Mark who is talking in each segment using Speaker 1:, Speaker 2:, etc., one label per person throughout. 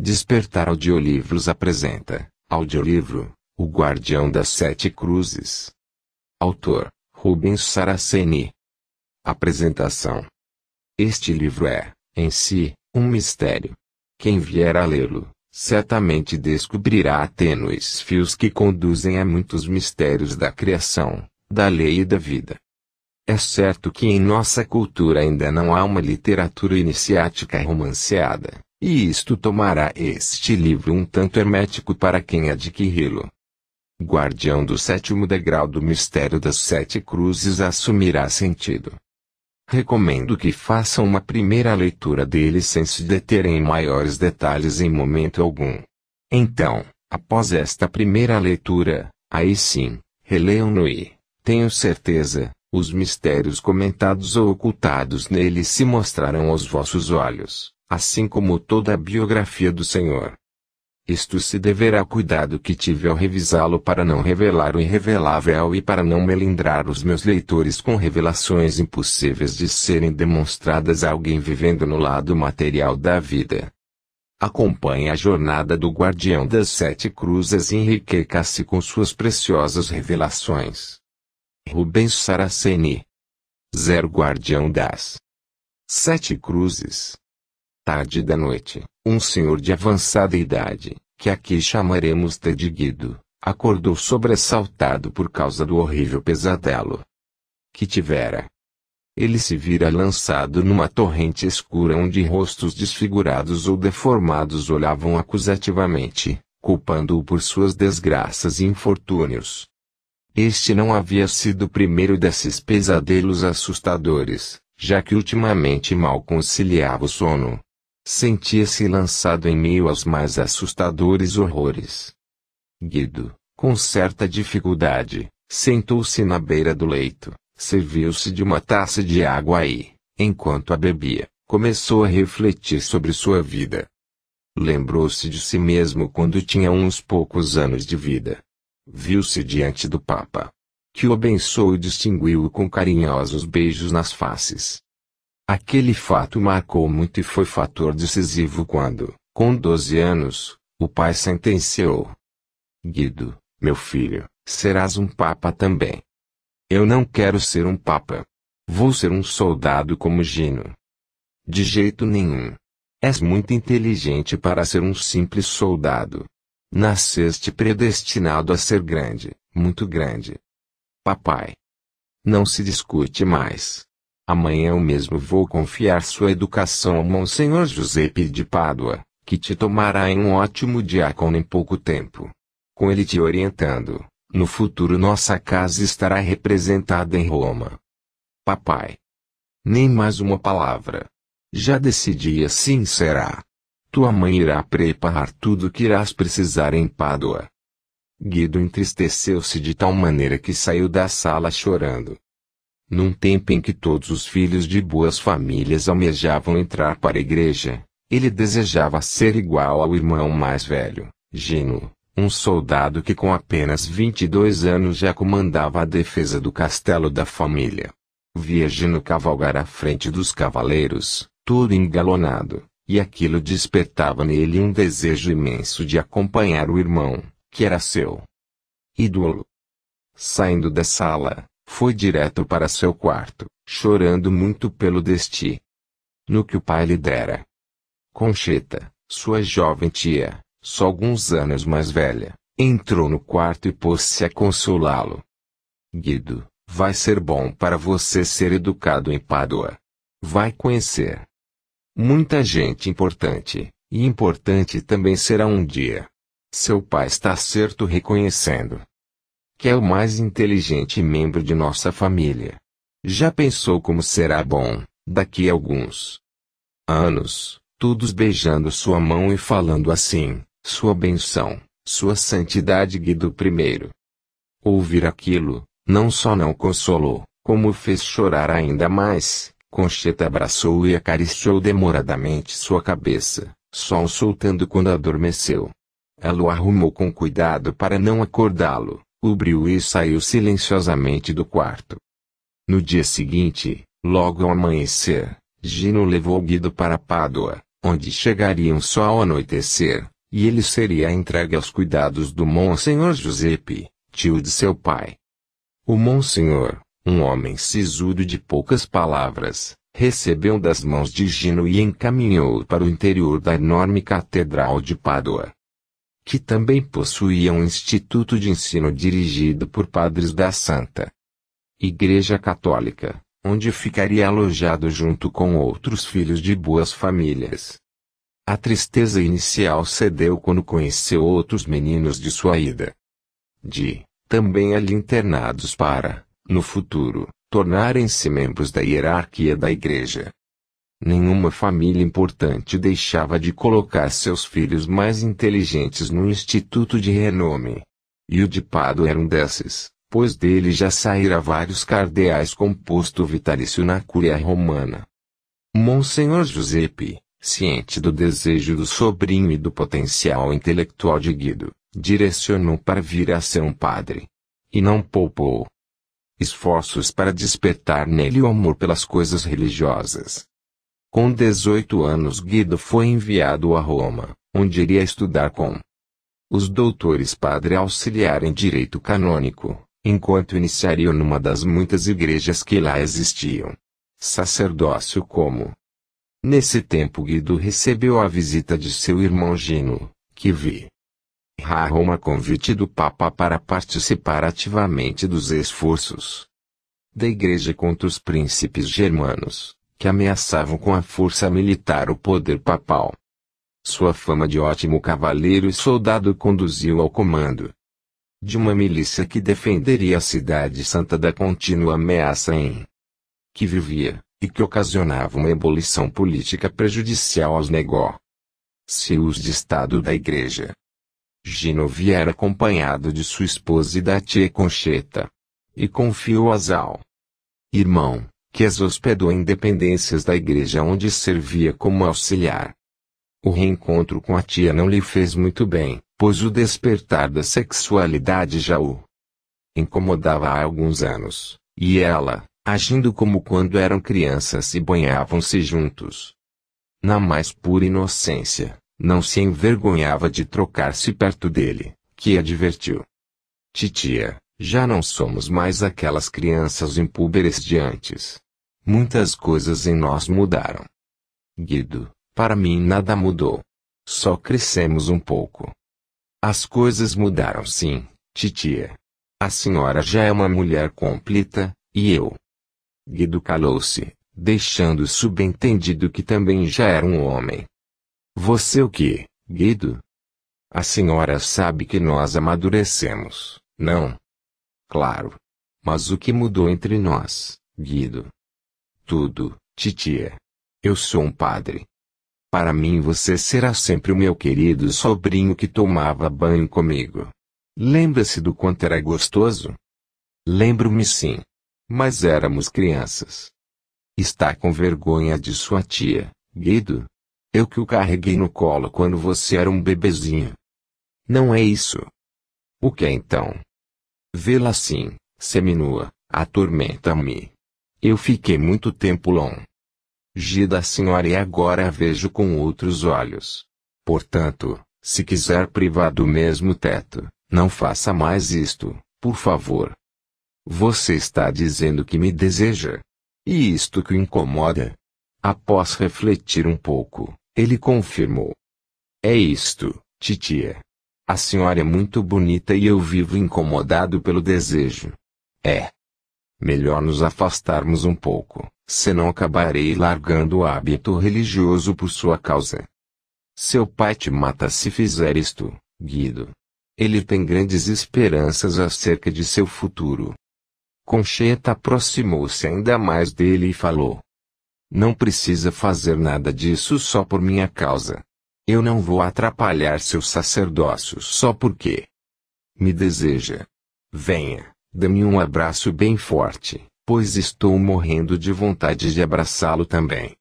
Speaker 1: Despertar Audiolivros apresenta Audiolivro O Guardião das Sete Cruzes. Autor Rubens Saraceni. Apresentação: Este livro é, em si, um mistério. Quem vier a lê-lo, certamente descobrirá tênues fios que conduzem a muitos mistérios da criação, da lei e da vida. É certo que em nossa cultura ainda não há uma literatura iniciática romanceada e isto tomará este livro um tanto hermético para quem adquiri-lo. Guardião do sétimo degrau do mistério das sete cruzes assumirá sentido. Recomendo que façam uma primeira leitura dele sem se deterem em maiores detalhes em momento algum. Então, após esta primeira leitura, aí sim, releiam-no e, tenho certeza, os mistérios comentados ou ocultados nele se mostrarão aos vossos olhos assim como toda a biografia do Senhor. Isto se deverá ao cuidado que tive ao revisá-lo para não revelar o irrevelável e para não melindrar os meus leitores com revelações impossíveis de serem demonstradas a alguém vivendo no lado material da vida. Acompanhe a jornada do guardião das sete cruzes e enriqueça-se com suas preciosas revelações. Rubens Saraceni. Zero Guardião das Sete Cruzes tarde da noite, um senhor de avançada idade, que aqui chamaremos Ted Guido acordou sobressaltado por causa do horrível pesadelo que tivera. Ele se vira lançado numa torrente escura onde rostos desfigurados ou deformados olhavam acusativamente, culpando-o por suas desgraças e infortúnios. Este não havia sido o primeiro desses pesadelos assustadores, já que ultimamente mal conciliava o sono sentia-se lançado em meio aos mais assustadores horrores. Guido, com certa dificuldade, sentou-se na beira do leito, serviu-se de uma taça de água e, enquanto a bebia, começou a refletir sobre sua vida. Lembrou-se de si mesmo quando tinha uns poucos anos de vida. Viu-se diante do Papa, que o abençoou e distinguiu-o com carinhosos beijos nas faces. Aquele fato marcou muito e foi fator decisivo quando, com 12 anos, o pai sentenciou: Guido, meu filho, serás um papa também. Eu não quero ser um papa. Vou ser um soldado como Gino. De jeito nenhum. És muito inteligente para ser um simples soldado. Nasceste predestinado a ser grande, muito grande. Papai. Não se discute mais. Amanhã eu mesmo vou confiar sua educação ao Monsenhor Giuseppe de Pádua, que te tomará em um ótimo diácono em pouco tempo. Com ele te orientando, no futuro nossa casa estará representada em Roma. Papai. Nem mais uma palavra. Já decidi assim será. Tua mãe irá preparar tudo o que irás precisar em Pádua. Guido entristeceu-se de tal maneira que saiu da sala chorando. Num tempo em que todos os filhos de boas famílias almejavam entrar para a igreja, ele desejava ser igual ao irmão mais velho, Gino, um soldado que com apenas 22 anos já comandava a defesa do castelo da família. Via Gino cavalgar à frente dos cavaleiros, todo engalonado, e aquilo despertava nele um desejo imenso de acompanhar o irmão, que era seu ídolo. Saindo da sala, foi direto para seu quarto, chorando muito pelo destino. No que o pai lhe dera. Concheta, sua jovem tia, só alguns anos mais velha, entrou no quarto e pôs-se a consolá-lo. Guido, vai ser bom para você ser educado em Pádua. Vai conhecer muita gente importante, e importante também será um dia. Seu pai está certo reconhecendo que é o mais inteligente membro de nossa família. Já pensou como será bom, daqui a alguns anos, todos beijando sua mão e falando assim, sua benção, sua santidade Guido I. Ouvir aquilo, não só não consolou, como fez chorar ainda mais, Concheta abraçou e acariciou demoradamente sua cabeça, só o soltando quando adormeceu. Ela o arrumou com cuidado para não acordá-lo. Cobriu e saiu silenciosamente do quarto. No dia seguinte, logo ao amanhecer, Gino levou Guido para Pádua, onde chegariam só ao anoitecer, e ele seria entregue aos cuidados do Monsenhor Giuseppe, tio de seu pai. O Monsenhor, um homem sisudo de poucas palavras, recebeu das mãos de Gino e encaminhou-o para o interior da enorme Catedral de Pádua que também possuía um instituto de ensino dirigido por padres da Santa Igreja Católica, onde ficaria alojado junto com outros filhos de boas famílias. A tristeza inicial cedeu quando conheceu outros meninos de sua ida. De, também ali internados para, no futuro, tornarem-se membros da hierarquia da Igreja. Nenhuma família importante deixava de colocar seus filhos mais inteligentes num instituto de renome. E o de Pado era um desses, pois dele já saíra vários cardeais com posto vitalício na Cúria Romana. Monsenhor Giuseppe, ciente do desejo do sobrinho e do potencial intelectual de Guido, direcionou para vir a ser um padre. E não poupou esforços para despertar nele o amor pelas coisas religiosas. Com 18 anos Guido foi enviado a Roma, onde iria estudar com os doutores padre auxiliar em direito canônico, enquanto iniciaria numa das muitas igrejas que lá existiam. Sacerdócio como Nesse tempo Guido recebeu a visita de seu irmão Gino, que vi. A Roma convite do Papa para participar ativamente dos esforços da Igreja contra os príncipes germanos que ameaçavam com a força militar o poder papal. Sua fama de ótimo cavaleiro e soldado conduziu ao comando de uma milícia que defenderia a cidade santa da contínua ameaça em que vivia, e que ocasionava uma ebulição política prejudicial aos negócios de Estado da Igreja. Gino era acompanhado de sua esposa e da tia Concheta. E confiou-as Zal, irmão, que as hospedou em dependências da igreja onde servia como auxiliar. O reencontro com a tia não lhe fez muito bem, pois o despertar da sexualidade já o incomodava há alguns anos, e ela, agindo como quando eram crianças e banhavam-se juntos. Na mais pura inocência, não se envergonhava de trocar-se perto dele, que a divertiu. Titia, já não somos mais aquelas crianças impúberes de antes. Muitas coisas em nós mudaram. Guido, para mim nada mudou. Só crescemos um pouco. As coisas mudaram sim, titia. A senhora já é uma mulher completa, e eu. Guido calou-se, deixando subentendido que também já era um homem. Você o que, Guido? A senhora sabe que nós amadurecemos, não? Claro. Mas o que mudou entre nós, Guido? Tudo, titia. Eu sou um padre. Para mim você será sempre o meu querido sobrinho que tomava banho comigo. Lembra-se do quanto era gostoso? Lembro-me sim. Mas éramos crianças. Está com vergonha de sua tia, Guido? Eu que o carreguei no colo quando você era um bebezinho. Não é isso. O que é então? Vê-la assim, seminua, atormenta-me. Eu fiquei muito tempo long. Gida a senhora e agora a vejo com outros olhos. Portanto, se quiser privar do mesmo teto, não faça mais isto, por favor. Você está dizendo que me deseja. E isto que o incomoda. Após refletir um pouco, ele confirmou. É isto, titia. A senhora é muito bonita e eu vivo incomodado pelo desejo. É. Melhor nos afastarmos um pouco, senão acabarei largando o hábito religioso por sua causa. Seu pai te mata se fizer isto, Guido. Ele tem grandes esperanças acerca de seu futuro. Concheta aproximou-se ainda mais dele e falou: Não precisa fazer nada disso só por minha causa. Eu não vou atrapalhar seu sacerdócio só porque me deseja. Venha, dê-me um abraço bem forte, pois estou morrendo de vontade de abraçá-lo também.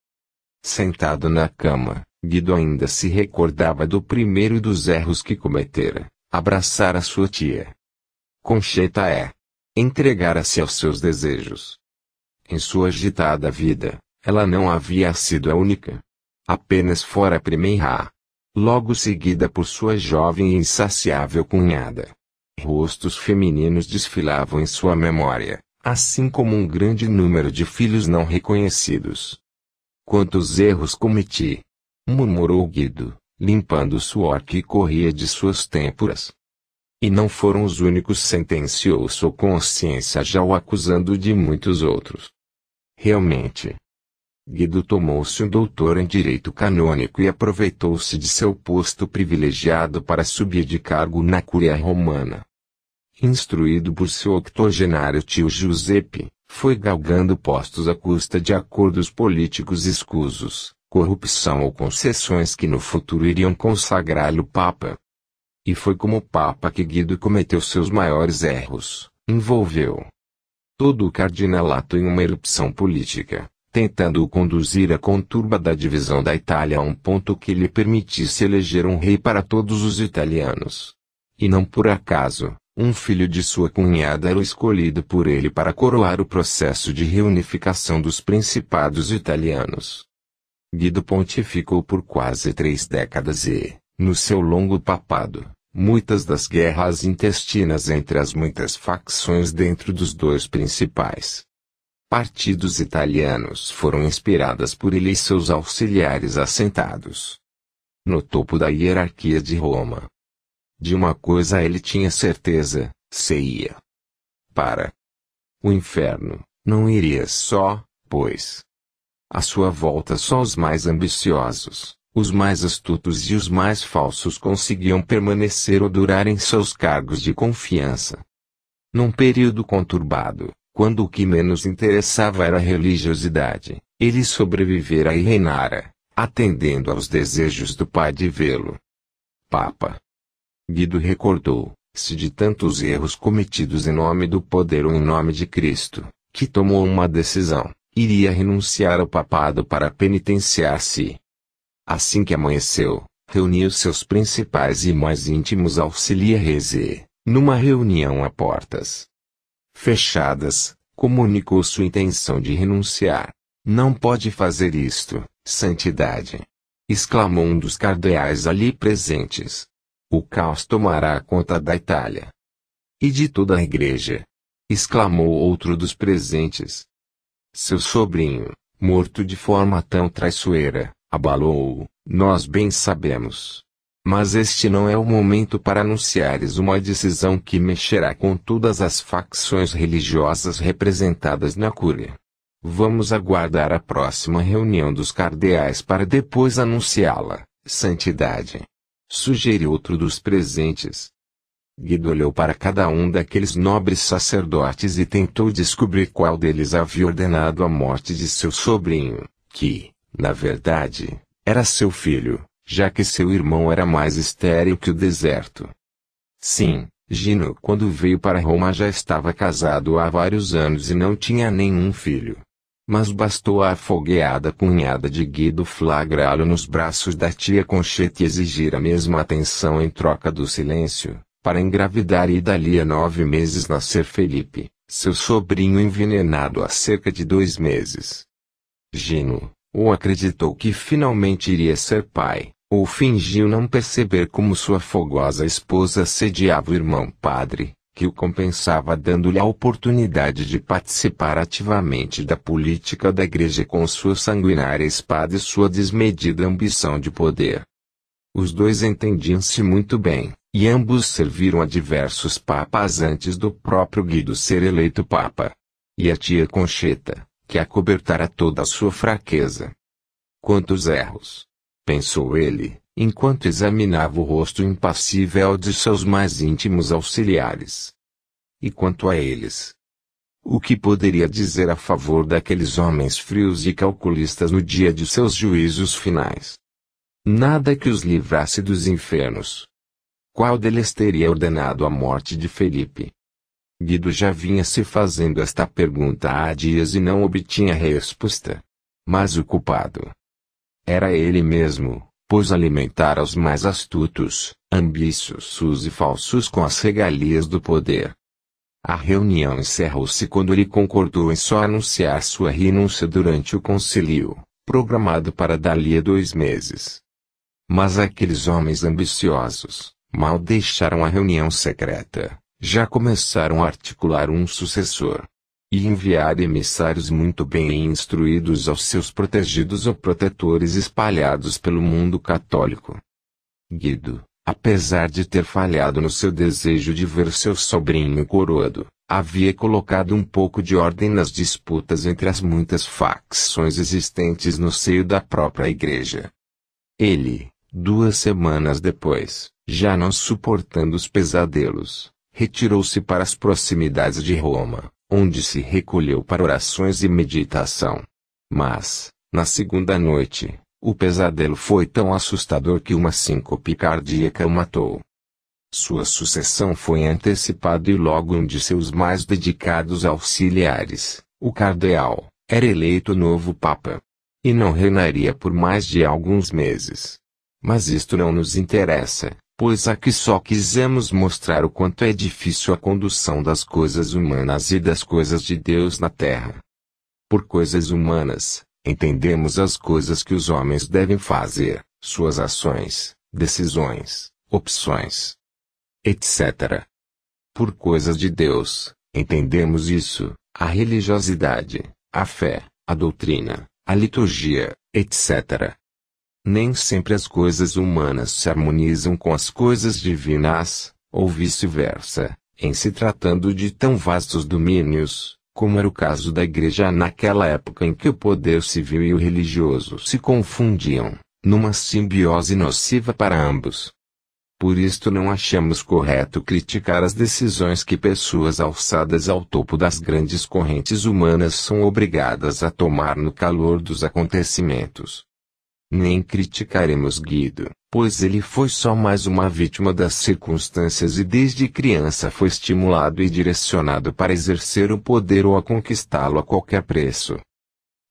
Speaker 1: Sentado na cama, Guido ainda se recordava do primeiro dos erros que cometera, abraçar a sua tia. Concheta é entregar se aos seus desejos. Em sua agitada vida, ela não havia sido a única. Apenas fora a primeira logo seguida por sua jovem e insaciável cunhada. Rostos femininos desfilavam em sua memória, assim como um grande número de filhos não reconhecidos. Quantos erros cometi! murmurou Guido, limpando o suor que corria de suas têmporas. E não foram os únicos sentenciou sua consciência já o acusando de muitos outros. Realmente, Guido tomou-se um doutor em direito canônico e aproveitou-se de seu posto privilegiado para subir de cargo na Cúria Romana. Instruído por seu octogenário tio Giuseppe, foi galgando postos à custa de acordos políticos escusos, corrupção ou concessões que no futuro iriam consagrar-lhe o Papa. E foi como Papa que Guido cometeu seus maiores erros, envolveu todo o cardinalato em uma erupção política tentando o conduzir a conturba da divisão da Itália a um ponto que lhe permitisse eleger um rei para todos os italianos. E não por acaso, um filho de sua cunhada era escolhido por ele para coroar o processo de reunificação dos principados italianos. Guido pontificou por quase três décadas e, no seu longo papado, muitas das guerras intestinas entre as muitas facções dentro dos dois principais partidos italianos foram inspiradas por ele e seus auxiliares assentados no topo da hierarquia de Roma. De uma coisa ele tinha certeza, se ia para o inferno, não iria só, pois à sua volta só os mais ambiciosos, os mais astutos e os mais falsos conseguiam permanecer ou durar em seus cargos de confiança. Num período conturbado, quando o que menos interessava era a religiosidade, ele sobrevivera e reinara, atendendo aos desejos do pai de vê-lo. Papa. Guido recordou, se de tantos erros cometidos em nome do poder ou em nome de Cristo, que tomou uma decisão, iria renunciar ao papado para penitenciar-se. Assim que amanheceu, reuniu seus principais e mais íntimos auxiliares e, numa reunião a portas, fechadas, comunicou sua intenção de renunciar. Não pode fazer isto, santidade! exclamou um dos cardeais ali presentes. O caos tomará conta da Itália. E de toda a igreja! exclamou outro dos presentes. Seu sobrinho, morto de forma tão traiçoeira, abalou-o, nós bem sabemos. Mas este não é o momento para anunciares uma decisão que mexerá com todas as facções religiosas representadas na Cúria. Vamos aguardar a próxima reunião dos cardeais para depois anunciá-la, Santidade. Sugeriu outro dos presentes. Guido olhou para cada um daqueles nobres sacerdotes e tentou descobrir qual deles havia ordenado a morte de seu sobrinho, que, na verdade, era seu filho já que seu irmão era mais estéril que o deserto. Sim, Gino, quando veio para Roma, já estava casado há vários anos e não tinha nenhum filho. Mas bastou a afogueada cunhada de Guido flagrá-lo nos braços da tia Conchete e exigir a mesma atenção em troca do silêncio, para engravidar e dali a nove meses nascer Felipe, seu sobrinho envenenado há cerca de dois meses. Gino, ou acreditou que finalmente iria ser pai, ou fingiu não perceber como sua fogosa esposa sediava o irmão padre, que o compensava dando-lhe a oportunidade de participar ativamente da política da igreja com sua sanguinária espada e sua desmedida ambição de poder. Os dois entendiam-se muito bem, e ambos serviram a diversos papas antes do próprio Guido ser eleito papa. E a tia Concheta, que acobertara toda a sua fraqueza. Quantos erros, pensou ele, enquanto examinava o rosto impassível de seus mais íntimos auxiliares. E quanto a eles? O que poderia dizer a favor daqueles homens frios e calculistas no dia de seus juízos finais? Nada que os livrasse dos infernos. Qual deles teria ordenado a morte de Felipe? Guido já vinha se fazendo esta pergunta há dias e não obtinha resposta. Mas o culpado, era ele mesmo, pois alimentara os mais astutos, ambiciosos e falsos com as regalias do poder. A reunião encerrou-se quando ele concordou em só anunciar sua renúncia durante o concílio, programado para dali a dois meses. Mas aqueles homens ambiciosos, mal deixaram a reunião secreta, já começaram a articular um sucessor e enviar emissários muito bem instruídos aos seus protegidos ou protetores espalhados pelo mundo católico. Guido, apesar de ter falhado no seu desejo de ver seu sobrinho coroado, havia colocado um pouco de ordem nas disputas entre as muitas facções existentes no seio da própria igreja. Ele, duas semanas depois, já não suportando os pesadelos, retirou-se para as proximidades de Roma onde se recolheu para orações e meditação. Mas, na segunda noite, o pesadelo foi tão assustador que uma síncope cardíaca o matou. Sua sucessão foi antecipada e logo um de seus mais dedicados auxiliares, o cardeal, era eleito novo papa. E não reinaria por mais de alguns meses. Mas isto não nos interessa, pois aqui só quisemos mostrar o quanto é difícil a condução das coisas humanas e das coisas de Deus na terra. Por coisas humanas, entendemos as coisas que os homens devem fazer, suas ações, decisões, opções, etc. Por coisas de Deus, entendemos isso, a religiosidade, a fé, a doutrina, a liturgia, etc. Nem sempre as coisas humanas se harmonizam com as coisas divinas, ou vice-versa, em se tratando de tão vastos domínios, como era o caso da Igreja naquela época em que o poder civil e o religioso se confundiam, numa simbiose nociva para ambos. Por isto não achamos correto criticar as decisões que pessoas alçadas ao topo das grandes correntes humanas são obrigadas a tomar no calor dos acontecimentos. Nem criticaremos Guido, pois ele foi só mais uma vítima das circunstâncias e desde criança foi estimulado e direcionado para exercer o poder ou a conquistá-lo a qualquer preço.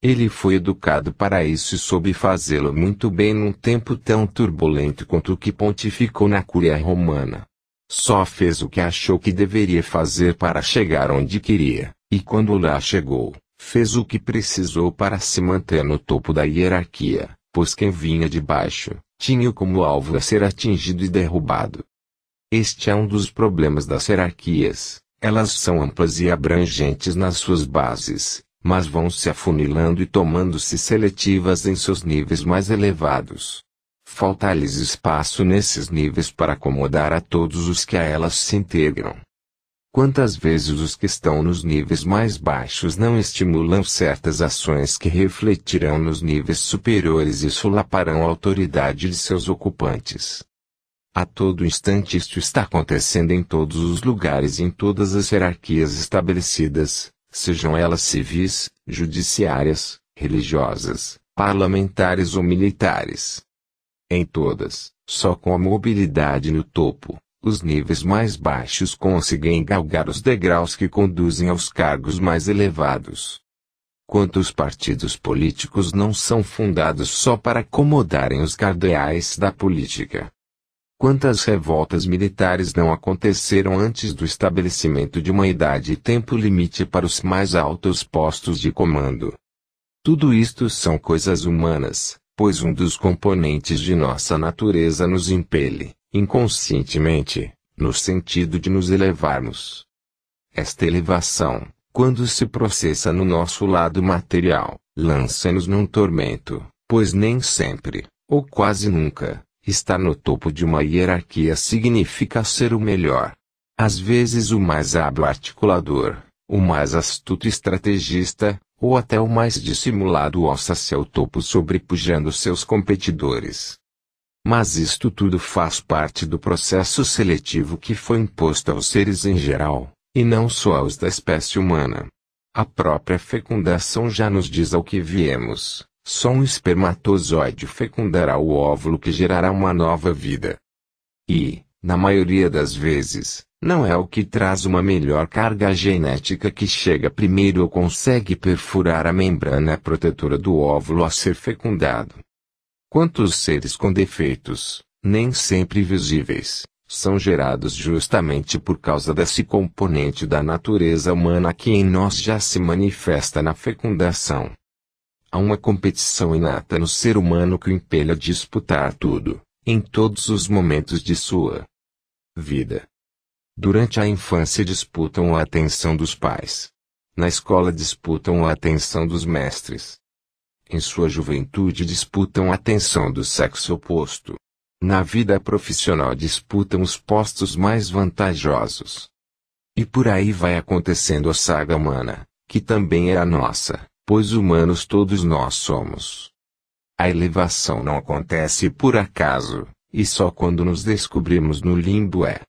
Speaker 1: Ele foi educado para isso e soube fazê-lo muito bem num tempo tão turbulento quanto o que pontificou na Cúria Romana. Só fez o que achou que deveria fazer para chegar onde queria, e quando lá chegou, fez o que precisou para se manter no topo da hierarquia pois quem vinha de baixo tinha como alvo a ser atingido e derrubado. Este é um dos problemas das hierarquias. Elas são amplas e abrangentes nas suas bases, mas vão se afunilando e tomando-se seletivas em seus níveis mais elevados. Falta-lhes espaço nesses níveis para acomodar a todos os que a elas se integram. Quantas vezes os que estão nos níveis mais baixos não estimulam certas ações que refletirão nos níveis superiores e solaparão a autoridade de seus ocupantes? A todo instante isto está acontecendo em todos os lugares e em todas as hierarquias estabelecidas, sejam elas civis, judiciárias, religiosas, parlamentares ou militares. Em todas, só com a mobilidade no topo, os níveis mais baixos conseguem galgar os degraus que conduzem aos cargos mais elevados. Quanto os partidos políticos não são fundados só para acomodarem os cardeais da política. Quantas revoltas militares não aconteceram antes do estabelecimento de uma idade e tempo limite para os mais altos postos de comando? Tudo isto são coisas humanas, pois um dos componentes de nossa natureza nos impele, inconscientemente, no sentido de nos elevarmos. Esta elevação, quando se processa no nosso lado material, lança-nos num tormento, pois nem sempre, ou quase nunca, estar no topo de uma hierarquia significa ser o melhor. Às vezes o mais hábil articulador, o mais astuto estrategista, ou até o mais dissimulado alça ao topo sobrepujando seus competidores. Mas isto tudo faz parte do processo seletivo que foi imposto aos seres em geral, e não só aos da espécie humana. A própria fecundação já nos diz ao que viemos. Só um espermatozoide fecundará o óvulo que gerará uma nova vida. E, na maioria das vezes, não é o que traz uma melhor carga genética que chega primeiro ou consegue perfurar a membrana protetora do óvulo a ser fecundado, Quantos seres com defeitos, nem sempre visíveis, são gerados justamente por causa desse componente da natureza humana que em nós já se manifesta na fecundação. Há uma competição inata no ser humano que o impele a disputar tudo, em todos os momentos de sua vida. Durante a infância disputam a atenção dos pais. Na escola disputam a atenção dos mestres em sua juventude disputam a atenção do sexo oposto. Na vida profissional disputam os postos mais vantajosos. E por aí vai acontecendo a saga humana, que também é a nossa, pois humanos todos nós somos. A elevação não acontece por acaso, e só quando nos descobrimos no limbo é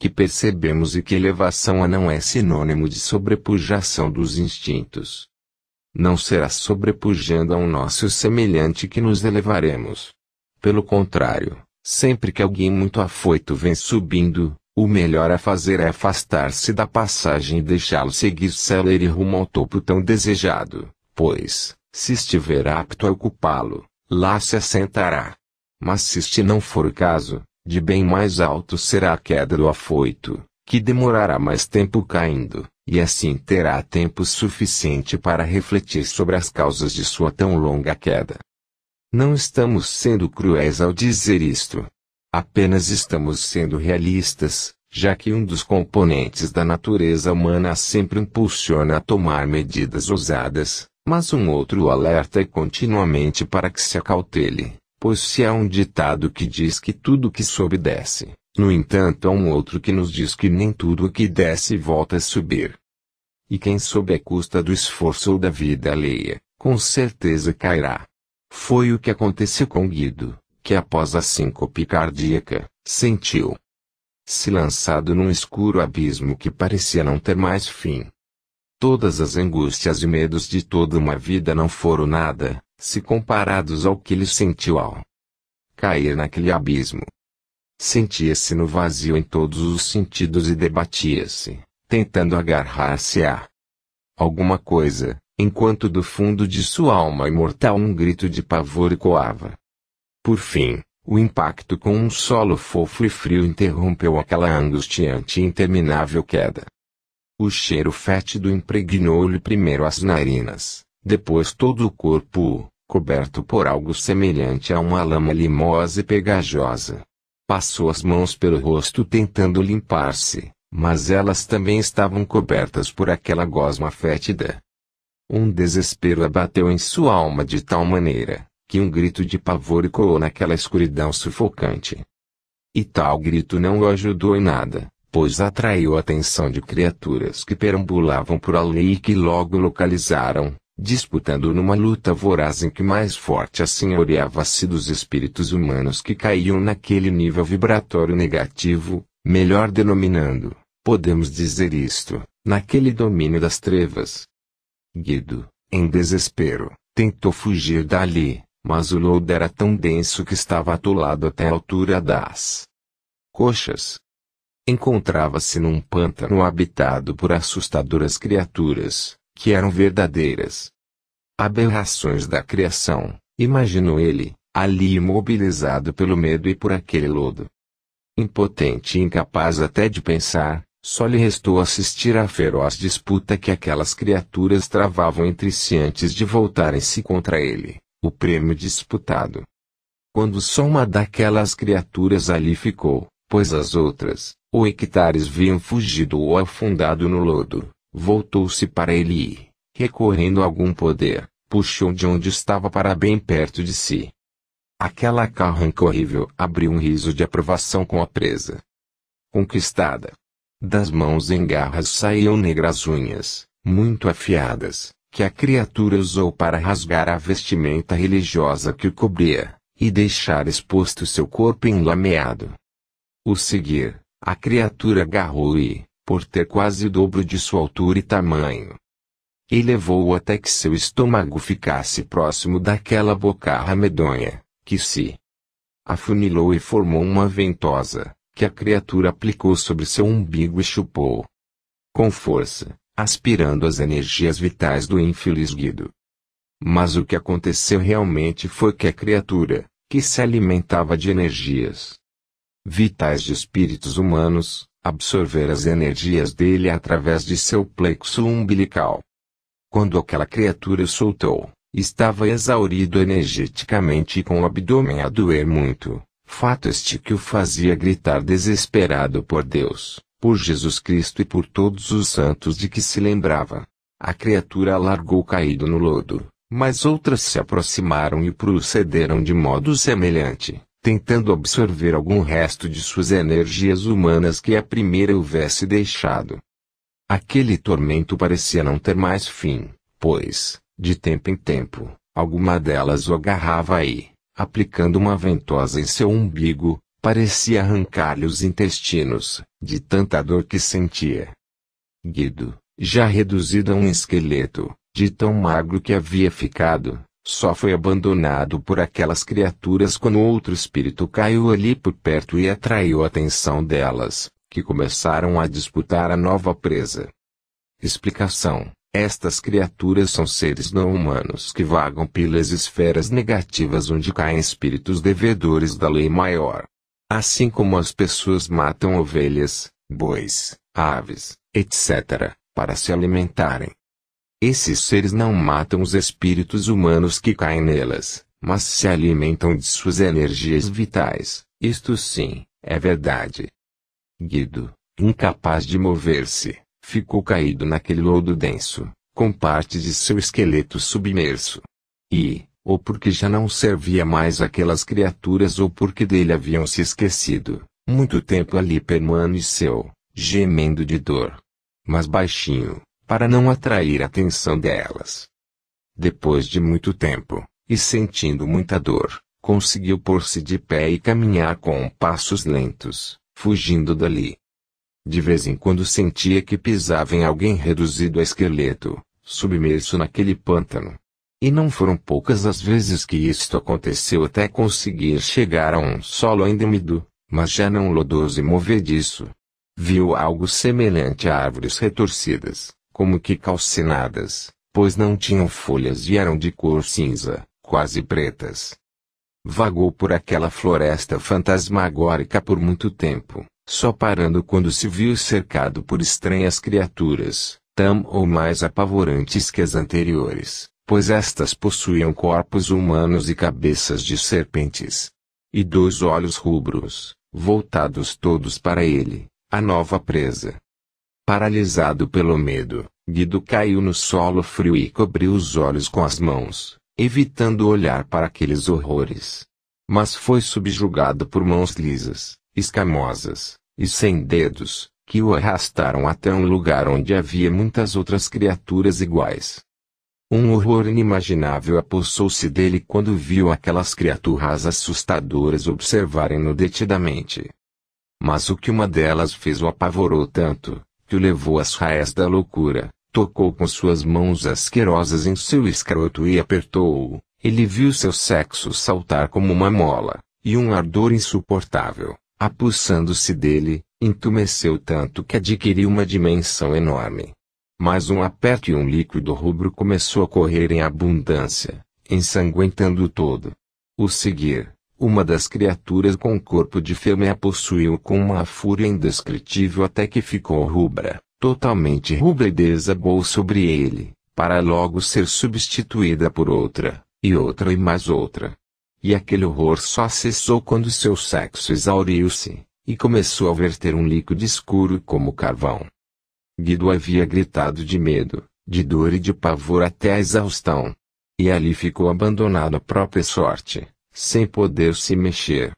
Speaker 1: que percebemos e que elevação a não é sinônimo de sobrepujação dos instintos não será sobrepujando a um nosso semelhante que nos elevaremos. Pelo contrário, sempre que alguém muito afoito vem subindo, o melhor a fazer é afastar-se da passagem e deixá-lo seguir célere rumo ao topo tão desejado, pois, se estiver apto a ocupá-lo, lá se assentará. Mas se este não for o caso, de bem mais alto será a queda do afoito, que demorará mais tempo caindo e assim terá tempo suficiente para refletir sobre as causas de sua tão longa queda. Não estamos sendo cruéis ao dizer isto. Apenas estamos sendo realistas, já que um dos componentes da natureza humana sempre impulsiona a tomar medidas ousadas, mas um outro alerta continuamente para que se acautele, pois se há um ditado que diz que tudo que sobe no entanto, há um outro que nos diz que nem tudo o que desce volta a é subir. E quem soube a custa do esforço ou da vida alheia, com certeza cairá. Foi o que aconteceu com Guido, que após a síncope cardíaca, sentiu se lançado num escuro abismo que parecia não ter mais fim. Todas as angústias e medos de toda uma vida não foram nada, se comparados ao que ele sentiu ao cair naquele abismo sentia-se no vazio em todos os sentidos e debatia-se, tentando agarrar-se a alguma coisa, enquanto do fundo de sua alma imortal um grito de pavor ecoava. Por fim, o impacto com um solo fofo e frio interrompeu aquela angustiante e interminável queda. O cheiro fétido impregnou-lhe primeiro as narinas, depois todo o corpo, coberto por algo semelhante a uma lama limosa e pegajosa. Passou as mãos pelo rosto tentando limpar-se, mas elas também estavam cobertas por aquela gosma fétida. Um desespero abateu em sua alma de tal maneira, que um grito de pavor ecoou naquela escuridão sufocante. E tal grito não o ajudou em nada, pois atraiu a atenção de criaturas que perambulavam por ali e que logo localizaram, disputando numa luta voraz em que mais forte assenhoreava-se dos espíritos humanos que caíam naquele nível vibratório negativo, melhor denominando, podemos dizer isto, naquele domínio das trevas. Guido, em desespero, tentou fugir dali, mas o lodo era tão denso que estava atolado até a altura das coxas. Encontrava-se num pântano habitado por assustadoras criaturas, que eram verdadeiras aberrações da criação, imaginou ele, ali imobilizado pelo medo e por aquele lodo. Impotente e incapaz até de pensar, só lhe restou assistir à feroz disputa que aquelas criaturas travavam entre si antes de voltarem-se contra ele, o prêmio disputado. Quando só uma daquelas criaturas ali ficou, pois as outras, ou hectares viam fugido ou afundado no lodo, Voltou-se para ele e, recorrendo a algum poder, puxou de onde estava para bem perto de si. Aquela carranca horrível abriu um riso de aprovação com a presa. Conquistada. Das mãos em garras saíam negras unhas, muito afiadas, que a criatura usou para rasgar a vestimenta religiosa que o cobria, e deixar exposto seu corpo enlameado. O seguir, a criatura agarrou e, por ter quase o dobro de sua altura e tamanho. E levou-o até que seu estômago ficasse próximo daquela bocarra medonha, que se afunilou e formou uma ventosa, que a criatura aplicou sobre seu umbigo e chupou. Com força, aspirando as energias vitais do infeliz Guido. Mas o que aconteceu realmente foi que a criatura, que se alimentava de energias vitais de espíritos humanos, absorver as energias dele através de seu plexo umbilical. Quando aquela criatura soltou, estava exaurido energeticamente e com o abdômen a doer muito, fato este que o fazia gritar desesperado por Deus, por Jesus Cristo e por todos os santos de que se lembrava. A criatura largou caído no lodo, mas outras se aproximaram e procederam de modo semelhante tentando absorver algum resto de suas energias humanas que a primeira houvesse deixado. Aquele tormento parecia não ter mais fim, pois, de tempo em tempo, alguma delas o agarrava e, aplicando uma ventosa em seu umbigo, parecia arrancar-lhe os intestinos, de tanta dor que sentia. Guido, já reduzido a um esqueleto, de tão magro que havia ficado, só foi abandonado por aquelas criaturas quando outro espírito caiu ali por perto e atraiu a atenção delas, que começaram a disputar a nova presa. Explicação: Estas criaturas são seres não humanos que vagam pelas esferas negativas onde caem espíritos devedores da lei maior. Assim como as pessoas matam ovelhas, bois, aves, etc., para se alimentarem, esses seres não matam os espíritos humanos que caem nelas, mas se alimentam de suas energias vitais, isto sim, é verdade. Guido, incapaz de mover-se, ficou caído naquele lodo denso, com parte de seu esqueleto submerso. E, ou porque já não servia mais aquelas criaturas ou porque dele haviam se esquecido, muito tempo ali permaneceu, gemendo de dor. Mas baixinho, para não atrair a atenção delas. Depois de muito tempo, e sentindo muita dor, conseguiu pôr-se de pé e caminhar com passos lentos, fugindo dali. De vez em quando sentia que pisava em alguém reduzido a esqueleto, submerso naquele pântano. E não foram poucas as vezes que isto aconteceu até conseguir chegar a um solo endemido, mas já não lodoso e movediço. Viu algo semelhante a árvores retorcidas, como que calcinadas, pois não tinham folhas e eram de cor cinza, quase pretas. Vagou por aquela floresta fantasmagórica por muito tempo, só parando quando se viu cercado por estranhas criaturas, tão ou mais apavorantes que as anteriores, pois estas possuíam corpos humanos e cabeças de serpentes. E dois olhos rubros, voltados todos para ele, a nova presa. Paralisado pelo medo, Guido caiu no solo frio e cobriu os olhos com as mãos, evitando olhar para aqueles horrores. Mas foi subjugado por mãos lisas, escamosas, e sem dedos, que o arrastaram até um lugar onde havia muitas outras criaturas iguais. Um horror inimaginável apossou-se dele quando viu aquelas criaturas assustadoras observarem-no detidamente. Mas o que uma delas fez o apavorou tanto, que o levou às raias da loucura, tocou com suas mãos asquerosas em seu escroto e apertou-o. Ele viu seu sexo saltar como uma mola, e um ardor insuportável, apossando-se dele, entumeceu tanto que adquiriu uma dimensão enorme. Mas um aperto e um líquido rubro começou a correr em abundância, ensanguentando todo. O seguir, uma das criaturas com corpo de fêmea possuiu com uma fúria indescritível até que ficou rubra, totalmente rubra e desabou sobre ele, para logo ser substituída por outra, e outra e mais outra. E aquele horror só cessou quando seu sexo exauriu-se, e começou a verter um líquido escuro como carvão. Guido havia gritado de medo, de dor e de pavor até a exaustão. E ali ficou abandonado à própria sorte sem poder se mexer.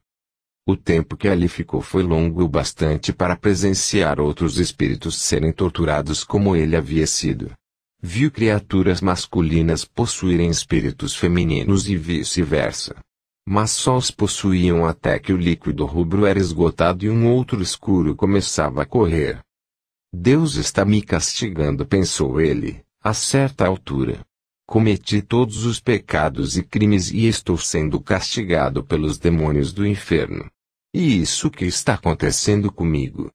Speaker 1: O tempo que ali ficou foi longo o bastante para presenciar outros espíritos serem torturados como ele havia sido. Viu criaturas masculinas possuírem espíritos femininos e vice-versa. Mas só os possuíam até que o líquido rubro era esgotado e um outro escuro começava a correr. Deus está me castigando, pensou ele, a certa altura. Cometi todos os pecados e crimes e estou sendo castigado pelos demônios do inferno. E isso que está acontecendo comigo.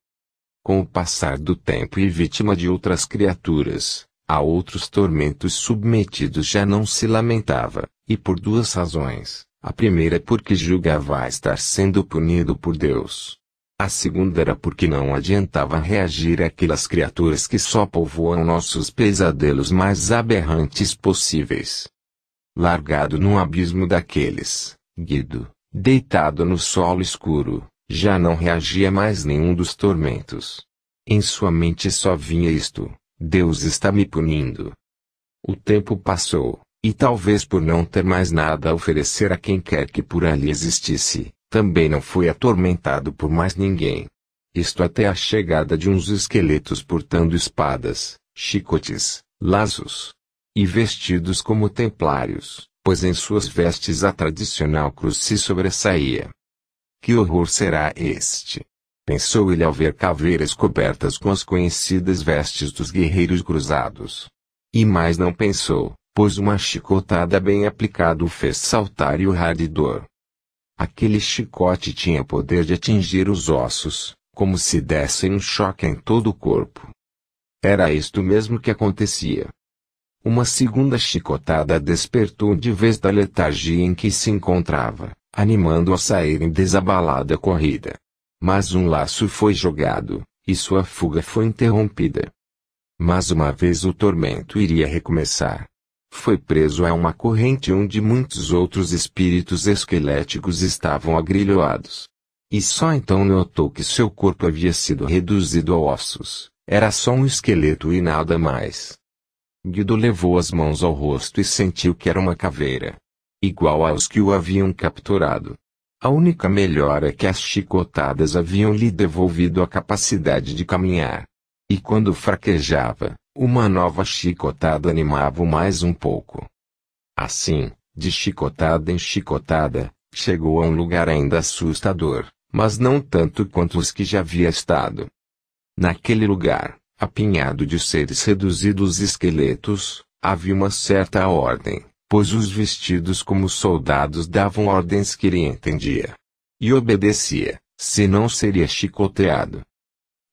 Speaker 1: Com o passar do tempo e vítima de outras criaturas, a outros tormentos submetidos já não se lamentava, e por duas razões. A primeira é porque julgava estar sendo punido por Deus. A segunda era porque não adiantava reagir àquelas criaturas que só povoam nossos pesadelos mais aberrantes possíveis. Largado no abismo daqueles, Guido, deitado no solo escuro, já não reagia mais nenhum dos tormentos. Em sua mente só vinha isto: Deus está me punindo. O tempo passou, e talvez por não ter mais nada a oferecer a quem quer que por ali existisse, também não foi atormentado por mais ninguém. Isto até a chegada de uns esqueletos portando espadas, chicotes, lazos e vestidos como templários, pois em suas vestes a tradicional cruz se sobressaía. Que horror será este? Pensou ele ao ver caveiras cobertas com as conhecidas vestes dos guerreiros cruzados. E mais não pensou, pois uma chicotada bem aplicada o fez saltar e urrar de dor. Aquele chicote tinha poder de atingir os ossos, como se dessem um choque em todo o corpo. Era isto mesmo que acontecia. Uma segunda chicotada despertou de vez da letargia em que se encontrava, animando-o a sair em desabalada corrida. Mas um laço foi jogado, e sua fuga foi interrompida. Mas uma vez o tormento iria recomeçar, foi preso a uma corrente onde muitos outros espíritos esqueléticos estavam agrilhoados. E só então notou que seu corpo havia sido reduzido a ossos, era só um esqueleto e nada mais. Guido levou as mãos ao rosto e sentiu que era uma caveira. Igual aos que o haviam capturado. A única melhora é que as chicotadas haviam lhe devolvido a capacidade de caminhar. E quando fraquejava, uma nova chicotada animava mais um pouco. Assim, de chicotada em chicotada, chegou a um lugar ainda assustador, mas não tanto quanto os que já havia estado. Naquele lugar, apinhado de seres reduzidos esqueletos, havia uma certa ordem, pois os vestidos como soldados davam ordens que ele entendia. E obedecia, senão seria chicoteado.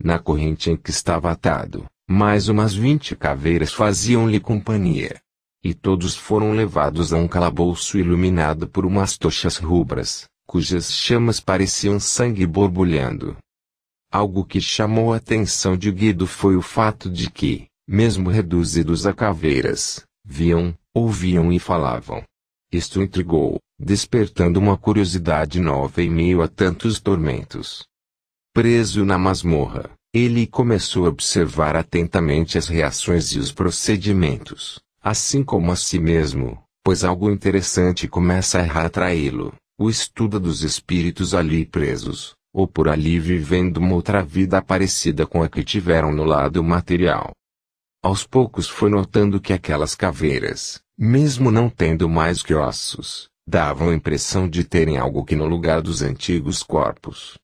Speaker 1: Na corrente em que estava atado, mais umas vinte caveiras faziam-lhe companhia. E todos foram levados a um calabouço iluminado por umas tochas rubras, cujas chamas pareciam sangue borbulhando. Algo que chamou a atenção de Guido foi o fato de que, mesmo reduzidos a caveiras, viam, ouviam e falavam. Isto intrigou, despertando uma curiosidade nova em meio a tantos tormentos. Preso na masmorra, ele começou a observar atentamente as reações e os procedimentos, assim como a si mesmo, pois algo interessante começa a atraí-lo, o estudo dos espíritos ali presos, ou por ali vivendo uma outra vida parecida com a que tiveram no lado material. Aos poucos foi notando que aquelas caveiras, mesmo não tendo mais que ossos, davam a impressão de terem algo que no lugar dos antigos corpos.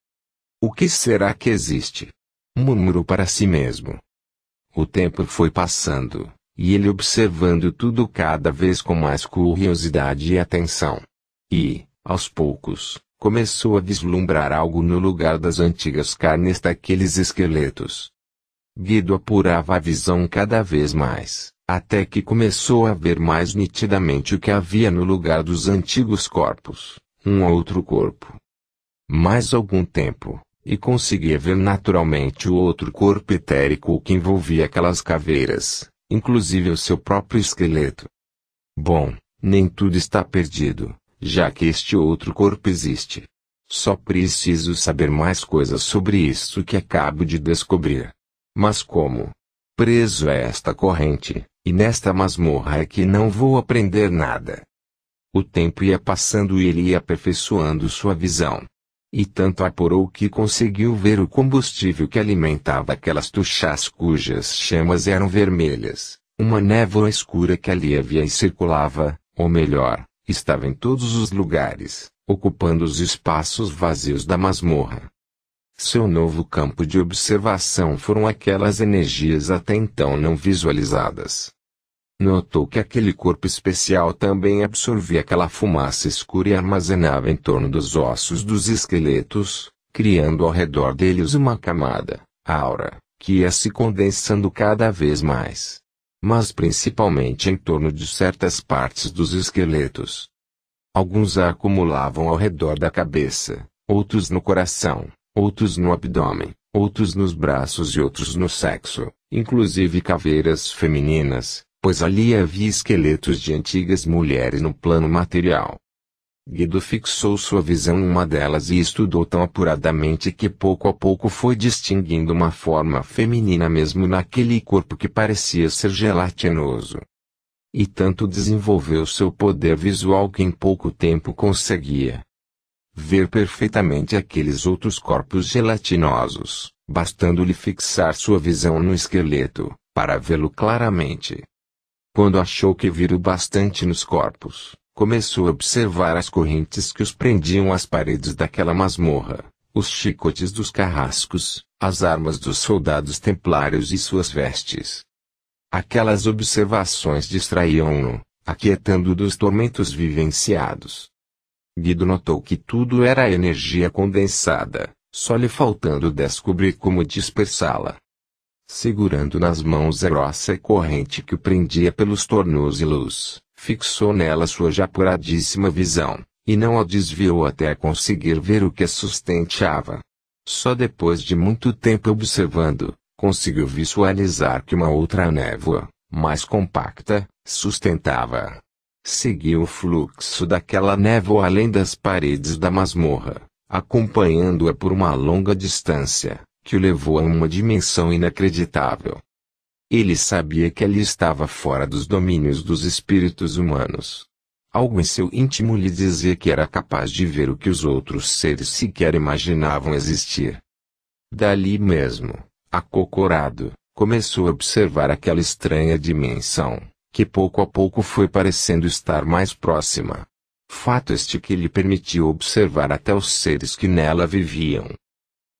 Speaker 1: O que será que existe? murmurou para si mesmo. O tempo foi passando, e ele observando tudo cada vez com mais curiosidade e atenção. E, aos poucos, começou a vislumbrar algo no lugar das antigas carnes daqueles esqueletos. Guido apurava a visão cada vez mais, até que começou a ver mais nitidamente o que havia no lugar dos antigos corpos, um outro corpo. Mais algum tempo, e conseguia ver naturalmente o outro corpo etérico que envolvia aquelas caveiras, inclusive o seu próprio esqueleto. Bom, nem tudo está perdido, já que este outro corpo existe. Só preciso saber mais coisas sobre isso que acabo de descobrir. Mas como? Preso a esta corrente, e nesta masmorra é que não vou aprender nada. O tempo ia passando e ele ia aperfeiçoando sua visão. E tanto apurou que conseguiu ver o combustível que alimentava aquelas tuchás cujas chamas eram vermelhas, uma névoa escura que ali havia e circulava, ou melhor, estava em todos os lugares, ocupando os espaços vazios da masmorra. Seu novo campo de observação foram aquelas energias até então não visualizadas, Notou que aquele corpo especial também absorvia aquela fumaça escura e armazenava em torno dos ossos dos esqueletos, criando ao redor deles uma camada, aura, que ia se condensando cada vez mais. Mas principalmente em torno de certas partes dos esqueletos. Alguns a acumulavam ao redor da cabeça, outros no coração, outros no abdômen, outros nos braços e outros no sexo, inclusive caveiras femininas, pois ali havia esqueletos de antigas mulheres no plano material. Guido fixou sua visão em uma delas e estudou tão apuradamente que pouco a pouco foi distinguindo uma forma feminina mesmo naquele corpo que parecia ser gelatinoso. E tanto desenvolveu seu poder visual que em pouco tempo conseguia ver perfeitamente aqueles outros corpos gelatinosos, bastando-lhe fixar sua visão no esqueleto, para vê-lo claramente. Quando achou que vira o bastante nos corpos, começou a observar as correntes que os prendiam às paredes daquela masmorra, os chicotes dos carrascos, as armas dos soldados templários e suas vestes. Aquelas observações distraíam-no, aquietando dos tormentos vivenciados. Guido notou que tudo era energia condensada, só lhe faltando descobrir como dispersá-la segurando nas mãos a grossa corrente que o prendia pelos tornozelos, fixou nela sua já apuradíssima visão, e não a desviou até conseguir ver o que a sustentava. Só depois de muito tempo observando, conseguiu visualizar que uma outra névoa, mais compacta, sustentava. Seguiu o fluxo daquela névoa além das paredes da masmorra, acompanhando-a por uma longa distância, que o levou a uma dimensão inacreditável. Ele sabia que ali estava fora dos domínios dos espíritos humanos. Algo em seu íntimo lhe dizia que era capaz de ver o que os outros seres sequer imaginavam existir. Dali mesmo, acocorado, começou a observar aquela estranha dimensão, que pouco a pouco foi parecendo estar mais próxima. Fato este que lhe permitiu observar até os seres que nela viviam,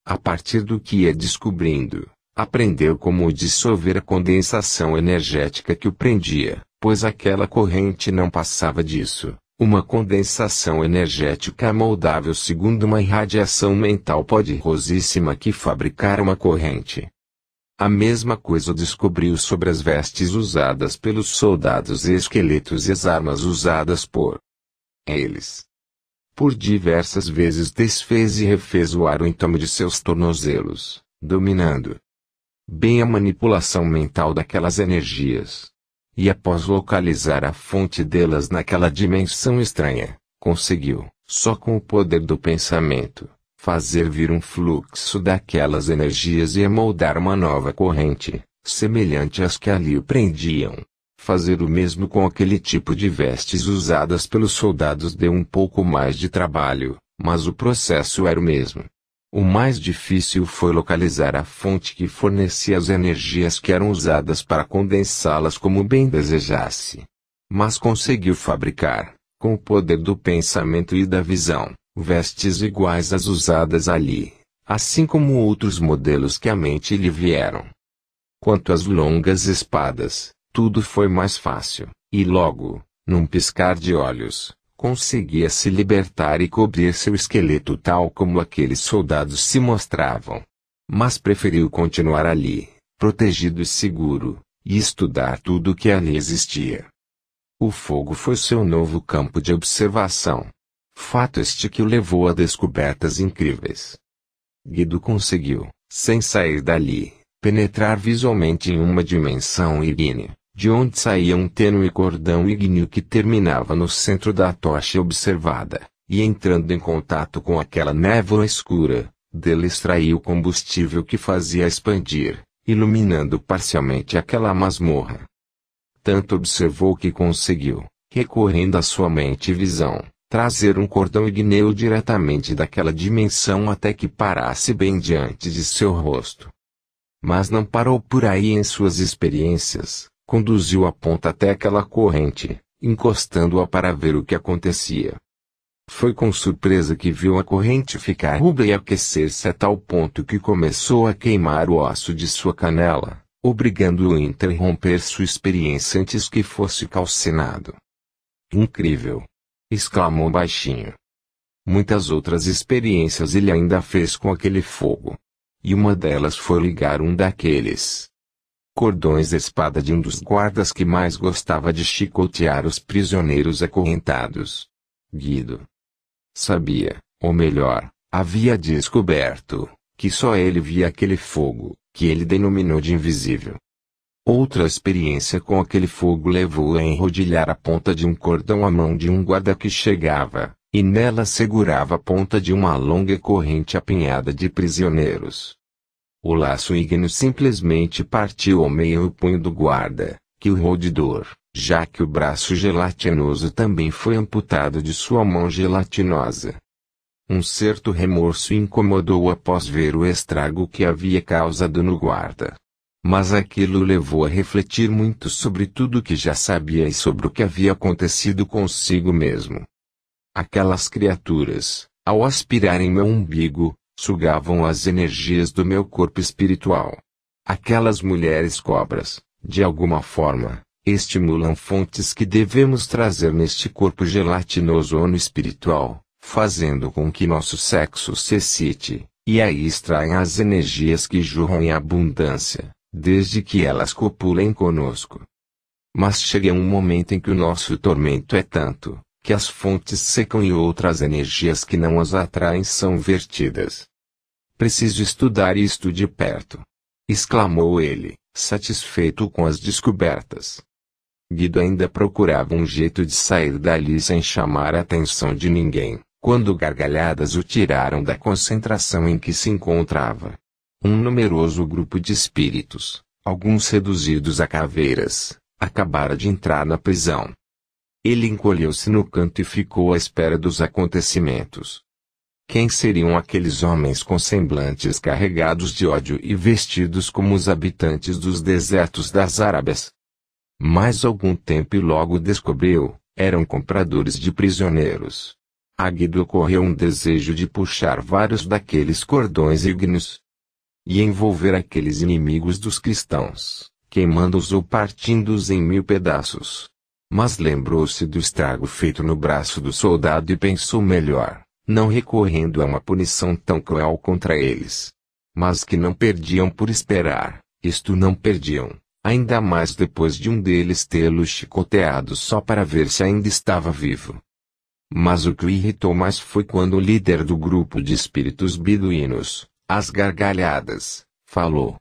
Speaker 1: a partir do que ia é descobrindo, aprendeu como dissolver a condensação energética que o prendia, pois aquela corrente não passava disso. Uma condensação energética moldável segundo uma irradiação mental poderosíssima que fabricar uma corrente. A mesma coisa descobriu sobre as vestes usadas pelos soldados e esqueletos e as armas usadas por eles. Por diversas vezes desfez e refez o arointome de seus tornozelos, dominando bem a manipulação mental daquelas energias. E após localizar a fonte delas naquela dimensão estranha, conseguiu, só com o poder do pensamento, fazer vir um fluxo daquelas energias e emoldar uma nova corrente, semelhante às que ali o prendiam. Fazer o mesmo com aquele tipo de vestes usadas pelos soldados deu um pouco mais de trabalho, mas o processo era o mesmo. O mais difícil foi localizar a fonte que fornecia as energias que eram usadas para condensá-las como bem desejasse. Mas conseguiu fabricar, com o poder do pensamento e da visão, vestes iguais às usadas ali, assim como outros modelos que à mente lhe vieram. Quanto às longas espadas, tudo foi mais fácil, e logo, num piscar de olhos, conseguia se libertar e cobrir seu esqueleto tal como aqueles soldados se mostravam. Mas preferiu continuar ali, protegido e seguro, e estudar tudo o que ali existia. O fogo foi seu novo campo de observação. Fato este que o levou a descobertas incríveis. Guido conseguiu, sem sair dali, penetrar visualmente em uma dimensão irine, de onde saía um tênue cordão ígneo que terminava no centro da tocha observada, e entrando em contato com aquela névoa escura, dele extraía o combustível que fazia expandir, iluminando parcialmente aquela masmorra. Tanto observou que conseguiu, recorrendo à sua mente e visão, trazer um cordão igneo diretamente daquela dimensão até que parasse bem diante de seu rosto. Mas não parou por aí em suas experiências conduziu a ponta até aquela corrente, encostando-a para ver o que acontecia. Foi com surpresa que viu a corrente ficar rubra e aquecer-se a tal ponto que começou a queimar o osso de sua canela, obrigando-o a interromper sua experiência antes que fosse calcinado. Incrível! exclamou baixinho. Muitas outras experiências ele ainda fez com aquele fogo. E uma delas foi ligar um daqueles cordões espada de um dos guardas que mais gostava de chicotear os prisioneiros acorrentados. Guido sabia, ou melhor, havia descoberto, que só ele via aquele fogo, que ele denominou de invisível. Outra experiência com aquele fogo levou a enrodilhar a ponta de um cordão à mão de um guarda que chegava, e nela segurava a ponta de uma longa corrente apinhada de prisioneiros. O laço ígneo simplesmente partiu ao meio o punho do guarda, que o dor, já que o braço gelatinoso também foi amputado de sua mão gelatinosa. Um certo remorso incomodou após ver o estrago que havia causado no guarda. Mas aquilo o levou a refletir muito sobre tudo o que já sabia e sobre o que havia acontecido consigo mesmo. Aquelas criaturas, ao aspirarem meu umbigo, sugavam as energias do meu corpo espiritual. Aquelas mulheres cobras, de alguma forma, estimulam fontes que devemos trazer neste corpo gelatinoso ou no espiritual, fazendo com que nosso sexo se excite, e aí extraem as energias que jorram em abundância, desde que elas copulem conosco. Mas chega um momento em que o nosso tormento é tanto, que as fontes secam e outras energias que não as atraem são vertidas. Preciso estudar isto de perto. exclamou ele, satisfeito com as descobertas. Guido ainda procurava um jeito de sair dali sem chamar a atenção de ninguém, quando gargalhadas o tiraram da concentração em que se encontrava. Um numeroso grupo de espíritos, alguns reduzidos a caveiras, acabara de entrar na prisão. Ele encolheu-se no canto e ficou à espera dos acontecimentos. Quem seriam aqueles homens com semblantes carregados de ódio e vestidos como os habitantes dos desertos das Arábias? Mais algum tempo e logo descobriu, eram compradores de prisioneiros. A Guido ocorreu um desejo de puxar vários daqueles cordões ígneos e envolver aqueles inimigos dos cristãos, queimando-os ou partindo-os em mil pedaços. Mas lembrou-se do estrago feito no braço do soldado e pensou melhor, não recorrendo a uma punição tão cruel contra eles. Mas que não perdiam por esperar, isto não perdiam, ainda mais depois de um deles tê-lo chicoteado só para ver se ainda estava vivo. Mas o que o irritou mais foi quando o líder do grupo de espíritos beduínos, às gargalhadas, falou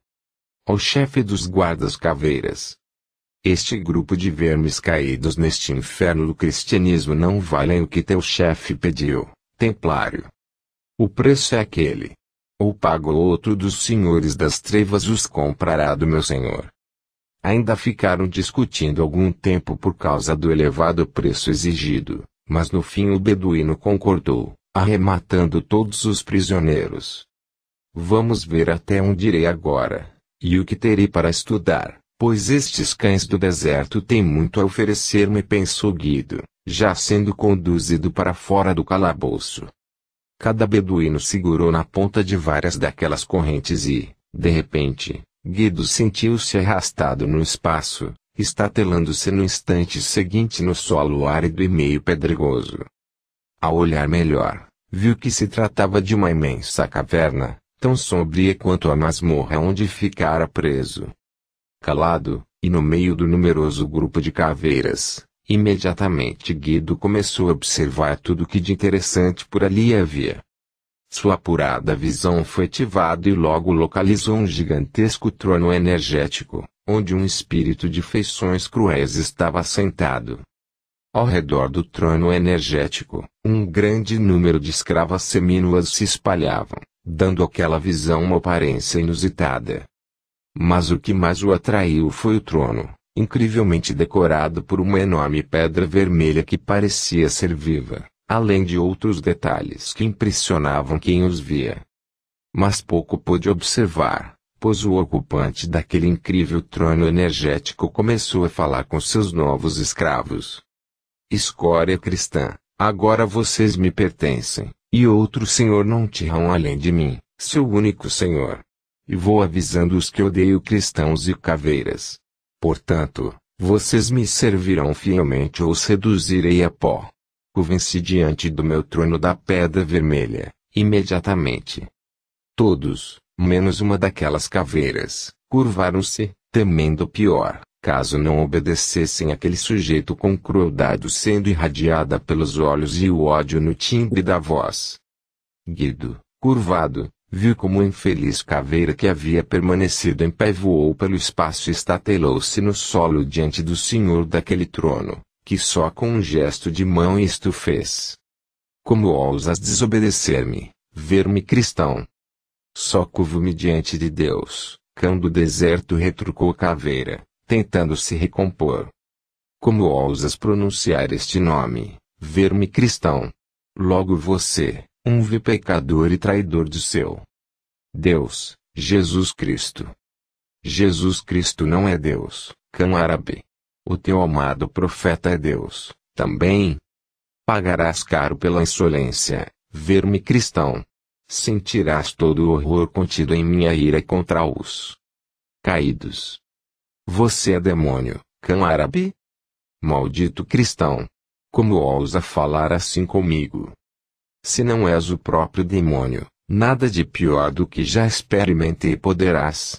Speaker 1: ao chefe dos guardas caveiras, este grupo de vermes caídos neste inferno do cristianismo não valem o que teu chefe pediu, templário. O preço é aquele. Ou pago outro dos senhores das trevas os comprará do meu senhor. Ainda ficaram discutindo algum tempo por causa do elevado preço exigido, mas no fim o beduíno concordou, arrematando todos os prisioneiros. Vamos ver até onde irei agora, e o que terei para estudar. Pois estes cães do deserto têm muito a oferecer-me pensou Guido, já sendo conduzido para fora do calabouço. Cada beduíno segurou na ponta de várias daquelas correntes e, de repente, Guido sentiu-se arrastado no espaço, estatelando-se no instante seguinte no solo árido e meio pedregoso. Ao olhar melhor, viu que se tratava de uma imensa caverna, tão sombria quanto a masmorra onde ficara preso calado, e no meio do numeroso grupo de caveiras, imediatamente Guido começou a observar tudo que de interessante por ali havia. Sua apurada visão foi ativada e logo localizou um gigantesco trono energético, onde um espírito de feições cruéis estava sentado. Ao redor do trono energético, um grande número de escravas semínuas se espalhavam, dando àquela visão uma aparência inusitada. Mas o que mais o atraiu foi o trono, incrivelmente decorado por uma enorme pedra vermelha que parecia ser viva, além de outros detalhes que impressionavam quem os via. Mas pouco pôde observar, pois o ocupante daquele incrível trono energético começou a falar com seus novos escravos. Escória cristã, agora vocês me pertencem, e outro senhor não terão além de mim, seu único senhor e vou avisando os que odeio cristãos e caveiras. Portanto, vocês me servirão fielmente ou seduzirei a pó. Convenci diante do meu trono da pedra vermelha, imediatamente. Todos, menos uma daquelas caveiras, curvaram-se, temendo o pior, caso não obedecessem aquele sujeito com crueldade sendo irradiada pelos olhos e o ódio no timbre da voz. Guido, curvado, viu como a infeliz caveira que havia permanecido em pé voou pelo espaço e estatelou-se no solo diante do senhor daquele trono, que só com um gesto de mão isto fez. Como ousas desobedecer-me, ver-me cristão? Só curvo-me diante de Deus, cão do deserto retrucou caveira, tentando se recompor. Como ousas pronunciar este nome, ver-me cristão? Logo você, um vil pecador e traidor de seu Deus, Jesus Cristo. Jesus Cristo não é Deus, cão árabe. O teu amado profeta é Deus, também. Pagarás caro pela insolência, ver-me cristão. Sentirás todo o horror contido em minha ira contra os caídos. Você é demônio, cão árabe? Maldito cristão! Como ousa falar assim comigo? Se não és o próprio demônio, nada de pior do que já experimentei poderás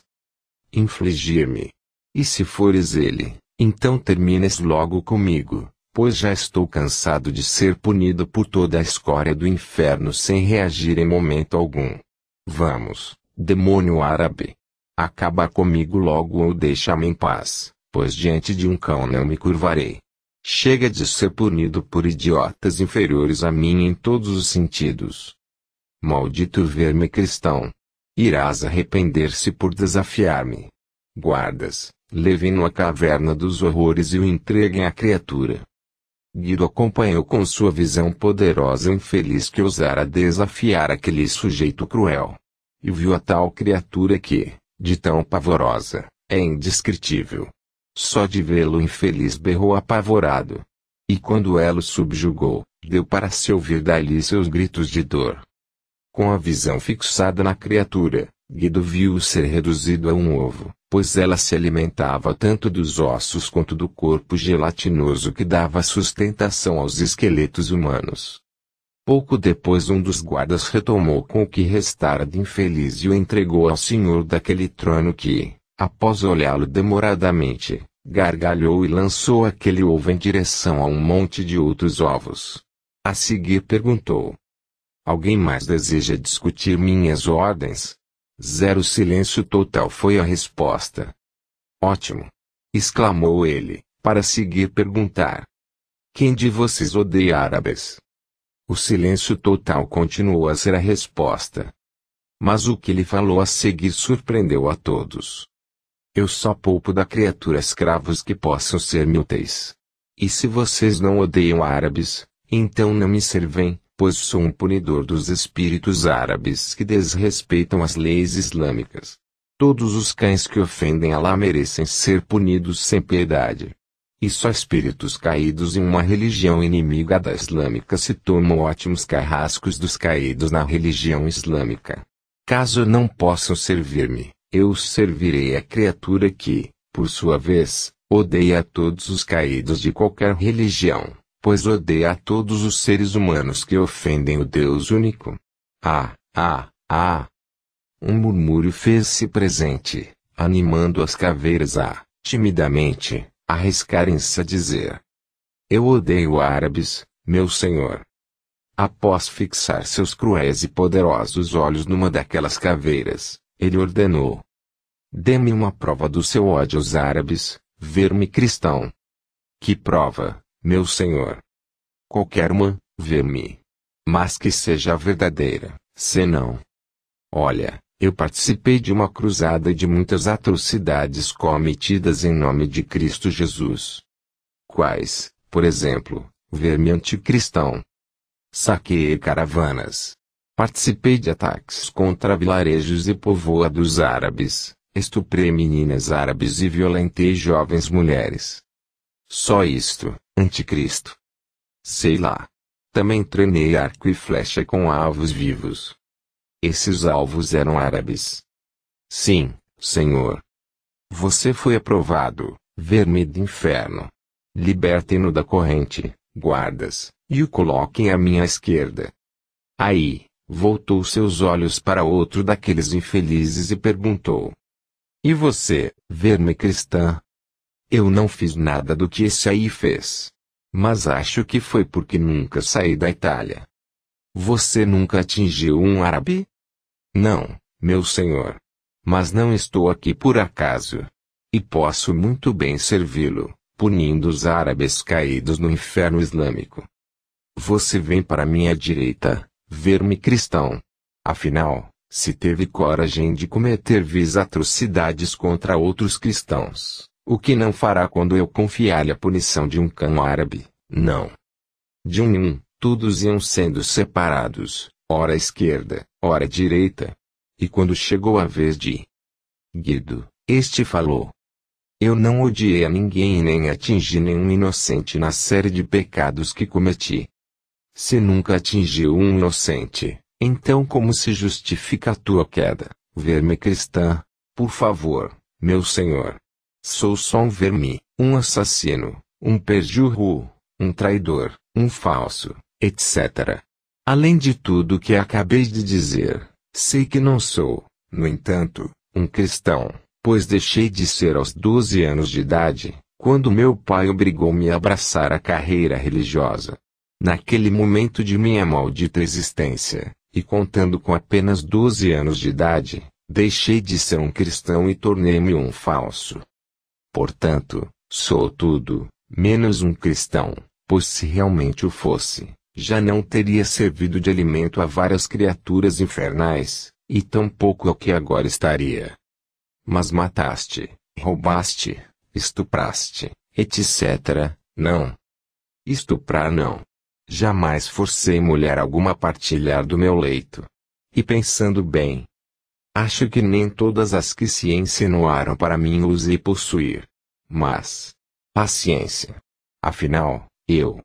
Speaker 1: infligir-me. E se fores ele, então termines logo comigo, pois já estou cansado de ser punido por toda a escória do inferno sem reagir em momento algum. Vamos, demônio árabe. Acaba comigo logo ou deixa-me em paz, pois diante de um cão não me curvarei. Chega de ser punido por idiotas inferiores a mim em todos os sentidos. Maldito verme cristão! Irás arrepender-se por desafiar-me. Guardas, levem-no à caverna dos horrores e o entreguem à criatura. Guido acompanhou com sua visão poderosa o infeliz que ousara desafiar aquele sujeito cruel. E viu a tal criatura que, de tão pavorosa, é indescritível. Só de vê-lo infeliz berrou apavorado. E quando ela o subjugou, deu para se ouvir dali seus gritos de dor. Com a visão fixada na criatura, Guido viu-o ser reduzido a um ovo, pois ela se alimentava tanto dos ossos quanto do corpo gelatinoso que dava sustentação aos esqueletos humanos. Pouco depois um dos guardas retomou com o que restara de infeliz e o entregou ao senhor daquele trono que, Após olhá-lo demoradamente, gargalhou e lançou aquele ovo em direção a um monte de outros ovos. A seguir perguntou: Alguém mais deseja discutir minhas ordens? Zero silêncio total foi a resposta. Ótimo! exclamou ele, para seguir perguntar: Quem de vocês odeia árabes? O silêncio total continuou a ser a resposta. Mas o que ele falou a seguir surpreendeu a todos. Eu só poupo da criatura escravos que possam ser-me úteis. E se vocês não odeiam árabes, então não me servem, pois sou um punidor dos espíritos árabes que desrespeitam as leis islâmicas. Todos os cães que ofendem Allah merecem ser punidos sem piedade. E só espíritos caídos em uma religião inimiga da islâmica se tomam ótimos carrascos dos caídos na religião islâmica. Caso não possam servir-me, eu servirei a criatura que, por sua vez, odeia a todos os caídos de qualquer religião, pois odeia a todos os seres humanos que ofendem o Deus único. Ah, ah, ah! Um murmúrio fez-se presente, animando as caveiras a, timidamente, arriscarem-se a dizer: Eu odeio árabes, meu senhor. Após fixar seus cruéis e poderosos olhos numa daquelas caveiras, ele ordenou: Dê-me uma prova do seu ódio aos árabes, ver-me cristão. Que prova, meu senhor? Qualquer uma, ver-me. Mas que seja verdadeira, senão. Olha, eu participei de uma cruzada e de muitas atrocidades cometidas em nome de Cristo Jesus. Quais, por exemplo, ver-me anticristão? Saqueei caravanas, Participei de ataques contra vilarejos e povoados árabes, estuprei meninas árabes e violentei jovens mulheres. Só isto, anticristo. Sei lá. Também treinei arco e flecha com alvos vivos. Esses alvos eram árabes. Sim, senhor. Você foi aprovado, verme do inferno. Libertem-no da corrente, guardas, e o coloquem à minha esquerda. Aí, voltou seus olhos para outro daqueles infelizes e perguntou: E você, verme cristã? Eu não fiz nada do que esse aí fez. Mas acho que foi porque nunca saí da Itália. Você nunca atingiu um árabe? Não, meu senhor. Mas não estou aqui por acaso. E posso muito bem servi-lo, punindo os árabes caídos no inferno islâmico. Você vem para minha direita, ver-me cristão. Afinal, se teve coragem de cometer vis atrocidades contra outros cristãos, o que não fará quando eu confiar-lhe a punição de um cão árabe, não. De um em um, todos iam sendo separados, ora esquerda, ora direita. E quando chegou a vez de Guido, este falou. Eu não odiei a ninguém nem atingi nenhum inocente na série de pecados que cometi. Se nunca atingiu um inocente, então como se justifica a tua queda, verme cristã? Por favor, meu senhor. Sou só um verme, um assassino, um perjuro, um traidor, um falso, etc. Além de tudo que acabei de dizer, sei que não sou, no entanto, um cristão, pois deixei de ser aos 12 anos de idade, quando meu pai obrigou-me a abraçar a carreira religiosa naquele momento de minha maldita existência, e contando com apenas 12 anos de idade, deixei de ser um cristão e tornei-me um falso. Portanto, sou tudo, menos um cristão, pois se realmente o fosse, já não teria servido de alimento a várias criaturas infernais, e tampouco ao que agora estaria. Mas mataste, roubaste, estupraste, etc. Não. Estuprar não. Jamais forcei mulher alguma a partilhar do meu leito. E pensando bem, acho que nem todas as que se insinuaram para mim usei possuir. Mas, paciência. Afinal, eu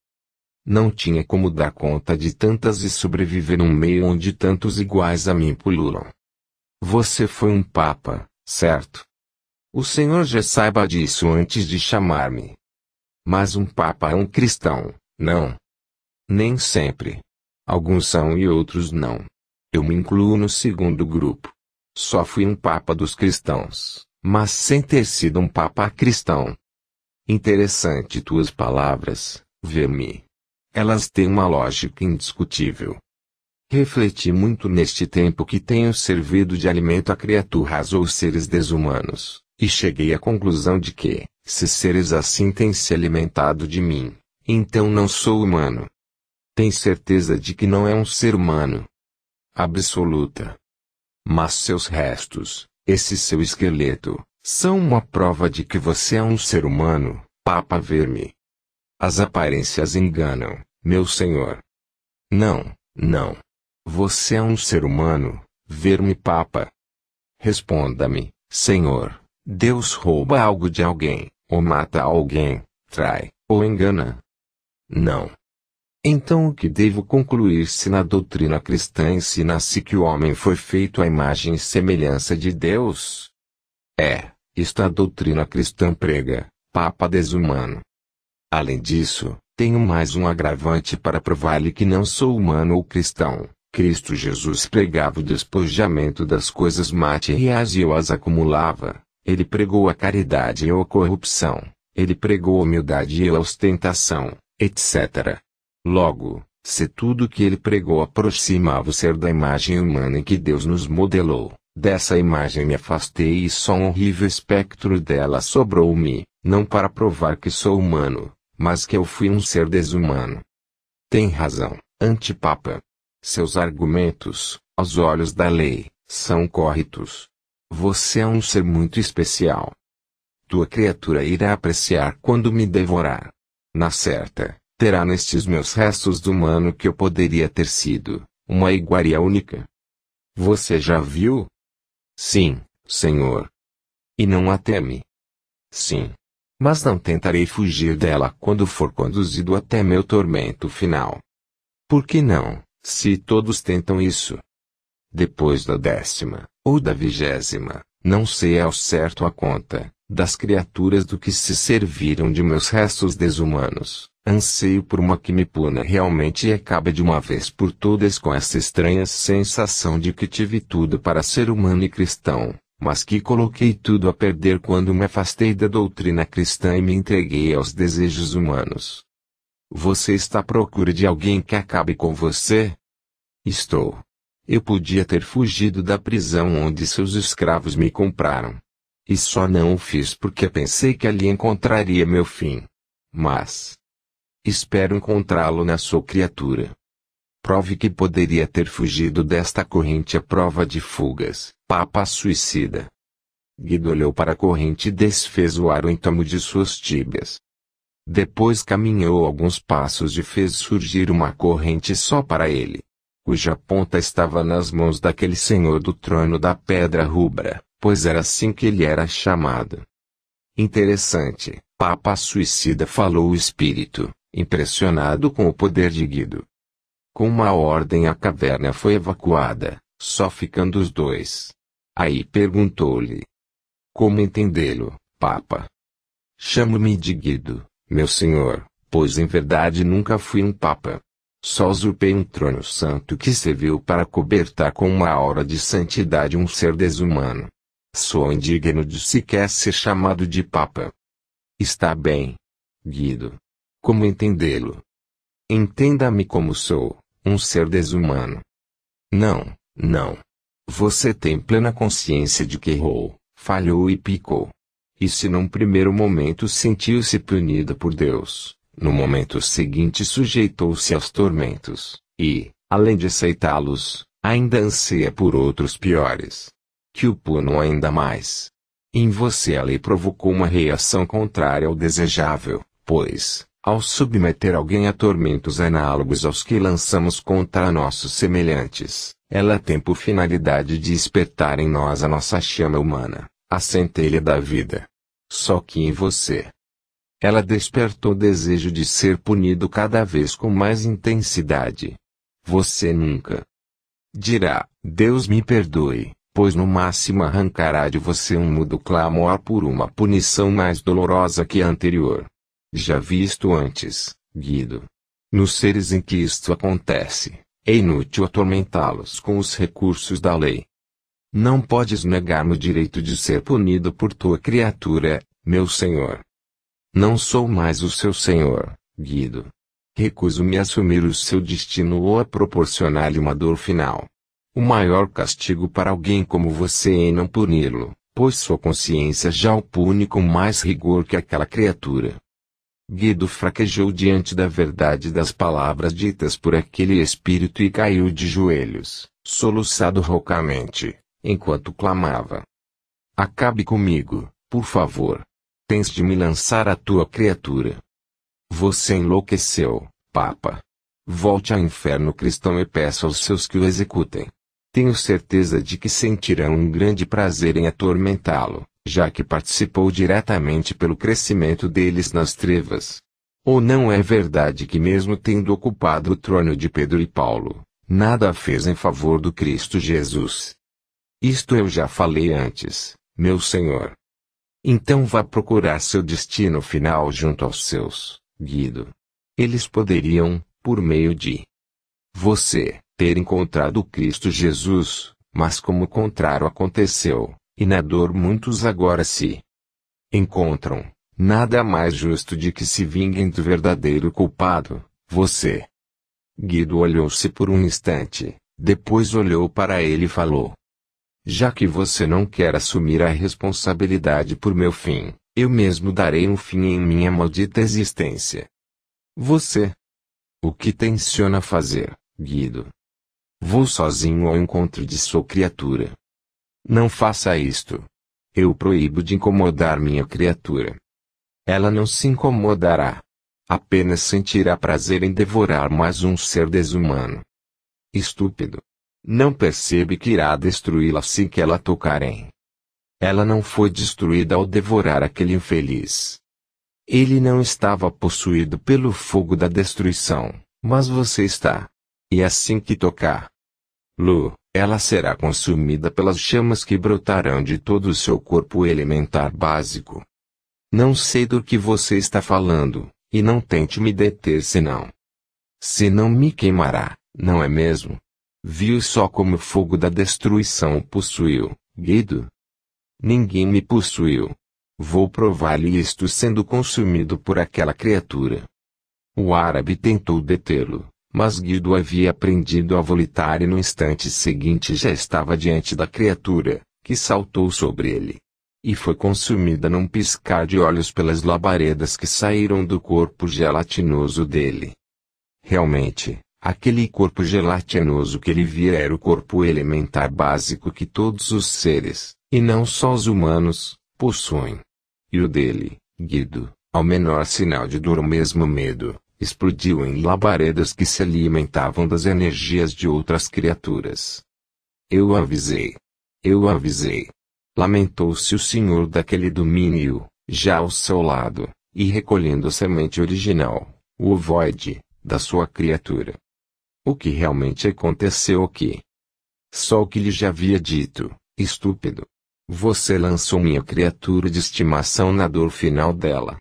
Speaker 1: não tinha como dar conta de tantas e sobreviver num meio onde tantos iguais a mim pululam. Você foi um papa, certo? O senhor já saiba disso antes de chamar-me. Mas um papa é um cristão, não? Nem sempre. Alguns são e outros não. Eu me incluo no segundo grupo. Só fui um papa dos cristãos, mas sem ter sido um papa cristão. Interessante tuas palavras, Vermi. Elas têm uma lógica indiscutível. Refleti muito neste tempo que tenho servido de alimento a criaturas ou seres desumanos, e cheguei à conclusão de que, se seres assim têm se alimentado de mim, então não sou humano tem certeza de que não é um ser humano absoluta. Mas seus restos, esse seu esqueleto, são uma prova de que você é um ser humano, Papa Verme. As aparências enganam, meu senhor. Não, não. Você é um ser humano, Verme Papa. Responda-me, senhor. Deus rouba algo de alguém, ou mata alguém, trai, ou engana. Não. Então o que devo concluir se na doutrina cristã ensina-se que o homem foi feito à imagem e semelhança de Deus? É, isto a doutrina cristã prega, Papa desumano. Além disso, tenho mais um agravante para provar-lhe que não sou humano ou cristão. Cristo Jesus pregava o despojamento das coisas materiais e eu as acumulava. Ele pregou a caridade e eu a corrupção. Ele pregou a humildade e eu a ostentação, etc. Logo, se tudo que ele pregou aproximava o ser da imagem humana em que Deus nos modelou, dessa imagem me afastei e só um horrível espectro dela sobrou-me, não para provar que sou humano, mas que eu fui um ser desumano. Tem razão, antipapa. Seus argumentos, aos olhos da lei, são corretos. Você é um ser muito especial. Tua criatura irá apreciar quando me devorar. Na certa, terá nestes meus restos do humano que eu poderia ter sido, uma iguaria única. Você já viu? Sim, senhor. E não a teme? Sim. Mas não tentarei fugir dela quando for conduzido até meu tormento final. Por que não, se todos tentam isso? Depois da décima, ou da vigésima, não sei ao certo a conta, das criaturas do que se serviram de meus restos desumanos, Anseio por uma que me puna realmente e é acabe de uma vez por todas com essa estranha sensação de que tive tudo para ser humano e cristão, mas que coloquei tudo a perder quando me afastei da doutrina cristã e me entreguei aos desejos humanos. Você está à procura de alguém que acabe com você? Estou. Eu podia ter fugido da prisão onde seus escravos me compraram. E só não o fiz porque pensei que ali encontraria meu fim. Mas, Espero encontrá-lo na sua criatura. Prove que poderia ter fugido desta corrente à prova de fugas, papa suicida. Guido olhou para a corrente e desfez o ar em tomo de suas tíbias. Depois caminhou alguns passos e fez surgir uma corrente só para ele, cuja ponta tá estava nas mãos daquele senhor do trono da pedra rubra, pois era assim que ele era chamado. Interessante, Papa Suicida falou o espírito impressionado com o poder de Guido. Com uma ordem a caverna foi evacuada, só ficando os dois. Aí perguntou-lhe: Como entendê-lo, Papa? Chamo-me de Guido, meu senhor, pois em verdade nunca fui um Papa. Só usurpei um trono santo que serviu para cobertar com uma aura de santidade um ser desumano. Sou indigno de sequer ser chamado de Papa. Está bem. Guido, como entendê-lo? Entenda-me como sou, um ser desumano. Não, não. Você tem plena consciência de que errou, falhou e picou. E se num primeiro momento sentiu-se punida por Deus, no momento seguinte sujeitou-se aos tormentos, e, além de aceitá-los, ainda anseia por outros piores. Que o punam ainda mais. Em você a lei provocou uma reação contrária ao desejável, pois, ao submeter alguém a tormentos análogos aos que lançamos contra nossos semelhantes, ela tem por finalidade de em nós a nossa chama humana, a centelha da vida. Só que em você. Ela despertou o desejo de ser punido cada vez com mais intensidade. Você nunca dirá, Deus me perdoe, pois no máximo arrancará de você um mudo clamor por uma punição mais dolorosa que a anterior. Já visto antes, Guido. Nos seres em que isto acontece, é inútil atormentá-los com os recursos da lei. Não podes negar-me o direito de ser punido por tua criatura, meu senhor. Não sou mais o seu senhor, Guido. Recuso-me a assumir o seu destino ou a proporcionar-lhe uma dor final. O maior castigo para alguém como você é não puni-lo, pois sua consciência já o pune com mais rigor que aquela criatura. Guido fraquejou diante da verdade das palavras ditas por aquele espírito e caiu de joelhos, soluçado roucamente, enquanto clamava: Acabe comigo, por favor. Tens de me lançar a tua criatura. Você enlouqueceu, Papa. Volte ao inferno cristão e peça aos seus que o executem. Tenho certeza de que sentirão um grande prazer em atormentá-lo, já que participou diretamente pelo crescimento deles nas trevas. Ou não é verdade que, mesmo tendo ocupado o trono de Pedro e Paulo, nada fez em favor do Cristo Jesus? Isto eu já falei antes, meu Senhor. Então vá procurar seu destino final junto aos seus, Guido. Eles poderiam, por meio de você, ter encontrado o Cristo Jesus, mas como o contrário aconteceu, e na dor muitos agora se encontram. Nada mais justo de que se vinguem do verdadeiro culpado, você. Guido olhou-se por um instante, depois olhou para ele e falou: Já que você não quer assumir a responsabilidade por meu fim, eu mesmo darei um fim em minha maldita existência. Você. O que tenciona fazer, Guido? Vou sozinho ao encontro de sua criatura, não faça isto. Eu proíbo de incomodar minha criatura. Ela não se incomodará. Apenas sentirá prazer em devorar mais um ser desumano. Estúpido. Não percebe que irá destruí-la assim que ela tocar em. Ela não foi destruída ao devorar aquele infeliz. Ele não estava possuído pelo fogo da destruição, mas você está. E é assim que tocar. Lu, ela será consumida pelas chamas que brotarão de todo o seu corpo elementar básico. Não sei do que você está falando, e não tente me deter senão. Se não me queimará, não é mesmo? Viu só como o fogo da destruição o possuiu, Guido? Ninguém me possuiu. Vou provar-lhe isto sendo consumido por aquela criatura. O árabe tentou detê-lo, mas Guido havia aprendido a volitar e no instante seguinte já estava diante da criatura, que saltou sobre ele. E foi consumida num piscar de olhos pelas labaredas que saíram do corpo gelatinoso dele. Realmente, aquele corpo gelatinoso que ele via era o corpo elementar básico que todos os seres, e não só os humanos, possuem. E o dele, Guido, ao menor sinal de dor ou mesmo medo, explodiu em labaredas que se alimentavam das energias de outras criaturas. Eu avisei. Eu avisei. Lamentou-se o senhor daquele domínio, já ao seu lado, e recolhendo a semente original, o ovoide, da sua criatura. O que realmente aconteceu aqui? Só o que lhe já havia dito, estúpido. Você lançou minha criatura de estimação na dor final dela.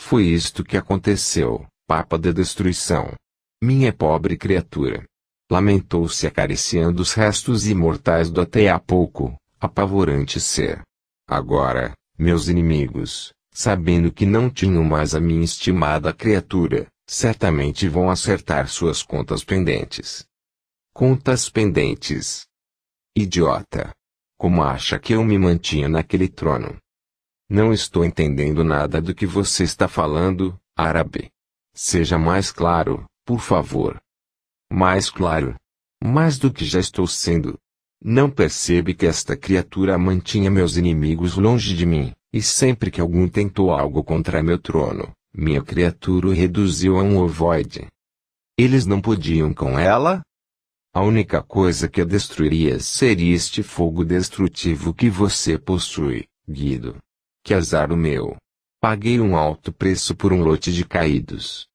Speaker 1: Foi isto que aconteceu papa da destruição. Minha pobre criatura! Lamentou-se acariciando os restos imortais do até há pouco, apavorante ser. Agora, meus inimigos, sabendo que não tinham mais a minha estimada criatura, certamente vão acertar suas contas pendentes. Contas pendentes. Idiota! Como acha que eu me mantinha naquele trono? Não estou entendendo nada do que você está falando, árabe. Seja mais claro, por favor. Mais claro. Mais do que já estou sendo. Não percebe que esta criatura mantinha meus inimigos longe de mim, e sempre que algum tentou algo contra meu trono, minha criatura o reduziu a um ovoide. Eles não podiam com ela? A única coisa que a destruiria seria este fogo destrutivo que você possui, Guido. Que azar o meu! Paguei um alto preço por um lote de caídos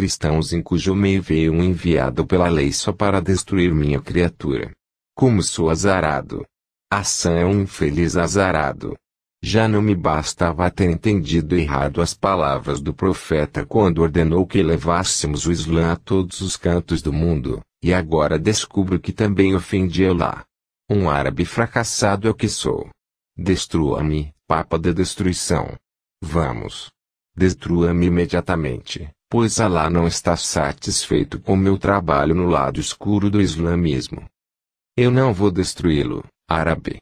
Speaker 1: cristãos em cujo meio veio um enviado pela lei só para destruir minha criatura. Como sou azarado! Assã é um infeliz azarado. Já não me bastava ter entendido errado as palavras do profeta quando ordenou que levássemos o Islã a todos os cantos do mundo, e agora descubro que também ofendi lá. Um árabe fracassado é o que sou. Destrua-me, papa da destruição. Vamos. Destrua-me imediatamente pois Alá não está satisfeito com meu trabalho no lado escuro do islamismo. Eu não vou destruí-lo, árabe.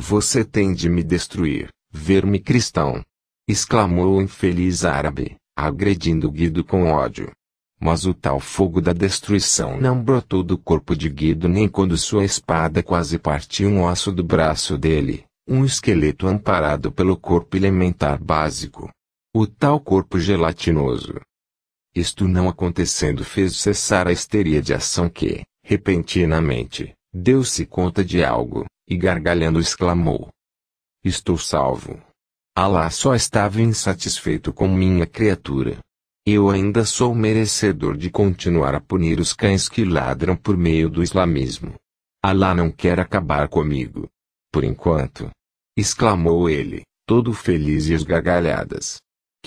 Speaker 1: Você tem de me destruir, ver-me cristão. Exclamou o infeliz árabe, agredindo Guido com ódio. Mas o tal fogo da destruição não brotou do corpo de Guido nem quando sua espada quase partiu um osso do braço dele, um esqueleto amparado pelo corpo elementar básico. O tal corpo gelatinoso, isto não acontecendo fez cessar a histeria de ação que, repentinamente, deu-se conta de algo, e gargalhando exclamou: Estou salvo. Alá só estava insatisfeito com minha criatura. Eu ainda sou merecedor de continuar a punir os cães que ladram por meio do islamismo. Alá não quer acabar comigo. Por enquanto. Exclamou ele, todo feliz e as gargalhadas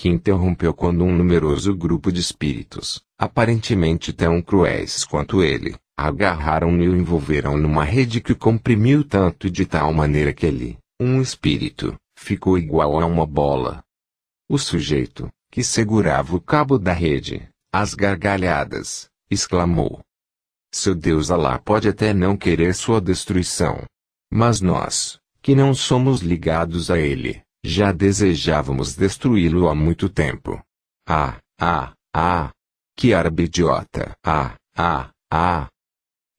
Speaker 1: que interrompeu quando um numeroso grupo de espíritos, aparentemente tão cruéis quanto ele, agarraram-no e o envolveram numa rede que o comprimiu tanto de tal maneira que ele, um espírito, ficou igual a uma bola. O sujeito, que segurava o cabo da rede, às gargalhadas, exclamou: Seu Deus Alá pode até não querer sua destruição. Mas nós, que não somos ligados a ele, já desejávamos destruí-lo há muito tempo. Ah, ah, ah! Que árabe idiota! Ah, ah, ah!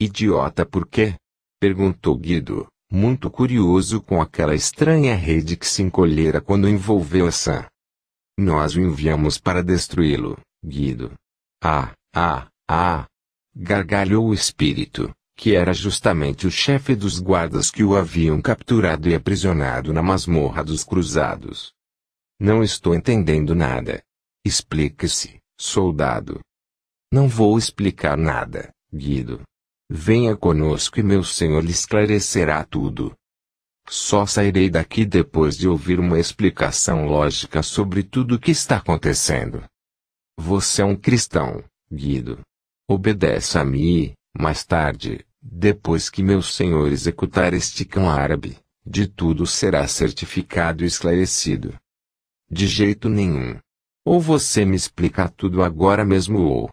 Speaker 1: Idiota por quê? Perguntou Guido, muito curioso com aquela estranha rede que se encolhera quando envolveu a Sam. Nós o enviamos para destruí-lo, Guido. Ah, ah, ah! Gargalhou o espírito que era justamente o chefe dos guardas que o haviam capturado e aprisionado na masmorra dos cruzados. Não estou entendendo nada. Explique-se, soldado. Não vou explicar nada, Guido. Venha conosco e meu senhor lhe esclarecerá tudo. Só sairei daqui depois de ouvir uma explicação lógica sobre tudo o que está acontecendo. Você é um cristão, Guido. Obedeça a mim, mais tarde, depois que meu senhor executar este cão árabe, de tudo será certificado e esclarecido. De jeito nenhum. Ou você me explica tudo agora mesmo ou...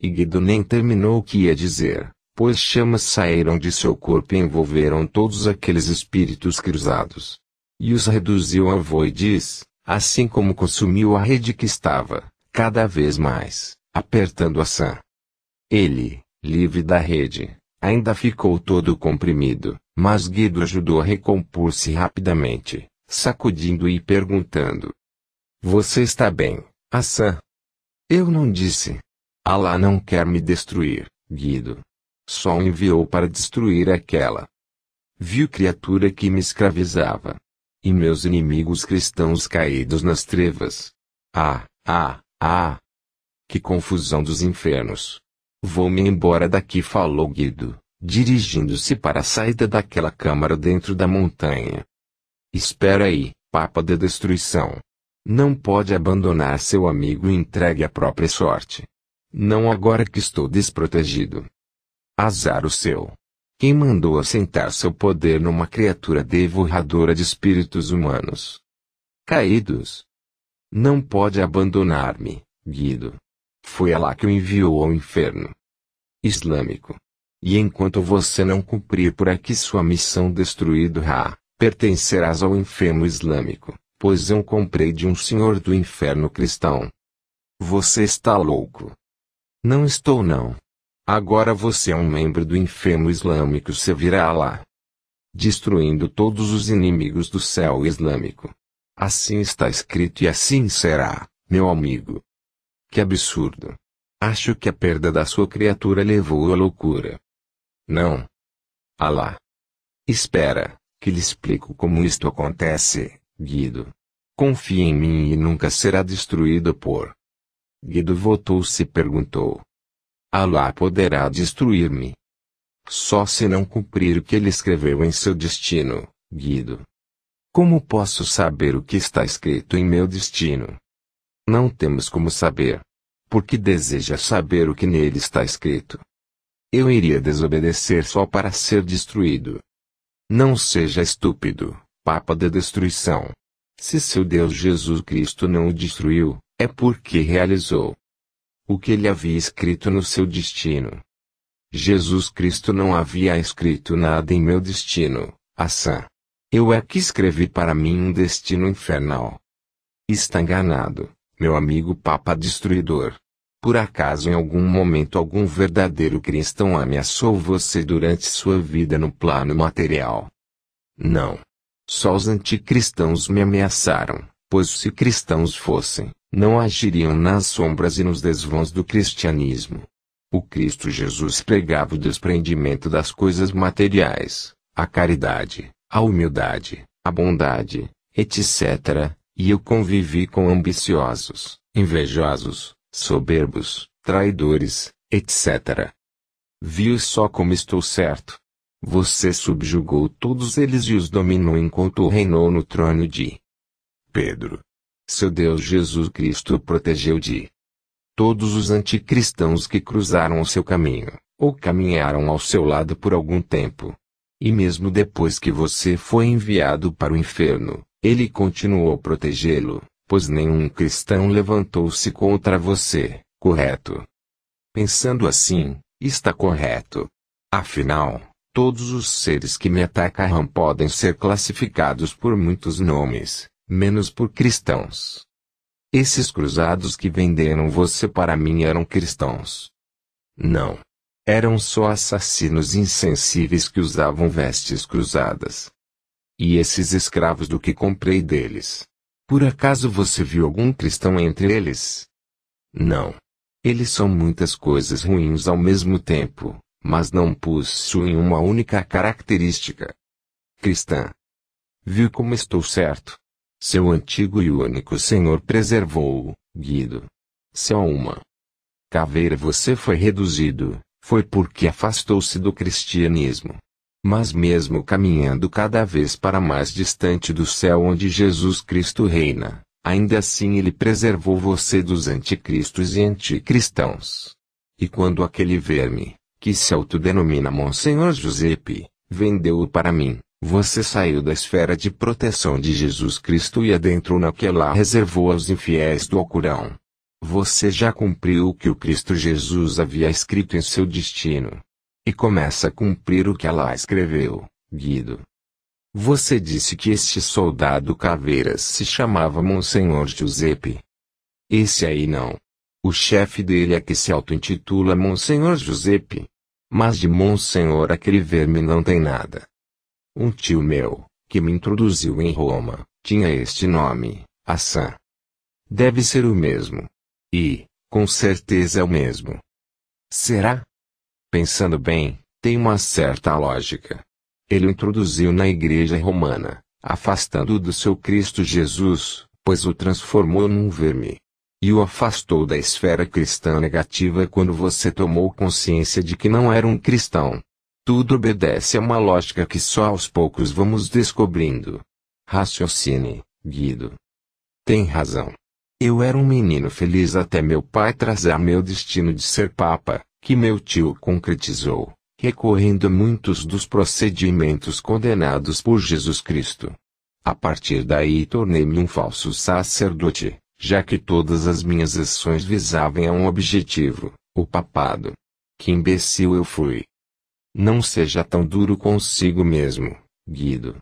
Speaker 1: E Guido nem terminou o que ia dizer, pois chamas saíram de seu corpo e envolveram todos aqueles espíritos cruzados. E os reduziu ao voidis, assim como consumiu a rede que estava, cada vez mais, apertando a sã. Ele, livre da rede, Ainda ficou todo comprimido, mas Guido ajudou a recompor-se rapidamente, sacudindo e perguntando: Você está bem, Assan? Eu não disse. Allah não quer me destruir, Guido. Só enviou para destruir aquela Viu criatura que me escravizava. E meus inimigos cristãos caídos nas trevas. Ah, ah, ah! Que confusão dos infernos! Vou-me embora daqui falou Guido, dirigindo-se para a saída daquela câmara dentro da montanha. Espera aí, Papa da Destruição. Não pode abandonar seu amigo e entregue à própria sorte. Não agora que estou desprotegido. Azar o seu. Quem mandou assentar seu poder numa criatura devoradora de espíritos humanos? Caídos. Não pode abandonar-me, Guido. Foi Allah que o enviou ao inferno islâmico. E enquanto você não cumprir por aqui sua missão destruído Ra, pertencerás ao inferno islâmico, pois eu comprei de um senhor do inferno cristão. Você está louco. Não estou não. Agora você é um membro do inferno islâmico servirá a Allah. Destruindo todos os inimigos do céu islâmico. Assim está escrito e assim será, meu amigo. Que absurdo! Acho que a perda da sua criatura levou-o à loucura. Não. Alá. Espera, que lhe explico como isto acontece, Guido. Confie em mim e nunca será destruído por. Guido voltou-se e perguntou. Alá poderá destruir-me. Só se não cumprir o que ele escreveu em seu destino, Guido. Como posso saber o que está escrito em meu destino? não temos como saber. Porque deseja saber o que nele está escrito. Eu iria desobedecer só para ser destruído. Não seja estúpido, papa da destruição. Se seu Deus Jesus Cristo não o destruiu, é porque realizou o que ele havia escrito no seu destino. Jesus Cristo não havia escrito nada em meu destino, Assã. Eu é que escrevi para mim um destino infernal. Está enganado meu amigo Papa Destruidor. Por acaso em algum momento algum verdadeiro cristão ameaçou você durante sua vida no plano material? Não. Só os anticristãos me ameaçaram, pois se cristãos fossem, não agiriam nas sombras e nos desvãos do cristianismo. O Cristo Jesus pregava o desprendimento das coisas materiais, a caridade, a humildade, a bondade, etc., e eu convivi com ambiciosos, invejosos, soberbos, traidores, etc. Viu só como estou certo? Você subjugou todos eles e os dominou enquanto reinou no trono de Pedro. Seu Deus Jesus Cristo o protegeu de todos os anticristãos que cruzaram o seu caminho, ou caminharam ao seu lado por algum tempo. E mesmo depois que você foi enviado para o inferno, ele continuou protegê-lo, pois nenhum cristão levantou-se contra você, correto? Pensando assim, está correto. Afinal, todos os seres que me atacaram podem ser classificados por muitos nomes, menos por cristãos. Esses cruzados que venderam você para mim eram cristãos. Não. Eram só assassinos insensíveis que usavam vestes cruzadas. E esses escravos do que comprei deles? Por acaso você viu algum cristão entre eles? Não. Eles são muitas coisas ruins ao mesmo tempo, mas não possuem uma única característica cristã. Viu como estou certo? Seu antigo e único Senhor preservou-o, Guido. Se a uma caveira você foi reduzido, foi porque afastou-se do cristianismo mas mesmo caminhando cada vez para mais distante do céu onde Jesus Cristo reina, ainda assim ele preservou você dos anticristos e anticristãos. E quando aquele verme, que se autodenomina Monsenhor Giuseppe, vendeu-o para mim, você saiu da esfera de proteção de Jesus Cristo e adentrou na que lá reservou aos infiéis do Alcorão. Você já cumpriu o que o Cristo Jesus havia escrito em seu destino. E começa a cumprir o que ela escreveu, Guido. Você disse que este soldado Caveiras se chamava Monsenhor Giuseppe. Esse aí não. O chefe dele é que se auto-intitula Monsenhor Giuseppe. Mas de Monsenhor aquele verme não tem nada. Um tio meu, que me introduziu em Roma, tinha este nome, Assan. Deve ser o mesmo. E, com certeza é o mesmo. Será? pensando bem, tem uma certa lógica. Ele o introduziu na igreja romana, afastando-o do seu Cristo Jesus, pois o transformou num verme. E o afastou da esfera cristã negativa quando você tomou consciência de que não era um cristão. Tudo obedece a uma lógica que só aos poucos vamos descobrindo. Raciocine, Guido. Tem razão. Eu era um menino feliz até meu pai trazer meu destino de ser papa, que meu tio concretizou, recorrendo a muitos dos procedimentos condenados por Jesus Cristo. A partir daí tornei-me um falso sacerdote, já que todas as minhas ações visavam a um objetivo, o papado. Que imbecil eu fui! Não seja tão duro consigo mesmo, Guido.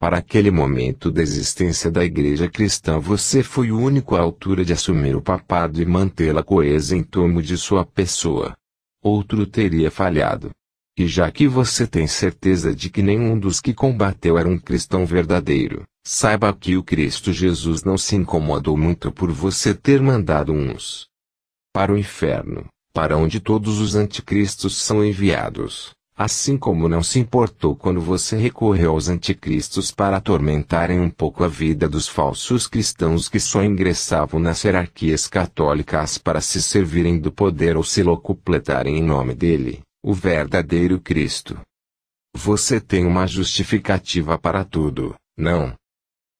Speaker 1: Para aquele momento da existência da igreja cristã você foi o único à altura de assumir o papado e mantê-la coesa em torno de sua pessoa outro teria falhado. E já que você tem certeza de que nenhum dos que combateu era um cristão verdadeiro, saiba que o Cristo Jesus não se incomodou muito por você ter mandado uns para o inferno, para onde todos os anticristos são enviados. Assim como não se importou quando você recorreu aos anticristos para atormentarem um pouco a vida dos falsos cristãos que só ingressavam nas hierarquias católicas para se servirem do poder ou se locupletarem em nome dele, o verdadeiro Cristo. Você tem uma justificativa para tudo, não?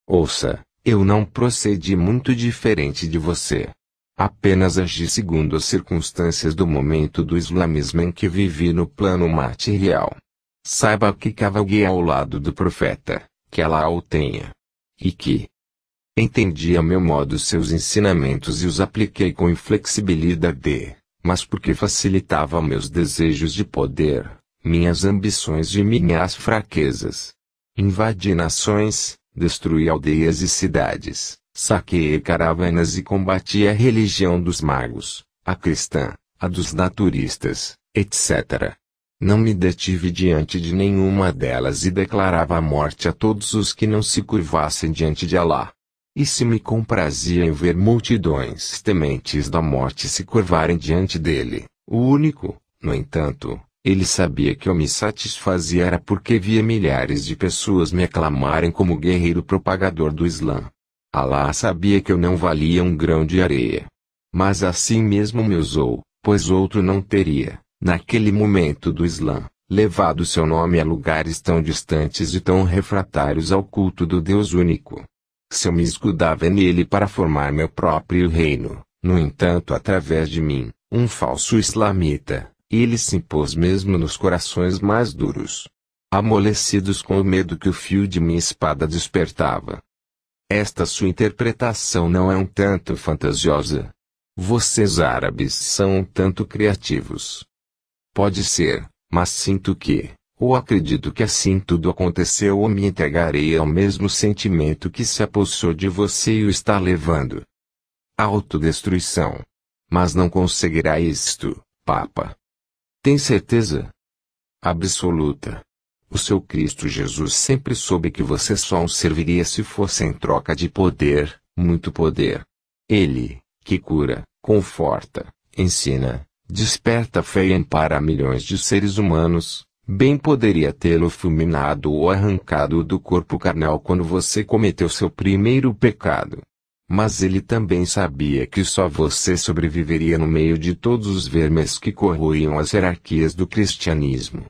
Speaker 1: Ouça, eu não procedi muito diferente de você. Apenas agi segundo as circunstâncias do momento do islamismo em que vivi no plano material. Saiba que cavalguei ao lado do profeta, que ela o tenha. E que entendi a meu modo seus ensinamentos e os apliquei com inflexibilidade, mas porque facilitava meus desejos de poder, minhas ambições e minhas fraquezas. Invadi nações, destruí aldeias e cidades, saqueei caravanas e combati a religião dos magos, a cristã, a dos naturistas, etc. Não me detive diante de nenhuma delas e declarava a morte a todos os que não se curvassem diante de Alá. E se me comprazia em ver multidões tementes da morte se curvarem diante dele, o único, no entanto, ele sabia que eu me satisfazia era porque via milhares de pessoas me aclamarem como guerreiro propagador do Islã. Alá sabia que eu não valia um grão de areia. Mas assim mesmo me usou, pois outro não teria, naquele momento do Islã, levado seu nome a lugares tão distantes e tão refratários ao culto do Deus único. Se eu me escudava nele para formar meu próprio reino, no entanto, através de mim, um falso islamita, ele se impôs mesmo nos corações mais duros. Amolecidos com o medo que o fio de minha espada despertava, esta sua interpretação não é um tanto fantasiosa. Vocês árabes são um tanto criativos. Pode ser, mas sinto que, ou acredito que assim tudo aconteceu ou me entregarei ao mesmo sentimento que se apossou de você e o está levando. Autodestruição. Mas não conseguirá isto, Papa. Tem certeza? Absoluta. O seu Cristo Jesus sempre soube que você só o serviria se fosse em troca de poder, muito poder. Ele, que cura, conforta, ensina, desperta fé e ampara milhões de seres humanos, bem poderia tê-lo fulminado ou arrancado do corpo carnal quando você cometeu seu primeiro pecado. Mas ele também sabia que só você sobreviveria no meio de todos os vermes que corroiam as hierarquias do cristianismo.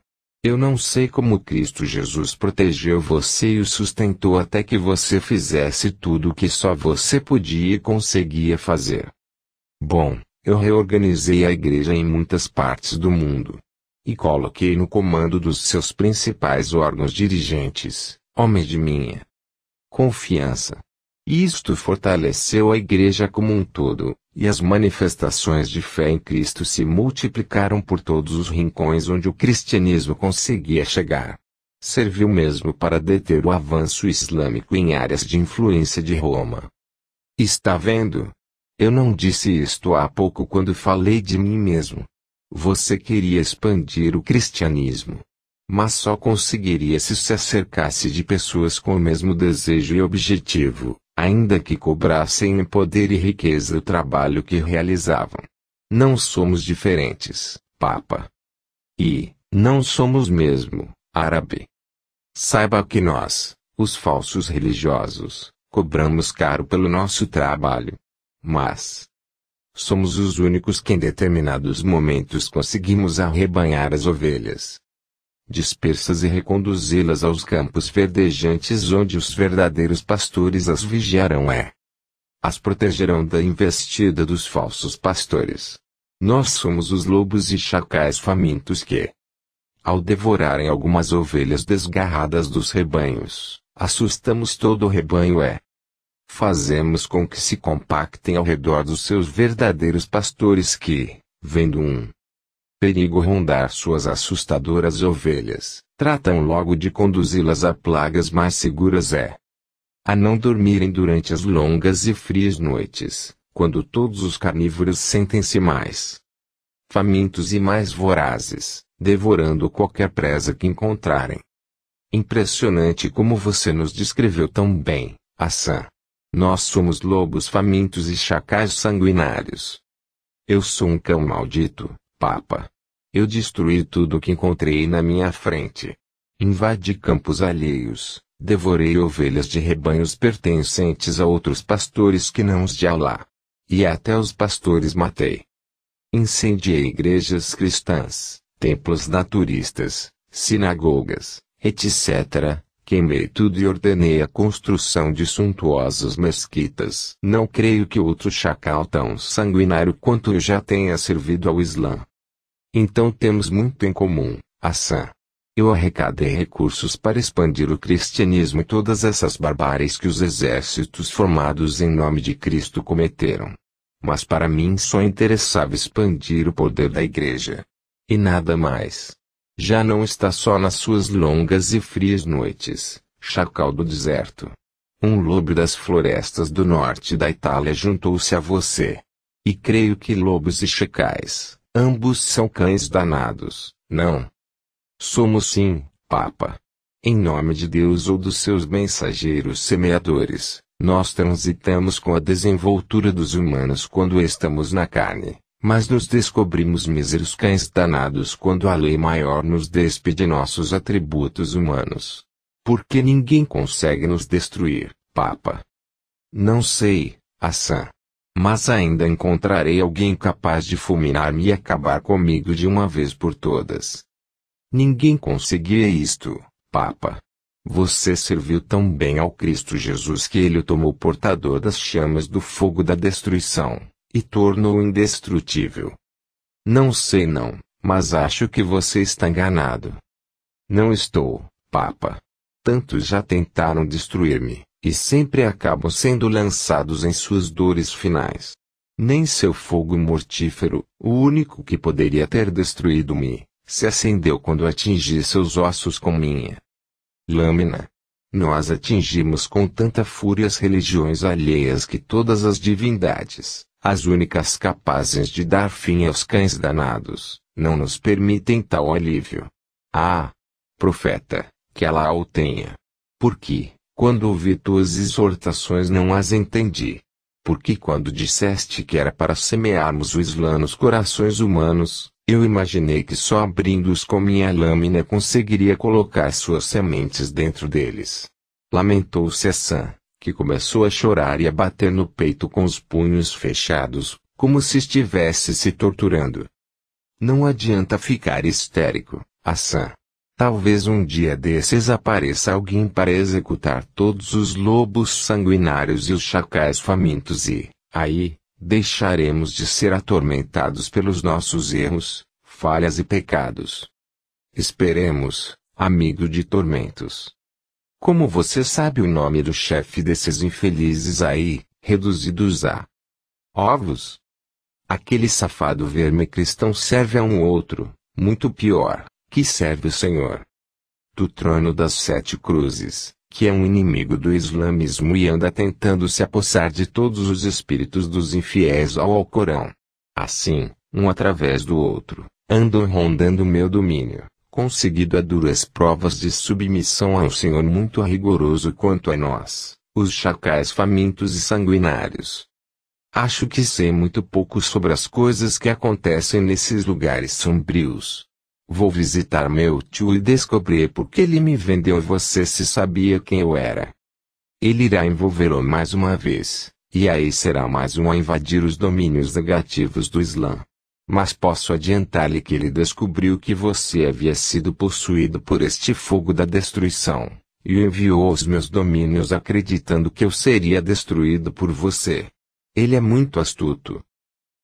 Speaker 1: Eu não sei como Cristo Jesus protegeu você e o sustentou até que você fizesse tudo o que só você podia e conseguia fazer. Bom, eu reorganizei a igreja em muitas partes do mundo. E coloquei no comando dos seus principais órgãos dirigentes, homens de minha confiança. Isto fortaleceu a igreja como um todo, e as manifestações de fé em Cristo se multiplicaram por todos os rincões onde o cristianismo conseguia chegar. Serviu mesmo para deter o avanço islâmico em áreas de influência de Roma. Está vendo? Eu não disse isto há pouco quando falei de mim mesmo. Você queria expandir o cristianismo. Mas só conseguiria se se acercasse de pessoas com o mesmo desejo e objetivo ainda que cobrassem em poder e riqueza o trabalho que realizavam. Não somos diferentes, Papa. E, não somos mesmo, árabe. Saiba que nós, os falsos religiosos, cobramos caro pelo nosso trabalho. Mas, somos os únicos que em determinados momentos conseguimos arrebanhar as ovelhas, dispersas e reconduzi-las aos campos verdejantes onde os verdadeiros pastores as vigiarão é. As protegerão da investida dos falsos pastores. Nós somos os lobos e chacais famintos que, ao devorarem algumas ovelhas desgarradas dos rebanhos, assustamos todo o rebanho é. Fazemos com que se compactem ao redor dos seus verdadeiros pastores que, vendo um, perigo rondar suas assustadoras ovelhas, tratam logo de conduzi-las a plagas mais seguras é a não dormirem durante as longas e frias noites, quando todos os carnívoros sentem-se mais famintos e mais vorazes, devorando qualquer presa que encontrarem. Impressionante como você nos descreveu tão bem, Assan. Nós somos lobos famintos e chacais sanguinários. Eu sou um cão maldito, Papa. Eu destruí tudo o que encontrei na minha frente. Invadi campos alheios, devorei ovelhas de rebanhos pertencentes a outros pastores que não os de Alá. E até os pastores matei. Incendiei igrejas cristãs, templos naturistas, sinagogas, etc. Queimei tudo e ordenei a construção de suntuosas mesquitas. Não creio que outro chacal tão sanguinário quanto eu já tenha servido ao Islã. Então temos muito em comum, Hassan. Eu arrecadei recursos para expandir o cristianismo e todas essas barbáries que os exércitos formados em nome de Cristo cometeram. Mas para mim só interessava expandir o poder da igreja. E nada mais. Já não está só nas suas longas e frias noites, chacal do deserto. Um lobo das florestas do norte da Itália juntou-se a você. E creio que lobos e chacais Ambos são cães danados, não? Somos sim, Papa. Em nome de Deus ou dos seus mensageiros semeadores, nós transitamos com a desenvoltura dos humanos quando estamos na carne, mas nos descobrimos míseros cães danados quando a lei maior nos despede nossos atributos humanos. Porque ninguém consegue nos destruir, Papa. Não sei, Assam mas ainda encontrarei alguém capaz de fulminar-me e acabar comigo de uma vez por todas. Ninguém conseguia isto, Papa. Você serviu tão bem ao Cristo Jesus que ele o tomou portador das chamas do fogo da destruição, e tornou-o indestrutível. Não sei não, mas acho que você está enganado. Não estou, Papa. Tantos já tentaram destruir-me, e sempre acabam sendo lançados em suas dores finais. Nem seu fogo mortífero, o único que poderia ter destruído-me, se acendeu quando atingi seus ossos com minha lâmina. Nós atingimos com tanta fúria as religiões alheias que todas as divindades, as únicas capazes de dar fim aos cães danados, não nos permitem tal alívio. Ah! Profeta, que ela o tenha. quê? Quando ouvi tuas exortações não as entendi. Porque quando disseste que era para semearmos o Islã nos corações humanos, eu imaginei que só abrindo-os com minha lâmina conseguiria colocar suas sementes dentro deles. Lamentou-se Sam, que começou a chorar e a bater no peito com os punhos fechados, como se estivesse se torturando. Não adianta ficar histérico, Assan. Talvez um dia desses apareça alguém para executar todos os lobos sanguinários e os chacais famintos e, aí, deixaremos de ser atormentados pelos nossos erros, falhas e pecados. Esperemos, amigo de tormentos. Como você sabe o nome do chefe desses infelizes aí, reduzidos a ovos? Aquele safado verme cristão serve a um outro, muito pior que serve o Senhor. Do trono das sete cruzes, que é um inimigo do islamismo e anda tentando se apossar de todos os espíritos dos infiéis ao Alcorão. Assim, um através do outro, andam rondando meu domínio, conseguido a duras provas de submissão ao Senhor muito rigoroso quanto a nós, os chacais famintos e sanguinários. Acho que sei muito pouco sobre as coisas que acontecem nesses lugares sombrios. Vou visitar meu tio e descobrir por que ele me vendeu você se sabia quem eu era. Ele irá envolvê-lo mais uma vez, e aí será mais um a invadir os domínios negativos do Islã. Mas posso adiantar-lhe que ele descobriu que você havia sido possuído por este fogo da destruição, e enviou aos meus domínios acreditando que eu seria destruído por você. Ele é muito astuto.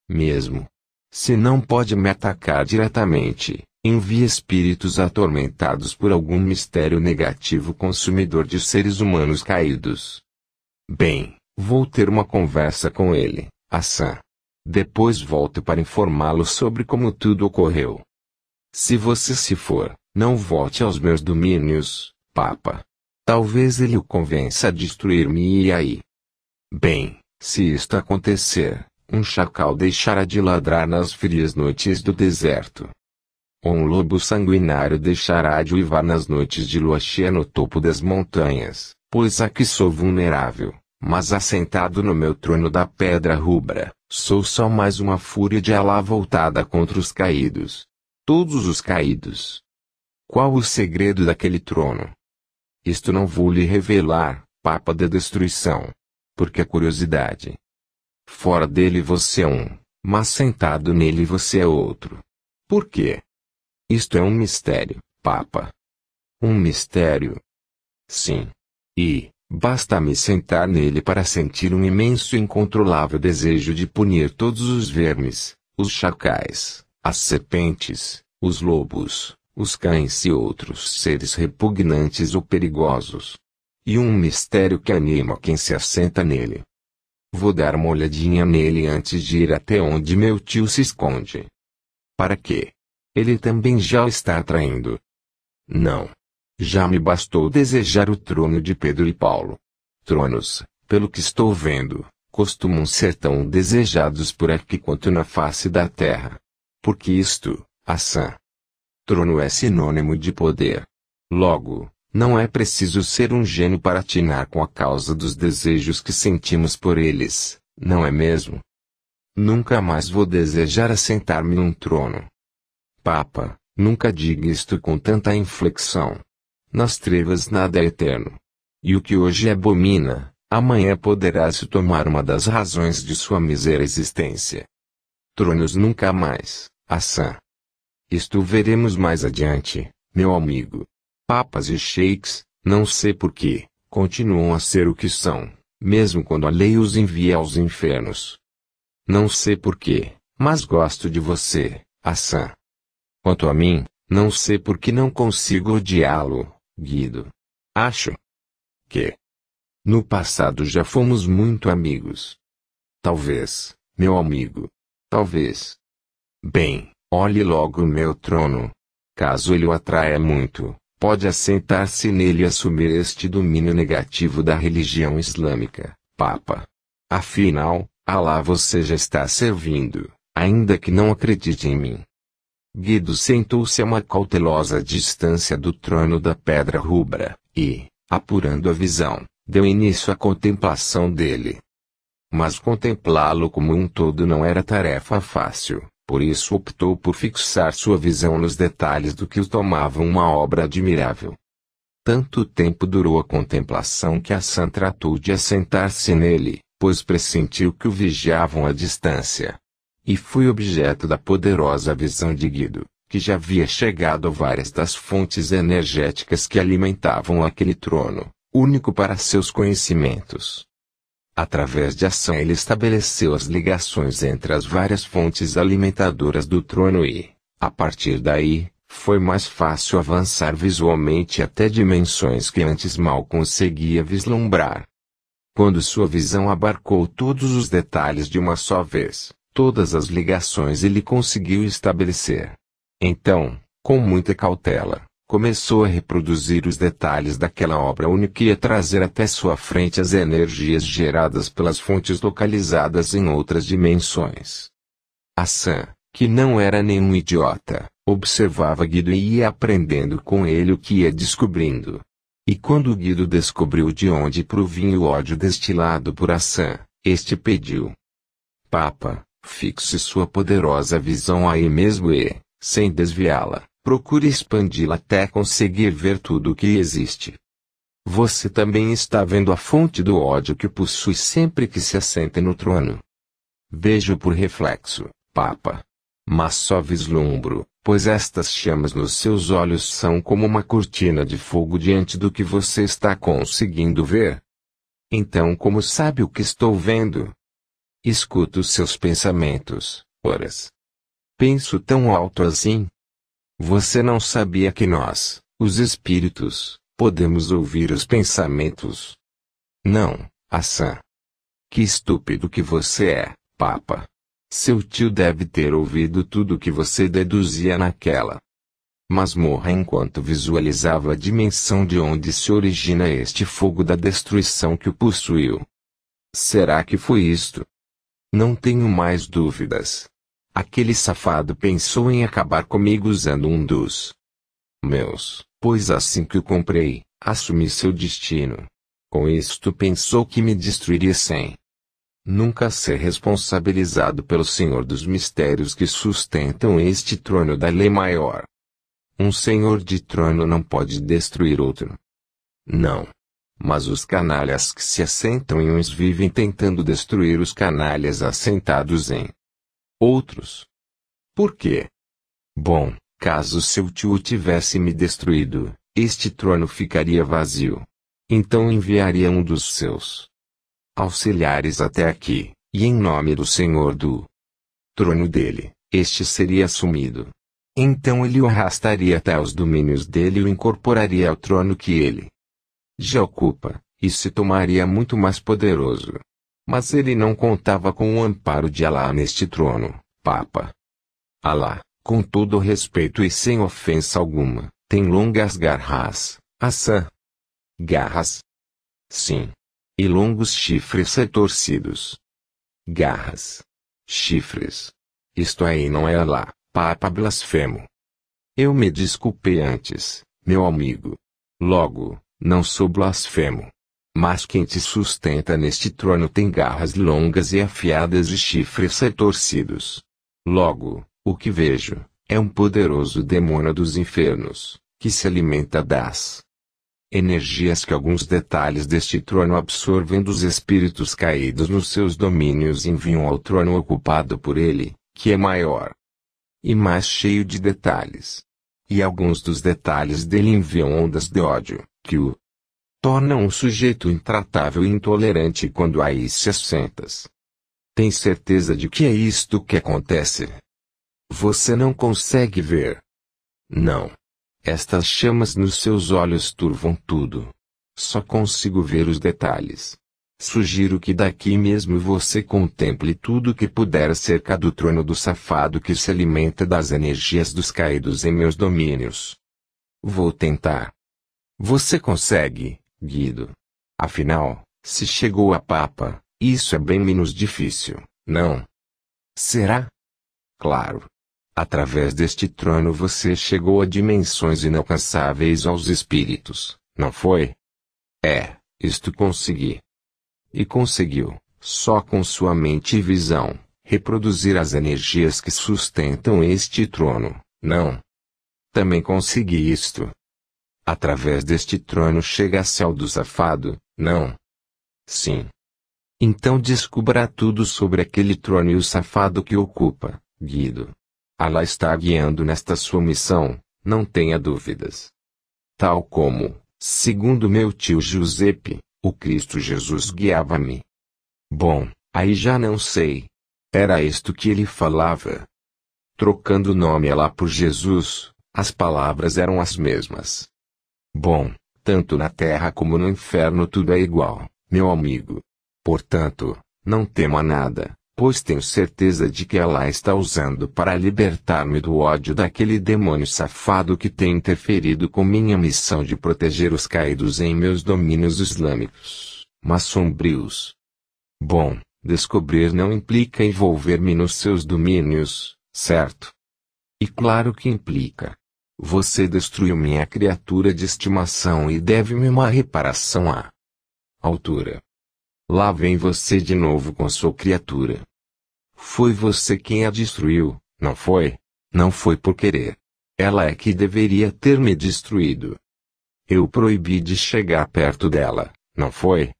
Speaker 1: Mesmo. Se não pode me atacar diretamente, envia espíritos atormentados por algum mistério negativo consumidor de seres humanos caídos. Bem, vou ter uma conversa com ele, Assan. Depois volto para informá-lo sobre como tudo ocorreu. Se você se for, não volte aos meus domínios, Papa. Talvez ele o convença a destruir-me e aí. Bem, se isto acontecer, um chacal deixará de ladrar nas frias noites do deserto. Um lobo sanguinário deixará de uivar nas noites de lua cheia no topo das montanhas, pois aqui sou vulnerável, mas assentado no meu trono da pedra rubra, sou só mais uma fúria de Alá voltada contra os caídos. Todos os caídos. Qual o segredo daquele trono? Isto não vou lhe revelar, Papa da Destruição. Porque a é curiosidade. Fora dele você é um, mas sentado nele você é outro. Por quê? Isto é um mistério, Papa. Um mistério? Sim. E, basta-me sentar nele para sentir um imenso e incontrolável desejo de punir todos os vermes, os chacais, as serpentes, os lobos, os cães e outros seres repugnantes ou perigosos. E um mistério que anima quem se assenta nele. Vou dar uma olhadinha nele antes de ir até onde meu tio se esconde. Para quê? Ele também já está traindo. Não. Já me bastou desejar o trono de Pedro e Paulo. Tronos, pelo que estou vendo, costumam ser tão desejados por aqui quanto na face da terra. Porque isto, Assã. Trono é sinônimo de poder. Logo, não é preciso ser um gênio para atinar com a causa dos desejos que sentimos por eles, não é mesmo? Nunca mais vou desejar assentar-me num trono. Papa, nunca diga isto com tanta inflexão. Nas trevas nada é eterno. E o que hoje abomina, amanhã poderá se tomar uma das razões de sua misera existência. Tronos nunca mais, Assam. Isto veremos mais adiante, meu amigo. Papas e sheiks, não sei porquê, continuam a ser o que são, mesmo quando a lei os envia aos infernos. Não sei porquê, mas gosto de você, Assam. Quanto a mim, não sei por que não consigo odiá-lo, Guido. Acho que no passado já fomos muito amigos. Talvez, meu amigo. Talvez. Bem, olhe logo o meu trono. Caso ele o atraia muito, pode assentar-se nele e assumir este domínio negativo da religião islâmica, Papa. Afinal, Alá você já está servindo, ainda que não acredite em mim. Guido sentou-se a uma cautelosa distância do trono da pedra rubra, e, apurando a visão, deu início à contemplação dele. Mas contemplá-lo como um todo não era tarefa fácil, por isso optou por fixar sua visão nos detalhes do que o tomavam uma obra admirável. Tanto tempo durou a contemplação que a Sã tratou de assentar-se nele, pois pressentiu que o vigiavam à distância. E fui objeto da poderosa visão de Guido, que já havia chegado a várias das fontes energéticas que alimentavam aquele trono, único para seus conhecimentos. Através de ação ele estabeleceu as ligações entre as várias fontes alimentadoras do trono e, a partir daí, foi mais fácil avançar visualmente até dimensões que antes mal conseguia vislumbrar. Quando sua visão abarcou todos os detalhes de uma só vez, todas as ligações ele conseguiu estabelecer. Então, com muita cautela, começou a reproduzir os detalhes daquela obra única e a trazer até sua frente as energias geradas pelas fontes localizadas em outras dimensões. Hassan, que não era nenhum idiota, observava Guido e ia aprendendo com ele o que ia descobrindo. E quando Guido descobriu de onde provinha o ódio destilado por Hassan, este pediu: Papa, Fixe sua poderosa visão aí mesmo e, sem desviá-la, procure expandi-la até conseguir ver tudo o que existe. Você também está vendo a fonte do ódio que possui sempre que se assenta no trono. Vejo por reflexo, Papa. Mas só vislumbro, pois estas chamas nos seus olhos são como uma cortina de fogo diante do que você está conseguindo ver. Então, como sabe o que estou vendo? Escuto seus pensamentos, horas. Penso tão alto assim? Você não sabia que nós, os espíritos, podemos ouvir os pensamentos? Não, Assam. Que estúpido que você é, papa. Seu tio deve ter ouvido tudo o que você deduzia naquela mas morra enquanto visualizava a dimensão de onde se origina este fogo da destruição que o possuiu. Será que foi isto? Não tenho mais dúvidas. Aquele safado pensou em acabar comigo usando um dos meus, pois assim que o comprei, assumi seu destino. Com isto pensou que me destruiria sem nunca ser responsabilizado pelo Senhor dos mistérios que sustentam este trono da lei maior. Um senhor de trono não pode destruir outro. Não, mas os canalhas que se assentam em uns vivem tentando destruir os canalhas assentados em outros. Por quê? Bom, caso seu tio tivesse me destruído, este trono ficaria vazio. Então enviaria um dos seus auxiliares até aqui, e em nome do Senhor do trono dele, este seria assumido. Então ele o arrastaria até os domínios dele e o incorporaria ao trono que ele já ocupa, e se tomaria muito mais poderoso. Mas ele não contava com o amparo de Alá neste trono, Papa. Alá, com todo respeito e sem ofensa alguma, tem longas garras, Assã. Garras? Sim. E longos chifres retorcidos. Garras. Chifres. Isto aí não é Alá, Papa blasfemo. Eu me desculpei antes, meu amigo. Logo, não sou blasfemo. Mas quem te sustenta neste trono tem garras longas e afiadas e chifres retorcidos. Logo, o que vejo, é um poderoso demônio dos infernos, que se alimenta das energias que alguns detalhes deste trono absorvem dos espíritos caídos nos seus domínios e enviam ao trono ocupado por ele, que é maior e mais cheio de detalhes. E alguns dos detalhes dele enviam ondas de ódio, que o torna um sujeito intratável e intolerante quando aí se assentas. Tem certeza de que é isto que acontece? Você não consegue ver. Não. Estas chamas nos seus olhos turvam tudo. Só consigo ver os detalhes. Sugiro que daqui mesmo você contemple tudo o que puder acerca do trono do safado que se alimenta das energias dos caídos em meus domínios. Vou tentar. Você consegue, Guido. Afinal, se chegou a Papa, isso é bem menos difícil, não? Será? Claro. Através deste trono você chegou a dimensões inalcançáveis aos espíritos, não foi? É, isto consegui. E conseguiu, só com sua mente e visão, reproduzir as energias que sustentam este trono, não? Também consegui isto, Através deste trono chega a céu do safado, não? Sim. Então descubra tudo sobre aquele trono e o safado que ocupa, Guido. Alá está guiando nesta sua missão, não tenha dúvidas. Tal como, segundo meu tio Giuseppe, o Cristo Jesus guiava-me. Bom, aí já não sei. Era isto que ele falava. Trocando o nome Alá por Jesus, as palavras eram as mesmas. Bom, tanto na terra como no inferno tudo é igual, meu amigo. Portanto, não tema nada, pois tenho certeza de que ela está usando para libertar-me do ódio daquele demônio safado que tem interferido com minha missão de proteger os caídos em meus domínios islâmicos, mas sombrios. Bom, descobrir não implica envolver-me nos seus domínios, certo? E claro que implica. Você destruiu minha criatura de estimação e deve-me uma reparação à altura. Lá vem você de novo com sua criatura. Foi você quem a destruiu, não foi? Não foi por querer. Ela é que deveria ter me destruído. Eu proibi de chegar perto dela, não foi?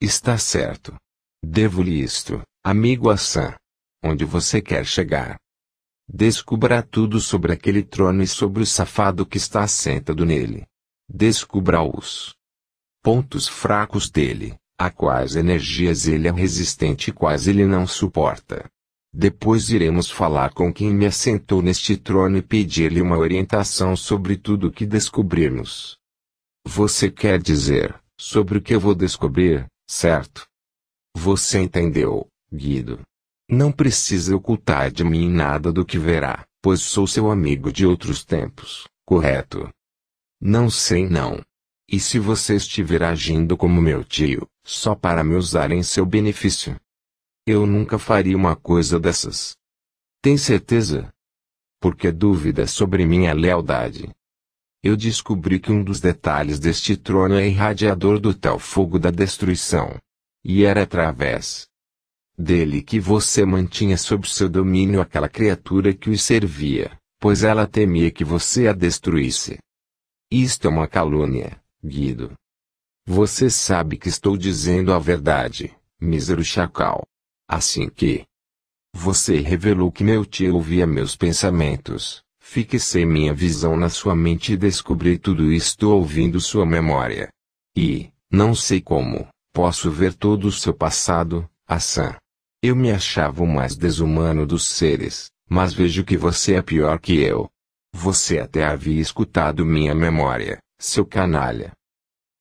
Speaker 1: Está certo. Devo-lhe isto, amigo Assan. Onde você quer chegar? Descubra tudo sobre aquele trono e sobre o safado que está assentado nele. Descubra-os pontos fracos dele, a quais energias ele é resistente e quais ele não suporta. Depois iremos falar com quem me assentou neste trono e pedir-lhe uma orientação sobre tudo o que descobrirmos. Você quer dizer, sobre o que eu vou descobrir, certo? Você entendeu, Guido. Não precisa ocultar de mim nada do que verá, pois sou seu amigo de outros tempos, correto? Não sei não. E se você estiver agindo como meu tio, só para me usar em seu benefício? Eu nunca faria uma coisa dessas. Tem certeza? Porque dúvida sobre minha lealdade. Eu descobri que um dos detalhes deste trono é irradiador do tal fogo da destruição. E era através dele que você mantinha sob seu domínio aquela criatura que os servia, pois ela temia que você a destruísse. Isto é uma calúnia, Guido. Você sabe que estou dizendo a verdade, mísero chacal. Assim que você revelou que meu tio ouvia meus pensamentos, fixei minha visão na sua mente e descobri tudo isto ouvindo sua memória. E, não sei como, posso ver todo o seu passado, Assam. Eu me achava o mais desumano dos seres, mas vejo que você é pior que eu. Você até havia escutado minha memória, seu canalha.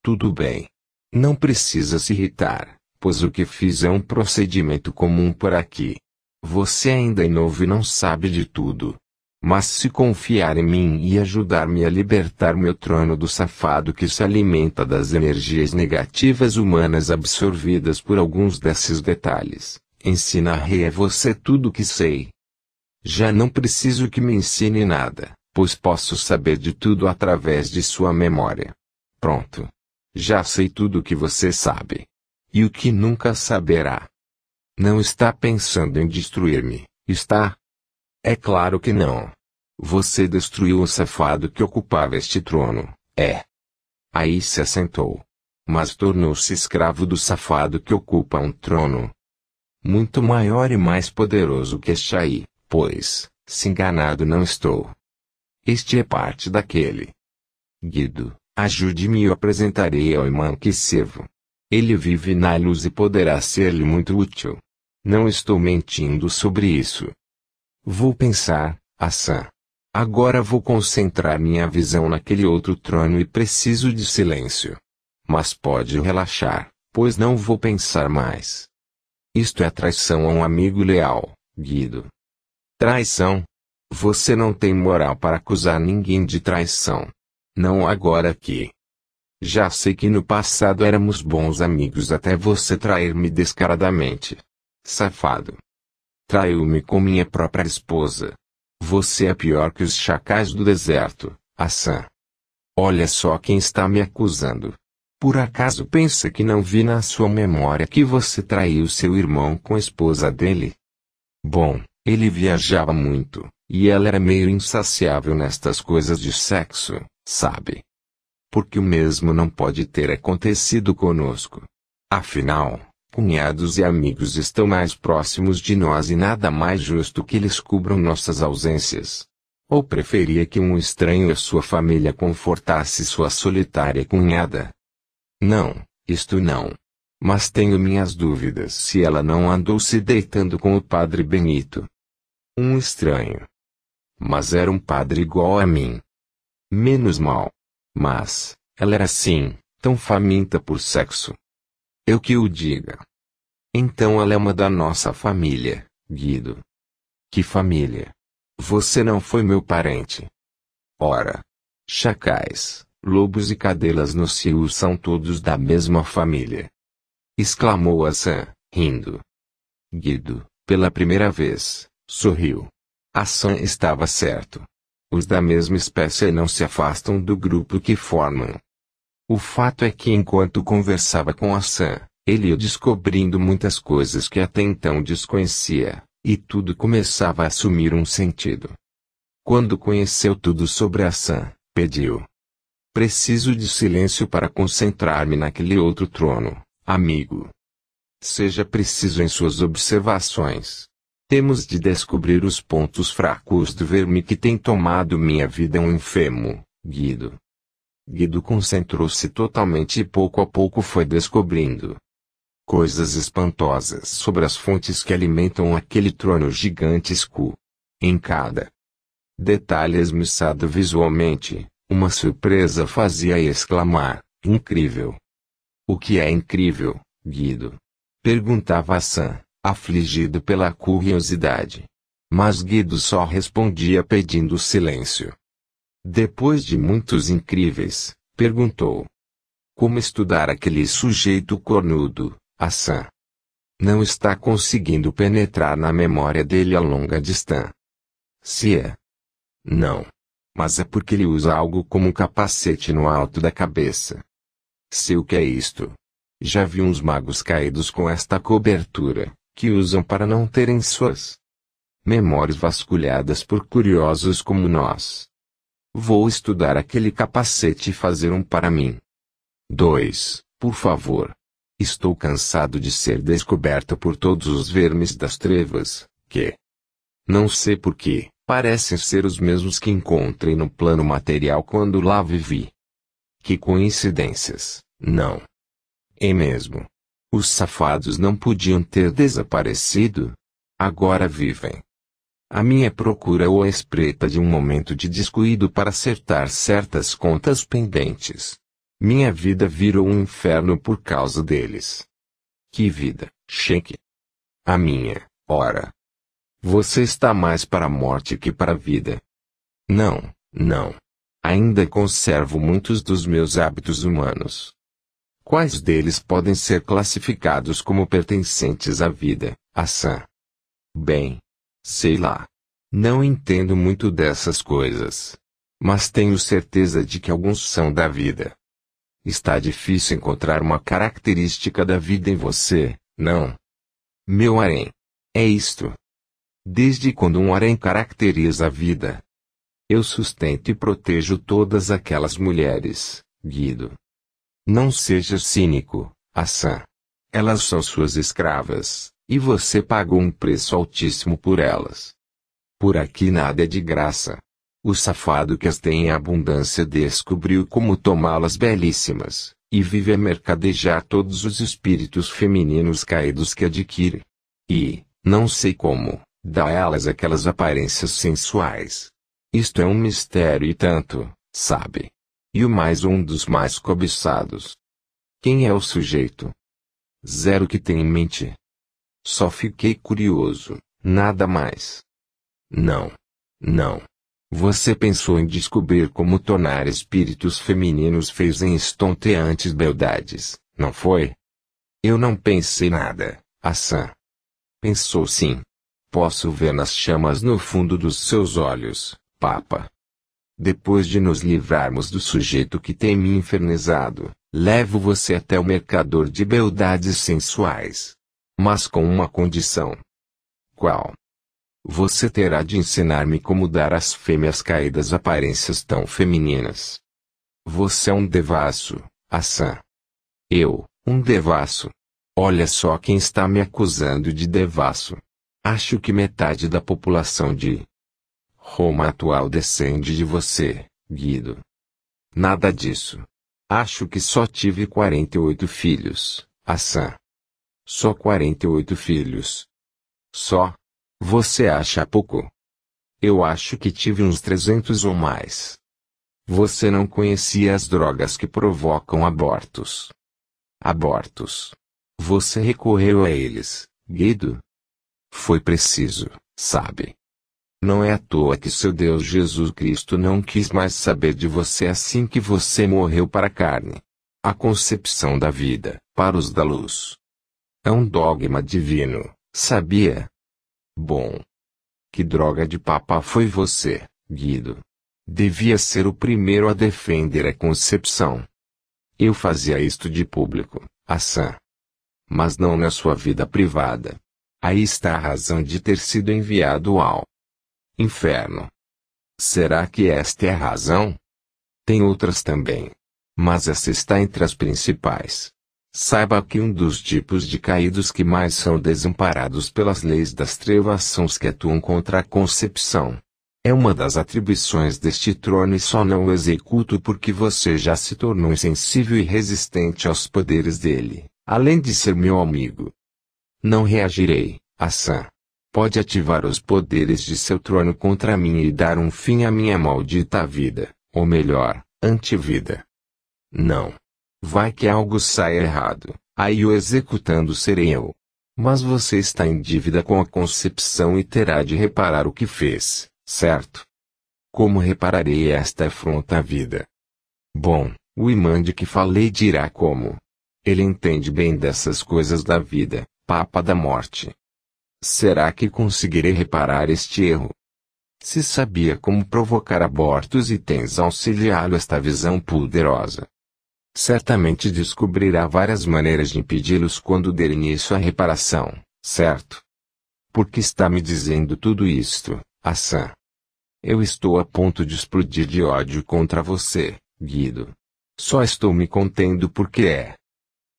Speaker 1: Tudo bem. Não precisa se irritar, pois o que fiz é um procedimento comum por aqui. Você ainda é novo e não sabe de tudo. Mas se confiar em mim e ajudar-me a libertar meu trono do safado que se alimenta das energias negativas humanas absorvidas por alguns desses detalhes, Ensina, rei a você tudo o que sei. Já não preciso que me ensine nada, pois posso saber de tudo através de sua memória. Pronto. Já sei tudo o que você sabe. E o que nunca saberá. Não está pensando em destruir-me, está? É claro que não. Você destruiu o safado que ocupava este trono, é. Aí se assentou. Mas tornou-se escravo do safado que ocupa um trono, muito maior e mais poderoso que este aí, pois, se enganado não estou. Este é parte daquele. Guido, ajude-me e apresentarei ao irmão que sirvo. Ele vive na luz e poderá ser-lhe muito útil. Não estou mentindo sobre isso. Vou pensar, Assan. Agora vou concentrar minha visão naquele outro trono e preciso de silêncio. Mas pode relaxar, pois não vou pensar mais. Isto é traição a um amigo leal, Guido. Traição? Você não tem moral para acusar ninguém de traição. Não agora que. Já sei que no passado éramos bons amigos até você trair-me descaradamente. Safado. Traiu-me com minha própria esposa. Você é pior que os chacais do deserto, Assan. Olha só quem está me acusando. Por acaso pensa que não vi na sua memória que você traiu seu irmão com a esposa dele? Bom, ele viajava muito, e ela era meio insaciável nestas coisas de sexo, sabe? Porque o mesmo não pode ter acontecido conosco. Afinal, cunhados e amigos estão mais próximos de nós e nada mais justo que eles cubram nossas ausências. Ou preferia que um estranho à sua família confortasse sua solitária cunhada, não, isto não. Mas tenho minhas dúvidas se ela não andou se deitando com o padre Benito. Um estranho. Mas era um padre igual a mim. Menos mal. Mas, ela era assim, tão faminta por sexo. Eu que o diga. Então ela é uma da nossa família, Guido. Que família? Você não foi meu parente. Ora. Chacais, Lobos e cadelas no cio são todos da mesma família. Exclamou a Sam, rindo. Guido, pela primeira vez, sorriu. A Sam estava certo. Os da mesma espécie não se afastam do grupo que formam. O fato é que enquanto conversava com a Sam, ele ia descobrindo muitas coisas que até então desconhecia, e tudo começava a assumir um sentido. Quando conheceu tudo sobre a Sam, pediu. Preciso de silêncio para concentrar-me naquele outro trono, amigo. Seja preciso em suas observações. Temos de descobrir os pontos fracos do verme que tem tomado minha vida é um enfermo, Guido. Guido concentrou-se totalmente e pouco a pouco foi descobrindo coisas espantosas sobre as fontes que alimentam aquele trono gigantesco. Em cada detalhe esmiuçado visualmente, uma surpresa fazia exclamar: Incrível! O que é incrível, Guido? Perguntava Sam, afligido pela curiosidade. Mas Guido só respondia pedindo silêncio. Depois de muitos incríveis, perguntou: Como estudar aquele sujeito cornudo, San Não está conseguindo penetrar na memória dele a longa distância. Se é. Não mas é porque ele usa algo como um capacete no alto da cabeça. Sei o que é isto. Já vi uns magos caídos com esta cobertura, que usam para não terem suas memórias vasculhadas por curiosos como nós. Vou estudar aquele capacete e fazer um para mim. 2. Por favor. Estou cansado de ser descoberto por todos os vermes das trevas, que não sei porquê parecem ser os mesmos que encontrei no plano material quando lá vivi. Que coincidências, não? É mesmo. Os safados não podiam ter desaparecido? Agora vivem. A minha procura ou a espreita de um momento de descuido para acertar certas contas pendentes. Minha vida virou um inferno por causa deles. Que vida, cheque! A minha, ora, você está mais para a morte que para a vida. Não, não. Ainda conservo muitos dos meus hábitos humanos. Quais deles podem ser classificados como pertencentes à vida, san? Bem, sei lá. Não entendo muito dessas coisas. Mas tenho certeza de que alguns são da vida. Está difícil encontrar uma característica da vida em você, não? Meu harém. É isto desde quando um harém caracteriza a vida. Eu sustento e protejo todas aquelas mulheres, Guido. Não seja cínico, Assam. Elas são suas escravas, e você pagou um preço altíssimo por elas. Por aqui nada é de graça. O safado que as tem em abundância descobriu como tomá-las belíssimas, e vive a mercadejar todos os espíritos femininos caídos que adquire. E, não sei como, dá a elas aquelas aparências sensuais. Isto é um mistério e tanto, sabe? E o mais um dos mais cobiçados. Quem é o sujeito? Zero que tem em mente. Só fiquei curioso, nada mais. Não. Não. Você pensou em descobrir como tornar espíritos femininos feios em estonteantes beldades, não foi? Eu não pensei nada, assan. Pensou sim. Posso ver nas chamas no fundo dos seus olhos, Papa. Depois de nos livrarmos do sujeito que tem me infernizado, levo você até o mercador de beldades sensuais. Mas com uma condição. Qual? Você terá de ensinar-me como dar às fêmeas caídas aparências tão femininas. Você é um devasso, Assã. Eu, um devasso. Olha só quem está me acusando de devasso. Acho que metade da população de Roma atual descende de você, Guido. Nada disso. Acho que só tive 48 filhos, Assan. Só 48 filhos. Só? Você acha pouco? Eu acho que tive uns 300 ou mais. Você não conhecia as drogas que provocam abortos. Abortos. Você recorreu a eles, Guido? Foi preciso, sabe? Não é à toa que seu Deus Jesus Cristo não quis mais saber de você assim que você morreu para a carne. A concepção da vida, para os da luz. É um dogma divino, sabia? Bom. Que droga de papá foi você, Guido? Devia ser o primeiro a defender a concepção. Eu fazia isto de público, Assam. Mas não na sua vida privada. Aí está a razão de ter sido enviado ao inferno. Será que esta é a razão? Tem outras também. Mas essa está entre as principais. Saiba que um dos tipos de caídos que mais são desamparados pelas leis das trevas são os que atuam contra a concepção. É uma das atribuições deste trono e só não o executo porque você já se tornou insensível e resistente aos poderes dele, além de ser meu amigo. Não reagirei, Assã. Pode ativar os poderes de seu trono contra mim e dar um fim à minha maldita vida, ou melhor, antivida. Não. Vai que algo saia errado, aí o executando serei eu. Mas você está em dívida com a concepção e terá de reparar o que fez, certo? Como repararei esta afronta à vida? Bom, o imã de que falei dirá como. Ele entende bem dessas coisas da vida, Papa da Morte. Será que conseguirei reparar este erro? Se sabia como provocar abortos e tens auxiliado esta visão poderosa. Certamente descobrirá várias maneiras de impedi-los quando der início à reparação, certo? Por que está me dizendo tudo isto, Assam? Eu estou a ponto de explodir de ódio contra você, Guido. Só estou me contendo porque é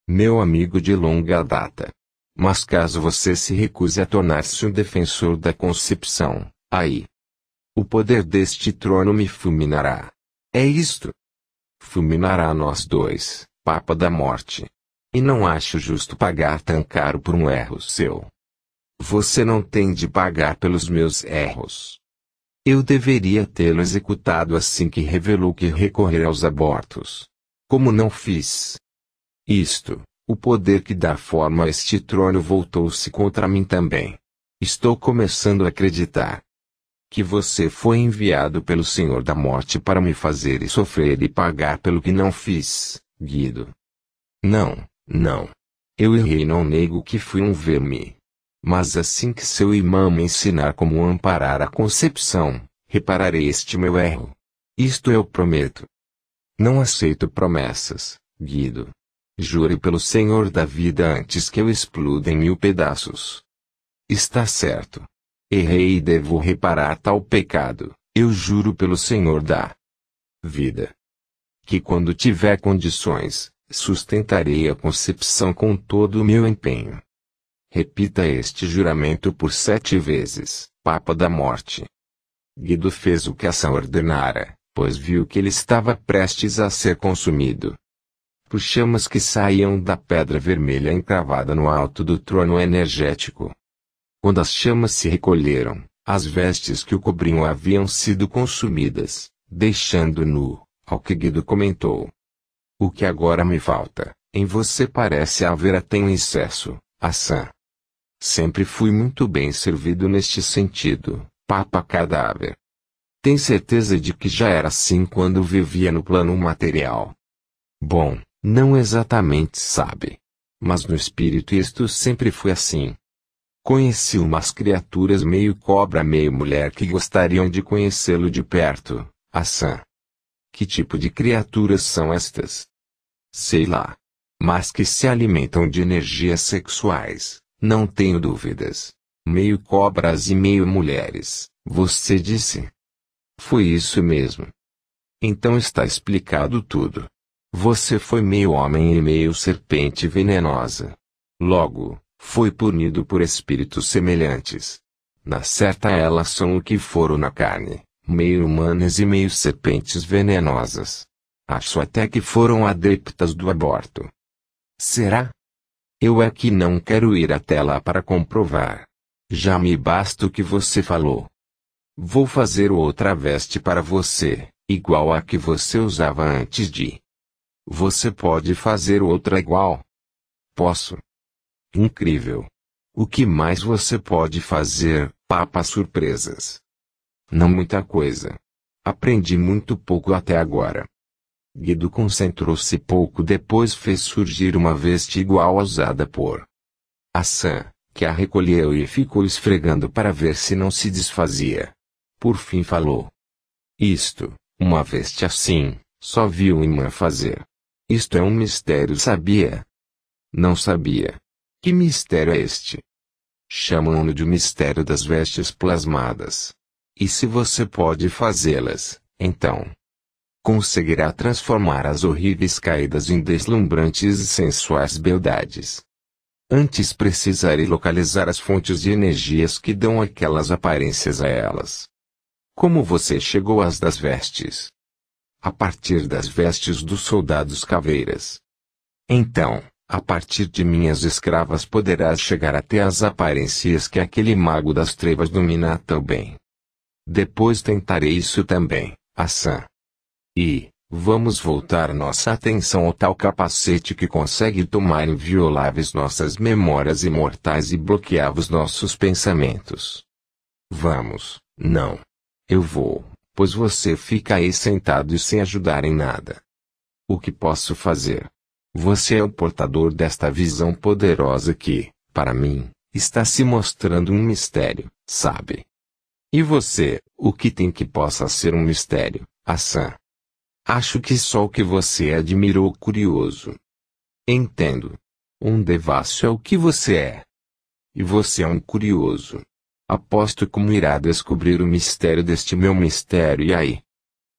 Speaker 1: meu amigo de longa data. Mas caso você se recuse a tornar-se um defensor da concepção, aí o poder deste trono me fulminará. É isto. Fulminará nós dois, Papa da Morte. E não acho justo pagar tão caro por um erro seu. Você não tem de pagar pelos meus erros. Eu deveria tê-lo executado assim que revelou que recorrer aos abortos. Como não fiz. Isto, o poder que dá forma a este trono voltou-se contra mim também. Estou começando a acreditar que você foi enviado pelo Senhor da Morte para me fazer e sofrer e pagar pelo que não fiz, Guido. Não, não. Eu errei, não nego que fui um verme. Mas assim que seu irmão me ensinar como amparar a concepção, repararei este meu erro. Isto eu prometo. Não aceito promessas, Guido. Juro pelo Senhor da vida antes que eu exploda em mil pedaços. Está certo. Errei e devo reparar tal pecado, eu juro pelo Senhor da vida. Que quando tiver condições, sustentarei a concepção com todo o meu empenho. Repita este juramento por sete vezes, Papa da Morte. Guido fez o que ação ordenara, pois viu que ele estava prestes a ser consumido por chamas que saíam da pedra vermelha encravada no alto do trono energético. Quando as chamas se recolheram, as vestes que o cobriam haviam sido consumidas, deixando nu, ao que Guido comentou. O que agora me falta, em você parece haver até um excesso, Assã. Sempre fui muito bem servido neste sentido, Papa Cadáver. Tem certeza de que já era assim quando vivia no plano material. Bom, não exatamente sabe. Mas no espírito isto sempre foi assim. Conheci umas criaturas meio cobra meio mulher que gostariam de conhecê-lo de perto, Assam. Que tipo de criaturas são estas? Sei lá. Mas que se alimentam de energias sexuais, não tenho dúvidas. Meio cobras e meio mulheres, você disse. Foi isso mesmo. Então está explicado tudo. Você foi meio homem e meio serpente venenosa. Logo, foi punido por espíritos semelhantes. Na certa elas são o que foram na carne, meio humanas e meio serpentes venenosas. Acho até que foram adeptas do aborto. Será? Eu é que não quero ir até lá para comprovar. Já me basta o que você falou. Vou fazer outra veste para você, igual a que você usava antes de. Você pode fazer outra igual? Posso. Incrível. O que mais você pode fazer, papa surpresas? Não muita coisa. Aprendi muito pouco até agora. Guido concentrou-se pouco depois fez surgir uma veste igual a usada por Assan, que a recolheu e ficou esfregando para ver se não se desfazia. Por fim falou. Isto, uma veste assim, só viu uma fazer. Isto é um mistério, sabia? Não sabia. Que mistério é este? Chamam-no de mistério das vestes plasmadas. E se você pode fazê-las, então conseguirá transformar as horríveis caídas em deslumbrantes e sensuais beldades. Antes precisarei localizar as fontes de energias que dão aquelas aparências a elas. Como você chegou às das vestes? a partir das vestes dos soldados caveiras. Então, a partir de minhas escravas poderás chegar até as aparências que aquele mago das trevas domina tão bem. Depois tentarei isso também, Assam. E, vamos voltar nossa atenção ao tal capacete que consegue tomar invioláveis nossas memórias imortais e bloquear os nossos pensamentos. Vamos, não. Eu vou pois você fica aí sentado e sem ajudar em nada. O que posso fazer? Você é o portador desta visão poderosa que, para mim, está se mostrando um mistério, sabe? E você, o que tem que possa ser um mistério, Assam? Acho que só o que você admirou curioso. Entendo. Um devasso é o que você é. E você é um curioso. Aposto como irá descobrir o mistério deste meu mistério e aí.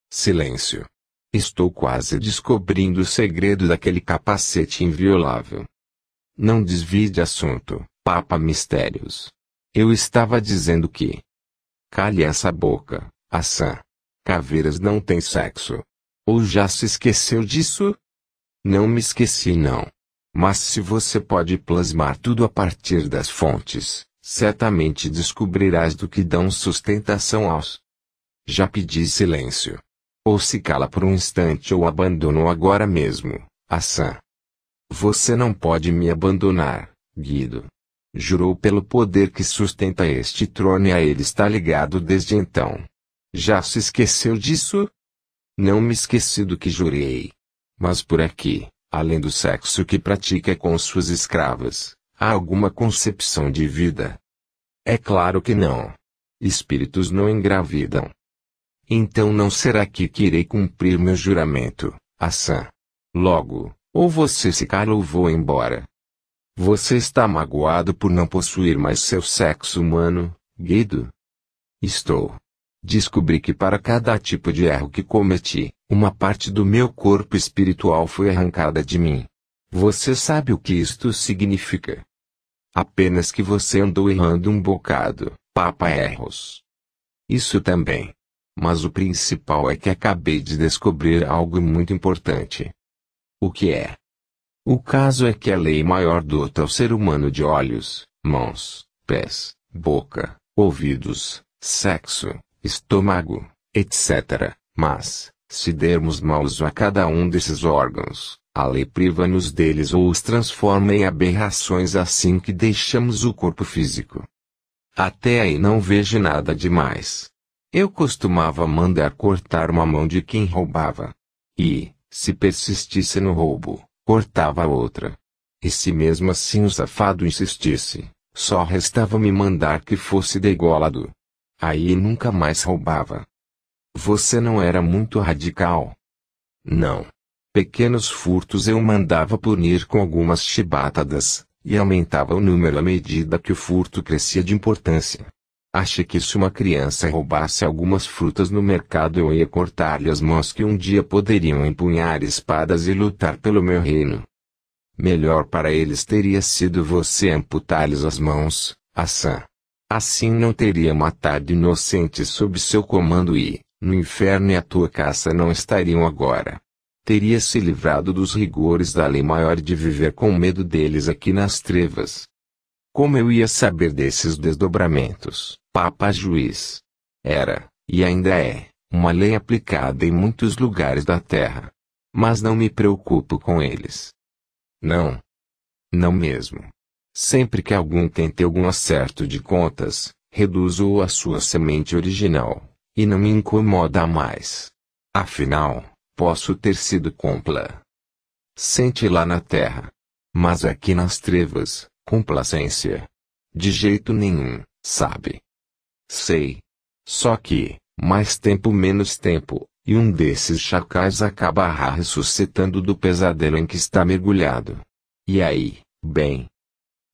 Speaker 1: Silêncio. Estou quase descobrindo o segredo daquele capacete inviolável. Não desvie de assunto, Papa Mistérios. Eu estava dizendo que. Calhe essa boca, Assã. Caveiras não têm sexo. Ou já se esqueceu disso? Não me esqueci, não. Mas se você pode plasmar tudo a partir das fontes, certamente descobrirás do que dão sustentação aos. Já pedi silêncio. Ou se cala por um instante ou abandono agora mesmo, Assam. Você não pode me abandonar, Guido. Jurou pelo poder que sustenta este trono e a ele está ligado desde então. Já se esqueceu disso? Não me esqueci do que jurei. Mas por aqui, além do sexo que pratica com suas escravas, Há alguma concepção de vida? É claro que não. Espíritos não engravidam. Então não será que irei cumprir meu juramento, Assã? Logo, ou você se cala ou vou embora. Você está magoado por não possuir mais seu sexo humano, Guido? Estou. Descobri que para cada tipo de erro que cometi, uma parte do meu corpo espiritual foi arrancada de mim. Você sabe o que isto significa? Apenas que você andou errando um bocado, papa erros. Isso também. Mas o principal é que acabei de descobrir algo muito importante. O que é? O caso é que a lei maior dota o ser humano de olhos, mãos, pés, boca, ouvidos, sexo, estômago, etc. Mas, se dermos mau uso a cada um desses órgãos, a lei priva-nos deles ou os transforma em aberrações assim que deixamos o corpo físico. Até aí não vejo nada demais. Eu costumava mandar cortar uma mão de quem roubava. E, se persistisse no roubo, cortava a outra. E se mesmo assim o safado insistisse, só restava me mandar que fosse degolado. Aí nunca mais roubava. Você não era muito radical? Não. Pequenos furtos eu mandava punir com algumas chibatadas, e aumentava o número à medida que o furto crescia de importância. Acha que se uma criança roubasse algumas frutas no mercado eu ia cortar-lhe as mãos que um dia poderiam empunhar espadas e lutar pelo meu reino. Melhor para eles teria sido você amputar-lhes as mãos, Assã. Assim não teria matado inocentes sob seu comando e, no inferno e a tua caça não estariam agora teria se livrado dos rigores da lei maior de viver com medo deles aqui nas trevas. Como eu ia saber desses desdobramentos, Papa Juiz? Era, e ainda é, uma lei aplicada em muitos lugares da Terra. Mas não me preocupo com eles. Não. Não mesmo. Sempre que algum tente algum acerto de contas, reduzo-o à sua semente original, e não me incomoda mais. Afinal, Posso ter sido compla. Sente lá na terra. Mas aqui nas trevas, complacência. De jeito nenhum, sabe? Sei. Só que, mais tempo menos tempo, e um desses chacais acaba ressuscitando do pesadelo em que está mergulhado. E aí, bem?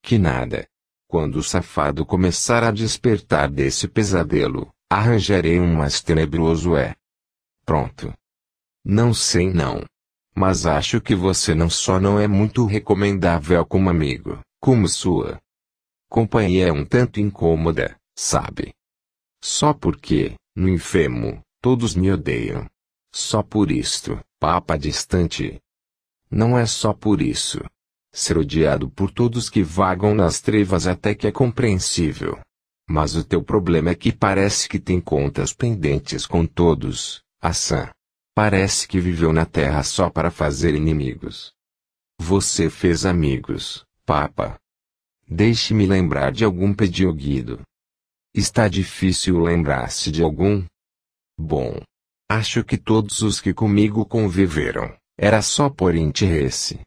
Speaker 1: Que nada. Quando o safado começar a despertar desse pesadelo, arranjarei um mais tenebroso é. Pronto. Não sei não. Mas acho que você não só não é muito recomendável como amigo, como sua companhia é um tanto incômoda, sabe? Só porque, no infemo, todos me odeiam. Só por isto, papa distante. Não é só por isso. Ser odiado por todos que vagam nas trevas até que é compreensível. Mas o teu problema é que parece que tem contas pendentes com todos, Assam. Parece que viveu na terra só para fazer inimigos. Você fez amigos, Papa. Deixe-me lembrar de algum pedioguido. Está difícil lembrar-se de algum? Bom. Acho que todos os que comigo conviveram, era só por interesse.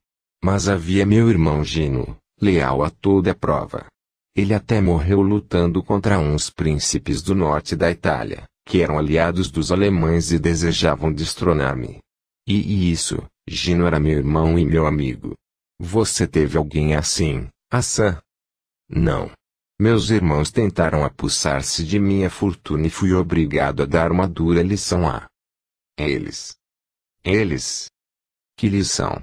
Speaker 1: Mas havia meu irmão Gino, leal a toda prova. Ele até morreu lutando contra uns príncipes do norte da Itália que eram aliados dos alemães e desejavam destronar-me. E, e isso, Gino era meu irmão e meu amigo. Você teve alguém assim, Assan? Não. Meus irmãos tentaram apossar-se de minha fortuna e fui obrigado a dar uma dura lição a eles. Eles? Que lição?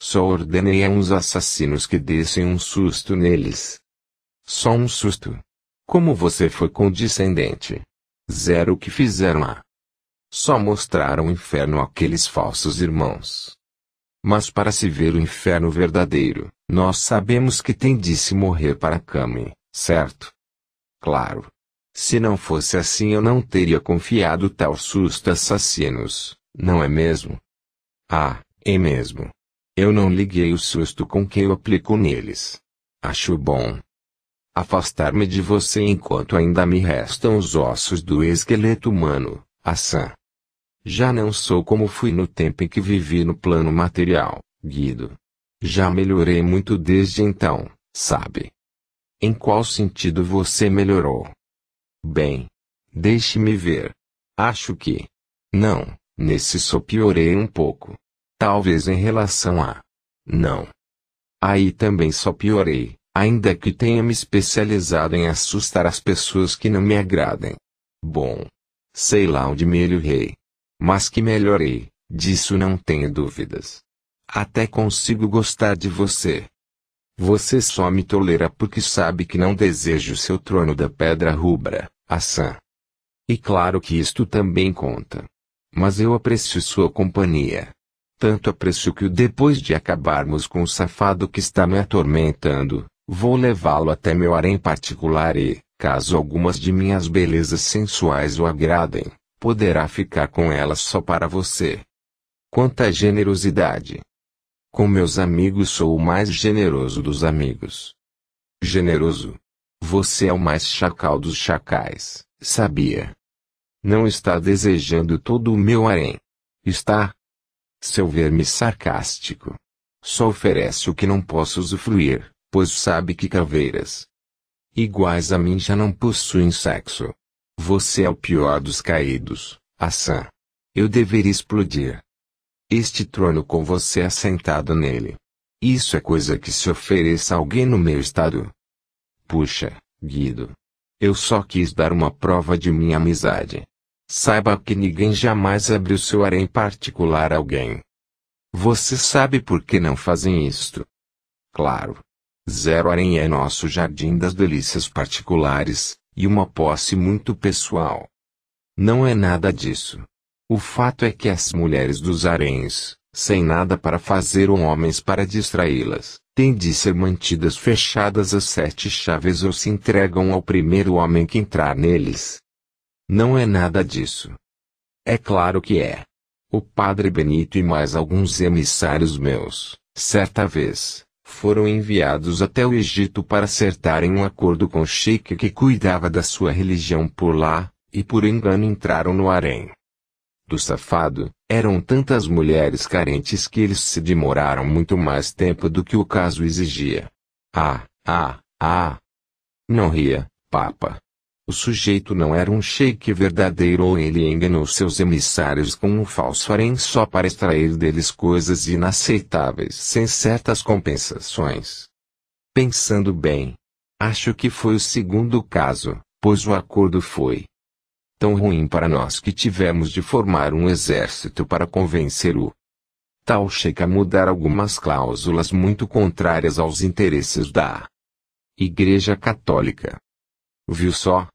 Speaker 1: Só ordenei a uns assassinos que dessem um susto neles. Só um susto. Como você foi condescendente. Zero o que fizeram a Só mostraram o inferno àqueles falsos irmãos. Mas para se ver o inferno verdadeiro, nós sabemos que tem de se morrer para Kami, certo? Claro. Se não fosse assim eu não teria confiado tal susto a assassinos, não é mesmo? Ah, é mesmo. Eu não liguei o susto com que eu aplico neles. Acho bom, afastar-me de você enquanto ainda me restam os ossos do esqueleto humano, Assan. Já não sou como fui no tempo em que vivi no plano material, Guido. Já melhorei muito desde então, sabe? Em qual sentido você melhorou? Bem, deixe-me ver. Acho que. Não, nesse só piorei um pouco. Talvez em relação a. Não. Aí também só piorei ainda que tenha me especializado em assustar as pessoas que não me agradem. Bom, sei lá onde me rei. Mas que melhorei, disso não tenho dúvidas. Até consigo gostar de você. Você só me tolera porque sabe que não desejo seu trono da pedra rubra, assan. E claro que isto também conta. Mas eu aprecio sua companhia. Tanto aprecio que depois de acabarmos com o safado que está me atormentando, Vou levá-lo até meu harém particular e, caso algumas de minhas belezas sensuais o agradem, poderá ficar com elas só para você. Quanta generosidade! Com meus amigos sou o mais generoso dos amigos. Generoso. Você é o mais chacal dos chacais, sabia? Não está desejando todo o meu harém. Está? Seu verme sarcástico. Só oferece o que não posso usufruir pois sabe que caveiras iguais a mim já não possuem sexo. Você é o pior dos caídos, Assã. Eu deveria explodir. Este trono com você assentado nele. Isso é coisa que se ofereça a alguém no meu estado. Puxa, Guido. Eu só quis dar uma prova de minha amizade. Saiba que ninguém jamais abriu seu em particular a alguém. Você sabe por que não fazem isto? Claro. Zero Harém é nosso jardim das delícias particulares, e uma posse muito pessoal. Não é nada disso. O fato é que as mulheres dos haréns, sem nada para fazer ou homens para distraí-las, têm de ser mantidas fechadas às sete chaves ou se entregam ao primeiro homem que entrar neles. Não é nada disso. É claro que é. O padre Benito e mais alguns emissários meus, certa vez, foram enviados até o Egito para acertarem um acordo com o sheik que cuidava da sua religião por lá, e por engano entraram no harém. Do safado, eram tantas mulheres carentes que eles se demoraram muito mais tempo do que o caso exigia. Ah, ah, ah! Não ria, papa. O sujeito não era um sheik verdadeiro ou ele enganou seus emissários com um falso harém só para extrair deles coisas inaceitáveis sem certas compensações. Pensando bem, acho que foi o segundo caso, pois o acordo foi tão ruim para nós que tivemos de formar um exército para convencer o tal sheik a mudar algumas cláusulas muito contrárias aos interesses da Igreja Católica. Viu só?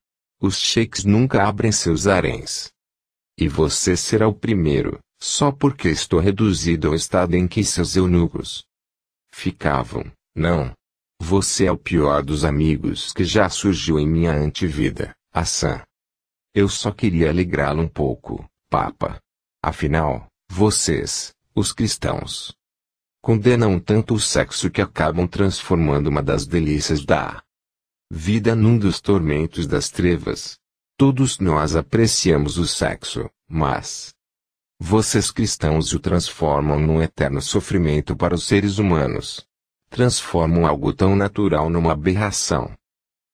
Speaker 1: Os sheiks nunca abrem seus haréns. E você será o primeiro, só porque estou reduzido ao estado em que seus eunucos ficavam, não. Você é o pior dos amigos que já surgiu em minha antevida, Assam. Eu só queria alegrá-lo um pouco, Papa. Afinal, vocês, os cristãos, condenam tanto o sexo que acabam transformando uma das delícias da vida num dos tormentos das trevas. Todos nós apreciamos o sexo, mas vocês cristãos o transformam num eterno sofrimento para os seres humanos. Transformam algo tão natural numa aberração.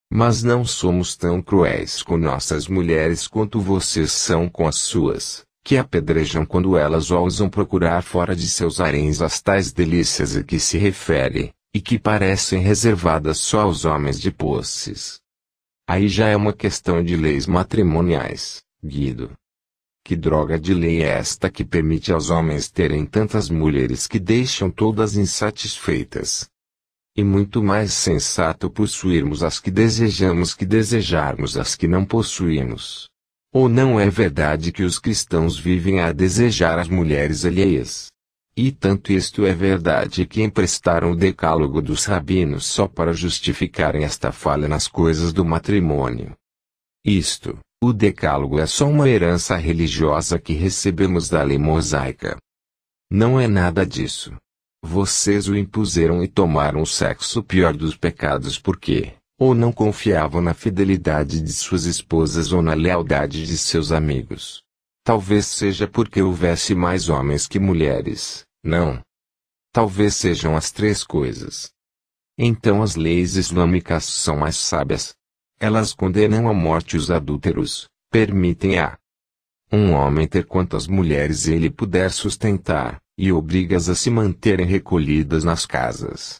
Speaker 1: Mas não somos tão cruéis com nossas mulheres quanto vocês são com as suas, que apedrejam quando elas ousam procurar fora de seus haréns as tais delícias a que se refere e que parecem reservadas só aos homens de posses. Aí já é uma questão de leis matrimoniais, Guido. Que droga de lei é esta que permite aos homens terem tantas mulheres que deixam todas insatisfeitas? E muito mais sensato possuirmos as que desejamos que desejarmos as que não possuímos. Ou não é verdade que os cristãos vivem a desejar as mulheres alheias? E tanto isto é verdade que emprestaram o decálogo dos rabinos só para justificarem esta falha nas coisas do matrimônio. Isto, o decálogo é só uma herança religiosa que recebemos da lei mosaica. Não é nada disso. Vocês o impuseram e tomaram o sexo pior dos pecados porque, ou não confiavam na fidelidade de suas esposas ou na lealdade de seus amigos. Talvez seja porque houvesse mais homens que mulheres, não. Talvez sejam as três coisas. Então as leis islâmicas são mais sábias. Elas condenam à morte os adúlteros, permitem a um homem ter quantas mulheres ele puder sustentar, e obrigas a se manterem recolhidas nas casas.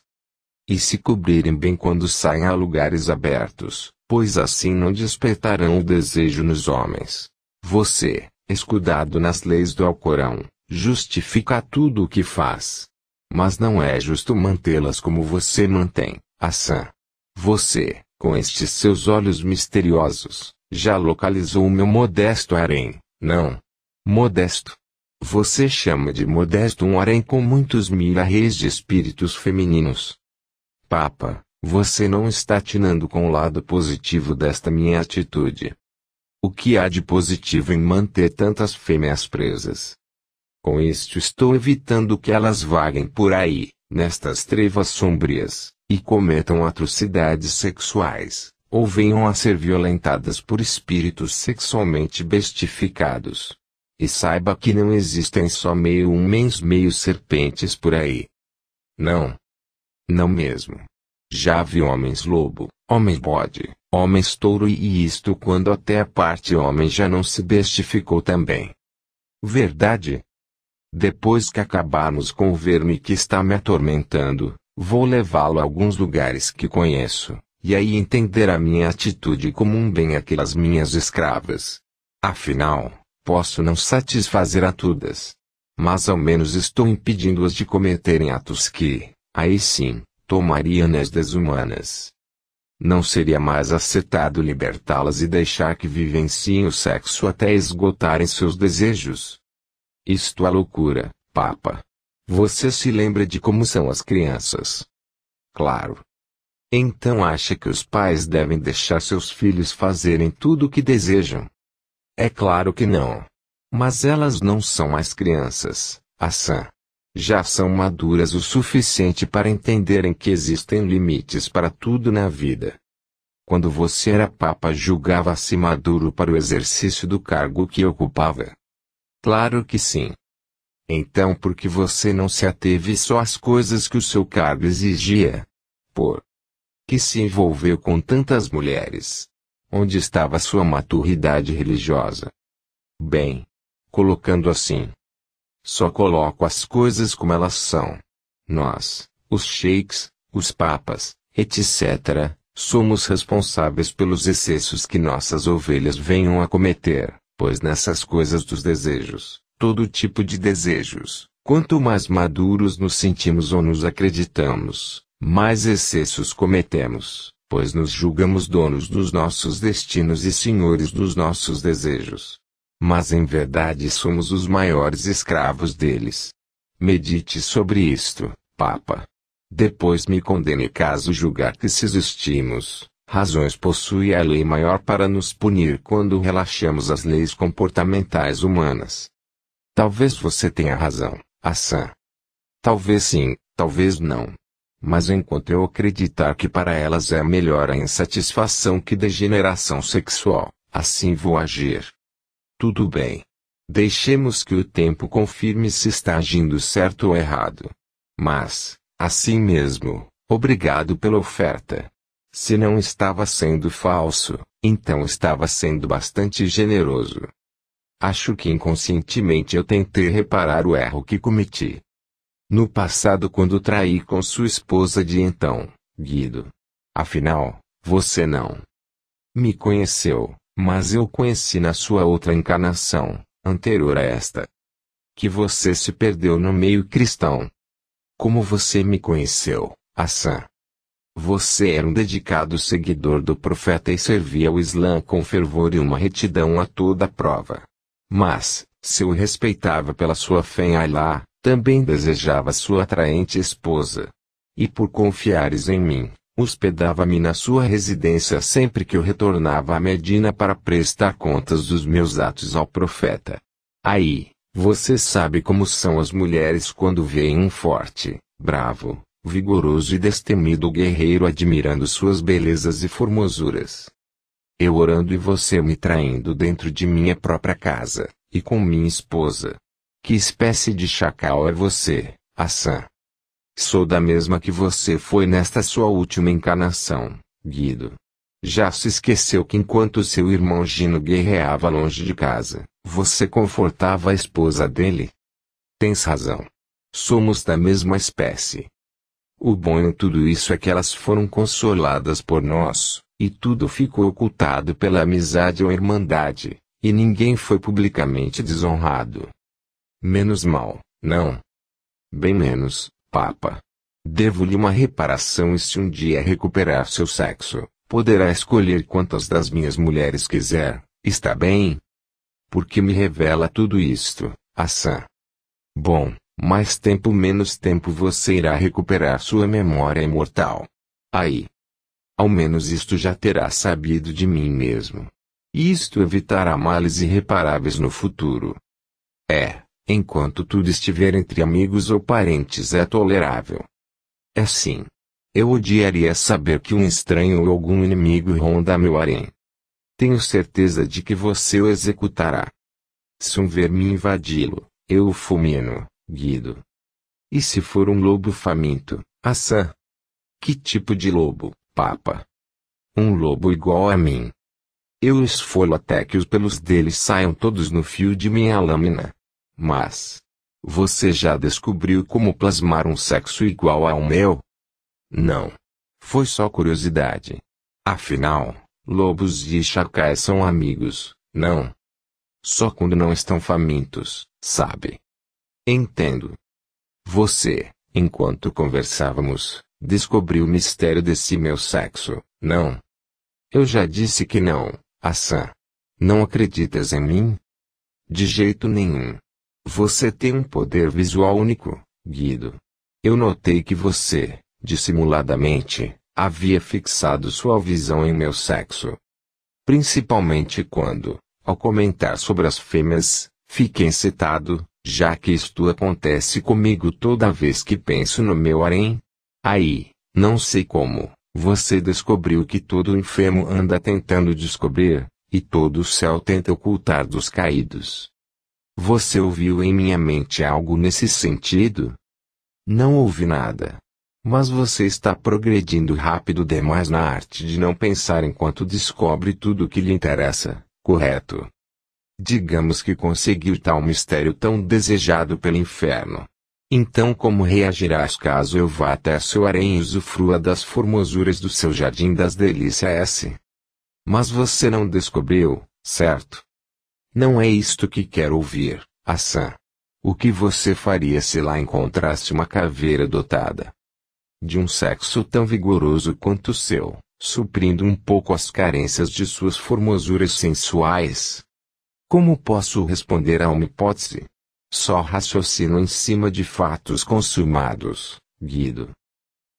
Speaker 1: E se cobrirem bem quando saem a lugares abertos, pois assim não despertarão o desejo nos homens. Você, escudado nas leis do Alcorão, justifica tudo o que faz. Mas não é justo mantê-las como você mantém, Assã. Você, com estes seus olhos misteriosos, já localizou o meu modesto harém, não? Modesto. Você chama de modesto um harém com muitos milhares de espíritos femininos. Papa, você não está atinando com o lado positivo desta minha atitude. O que há de positivo em manter tantas fêmeas presas? Com isto estou evitando que elas vaguem por aí, nestas trevas sombrias, e cometam atrocidades sexuais, ou venham a ser violentadas por espíritos sexualmente bestificados. E saiba que não existem só meio homens meio serpentes por aí. Não. Não mesmo. Já vi homens lobo, homens bode, homens touro e isto quando até a parte homem já não se bestificou também. Verdade, depois que acabarmos com o verme que está me atormentando, vou levá-lo a alguns lugares que conheço, e aí entenderá minha atitude como um bem aquelas minhas escravas. Afinal, posso não satisfazer a todas. Mas ao menos estou impedindo-as de cometerem atos que, aí sim, tomariam-nas desumanas. Não seria mais acertado libertá-las e deixar que vivenciem o sexo até esgotarem seus desejos? Isto é loucura, Papa. Você se lembra de como são as crianças? Claro. Então acha que os pais devem deixar seus filhos fazerem tudo o que desejam? É claro que não. Mas elas não são mais crianças, Assam. Já são maduras o suficiente para entenderem que existem limites para tudo na vida. Quando você era papa, julgava-se maduro para o exercício do cargo que ocupava. Claro que sim. Então por que você não se ateve só às coisas que o seu cargo exigia? Por que se envolveu com tantas mulheres? Onde estava sua maturidade religiosa? Bem, colocando assim, só coloco as coisas como elas são. Nós, os sheiks, os papas, etc., somos responsáveis pelos excessos que nossas ovelhas venham a cometer. Pois nessas coisas dos desejos, todo tipo de desejos, quanto mais maduros nos sentimos ou nos acreditamos, mais excessos cometemos, pois nos julgamos donos dos nossos destinos e senhores dos nossos desejos. Mas em verdade somos os maiores escravos deles. Medite sobre isto, Papa. Depois me condene caso julgar que se existimos, razões possui a lei maior para nos punir quando relaxamos as leis comportamentais humanas. Talvez você tenha razão, assan Talvez sim, talvez não. Mas enquanto eu acreditar que para elas é melhor a insatisfação que degeneração sexual, assim vou agir. Tudo bem. Deixemos que o tempo confirme se está agindo certo ou errado. Mas, assim mesmo, obrigado pela oferta. Se não estava sendo falso, então estava sendo bastante generoso. Acho que inconscientemente eu tentei reparar o erro que cometi. No passado, quando traí com sua esposa de então, Guido. Afinal, você não me conheceu, mas eu conheci na sua outra encarnação, anterior a esta. Que você se perdeu no meio cristão. Como você me conheceu, Assam? Você era um dedicado seguidor do profeta e servia o Islã com fervor e uma retidão a toda prova. Mas, se o respeitava pela sua fé em Allah, também desejava sua atraente esposa. E por confiares em mim, hospedava-me na sua residência sempre que eu retornava a Medina para prestar contas dos meus atos ao profeta. Aí, você sabe como são as mulheres quando veem um forte, bravo, vigoroso e destemido guerreiro admirando suas belezas e formosuras. Eu orando e você me traindo dentro de minha própria casa, e com minha esposa. Que espécie de chacal é você, Assan? Sou da mesma que você foi nesta sua última encarnação, Guido. Já se esqueceu que enquanto seu irmão Gino guerreava longe de casa, você confortava a esposa dele? Tens razão. Somos da mesma espécie. O bom em tudo isso é que elas foram consoladas por nós, e tudo ficou ocultado pela amizade ou irmandade, e ninguém foi publicamente desonrado. Menos mal, não? Bem menos, Papa. Devo-lhe uma reparação e se um dia recuperar seu sexo, poderá escolher quantas das minhas mulheres quiser, está bem? Por que me revela tudo isto, Assam. Bom, mais tempo menos tempo você irá recuperar sua memória imortal. Aí. Ao menos isto já terá sabido de mim mesmo. E isto evitará males irreparáveis no futuro. É, enquanto tudo estiver entre amigos ou parentes é tolerável. É sim. Eu odiaria saber que um estranho ou algum inimigo ronda meu harém. Tenho certeza de que você o executará. Se um verme invadi-lo, eu o fulmino, Guido. E se for um lobo faminto, Assã? Que tipo de lobo, Papa? Um lobo igual a mim. Eu esfolo até que os pelos deles saiam todos no fio de minha lâmina. Mas. Você já descobriu como plasmar um sexo igual ao meu? Não. Foi só curiosidade. Afinal, lobos e chacais são amigos, não? Só quando não estão famintos, sabe? Entendo. Você, enquanto conversávamos, descobriu o mistério desse meu sexo, não? Eu já disse que não, Assan. Não acreditas em mim? De jeito nenhum. Você tem um poder visual único, Guido. Eu notei que você, dissimuladamente, havia fixado sua visão em meu sexo. Principalmente quando, ao comentar sobre as fêmeas, fiquei excitado, já que isto acontece comigo toda vez que penso no meu harém. Aí, não sei como, você descobriu que todo enfermo anda tentando descobrir, e todo o céu tenta ocultar dos caídos. Você ouviu em minha mente algo nesse sentido? Não ouvi nada. Mas você está progredindo rápido demais na arte de não pensar enquanto descobre tudo o que lhe interessa, correto? Digamos que conseguiu tal mistério tão desejado pelo inferno. Então como reagirás caso eu vá até seu harém e usufrua das formosuras do seu jardim das delícias? Mas você não descobriu, certo? Não é isto que quero ouvir, Assam. O que você faria se lá encontrasse uma caveira dotada de um sexo tão vigoroso quanto o seu, suprindo um pouco as carências de suas formosuras sensuais? Como posso responder a uma hipótese? Só raciocino em cima de fatos consumados, Guido.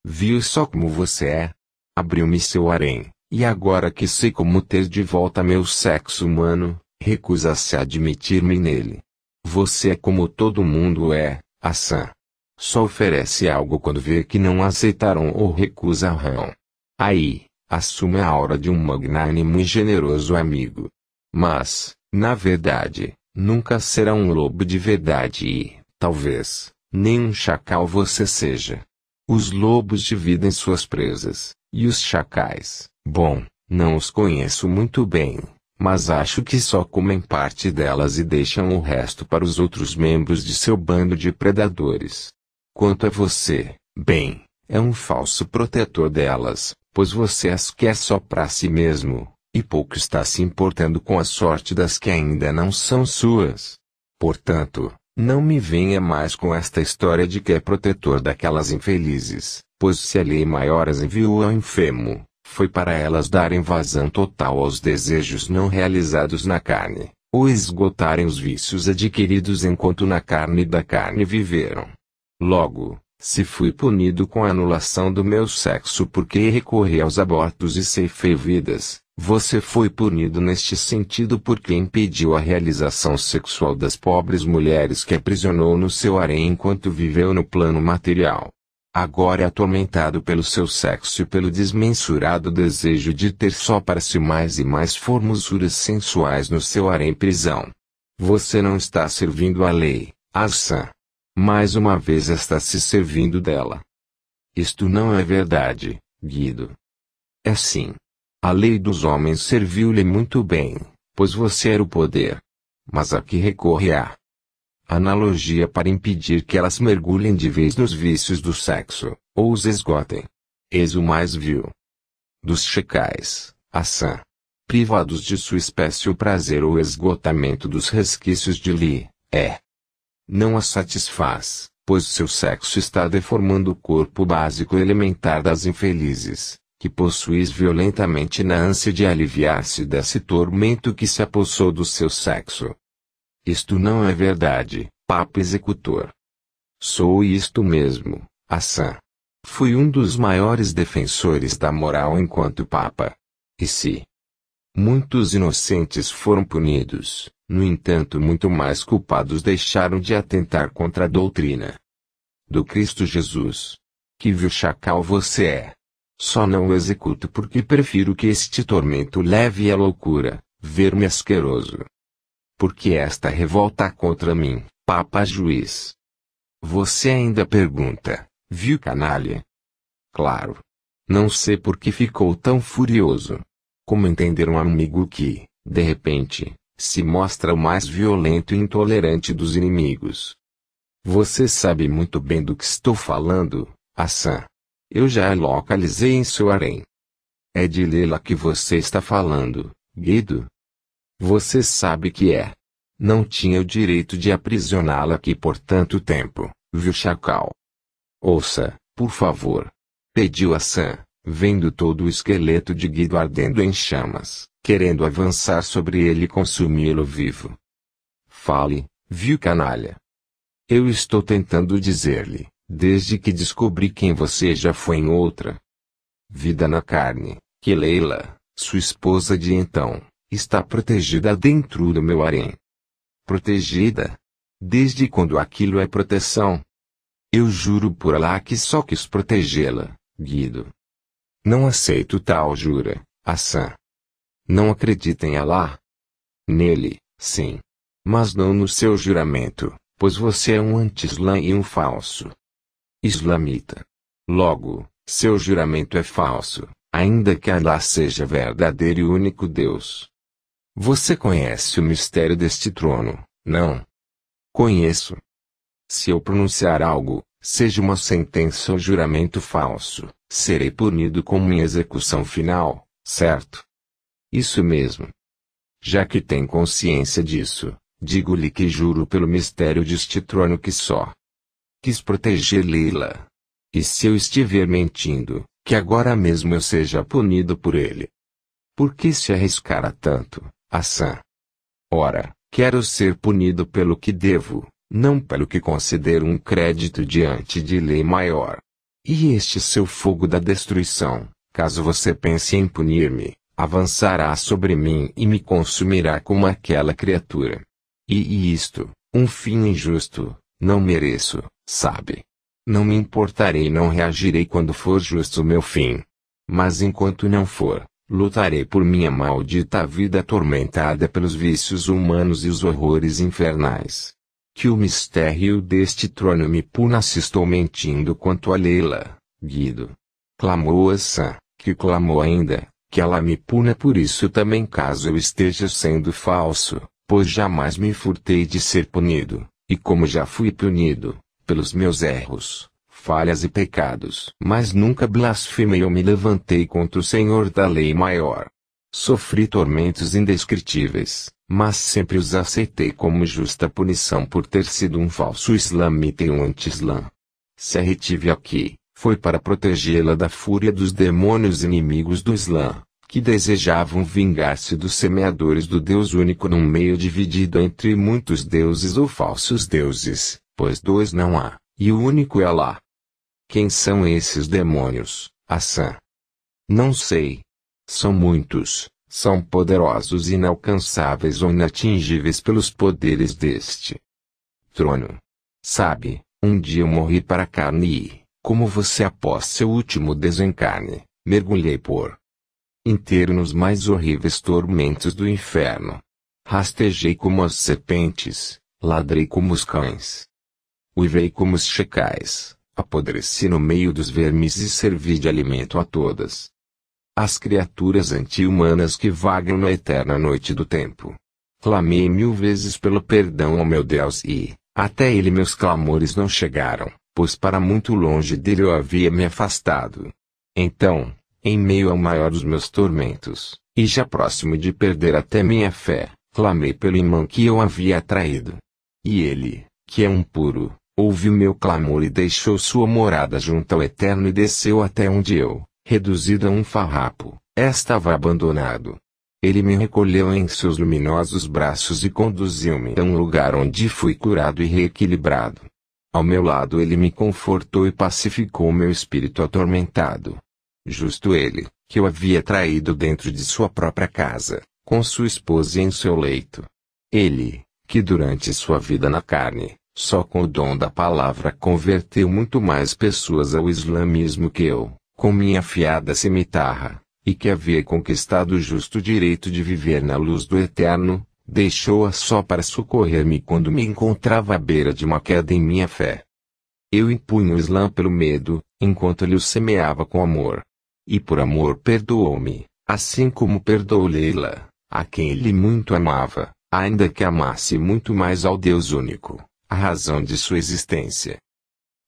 Speaker 1: Viu só como você é? Abriu-me seu harém, e agora que sei como ter de volta meu sexo humano, recusa-se a admitir-me nele. Você é como todo mundo é, Assam. Só oferece algo quando vê que não aceitaram ou recusarão. Aí, assume a aura de um magnânimo e generoso amigo. Mas, na verdade, nunca será um lobo de verdade e, talvez, nem um chacal você seja. Os lobos dividem suas presas, e os chacais, bom, não os conheço muito bem, mas acho que só comem parte delas e deixam o resto para os outros membros de seu bando de predadores. Quanto a você, bem, é um falso protetor delas, pois você as quer só para si mesmo, e pouco está se importando com a sorte das que ainda não são suas. Portanto, não me venha mais com esta história de que é protetor daquelas infelizes, pois se a lei maior as enviou ao infemo, foi para elas darem vazão total aos desejos não realizados na carne, ou esgotarem os vícios adquiridos enquanto na carne da carne viveram. Logo, se fui punido com a anulação do meu sexo porque recorri aos abortos e ceifei vidas, você foi punido neste sentido porque impediu a realização sexual das pobres mulheres que aprisionou no seu harém enquanto viveu no plano material. Agora é atormentado pelo seu sexo e pelo desmensurado desejo de ter só para si mais e mais formosuras sensuais no seu harém prisão. Você não está servindo a lei, Asa. Mais uma vez está se servindo dela. Isto não é verdade, Guido. É sim. A lei dos homens serviu-lhe muito bem, pois você era o poder. Mas a que recorre a analogia para impedir que elas mergulhem de vez nos vícios do sexo, ou os esgotem? Eis o mais vil. Dos checais, Assã. Privados de sua espécie o prazer ou esgotamento dos resquícios de Li, é. Não a satisfaz, pois seu sexo está deformando o corpo básico elementar das infelizes que possuis violentamente na ânsia de aliviar-se desse tormento que se apossou do seu sexo. Isto não é verdade, Papa Executor. Sou isto mesmo, Assã. Fui um dos maiores defensores da moral enquanto Papa. E se muitos inocentes foram punidos, no entanto, muito mais culpados deixaram de atentar contra a doutrina do Cristo Jesus. Que vil chacal você é! Só não o executo porque prefiro que este tormento leve à loucura, ver-me asqueroso. Porque esta revolta contra mim, Papa Juiz. Você ainda pergunta, viu canalha? Claro. Não sei por que ficou tão furioso. Como entender um amigo que, de repente, se mostra o mais violento e intolerante dos inimigos? Você sabe muito bem do que estou falando, Assam. Eu já a localizei em seu harém. É de Lela que você está falando, Guido. Você sabe que é. Não tinha o direito de aprisioná-la aqui por tanto tempo, viu Chacal? Ouça, por favor. Pediu a Sam, vendo todo o esqueleto de Guido ardendo em chamas, querendo avançar sobre ele e consumi-lo vivo. Fale, viu canalha. Eu estou tentando dizer-lhe, desde que descobri quem você já foi em outra vida na carne, que Leila, sua esposa de então, está protegida dentro do meu harém. Protegida? Desde quando aquilo é proteção? Eu juro por Alá que só quis protegê-la, Guido. Não aceito tal jura, Assan. Não acredita em Alá? Nele, sim. Mas não no seu juramento, pois você é um anti-islã e um falso islamita. Logo, seu juramento é falso, ainda que Allah seja verdadeiro e único Deus. Você conhece o mistério deste trono, não? Conheço. Se eu pronunciar algo, seja uma sentença ou juramento falso, serei punido com minha execução final, certo? Isso mesmo. Já que tem consciência disso, digo-lhe que juro pelo mistério deste trono que só quis proteger Leila. E se eu estiver mentindo, que agora mesmo eu seja punido por ele. Por que se arriscara tanto, Assam? Ora, quero ser punido pelo que devo, não pelo que considero um crédito diante de lei maior. E este seu fogo da destruição, caso você pense em punir-me, avançará sobre mim e me consumirá como aquela criatura. E, e isto, um fim injusto, não mereço, sabe? Não me importarei e não reagirei quando for justo o meu fim. Mas enquanto não for, lutarei por minha maldita vida atormentada pelos vícios humanos e os horrores infernais. Que o mistério deste trono me puna se estou mentindo quanto a Leila, Guido. Clamou essa, que clamou ainda, que ela me puna por isso também caso eu esteja sendo falso, pois jamais me furtei de ser punido. E como já fui punido, pelos meus erros, falhas e pecados, mas nunca blasfemei ou me levantei contra o Senhor da lei maior. Sofri tormentos indescritíveis, mas sempre os aceitei como justa punição por ter sido um falso islamita e um anti-islam. Se a retive aqui, foi para protegê-la da fúria dos demônios inimigos do Islã que desejavam vingar-se dos semeadores do Deus único num meio dividido entre muitos deuses ou falsos deuses, pois dois não há, e o único é Alá. Quem são esses demônios, Assã? Não sei. São muitos, são poderosos e inalcançáveis ou inatingíveis pelos poderes deste trono. Sabe, um dia eu morri para a carne e, como você após seu último desencarne, mergulhei por inteiro nos mais horríveis tormentos do inferno. Rastejei como as serpentes, ladrei como os cães. Uivei como os chacais, apodreci no meio dos vermes e servi de alimento a todas as criaturas anti-humanas que vagam na eterna noite do tempo. Clamei mil vezes pelo perdão ao meu Deus e, até ele meus clamores não chegaram, pois para muito longe dele eu havia me afastado. Então, em meio ao maior dos meus tormentos, e já próximo de perder até minha fé, clamei pelo irmão que eu havia traído. E ele, que é um puro, ouviu meu clamor e deixou sua morada junto ao Eterno e desceu até onde eu, reduzido a um farrapo, estava abandonado. Ele me recolheu em seus luminosos braços e conduziu-me a um lugar onde fui curado e reequilibrado. Ao meu lado ele me confortou e pacificou meu espírito atormentado. Justo ele, que o havia traído dentro de sua própria casa, com sua esposa em seu leito. Ele, que durante sua vida na carne, só com o dom da palavra converteu muito mais pessoas ao islamismo que eu, com minha afiada cimitarra, e que havia conquistado o justo direito de viver na luz do eterno, deixou-a só para socorrer-me quando me encontrava à beira de uma queda em minha fé. Eu impunho o Islã pelo medo, enquanto lhe o semeava com amor e por amor perdoou-me, assim como perdoou Leila, a quem ele muito amava, ainda que amasse muito mais ao Deus único, a razão de sua existência.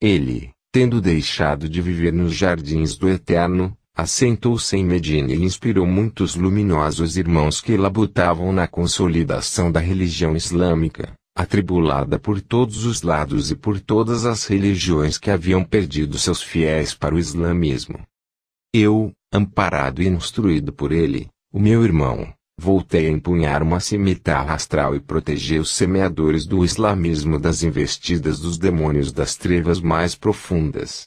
Speaker 1: Ele, tendo deixado de viver nos jardins do Eterno, assentou-se em Medina e inspirou muitos luminosos irmãos que labutavam na consolidação da religião islâmica, atribulada por todos os lados e por todas as religiões que haviam perdido seus fiéis para o islamismo. Eu, amparado e instruído por ele, o meu irmão, voltei a empunhar uma cimitarra astral e proteger os semeadores do islamismo das investidas dos demônios das trevas mais profundas.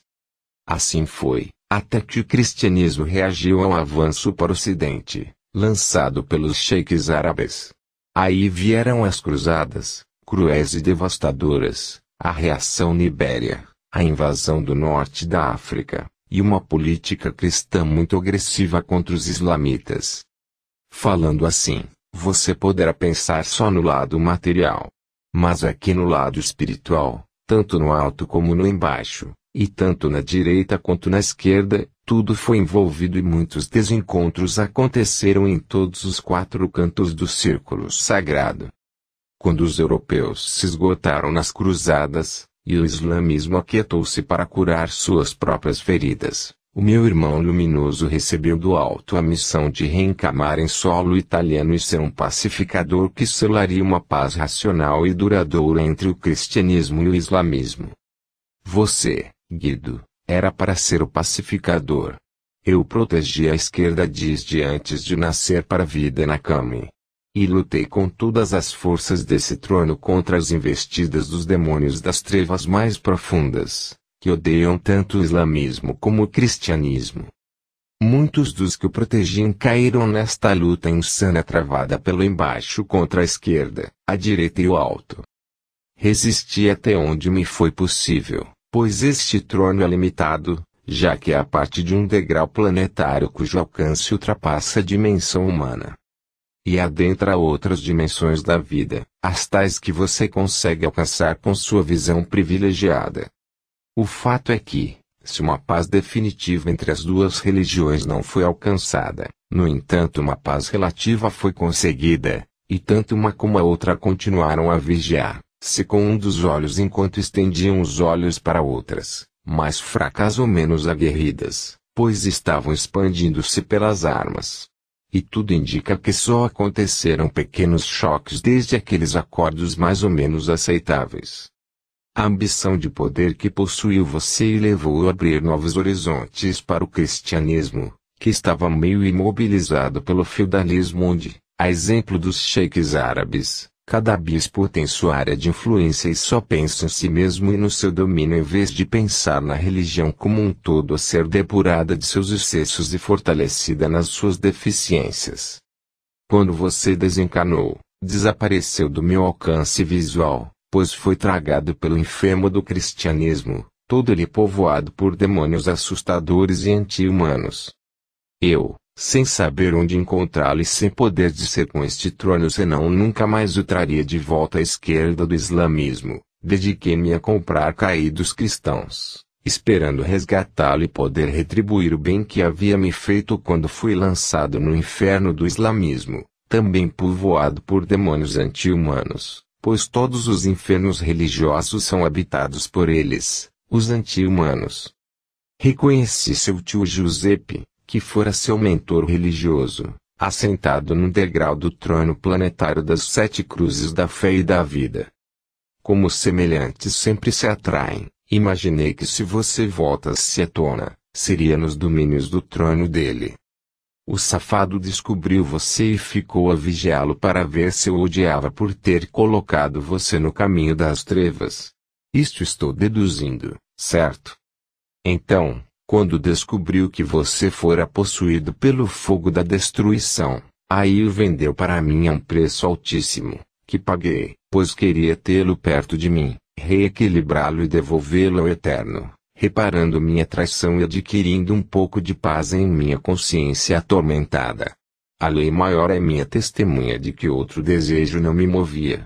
Speaker 1: Assim foi, até que o cristianismo reagiu ao avanço para o ocidente, lançado pelos sheiks árabes. Aí vieram as cruzadas, cruéis e devastadoras, a reação nibéria, a invasão do norte da África, e uma política cristã muito agressiva contra os islamitas. Falando assim, você poderá pensar só no lado material. Mas aqui no lado espiritual, tanto no alto como no embaixo, e tanto na direita quanto na esquerda, tudo foi envolvido e muitos desencontros aconteceram em todos os quatro cantos do círculo sagrado. Quando os europeus se esgotaram nas cruzadas, e o islamismo aquietou-se para curar suas próprias feridas. O meu irmão luminoso recebeu do alto a missão de reencamar em solo italiano e ser um pacificador que selaria uma paz racional e duradoura entre o cristianismo e o islamismo. Você, Guido, era para ser o pacificador. Eu protegi a esquerda desde antes de nascer para a vida na cama. E lutei com todas as forças desse trono contra as investidas dos demônios das trevas mais profundas, que odeiam tanto o islamismo como o cristianismo. Muitos dos que o protegiam caíram nesta luta insana travada pelo embaixo contra a esquerda, a direita e o alto. Resisti até onde me foi possível, pois este trono é limitado, já que é a parte de um degrau planetário cujo alcance ultrapassa a dimensão humana e adentra outras dimensões da vida, as tais que você consegue alcançar com sua visão privilegiada. O fato é que, se uma paz definitiva entre as duas religiões não foi alcançada, no entanto uma paz relativa foi conseguida, e tanto uma como a outra continuaram a vigiar, se com um dos olhos enquanto estendiam os olhos para outras, mais fracas ou menos aguerridas, pois estavam expandindo-se pelas armas. E tudo indica que só aconteceram pequenos choques desde aqueles acordos mais ou menos aceitáveis. A ambição de poder que possuiu você e levou a abrir novos horizontes para o cristianismo, que estava meio imobilizado pelo feudalismo onde, a exemplo dos sheiks árabes, Cada bispo tem sua área de influência e só pensa em si mesmo e no seu domínio em vez de pensar na religião como um todo a ser depurada de seus excessos e fortalecida nas suas deficiências. Quando você desencarnou, desapareceu do meu alcance visual, pois foi tragado pelo enfermo do cristianismo, todo ele povoado por demônios assustadores e anti-humanos. Eu, sem saber onde encontrá-lo e sem poder dizer com este trono senão nunca mais o traria de volta à esquerda do islamismo, dediquei-me a comprar caídos cristãos, esperando resgatá-lo e poder retribuir o bem que havia me feito quando fui lançado no inferno do islamismo, também povoado por demônios anti-humanos, pois todos os infernos religiosos são habitados por eles, os anti-humanos. Reconheci seu tio Giuseppe, que fora seu mentor religioso, assentado no degrau do trono planetário das sete cruzes da fé e da vida. Como semelhantes sempre se atraem, imaginei que se você voltasse à tona, seria nos domínios do trono dele. O safado descobriu você e ficou a vigiá-lo para ver se o odiava por ter colocado você no caminho das trevas. Isto estou deduzindo, certo? Então, quando descobriu que você fora possuído pelo fogo da destruição, aí o vendeu para mim a um preço altíssimo, que paguei, pois queria tê-lo perto de mim, reequilibrá-lo e devolvê-lo ao eterno, reparando minha traição e adquirindo um pouco de paz em minha consciência atormentada. A lei maior é minha testemunha de que outro desejo não me movia.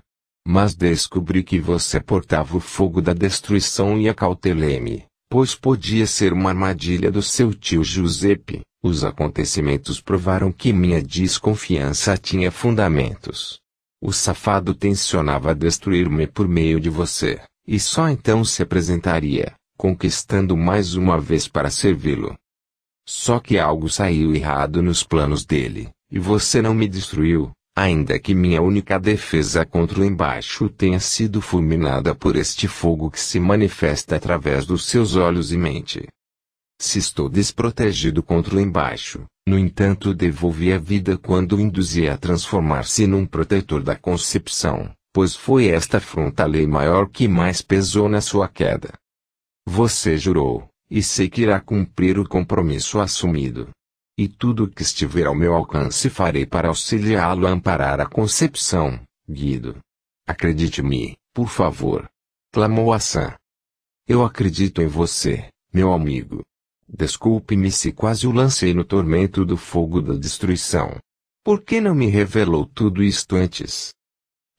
Speaker 1: Mas descobri que você portava o fogo da destruição e acautelei-me pois podia ser uma armadilha do seu tio Giuseppe. Os acontecimentos provaram que minha desconfiança tinha fundamentos. O safado tensionava destruir-me por meio de você, e só então se apresentaria, conquistando mais uma vez para servi-lo. Só que algo saiu errado nos planos dele, e você não me destruiu, ainda que minha única defesa contra o embaixo tenha sido fulminada por este fogo que se manifesta através dos seus olhos e mente. Se estou desprotegido contra o embaixo, no entanto devolvi a vida quando o induzi a transformar-se num protetor da concepção, pois foi esta afronta a lei maior que mais pesou na sua queda. Você jurou, e sei que irá cumprir o compromisso assumido e tudo o que estiver ao meu alcance farei para auxiliá-lo a amparar a concepção, Guido. Acredite-me, por favor. Clamou Hassan. Eu acredito em você, meu amigo. Desculpe-me se quase o lancei no tormento do fogo da destruição. Por que não me revelou tudo isto antes?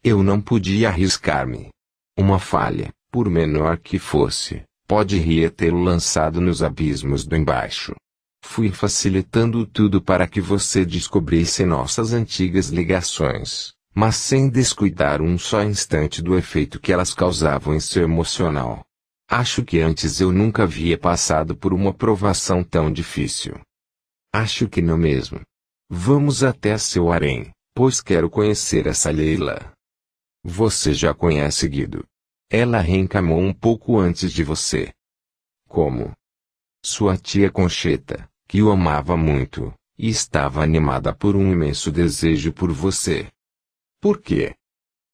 Speaker 1: Eu não podia arriscar-me. Uma falha, por menor que fosse, pode reetê-lo lançado nos abismos do embaixo. Fui facilitando tudo para que você descobrisse nossas antigas ligações, mas sem descuidar um só instante do efeito que elas causavam em seu emocional. Acho que antes eu nunca havia passado por uma provação tão difícil. Acho que não mesmo. Vamos até seu harém, pois quero conhecer essa Leila. Você já conhece Guido. Ela reencamou um pouco antes de você. Como? Sua tia Concheta que o amava muito, e estava animada por um imenso desejo por você. Por quê?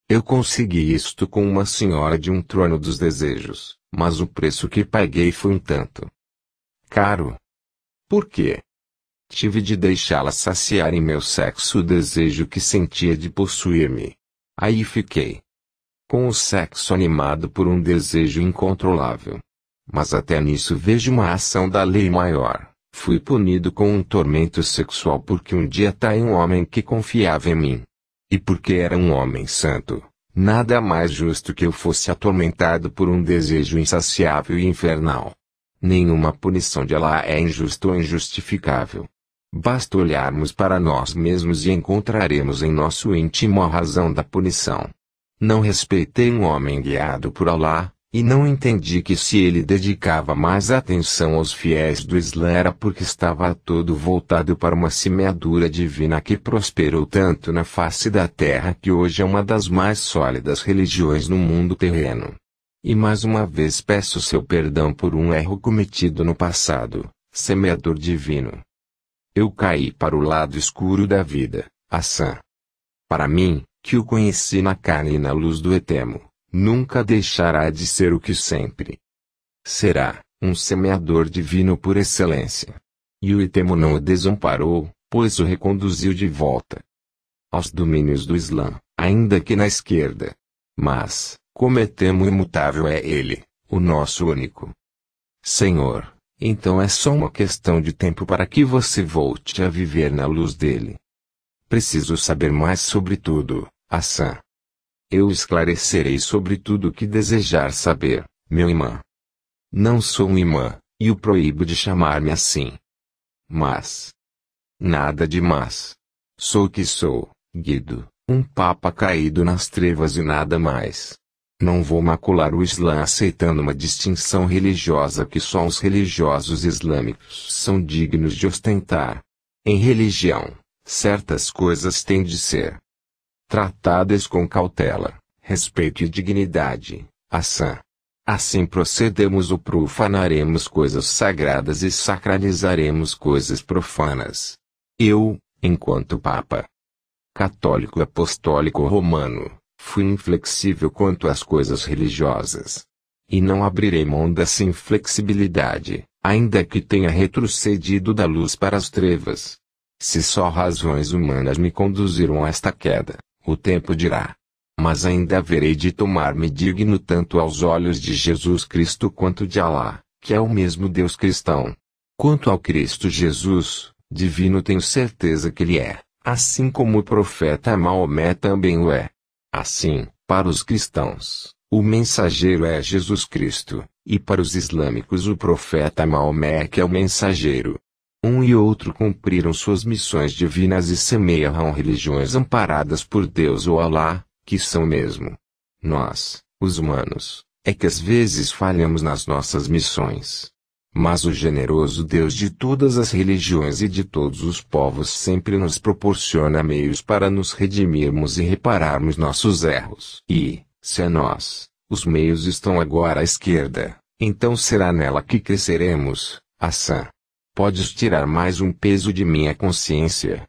Speaker 1: Eu consegui isto com uma senhora de um trono dos desejos, mas o preço que paguei foi um tanto caro. Por quê? Tive de deixá-la saciar em meu sexo o desejo que sentia de possuir-me. Aí fiquei. Com o sexo animado por um desejo incontrolável. Mas até nisso vejo uma ação da lei maior. Fui punido com um tormento sexual porque um dia tai tá um homem que confiava em mim. E porque era um homem santo, nada mais justo que eu fosse atormentado por um desejo insaciável e infernal. Nenhuma punição de Allah é injusta ou injustificável. Basta olharmos para nós mesmos e encontraremos em nosso íntimo a razão da punição. Não respeitei um homem guiado por Allah, e não entendi que se ele dedicava mais atenção aos fiéis do Islã era porque estava todo voltado para uma semeadura divina que prosperou tanto na face da terra que hoje é uma das mais sólidas religiões no mundo terreno. E mais uma vez peço seu perdão por um erro cometido no passado, semeador divino. Eu caí para o lado escuro da vida, assan Para mim, que o conheci na carne e na luz do Etemo, nunca deixará de ser o que sempre. Será um semeador divino por excelência. E o Itemo não o desamparou, pois o reconduziu de volta aos domínios do Islã, ainda que na esquerda. Mas, como Etemo imutável é ele, o nosso único Senhor, então é só uma questão de tempo para que você volte a viver na luz dele. Preciso saber mais sobre tudo, Hassan. Eu esclarecerei sobre tudo o que desejar saber, meu imã. Não sou um imã, e o proíbo de chamar-me assim. Mas. Nada de mas. Sou o que sou, Guido, um papa caído nas trevas e nada mais. Não vou macular o Islã aceitando uma distinção religiosa que só os religiosos islâmicos são dignos de ostentar. Em religião, certas coisas têm de ser, tratadas com cautela, respeito e dignidade, a Assim procedemos ou profanaremos coisas sagradas e sacralizaremos coisas profanas. Eu, enquanto Papa Católico Apostólico Romano, fui inflexível quanto às coisas religiosas. E não abrirei mão dessa inflexibilidade, ainda que tenha retrocedido da luz para as trevas. Se só razões humanas me conduziram a esta queda, o tempo dirá. Mas ainda haverei de tomar-me digno tanto aos olhos de Jesus Cristo quanto de Alá, que é o mesmo Deus cristão. Quanto ao Cristo Jesus, divino tenho certeza que ele é, assim como o profeta Maomé também o é. Assim, para os cristãos, o mensageiro é Jesus Cristo, e para os islâmicos o profeta Maomé que é o mensageiro. Um e outro cumpriram suas missões divinas e semeiam religiões amparadas por Deus ou Alá, que são mesmo. Nós, os humanos, é que às vezes falhamos nas nossas missões. Mas o generoso Deus de todas as religiões e de todos os povos sempre nos proporciona meios para nos redimirmos e repararmos nossos erros. E, se a nós, os meios estão agora à esquerda, então será nela que cresceremos, a sã, Podes tirar mais um peso de minha consciência.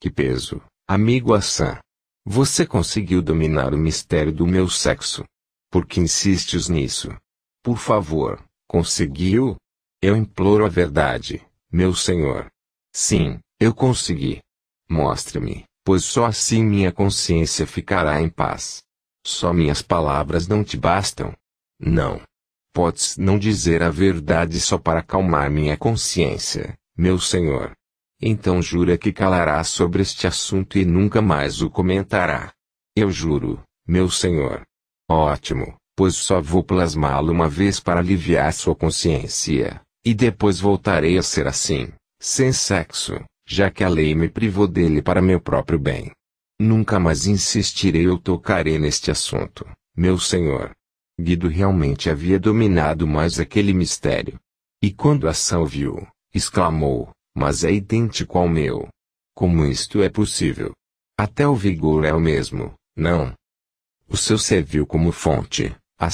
Speaker 1: Que peso, amigo Assan? Você conseguiu dominar o mistério do meu sexo. Por que insistes nisso? Por favor, conseguiu? Eu imploro a verdade, meu senhor. Sim, eu consegui. Mostre-me, pois só assim minha consciência ficará em paz. Só minhas palavras não te bastam. Não pode não dizer a verdade só para acalmar minha consciência, meu senhor. Então jura que calará sobre este assunto e nunca mais o comentará. Eu juro, meu senhor. Ótimo, pois só vou plasmá-lo uma vez para aliviar sua consciência, e depois voltarei a ser assim, sem sexo, já que a lei me privou dele para meu próprio bem. Nunca mais insistirei ou tocarei neste assunto, meu senhor. Guido realmente havia dominado mais aquele mistério. E quando a Sal viu, exclamou, mas é idêntico ao meu. Como isto é possível? Até o vigor é o mesmo, não? O seu serviu como fonte, a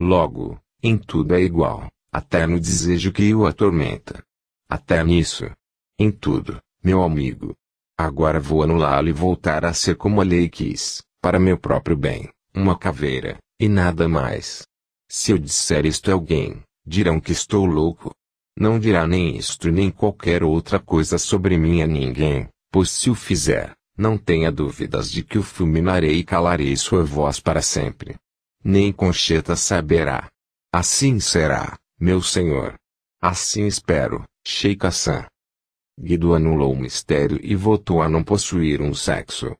Speaker 1: Logo, em tudo é igual, até no desejo que o atormenta. Até nisso. Em tudo, meu amigo. Agora vou anulá-lo e voltar a ser como a lei quis, para meu próprio bem, uma caveira. E nada mais. Se eu disser isto a alguém, dirão que estou louco. Não dirá nem isto nem qualquer outra coisa sobre mim a ninguém, pois se o fizer, não tenha dúvidas de que o fulminarei e calarei sua voz para sempre. Nem Concheta saberá. Assim será, meu senhor. Assim espero, Sheikha San. Guido anulou o mistério e votou a não possuir um sexo.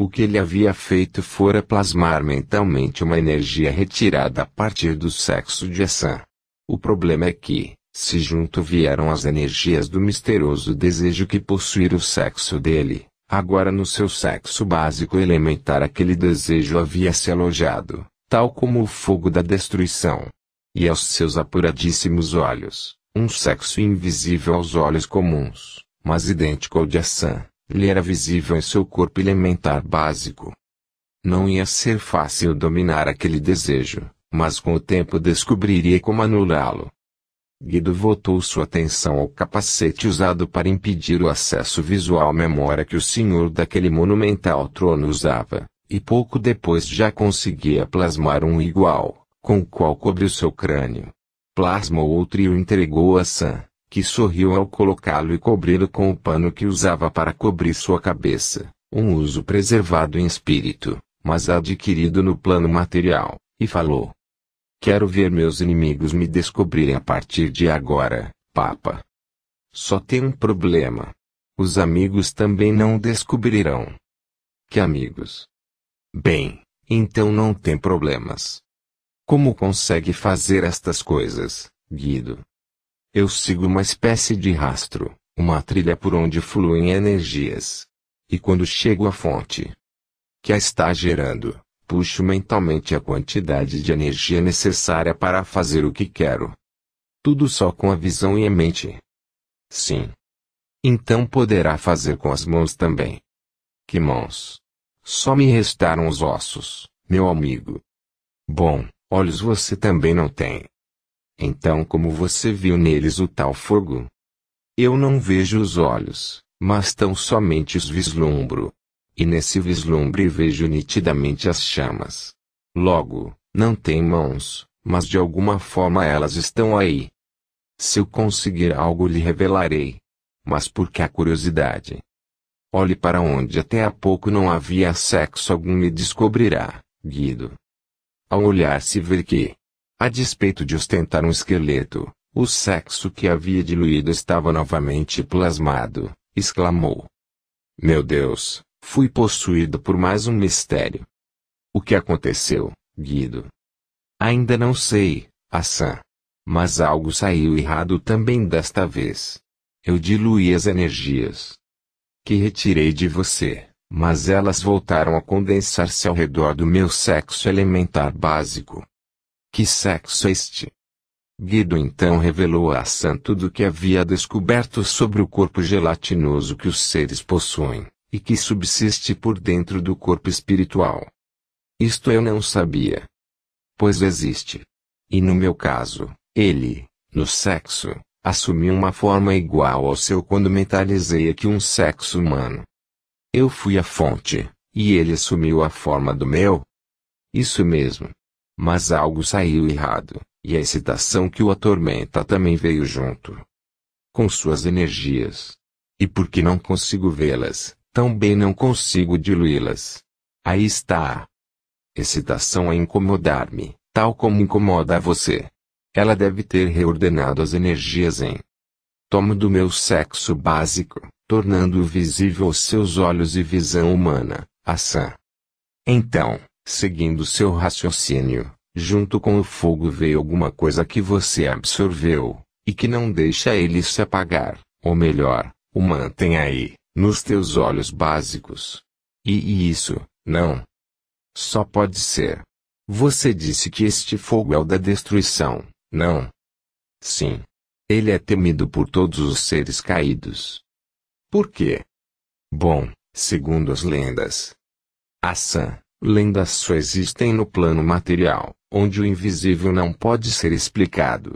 Speaker 1: O que ele havia feito fora plasmar mentalmente uma energia retirada a partir do sexo de Assan. O problema é que, se junto vieram as energias do misterioso desejo que possuir o sexo dele, agora no seu sexo básico elementar aquele desejo havia se alojado, tal como o fogo da destruição. E aos seus apuradíssimos olhos, um sexo invisível aos olhos comuns, mas idêntico ao de Assan, lhe era visível em seu corpo elementar básico. Não ia ser fácil dominar aquele desejo, mas com o tempo descobriria como anulá-lo. Guido voltou sua atenção ao capacete usado para impedir o acesso visual à memória que o senhor daquele monumental trono usava, e pouco depois já conseguia plasmar um igual, com o qual cobriu seu crânio. Plasmou outro e o entregou a Sam, que sorriu ao colocá-lo e cobri-lo com o pano que usava para cobrir sua cabeça, um uso preservado em espírito, mas adquirido no plano material, e falou: Quero ver meus inimigos me descobrirem a partir de agora, Papa. Só tem um problema. Os amigos também não descobrirão. Que amigos? Bem, então não tem problemas. Como consegue fazer estas coisas, Guido? Eu sigo uma espécie de rastro, uma trilha por onde fluem energias. E quando chego à fonte que a está gerando, puxo mentalmente a quantidade de energia necessária para fazer o que quero. Tudo só com a visão e a mente. Sim. Então poderá fazer com as mãos também. Que mãos? Só me restaram os ossos, meu amigo. Bom, olhos você também não tem. Então, como você viu neles o tal fogo? Eu não vejo os olhos, mas tão somente os vislumbro. E nesse vislumbre vejo nitidamente as chamas. Logo, não tem mãos, mas de alguma forma elas estão aí. Se eu conseguir algo, lhe revelarei. Mas por que a curiosidade? Olhe para onde até há pouco não havia sexo algum e descobrirá, Guido. Ao olhar se ver que, a despeito de ostentar um esqueleto, o sexo que havia diluído estava novamente plasmado, exclamou. Meu Deus, fui possuído por mais um mistério. O que aconteceu, Guido? Ainda não sei, Hassan. Mas algo saiu errado também desta vez. Eu diluí as energias que retirei de você, mas elas voltaram a condensar-se ao redor do meu sexo elementar básico. Que sexo é este? Guido então revelou a Santo do que havia descoberto sobre o corpo gelatinoso que os seres possuem, e que subsiste por dentro do corpo espiritual. Isto eu não sabia. Pois existe. E no meu caso, ele, no sexo, assumiu uma forma igual ao seu quando mentalizei aqui um sexo humano. Eu fui a fonte, e ele assumiu a forma do meu. Isso mesmo. Mas algo saiu errado, e a excitação que o atormenta também veio junto com suas energias. E porque não consigo vê-las, também não consigo diluí-las. Aí está. Excitação a incomodar-me, tal como incomoda a você. Ela deve ter reordenado as energias em tomo do meu sexo básico, tornando-o visível aos seus olhos e visão humana, a Então, seguindo seu raciocínio, junto com o fogo veio alguma coisa que você absorveu, e que não deixa ele se apagar, ou melhor, o mantém aí, nos teus olhos básicos. E, e isso, não. Só pode ser. Você disse que este fogo é o da destruição, não? Sim. Ele é temido por todos os seres caídos. Por quê? Bom, segundo as lendas, Assam, Lendas só existem no plano material, onde o invisível não pode ser explicado.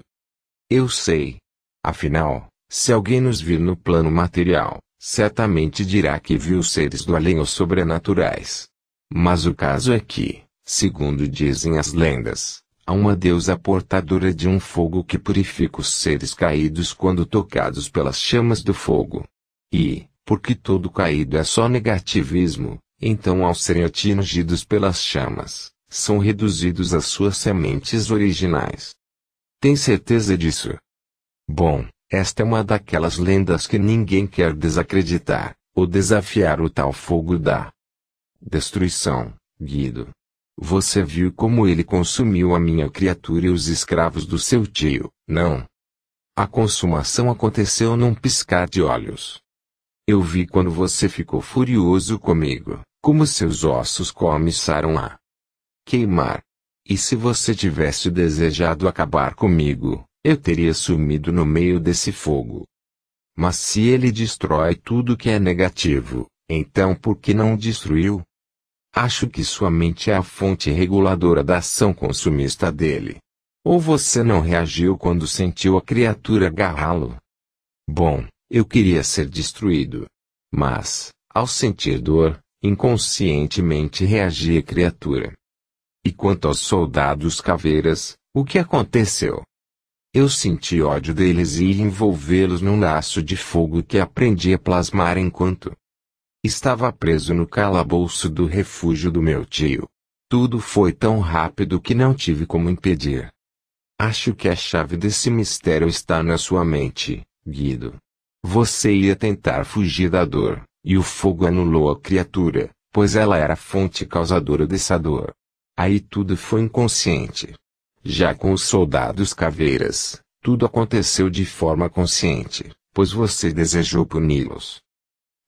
Speaker 1: Eu sei. Afinal, se alguém nos vir no plano material, certamente dirá que viu seres do além ou sobrenaturais. Mas o caso é que, segundo dizem as lendas, há uma deusa portadora de um fogo que purifica os seres caídos quando tocados pelas chamas do fogo. E, porque todo caído é só negativismo, então, ao serem atingidos pelas chamas, são reduzidos às suas sementes originais. Tem certeza disso? Bom, esta é uma daquelas lendas que ninguém quer desacreditar, ou desafiar o tal fogo da destruição, Guido. Você viu como ele consumiu a minha criatura e os escravos do seu tio, não? A consumação aconteceu num piscar de olhos. Eu vi quando você ficou furioso comigo como seus ossos começaram a queimar. E se você tivesse desejado acabar comigo, eu teria sumido no meio desse fogo. Mas se ele destrói tudo que é negativo, então por que não destruiu? Acho que sua mente é a fonte reguladora da ação consumista dele. Ou você não reagiu quando sentiu a criatura agarrá-lo? Bom, eu queria ser destruído. Mas, ao sentir dor, inconscientemente reagir criatura. E quanto aos soldados caveiras, o que aconteceu? Eu senti ódio deles e envolvê-los num laço de fogo que aprendi a plasmar enquanto estava preso no calabouço do refúgio do meu tio. Tudo foi tão rápido que não tive como impedir. Acho que a chave desse mistério está na sua mente, Guido. Você ia tentar fugir da dor, e o fogo anulou a criatura, pois ela era a fonte causadora dessa dor. Aí tudo foi inconsciente. Já com os soldados caveiras, tudo aconteceu de forma consciente, pois você desejou puni-los.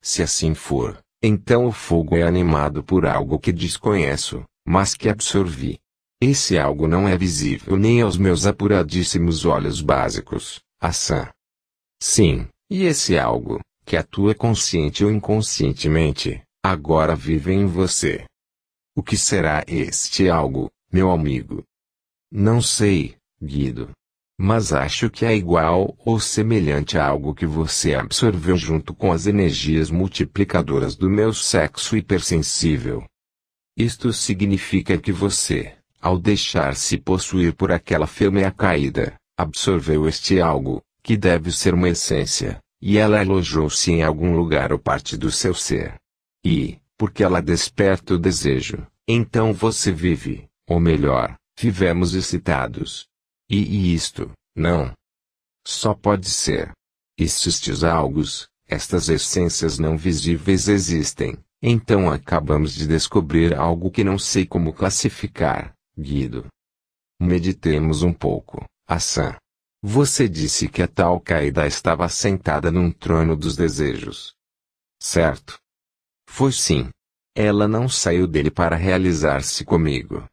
Speaker 1: Se assim for, então o fogo é animado por algo que desconheço, mas que absorvi. Esse algo não é visível nem aos meus apuradíssimos olhos básicos, Assam. Sim, e esse algo, que atua consciente ou inconscientemente, agora vivem em você. O que será este algo, meu amigo? Não sei, Guido. Mas acho que é igual ou semelhante a algo que você absorveu junto com as energias multiplicadoras do meu sexo hipersensível. Isto significa que você, ao deixar-se possuir por aquela fêmea caída, absorveu este algo, que deve ser uma essência, e ela alojou-se em algum lugar ou parte do seu ser. E, porque ela desperta o desejo, então você vive, ou melhor, vivemos excitados. E, e isto, não. Só pode ser. E se estes algos, estas essências não visíveis existem, então acabamos de descobrir algo que não sei como classificar, Guido. Meditemos um pouco, Assam. Você disse que a tal Caída estava sentada num trono dos desejos. Certo. Foi sim. Ela não saiu dele para realizar-se comigo.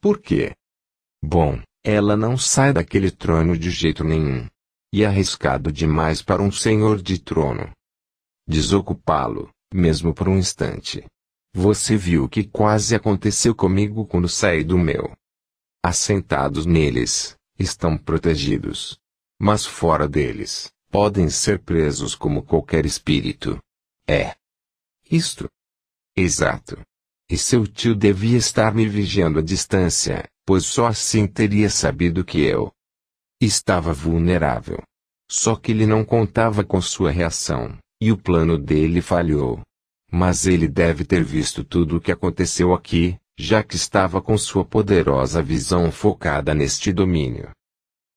Speaker 1: Por quê? Bom, ela não sai daquele trono de jeito nenhum. E é arriscado demais para um senhor de trono. Desocupá-lo, mesmo por um instante. Você viu o que quase aconteceu comigo quando saí do meu. Assentados neles, estão protegidos. Mas fora deles, podem ser presos como qualquer espírito. É. Isto. Exato. E seu tio devia estar me vigiando à distância, pois só assim teria sabido que eu estava vulnerável. Só que ele não contava com sua reação, e o plano dele falhou. Mas ele deve ter visto tudo o que aconteceu aqui, já que estava com sua poderosa visão focada neste domínio.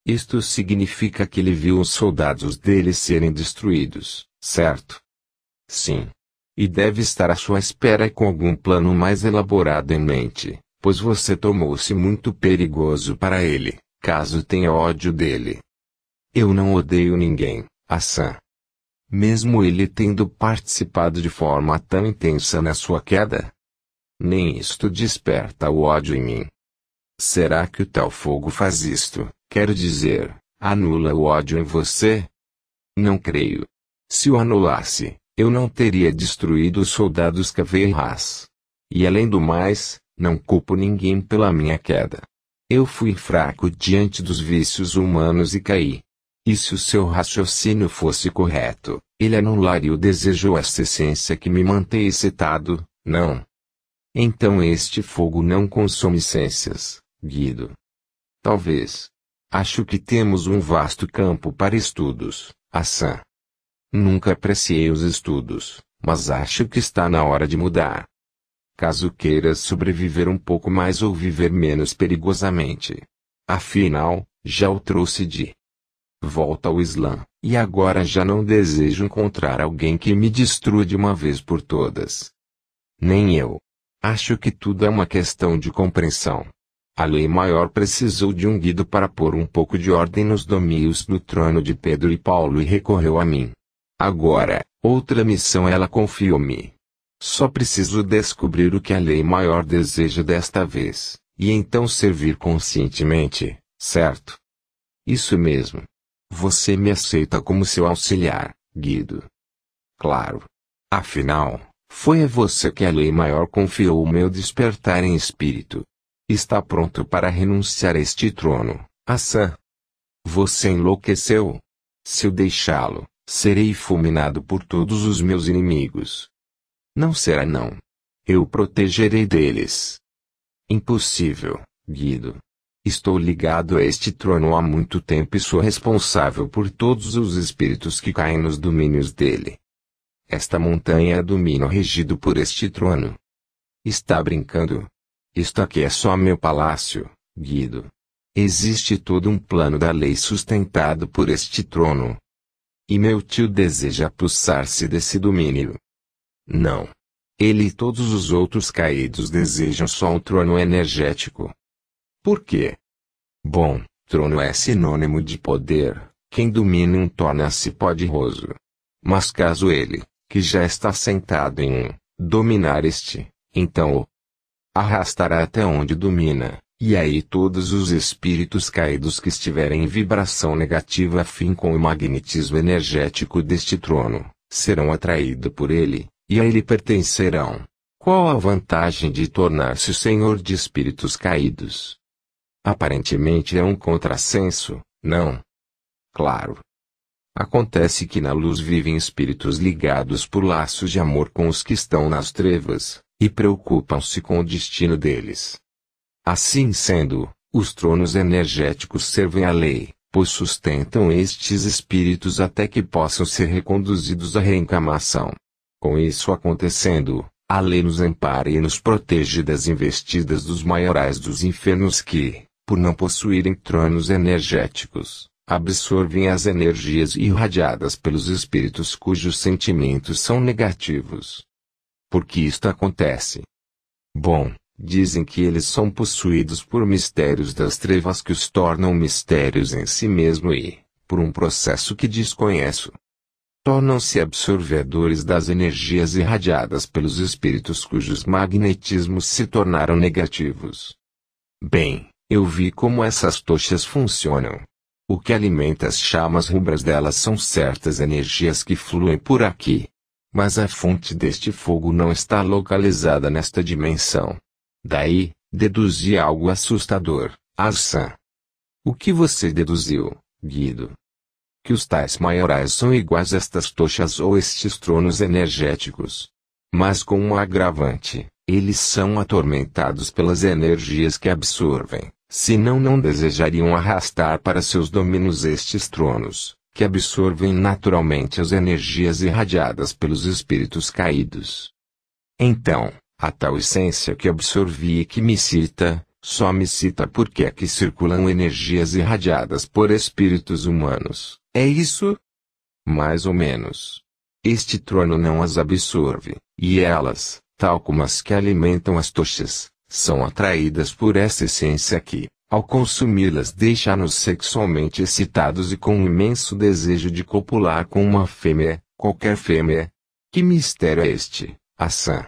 Speaker 1: Isto significa que ele viu os soldados dele serem destruídos, certo? Sim. E deve estar à sua espera com algum plano mais elaborado em mente, pois você tomou-se muito perigoso para ele, caso tenha ódio dele. Eu não odeio ninguém, Assam. Mesmo ele tendo participado de forma tão intensa na sua queda, nem isto desperta o ódio em mim. Será que o tal fogo faz isto, Quero dizer, anula o ódio em você? Não creio. Se o anulasse, eu não teria destruído os soldados caverras. E além do mais, não culpo ninguém pela minha queda. Eu fui fraco diante dos vícios humanos e caí. E se o seu raciocínio fosse correto, ele anularia o desejo ou essa essência que me mantém excitado, não, então este fogo não consome ciências, Guido. Talvez. Acho que temos um vasto campo para estudos, Assan. Nunca apreciei os estudos, mas acho que está na hora de mudar. Caso queiras sobreviver um pouco mais ou viver menos perigosamente. Afinal, já o trouxe de volta ao Islã, e agora já não desejo encontrar alguém que me destrua de uma vez por todas. Nem eu. Acho que tudo é uma questão de compreensão. A lei maior precisou de um guido para pôr um pouco de ordem nos domínios do trono de Pedro e Paulo e recorreu a mim. Agora, outra missão ela confiou-me. Só preciso descobrir o que a lei maior deseja desta vez, e então servir conscientemente, certo? Isso mesmo. Você me aceita como seu auxiliar, Guido. Claro. Afinal, foi a você que a lei maior confiou o meu despertar em espírito. Está pronto para renunciar a este trono, Assã. Você enlouqueceu. Se eu deixá-lo, serei fulminado por todos os meus inimigos. Não será não. Eu protegerei deles. Impossível, Guido. Estou ligado a este trono há muito tempo e sou responsável por todos os espíritos que caem nos domínios dele. Esta montanha é domínio regido por este trono. Está brincando? Isto aqui é só meu palácio, Guido. Existe todo um plano da lei sustentado por este trono. E meu tio deseja apossar-se desse domínio. Não. Ele e todos os outros caídos desejam só um trono energético. Por quê? Bom, trono é sinônimo de poder, quem domina um torna-se poderoso. Mas caso ele, que já está sentado em dominar este, então o arrastará até onde domina, e aí todos os espíritos caídos que estiverem em vibração negativa afim com o magnetismo energético deste trono, serão atraídos por ele, e a ele pertencerão. Qual a vantagem de tornar-se senhor de espíritos caídos? Aparentemente é um contrassenso, não? Claro, Acontece que na luz vivem espíritos ligados por laços de amor com os que estão nas trevas, e preocupam-se com o destino deles. Assim sendo, os tronos energéticos servem à lei, pois sustentam estes espíritos até que possam ser reconduzidos à reencarnação. Com isso acontecendo, a lei nos ampara e nos protege das investidas dos maiorais dos infernos que, por não possuírem tronos energéticos, absorvem as energias irradiadas pelos espíritos cujos sentimentos são negativos. Por que isto acontece? Bom, dizem que eles são possuídos por mistérios das trevas que os tornam mistérios em si mesmo e, por um processo que desconheço, tornam-se absorvedores das energias irradiadas pelos espíritos cujos magnetismos se tornaram negativos. Bem, eu vi como essas tochas funcionam. O que alimenta as chamas rubras delas são certas energias que fluem por aqui. Mas a fonte deste fogo não está localizada nesta dimensão. Daí, deduzi algo assustador, Arsan. O que você deduziu, Guido? Que os tais maiorais são iguais a estas tochas ou estes tronos energéticos. Mas com um agravante, eles são atormentados pelas energias que absorvem senão não desejariam arrastar para seus domínios estes tronos, que absorvem naturalmente as energias irradiadas pelos espíritos caídos. Então, a tal essência que absorvi e que me cita, só me cita porque é que circulam energias irradiadas por espíritos humanos. É isso? Mais ou menos. Este trono não as absorve, e elas, tal como as que alimentam as tochas, são atraídas por essa essência que, ao consumi-las, deixa-nos sexualmente excitados e com um imenso desejo de copular com uma fêmea, qualquer fêmea. Que mistério é este, Assam?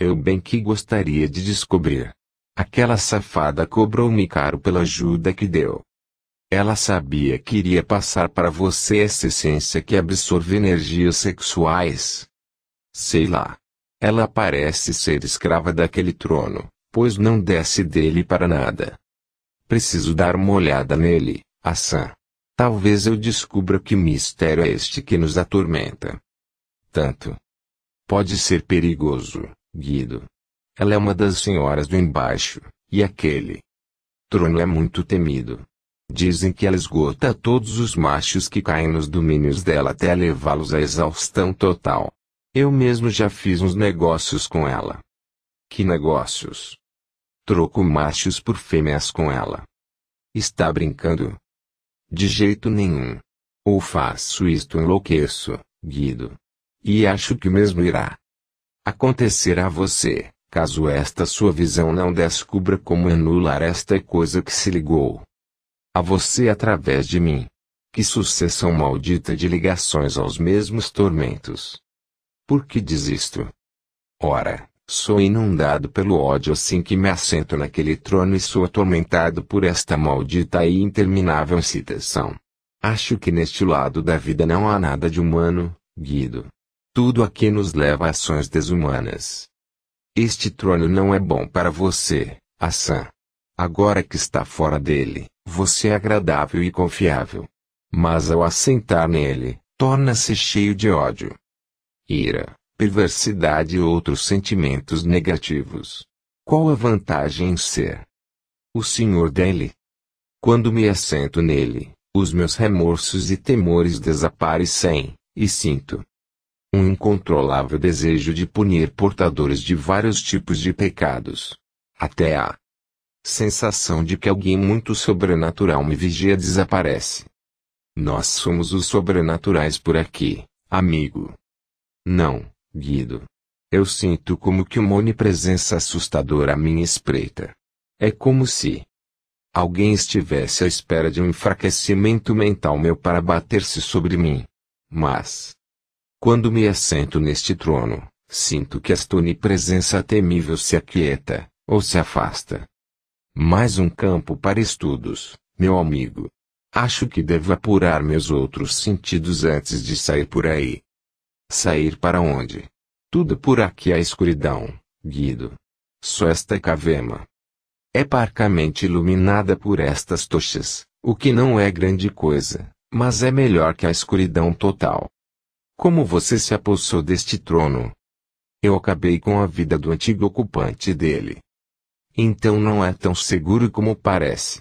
Speaker 1: Eu bem que gostaria de descobrir. Aquela safada cobrou-me caro pela ajuda que deu. Ela sabia que iria passar para você essa essência que absorve energias sexuais. Sei lá. Ela parece ser escrava daquele trono, pois não desce dele para nada. Preciso dar uma olhada nele, Assan. Talvez eu descubra que mistério é este que nos atormenta. Tanto. Pode ser perigoso, Guido. Ela é uma das senhoras do embaixo, e aquele trono é muito temido. Dizem que ela esgota todos os machos que caem nos domínios dela até levá-los à exaustão total. Eu mesmo já fiz uns negócios com ela. Que negócios! Troco machos por fêmeas com ela. Está brincando? De jeito nenhum. Ou faço isto enlouqueço, Guido. E acho que o mesmo irá acontecer a você, caso esta sua visão não descubra como anular esta coisa que se ligou a você através de mim. Que sucessão maldita de ligações aos mesmos tormentos. Por que diz isto? Ora, Sou inundado pelo ódio assim que me assento naquele trono e sou atormentado por esta maldita e interminável excitação. Acho que neste lado da vida não há nada de humano, Guido. Tudo aqui nos leva a ações desumanas. Este trono não é bom para você, Assan. Agora que está fora dele, você é agradável e confiável. Mas ao assentar nele, torna-se cheio de ódio. Ira perversidade e outros sentimentos negativos. Qual a vantagem em ser o senhor dele? Quando me assento nele, os meus remorsos e temores desaparecem, e sinto um incontrolável desejo de punir portadores de vários tipos de pecados. Até a sensação de que alguém muito sobrenatural me vigia desaparece. Nós somos os sobrenaturais por aqui, amigo. Não, Guido. Eu sinto como que uma onipresença assustadora à minha espreita. É como se alguém estivesse à espera de um enfraquecimento mental meu para bater se sobre mim. Mas, quando me assento neste trono, sinto que esta onipresença temível se aquieta, ou se afasta. Mais um campo para estudos, meu amigo. Acho que devo apurar meus outros sentidos antes de sair por aí. Sair para onde? Tudo por aqui a escuridão, Guido. Só esta cavema é parcamente iluminada por estas tochas, o que não é grande coisa, mas é melhor que a escuridão total. Como você se apossou deste trono? Eu acabei com a vida do antigo ocupante dele. Então não é tão seguro como parece.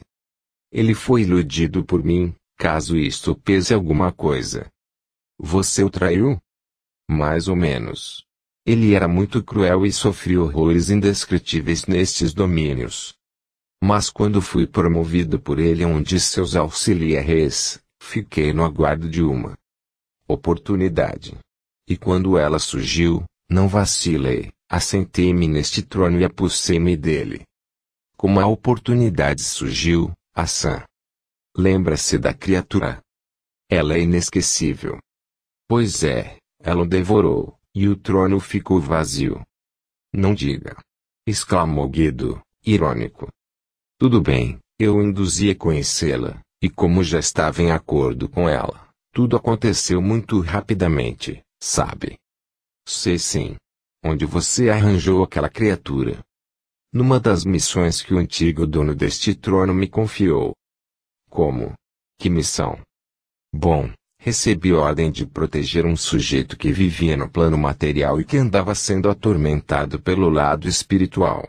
Speaker 1: Ele foi iludido por mim, caso isto pese alguma coisa. Você o traiu? mais ou menos. Ele era muito cruel e sofri horrores indescritíveis nestes domínios. Mas quando fui promovido por ele a um de seus auxiliares, fiquei no aguardo de uma oportunidade. E quando ela surgiu, não vacilei, assentei-me neste trono e apossei-me dele. Como a oportunidade surgiu, a Sam lembra-se da criatura. Ela é inesquecível. Pois é, ela o devorou, e o trono ficou vazio. Não diga! exclamou Guido, irônico. Tudo bem, eu induzi a conhecê-la, e como já estava em acordo com ela, tudo aconteceu muito rapidamente, sabe? Sei sim. Onde você arranjou aquela criatura? Numa das missões que o antigo dono deste trono me confiou. Como? Que missão? Bom, recebi ordem de proteger um sujeito que vivia no plano material e que andava sendo atormentado pelo lado espiritual.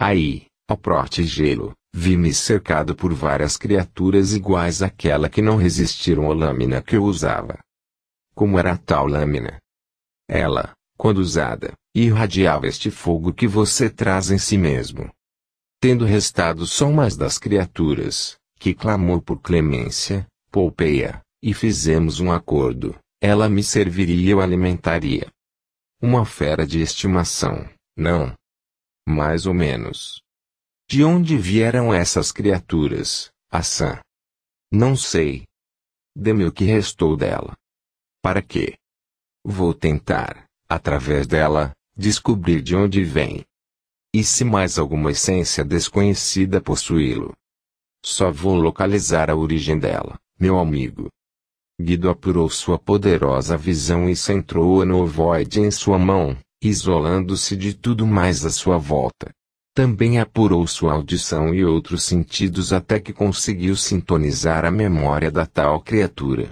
Speaker 1: Aí, ao protegê-lo, vi-me cercado por várias criaturas iguais àquela que não resistiram à lâmina que eu usava. Como era tal lâmina? Ela, quando usada, irradiava este fogo que você traz em si mesmo. Tendo restado só umas das criaturas, que clamou por clemência, poupeia, e fizemos um acordo: ela me serviria e eu alimentaria. Uma fera de estimação, não? Mais ou menos. De onde vieram essas criaturas, Assã? Não sei. Dê-me o que restou dela. Para quê? Vou tentar, através dela, descobrir de onde vem. E se mais alguma essência desconhecida possuí-lo? Só vou localizar a origem dela, meu amigo. Guido apurou sua poderosa visão e centrou-a no ovoide em sua mão, isolando-se de tudo mais à sua volta. Também apurou sua audição e outros sentidos até que conseguiu sintonizar a memória da tal criatura.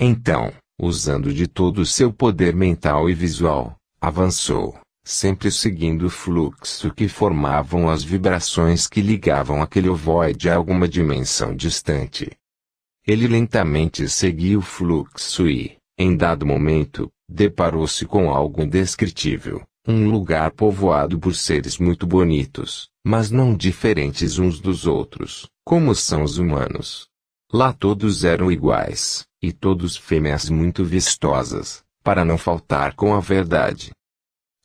Speaker 1: Então, usando de todo o seu poder mental e visual, avançou, sempre seguindo o fluxo que formavam as vibrações que ligavam aquele ovoide a alguma dimensão distante. Ele lentamente seguia o fluxo e, em dado momento, deparou-se com algo indescritível, um lugar povoado por seres muito bonitos, mas não diferentes uns dos outros, como são os humanos. Lá todos eram iguais, e todos fêmeas muito vistosas, para não faltar com a verdade.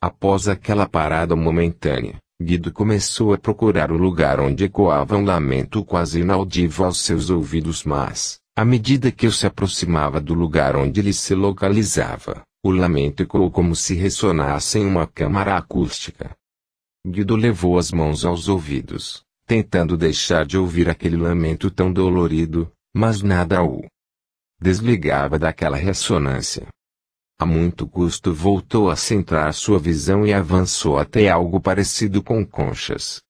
Speaker 1: Após aquela parada momentânea, Guido começou a procurar o lugar onde ecoava um lamento quase inaudível aos seus ouvidos, mas, à medida que eu se aproximava do lugar onde ele se localizava, o lamento ecoou como se ressonasse em uma câmara acústica. Guido levou as mãos aos ouvidos, tentando deixar de ouvir aquele lamento tão dolorido, mas nada o desligava daquela ressonância. A muito custo voltou a centrar sua visão e avançou até algo parecido com conchas.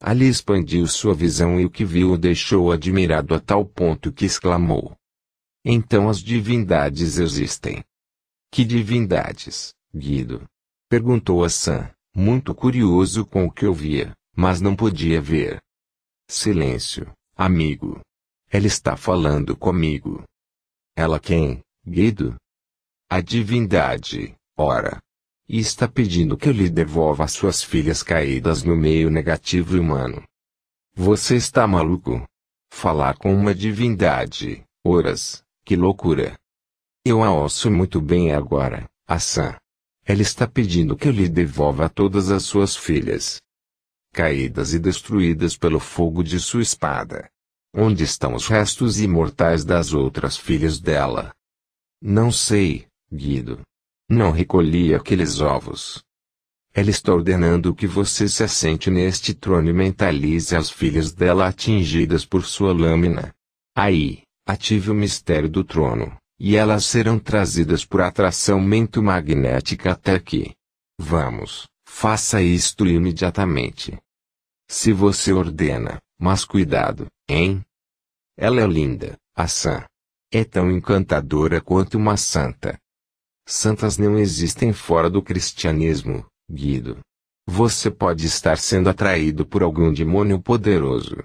Speaker 1: Ali expandiu sua visão e o que viu o deixou admirado a tal ponto que exclamou: Então as divindades existem. Que divindades, Guido? perguntou a San, muito curioso com o que ouvia, mas não podia ver. Silêncio, amigo. Ela está falando comigo. Ela quem, Guido? A divindade, ora, está pedindo que eu lhe devolva suas filhas caídas no meio negativo humano. Você está maluco? Falar com uma divindade, horas, que loucura. Eu a ouço muito bem agora, Assam. Ela está pedindo que eu lhe devolva todas as suas filhas. Caídas e destruídas pelo fogo de sua espada. Onde estão os restos imortais das outras filhas dela? Não sei, Guido. Não recolhi aqueles ovos. Ela está ordenando que você se assente neste trono e mentalize as filhas dela atingidas por sua lâmina. Aí, ative o mistério do trono, e elas serão trazidas por atração magnética até aqui. Vamos, faça isto imediatamente. Se você ordena, mas cuidado, hein? Ela é linda, a sã. É tão encantadora quanto uma santa. Santas não existem fora do cristianismo, Guido. Você pode estar sendo atraído por algum demônio poderoso.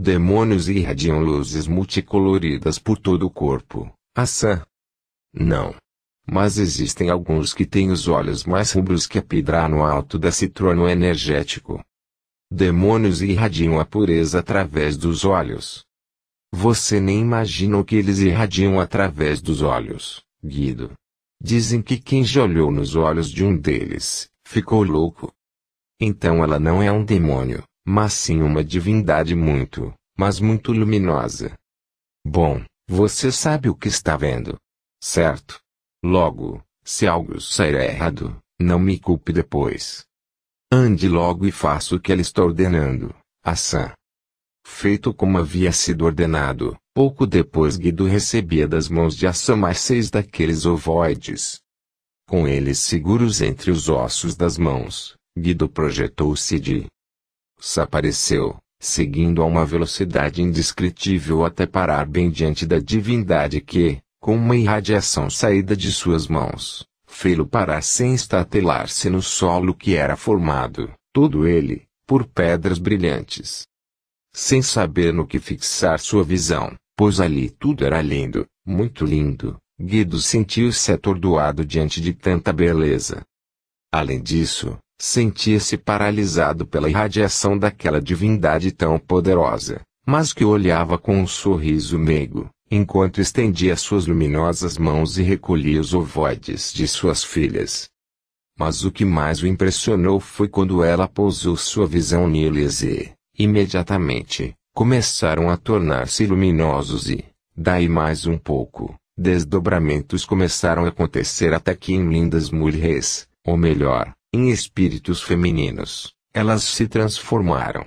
Speaker 1: Demônios irradiam luzes multicoloridas por todo o corpo, Assã. Não. Mas existem alguns que têm os olhos mais rubros que a pedra no alto desse trono energético. Demônios irradiam a pureza através dos olhos. Você nem imagina o que eles irradiam através dos olhos, Guido. Dizem que quem já olhou nos olhos de um deles, ficou louco. Então ela não é um demônio, mas sim uma divindade muito, mas muito luminosa. Bom, você sabe o que está vendo. Certo? Logo, se algo sair errado, não me culpe depois. Ande logo e faça o que ela está ordenando, Assam feito como havia sido ordenado. Pouco depois Guido recebia das mãos de Assam mais seis daqueles ovoides. Com eles seguros entre os ossos das mãos, Guido projetou-se de... Desapareceu, seguindo a uma velocidade indescritível até parar bem diante da divindade que, com uma irradiação saída de suas mãos, fê-lo parar sem estatelar-se no solo que era formado, todo ele, por pedras brilhantes sem saber no que fixar sua visão, pois ali tudo era lindo, muito lindo. Guido sentiu-se atordoado diante de tanta beleza. Além disso, sentia-se paralisado pela irradiação daquela divindade tão poderosa, mas que olhava com um sorriso meigo, enquanto estendia suas luminosas mãos e recolhia os ovoides de suas filhas. Mas o que mais o impressionou foi quando ela pousou sua visão neles e, Imediatamente, começaram a tornar-se luminosos e, daí mais um pouco, desdobramentos começaram a acontecer até que em lindas mulheres, ou melhor, em espíritos femininos, elas se transformaram.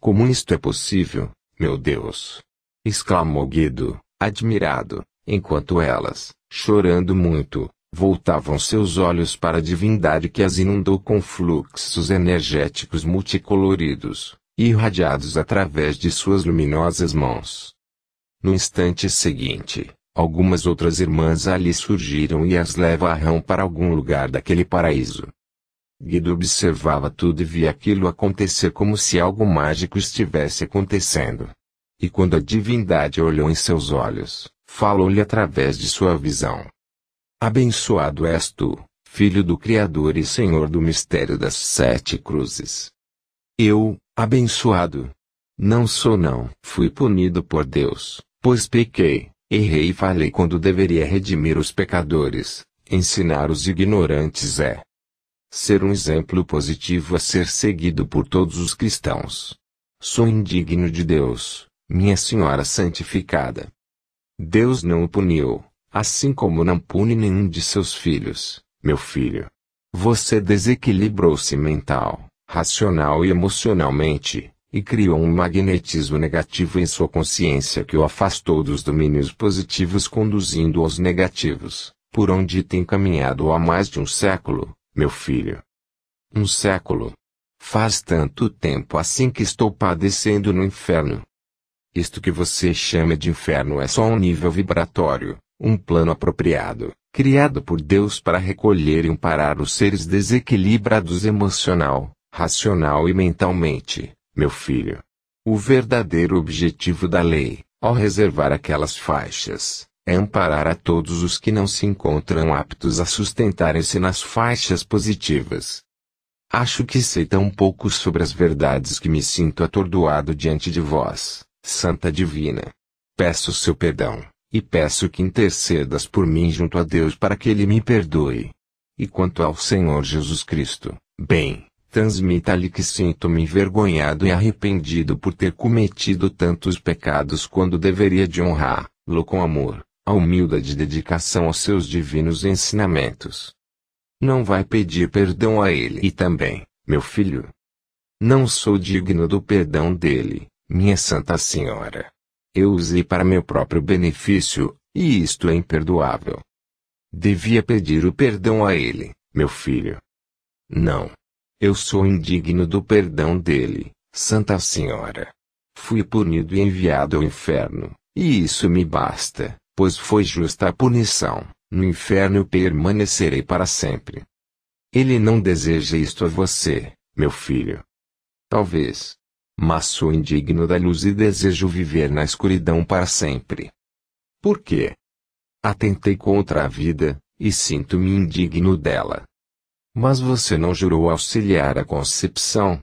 Speaker 1: Como isto é possível, meu Deus! exclamou Guido, admirado, enquanto elas, chorando muito, voltavam seus olhos para a divindade que as inundou com fluxos energéticos multicoloridos irradiados através de suas luminosas mãos. No instante seguinte, algumas outras irmãs ali surgiram e as levaram para algum lugar daquele paraíso. Guido observava tudo e via aquilo acontecer como se algo mágico estivesse acontecendo. E quando a divindade olhou em seus olhos, falou-lhe através de sua visão: Abençoado és tu, filho do Criador e Senhor do mistério das sete cruzes. Eu, abençoado. Não sou não. Fui punido por Deus, pois pequei, errei e falei quando deveria redimir os pecadores, ensinar os ignorantes é ser um exemplo positivo a ser seguido por todos os cristãos. Sou indigno de Deus, minha Senhora santificada. Deus não o puniu, assim como não pune nenhum de seus filhos, meu filho. Você desequilibrou-se mental racional e emocionalmente, e criou um magnetismo negativo em sua consciência que o afastou dos domínios positivos conduzindo aos negativos, por onde tem caminhado há mais de um século, meu filho. Um século. Faz tanto tempo assim que estou padecendo no inferno. Isto que você chama de inferno é só um nível vibratório, um plano apropriado, criado por Deus para recolher e amparar os seres desequilibrados emocional, racional e mentalmente, meu filho. O verdadeiro objetivo da lei, ao reservar aquelas faixas, é amparar a todos os que não se encontram aptos a sustentarem-se nas faixas positivas. Acho que sei tão pouco sobre as verdades que me sinto atordoado diante de vós, Santa Divina. Peço seu perdão, e peço que intercedas por mim junto a Deus para que ele me perdoe. E quanto ao Senhor Jesus Cristo, bem, Transmita-lhe que sinto-me envergonhado e arrependido por ter cometido tantos pecados quando deveria de honrá-lo com amor, a humildade dedicação aos seus divinos ensinamentos. Não vai pedir perdão a ele e também, meu filho. Não sou digno do perdão dele, minha Santa Senhora. Eu usei para meu próprio benefício, e isto é imperdoável. Devia pedir o perdão a ele, meu filho. Não, eu sou indigno do perdão dele, Santa Senhora. Fui punido e enviado ao inferno, e isso me basta, pois foi justa a punição. No inferno permanecerei para sempre. Ele não deseja isto a você, meu filho. Talvez. Mas sou indigno da luz e desejo viver na escuridão para sempre. Por quê? Atentei contra a vida, e sinto-me indigno dela. Mas você não jurou auxiliar a concepção?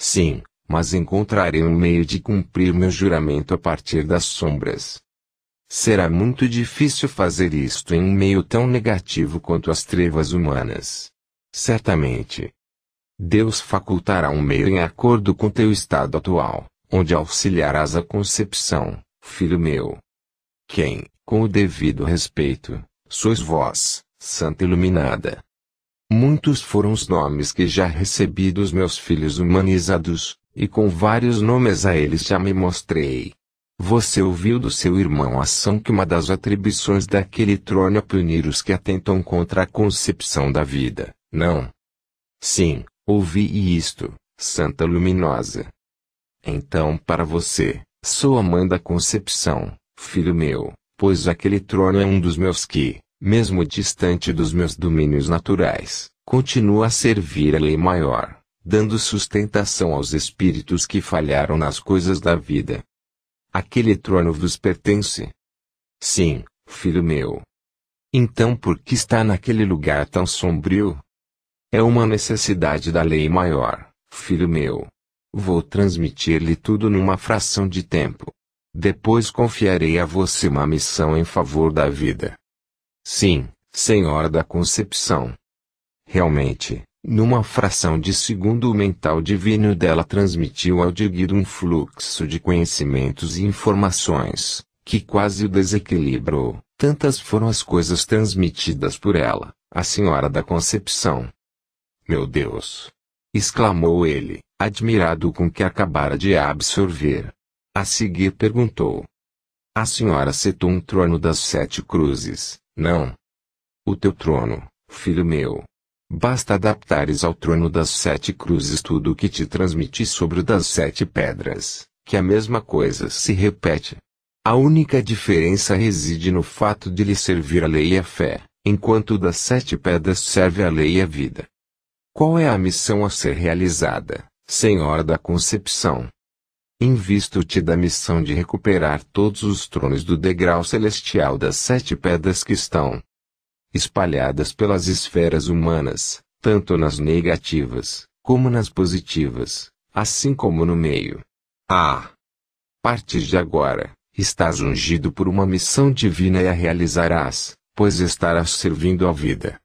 Speaker 1: Sim, mas encontrarei um meio de cumprir meu juramento a partir das sombras. Será muito difícil fazer isto em um meio tão negativo quanto as trevas humanas. Certamente. Deus facultará um meio em acordo com teu estado atual, onde auxiliarás a concepção, filho meu. Quem, com o devido respeito, sois vós, santa iluminada, Muitos foram os nomes que já recebi dos meus filhos humanizados, e com vários nomes a eles já me mostrei. Você ouviu do seu irmão ação que uma das atribuições daquele trono é punir os que atentam contra a concepção da vida, não? Sim, ouvi isto, Santa Luminosa. Então para você, sou a mãe da concepção, filho meu, pois aquele trono é um dos meus que, mesmo distante dos meus domínios naturais, continua a servir a lei maior, dando sustentação aos espíritos que falharam nas coisas da vida. Aquele trono vos pertence? Sim, filho meu. Então por que está naquele lugar tão sombrio? É uma necessidade da lei maior, filho meu. Vou transmitir-lhe tudo numa fração de tempo. Depois confiarei a você uma missão em favor da vida. Sim, Senhora da Concepção. Realmente, numa fração de segundo o mental divino dela transmitiu ao Diguido um fluxo de conhecimentos e informações, que quase o desequilibrou. Tantas foram as coisas transmitidas por ela, a Senhora da Concepção. Meu Deus! exclamou ele, admirado com o que acabara de absorver. A seguir perguntou: A senhora setou um trono das sete cruzes, não. O teu trono, filho meu. Basta adaptares ao trono das sete cruzes tudo o que te transmiti sobre o das sete pedras, que a mesma coisa se repete. A única diferença reside no fato de lhe servir a lei e a fé, enquanto o das sete pedras serve a lei e a vida. Qual é a missão a ser realizada, Senhor da Concepção? Invisto-te da missão de recuperar todos os tronos do degrau celestial das sete pedras que estão espalhadas pelas esferas humanas, tanto nas negativas, como nas positivas, assim como no meio. A. Ah, partir de agora, estás ungido por uma missão divina e a realizarás, pois estarás servindo a vida.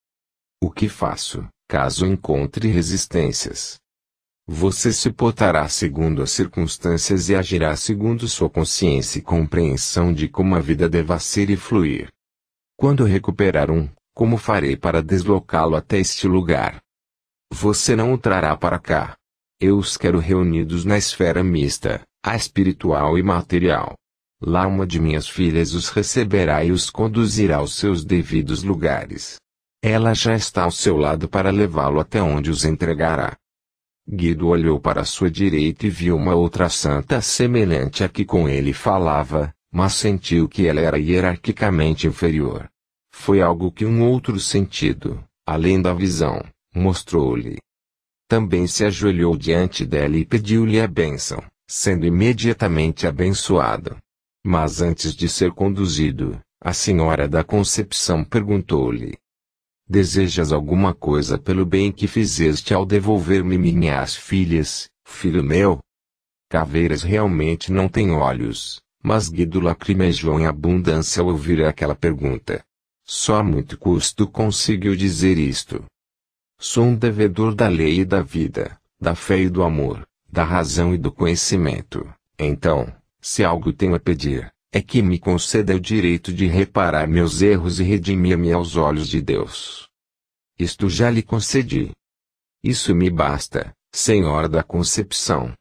Speaker 1: O que faço, caso encontre resistências? Você se portará segundo as circunstâncias e agirá segundo sua consciência e compreensão de como a vida deva ser e fluir. Quando recuperar um, como farei para deslocá-lo até este lugar? Você não o trará para cá. Eu os quero reunidos na esfera mista, a espiritual e material. Lá uma de minhas filhas os receberá e os conduzirá aos seus devidos lugares. Ela já está ao seu lado para levá-lo até onde os entregará. Guido olhou para sua direita e viu uma outra santa semelhante à que com ele falava, mas sentiu que ela era hierarquicamente inferior. Foi algo que um outro sentido, além da visão, mostrou-lhe. Também se ajoelhou diante dela e pediu-lhe a bênção, sendo imediatamente abençoado. Mas antes de ser conduzido, a senhora da Concepção perguntou-lhe: Desejas alguma coisa pelo bem que fizeste ao devolver-me minhas filhas, filho meu? Caveiras realmente não têm olhos, mas Guido lacrimejou em abundância ao ouvir aquela pergunta. Só a muito custo conseguiu dizer isto. Sou um devedor da lei e da vida, da fé e do amor, da razão e do conhecimento. Então, se algo tenho a pedir, é que me conceda o direito de reparar meus erros e redimir-me aos olhos de Deus. Isto já lhe concedi. Isso me basta, Senhor da Concepção.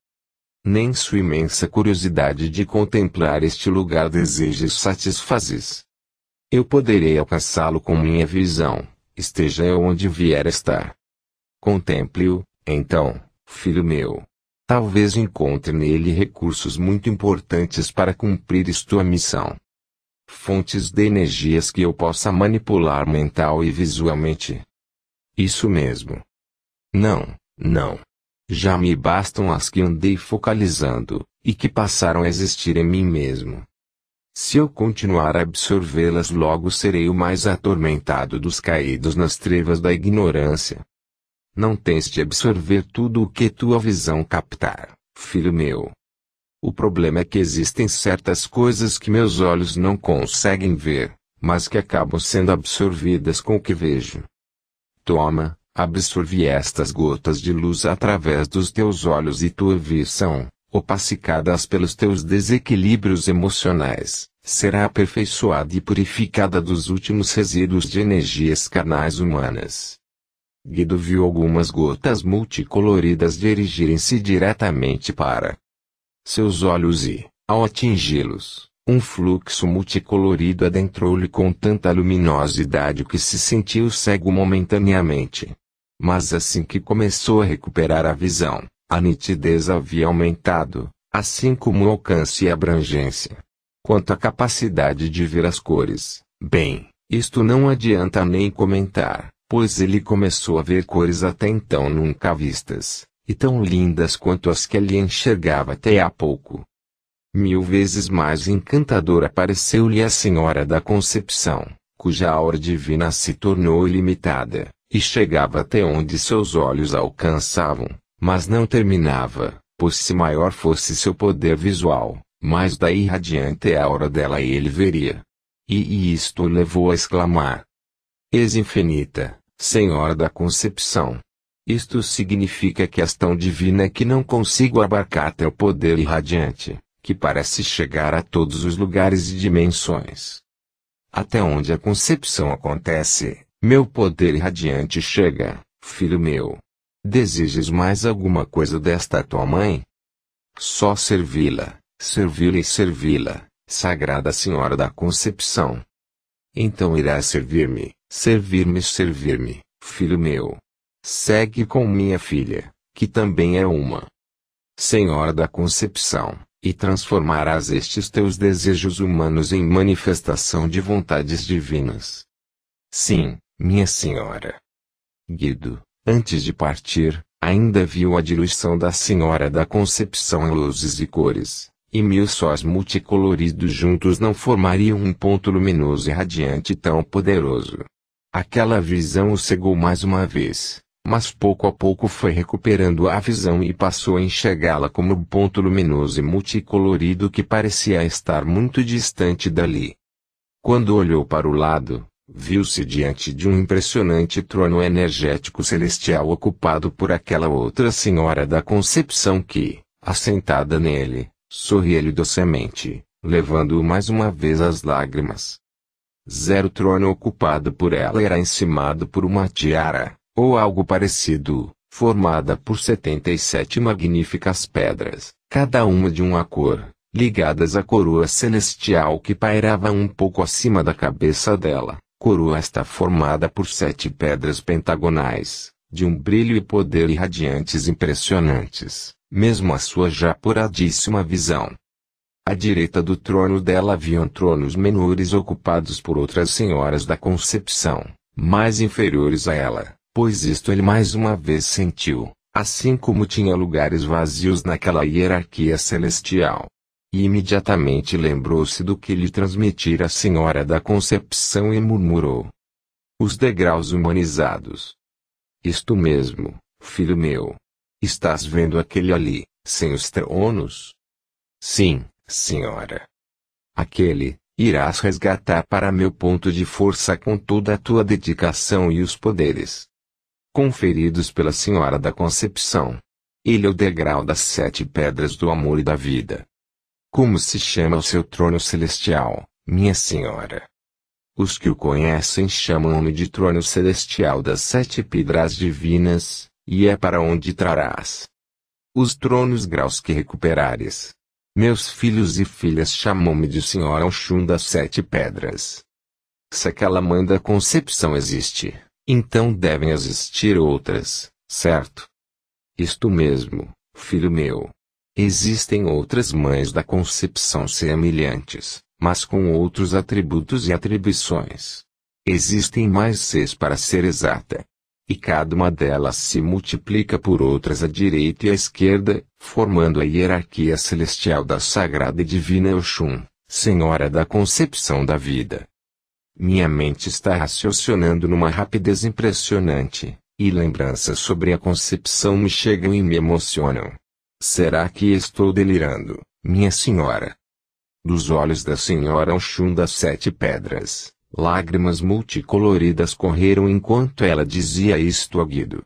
Speaker 1: Nem sua imensa curiosidade de contemplar este lugar deseja satisfazes. Eu poderei alcançá-lo com minha visão, esteja eu onde vier a estar. Contemple-o, então, filho meu, Talvez encontre nele recursos muito importantes para cumprires tua missão. Fontes de energias que eu possa manipular mental e visualmente. Isso mesmo. Não, não. Já me bastam as que andei focalizando, e que passaram a existir em mim mesmo. Se eu continuar a absorvê-las, logo serei o mais atormentado dos caídos nas trevas da ignorância. Não tens de absorver tudo o que tua visão captar, filho meu. O problema é que existem certas coisas que meus olhos não conseguem ver, mas que acabam sendo absorvidas com o que vejo. Toma, absorve estas gotas de luz através dos teus olhos e tua visão, opacicadas pelos teus desequilíbrios emocionais, será aperfeiçoada e purificada dos últimos resíduos de energias carnais humanas. Guido viu algumas gotas multicoloridas dirigirem-se diretamente para seus olhos e, ao atingi-los, um fluxo multicolorido adentrou-lhe com tanta luminosidade que se sentiu cego momentaneamente. Mas assim que começou a recuperar a visão, a nitidez havia aumentado, assim como o alcance e a abrangência. Quanto à capacidade de ver as cores, bem, isto não adianta nem comentar, pois ele começou a ver cores até então nunca vistas, e tão lindas quanto as que ele enxergava até há pouco. Mil vezes mais encantadora apareceu lhe a Senhora da Concepção, cuja aura divina se tornou ilimitada, e chegava até onde seus olhos alcançavam, mas não terminava, pois se maior fosse seu poder visual, mais daí radiante a aura dela ele veria. E, e isto o levou a exclamar: Ex infinita, Senhora da Concepção. Isto significa que é tão divina que não consigo abarcar teu poder irradiante, que parece chegar a todos os lugares e dimensões. Até onde a concepção acontece, meu poder irradiante chega, filho meu. Desejas mais alguma coisa desta tua mãe? Só servi-la, servi-la e servi-la, Sagrada Senhora da Concepção. Então irás servir-me, Servir-me, servir-me, filho meu. Segue com minha filha, que também é uma Senhora da Concepção, e transformarás estes teus desejos humanos em manifestação de vontades divinas. Sim, minha Senhora. Guido, antes de partir, ainda viu a diluição da Senhora da Concepção em luzes e cores, e mil sóis multicoloridos juntos não formariam um ponto luminoso e radiante tão poderoso. Aquela visão o cegou mais uma vez, mas pouco a pouco foi recuperando a visão e passou a enxergá-la como um ponto luminoso e multicolorido que parecia estar muito distante dali. Quando olhou para o lado, viu-se diante de um impressionante trono energético celestial ocupado por aquela outra senhora da Concepção que, assentada nele, sorria-lhe docemente, levando-o mais uma vez às lágrimas. Zero trono ocupado por ela era encimado por uma tiara, ou algo parecido, formada por 77 magníficas pedras, cada uma de uma cor, ligadas à coroa celestial que pairava um pouco acima da cabeça dela. Coroa está formada por sete pedras pentagonais, de um brilho e poder irradiantes impressionantes, mesmo a sua já puradíssima visão à direita do trono dela haviam tronos menores ocupados por outras senhoras da Concepção, mais inferiores a ela, pois isto ele mais uma vez sentiu, assim como tinha lugares vazios naquela hierarquia celestial. E imediatamente lembrou-se do que lhe transmitira a Senhora da Concepção e murmurou: Os degraus humanizados. Isto mesmo, filho meu. Estás vendo aquele ali, sem os tronos? Sim, Senhora. Aquele, irás resgatar para meu ponto de força com toda a tua dedicação e os poderes conferidos pela Senhora da Concepção. Ele é o degrau das sete pedras do amor e da vida. Como se chama o seu trono celestial, minha Senhora? Os que o conhecem chamam me de trono celestial das sete pedras divinas, e é para onde trarás os tronos graus que recuperares, meus filhos e filhas chamam-me de Senhora Oxum das Sete Pedras. Se aquela mãe da concepção existe, então devem existir outras, certo? Isto mesmo, filho meu. Existem outras mães da concepção semelhantes, mas com outros atributos e atribuições. Existem mais seis para ser exata e cada uma delas se multiplica por outras à direita e à esquerda, formando a hierarquia celestial da sagrada e divina Oxum, Senhora da concepção da vida. Minha mente está raciocinando numa rapidez impressionante, e lembranças sobre a concepção me chegam e me emocionam. Será que estou delirando, minha senhora? Dos olhos da senhora Oxum das sete pedras, Lágrimas multicoloridas correram enquanto ela dizia isto a Guido.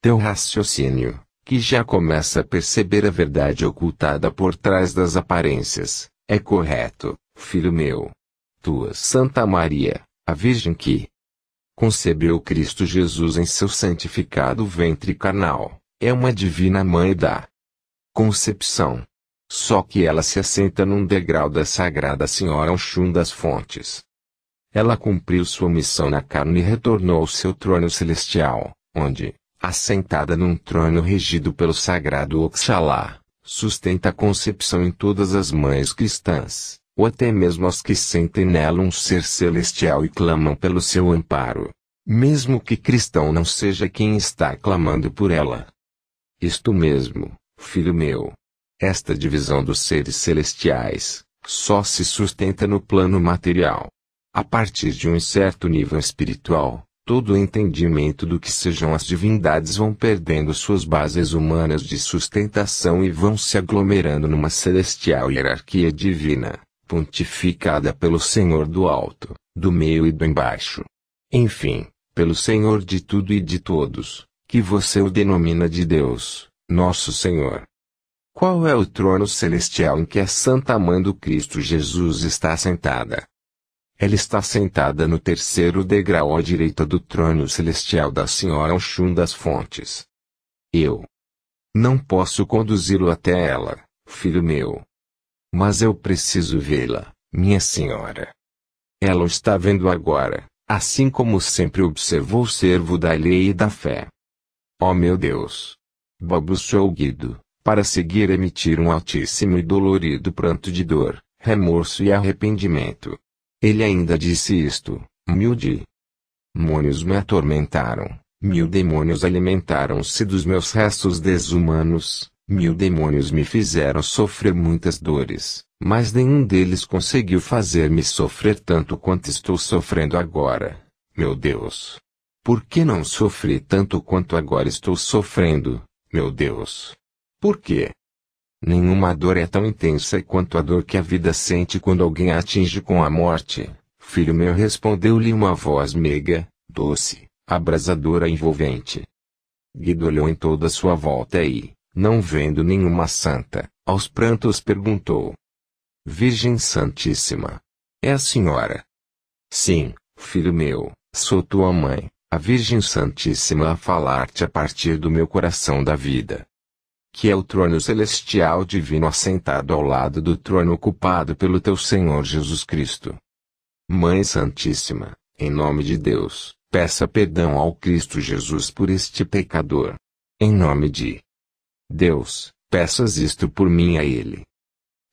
Speaker 1: Teu raciocínio, que já começa a perceber a verdade ocultada por trás das aparências, é correto, filho meu. Tua Santa Maria, a Virgem que concebeu Cristo Jesus em seu santificado ventre carnal, é uma divina mãe da concepção. Só que ela se assenta num degrau da Sagrada Senhora Oxum das Fontes, ela cumpriu sua missão na carne e retornou ao seu trono celestial, onde, assentada num trono regido pelo sagrado Oxalá, sustenta a concepção em todas as mães cristãs, ou até mesmo as que sentem nela um ser celestial e clamam pelo seu amparo, mesmo que cristão não seja quem está clamando por ela. Isto mesmo, filho meu. Esta divisão dos seres celestiais só se sustenta no plano material. A partir de um certo nível espiritual, todo o entendimento do que sejam as divindades vão perdendo suas bases humanas de sustentação e vão se aglomerando numa celestial hierarquia divina, pontificada pelo Senhor do alto, do meio e do embaixo. Enfim, pelo Senhor de tudo e de todos, que você o denomina de Deus, nosso Senhor. Qual é o trono celestial em que a Santa Mãe do Cristo Jesus está sentada? Ela está sentada no terceiro degrau à direita do trono celestial da Senhora Oxum das Fontes. Eu não posso conduzi-lo até ela, filho meu. Mas eu preciso vê-la, minha senhora. Ela o está vendo agora, assim como sempre observou o servo da lei e da fé. oh, meu Deus! Balbuciou Guido, para seguir emitir um altíssimo e dolorido pranto de dor, remorso e arrependimento. Ele ainda disse isto, mil de demônios me atormentaram, mil demônios alimentaram-se dos meus restos desumanos, mil demônios me fizeram sofrer muitas dores, mas nenhum deles conseguiu fazer-me sofrer tanto quanto estou sofrendo agora. Meu Deus! Por que não sofri tanto quanto agora estou sofrendo, meu Deus? Por quê? Nenhuma dor é tão intensa quanto a dor que a vida sente quando alguém a atinge com a morte. Filho meu, respondeu-lhe uma voz meiga, doce, abrasadora e envolvente. Guido olhou em toda sua volta e, não vendo nenhuma santa, aos prantos perguntou: Virgem Santíssima, é a senhora? Sim, filho meu, sou tua mãe, a Virgem Santíssima a falar-te a partir do meu coração da vida que é o trono celestial divino assentado ao lado do trono ocupado pelo teu Senhor Jesus Cristo. Mãe Santíssima, em nome de Deus, peça perdão ao Cristo Jesus por este pecador. Em nome de Deus, peças isto por mim a Ele.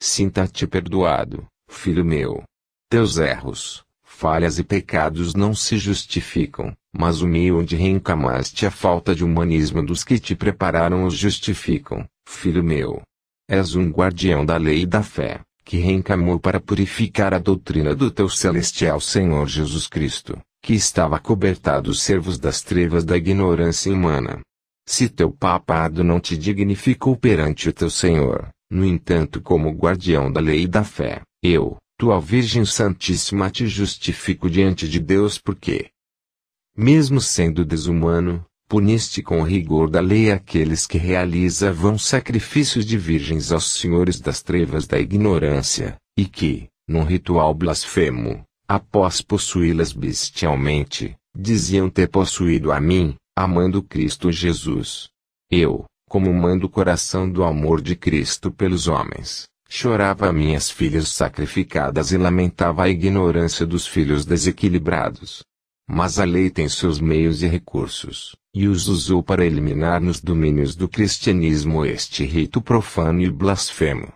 Speaker 1: Sinta-te perdoado, filho meu. Teus erros, falhas e pecados não se justificam, mas o meio onde reencamaste a falta de humanismo dos que te prepararam os justificam, filho meu. És um guardião da lei e da fé, que reencamou para purificar a doutrina do teu celestial Senhor Jesus Cristo, que estava cobertado os servos das trevas da ignorância humana. Se teu papado não te dignificou perante o teu Senhor, no entanto, como guardião da lei e da fé, eu, tua Virgem Santíssima te justifico diante de Deus porque, mesmo sendo desumano, puniste com rigor da lei aqueles que realizavam sacrifícios de virgens aos senhores das trevas da ignorância, e que, num ritual blasfemo, após possuí-las bestialmente, diziam ter possuído a mim, amando Cristo Jesus. Eu, como mando o coração do amor de Cristo pelos homens, Chorava minhas filhas sacrificadas e lamentava a ignorância dos filhos desequilibrados. Mas a lei tem seus meios e recursos, e os usou para eliminar nos domínios do cristianismo este rito profano e blasfemo.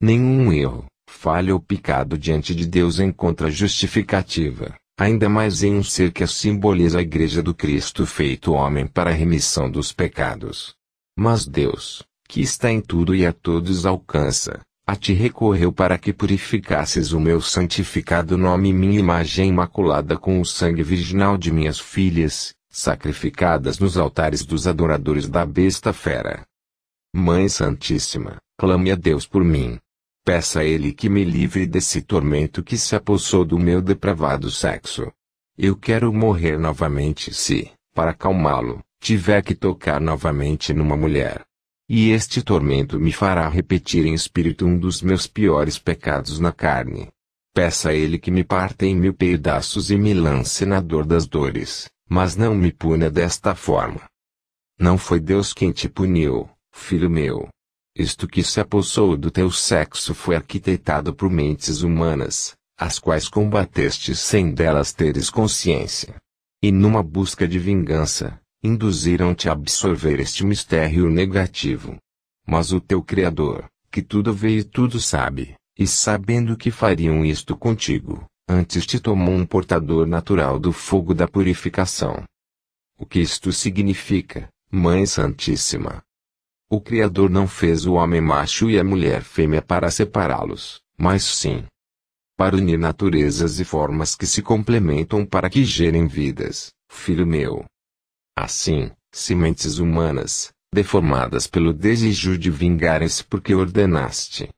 Speaker 1: Nenhum erro, falha ou pecado diante de Deus encontra justificativa, ainda mais em um ser que simboliza a Igreja do Cristo feito homem para a remissão dos pecados. Mas Deus, que está em tudo e a todos alcança, a ti recorreu para que purificasses o meu santificado nome e minha imagem imaculada com o sangue virginal de minhas filhas, sacrificadas nos altares dos adoradores da besta fera. Mãe Santíssima, clame a Deus por mim. Peça a Ele que me livre desse tormento que se apossou do meu depravado sexo. Eu quero morrer novamente se, para acalmá-lo, tiver que tocar novamente numa mulher. E este tormento me fará repetir em espírito um dos meus piores pecados na carne. Peça a ele que me parta em mil pedaços e me lance na dor das dores, mas não me puna desta forma. Não foi Deus quem te puniu, filho meu. Isto que se apossou do teu sexo foi arquitetado por mentes humanas, as quais combateste sem delas teres consciência. E numa busca de vingança, induziram-te a absorver este mistério negativo. Mas o teu Criador, que tudo vê e tudo sabe, e sabendo que fariam isto contigo, antes te tomou um portador natural do fogo da purificação. O que isto significa, Mãe Santíssima? O Criador não fez o homem macho e a mulher fêmea para separá-los, mas sim para unir naturezas e formas que se complementam para que gerem vidas, filho meu. Assim, sementes humanas, deformadas pelo desejo de vingarem-se porque ordenaste,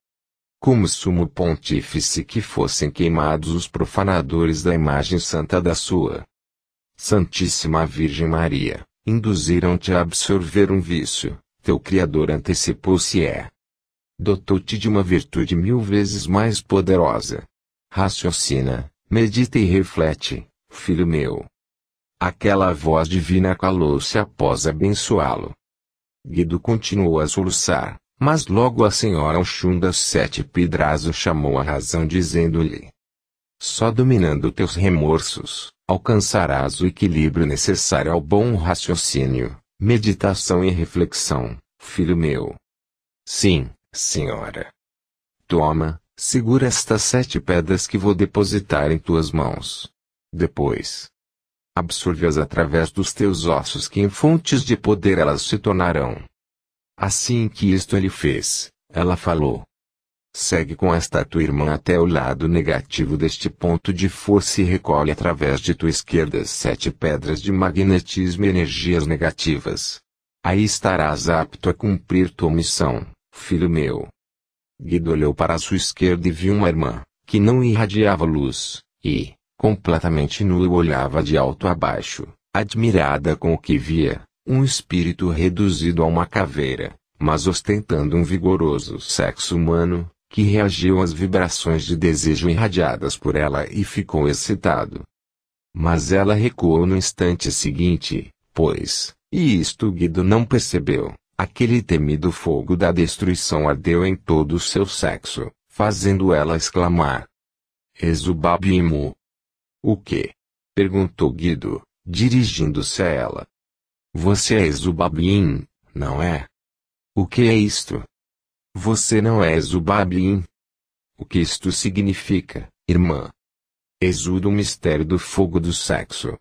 Speaker 1: como sumo pontífice que fossem queimados os profanadores da imagem santa da sua Santíssima Virgem Maria, induziram-te a absorver um vício, teu Criador antecipou-se é. Dotou-te de uma virtude mil vezes mais poderosa. Raciocina, medita e reflete, filho meu. Aquela voz divina calou-se após abençoá-lo. Guido continuou a soluçar, mas logo a senhora Oxunda Sete pedras o chamou à razão dizendo-lhe. Só dominando teus remorsos, alcançarás o equilíbrio necessário ao bom raciocínio, meditação e reflexão, filho meu. Sim, senhora. Toma, segura estas sete pedras que vou depositar em tuas mãos. Depois, absorve-as através dos teus ossos que em fontes de poder elas se tornarão. Assim que isto ele fez, ela falou. Segue com esta tua irmã até o lado negativo deste ponto de força e recolhe através de tua esquerda sete pedras de magnetismo e energias negativas. Aí estarás apto a cumprir tua missão, filho meu. Guido olhou para a sua esquerda e viu uma irmã, que não irradiava luz, e, completamente nu olhava de alto a baixo, admirada com o que via, um espírito reduzido a uma caveira, mas ostentando um vigoroso sexo humano, que reagiu às vibrações de desejo irradiadas por ela e ficou excitado. Mas ela recuou no instante seguinte, pois, e isto Guido não percebeu, aquele temido fogo da destruição ardeu em todo o seu sexo, fazendo ela exclamar: Exubabimu! O que? Perguntou Guido, dirigindo-se a ela. Você é Zubabin, não é? O que é isto? Você não é Zubabin. O que isto significa, irmã? Exuda o mistério do fogo do sexo.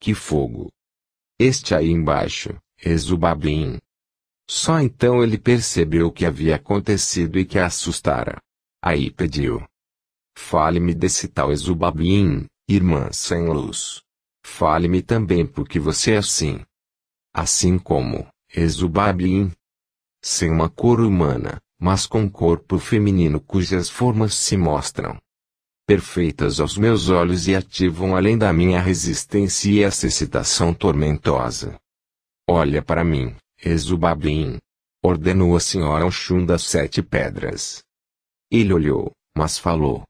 Speaker 1: Que fogo? Este aí embaixo, Exubabim. É Só então ele percebeu o que havia acontecido e que a assustara. Aí pediu. Fale-me desse tal Exubabim, Irmã sem luz. Fale-me também porque você é assim. Assim como, Exubabim. Sem uma cor humana, mas com corpo feminino cujas formas se mostram perfeitas aos meus olhos e ativam além da minha resistência e essa excitação tormentosa. Olha para mim, Exubabim. Ordenou a senhora Oxum das sete pedras. Ele olhou, mas falou.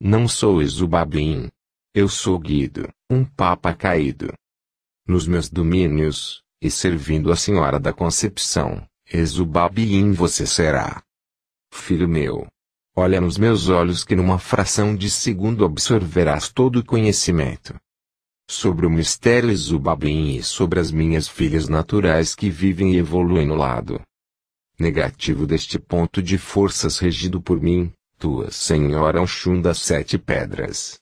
Speaker 1: Não sou Exubabim, eu sou Guido, um papa caído. Nos meus domínios, e servindo a Senhora da Concepção, Exubabim você será. Filho meu, olha nos meus olhos que numa fração de segundo absorverás todo o conhecimento. Sobre o mistério Exubabim e sobre as minhas filhas naturais que vivem e evoluem no lado negativo deste ponto de forças regido por mim, tua Senhora Oxum das Sete Pedras.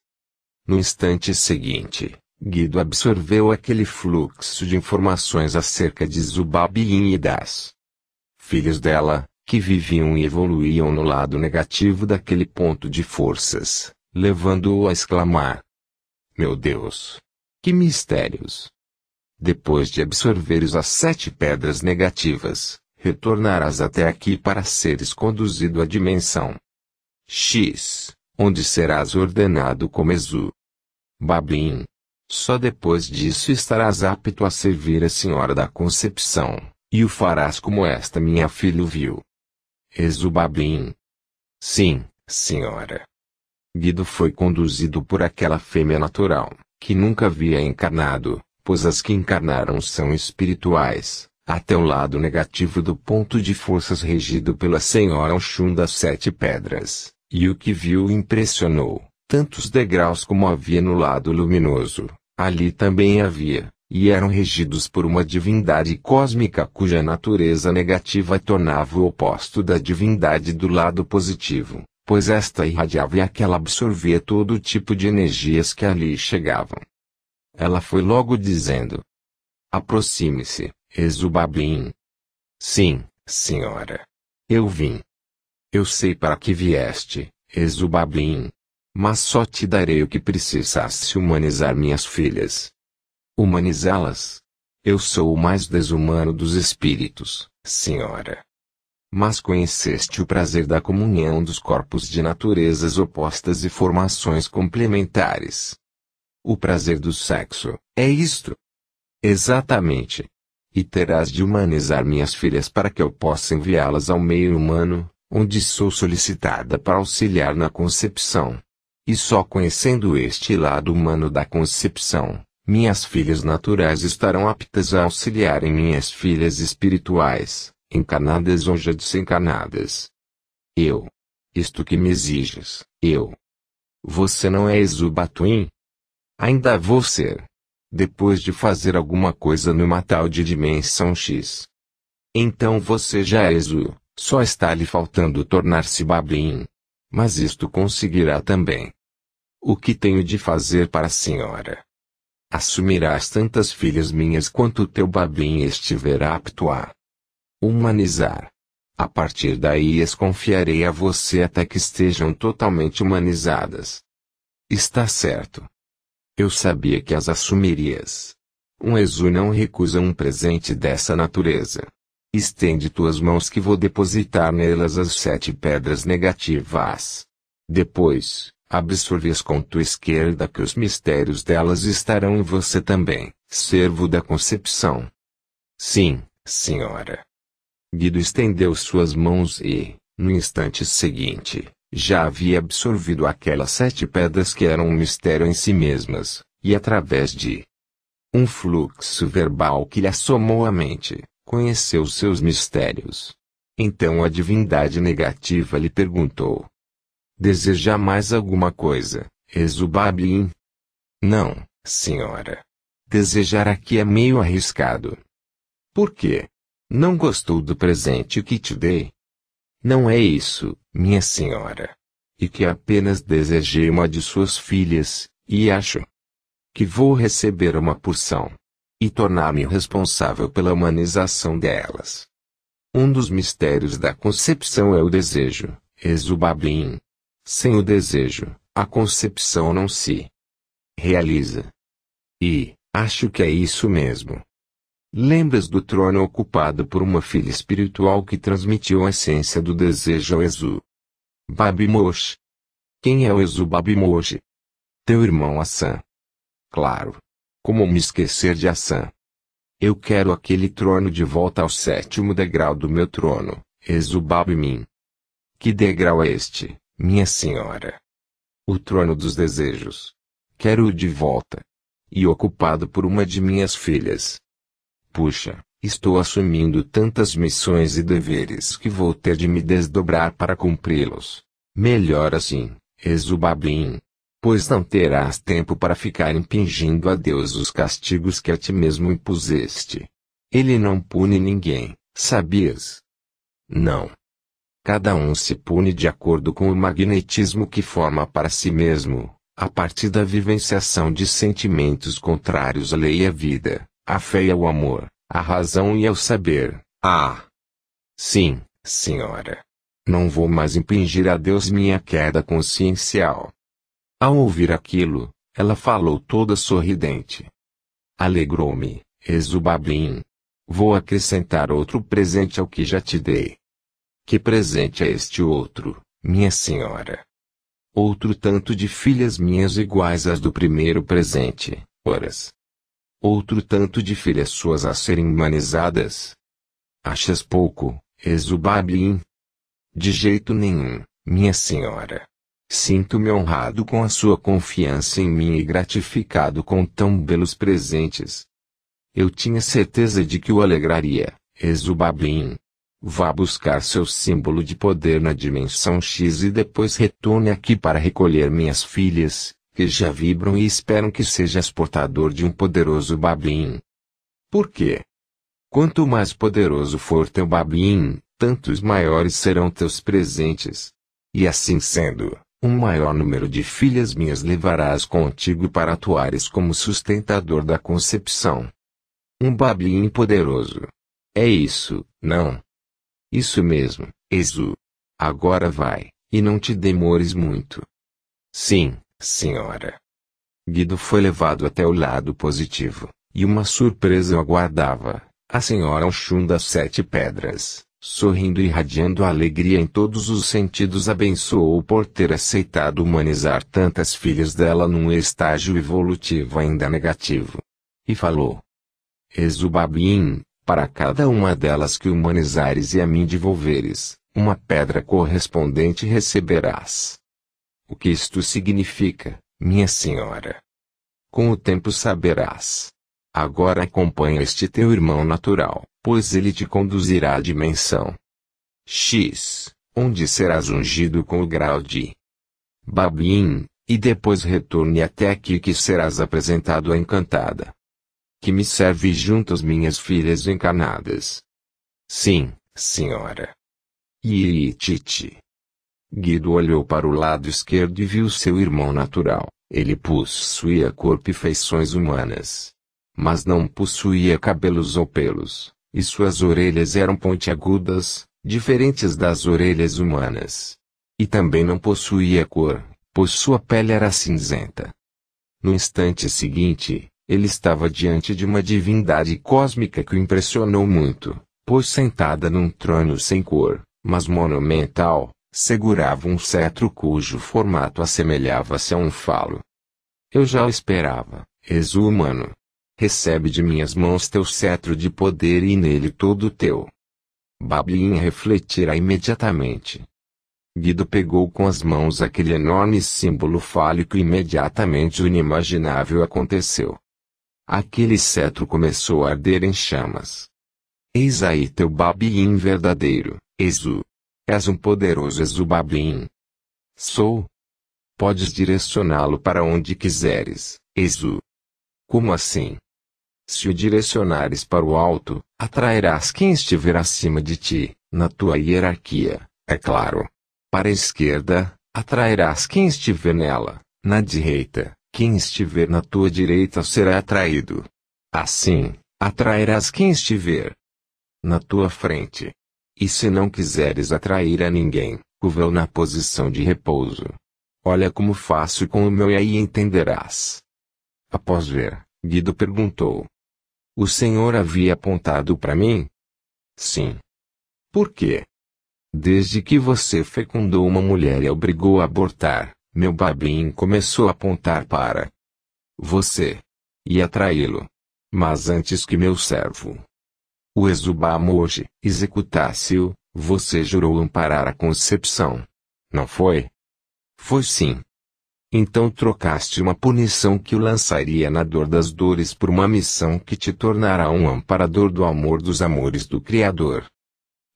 Speaker 1: No instante seguinte, Guido absorveu aquele fluxo de informações acerca de Zubabin e das filhos dela, que viviam e evoluíam no lado negativo daquele ponto de forças, levando-o a exclamar: Meu Deus! Que mistérios! Depois de absorveres as sete pedras negativas, retornarás até aqui para seres conduzido à dimensão X onde serás ordenado como Exu. Babim. Só depois disso estarás apto a servir a Senhora da Concepção, e o farás como esta minha filha viu. Exubabim. Sim, senhora. Guido foi conduzido por aquela fêmea natural, que nunca havia encarnado, pois as que encarnaram são espirituais, até o lado negativo do ponto de forças regido pela senhora Oxum das Sete Pedras. E o que viu impressionou, tantos degraus como havia no lado luminoso, ali também havia, e eram regidos por uma divindade cósmica cuja natureza negativa tornava o oposto da divindade do lado positivo, pois esta irradiava e aquela absorvia todo tipo de energias que ali chegavam. Ela foi logo dizendo: Aproxime-se, Exubabim. Sim, senhora. Eu vim. Eu sei para que vieste, Exubabim. Mas só te darei o que precisas se humanizar minhas filhas. Humanizá-las? Eu sou o mais desumano dos espíritos, senhora. Mas conheceste o prazer da comunhão dos corpos de naturezas opostas e formações complementares. O prazer do sexo, é isto? Exatamente. E terás de humanizar minhas filhas para que eu possa enviá-las ao meio humano, onde sou solicitada para auxiliar na concepção. E só conhecendo este lado humano da concepção, minhas filhas naturais estarão aptas a auxiliar em minhas filhas espirituais, encarnadas ou já desencarnadas. Eu. Isto que me exiges, eu. Você não é Exubatuim? Ainda vou ser. Depois de fazer alguma coisa numa tal de dimensão X. Então você já é Exu. Só está lhe faltando tornar-se Bablim. Mas isto conseguirá também. O que tenho de fazer para a senhora? Assumirás tantas filhas minhas quanto o teu Bablim estiver apto a humanizar. A partir daí as confiarei a você até que estejam totalmente humanizadas. Está certo. Eu sabia que as assumirias. Um exu não recusa um presente dessa natureza. Estende tuas mãos que vou depositar nelas as sete pedras negativas. Depois, absorves com tua esquerda que os mistérios delas estarão em você também, servo da concepção. Sim, senhora. Guido estendeu suas mãos e, no instante seguinte, já havia absorvido aquelas sete pedras que eram um mistério em si mesmas, e através de um fluxo verbal que lhe assomou a mente, conheceu seus mistérios. Então a divindade negativa lhe perguntou: Deseja mais alguma coisa, Exubabim? Não, senhora. Desejar aqui é meio arriscado. Por quê? Não gostou do presente que te dei? Não é isso, minha senhora. E que apenas desejei uma de suas filhas, e acho que vou receber uma porção e tornar-me responsável pela humanização delas. Um dos mistérios da concepção é o desejo, exubablim. Sem o desejo, a concepção não se realiza. E, acho que é isso mesmo. Lembras do trono ocupado por uma filha espiritual que transmitiu a essência do desejo ao Exu? Babimosh. Quem é o Exu Babimosh? Teu irmão Assam. Claro. Como me esquecer de Assam? Eu quero aquele trono de volta ao sétimo degrau do meu trono, Exubabimim. Que degrau é este, minha senhora? O trono dos desejos. Quero-o de volta. E ocupado por uma de minhas filhas. Puxa, estou assumindo tantas missões e deveres que vou ter de me desdobrar para cumpri-los. Melhor assim, Exubabim pois não terás tempo para ficar impingindo a Deus os castigos que a ti mesmo impuseste. Ele não pune ninguém, sabias? Não. Cada um se pune de acordo com o magnetismo que forma para si mesmo, a partir da vivenciação de sentimentos contrários à lei e à vida, à fé e ao amor, à razão e ao saber. Ah! Sim, senhora. Não vou mais impingir a Deus minha queda consciencial. Ao ouvir aquilo, ela falou toda sorridente. Alegrou-me, Exubabim. Vou acrescentar outro presente ao que já te dei. Que presente é este outro, minha senhora? Outro tanto de filhas minhas iguais às do primeiro presente, horas. Outro tanto de filhas suas a serem humanizadas. Achas pouco, Exubabim? De jeito nenhum, minha senhora. Sinto-me honrado com a sua confiança em mim e gratificado com tão belos presentes. Eu tinha certeza de que o alegraria, Exubabim. Vá buscar seu símbolo de poder na dimensão X e depois retorne aqui para recolher minhas filhas, que já vibram e esperam que sejas portador de um poderoso Babim. Por quê? Quanto mais poderoso for teu Babim, tantos maiores serão teus presentes. E assim sendo, um maior número de filhas minhas levarás contigo para atuares como sustentador da concepção. Um Babilém poderoso. É isso, não? Isso mesmo, Exu. Agora vai, e não te demores muito. Sim, senhora. Guido foi levado até o lado positivo, e uma surpresa o aguardava. A senhora Oxum das Sete Pedras sorrindo e irradiando alegria em todos os sentidos, abençoou por ter aceitado humanizar tantas filhas dela num estágio evolutivo ainda negativo. E falou: Exubabim, para cada uma delas que humanizares e a mim devolveres, uma pedra correspondente receberás. O que isto significa, minha senhora? Com o tempo saberás. Agora acompanha este teu irmão natural, pois ele te conduzirá à dimensão X, onde serás ungido com o grau de Babim, e depois retorne até aqui que serás apresentado à encantada, que me serve junto às minhas filhas encanadas. Sim, senhora. E Guido olhou para o lado esquerdo e viu seu irmão natural. Ele possuía corpo e feições humanas. Mas não possuía cabelos ou pelos e suas orelhas eram pontiagudas, diferentes das orelhas humanas. E também não possuía cor, pois sua pele era cinzenta. No instante seguinte, ele estava diante de uma divindade cósmica que o impressionou muito, pois sentada num trono sem cor, mas monumental, segurava um cetro cujo formato assemelhava-se a um falo. Eu já o esperava, ex-humano, recebe de minhas mãos teu cetro de poder e nele todo teu. Babiin refletirá imediatamente. Guido pegou com as mãos aquele enorme símbolo fálico e imediatamente o inimaginável aconteceu. Aquele cetro começou a arder em chamas. Eis aí teu Babiin verdadeiro, Exu. És um poderoso Exu Babiin. Sou. Podes direcioná-lo para onde quiseres, Exu. Como assim? Se o direcionares para o alto, atrairás quem estiver acima de ti, na tua hierarquia, é claro. Para a esquerda, atrairás quem estiver nela, na direita, quem estiver na tua direita será atraído. Assim, atrairás quem estiver na tua frente. E se não quiseres atrair a ninguém, curva na posição de repouso. Olha como faço com o meu e aí entenderás. Após ver, Guido perguntou: o Senhor havia apontado para mim? Sim. Por quê? Desde que você fecundou uma mulher e a obrigou a abortar, meu babim começou a apontar para você e atraí-lo. Mas antes que meu servo, o Exubamo hoje, executasse-o, você jurou amparar a concepção. Não foi? Foi sim. Então trocaste uma punição que o lançaria na dor das dores por uma missão que te tornará um amparador do amor dos amores do Criador.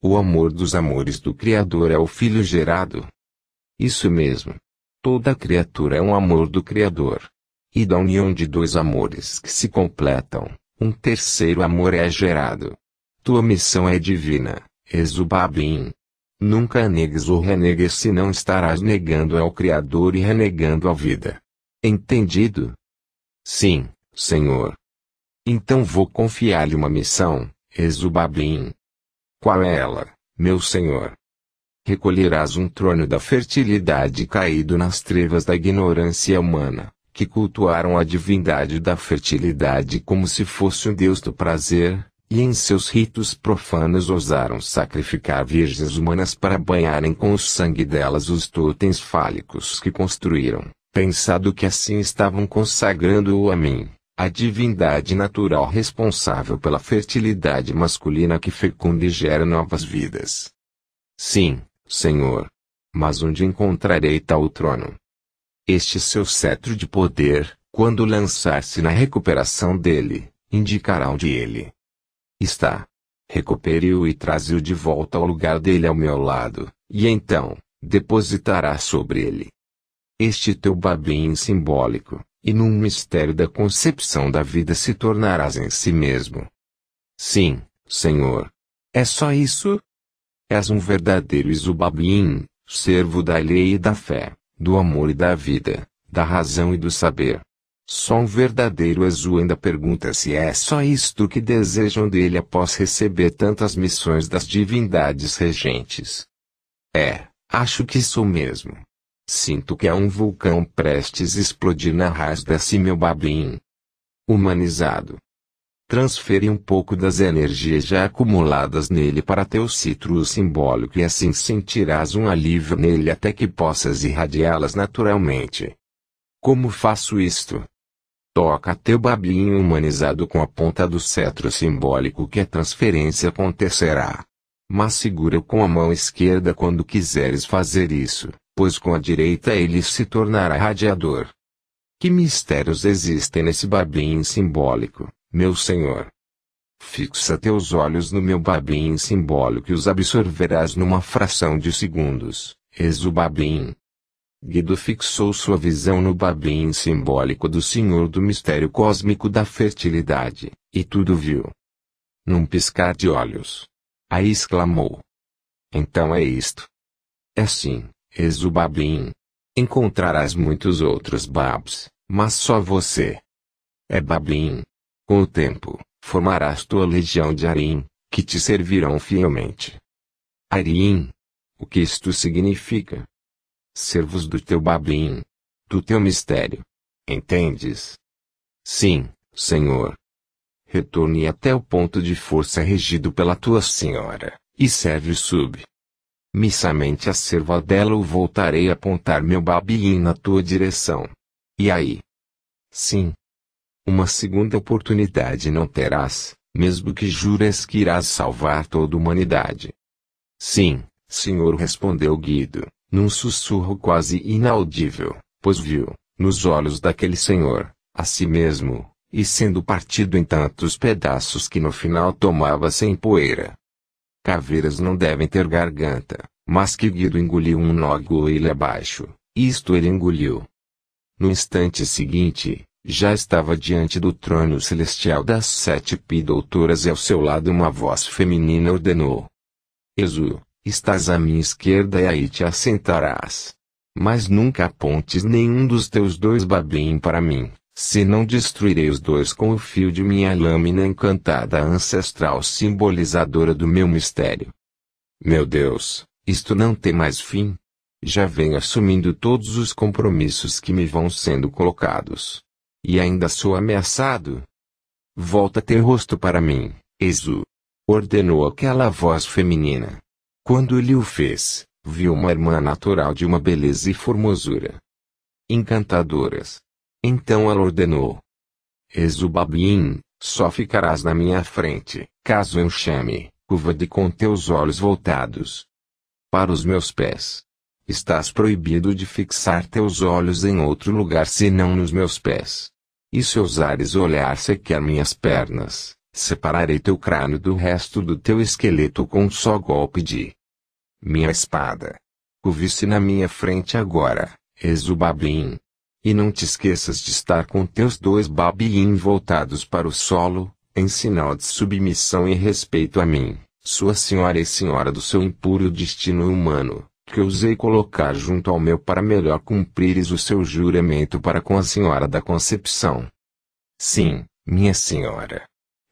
Speaker 1: O amor dos amores do Criador é o Filho gerado. Isso mesmo. Toda criatura é um amor do Criador. E da união de dois amores que se completam, um terceiro amor é gerado. Tua missão é divina, Exubabim. Nunca negues ou renegues senão estarás negando ao Criador e renegando a vida. Entendido? Sim, Senhor. Então vou confiar-lhe uma missão, Exubabim. Qual é ela, meu Senhor? Recolherás um trono da fertilidade caído nas trevas da ignorância humana, que cultuaram a divindade da fertilidade como se fosse um Deus do prazer, e em seus ritos profanos ousaram sacrificar virgens humanas para banharem com o sangue delas os totens fálicos que construíram, pensado que assim estavam consagrando-o a mim, a divindade natural responsável pela fertilidade masculina que fecunda e gera novas vidas. Sim, Senhor. Mas onde encontrarei tal trono? Este seu cetro de poder, quando lançar-se na recuperação dele, indicará onde ele, Está. Recupere-o e traze-o de volta ao lugar dele ao meu lado, e então, depositará sobre ele este teu babim simbólico, e num mistério da concepção da vida se tornarás em si mesmo. Sim, Senhor. É só isso? És um verdadeiro Isubabim, servo da lei e da fé, do amor e da vida, da razão e do saber. Só um verdadeiro azul ainda pergunta se é só isto que desejam dele após receber tantas missões das divindades regentes. É, acho que sou mesmo. Sinto que há um vulcão prestes a explodir na raiz desse meu babim. Humanizado. Transfere um pouco das energias já acumuladas nele para teu citro simbólico e assim sentirás um alívio nele até que possas irradiá-las naturalmente. Como faço isto? toca teu babinho humanizado com a ponta do cetro simbólico que a transferência acontecerá. Mas segura-o com a mão esquerda quando quiseres fazer isso, pois com a direita ele se tornará radiador. Que mistérios existem nesse babinho simbólico, meu senhor? Fixa teus olhos no meu babinho simbólico e os absorverás numa fração de segundos. Eis o Guido fixou sua visão no babim simbólico do Senhor do mistério cósmico da fertilidade, e tudo viu. Num piscar de olhos. Aí exclamou. Então é isto. É sim, és o babim. Encontrarás muitos outros babs, mas só você. É babim. Com o tempo, formarás tua legião de arim, que te servirão fielmente. Arim. O que isto significa? servos do teu babim, do teu mistério. Entendes? Sim, Senhor. Retorne até o ponto de força regido pela tua senhora, e serve sub. Missamente a serva dela ou voltarei a apontar meu babim na tua direção. E aí? Sim. Uma segunda oportunidade não terás, mesmo que jures que irás salvar toda a humanidade. Sim, senhor respondeu Guido num sussurro quase inaudível, pois viu, nos olhos daquele senhor, a si mesmo, e sendo partido em tantos pedaços que no final tomava sem poeira. Caveiras não devem ter garganta, mas que Guido engoliu um nógo ele abaixo, isto ele engoliu. No instante seguinte, já estava diante do trono celestial das sete doutoras e ao seu lado uma voz feminina ordenou. Exu, Estás à minha esquerda e aí te assentarás. Mas nunca apontes nenhum dos teus dois bablim para mim, senão destruirei os dois com o fio de minha lâmina encantada ancestral simbolizadora do meu mistério. Meu Deus, isto não tem mais fim. Já venho assumindo todos os compromissos que me vão sendo colocados. E ainda sou ameaçado. Volta teu rosto para mim, Exu. Ordenou aquela voz feminina. Quando ele o fez, viu uma irmã natural de uma beleza e formosura encantadoras. Então ela ordenou: babiim, só ficarás na minha frente, caso eu chame, curva-te com teus olhos voltados para os meus pés. Estás proibido de fixar teus olhos em outro lugar senão nos meus pés. E se ousares olhar sequer minhas pernas, Separarei teu crânio do resto do teu esqueleto com um só golpe de minha espada. Covisse na minha frente agora, Exubabim. E não te esqueças de estar com teus dois babiim voltados para o solo, em sinal de submissão e respeito a mim, sua senhora e senhora do seu impuro destino humano, que ousei colocar junto ao meu para melhor cumprires o seu juramento para com a senhora da concepção. Sim, minha senhora,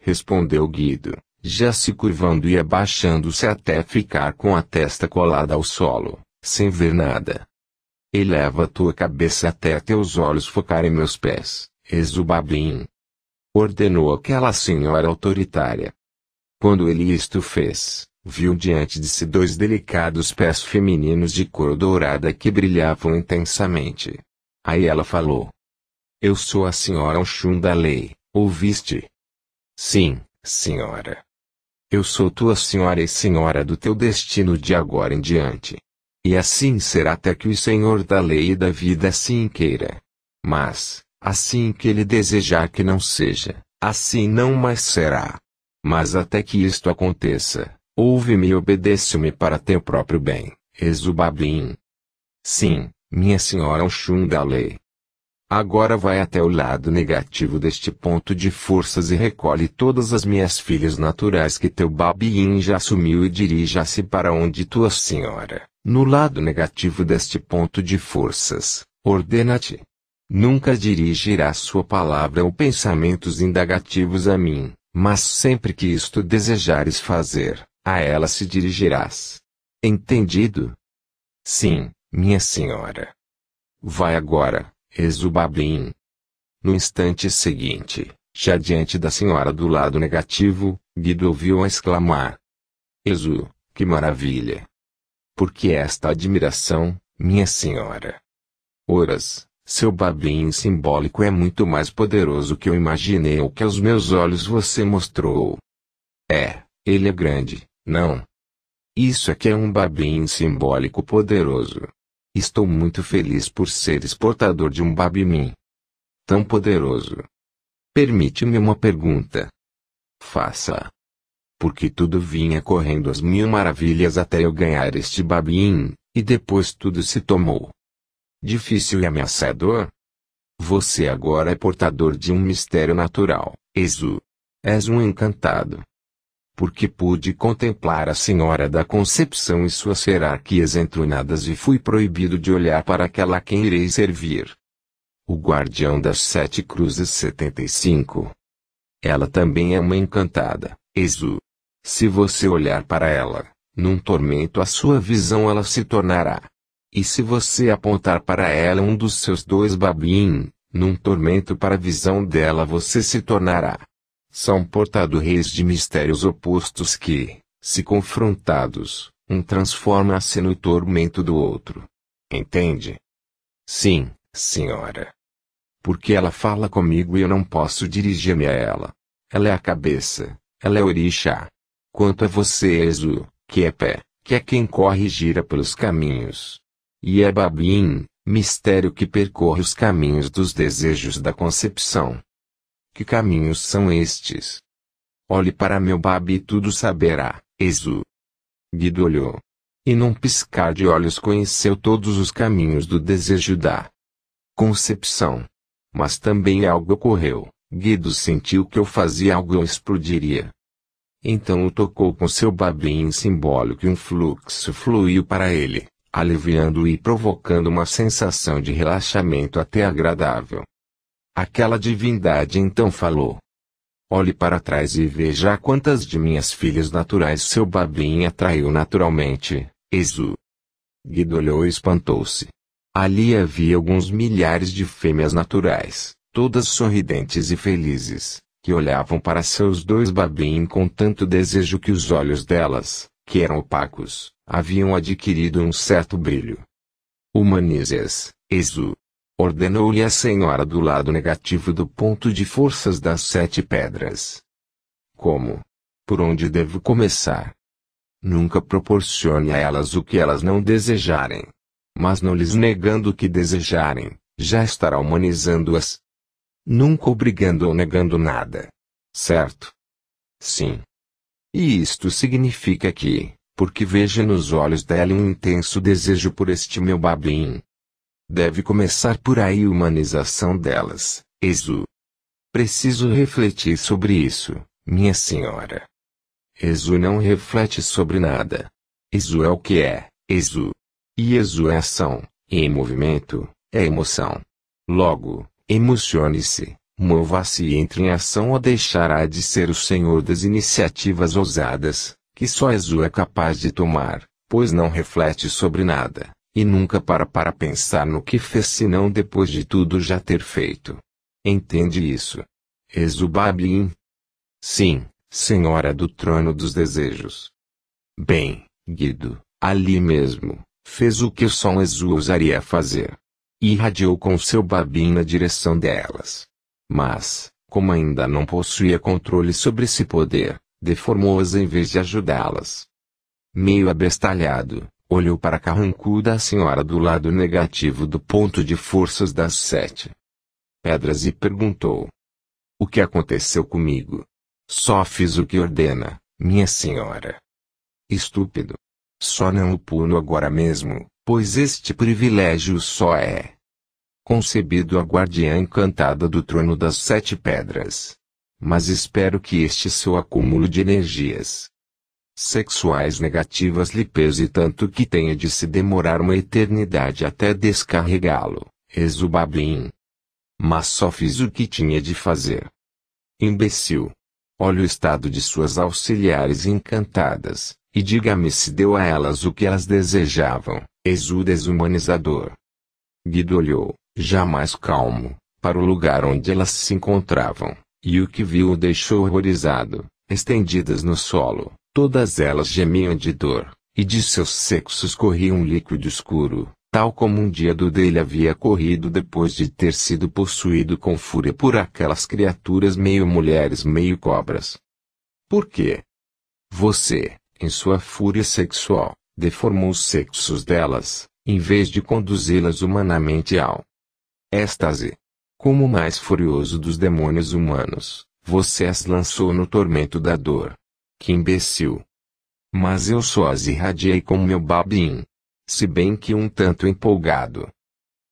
Speaker 1: respondeu Guido, já se curvando e abaixando-se até ficar com a testa colada ao solo, sem ver nada. Eleva tua cabeça até teus olhos focarem meus pés, Exubabim. Ordenou aquela senhora autoritária. Quando ele isto fez, viu diante de si dois delicados pés femininos de cor dourada que brilhavam intensamente. Aí ela falou: Eu sou a senhora Oxum da lei, ouviste? Sim, senhora. Eu sou tua senhora e senhora do teu destino de agora em diante. E assim será até que o Senhor da lei e da vida assim queira. Mas, assim que ele desejar que não seja, assim não mais será. Mas até que isto aconteça, ouve-me e obedece-me para teu próprio bem, Exubabim. Sim, minha senhora o chum da lei. Agora vai até o lado negativo deste ponto de forças e recolhe todas as minhas filhas naturais que teu babiin já assumiu e dirija-se para onde tua senhora, no lado negativo deste ponto de forças, ordena-te. Nunca dirigirás sua palavra ou pensamentos indagativos a mim, mas sempre que isto desejares fazer, a ela se dirigirás. Entendido? Sim, minha senhora. Vai agora, Exubabim. No instante seguinte, já diante da senhora do lado negativo, Guido ouviu-a exclamar. Exu, que maravilha! Por que esta admiração, minha senhora? Oras, seu babim simbólico é muito mais poderoso que eu imaginei ou que aos meus olhos você mostrou. É, ele é grande, não? Isso é que é um babim simbólico poderoso. Estou muito feliz por seres portador de um Babimin. Tão poderoso. Permite-me uma pergunta. Faça. Porque tudo vinha correndo às mil maravilhas até eu ganhar este Babimin, e depois tudo se tomou. Difícil e ameaçador? Você agora é portador de um mistério natural, Exu. És um encantado porque pude contemplar a Senhora da Concepção e suas hierarquias entronadas e fui proibido de olhar para aquela a quem irei servir. O Guardião das Sete Cruzes 75. Ela também é uma encantada, Exu. Se você olhar para ela, num tormento a sua visão ela se tornará. E se você apontar para ela um dos seus dois babim, num tormento para a visão dela você se tornará são reis de mistérios opostos que, se confrontados, um transforma-se no tormento do outro. Entende? Sim, senhora. Porque ela fala comigo e eu não posso dirigir-me a ela. Ela é a cabeça, ela é orixá. Quanto a você, Exu, que é pé, que é quem corre e gira pelos caminhos. E é Babim, mistério que percorre os caminhos dos desejos da concepção. Que caminhos são estes? Olhe para meu babi e tudo saberá, Exu. Guido olhou. E num piscar de olhos conheceu todos os caminhos do desejo da concepção. Mas também algo ocorreu. Guido sentiu que eu fazia algo eu explodiria. Então o tocou com seu babinho simbólico e um fluxo fluiu para ele, aliviando e provocando uma sensação de relaxamento até agradável. Aquela divindade então falou. Olhe para trás e veja quantas de minhas filhas naturais seu Babim atraiu naturalmente, Exu. Guido olhou e espantou-se. Ali havia alguns milhares de fêmeas naturais, todas sorridentes e felizes, que olhavam para seus dois Babim com tanto desejo que os olhos delas, que eram opacos, haviam adquirido um certo brilho. Humanizes, Exu, ordenou-lhe a senhora do lado negativo do ponto de forças das sete pedras. Como? Por onde devo começar? Nunca proporcione a elas o que elas não desejarem. Mas não lhes negando o que desejarem, já estará humanizando-as. Nunca obrigando ou negando nada. Certo? Sim. E isto significa que, porque veja nos olhos dela um intenso desejo por este meu babim, Deve começar por aí a humanização delas, Exu. Preciso refletir sobre isso, minha senhora. Exu não reflete sobre nada. Exu é o que é, Exu. E Exu é ação, em movimento, é emoção. Logo, emocione-se, mova-se e entre em ação ou deixará de ser o senhor das iniciativas ousadas, que só Exu é capaz de tomar, pois não reflete sobre nada. E nunca para para pensar no que fez senão depois de tudo já ter feito. Entende isso? babim Sim, senhora do trono dos desejos. Bem, Guido, ali mesmo, fez o que só um Exu ousaria fazer. Irradiou com seu babim na direção delas. Mas, como ainda não possuía controle sobre esse poder, deformou-as em vez de ajudá-las. Meio abestalhado, olhou para a carrancuda senhora do lado negativo do ponto de forças das sete pedras e perguntou: O que aconteceu comigo? Só fiz o que ordena, minha senhora. Estúpido. Só não o puno agora mesmo, pois este privilégio só é concebido a guardiã encantada do trono das sete pedras. Mas espero que este seu acúmulo de energias sexuais negativas lhe pese tanto que tenha de se demorar uma eternidade até descarregá-lo, Exubabim. Mas só fiz o que tinha de fazer. Imbecil. Olhe o estado de suas auxiliares encantadas, e diga-me se deu a elas o que elas desejavam, exu desumanizador. Guido olhou, jamais calmo, para o lugar onde elas se encontravam, e o que viu o deixou horrorizado, estendidas no solo, Todas elas gemiam de dor, e de seus sexos corria um líquido escuro, tal como um dia do dele havia corrido depois de ter sido possuído com fúria por aquelas criaturas meio mulheres, meio cobras. Por quê? Você, em sua fúria sexual, deformou os sexos delas, em vez de conduzi-las humanamente ao êxtase. Como o mais furioso dos demônios humanos, você as lançou no tormento da dor, que imbecil! Mas eu só as irradiei com meu babim, Se bem que um tanto empolgado.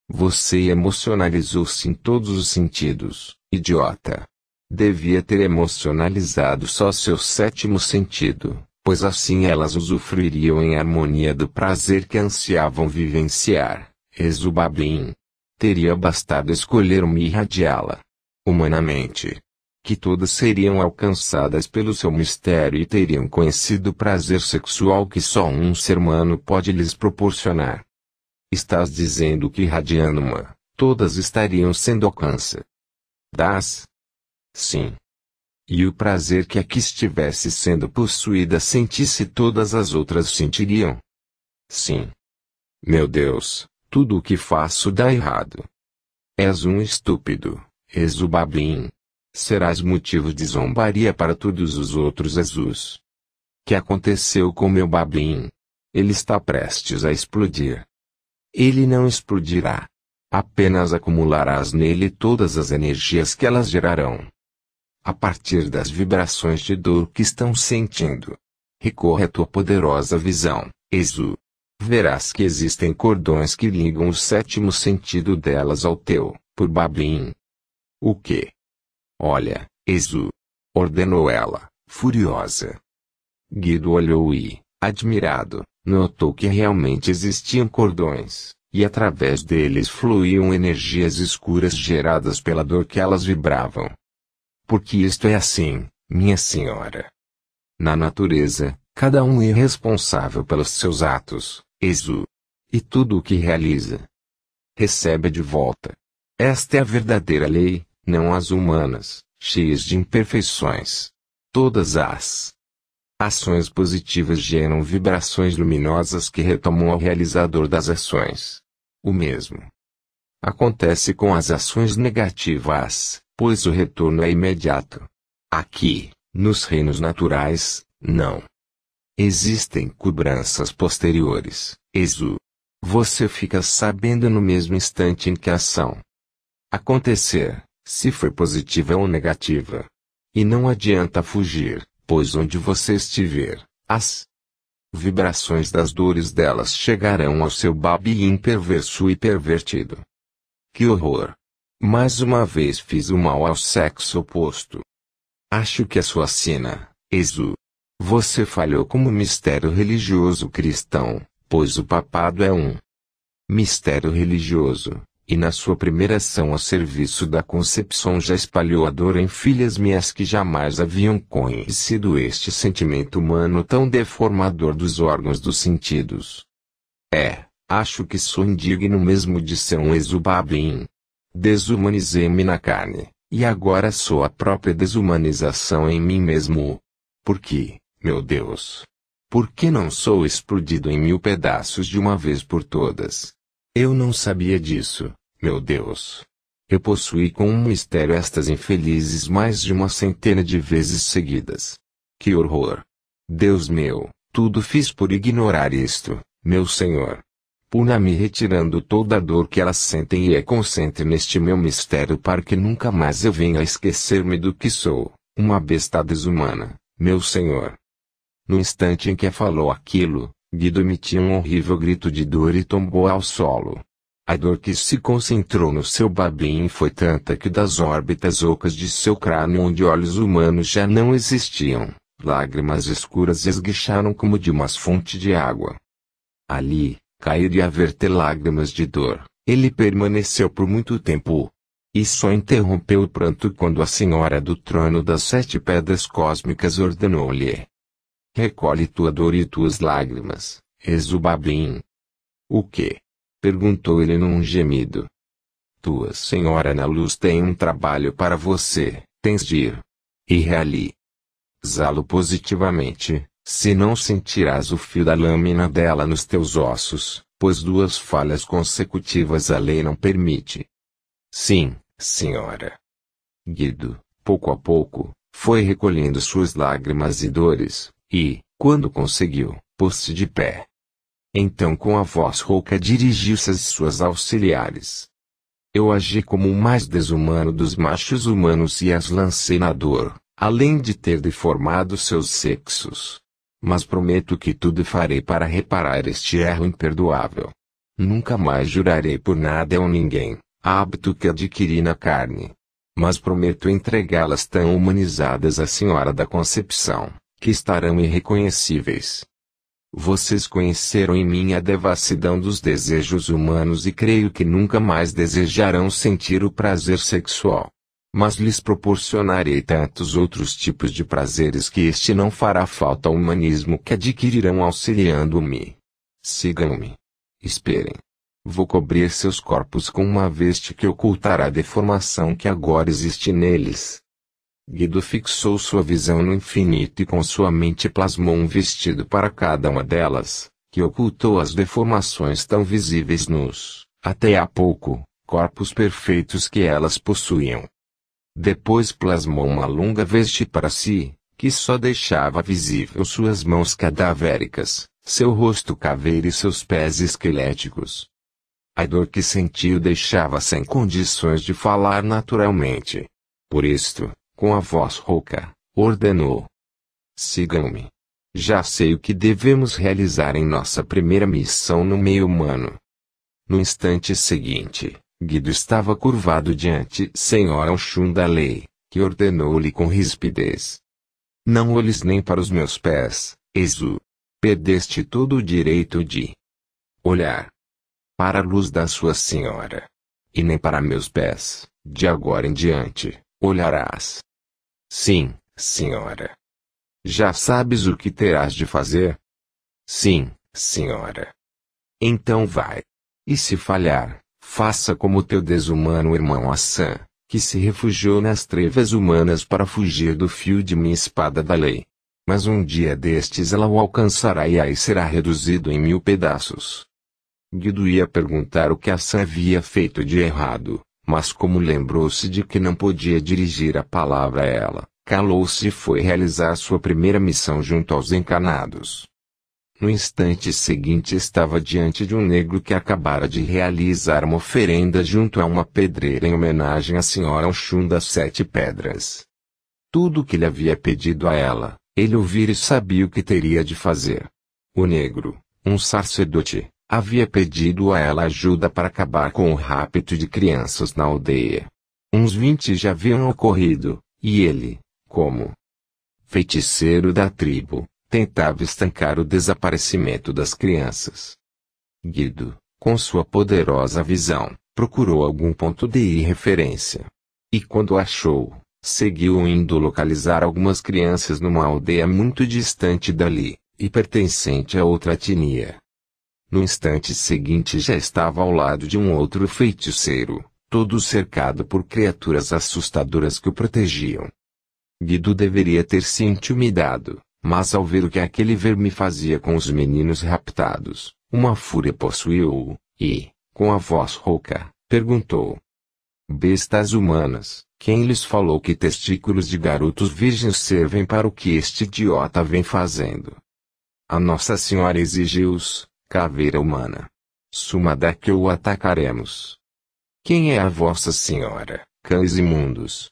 Speaker 1: Você emocionalizou-se em todos os sentidos, idiota. Devia ter emocionalizado só seu sétimo sentido, pois assim elas usufruiriam em harmonia do prazer que ansiavam vivenciar. Exubabim. Teria bastado escolher me irradiá-la. Humanamente, que todas seriam alcançadas pelo seu mistério e teriam conhecido o prazer sexual que só um ser humano pode lhes proporcionar. Estás dizendo que irradiando uma, todas estariam sendo alcança. Das? Sim. E o prazer que aqui estivesse sendo possuída sentisse todas as outras sentiriam. Sim. Meu Deus, tudo o que faço dá errado. És um estúpido, Exubabim serás motivo de zombaria para todos os outros Jesus. Que aconteceu com meu babim? Ele está prestes a explodir. Ele não explodirá. Apenas acumularás nele todas as energias que elas gerarão. A partir das vibrações de dor que estão sentindo, recorre à tua poderosa visão, Exu. Verás que existem cordões que ligam o sétimo sentido delas ao teu, por Babim. O que? Olha, Ezu! Ordenou ela, furiosa. Guido olhou e, admirado, notou que realmente existiam cordões, e através deles fluíam energias escuras geradas pela dor que elas vibravam. Porque isto é assim, minha senhora. Na natureza, cada um é responsável pelos seus atos, Exu. E tudo o que realiza, recebe de volta. Esta é a verdadeira lei, não as humanas, cheias de imperfeições. Todas as ações positivas geram vibrações luminosas que retomam ao realizador das ações. O mesmo acontece com as ações negativas, pois o retorno é imediato. Aqui, nos reinos naturais, não existem cobranças posteriores. Exu. Você fica sabendo no mesmo instante em que a ação acontecer se foi positiva ou negativa. E não adianta fugir, pois onde você estiver, as vibrações das dores delas chegarão ao seu babi imperverso e pervertido. Que horror! Mais uma vez fiz o mal ao sexo oposto. Acho que a sua sina, Exu. Você falhou como mistério religioso cristão, pois o papado é um mistério religioso, e na sua primeira ação a serviço da concepção já espalhou a dor em filhas minhas que jamais haviam conhecido este sentimento humano tão deformador dos órgãos dos sentidos. É, acho que sou indigno mesmo de ser um exubabim. Desumanizei-me na carne, e agora sou a própria desumanização em mim mesmo. Por que, meu Deus, por que não sou explodido em mil pedaços de uma vez por todas? Eu não sabia disso, meu Deus. Eu possuí com um mistério estas infelizes mais de uma centena de vezes seguidas. Que horror! Deus meu, tudo fiz por ignorar isto, meu Senhor. Puna-me retirando toda a dor que elas sentem e é concentre neste meu mistério para que nunca mais eu venha esquecer-me do que sou, uma besta desumana, meu Senhor. No instante em que falou aquilo, Guido emitiu um horrível grito de dor e tombou ao solo. A dor que se concentrou no seu babinho foi tanta que das órbitas ocas de seu crânio onde olhos humanos já não existiam, lágrimas escuras esguicharam como de uma fonte de água. Ali, cairia a verter lágrimas de dor, ele permaneceu por muito tempo. E só interrompeu o pranto quando a senhora do trono das sete pedras cósmicas ordenou-lhe, Recolhe tua dor e tuas lágrimas, Exubabim. O que? Perguntou ele num gemido. Tua senhora na luz tem um trabalho para você, tens de ir. E reali? Zalo positivamente, Se não sentirás o fio da lâmina dela nos teus ossos, pois duas falhas consecutivas a lei não permite. Sim, senhora. Guido, pouco a pouco, foi recolhendo suas lágrimas e dores, e, quando conseguiu, pôs-se de pé. Então com a voz rouca dirigiu-se às suas auxiliares. Eu agi como o mais desumano dos machos humanos e as lancei na dor, além de ter deformado seus sexos. Mas prometo que tudo farei para reparar este erro imperdoável. Nunca mais jurarei por nada ou ninguém, hábito que adquiri na carne. Mas prometo entregá-las tão humanizadas à Senhora da Concepção que estarão irreconhecíveis. Vocês conheceram em mim a devassidão dos desejos humanos e creio que nunca mais desejarão sentir o prazer sexual. Mas lhes proporcionarei tantos outros tipos de prazeres que este não fará falta ao humanismo que adquirirão auxiliando-me. Sigam-me. Esperem. Vou cobrir seus corpos com uma veste que ocultará a deformação que agora existe neles. Guido fixou sua visão no infinito e com sua mente plasmou um vestido para cada uma delas, que ocultou as deformações tão visíveis nos, até há pouco, corpos perfeitos que elas possuíam. Depois plasmou uma longa veste para si, que só deixava visível suas mãos cadavéricas, seu rosto caveiro e seus pés esqueléticos. A dor que sentiu deixava sem condições de falar naturalmente. Por isto, com a voz rouca, ordenou: Sigam-me. Já sei o que devemos realizar em nossa primeira missão no meio humano. No instante seguinte, Guido estava curvado diante Senhora Oxum da lei, que ordenou-lhe com rispidez: Não olhes nem para os meus pés, Exu. Perdeste todo o direito de olhar para a luz da sua senhora, e nem para meus pés, de agora em diante, olharás Sim, senhora. Já sabes o que terás de fazer? Sim, senhora. Então vai. E se falhar, faça como teu desumano irmão Hassan, que se refugiou nas trevas humanas para fugir do fio de minha espada da lei. Mas um dia destes ela o alcançará e aí será reduzido em mil pedaços. Guido ia perguntar o que Hassan havia feito de errado, mas como lembrou-se de que não podia dirigir a palavra a ela, calou-se e foi realizar sua primeira missão junto aos encanados. No instante seguinte estava diante de um negro que acabara de realizar uma oferenda junto a uma pedreira em homenagem à senhora Oxum das Sete Pedras. Tudo o que lhe havia pedido a ela, ele ouvira e sabia o que teria de fazer. O negro, um sacerdote, havia pedido a ela ajuda para acabar com o rapto de crianças na aldeia. Uns vinte já haviam ocorrido, e ele, como feiticeiro da tribo, tentava estancar o desaparecimento das crianças. Guido, com sua poderosa visão, procurou algum ponto de referência. E quando achou, seguiu indo localizar algumas crianças numa aldeia muito distante dali, e pertencente a outra etnia. No instante seguinte já estava ao lado de um outro feiticeiro, todo cercado por criaturas assustadoras que o protegiam. Guido deveria ter se intimidado, mas ao ver o que aquele verme fazia com os meninos raptados, uma fúria possuiu-o, e, com a voz rouca, perguntou: Bestas humanas, quem lhes falou que testículos de garotos virgens servem para o que este idiota vem fazendo? A Nossa Senhora exigiu-os, Caveira humana. Suma daqui ou atacaremos. Quem é a vossa senhora, cães imundos?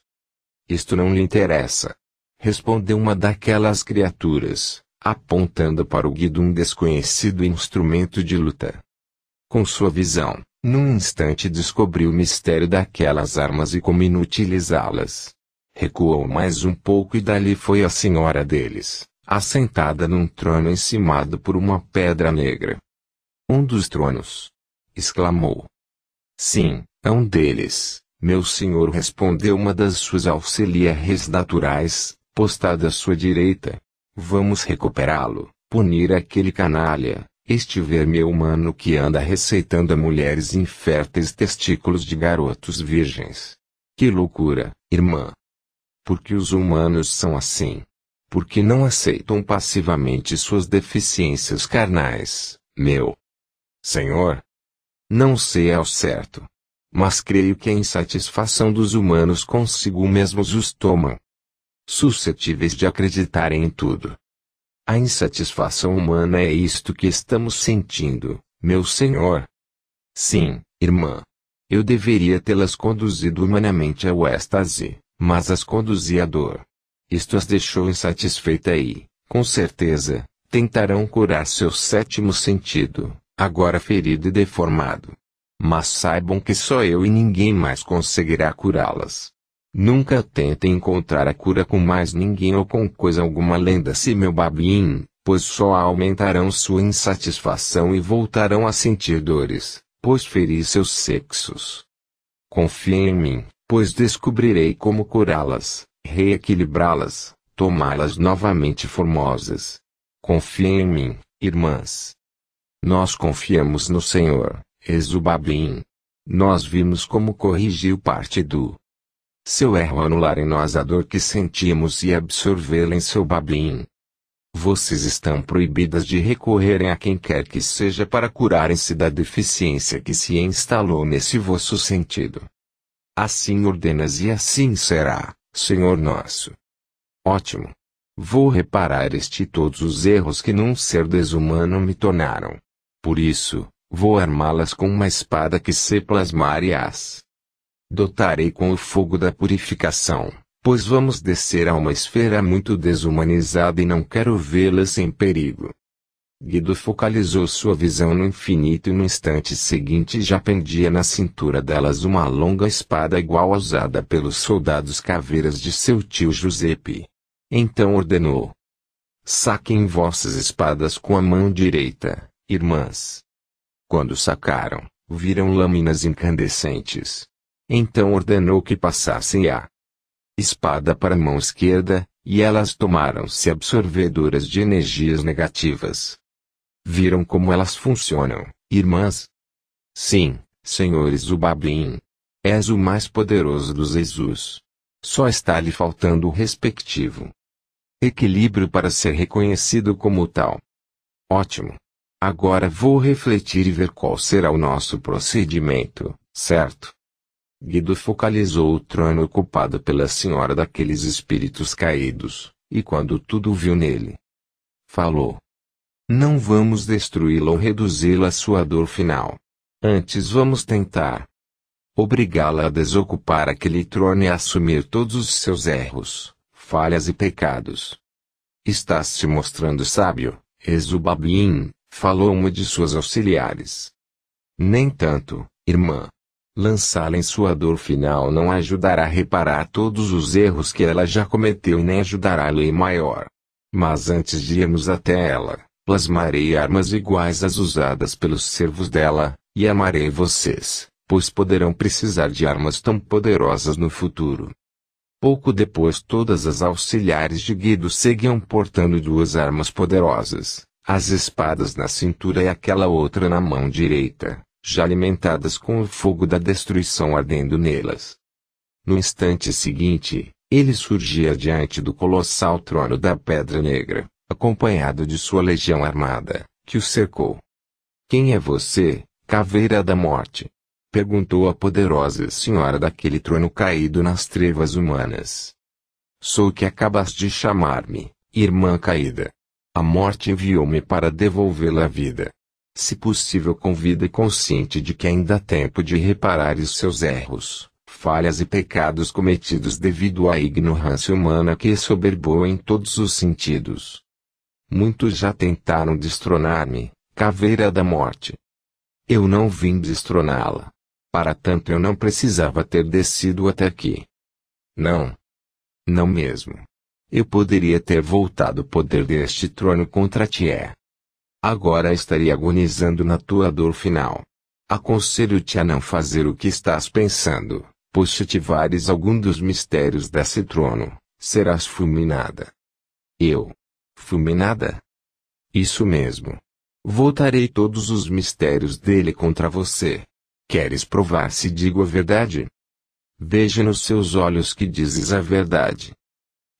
Speaker 1: Isto não lhe interessa. Respondeu uma daquelas criaturas, apontando para o guido um desconhecido instrumento de luta. Com sua visão, num instante descobriu o mistério daquelas armas e como inutilizá-las. Recuou mais um pouco e dali foi a senhora deles, assentada num trono encimado por uma pedra negra. Um dos tronos! exclamou. Sim, é um deles, meu senhor respondeu uma das suas auxiliares naturais, postada à sua direita. Vamos recuperá-lo, punir aquele canalha, este verme humano que anda receitando a mulheres inférteis testículos de garotos virgens. Que loucura, irmã! Porque os humanos são assim? Porque não aceitam passivamente suas deficiências carnais, meu Senhor, não sei ao certo, mas creio que a insatisfação dos humanos consigo mesmos os tomam, suscetíveis de acreditarem em tudo. A insatisfação humana é isto que estamos sentindo, meu Senhor. Sim, irmã. Eu deveria tê-las conduzido humanamente ao êxtase, mas as conduzi à dor. Isto as deixou insatisfeita e, com certeza, tentarão curar seu sétimo sentido, agora ferido e deformado. Mas saibam que só eu e ninguém mais conseguirá curá-las. Nunca tentem encontrar a cura com mais ninguém ou com coisa alguma além da si meu babim, pois só aumentarão sua insatisfação e voltarão a sentir dores, pois feri seus sexos. Confiem em mim, pois descobrirei como curá-las, reequilibrá-las, tomá-las novamente formosas. Confiem em mim, irmãs, nós confiamos no Senhor, Exubabim. Nós vimos como corrigiu parte do seu erro anular em nós a dor que sentimos e absorvê-la em seu babim. Vocês estão proibidas de recorrerem a quem quer que seja para curarem-se da deficiência que se instalou nesse vosso sentido. Assim ordenas e assim será, Senhor nosso. Ótimo. Vou reparar este e todos os erros que num ser desumano me tornaram. Por isso, vou armá-las com uma espada que se plasmar-as. Dotarei com o fogo da purificação, pois vamos descer a uma esfera muito desumanizada e não quero vê-las em perigo. Guido focalizou sua visão no infinito e no instante seguinte já pendia na cintura delas uma longa espada igual a usada pelos soldados caveiras de seu tio Giuseppe. Então ordenou: Saquem vossas espadas com a mão direita irmãs. Quando sacaram, viram lâminas incandescentes. Então ordenou que passassem a espada para a mão esquerda, e elas tomaram-se absorvedoras de energias negativas. Viram como elas funcionam, irmãs? Sim, senhores Babim. És o mais poderoso dos Jesus. Só está lhe faltando o respectivo equilíbrio para ser reconhecido como tal. Ótimo. Agora vou refletir e ver qual será o nosso procedimento, certo? Guido focalizou o trono ocupado pela senhora daqueles espíritos caídos, e quando tudo viu nele, falou: Não vamos destruí-la ou reduzi-la à sua dor final. Antes vamos tentar obrigá-la a desocupar aquele trono e assumir todos os seus erros, falhas e pecados. Estás se mostrando sábio, Exubabim, falou uma de suas auxiliares. Nem tanto, irmã. Lançá-la em sua dor final não ajudará a reparar todos os erros que ela já cometeu e nem ajudará a lei maior. Mas antes de irmos até ela, plasmarei armas iguais às usadas pelos servos dela, e amarei vocês, pois poderão precisar de armas tão poderosas no futuro. Pouco depois todas as auxiliares de Guido seguiam portando duas armas poderosas, as espadas na cintura e aquela outra na mão direita, já alimentadas com o fogo da destruição ardendo nelas. No instante seguinte, ele surgia diante do colossal trono da Pedra Negra, acompanhado de sua legião armada, que o cercou. Quem é você, caveira da morte? perguntou a poderosa senhora daquele trono caído nas trevas humanas. Sou o que acabas de chamar-me, irmã caída. A morte enviou-me para devolvê-la à vida. Se possível com vida e consciente de que ainda há tempo de reparar os seus erros, falhas e pecados cometidos devido à ignorância humana que soberbou em todos os sentidos. Muitos já tentaram destronar-me, caveira da morte. Eu não vim destroná-la. Para tanto eu não precisava ter descido até aqui. Não. Não mesmo eu poderia ter voltado o poder deste trono contra ti. É. Agora estaria agonizando na tua dor final. Aconselho-te a não fazer o que estás pensando, pois se tivares algum dos mistérios desse trono, serás fulminada. Eu? Fulminada? Isso mesmo. Voltarei todos os mistérios dele contra você. Queres provar se digo a verdade? Veja nos seus olhos que dizes a verdade.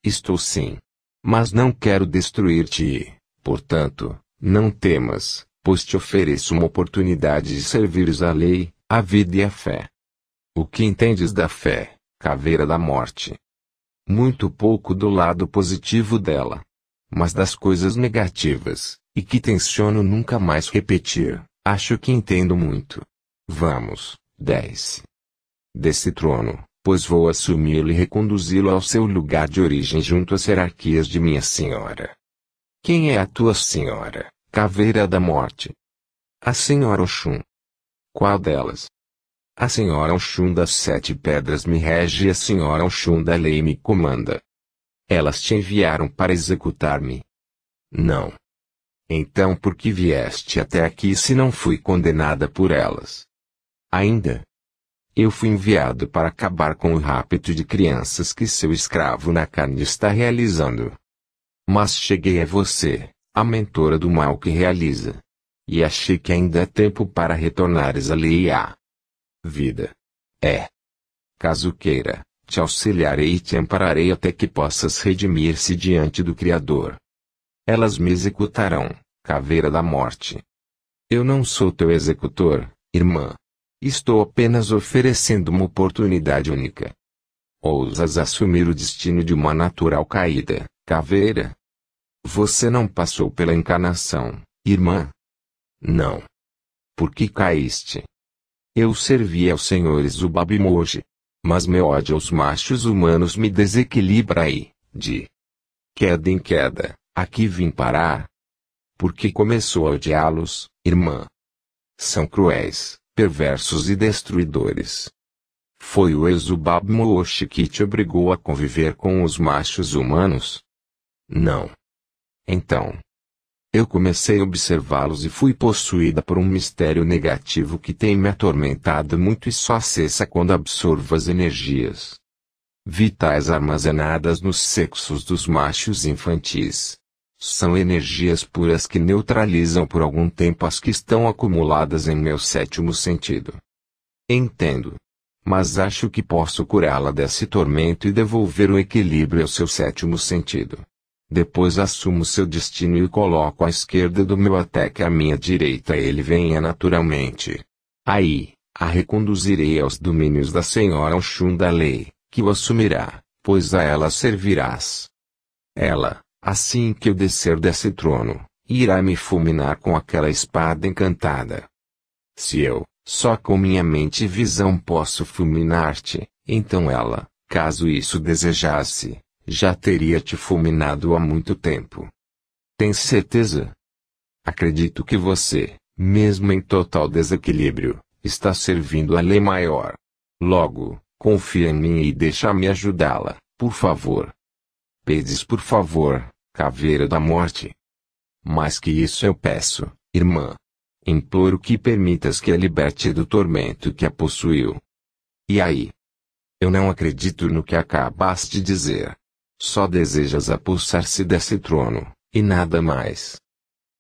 Speaker 1: Estou sim. Mas não quero destruir-te, portanto, não temas, pois te ofereço uma oportunidade de servires a lei, a vida e a fé. O que entendes da fé, caveira da morte? Muito pouco do lado positivo dela. Mas das coisas negativas, e que tenciono nunca mais repetir, acho que entendo muito. Vamos, desce. Desse trono, pois vou assumi-lo e reconduzi-lo ao seu lugar de origem junto às hierarquias de minha senhora. Quem é a tua senhora, caveira da morte? A senhora Oxum. Qual delas? A senhora Oxum das sete pedras me rege e a senhora Oxum da lei me comanda. Elas te enviaram para executar-me? Não. Então por que vieste até aqui se não fui condenada por elas? Ainda, eu fui enviado para acabar com o rapto de crianças que seu escravo na carne está realizando. Mas cheguei a você, a mentora do mal que realiza. E achei que ainda é tempo para retornares à lei à vida. É. Caso queira, te auxiliarei e te ampararei até que possas redimir-se diante do Criador. Elas me executarão, caveira da morte. Eu não sou teu executor, irmã. Estou apenas oferecendo uma oportunidade única. Ousas assumir o destino de uma natural caída, caveira? Você não passou pela encarnação, irmã. Não. Por que caíste? Eu servi ao senhores o Babimoji. Mas meu ódio aos machos humanos me desequilibra e, de queda em queda, aqui vim parar. que começou a odiá-los, irmã. São cruéis, perversos e destruidores. Foi o Exubab Mooshi que te obrigou a conviver com os machos humanos? Não. Então. Eu comecei a observá-los e fui possuída por um mistério negativo que tem me atormentado muito e só cessa quando absorvo as energias vitais armazenadas nos sexos dos machos infantis são energias puras que neutralizam por algum tempo as que estão acumuladas em meu sétimo sentido. Entendo. Mas acho que posso curá-la desse tormento e devolver o equilíbrio ao seu sétimo sentido. Depois assumo seu destino e o coloco à esquerda do meu até que à minha direita ele venha naturalmente. Aí, a reconduzirei aos domínios da Senhora Oxum da Lei, que o assumirá, pois a ela servirás. Ela, Assim que eu descer desse trono, irá me fulminar com aquela espada encantada. Se eu, só com minha mente e visão posso fulminar-te, então ela, caso isso desejasse, já teria te fulminado há muito tempo. Tens certeza? Acredito que você, mesmo em total desequilíbrio, está servindo a lei maior. Logo, confia em mim e deixa-me ajudá-la, por favor. Pedes por favor, Caveira da Morte. Mais que isso eu peço, irmã. Imploro que permitas que a liberte do tormento que a possuiu. E aí? Eu não acredito no que acabaste de dizer. Só desejas apulsar-se desse trono, e nada mais.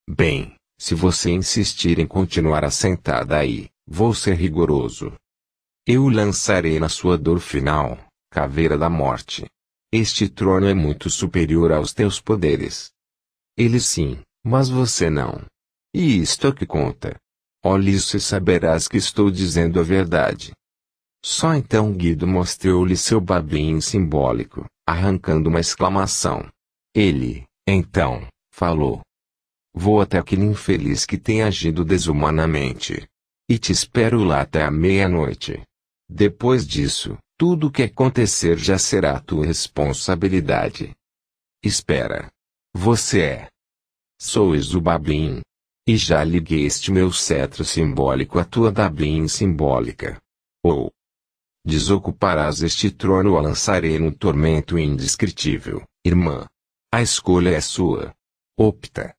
Speaker 1: Bem, se você insistir em continuar assentada aí, vou ser rigoroso. Eu lançarei na sua dor final, caveira da morte. Este trono é muito superior aos teus poderes. Ele sim, mas você não. E isto é que conta. isso e saberás que estou dizendo a verdade. Só então Guido mostrou-lhe seu babinho simbólico, arrancando uma exclamação. Ele, então, falou. Vou até aquele infeliz que tem agido desumanamente. E te espero lá até a meia-noite. Depois disso, tudo o que acontecer já será tua responsabilidade. Espera. Você é. Sou Exubabim. E já liguei este meu cetro simbólico à tua Dabim simbólica. Ou. Desocuparás este trono ou lançarei num tormento indescritível, irmã. A escolha é sua. Opta.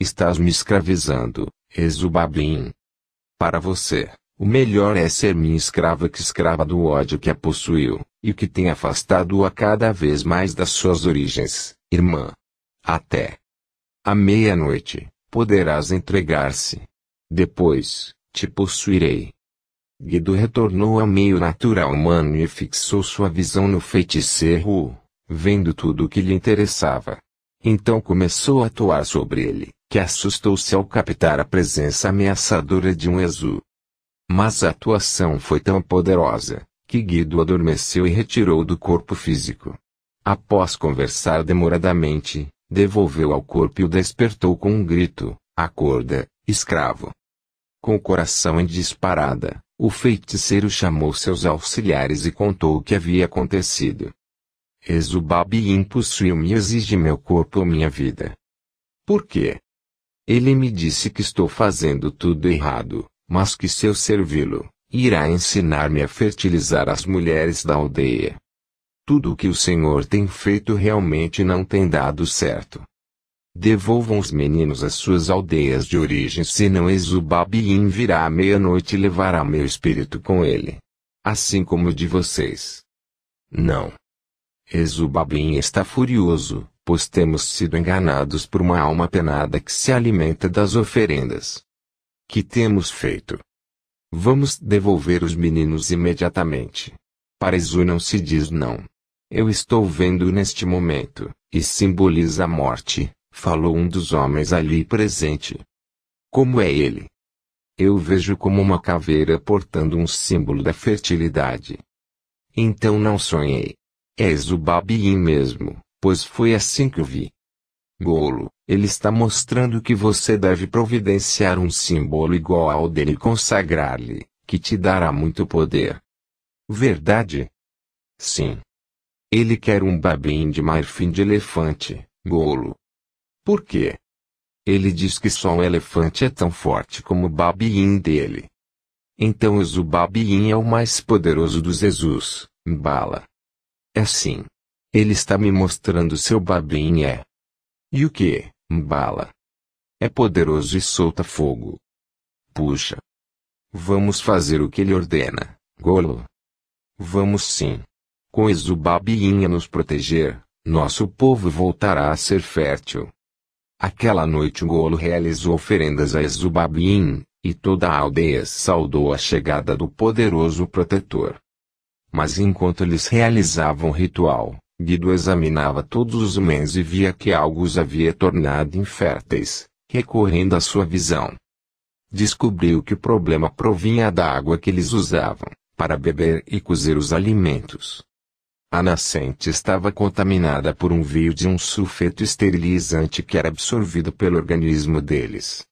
Speaker 1: Estás me escravizando, Exubabim. Para você. O melhor é ser minha escrava que escrava do ódio que a possuiu, e que tem afastado-a cada vez mais das suas origens, irmã. Até à meia-noite, poderás entregar-se. Depois, te possuirei. Guido retornou ao meio natural humano e fixou sua visão no feiticeiro, vendo tudo o que lhe interessava. Então começou a atuar sobre ele, que assustou-se ao captar a presença ameaçadora de um exu. Mas a atuação foi tão poderosa, que Guido adormeceu e retirou do corpo físico. Após conversar demoradamente, devolveu ao corpo e o despertou com um grito: Acorda, escravo! Com o coração em disparada, o feiticeiro chamou seus auxiliares e contou o que havia acontecido. Exubabi impossuiu me e exige meu corpo ou minha vida. Por quê? Ele me disse que estou fazendo tudo errado, mas que se eu servi-lo, irá ensinar-me a fertilizar as mulheres da aldeia. Tudo o que o Senhor tem feito realmente não tem dado certo. Devolvam os meninos às suas aldeias de origem, senão Exubabim virá à meia-noite e levará meu espírito com ele. Assim como o de vocês. Não. Exubabim está furioso, pois temos sido enganados por uma alma penada que se alimenta das oferendas. Que temos feito? Vamos devolver os meninos imediatamente. Parezu não se diz não. Eu estou vendo neste momento, e simboliza a morte, falou um dos homens ali presente. Como é ele? Eu vejo como uma caveira portando um símbolo da fertilidade. Então não sonhei. És o Babiim mesmo, pois foi assim que o vi. Golo. Ele está mostrando que você deve providenciar um símbolo igual ao dele e consagrar-lhe, que te dará muito poder. Verdade? Sim. Ele quer um babim de marfim de elefante, golo. Por quê? Ele diz que só o elefante é tão forte como o babim dele. Então o Zubabim é o mais poderoso dos Jesus, Bala. É sim. Ele está me mostrando seu babim é. E o que? Bala. É poderoso e solta fogo. Puxa. Vamos fazer o que ele ordena, Golo. Vamos sim. Com Exubabinha nos proteger, nosso povo voltará a ser fértil. Aquela noite o Golo realizou oferendas a Exubabim, e toda a aldeia saudou a chegada do poderoso protetor. Mas enquanto eles realizavam o ritual, Guido examinava todos os homens e via que algo os havia tornado inférteis, recorrendo à sua visão. Descobriu que o problema provinha da água que eles usavam, para beber e cozer os alimentos. A nascente estava contaminada por um veio de um sulfeto esterilizante que era absorvido pelo organismo deles.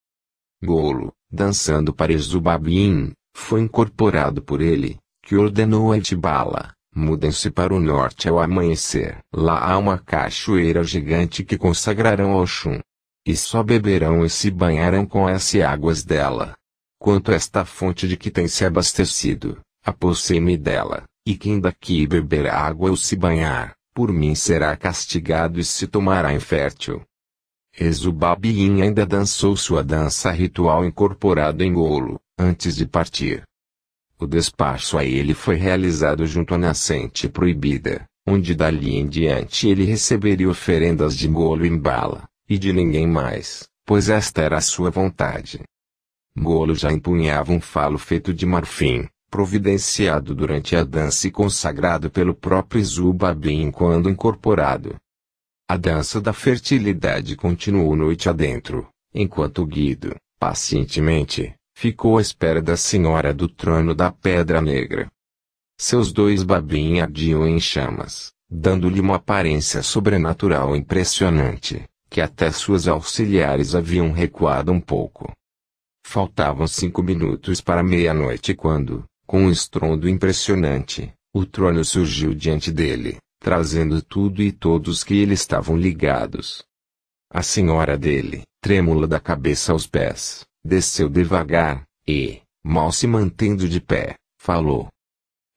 Speaker 1: Golo, dançando para Zubabim, foi incorporado por ele, que ordenou a Itibala, Mudem-se para o norte ao amanhecer. Lá há uma cachoeira gigante que consagrarão ao Shun. E só beberão e se banharão com as águas dela. Quanto esta fonte de que tem se abastecido, apossei-me dela, e quem daqui beber água ou se banhar, por mim será castigado e se tomará infértil. Exubabin ainda dançou sua dança ritual incorporado em Golo, antes de partir. O despacho a ele foi realizado junto à nascente proibida, onde dali em diante ele receberia oferendas de Golo em bala, e de ninguém mais, pois esta era a sua vontade. Golo já empunhava um falo feito de marfim, providenciado durante a dança e consagrado pelo próprio Zubabim quando incorporado. A dança da fertilidade continuou noite adentro, enquanto Guido, pacientemente, Ficou à espera da Senhora do Trono da Pedra Negra. Seus dois babim ardiam em chamas, dando-lhe uma aparência sobrenatural impressionante, que até suas auxiliares haviam recuado um pouco. Faltavam cinco minutos para meia-noite quando, com um estrondo impressionante, o trono surgiu diante dele, trazendo tudo e todos que ele estavam ligados. A senhora dele, trêmula da cabeça aos pés, Desceu devagar, e, mal se mantendo de pé, falou.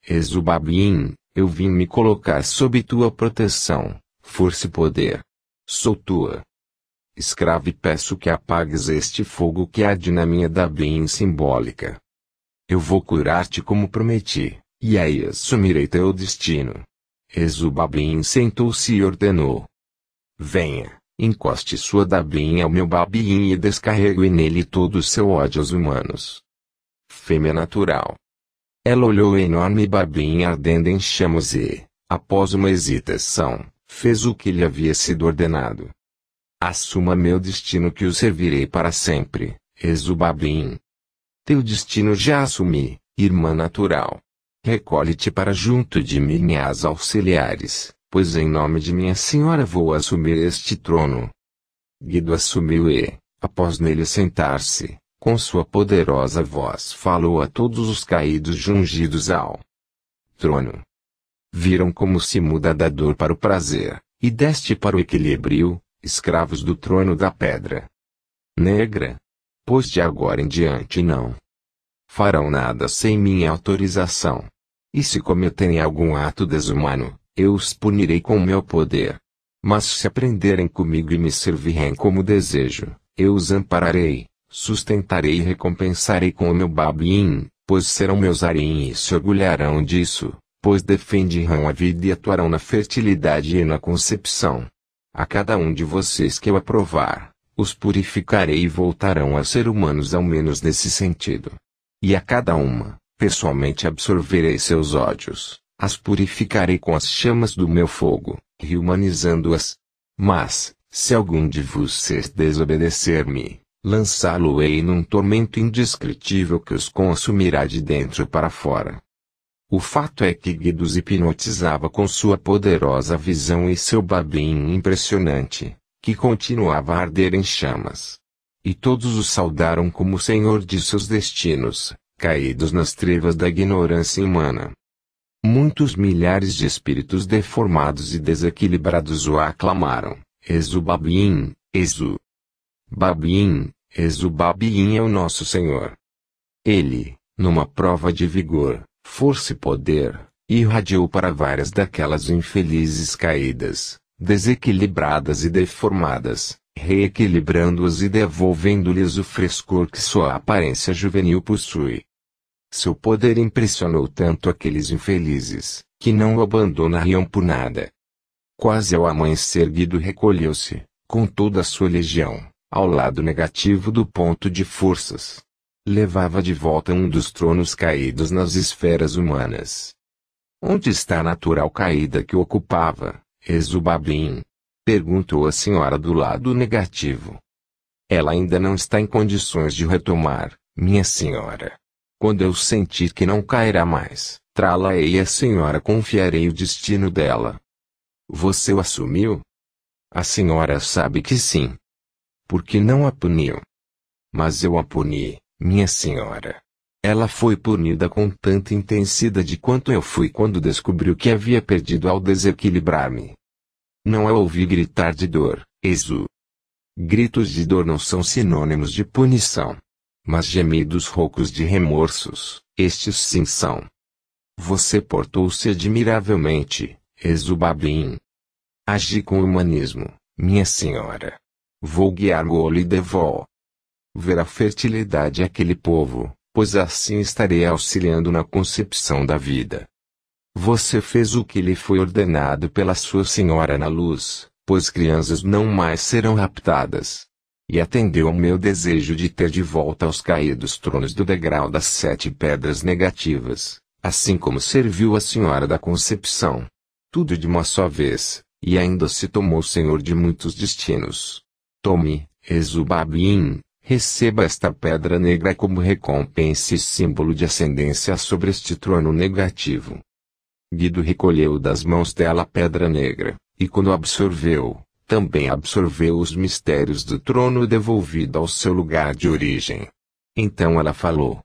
Speaker 1: Exubabim, eu vim me colocar sob tua proteção, força e poder. Sou tua. Escravo e peço que apagues este fogo que há de na minha Dabim simbólica. Eu vou curar-te como prometi, e aí assumirei teu destino. Exubabim sentou-se e ordenou. Venha. Encoste sua dabinha ao meu babinho e descarregue nele todo o seu ódio aos humanos. Fêmea natural. Ela olhou o enorme babinha ardendo em chamas e, após uma hesitação, fez o que lhe havia sido ordenado. Assuma meu destino que o servirei para sempre, babim. Teu destino já assumi, irmã natural. Recolhe-te para junto de mim e as auxiliares pois em nome de minha senhora vou assumir este trono. Guido assumiu e, após nele sentar-se, com sua poderosa voz falou a todos os caídos jungidos ao trono. Viram como se muda da dor para o prazer, e deste para o equilíbrio, escravos do trono da pedra negra. Pois de agora em diante não farão nada sem minha autorização. E se cometerem algum ato desumano, eu os punirei com meu poder. Mas se aprenderem comigo e me servirem como desejo, eu os ampararei, sustentarei e recompensarei com o meu babim, pois serão meus arim e se orgulharão disso, pois defenderão a vida e atuarão na fertilidade e na concepção. A cada um de vocês que eu aprovar, os purificarei e voltarão a ser humanos ao menos nesse sentido. E a cada uma, pessoalmente absorverei seus ódios as purificarei com as chamas do meu fogo, reumanizando as Mas, se algum de vocês desobedecer-me, lançá-lo-ei num tormento indescritível que os consumirá de dentro para fora. O fato é que Guidos hipnotizava com sua poderosa visão e seu babinho impressionante, que continuava a arder em chamas. E todos o saudaram como senhor de seus destinos, caídos nas trevas da ignorância humana. Muitos milhares de espíritos deformados e desequilibrados o aclamaram. Exubabim, Exu. Babim, Exubabim é o nosso Senhor. Ele, numa prova de vigor, força e poder, irradiou para várias daquelas infelizes caídas, desequilibradas e deformadas, reequilibrando-as e devolvendo-lhes o frescor que sua aparência juvenil possui. Seu poder impressionou tanto aqueles infelizes, que não o abandonariam por nada. Quase ao amanhecer Guido recolheu-se, com toda a sua legião, ao lado negativo do ponto de forças. Levava de volta um dos tronos caídos nas esferas humanas. Onde está a natural caída que ocupava, Exubabim? Perguntou a senhora do lado negativo. Ela ainda não está em condições de retomar, minha senhora. Quando eu sentir que não cairá mais, trala ei a senhora confiarei o destino dela. Você o assumiu? A senhora sabe que sim. Porque não a puniu. Mas eu a puni, minha senhora. Ela foi punida com tanta intensidade quanto eu fui quando descobriu que havia perdido ao desequilibrar-me. Não a ouvi gritar de dor, Exu. Gritos de dor não são sinônimos de punição mas gemidos roucos de remorsos, estes sim são. Você portou-se admiravelmente, Exubabim. Agi com humanismo, minha senhora. Vou guiar Devó. Ver a fertilidade aquele povo, pois assim estarei auxiliando na concepção da vida. Você fez o que lhe foi ordenado pela sua senhora na luz, pois crianças não mais serão raptadas e atendeu ao meu desejo de ter de volta aos caídos tronos do degrau das sete pedras negativas, assim como serviu a Senhora da Concepção. Tudo de uma só vez, e ainda se tomou Senhor de muitos destinos. Tome, Exubabim, receba esta pedra negra como recompensa e símbolo de ascendência sobre este trono negativo. Guido recolheu das mãos dela a pedra negra, e quando absorveu, também absorveu os mistérios do trono devolvido ao seu lugar de origem. Então ela falou: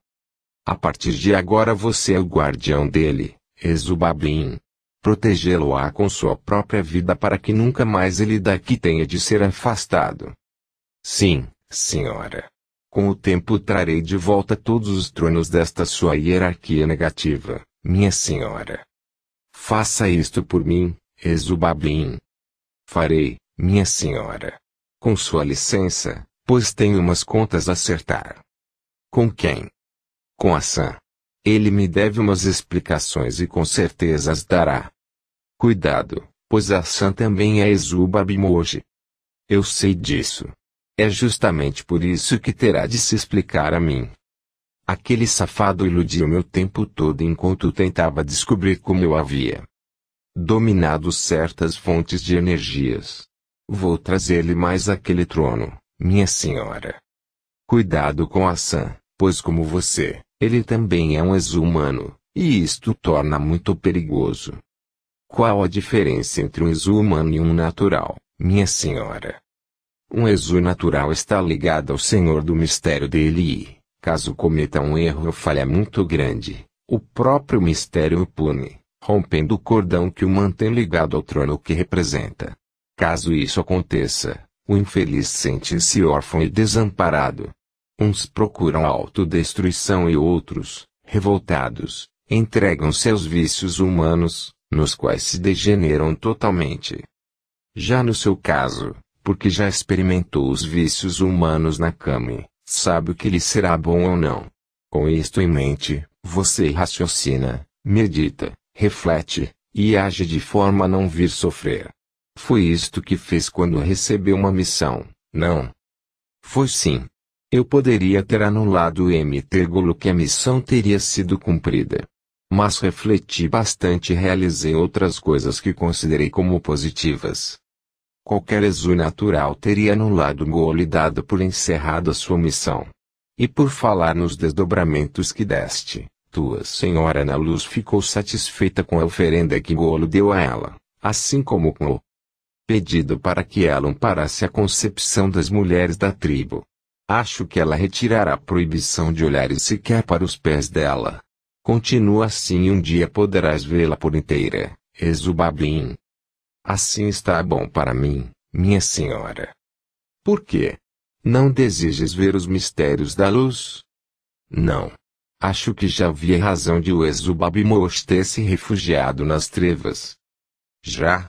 Speaker 1: A partir de agora você é o guardião dele, Exubabim. Protegê-lo-á com sua própria vida para que nunca mais ele daqui tenha de ser afastado. Sim, senhora. Com o tempo trarei de volta todos os tronos desta sua hierarquia negativa, minha senhora. Faça isto por mim, Exubabim. Farei, minha senhora. Com sua licença, pois tenho umas contas a acertar. Com quem? Com a Sam. Ele me deve umas explicações e com certeza as dará. Cuidado, pois a Sam também é exubabimoji. Eu sei disso. É justamente por isso que terá de se explicar a mim. Aquele safado iludiu meu tempo todo enquanto tentava descobrir como eu havia dominado certas fontes de energias. Vou trazer-lhe mais aquele trono, minha senhora. Cuidado com Hassan, pois como você, ele também é um ex-humano, e isto o torna muito perigoso. Qual a diferença entre um ex-humano e um natural, minha senhora? Um exu natural está ligado ao senhor do mistério dele e, caso cometa um erro ou falha muito grande, o próprio mistério o pune, rompendo o cordão que o mantém ligado ao trono que representa. Caso isso aconteça, o infeliz sente-se órfão e desamparado. Uns procuram a autodestruição e outros, revoltados, entregam-se aos vícios humanos, nos quais se degeneram totalmente. Já no seu caso, porque já experimentou os vícios humanos na cama, sabe o que lhe será bom ou não. Com isto em mente, você raciocina, medita, reflete, e age de forma a não vir sofrer. Foi isto que fez quando recebeu uma missão, não? Foi sim. Eu poderia ter anulado o MT-Golo que a missão teria sido cumprida. Mas refleti bastante e realizei outras coisas que considerei como positivas. Qualquer exu natural teria anulado o golo e dado por encerrada sua missão. E por falar nos desdobramentos que deste, tua senhora na luz ficou satisfeita com a oferenda que Golo deu a ela, assim como com o pedido para que ela amparasse a concepção das mulheres da tribo. Acho que ela retirará a proibição de olhares sequer para os pés dela. Continua assim e um dia poderás vê-la por inteira, Exubabim. Assim está bom para mim, minha senhora. Por quê? Não desejas ver os mistérios da luz? Não. Acho que já havia razão de o Exubabimos ter se refugiado nas trevas. Já?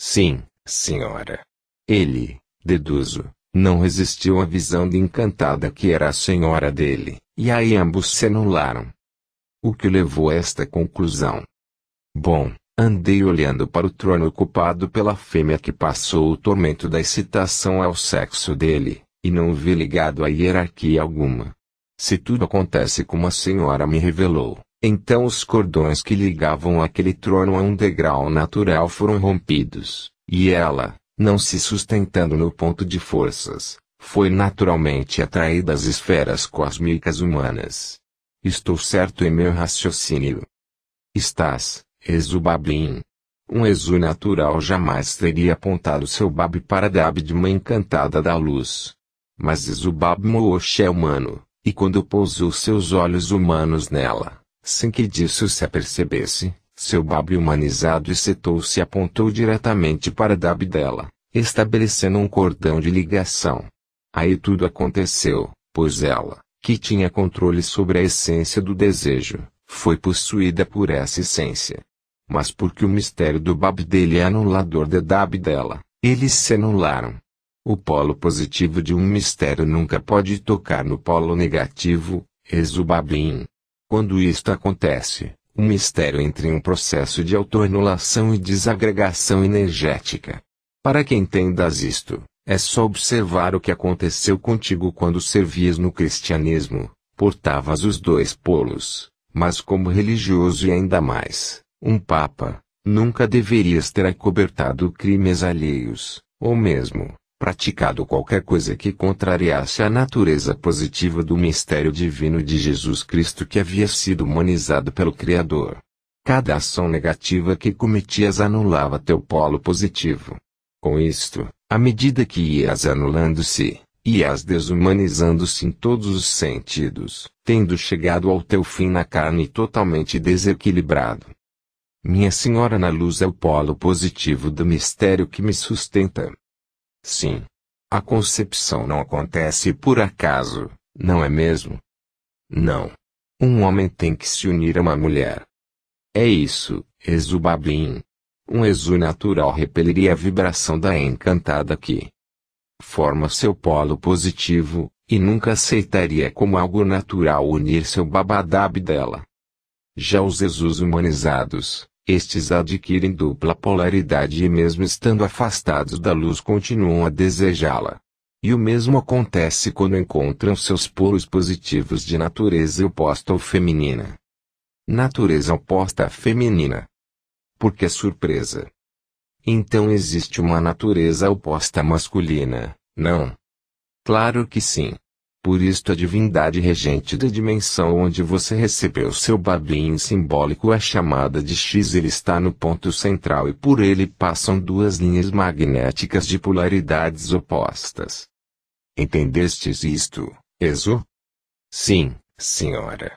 Speaker 1: Sim. Senhora. Ele, deduzo, não resistiu à visão de encantada que era a senhora dele, e aí ambos se anularam. O que levou a esta conclusão? Bom, andei olhando para o trono ocupado pela fêmea que passou o tormento da excitação ao sexo dele, e não o vi ligado a hierarquia alguma. Se tudo acontece como a senhora me revelou, então os cordões que ligavam aquele trono a um degrau natural foram rompidos, e ela, não se sustentando no ponto de forças, foi naturalmente atraída às esferas cósmicas humanas. Estou certo em meu raciocínio. Estás, Exubabim. Um Exu natural jamais teria apontado seu Bab para a uma encantada da luz. Mas Exubab Moosh é humano, e quando pousou seus olhos humanos nela, sem que disso se apercebesse, seu babi humanizado e setou-se apontou diretamente para Dab dela, estabelecendo um cordão de ligação. Aí tudo aconteceu, pois ela, que tinha controle sobre a essência do desejo, foi possuída por essa essência. Mas porque o mistério do Bab dele é anulador de Dab dela, eles se anularam. O polo positivo de um mistério nunca pode tocar no polo negativo, Babin. Quando isto acontece, um mistério entre um processo de autoanulação e desagregação energética. Para quem entendas isto, é só observar o que aconteceu contigo quando servias no cristianismo, portavas os dois polos, mas como religioso e ainda mais, um papa, nunca deverias ter acobertado crimes alheios, ou mesmo, praticado qualquer coisa que contrariasse a natureza positiva do mistério divino de Jesus Cristo que havia sido humanizado pelo Criador. Cada ação negativa que cometias anulava teu polo positivo. Com isto, à medida que ias anulando-se, ias desumanizando-se em todos os sentidos, tendo chegado ao teu fim na carne totalmente desequilibrado. Minha Senhora na luz é o polo positivo do mistério que me sustenta. Sim. A concepção não acontece por acaso, não é mesmo? Não. Um homem tem que se unir a uma mulher. É isso, Exubabim. Um exu natural repeliria a vibração da encantada que forma seu polo positivo, e nunca aceitaria como algo natural unir seu babadab dela. Já os exus humanizados, estes adquirem dupla polaridade e, mesmo estando afastados da luz, continuam a desejá-la. E o mesmo acontece quando encontram seus polos positivos de natureza oposta ou feminina. Natureza oposta à feminina. Por que surpresa? Então existe uma natureza oposta masculina, não? Claro que sim. Por isto a divindade regente da dimensão onde você recebeu seu babinho simbólico é chamada de X. Ele está no ponto central e por ele passam duas linhas magnéticas de polaridades opostas. Entendestes isto, Exo? Sim, senhora.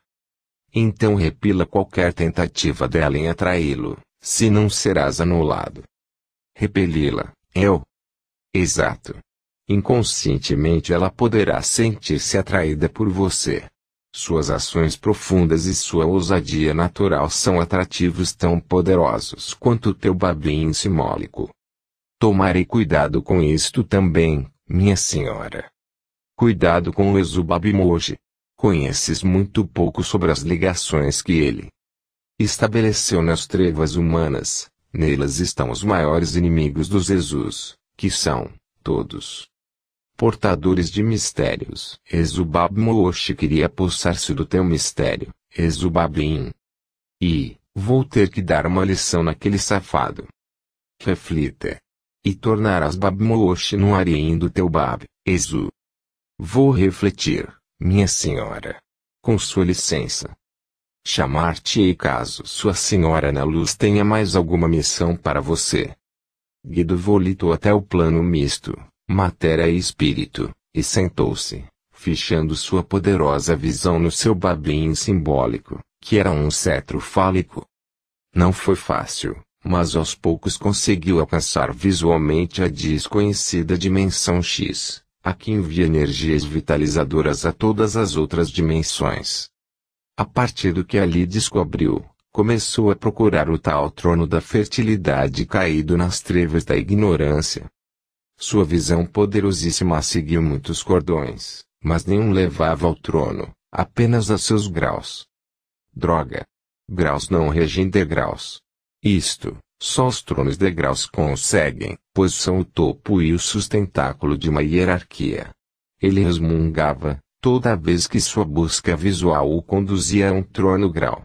Speaker 1: Então repila qualquer tentativa dela em atraí-lo, se não serás anulado. Repeli-la, eu? Exato. Inconscientemente ela poderá sentir-se atraída por você. Suas ações profundas e sua ousadia natural são atrativos tão poderosos quanto o teu babinho simólico. Tomarei cuidado com isto também, minha senhora. Cuidado com o Exubabimoji. Conheces muito pouco sobre as ligações que ele estabeleceu nas trevas humanas. Nelas estão os maiores inimigos dos Jesus, que são, todos, portadores de mistérios. Exubab Moosh queria possar-se do teu mistério, Exubabim. E, vou ter que dar uma lição naquele safado. Reflita. E tornarás Bab Moosh no Ariim do teu Bab, Exu. Vou refletir, minha senhora. Com sua licença. Chamar-te-ei caso sua senhora na luz tenha mais alguma missão para você. Guido volitou até o plano misto matéria e espírito, e sentou-se, fichando sua poderosa visão no seu bablim simbólico, que era um cetro fálico. Não foi fácil, mas aos poucos conseguiu alcançar visualmente a desconhecida dimensão X, a que envia energias vitalizadoras a todas as outras dimensões. A partir do que ali descobriu, começou a procurar o tal trono da fertilidade caído nas trevas da ignorância, sua visão poderosíssima seguiu muitos cordões, mas nenhum levava ao trono, apenas a seus graus. Droga! Graus não regem degraus. Isto, só os tronos degraus conseguem, pois são o topo e o sustentáculo de uma hierarquia. Ele resmungava, toda vez que sua busca visual o conduzia a um trono grau.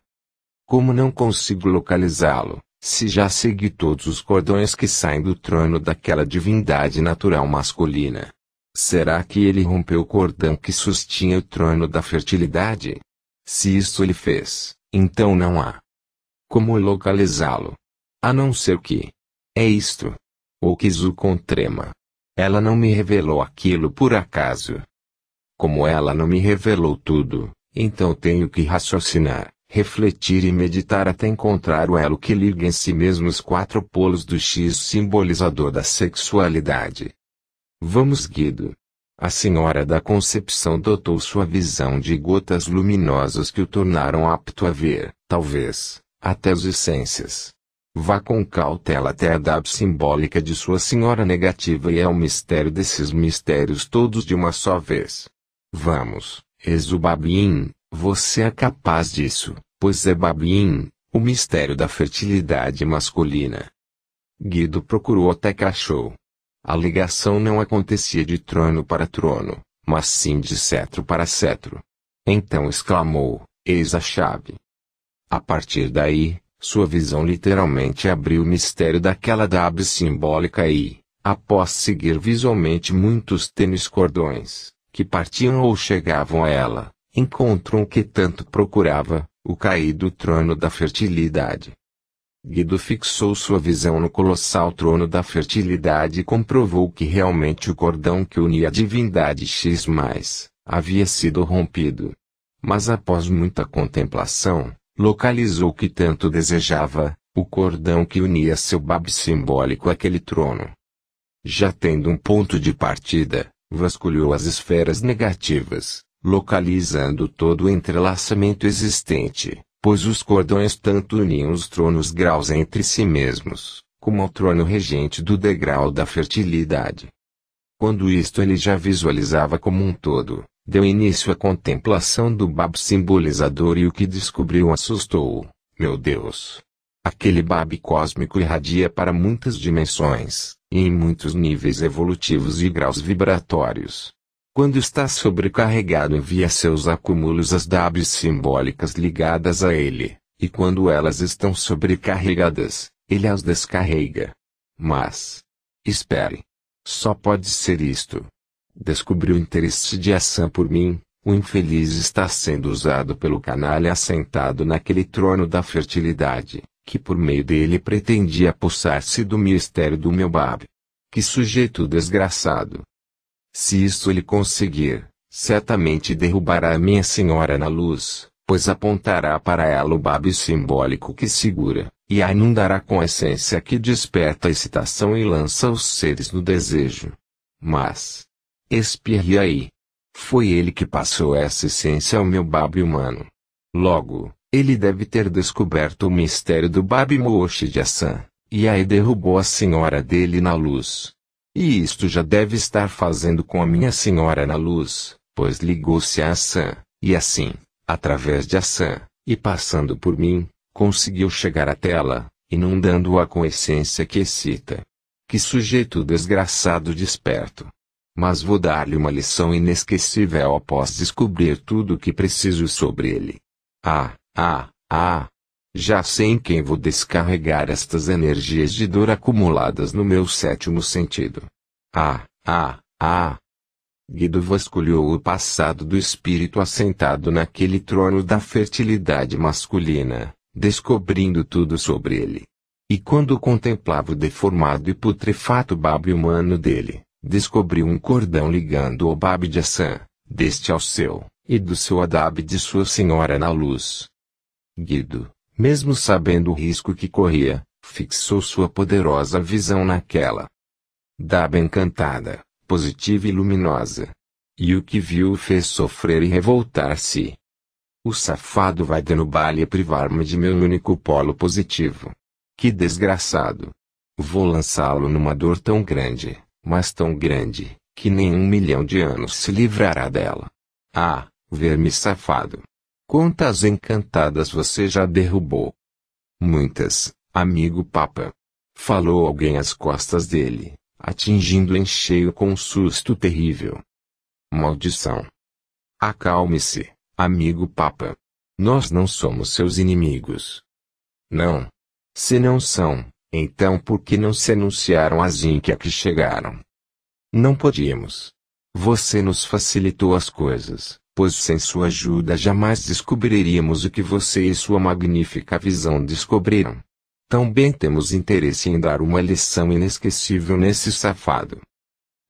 Speaker 1: Como não consigo localizá-lo, se já segui todos os cordões que saem do trono daquela divindade natural masculina? Será que ele rompeu o cordão que sustinha o trono da fertilidade? Se isto ele fez, então não há como localizá-lo. A não ser que. É isto. O Kizuko trema. Ela não me revelou aquilo por acaso. Como ela não me revelou tudo, então tenho que raciocinar refletir e meditar até encontrar o elo que liga em si mesmo os quatro polos do X simbolizador da sexualidade. Vamos, Guido. A senhora da Concepção dotou sua visão de gotas luminosas que o tornaram apto a ver, talvez, até as essências. Vá com cautela até a dab simbólica de sua senhora negativa e é o mistério desses mistérios todos de uma só vez. Vamos, Exubabim, você é capaz disso, pois é Babin, o mistério da fertilidade masculina. Guido procurou até que achou. A ligação não acontecia de trono para trono, mas sim de cetro para cetro. Então exclamou: Eis a chave. A partir daí, sua visão literalmente abriu o mistério daquela W simbólica e, após seguir visualmente muitos tênues cordões, que partiam ou chegavam a ela, encontram o que tanto procurava, o caído trono da fertilidade. Guido fixou sua visão no colossal trono da fertilidade e comprovou que realmente o cordão que unia a divindade X mais, havia sido rompido. Mas após muita contemplação, localizou o que tanto desejava, o cordão que unia seu bab simbólico àquele trono. Já tendo um ponto de partida, vasculhou as esferas negativas, localizando todo o entrelaçamento existente, pois os cordões tanto uniam os tronos graus entre si mesmos, como ao trono regente do degrau da fertilidade. Quando isto ele já visualizava como um todo, deu início à contemplação do Bab simbolizador e o que descobriu assustou. o. Meu Deus! Aquele Bab cósmico irradia para muitas dimensões, e em muitos níveis evolutivos e graus vibratórios. Quando está sobrecarregado envia seus acúmulos às DABs simbólicas ligadas a ele, e quando elas estão sobrecarregadas, ele as descarrega. Mas, espere. Só pode ser isto. Descobriu interesse de ação por mim, o infeliz está sendo usado pelo canalha assentado naquele trono da fertilidade, que por meio dele pretendia apossar se do mistério do meu bab. Que sujeito desgraçado! Se isto ele conseguir, certamente derrubará a minha senhora na luz, pois apontará para ela o bábio simbólico que segura, e a inundará com a essência que desperta a excitação e lança os seres no desejo. Mas, espirre aí. Foi ele que passou essa essência ao meu bábio humano. Logo, ele deve ter descoberto o mistério do Babi Moshi de Assan, e aí derrubou a senhora dele na luz. E isto já deve estar fazendo com a minha senhora na luz, pois ligou-se a Assã, e assim, através de Assã, e passando por mim, conseguiu chegar até ela, inundando-a com essência que excita. Que sujeito desgraçado desperto! Mas vou dar-lhe uma lição inesquecível após descobrir tudo o que preciso sobre ele. Ah, ah, ah, já sei em quem vou descarregar estas energias de dor acumuladas no meu sétimo sentido. Ah, ah, ah! Guido vasculhou o passado do espírito assentado naquele trono da fertilidade masculina, descobrindo tudo sobre ele. E quando contemplava o deformado e putrefato babi humano dele, descobriu um cordão ligando o babi de Assam, deste ao seu, e do seu Adab de sua senhora na luz. Guido, mesmo sabendo o risco que corria, fixou sua poderosa visão naquela daba encantada, positiva e luminosa. E o que viu o fez sofrer e revoltar-se. O safado vai denubar-lhe e privar-me de meu único polo positivo. Que desgraçado! Vou lançá-lo numa dor tão grande, mas tão grande, que nenhum milhão de anos se livrará dela. Ah, ver-me safado! Quantas encantadas você já derrubou? Muitas, amigo Papa. Falou alguém às costas dele, atingindo em cheio com um susto terrível. Maldição. Acalme-se, amigo Papa. Nós não somos seus inimigos. Não. Se não são, então por que não se anunciaram a que chegaram? Não podíamos. Você nos facilitou as coisas pois sem sua ajuda jamais descobriríamos o que você e sua magnífica visão descobriram. Também temos interesse em dar uma lição inesquecível nesse safado.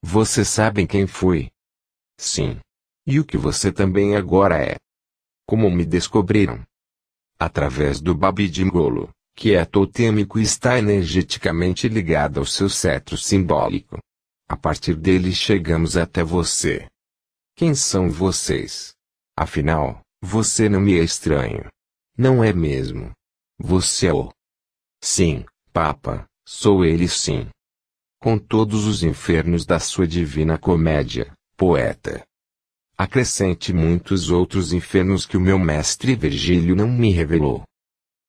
Speaker 1: Vocês sabem quem fui? Sim. E o que você também agora é? Como me descobriram? Através do Babidingolo, que é totêmico e está energeticamente ligado ao seu cetro simbólico. A partir dele chegamos até você. Quem são vocês? Afinal, você não me é estranho. Não é mesmo? Você é o. Sim, Papa, sou ele sim. Com todos os infernos da sua divina comédia, poeta. Acrescente muitos outros infernos que o meu mestre Virgílio não me revelou.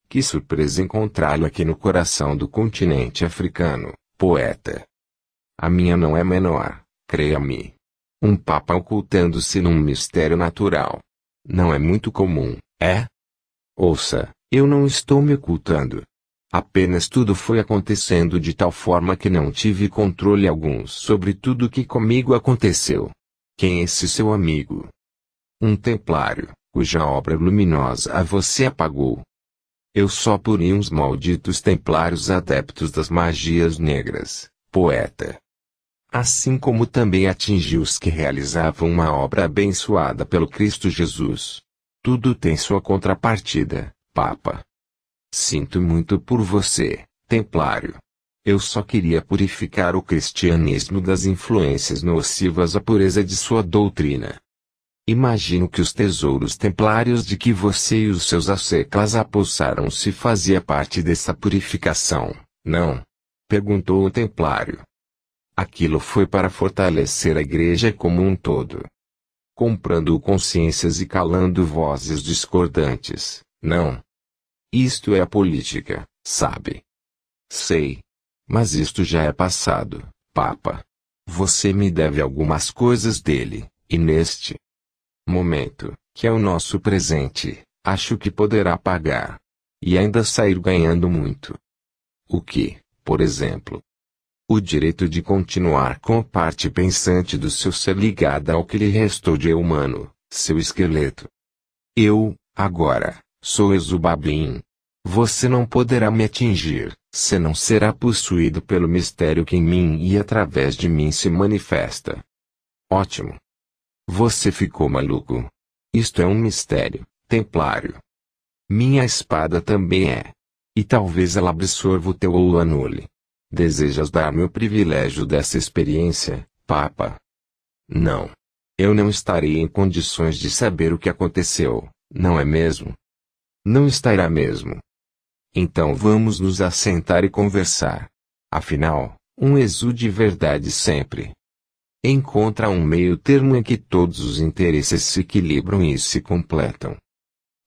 Speaker 1: Que surpresa encontrá-lo aqui no coração do continente africano, poeta. A minha não é menor, creia-me. Um papa ocultando-se num mistério natural. Não é muito comum, é? Ouça, eu não estou me ocultando. Apenas tudo foi acontecendo de tal forma que não tive controle algum sobre tudo o que comigo aconteceu. Quem é esse seu amigo? Um templário, cuja obra luminosa a você apagou. Eu só puri uns malditos templários adeptos das magias negras, poeta assim como também atingiu os que realizavam uma obra abençoada pelo Cristo Jesus. Tudo tem sua contrapartida, Papa. Sinto muito por você, Templário. Eu só queria purificar o cristianismo das influências nocivas à pureza de sua doutrina. Imagino que os tesouros templários de que você e os seus asseclas apossaram se fazia parte dessa purificação, não? Perguntou o templário. Aquilo foi para fortalecer a igreja como um todo. Comprando consciências e calando vozes discordantes, não. Isto é a política, sabe? Sei. Mas isto já é passado, Papa. Você me deve algumas coisas dele, e neste momento, que é o nosso presente, acho que poderá pagar. E ainda sair ganhando muito. O que, por exemplo, o direito de continuar com a parte pensante do seu ser ligada ao que lhe restou de eu humano, seu esqueleto. Eu, agora, sou Exubabim. Você não poderá me atingir, senão não será possuído pelo mistério que em mim e através de mim se manifesta. Ótimo. Você ficou maluco. Isto é um mistério, templário. Minha espada também é. E talvez ela absorva o teu ou anule. Desejas dar-me o privilégio dessa experiência, Papa? Não. Eu não estarei em condições de saber o que aconteceu, não é mesmo? Não estará mesmo. Então vamos nos assentar e conversar. Afinal, um exu de verdade sempre encontra um meio termo em que todos os interesses se equilibram e se completam.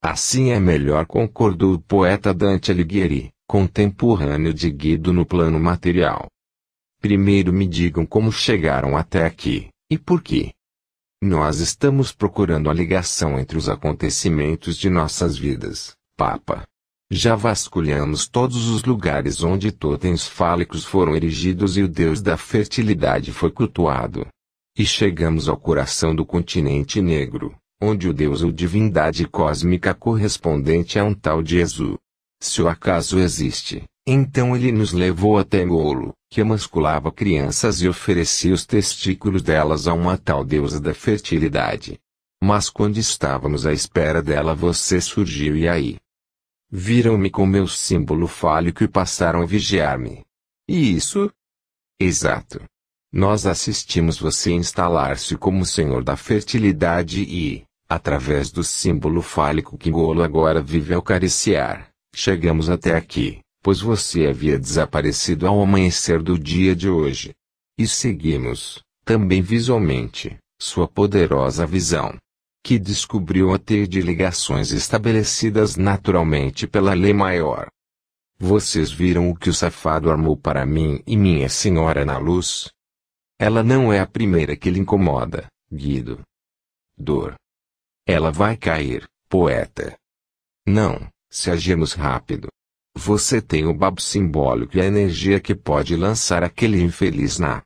Speaker 1: Assim é melhor, concordou o poeta Dante Alighieri contemporâneo de Guido no plano material. Primeiro me digam como chegaram até aqui, e por quê. Nós estamos procurando a ligação entre os acontecimentos de nossas vidas, Papa. Já vasculhamos todos os lugares onde totens fálicos foram erigidos e o deus da fertilidade foi cultuado. E chegamos ao coração do continente negro, onde o deus ou divindade cósmica correspondente a um tal de se o acaso existe, então ele nos levou até Molo, que masculava crianças e oferecia os testículos delas a uma tal deusa da fertilidade. Mas quando estávamos à espera dela você surgiu e aí? Viram-me com meu símbolo fálico e passaram a vigiar-me. E isso? Exato. Nós assistimos você instalar-se como senhor da fertilidade e, através do símbolo fálico que Golo agora vive a acariciar, Chegamos até aqui, pois você havia desaparecido ao amanhecer do dia de hoje. E seguimos, também visualmente, sua poderosa visão, que descobriu a ter de ligações estabelecidas naturalmente pela lei maior. Vocês viram o que o safado armou para mim e minha senhora na luz? Ela não é a primeira que lhe incomoda, Guido. Dor. Ela vai cair, poeta. Não, se agirmos rápido. Você tem o babo simbólico e a energia que pode lançar aquele infeliz na.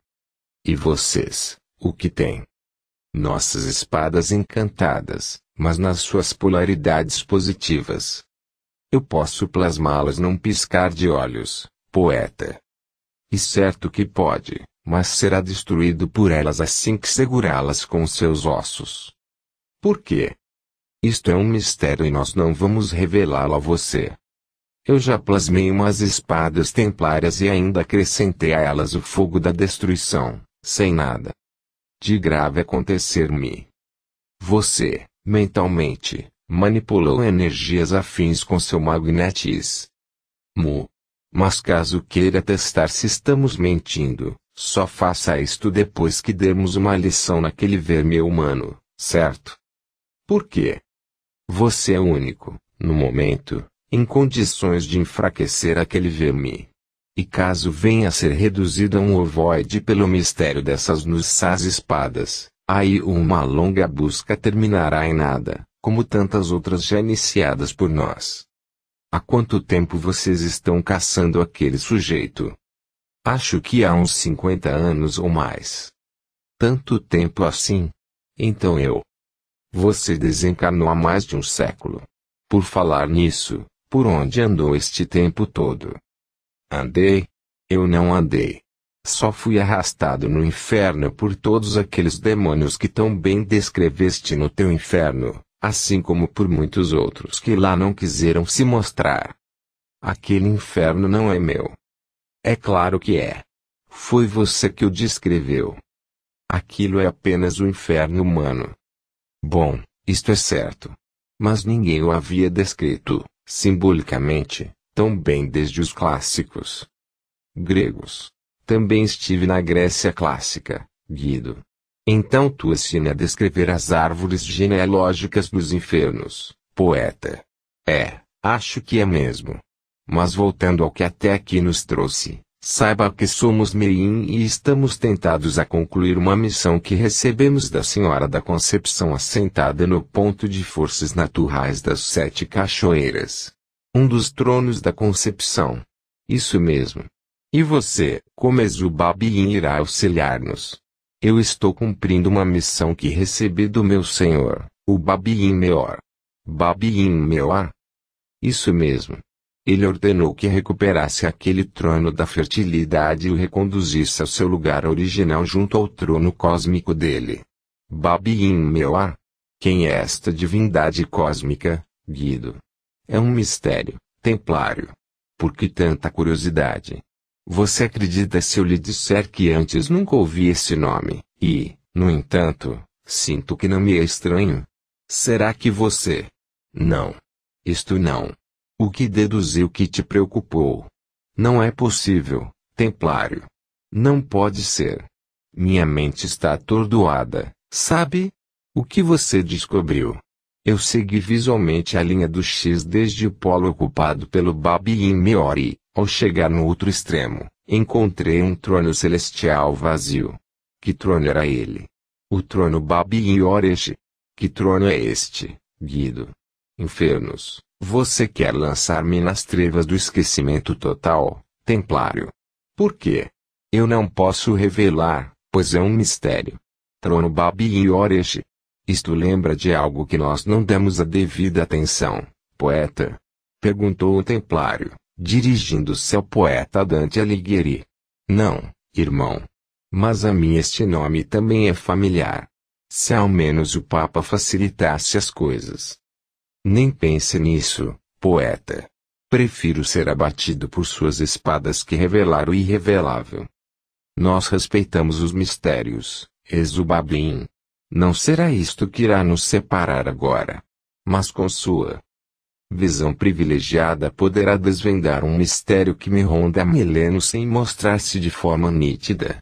Speaker 1: E vocês, o que têm? Nossas espadas encantadas, mas nas suas polaridades positivas. Eu posso plasmá-las num piscar de olhos, poeta. E certo que pode, mas será destruído por elas assim que segurá-las com seus ossos. Por quê? Isto é um mistério e nós não vamos revelá-lo a você. Eu já plasmei umas espadas templárias e ainda acrescentei a elas o fogo da destruição, sem nada de grave acontecer-me. Você, mentalmente, manipulou energias afins com seu magnetis. Mu. Mas caso queira testar se estamos mentindo, só faça isto depois que dermos uma lição naquele verme humano, certo? Por quê? Você é único, no momento, em condições de enfraquecer aquele verme. E caso venha a ser reduzido a um ovoide pelo mistério dessas nussas espadas, aí uma longa busca terminará em nada, como tantas outras já iniciadas por nós. Há quanto tempo vocês estão caçando aquele sujeito? Acho que há uns 50 anos ou mais. Tanto tempo assim? Então eu, você desencarnou há mais de um século. Por falar nisso, por onde andou este tempo todo? Andei? Eu não andei. Só fui arrastado no inferno por todos aqueles demônios que tão bem descreveste no teu inferno, assim como por muitos outros que lá não quiseram se mostrar. Aquele inferno não é meu. É claro que é. Foi você que o descreveu. Aquilo é apenas o inferno humano. Bom, isto é certo. Mas ninguém o havia descrito, simbolicamente, tão bem desde os clássicos gregos. Também estive na Grécia clássica, Guido. Então tu assina a descrever as árvores genealógicas dos infernos, poeta. É, acho que é mesmo. Mas voltando ao que até aqui nos trouxe, Saiba que somos Mirim e estamos tentados a concluir uma missão que recebemos da Senhora da Concepção assentada no ponto de forças naturais das sete cachoeiras. Um dos tronos da Concepção. Isso mesmo. E você, como Ezubabim, irá auxiliar-nos. Eu estou cumprindo uma missão que recebi do meu Senhor, o Babim Meor. Babim Meor? Isso mesmo ele ordenou que recuperasse aquele trono da fertilidade e o reconduzisse ao seu lugar original junto ao trono cósmico dele. Babi Meoá. Quem é esta divindade cósmica, Guido? É um mistério, templário. Por que tanta curiosidade? Você acredita se eu lhe disser que antes nunca ouvi esse nome, e, no entanto, sinto que não me é estranho? Será que você? Não. Isto não. O que deduziu que te preocupou? Não é possível, templário. Não pode ser. Minha mente está atordoada, sabe? O que você descobriu? Eu segui visualmente a linha do X desde o polo ocupado pelo Babi Meori. Ao chegar no outro extremo, encontrei um trono celestial vazio. Que trono era ele? O trono Babi Yoresh. Que trono é este, Guido? Infernos. Você quer lançar-me nas trevas do esquecimento total, templário. Por quê? Eu não posso revelar, pois é um mistério. Trono Babi e Oresh. Isto lembra de algo que nós não damos a devida atenção, poeta? Perguntou o templário, dirigindo-se ao poeta Dante Alighieri. Não, irmão. Mas a mim este nome também é familiar. Se ao menos o Papa facilitasse as coisas, nem pense nisso, poeta. Prefiro ser abatido por suas espadas que revelar o irrevelável. Nós respeitamos os mistérios, Exubabim. Não será isto que irá nos separar agora. Mas com sua visão privilegiada poderá desvendar um mistério que me ronda há milênios sem mostrar-se de forma nítida.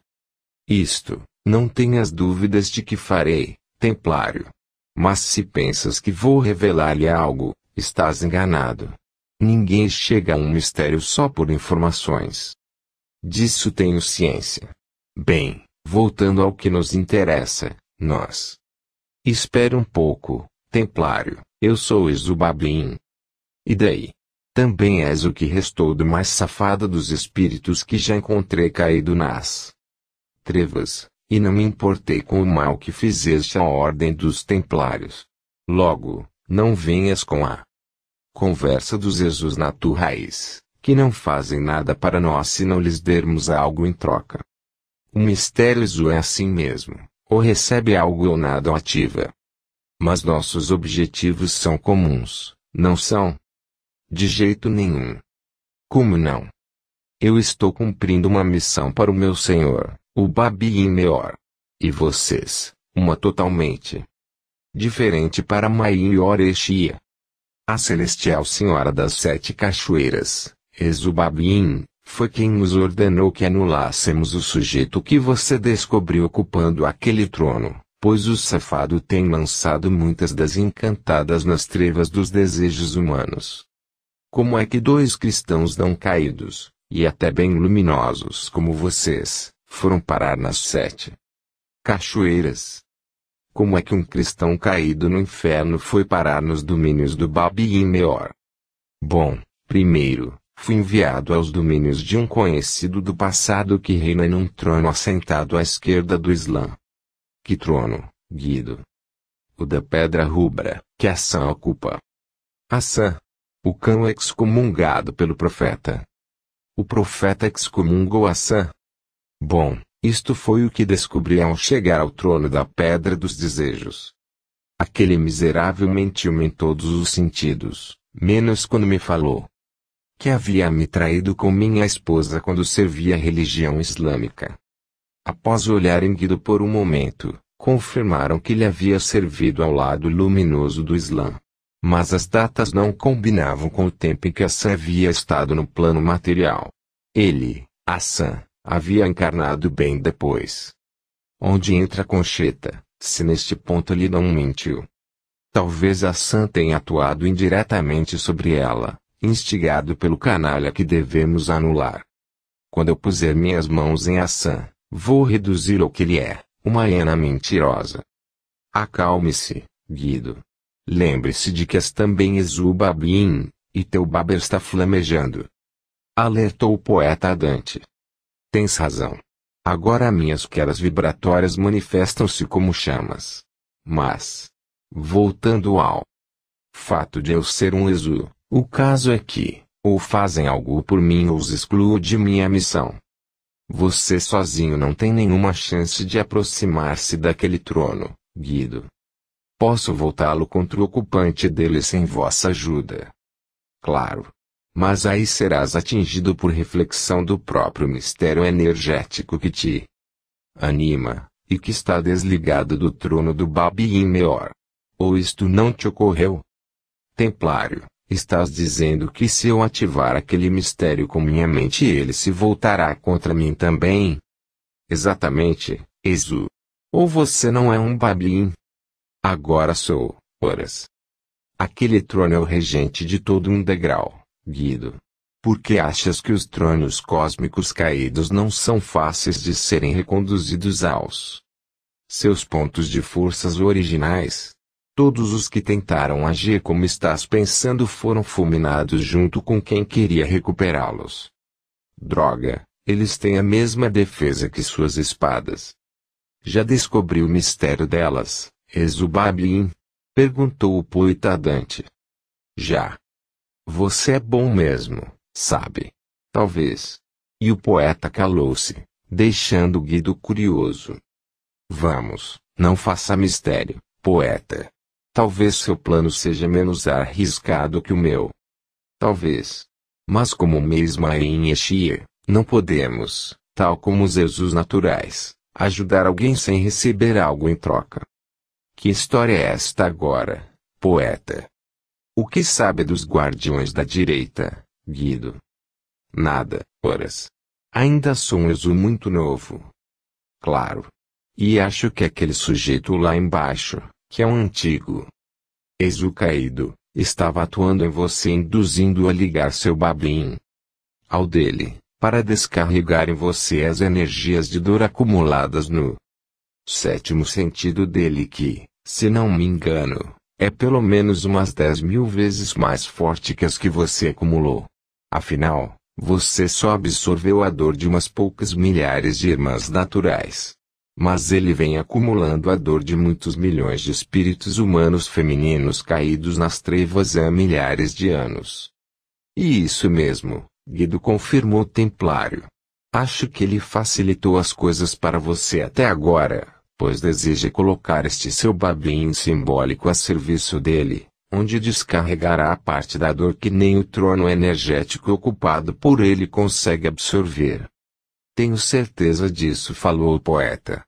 Speaker 1: Isto, não tenhas dúvidas de que farei, templário. Mas se pensas que vou revelar-lhe algo, estás enganado. Ninguém chega a um mistério só por informações. Disso tenho ciência. Bem, voltando ao que nos interessa, nós. Espere um pouco, templário, eu sou Isubabim. E daí? Também és o que restou do mais safado dos espíritos que já encontrei caído nas trevas, e não me importei com o mal que fizeste à ordem dos templários. Logo, não venhas com a conversa dos Jesus na tua raiz, que não fazem nada para nós se não lhes dermos algo em troca. O mistério Jesus é assim mesmo, ou recebe algo ou nada ou ativa. Mas nossos objetivos são comuns, não são? De jeito nenhum. Como não? Eu estou cumprindo uma missão para o meu Senhor, o Babi em Meor. E vocês, uma totalmente diferente para Maior Exia. A Celestial Senhora das Sete Cachoeiras, Exubabim, foi quem nos ordenou que anulássemos o sujeito que você descobriu ocupando aquele trono, pois o safado tem lançado muitas das encantadas nas trevas dos desejos humanos. Como é que dois cristãos não caídos, e até bem luminosos como vocês, foram parar nas sete cachoeiras. Como é que um cristão caído no inferno foi parar nos domínios do Babi e Meor? Bom, primeiro, fui enviado aos domínios de um conhecido do passado que reina em um trono assentado à esquerda do Islã. Que trono, Guido? O da pedra rubra, que Assã ocupa. Assã, o cão excomungado pelo profeta. O profeta excomungou Assã, Bom, isto foi o que descobri ao chegar ao trono da Pedra dos Desejos. Aquele miserável mentiu-me em todos os sentidos, menos quando me falou que havia me traído com minha esposa quando servia a religião islâmica. Após olhar Guido por um momento, confirmaram que lhe havia servido ao lado luminoso do Islã. Mas as datas não combinavam com o tempo em que Hassan havia estado no plano material. Ele, Hassan, havia encarnado bem depois. Onde entra Concheta, se neste ponto ele não mentiu. Talvez a Sã tenha atuado indiretamente sobre ela, instigado pelo canalha que devemos anular. Quando eu puser minhas mãos em Assam, vou reduzir o que ele é, uma hiena mentirosa. Acalme-se, Guido. Lembre-se de que és também Exubabim, e teu Baber está flamejando. Alertou o poeta Dante tens razão. Agora minhas queras vibratórias manifestam-se como chamas. Mas, voltando ao fato de eu ser um exu, o caso é que, ou fazem algo por mim ou os excluo de minha missão. Você sozinho não tem nenhuma chance de aproximar-se daquele trono, Guido. Posso voltá-lo contra o ocupante dele sem vossa ajuda. Claro mas aí serás atingido por reflexão do próprio mistério energético que te anima, e que está desligado do trono do Babi Meor. Ou isto não te ocorreu? Templário, estás dizendo que se eu ativar aquele mistério com minha mente ele se voltará contra mim também? Exatamente, Exu. Ou você não é um babiim? Agora sou, Horas. Aquele trono é o regente de todo um degrau. Guido. Por que achas que os tronos cósmicos caídos não são fáceis de serem reconduzidos aos seus pontos de forças originais? Todos os que tentaram agir como estás pensando foram fulminados junto com quem queria recuperá-los. Droga, eles têm a mesma defesa que suas espadas. Já descobri o mistério delas, Ezubabim Perguntou o poeta Dante. Já. Você é bom mesmo, sabe? Talvez. E o poeta calou-se, deixando Guido curioso. Vamos, não faça mistério, poeta. Talvez seu plano seja menos arriscado que o meu. Talvez. Mas como mesmo é em Eshir, não podemos, tal como os exus naturais, ajudar alguém sem receber algo em troca. Que história é esta agora, poeta? O que sabe dos guardiões da direita, Guido? Nada, horas. Ainda sou um exu muito novo. Claro. E acho que aquele sujeito lá embaixo, que é um antigo. Exu caído, estava atuando em você induzindo a ligar seu babim. Ao dele, para descarregar em você as energias de dor acumuladas no sétimo sentido dele que, se não me engano, é pelo menos umas 10 mil vezes mais forte que as que você acumulou. Afinal, você só absorveu a dor de umas poucas milhares de irmãs naturais. Mas ele vem acumulando a dor de muitos milhões de espíritos humanos femininos caídos nas trevas há milhares de anos. E isso mesmo, Guido confirmou o Templário. Acho que ele facilitou as coisas para você até agora pois deseja colocar este seu babinho simbólico a serviço dele, onde descarregará a parte da dor que nem o trono energético ocupado por ele consegue absorver. Tenho certeza disso, falou o poeta.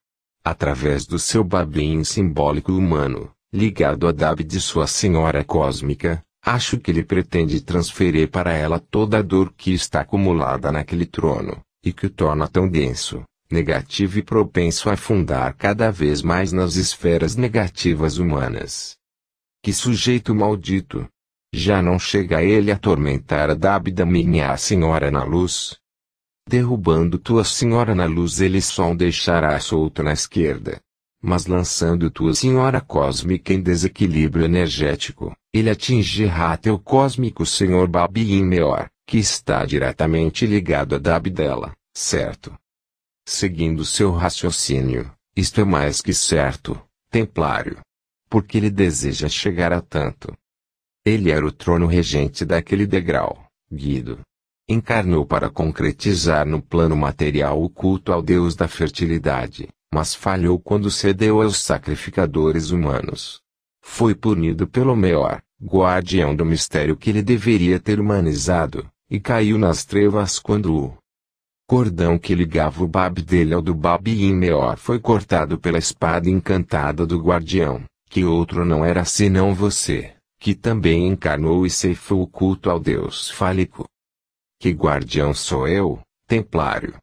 Speaker 1: Através do seu babinho simbólico humano, ligado à dab de sua senhora cósmica, acho que ele pretende transferir para ela toda a dor que está acumulada naquele trono, e que o torna tão denso, negativo e propenso a afundar cada vez mais nas esferas negativas humanas. Que sujeito maldito! Já não chega ele a tormentar a Dábida minha senhora na luz? Derrubando tua senhora na luz ele só o deixará solto na esquerda. Mas lançando tua senhora cósmica em desequilíbrio energético, ele atingirá teu cósmico senhor Babi Meor, que está diretamente ligado à dela, certo? seguindo seu raciocínio, isto é mais que certo, templário. Porque ele deseja chegar a tanto. Ele era o trono regente daquele degrau, Guido. Encarnou para concretizar no plano material o culto ao Deus da fertilidade, mas falhou quando cedeu aos sacrificadores humanos. Foi punido pelo maior, guardião do mistério que ele deveria ter humanizado, e caiu nas trevas quando o cordão que ligava o bab dele ao do Babim Meor foi cortado pela espada encantada do guardião, que outro não era senão você, que também encarnou e ceifou o culto ao deus fálico. Que guardião sou eu, templário?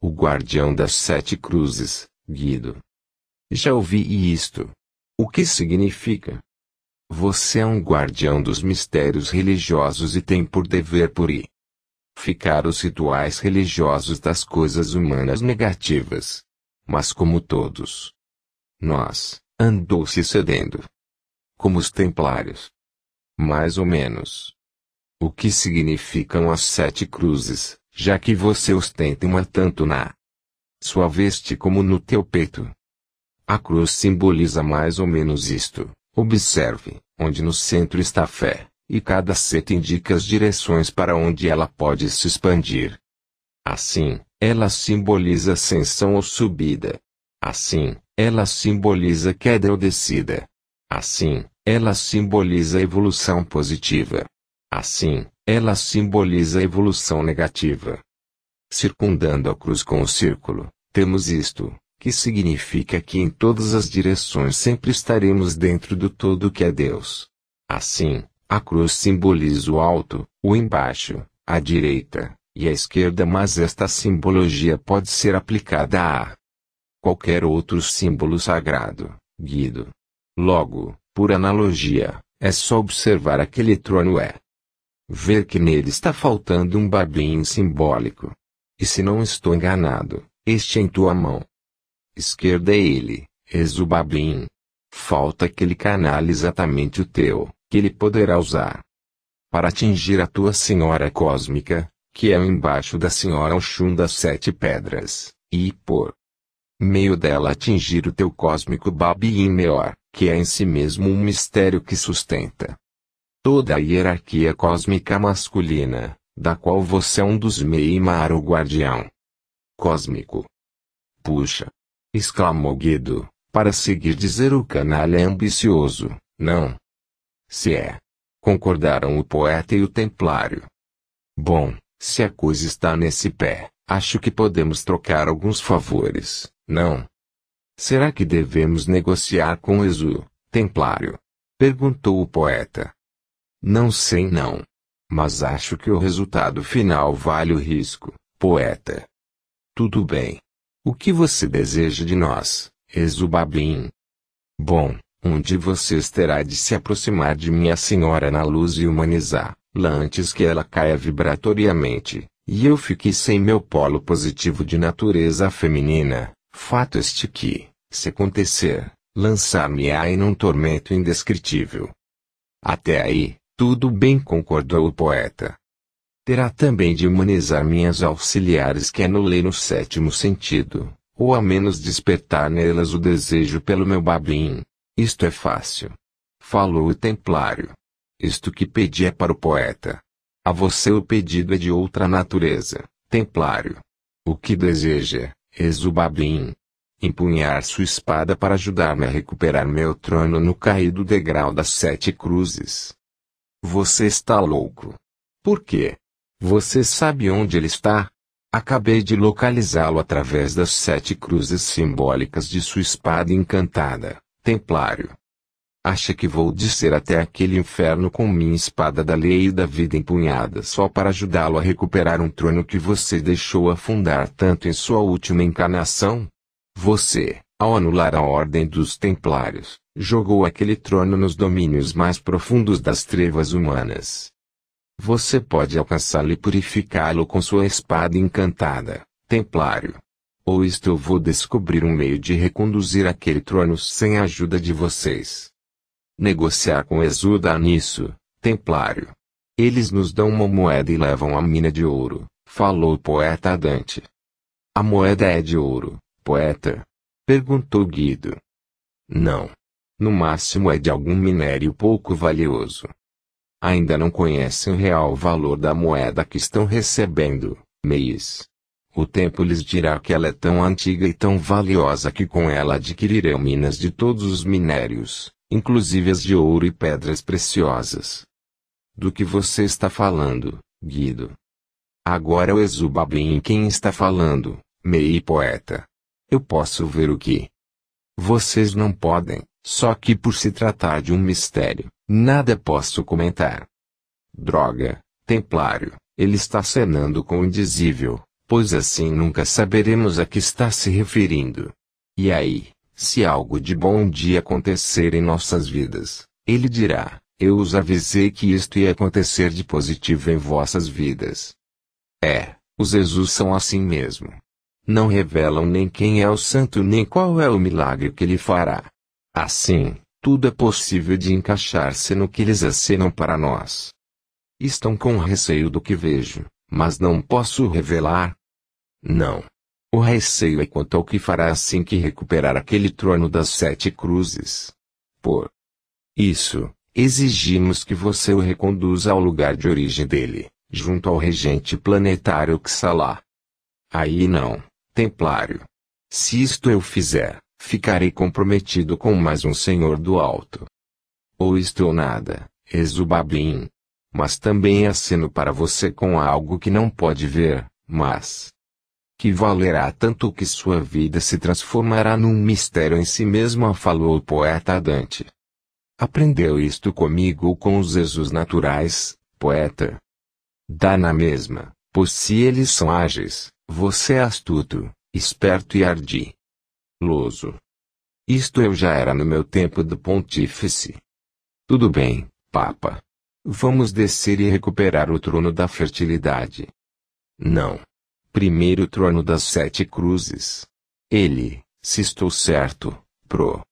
Speaker 1: O guardião das sete cruzes, Guido. Já ouvi isto. O que significa? Você é um guardião dos mistérios religiosos e tem por dever por ir ficar os rituais religiosos das coisas humanas negativas. Mas como todos nós, andou se cedendo. Como os templários. Mais ou menos. O que significam as sete cruzes, já que você ostenta uma tanto na sua veste como no teu peito? A cruz simboliza mais ou menos isto. Observe, onde no centro está a fé, e cada seta indica as direções para onde ela pode se expandir. Assim, ela simboliza ascensão ou subida. Assim, ela simboliza queda ou descida. Assim, ela simboliza evolução positiva. Assim, ela simboliza evolução negativa. Circundando a cruz com o círculo, temos isto, que significa que em todas as direções sempre estaremos dentro do todo que é Deus. Assim, a cruz simboliza o alto, o embaixo, a direita e a esquerda, mas esta simbologia pode ser aplicada a qualquer outro símbolo sagrado, Guido. Logo, por analogia, é só observar aquele trono é ver que nele está faltando um babinho simbólico. E se não estou enganado, este é em tua mão esquerda é ele, és o babim. Falta aquele canal exatamente o teu que ele poderá usar para atingir a tua senhora cósmica, que é embaixo da senhora Oxum das sete pedras, e por meio dela atingir o teu cósmico Babi Meor, que é em si mesmo um mistério que sustenta toda a hierarquia cósmica masculina, da qual você é um dos Meimar o guardião cósmico. Puxa! exclamou Guido, para seguir dizer o canal é ambicioso, não, se é. Concordaram o poeta e o templário. Bom, se a coisa está nesse pé, acho que podemos trocar alguns favores, não? Será que devemos negociar com Exu, templário? Perguntou o poeta. Não sei não. Mas acho que o resultado final vale o risco, poeta. Tudo bem. O que você deseja de nós, Exubabim? Bom, um de vocês terá de se aproximar de minha senhora na luz e humanizar, lá antes que ela caia vibratoriamente, e eu fique sem meu polo positivo de natureza feminina, fato este que, se acontecer, lançar-me-á em um tormento indescritível. Até aí, tudo bem concordou o poeta. Terá também de humanizar minhas auxiliares que anulei no sétimo sentido, ou a menos despertar nelas o desejo pelo meu babim, isto é fácil. Falou o templário. Isto que pedi é para o poeta. A você o pedido é de outra natureza, templário. O que deseja, Exubabim? Empunhar sua espada para ajudar-me a recuperar meu trono no caído degrau das sete cruzes. Você está louco. Por quê? Você sabe onde ele está? Acabei de localizá-lo através das sete cruzes simbólicas de sua espada encantada templário. Acha que vou descer até aquele inferno com minha espada da lei e da vida empunhada só para ajudá-lo a recuperar um trono que você deixou afundar tanto em sua última encarnação? Você, ao anular a ordem dos templários, jogou aquele trono nos domínios mais profundos das trevas humanas. Você pode alcançá-lo e purificá-lo com sua espada encantada, templário. Ou isto eu vou descobrir um meio de reconduzir aquele trono sem a ajuda de vocês. Negociar com Exuda nisso, templário. Eles nos dão uma moeda e levam a mina de ouro, falou o poeta Dante. A moeda é de ouro, poeta? Perguntou Guido. Não. No máximo é de algum minério pouco valioso. Ainda não conhecem o real valor da moeda que estão recebendo, Meis. O tempo lhes dirá que ela é tão antiga e tão valiosa que com ela adquirirão minas de todos os minérios, inclusive as de ouro e pedras preciosas. Do que você está falando, Guido? Agora o em quem está falando, Mei poeta. Eu posso ver o que? Vocês não podem, só que por se tratar de um mistério, nada posso comentar. Droga, templário, ele está cenando com o indizível pois assim nunca saberemos a que está se referindo. E aí, se algo de bom um dia acontecer em nossas vidas, ele dirá: Eu os avisei que isto ia acontecer de positivo em vossas vidas. É, os Jesus são assim mesmo. Não revelam nem quem é o santo nem qual é o milagre que lhe fará. Assim, tudo é possível de encaixar-se no que eles acenam para nós. Estão com receio do que vejo, mas não posso revelar, não. O receio é quanto ao que fará assim que recuperar aquele trono das sete cruzes. Por isso, exigimos que você o reconduza ao lugar de origem dele, junto ao regente planetário Xalá. Aí não, templário. Se isto eu fizer, ficarei comprometido com mais um senhor do alto. Ou isto ou nada, Exubabim. Mas também aceno para você com algo que não pode ver, mas que valerá tanto que sua vida se transformará num mistério em si mesma, falou o poeta Dante. Aprendeu isto comigo com os Jesus naturais, poeta. Dá na mesma, pois se eles são ágeis, você é astuto, esperto e ardi. Loso. Isto eu já era no meu tempo do pontífice. Tudo bem, Papa. Vamos descer e recuperar o trono da fertilidade. Não primeiro trono das sete cruzes. Ele, se estou certo, pro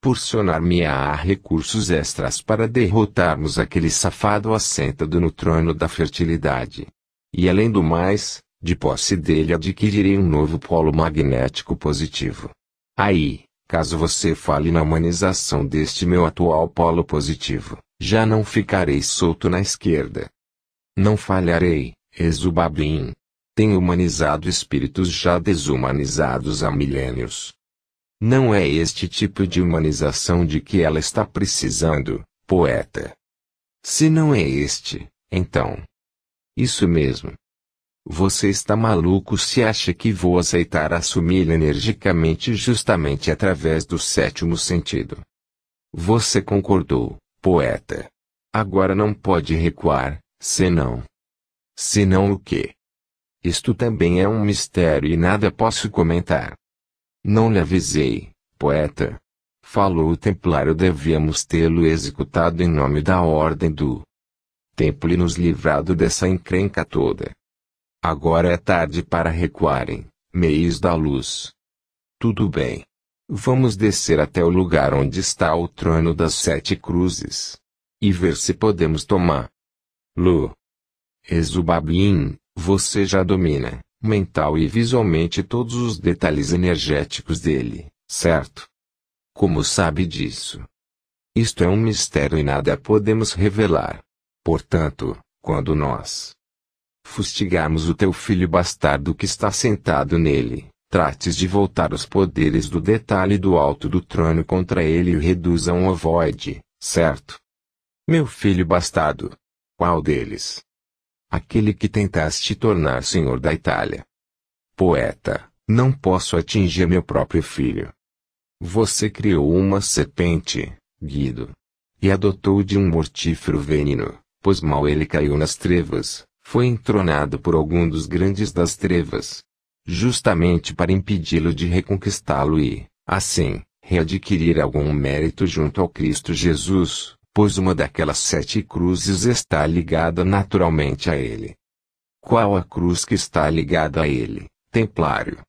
Speaker 1: porcionar me á recursos extras para derrotarmos aquele safado assentado no trono da fertilidade. E além do mais, de posse dele adquirirei um novo polo magnético positivo. Aí, caso você fale na humanização deste meu atual polo positivo, já não ficarei solto na esquerda. Não falharei, Exubabim tem humanizado espíritos já desumanizados há milênios. Não é este tipo de humanização de que ela está precisando, poeta. Se não é este, então. Isso mesmo. Você está maluco se acha que vou aceitar assumi-lo energicamente justamente através do sétimo sentido. Você concordou, poeta. Agora não pode recuar, senão. Senão o quê? Isto também é um mistério e nada posso comentar. Não lhe avisei, poeta. Falou o templário devíamos tê-lo executado em nome da ordem do templo e nos livrado dessa encrenca toda. Agora é tarde para recuarem, meios da luz. Tudo bem. Vamos descer até o lugar onde está o trono das sete cruzes. E ver se podemos tomar. Lu. Exubabim, você já domina, mental e visualmente todos os detalhes energéticos dele, certo? Como sabe disso? Isto é um mistério e nada podemos revelar. Portanto, quando nós fustigarmos o teu filho bastardo que está sentado nele, trates de voltar os poderes do detalhe do alto do trono contra ele e o a um ovoide, certo? Meu filho bastardo. Qual deles? aquele que tentaste tornar senhor da Itália. Poeta, não posso atingir meu próprio filho. Você criou uma serpente, Guido. E adotou de um mortífero veneno, pois mal ele caiu nas trevas, foi entronado por algum dos grandes das trevas. Justamente para impedi-lo de reconquistá-lo e, assim, readquirir algum mérito junto ao Cristo Jesus, pois uma daquelas sete cruzes está ligada naturalmente a ele. Qual a cruz que está ligada a ele, Templário?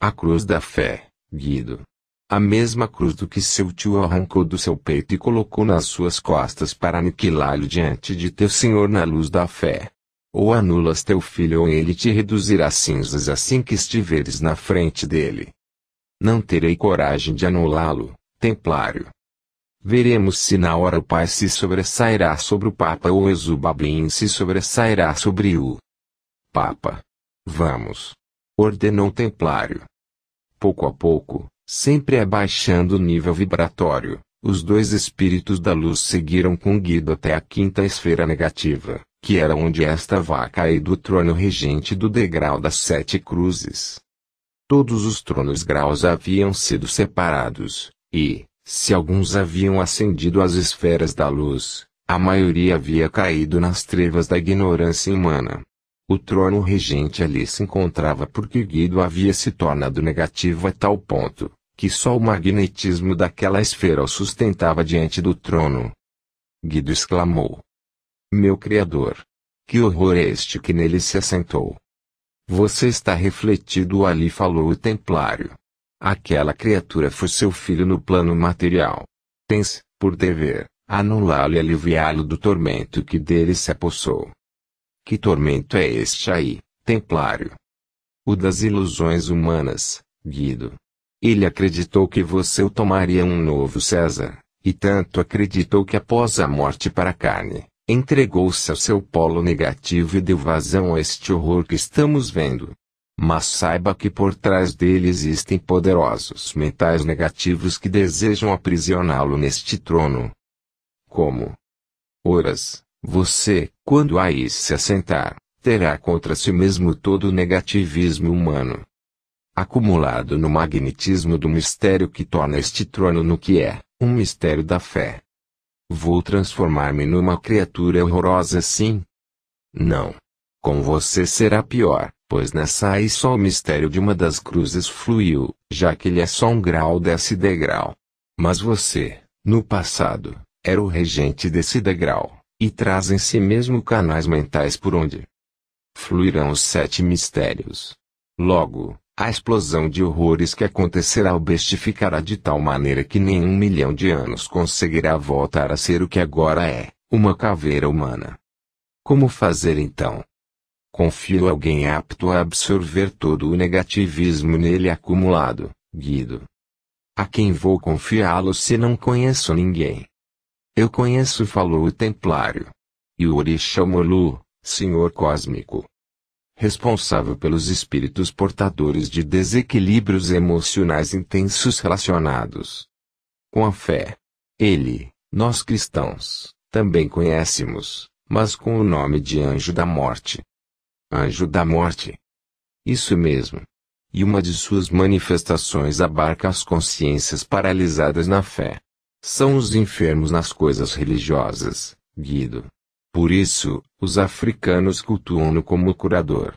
Speaker 1: A cruz da fé, Guido. A mesma cruz do que seu tio arrancou do seu peito e colocou nas suas costas para aniquilá-lo diante de teu Senhor na luz da fé. Ou anulas teu filho ou ele te reduzirá a cinzas assim que estiveres na frente dele. Não terei coragem de anulá-lo, templário. Veremos se na hora o Pai se sobressairá sobre o Papa ou Exubabim se sobressairá sobre o Papa. Vamos! Ordenou o templário. Pouco a pouco, sempre abaixando o nível vibratório, os dois espíritos da luz seguiram com Guido até a quinta esfera negativa, que era onde esta vaca e do trono regente do degrau das sete cruzes. Todos os tronos graus haviam sido separados, e, se alguns haviam ascendido às esferas da luz, a maioria havia caído nas trevas da ignorância humana. O trono regente ali se encontrava porque Guido havia se tornado negativo a tal ponto, que só o magnetismo daquela esfera o sustentava diante do trono. Guido exclamou: Meu Criador! Que horror é este que nele se assentou! Você está refletido ali, falou o templário aquela criatura foi seu filho no plano material. Tens, por dever, anulá-lo e aliviá-lo do tormento que dele se apossou. Que tormento é este aí, templário? O das ilusões humanas, Guido. Ele acreditou que você o tomaria um novo César, e tanto acreditou que após a morte para a carne, entregou-se ao seu polo negativo e deu vazão a este horror que estamos vendo. Mas saiba que por trás dele existem poderosos mentais negativos que desejam aprisioná-lo neste trono. Como? Oras, você, quando aí se assentar, terá contra si mesmo todo o negativismo humano acumulado no magnetismo do mistério que torna este trono no que é, um mistério da fé. Vou transformar-me numa criatura horrorosa sim? Não. Com você será pior, pois nessa aí só o mistério de uma das cruzes fluiu, já que ele é só um grau desse degrau. Mas você, no passado, era o regente desse degrau, e traz em si mesmo canais mentais por onde fluirão os sete mistérios. Logo, a explosão de horrores que acontecerá o bestificará de tal maneira que nenhum milhão de anos conseguirá voltar a ser o que agora é, uma caveira humana. Como fazer então? Confio alguém apto a absorver todo o negativismo nele acumulado, Guido. A quem vou confiá-lo se não conheço ninguém? Eu conheço, falou o templário. E o Orixá Molu, senhor cósmico. Responsável pelos espíritos portadores de desequilíbrios emocionais intensos relacionados com a fé. Ele, nós cristãos, também conhecemos, mas com o nome de anjo da morte anjo da morte. Isso mesmo. E uma de suas manifestações abarca as consciências paralisadas na fé. São os enfermos nas coisas religiosas, Guido. Por isso, os africanos cultuam-no como curador.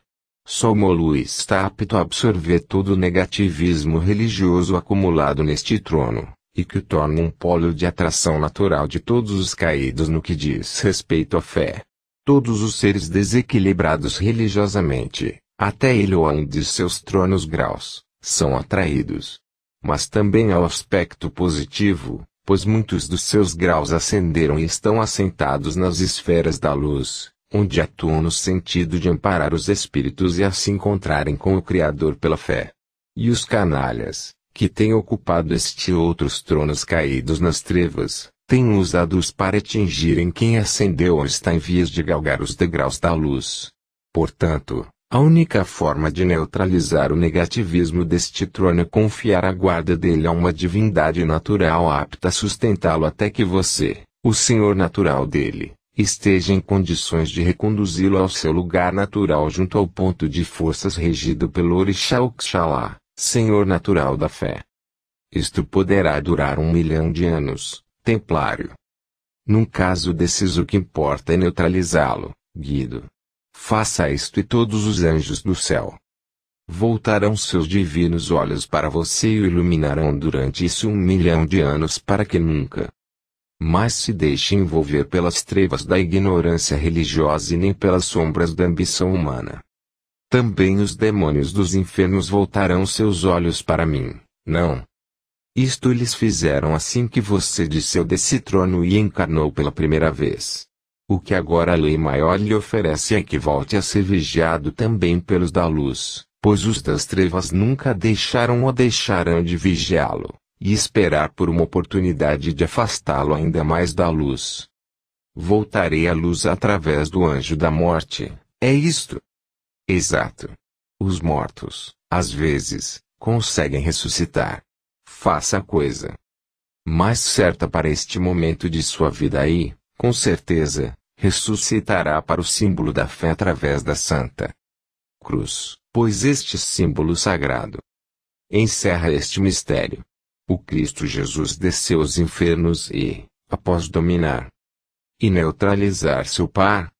Speaker 1: Só Molu está apto a absorver todo o negativismo religioso acumulado neste trono, e que o torna um polo de atração natural de todos os caídos no que diz respeito à fé todos os seres desequilibrados religiosamente, até ele ou a um de seus tronos graus, são atraídos. Mas também ao aspecto positivo, pois muitos dos seus graus ascenderam e estão assentados nas esferas da luz, onde atuam no sentido de amparar os espíritos e a assim se encontrarem com o Criador pela fé. E os canalhas, que têm ocupado este ou outros tronos caídos nas trevas, têm usado-os para atingirem quem ascendeu ou está em vias de galgar os degraus da luz. Portanto, a única forma de neutralizar o negativismo deste trono é confiar a guarda dele a uma divindade natural apta a sustentá-lo até que você, o senhor natural dele, esteja em condições de reconduzi-lo ao seu lugar natural junto ao ponto de forças regido pelo Orixá Oxalá, senhor natural da fé. Isto poderá durar um milhão de anos, templário. Num caso desses o que importa é neutralizá-lo, Guido. Faça isto e todos os anjos do céu voltarão seus divinos olhos para você e o iluminarão durante isso um milhão de anos para que nunca mais se deixe envolver pelas trevas da ignorância religiosa e nem pelas sombras da ambição humana. Também os demônios dos infernos voltarão seus olhos para mim, não, isto eles fizeram assim que você desceu desse trono e encarnou pela primeira vez. O que agora a lei maior lhe oferece é que volte a ser vigiado também pelos da luz, pois os das trevas nunca deixaram ou deixarão de vigiá-lo, e esperar por uma oportunidade de afastá-lo ainda mais da luz. Voltarei à luz através do anjo da morte, é isto? Exato. Os mortos, às vezes, conseguem ressuscitar faça a coisa mais certa para este momento de sua vida e, com certeza, ressuscitará para o símbolo da fé através da Santa Cruz, pois este símbolo sagrado encerra este mistério. O Cristo Jesus desceu os infernos e, após dominar e neutralizar seu par,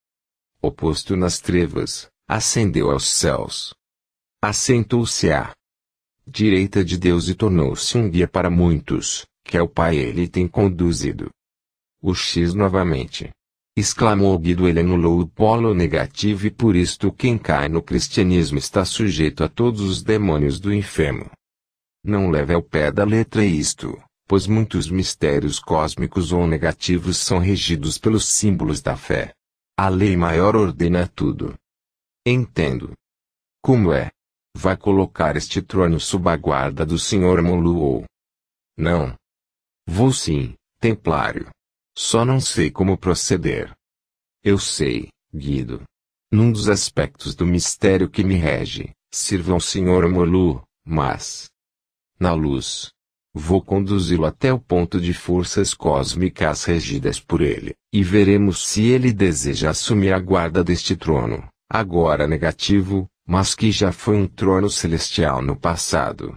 Speaker 1: oposto nas trevas, ascendeu aos céus. Assentou-se a direita de Deus e tornou-se um guia para muitos, que é o Pai ele tem conduzido. O X novamente. Exclamou Guido ele anulou o polo negativo e por isto quem cai no cristianismo está sujeito a todos os demônios do inferno. Não leve ao pé da letra isto, pois muitos mistérios cósmicos ou negativos são regidos pelos símbolos da fé. A lei maior ordena tudo. Entendo. Como é, Vai colocar este trono sob a guarda do senhor Moluou? ou... Não. Vou sim, templário. Só não sei como proceder. Eu sei, Guido. Num dos aspectos do mistério que me rege, sirva ao senhor Molu. mas... Na luz. Vou conduzi-lo até o ponto de forças cósmicas regidas por ele, e veremos se ele deseja assumir a guarda deste trono, agora negativo, mas que já foi um trono celestial no passado.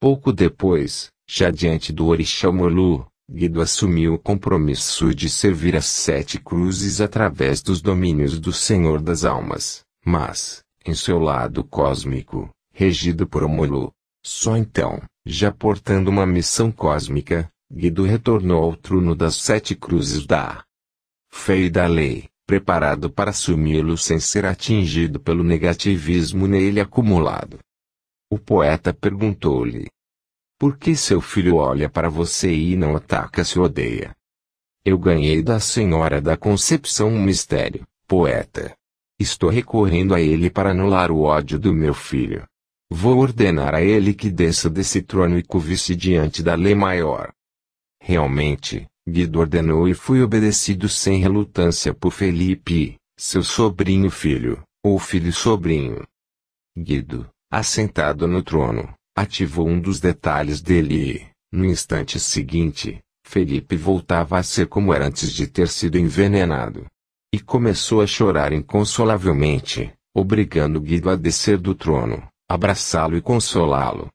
Speaker 1: Pouco depois, já diante do Orixá Molu, Guido assumiu o compromisso de servir as sete cruzes através dos domínios do Senhor das Almas, mas, em seu lado cósmico, regido por Omolu. Só então, já portando uma missão cósmica, Guido retornou ao trono das sete cruzes da fé e da lei, preparado para assumi-lo sem ser atingido pelo negativismo nele acumulado. O poeta perguntou-lhe: Por que seu filho olha para você e não ataca se odeia? Eu ganhei da Senhora da Concepção um mistério, poeta. Estou recorrendo a ele para anular o ódio do meu filho. Vou ordenar a ele que desça desse trono e cuide-se diante da lei maior. Realmente, Guido ordenou e foi obedecido sem relutância por Felipe, seu sobrinho filho, ou filho sobrinho. Guido, assentado no trono, ativou um dos detalhes dele e, no instante seguinte, Felipe voltava a ser como era antes de ter sido envenenado. E começou a chorar inconsolavelmente, obrigando Guido a descer do trono, abraçá-lo e consolá-lo.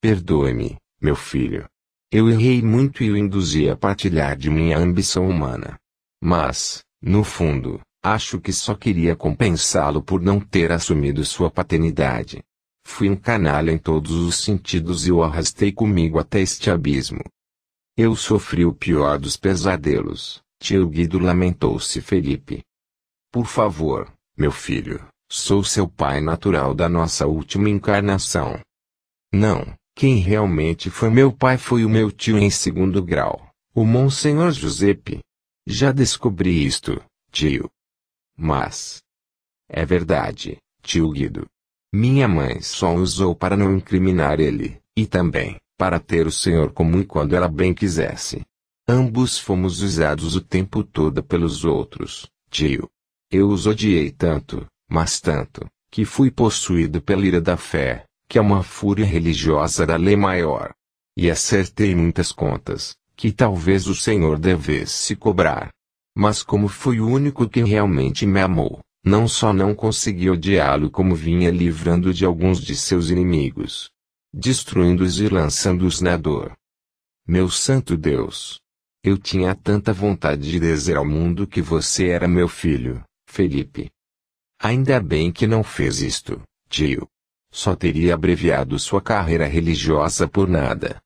Speaker 1: Perdoe-me, meu filho, eu errei muito e o induzi a partilhar de minha ambição humana. Mas, no fundo, acho que só queria compensá-lo por não ter assumido sua paternidade. Fui um canalha em todos os sentidos e o arrastei comigo até este abismo. Eu sofri o pior dos pesadelos, tio Guido lamentou-se Felipe. Por favor, meu filho, sou seu pai natural da nossa última encarnação. Não, quem realmente foi meu pai foi o meu tio em segundo grau, o Monsenhor Giuseppe. Já descobri isto, tio. Mas. É verdade, tio Guido. Minha mãe só usou para não incriminar ele, e também, para ter o senhor comum quando ela bem quisesse. Ambos fomos usados o tempo todo pelos outros, tio. Eu os odiei tanto, mas tanto, que fui possuído pela ira da fé, que é uma fúria religiosa da lei maior. E acertei muitas contas, que talvez o Senhor devesse cobrar. Mas como fui o único que realmente me amou, não só não consegui odiá-lo como vinha livrando de alguns de seus inimigos, destruindo-os e lançando-os na dor. Meu santo Deus! Eu tinha tanta vontade de dizer ao mundo que você era meu filho, Felipe. Ainda bem que não fez isto, tio. Só teria abreviado sua carreira religiosa por nada.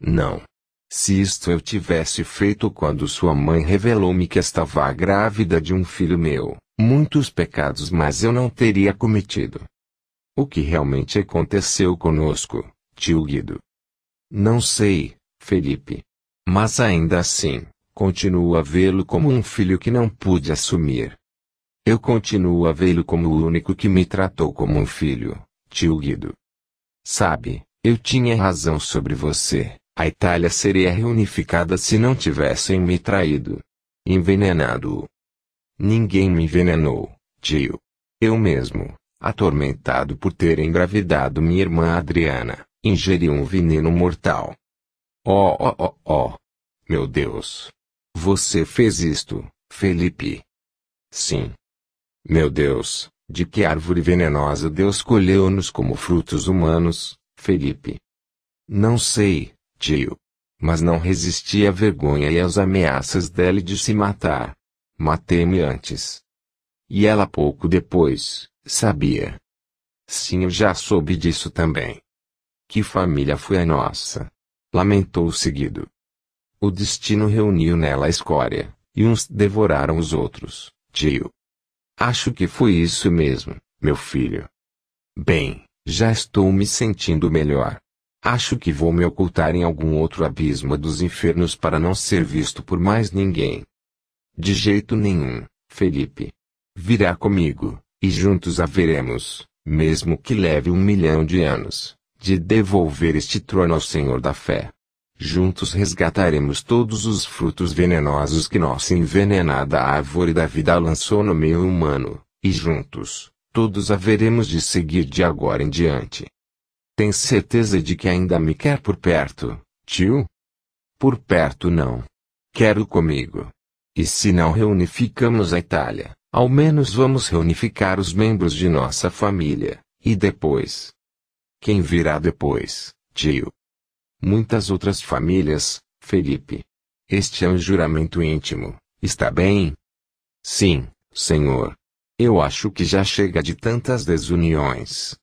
Speaker 1: Não. Se isto eu tivesse feito quando sua mãe revelou-me que estava grávida de um filho meu, muitos pecados mas eu não teria cometido. O que realmente aconteceu conosco, tio Guido? Não sei, Felipe. Mas ainda assim, continuo a vê-lo como um filho que não pude assumir. Eu continuo a vê-lo como o único que me tratou como um filho, tio Guido. Sabe, eu tinha razão sobre você. A Itália seria reunificada se não tivessem me traído. Envenenado. Ninguém me envenenou, tio. Eu mesmo, atormentado por ter engravidado minha irmã Adriana, ingeri um veneno mortal. Oh, oh, oh, oh. Meu Deus. Você fez isto, Felipe. Sim. Meu Deus, de que árvore venenosa Deus colheu-nos como frutos humanos, Felipe? Não sei, tio. Mas não resisti à vergonha e às ameaças dele de se matar. Matei-me antes. E ela pouco depois, sabia. Sim, eu já soube disso também. Que família foi a nossa? Lamentou o seguido. O destino reuniu nela a escória, e uns devoraram os outros, tio. Acho que foi isso mesmo, meu filho. Bem, já estou me sentindo melhor. Acho que vou me ocultar em algum outro abismo dos infernos para não ser visto por mais ninguém. De jeito nenhum, Felipe. Virá comigo, e juntos haveremos, mesmo que leve um milhão de anos, de devolver este trono ao Senhor da Fé juntos resgataremos todos os frutos venenosos que nossa envenenada árvore da vida lançou no meio humano, e juntos, todos haveremos de seguir de agora em diante. Tens certeza de que ainda me quer por perto, tio? Por perto não. Quero comigo. E se não reunificamos a Itália, ao menos vamos reunificar os membros de nossa família, e depois? Quem virá depois, tio? muitas outras famílias, Felipe. Este é um juramento íntimo, está bem? Sim, senhor. Eu acho que já chega de tantas desuniões.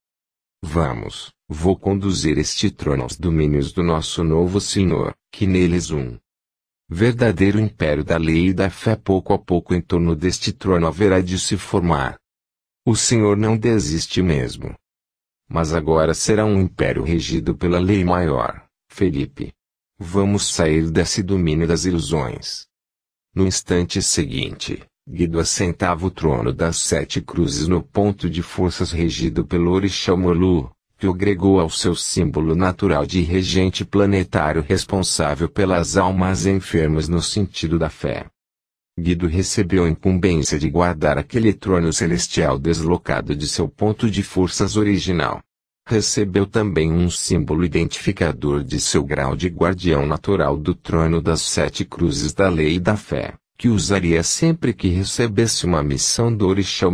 Speaker 1: Vamos, vou conduzir este trono aos domínios do nosso novo senhor, que neles um verdadeiro império da lei e da fé pouco a pouco em torno deste trono haverá de se formar. O senhor não desiste mesmo. Mas agora será um império regido pela lei maior Felipe. Vamos sair desse domínio das ilusões. No instante seguinte, Guido assentava o trono das sete cruzes no ponto de forças regido pelo Orixá Molu, que o agregou ao seu símbolo natural de regente planetário responsável pelas almas enfermas no sentido da fé. Guido recebeu a incumbência de guardar aquele trono celestial deslocado de seu ponto de forças original recebeu também um símbolo identificador de seu grau de guardião natural do trono das sete cruzes da lei e da fé, que usaria sempre que recebesse uma missão do Orixá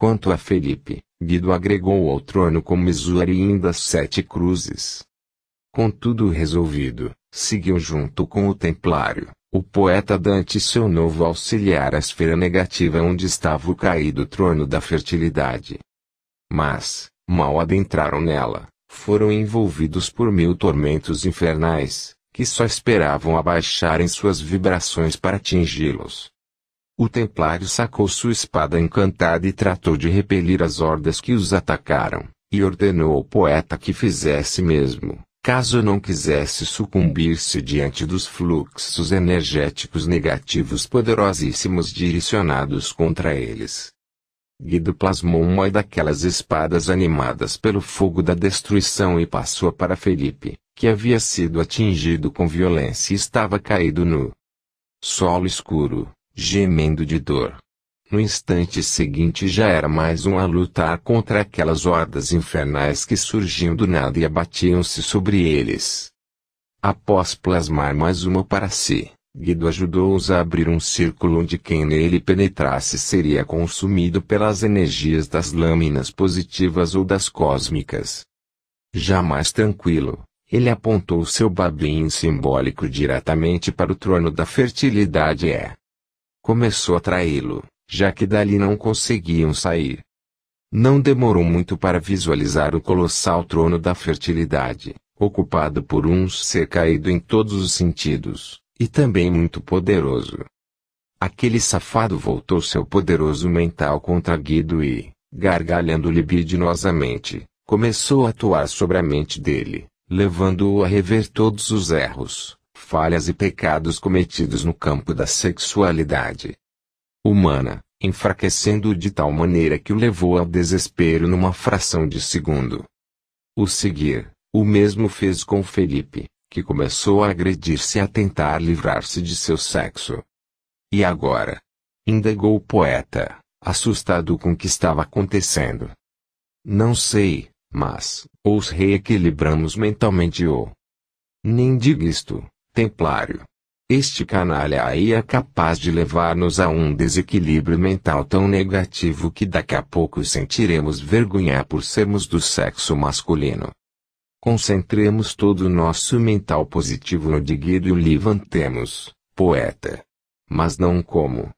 Speaker 1: Quanto a Felipe, Guido agregou ao trono como Isuarim das sete cruzes. Com tudo resolvido, seguiu junto com o templário, o poeta Dante seu novo auxiliar à esfera negativa onde estava o caído trono da fertilidade. Mas, mal adentraram nela, foram envolvidos por mil tormentos infernais, que só esperavam abaixarem suas vibrações para atingi-los. O templário sacou sua espada encantada e tratou de repelir as hordas que os atacaram, e ordenou ao poeta que fizesse mesmo, caso não quisesse sucumbir-se diante dos fluxos energéticos negativos poderosíssimos direcionados contra eles. Guido plasmou uma daquelas espadas animadas pelo fogo da destruição e passou para Felipe, que havia sido atingido com violência e estava caído no solo escuro, gemendo de dor. No instante seguinte já era mais um a lutar contra aquelas hordas infernais que surgiam do nada e abatiam-se sobre eles. Após plasmar mais uma para si, Guido ajudou-os a abrir um círculo onde quem nele penetrasse seria consumido pelas energias das lâminas positivas ou das cósmicas. Jamais tranquilo, ele apontou seu babim simbólico diretamente para o trono da fertilidade e Começou a traí-lo, já que dali não conseguiam sair. Não demorou muito para visualizar o colossal trono da fertilidade, ocupado por um ser caído em todos os sentidos e também muito poderoso. Aquele safado voltou seu poderoso mental contra Guido e, gargalhando libidinosamente, começou a atuar sobre a mente dele, levando-o a rever todos os erros, falhas e pecados cometidos no campo da sexualidade humana, enfraquecendo-o de tal maneira que o levou ao desespero numa fração de segundo. O seguir, o mesmo fez com Felipe, que começou a agredir-se a tentar livrar-se de seu sexo. E agora? Indagou o poeta, assustado com o que estava acontecendo. Não sei, mas, ou os reequilibramos mentalmente ou. Nem diga isto, templário. Este canalha aí é capaz de levar-nos a um desequilíbrio mental tão negativo que daqui a pouco sentiremos vergonha por sermos do sexo masculino. Concentremos todo o nosso mental positivo no de Guido e o levantemos, poeta. Mas não como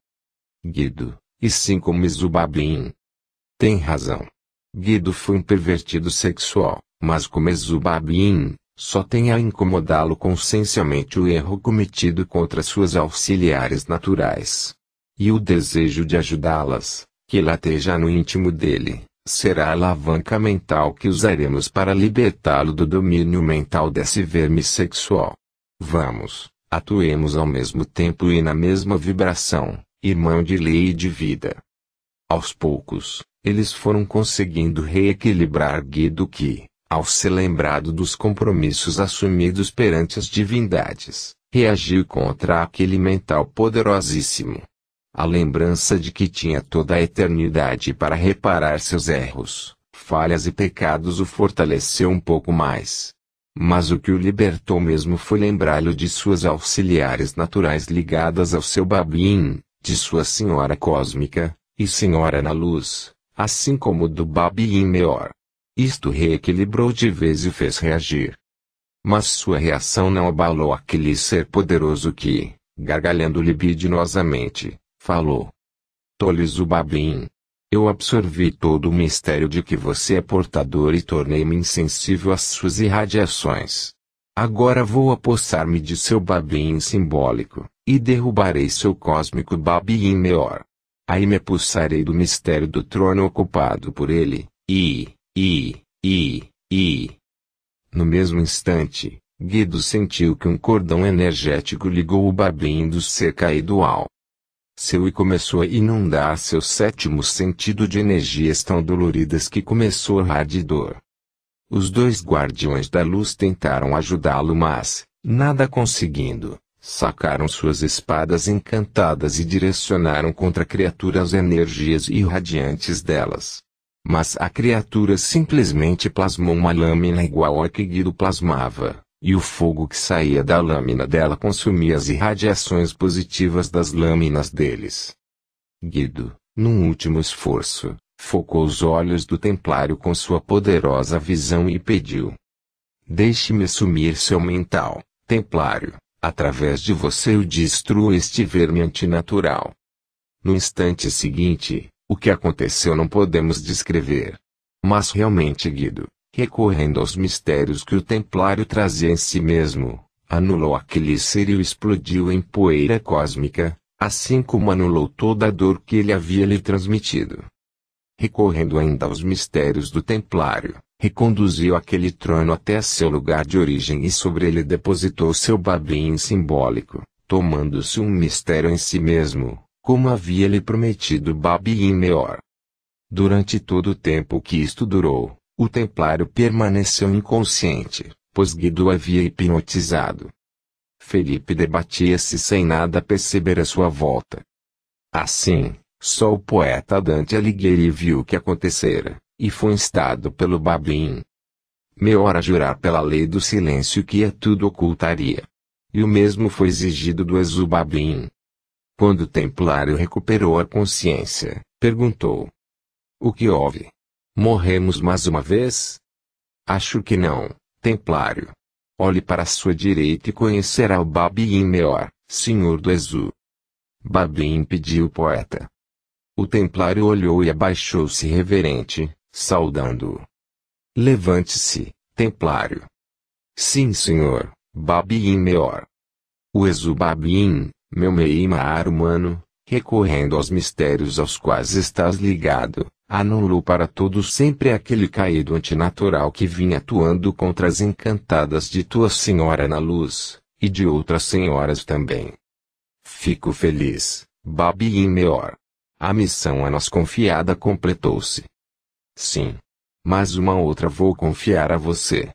Speaker 1: Guido, e sim como Zubabin. Tem razão. Guido foi um pervertido sexual, mas como Zubabin, só tem a incomodá-lo consciencialmente o erro cometido contra suas auxiliares naturais. E o desejo de ajudá-las, que lateja no íntimo dele será a alavanca mental que usaremos para libertá-lo do domínio mental desse verme sexual. Vamos, atuemos ao mesmo tempo e na mesma vibração, irmão de lei e de vida. Aos poucos, eles foram conseguindo reequilibrar Guido que, ao ser lembrado dos compromissos assumidos perante as divindades, reagiu contra aquele mental poderosíssimo. A lembrança de que tinha toda a eternidade para reparar seus erros, falhas e pecados o fortaleceu um pouco mais. Mas o que o libertou mesmo foi lembrá-lo de suas auxiliares naturais ligadas ao seu babim, de sua senhora cósmica, e senhora na luz, assim como do babim maior. Isto reequilibrou de vez e fez reagir. Mas sua reação não abalou aquele ser poderoso que, gargalhando libidinosamente, falou. Tolizubabim. Eu absorvi todo o mistério de que você é portador e tornei-me insensível às suas irradiações. Agora vou apossar-me de seu babim simbólico, e derrubarei seu cósmico babim maior. Aí me apossarei do mistério do trono ocupado por ele, e, e, e, e. No mesmo instante, Guido sentiu que um cordão energético ligou o babim do ser caído ao seu e começou a inundar seu sétimo sentido de energias tão doloridas que começou a rar de dor. Os dois guardiões da luz tentaram ajudá-lo, mas, nada conseguindo, sacaram suas espadas encantadas e direcionaram contra a criatura as energias irradiantes delas. Mas a criatura simplesmente plasmou uma lâmina igual a que Guido plasmava e o fogo que saía da lâmina dela consumia as irradiações positivas das lâminas deles. Guido, num último esforço, focou os olhos do templário com sua poderosa visão e pediu: Deixe-me sumir seu mental, templário. Através de você eu destruo este verme antinatural. No instante seguinte, o que aconteceu não podemos descrever. Mas realmente, Guido, recorrendo aos mistérios que o templário trazia em si mesmo, anulou aquele ser e o explodiu em poeira cósmica, assim como anulou toda a dor que ele havia lhe transmitido. Recorrendo ainda aos mistérios do templário, reconduziu aquele trono até seu lugar de origem e sobre ele depositou seu babim simbólico, tomando-se um mistério em si mesmo, como havia lhe prometido Babim Meor. Durante todo o tempo que isto durou, o templário permaneceu inconsciente, pois Guido havia hipnotizado. Felipe debatia-se sem nada perceber a sua volta. Assim, só o poeta Dante Alighieri viu o que acontecera, e foi instado pelo Babin. Meora jurar pela lei do silêncio que a tudo ocultaria. E o mesmo foi exigido do Exubabim. Quando o templário recuperou a consciência, perguntou: O que houve? Morremos mais uma vez? Acho que não, templário. Olhe para sua direita e conhecerá o Babiim Meor, senhor do Exu. Babiim pediu o poeta. O templário olhou e abaixou-se reverente, saudando-o. Levante-se, templário. Sim, senhor, Babiim Meor. O Exu Babiim, meu meimar humano, recorrendo aos mistérios aos quais estás ligado, anulou para todos sempre aquele caído antinatural que vinha atuando contra as encantadas de Tua Senhora na luz, e de outras senhoras também. Fico feliz, Babi e Meor. A missão a nós confiada completou-se. Sim. Mas uma outra vou confiar a você.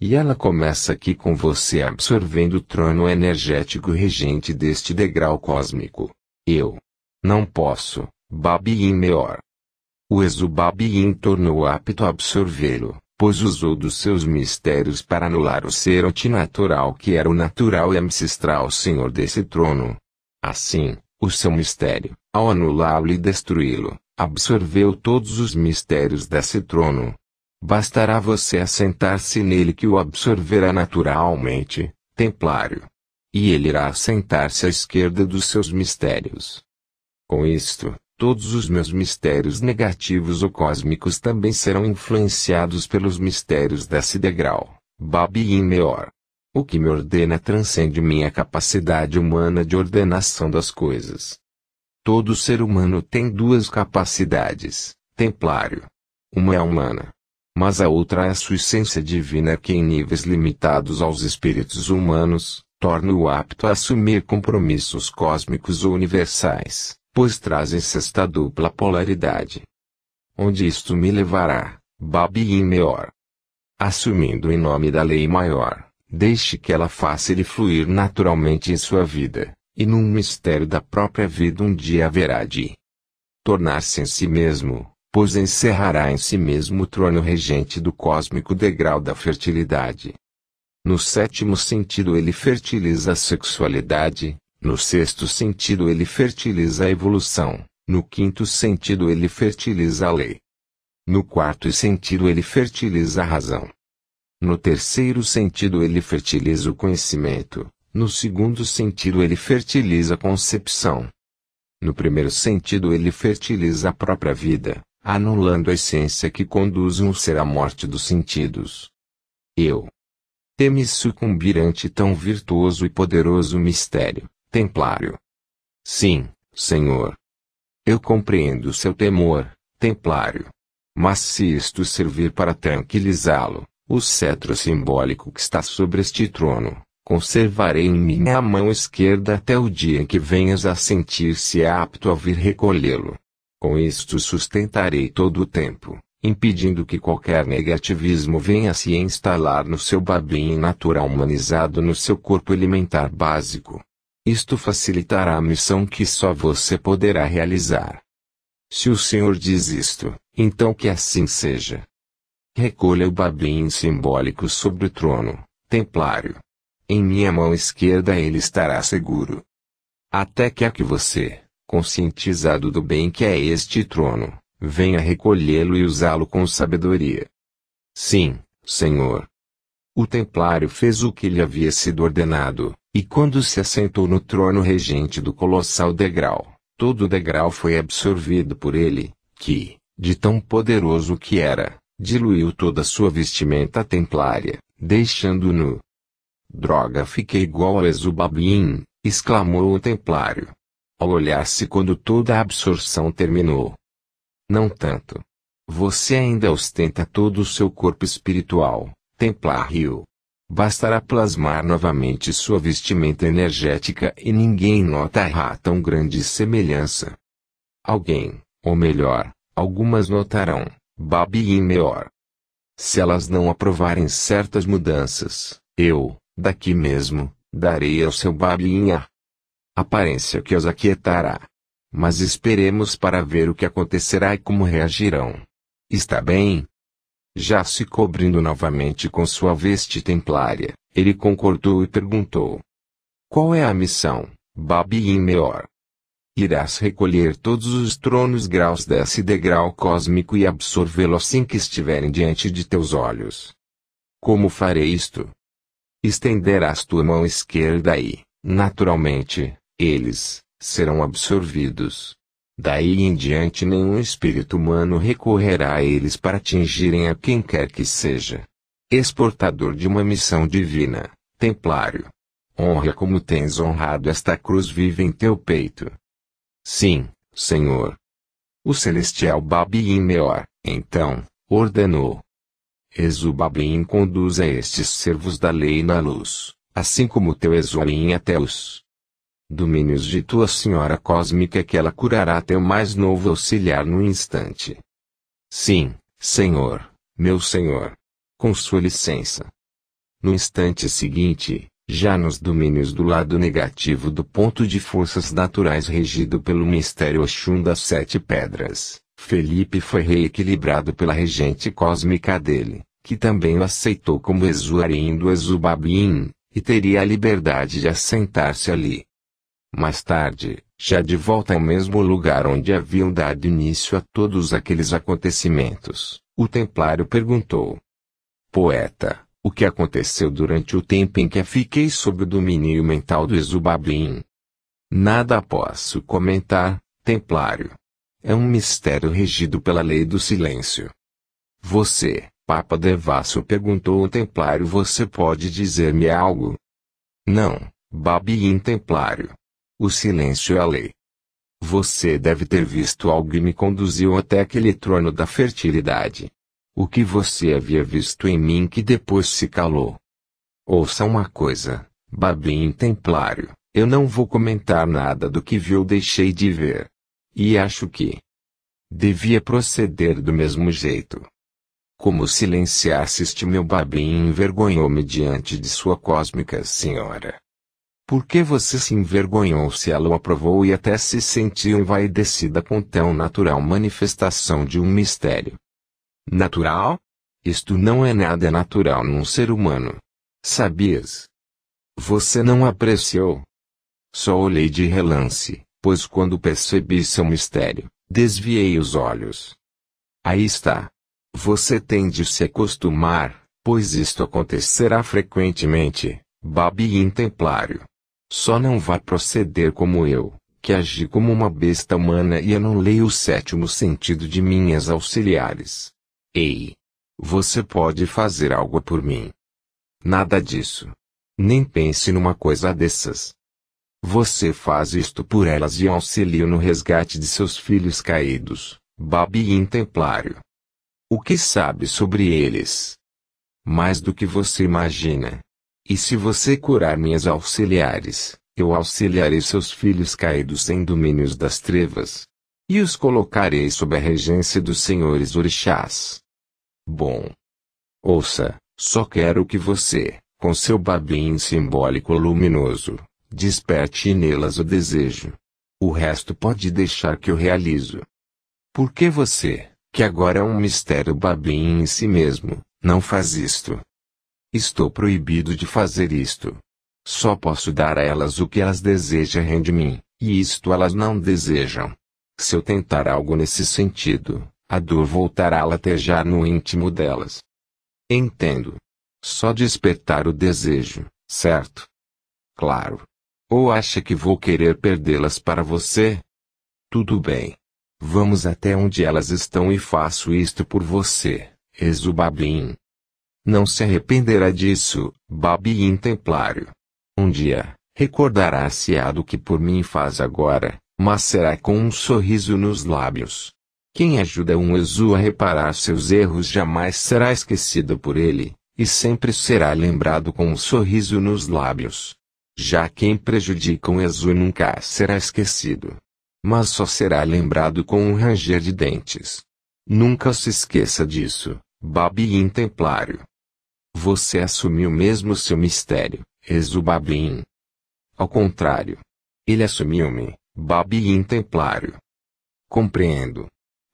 Speaker 1: E ela começa aqui com você absorvendo o trono energético regente deste degrau cósmico. Eu. Não posso, Babi e Meor o Exubabiim tornou apto a absorvê-lo, pois usou dos seus mistérios para anular o ser antinatural que era o natural e ancestral senhor desse trono. Assim, o seu mistério, ao anulá-lo e destruí-lo, absorveu todos os mistérios desse trono. Bastará você assentar-se nele que o absorverá naturalmente, templário. E ele irá assentar-se à esquerda dos seus mistérios. Com isto, Todos os meus mistérios negativos ou cósmicos também serão influenciados pelos mistérios desse degrau, Babi e Meor. O que me ordena transcende minha capacidade humana de ordenação das coisas. Todo ser humano tem duas capacidades, templário. Uma é humana, mas a outra é a sua essência divina que em níveis limitados aos espíritos humanos, torna-o apto a assumir compromissos cósmicos ou universais pois trazem-se esta dupla polaridade. Onde isto me levará, Babi e Meor? Assumindo em nome da lei maior, deixe que ela faça ele fluir naturalmente em sua vida, e num mistério da própria vida um dia haverá de tornar-se em si mesmo, pois encerrará em si mesmo o trono regente do cósmico degrau da fertilidade. No sétimo sentido, ele fertiliza a sexualidade, no sexto sentido, ele fertiliza a evolução. No quinto sentido, ele fertiliza a lei. No quarto sentido, ele fertiliza a razão. No terceiro sentido, ele fertiliza o conhecimento. No segundo sentido, ele fertiliza a concepção. No primeiro sentido, ele fertiliza a própria vida, anulando a essência que conduz um ser à morte dos sentidos. Eu teme sucumbir ante tão virtuoso e poderoso mistério. Templário. Sim, senhor. Eu compreendo seu temor, Templário. Mas se isto servir para tranquilizá-lo, o cetro simbólico que está sobre este trono, conservarei em minha mão esquerda até o dia em que venhas a sentir-se apto a vir recolhê-lo. Com isto sustentarei todo o tempo, impedindo que qualquer negativismo venha se instalar no seu babinho natural humanizado no seu corpo elementar básico. Isto facilitará a missão que só você poderá realizar. Se o Senhor diz isto, então que assim seja. Recolha o babim simbólico sobre o trono, templário. Em minha mão esquerda ele estará seguro. Até que a que você, conscientizado do bem que é este trono, venha recolhê-lo e usá-lo com sabedoria. Sim, Senhor. O templário fez o que lhe havia sido ordenado, e quando se assentou no trono regente do colossal degrau, todo o degrau foi absorvido por ele, que, de tão poderoso que era, diluiu toda a sua vestimenta templária, deixando nu. Droga, fiquei igual a Ezubabim, exclamou o templário. Ao olhar-se quando toda a absorção terminou. Não tanto. Você ainda ostenta todo o seu corpo espiritual, templário, bastará plasmar novamente sua vestimenta energética e ninguém notará tão grande semelhança. Alguém, ou melhor, algumas notarão, Babi e Meor. Se elas não aprovarem certas mudanças, eu, daqui mesmo, darei ao seu a Aparência que os aquietará. Mas esperemos para ver o que acontecerá e como reagirão. Está bem, já se cobrindo novamente com sua veste templária, ele concordou e perguntou: Qual é a missão, Babi Meor? Irás recolher todos os tronos graus desse degrau cósmico e absorvê-lo assim que estiverem diante de teus olhos. Como farei isto? Estenderás tua mão esquerda e, naturalmente, eles serão absorvidos. Daí em diante nenhum espírito humano recorrerá a eles para atingirem a quem quer que seja. Exportador de uma missão divina, templário. Honra como tens honrado esta cruz viva em teu peito. Sim, Senhor. O celestial Babiim Meor, então, ordenou. Exubabim conduz a estes servos da lei na luz, assim como teu Exorim até os domínios de tua senhora cósmica que ela curará teu mais novo auxiliar no instante. Sim, senhor, meu senhor. Com sua licença. No instante seguinte, já nos domínios do lado negativo do ponto de forças naturais regido pelo mistério Oxum das Sete Pedras, Felipe foi reequilibrado pela regente cósmica dele, que também o aceitou como Exuarim do Exubabim, e teria a liberdade de assentar-se ali. Mais tarde, já de volta ao mesmo lugar onde haviam dado início a todos aqueles acontecimentos, o templário perguntou: Poeta, o que aconteceu durante o tempo em que fiquei sob o domínio mental do Exubabim? Nada posso comentar, templário. É um mistério regido pela lei do silêncio. Você, Papa Devasso perguntou ao templário, você pode dizer-me algo? Não, Babiim templário. O silêncio é a lei. Você deve ter visto algo que me conduziu até aquele trono da fertilidade. O que você havia visto em mim que depois se calou? Ouça uma coisa, Babim Templário, eu não vou comentar nada do que vi ou deixei de ver. E acho que devia proceder do mesmo jeito. Como silenciasse este meu Babim envergonhou-me diante de sua cósmica senhora. Porque você se envergonhou se ela o aprovou e até se sentiu envaidecida com tão natural manifestação de um mistério? Natural? Isto não é nada natural num ser humano. Sabias? Você não apreciou. Só olhei de relance, pois quando percebi seu mistério, desviei os olhos. Aí está. Você tem de se acostumar, pois isto acontecerá frequentemente, Babi Intemplário. Só não vá proceder como eu, que agi como uma besta humana e anulei o sétimo sentido de minhas auxiliares. Ei! Você pode fazer algo por mim. Nada disso. Nem pense numa coisa dessas. Você faz isto por elas e auxilio no resgate de seus filhos caídos, Babi Intemplário. O que sabe sobre eles? Mais do que você imagina. E se você curar minhas auxiliares, eu auxiliarei seus filhos caídos em domínios das trevas. E os colocarei sob a regência dos senhores orixás. Bom. Ouça, só quero que você, com seu babim simbólico luminoso, desperte nelas o desejo. O resto pode deixar que eu realizo. Porque você, que agora é um mistério babim em si mesmo, não faz isto. Estou proibido de fazer isto. Só posso dar a elas o que elas desejam de mim, e isto elas não desejam. Se eu tentar algo nesse sentido, a dor voltará a latejar no íntimo delas. Entendo. Só despertar o desejo, certo? Claro. Ou acha que vou querer perdê-las para você? Tudo bem. Vamos até onde elas estão e faço isto por você, Exubabim. Não se arrependerá disso, Babi Intemplário. Um dia, recordará-se-á do que por mim faz agora, mas será com um sorriso nos lábios. Quem ajuda um Exu a reparar seus erros jamais será esquecido por ele, e sempre será lembrado com um sorriso nos lábios. Já quem prejudica um Exu nunca será esquecido. Mas só será lembrado com um ranger de dentes. Nunca se esqueça disso, Babi Intemplário. Você assumiu mesmo seu mistério, Exubabim. Ao contrário. Ele assumiu-me, Babim Templário. Compreendo.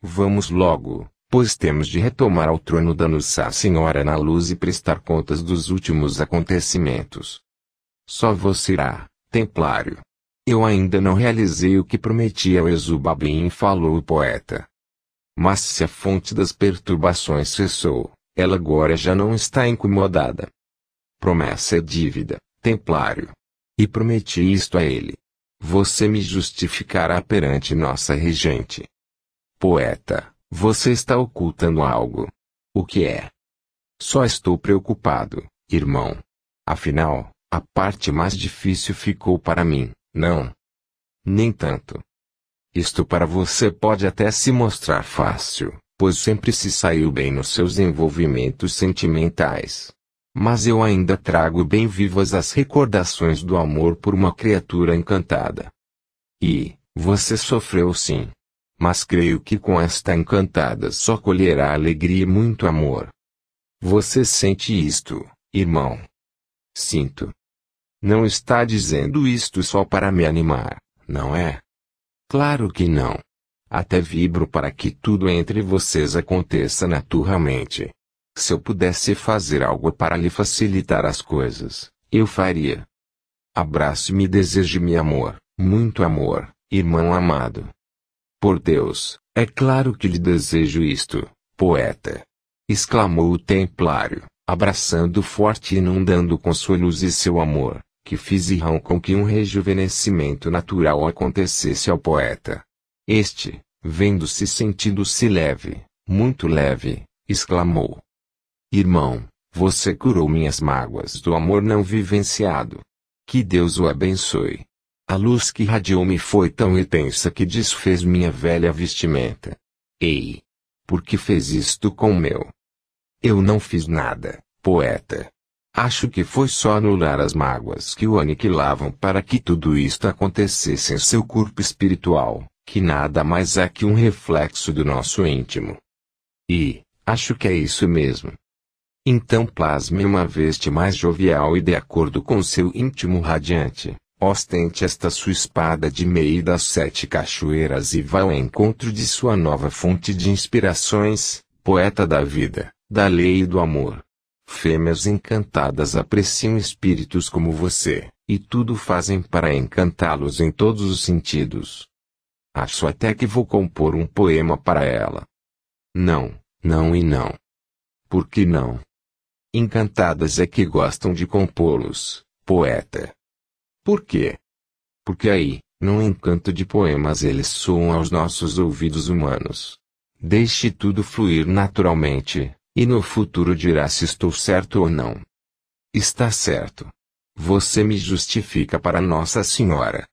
Speaker 1: Vamos logo, pois temos de retomar ao trono da Nossa Senhora na luz e prestar contas dos últimos acontecimentos. Só você irá, Templário. Eu ainda não realizei o que prometi ao Exubabim, falou o poeta. Mas se a fonte das perturbações cessou, ela agora já não está incomodada. Promessa é dívida, templário. E prometi isto a ele. Você me justificará perante nossa regente. Poeta, você está ocultando algo. O que é? Só estou preocupado, irmão. Afinal, a parte mais difícil ficou para mim, não? Nem tanto. Isto para você pode até se mostrar fácil, pois sempre se saiu bem nos seus envolvimentos sentimentais. Mas eu ainda trago bem vivas as recordações do amor por uma criatura encantada. E, você sofreu sim. Mas creio que com esta encantada só colherá alegria e muito amor. Você sente isto, irmão? Sinto. Não está dizendo isto só para me animar, não é? Claro que não. Até vibro para que tudo entre vocês aconteça naturalmente. Se eu pudesse fazer algo para lhe facilitar as coisas, eu faria. Abrace-me e deseje-me amor, muito amor, irmão amado. Por Deus, é claro que lhe desejo isto, poeta! exclamou o templário, abraçando forte e inundando com sua luz e seu amor, que fizeram com que um rejuvenescimento natural acontecesse ao poeta. Este, vendo-se sentindo se leve, muito leve, exclamou: Irmão, você curou minhas mágoas do amor não vivenciado. Que Deus o abençoe. A luz que irradiou-me foi tão intensa que desfez minha velha vestimenta. Ei! Por que fez isto com meu? Eu não fiz nada, poeta. Acho que foi só anular as mágoas que o aniquilavam para que tudo isto acontecesse em seu corpo espiritual que nada mais é que um reflexo do nosso íntimo. E, acho que é isso mesmo. Então plasme uma veste mais jovial e de acordo com seu íntimo radiante, ostente esta sua espada de meio das sete cachoeiras e vá ao encontro de sua nova fonte de inspirações, poeta da vida, da lei e do amor. Fêmeas encantadas apreciam espíritos como você, e tudo fazem para encantá-los em todos os sentidos. Acho até que vou compor um poema para ela. Não, não e não. Por que não? Encantadas é que gostam de compô-los, poeta. Por quê? Porque aí, num encanto de poemas eles soam aos nossos ouvidos humanos. Deixe tudo fluir naturalmente, e no futuro dirá se estou certo ou não. Está certo. Você me justifica para Nossa Senhora.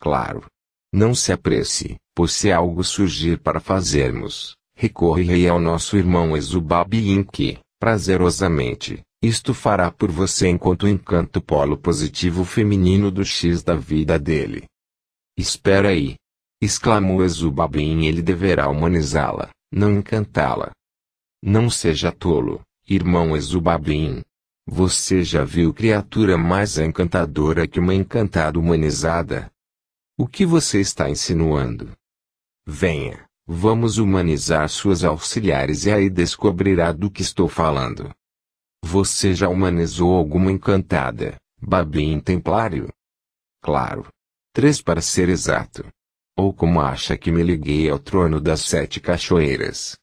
Speaker 1: Claro. Não se apresse, pois se algo surgir para fazermos, recorrerei ao nosso irmão Exubabin que, prazerosamente, isto fará por você enquanto encanta o polo positivo feminino do X da vida dele. Espera aí! exclamou Exubabin ele deverá humanizá-la, não encantá-la. Não seja tolo, irmão Exubabin. Você já viu criatura mais encantadora que uma encantada humanizada? O que você está insinuando? Venha, vamos humanizar suas auxiliares e aí descobrirá do que estou falando. Você já humanizou alguma encantada, Babin Templário? Claro. Três para ser exato. Ou como acha que me liguei ao trono das sete cachoeiras?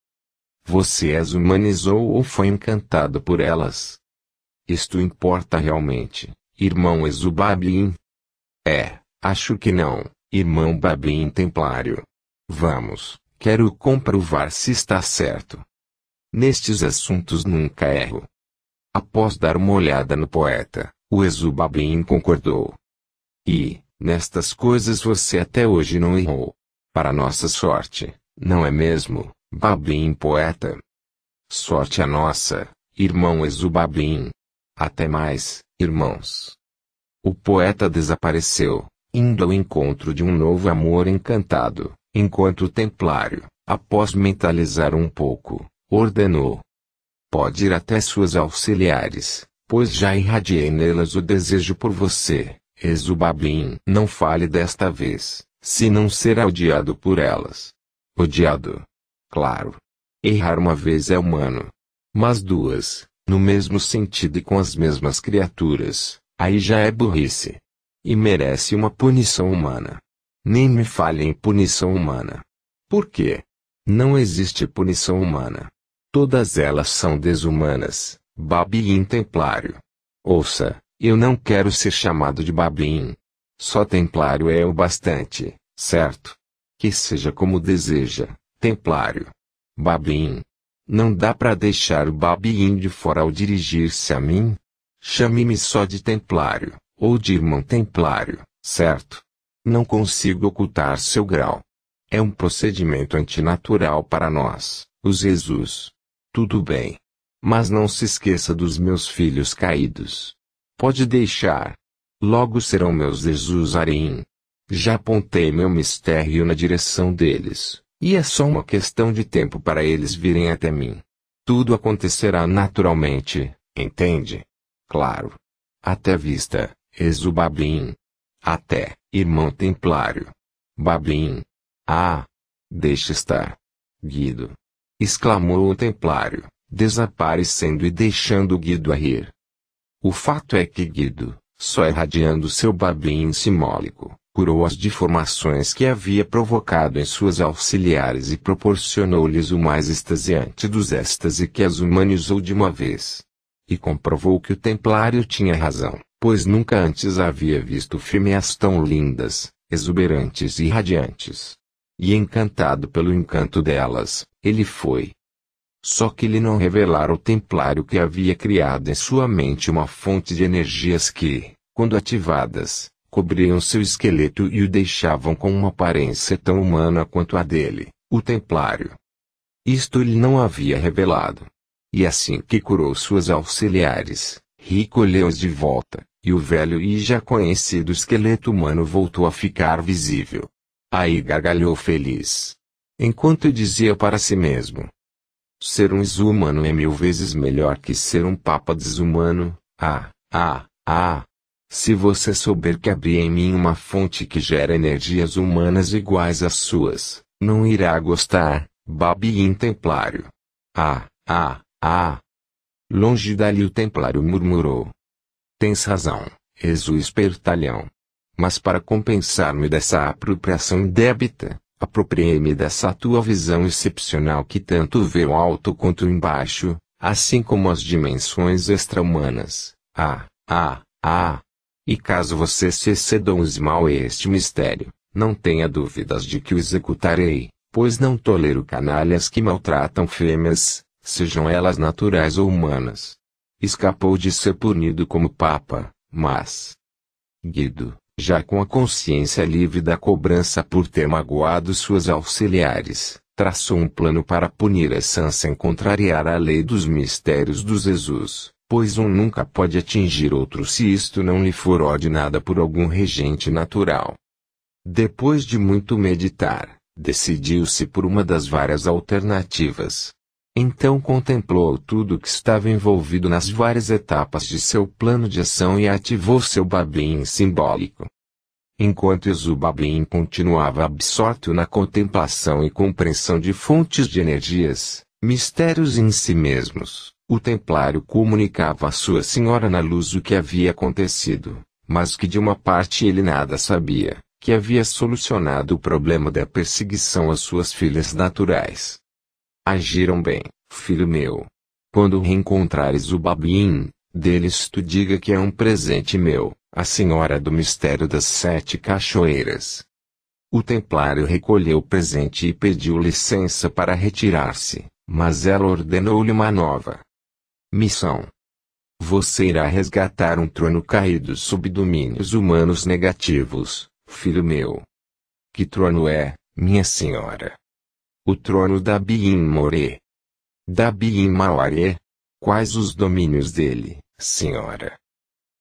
Speaker 1: Você as humanizou ou foi encantado por elas? Isto importa realmente, irmão Exubabim? É. Acho que não, irmão Babim Templário. Vamos, quero comprovar se está certo. Nestes assuntos nunca erro. Após dar uma olhada no poeta, o Exubabim concordou. E, nestas coisas você até hoje não errou. Para nossa sorte, não é mesmo, Babim poeta? Sorte a nossa, irmão Exubabim. Até mais, irmãos. O poeta desapareceu indo ao encontro de um novo amor encantado, enquanto o templário, após mentalizar um pouco, ordenou. Pode ir até suas auxiliares, pois já irradiei nelas o desejo por você, Exubabim. Não fale desta vez, se não será odiado por elas. Odiado. Claro. Errar uma vez é humano. Mas duas, no mesmo sentido e com as mesmas criaturas, aí já é burrice. E merece uma punição humana. Nem me falhe em punição humana. Por quê? Não existe punição humana. Todas elas são desumanas, Babin Templário. Ouça, eu não quero ser chamado de Babin. Só Templário é o bastante, certo? Que seja como deseja, Templário. Babin. Não dá para deixar o Babin de fora ao dirigir-se a mim? Chame-me só de Templário, ou de irmão templário, certo? Não consigo ocultar seu grau. É um procedimento antinatural para nós, os Jesus. Tudo bem. Mas não se esqueça dos meus filhos caídos. Pode deixar. Logo serão meus Jesus Arim. Já apontei meu mistério na direção deles, e é só uma questão de tempo para eles virem até mim. Tudo acontecerá naturalmente, entende? Claro. Até vista. Exubabim. Até, irmão templário. Babim. Ah! Deixa estar. Guido. Exclamou o templário, desaparecendo e deixando Guido a rir. O fato é que Guido, só irradiando seu babim simbólico, curou as deformações que havia provocado em suas auxiliares e proporcionou-lhes o mais extasiante dos êxtase que as humanizou de uma vez. E comprovou que o templário tinha razão pois nunca antes havia visto fêmeas tão lindas, exuberantes e radiantes. E encantado pelo encanto delas, ele foi. Só que lhe não revelara o templário que havia criado em sua mente uma fonte de energias que, quando ativadas, cobriam seu esqueleto e o deixavam com uma aparência tão humana quanto a dele, o templário. Isto ele não havia revelado. E assim que curou suas auxiliares, recolheu-as de volta, e o velho e já conhecido esqueleto humano voltou a ficar visível. Aí gargalhou feliz. Enquanto dizia para si mesmo: Ser um desumano é mil vezes melhor que ser um papa desumano. Ah, ah, ah! Se você souber que abri em mim uma fonte que gera energias humanas iguais às suas, não irá gostar, Babi Templário. Ah, ah, ah! Longe dali o Templário murmurou. Tens razão, Jesus o espertalhão. Mas para compensar-me dessa apropriação indébita, apropriei-me dessa tua visão excepcional que tanto vê o alto quanto o embaixo, assim como as dimensões extra-humanas. Ah, ah, ah! E caso você se seduz mal este mistério, não tenha dúvidas de que o executarei, pois não tolero canalhas que maltratam fêmeas, sejam elas naturais ou humanas escapou de ser punido como papa, mas Guido, já com a consciência livre da cobrança por ter magoado suas auxiliares, traçou um plano para punir a Sansa sem contrariar a lei dos mistérios dos Jesus, pois um nunca pode atingir outro se isto não lhe for ordenada por algum regente natural. Depois de muito meditar, decidiu-se por uma das várias alternativas, então contemplou tudo o que estava envolvido nas várias etapas de seu plano de ação e ativou seu babim simbólico. Enquanto Exubabin continuava absorto na contemplação e compreensão de fontes de energias, mistérios em si mesmos, o templário comunicava à sua senhora na luz o que havia acontecido, mas que de uma parte ele nada sabia, que havia solucionado o problema da perseguição às suas filhas naturais agiram bem, filho meu. Quando reencontrares o Babim, deles tu diga que é um presente meu, a senhora do mistério das sete cachoeiras. O templário recolheu o presente e pediu licença para retirar-se, mas ela ordenou-lhe uma nova missão. Você irá resgatar um trono caído sob domínios humanos negativos, filho meu. Que trono é, minha senhora? O trono da Biin-Moré. Da Biin-Maoré. Quais os domínios dele, senhora?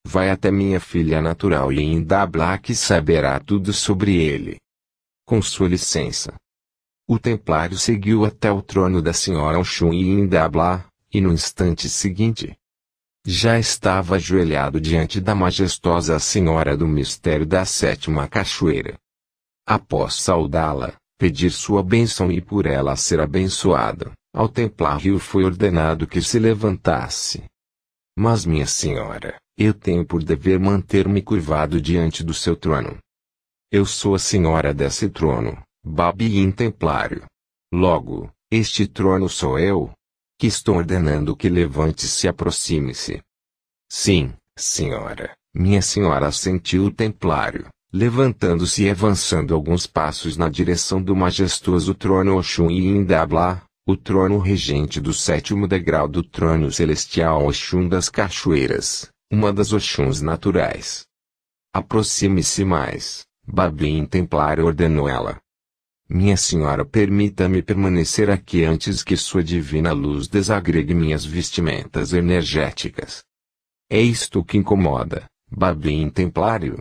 Speaker 1: Vai até minha filha natural e Indabla que saberá tudo sobre ele. Com sua licença. O templário seguiu até o trono da senhora Oxum e Indabla, e no instante seguinte, já estava ajoelhado diante da majestosa Senhora do Mistério da Sétima Cachoeira. Após saudá-la, pedir sua bênção e por ela ser abençoado. Ao templário foi ordenado que se levantasse. Mas minha senhora, eu tenho por dever manter-me curvado diante do seu trono. Eu sou a senhora desse trono, Babi templário. Logo, este trono sou eu, que estou ordenando que levante-se e aproxime-se. Sim, senhora, minha senhora assentiu o templário levantando-se e avançando alguns passos na direção do majestoso trono Oxum e Indabla, o trono regente do sétimo degrau do trono celestial Oxum das Cachoeiras, uma das Oxuns naturais. Aproxime-se mais, Babim Templar ordenou ela. Minha senhora permita-me permanecer aqui antes que sua divina luz desagregue minhas vestimentas energéticas. É isto que incomoda, Babim Templário.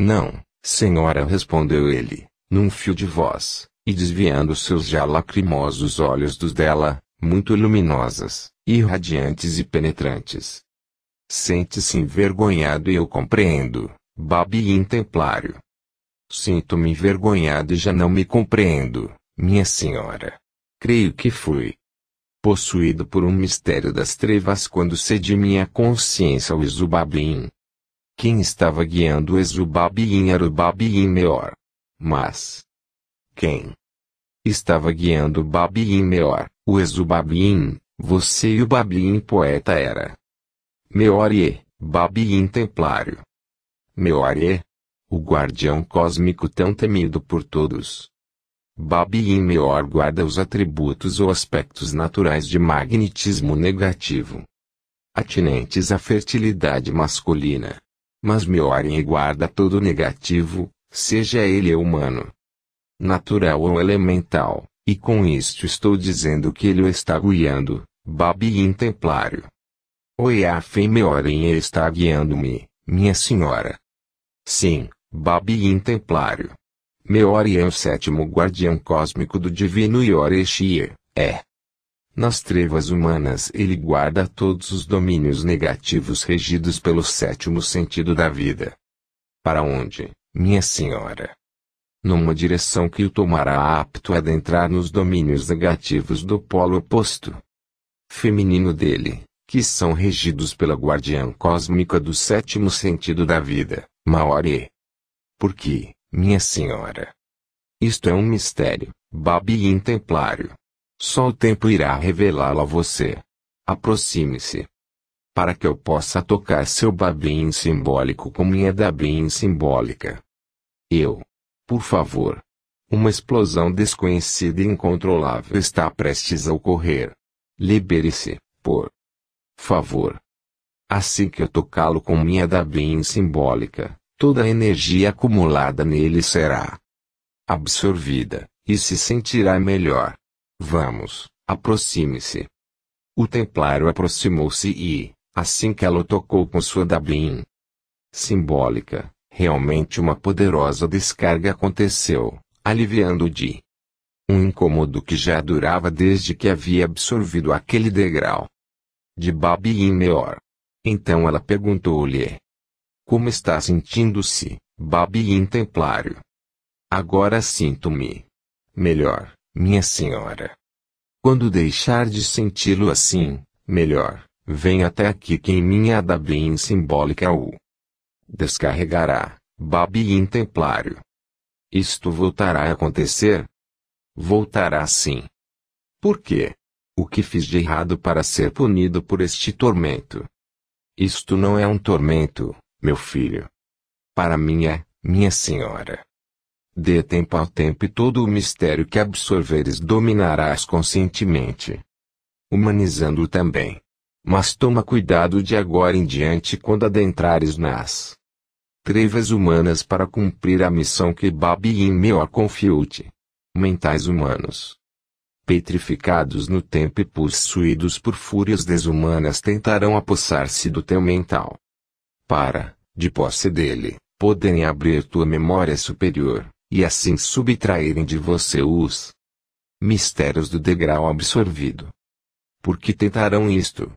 Speaker 1: Não, senhora respondeu ele, num fio de voz, e desviando seus já lacrimosos olhos dos dela, muito luminosas, irradiantes e penetrantes. Sente-se envergonhado e eu compreendo, Babi Intemplário. Sinto-me envergonhado e já não me compreendo, minha senhora. Creio que fui possuído por um mistério das trevas quando cedi minha consciência ao Isubabim. Quem estava guiando Ezubabiim era o babim Meor. Mas quem estava guiando babim Meor, o Ezubabiim, você e o babim poeta era Meor e babim templário. Meor e o guardião cósmico tão temido por todos. Babim Meor guarda os atributos ou aspectos naturais de magnetismo negativo atinentes à fertilidade masculina mas e guarda todo negativo, seja ele humano, natural ou elemental, e com isto estou dizendo que ele o está guiando, Babi intemplário. Oiafem e está guiando-me, minha senhora. Sim, Babi intemplário. Meori é o sétimo guardião cósmico do divino Yoreshia, é, nas trevas humanas ele guarda todos os domínios negativos regidos pelo sétimo sentido da vida. Para onde, minha senhora? Numa direção que o tomará apto a adentrar nos domínios negativos do polo oposto feminino dele, que são regidos pela guardiã cósmica do sétimo sentido da vida, Maori. Porque, minha senhora, isto é um mistério, Babi intemplário. Só o tempo irá revelá-lo a você. Aproxime-se. Para que eu possa tocar seu babim simbólico com minha dabim simbólica. Eu. Por favor. Uma explosão desconhecida e incontrolável está prestes a ocorrer. Libere-se, por favor. Assim que eu tocá-lo com minha dabim simbólica, toda a energia acumulada nele será absorvida, e se sentirá melhor. Vamos, aproxime-se. O templário aproximou-se e, assim que ela o tocou com sua dabin simbólica, realmente uma poderosa descarga aconteceu, aliviando-o de um incômodo que já durava desde que havia absorvido aquele degrau de Babi Meor. Então ela perguntou-lhe: Como está sentindo-se, Babi Templário? Agora sinto-me melhor, minha senhora. Quando deixar de senti-lo assim, melhor, vem até aqui que em minha adabim simbólica o descarregará, Babi intemplário. Isto voltará a acontecer? Voltará sim. Por quê? O que fiz de errado para ser punido por este tormento? Isto não é um tormento, meu filho. Para mim é, minha senhora. Dê tempo ao tempo e todo o mistério que absorveres dominarás conscientemente. Humanizando também. Mas toma cuidado de agora em diante quando adentrares nas trevas humanas para cumprir a missão que Babi e meu a confiou-te. Mentais humanos. Petrificados no tempo e possuídos por fúrias desumanas tentarão apossar-se do teu mental. Para, de posse dele, poderem abrir tua memória superior e assim subtraírem de você os mistérios do degrau absorvido. Por que tentarão isto?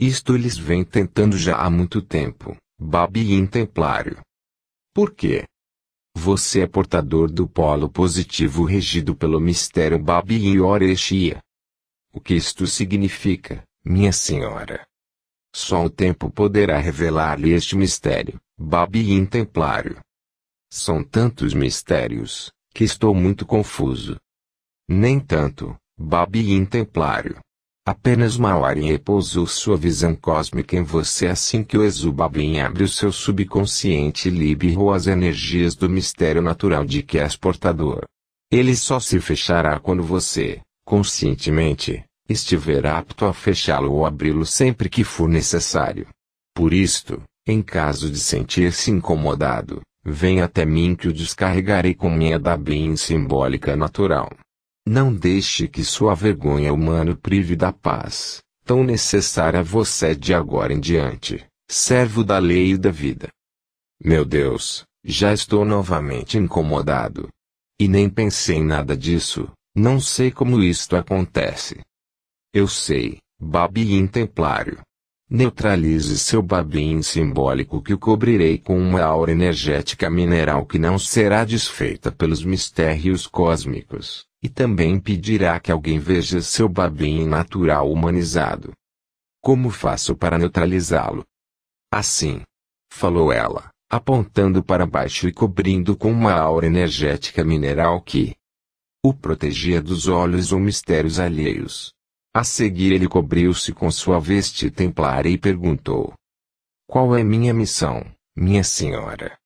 Speaker 1: Isto eles vêm tentando já há muito tempo, Babi Templário. Por quê? Você é portador do polo positivo regido pelo mistério Babi Orexia. O que isto significa, minha senhora? Só o tempo poderá revelar-lhe este mistério, Babi Templário. São tantos mistérios, que estou muito confuso. Nem tanto, Babi Templário. Apenas uma repousou sua visão cósmica em você assim que o Exubabim abre o seu subconsciente e liberou as energias do mistério natural de que és portador. Ele só se fechará quando você, conscientemente, estiver apto a fechá-lo ou abri-lo sempre que for necessário. Por isto, em caso de sentir-se incomodado, Vem até mim que o descarregarei com minha da bem simbólica natural. Não deixe que sua vergonha humana prive da paz, tão necessária a você de agora em diante, servo da lei e da vida. Meu Deus, já estou novamente incomodado. E nem pensei em nada disso, não sei como isto acontece. Eu sei, Babi Intemplário, Neutralize seu babim simbólico que o cobrirei com uma aura energética mineral que não será desfeita pelos mistérios cósmicos, e também impedirá que alguém veja seu babim natural humanizado. Como faço para neutralizá-lo? Assim. Falou ela, apontando para baixo e cobrindo com uma aura energética mineral que o protegia dos olhos ou mistérios alheios. A seguir ele cobriu-se com sua veste templária e perguntou: Qual é minha missão, minha senhora?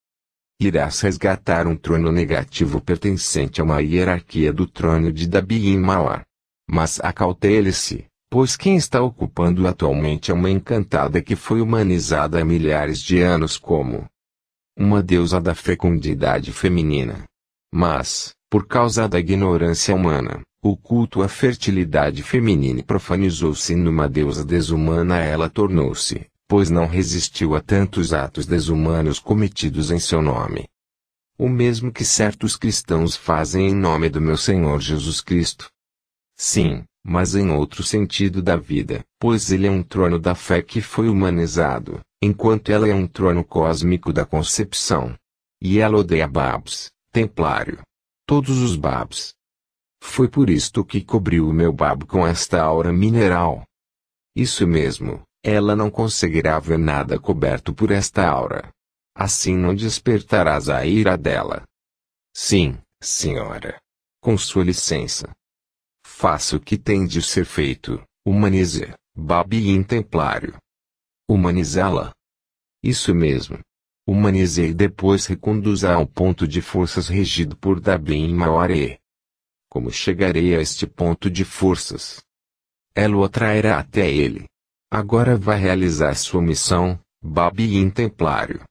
Speaker 1: Irás resgatar um trono negativo pertencente a uma hierarquia do trono de Dabi em Malá. Mas acautele-se, pois quem está ocupando atualmente é uma encantada que foi humanizada há milhares de anos como uma deusa da fecundidade feminina. Mas, por causa da ignorância humana, o culto à fertilidade feminina profanizou-se numa deusa desumana ela tornou-se, pois não resistiu a tantos atos desumanos cometidos em seu nome. O mesmo que certos cristãos fazem em nome do meu Senhor Jesus Cristo. Sim, mas em outro sentido da vida, pois ele é um trono da fé que foi humanizado, enquanto ela é um trono cósmico da concepção. E ela odeia Babs, templário. Todos os Babs, foi por isto que cobriu o meu babo com esta aura mineral. Isso mesmo, ela não conseguirá ver nada coberto por esta aura. Assim não despertarás a ira dela. Sim, senhora. Com sua licença. Faça o que tem de ser feito, humanize, babi intemplário. Humanizá-la. Isso mesmo. Humanize e depois reconduza ao ponto de forças regido por Dabin Maore. Como chegarei a este ponto de forças? Ela o atrairá até ele. Agora vá realizar sua missão, Babiin Templário.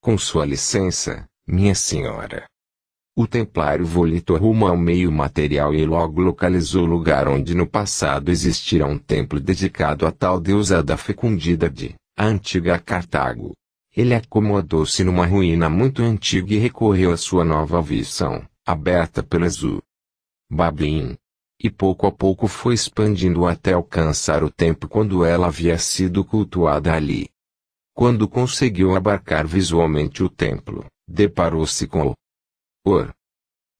Speaker 1: Com sua licença, minha senhora. O templário voltou rumo ao meio material e logo localizou o lugar onde no passado existira um templo dedicado a tal deusa da fecundida de, a antiga Cartago. Ele acomodou-se numa ruína muito antiga e recorreu à sua nova visão, aberta pela azul. Bablim. E pouco a pouco foi expandindo até alcançar o tempo quando ela havia sido cultuada ali. Quando conseguiu abarcar visualmente o templo, deparou-se com o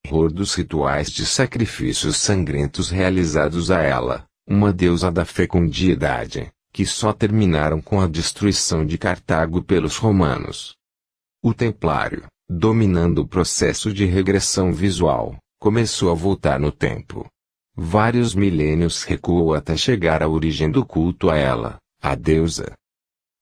Speaker 1: horror dos rituais de sacrifícios sangrentos realizados a ela, uma deusa da fecundidade, que só terminaram com a destruição de Cartago pelos romanos. O templário, dominando o processo de regressão visual, começou a voltar no tempo. Vários milênios recuou até chegar à origem do culto a ela, a deusa.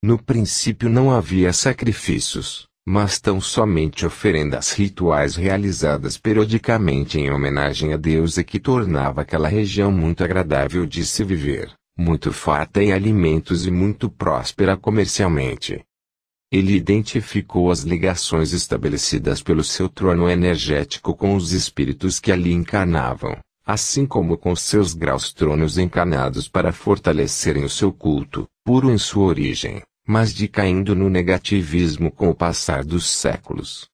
Speaker 1: No princípio não havia sacrifícios, mas tão somente oferendas rituais realizadas periodicamente em homenagem à deusa que tornava aquela região muito agradável de se viver, muito farta em alimentos e muito próspera comercialmente. Ele identificou as ligações estabelecidas pelo seu trono energético com os espíritos que ali encarnavam, assim como com seus graus tronos encarnados para fortalecerem o seu culto, puro em sua origem, mas decaindo no negativismo com o passar dos séculos.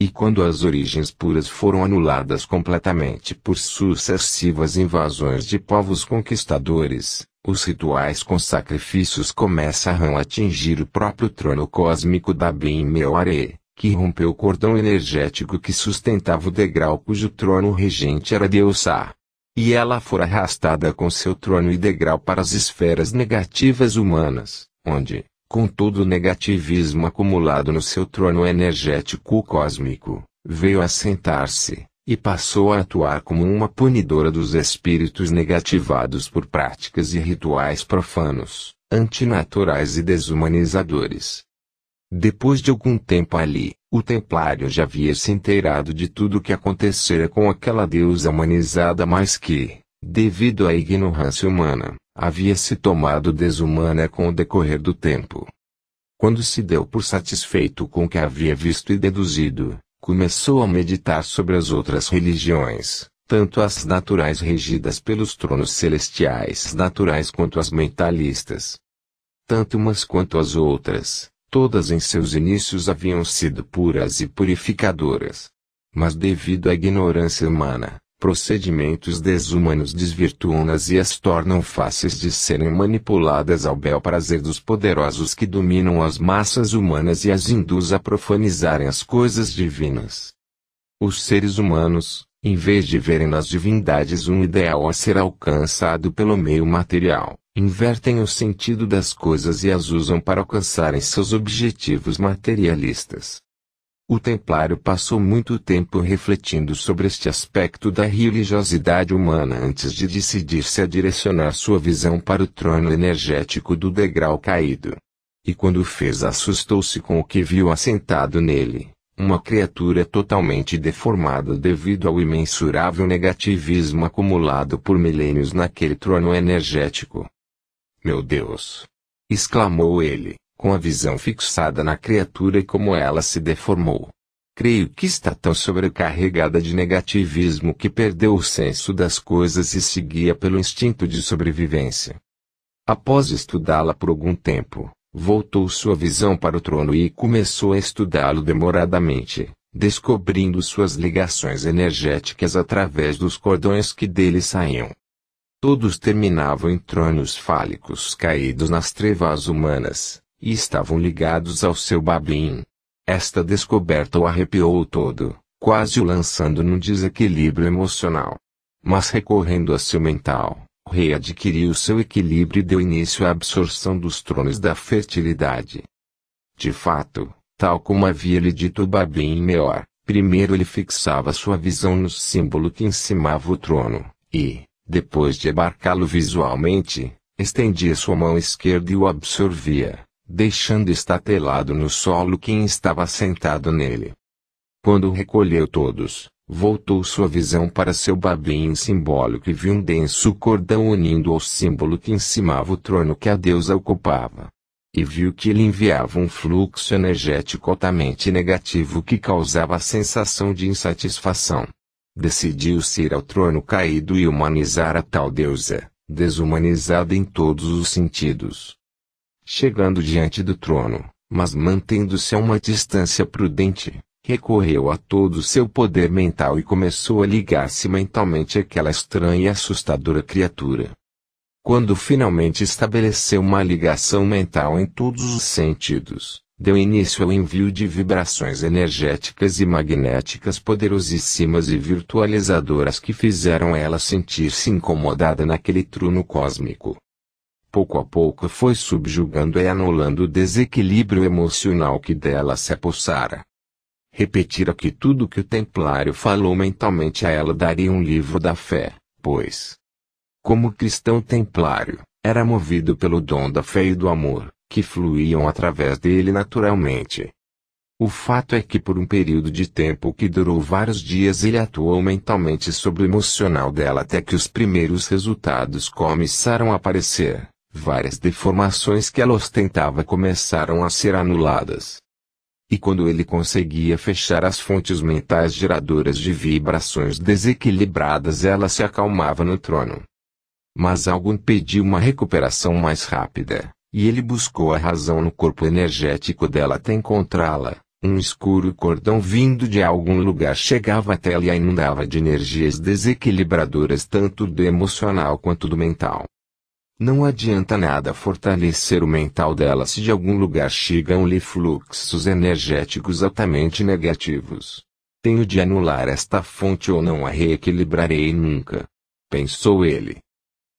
Speaker 1: E quando as origens puras foram anuladas completamente por sucessivas invasões de povos conquistadores, os rituais com sacrifícios começaram a atingir o próprio trono cósmico da Bim-Meore, que rompeu o cordão energético que sustentava o degrau cujo trono regente era Deusá. E ela for arrastada com seu trono e degrau para as esferas negativas humanas, onde, com todo o negativismo acumulado no seu trono energético cósmico, veio a sentar-se, e passou a atuar como uma punidora dos espíritos negativados por práticas e rituais profanos, antinaturais e desumanizadores. Depois de algum tempo ali, o templário já havia se inteirado de tudo o que acontecera com aquela deusa humanizada mas que, devido à ignorância humana, havia se tomado desumana com o decorrer do tempo. Quando se deu por satisfeito com o que havia visto e deduzido, começou a meditar sobre as outras religiões, tanto as naturais regidas pelos tronos celestiais naturais quanto as mentalistas. Tanto umas quanto as outras, todas em seus inícios haviam sido puras e purificadoras. Mas devido à ignorância humana, procedimentos desumanos desvirtuam-nas e as tornam fáceis de serem manipuladas ao bel prazer dos poderosos que dominam as massas humanas e as induz a profanizarem as coisas divinas. Os seres humanos, em vez de verem nas divindades um ideal a ser alcançado pelo meio material, invertem o sentido das coisas e as usam para alcançarem seus objetivos materialistas. O templário passou muito tempo refletindo sobre este aspecto da religiosidade humana antes de decidir-se a direcionar sua visão para o trono energético do degrau caído. E quando fez, assustou-se com o que viu assentado nele, uma criatura totalmente deformada devido ao imensurável negativismo acumulado por milênios naquele trono energético. Meu Deus! exclamou ele com a visão fixada na criatura e como ela se deformou. Creio que está tão sobrecarregada de negativismo que perdeu o senso das coisas e seguia pelo instinto de sobrevivência. Após estudá-la por algum tempo, voltou sua visão para o trono e começou a estudá-lo demoradamente, descobrindo suas ligações energéticas através dos cordões que dele saíam. Todos terminavam em tronos fálicos caídos nas trevas humanas, e estavam ligados ao seu babim. Esta descoberta o arrepiou todo, quase o lançando num desequilíbrio emocional. Mas recorrendo a seu mental, readquiriu seu equilíbrio e deu início à absorção dos tronos da fertilidade. De fato, tal como havia lhe dito o Babim Meor, primeiro ele fixava sua visão no símbolo que encimava o trono, e, depois de abarcá-lo visualmente, estendia sua mão esquerda e o absorvia deixando estatelado no solo quem estava sentado nele. Quando recolheu todos, voltou sua visão para seu babinho simbólico e viu um denso cordão unindo ao símbolo que encimava o trono que a deusa ocupava. E viu que ele enviava um fluxo energético altamente negativo que causava a sensação de insatisfação. Decidiu-se ir ao trono caído e humanizar a tal deusa, desumanizada em todos os sentidos chegando diante do trono, mas mantendo-se a uma distância prudente, recorreu a todo o seu poder mental e começou a ligar-se mentalmente àquela estranha e assustadora criatura. Quando finalmente estabeleceu uma ligação mental em todos os sentidos, deu início ao envio de vibrações energéticas e magnéticas poderosíssimas e virtualizadoras que fizeram ela sentir-se incomodada naquele trono cósmico pouco a pouco foi subjugando e anulando o desequilíbrio emocional que dela se apossara. Repetira que tudo o que o templário falou mentalmente a ela daria um livro da fé, pois, como cristão templário, era movido pelo dom da fé e do amor, que fluíam através dele naturalmente. O fato é que por um período de tempo que durou vários dias ele atuou mentalmente sobre o emocional dela até que os primeiros resultados começaram a aparecer várias deformações que ela ostentava começaram a ser anuladas. E quando ele conseguia fechar as fontes mentais geradoras de vibrações desequilibradas, ela se acalmava no trono. Mas algo impediu uma recuperação mais rápida, e ele buscou a razão no corpo energético dela até encontrá-la. Um escuro cordão vindo de algum lugar chegava até ela e a inundava de energias desequilibradoras tanto do emocional quanto do mental. Não adianta nada fortalecer o mental dela se de algum lugar chegam-lhe fluxos energéticos altamente negativos. Tenho de anular esta fonte ou não a reequilibrarei nunca. Pensou ele.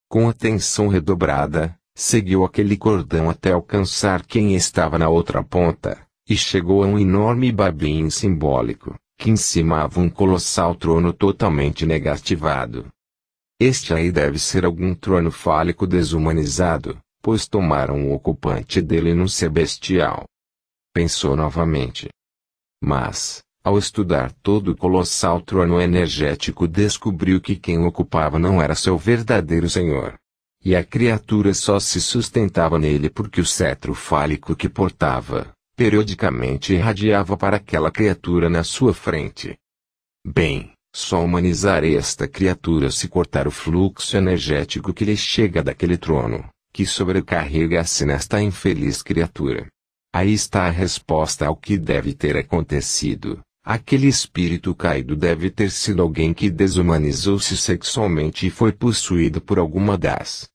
Speaker 1: Com atenção redobrada, seguiu aquele cordão até alcançar quem estava na outra ponta, e chegou a um enorme babim simbólico, que encimava um colossal trono totalmente negativado. Este aí deve ser algum trono fálico desumanizado, pois tomaram o ocupante dele no sebestial. Pensou novamente. Mas, ao estudar todo o colossal trono energético descobriu que quem o ocupava não era seu verdadeiro senhor. E a criatura só se sustentava nele porque o cetro fálico que portava, periodicamente irradiava para aquela criatura na sua frente. Bem, só humanizarei esta criatura se cortar o fluxo energético que lhe chega daquele trono, que sobrecarrega-se nesta infeliz criatura. Aí está a resposta ao que deve ter acontecido. Aquele espírito caído deve ter sido alguém que desumanizou-se sexualmente e foi possuído por alguma das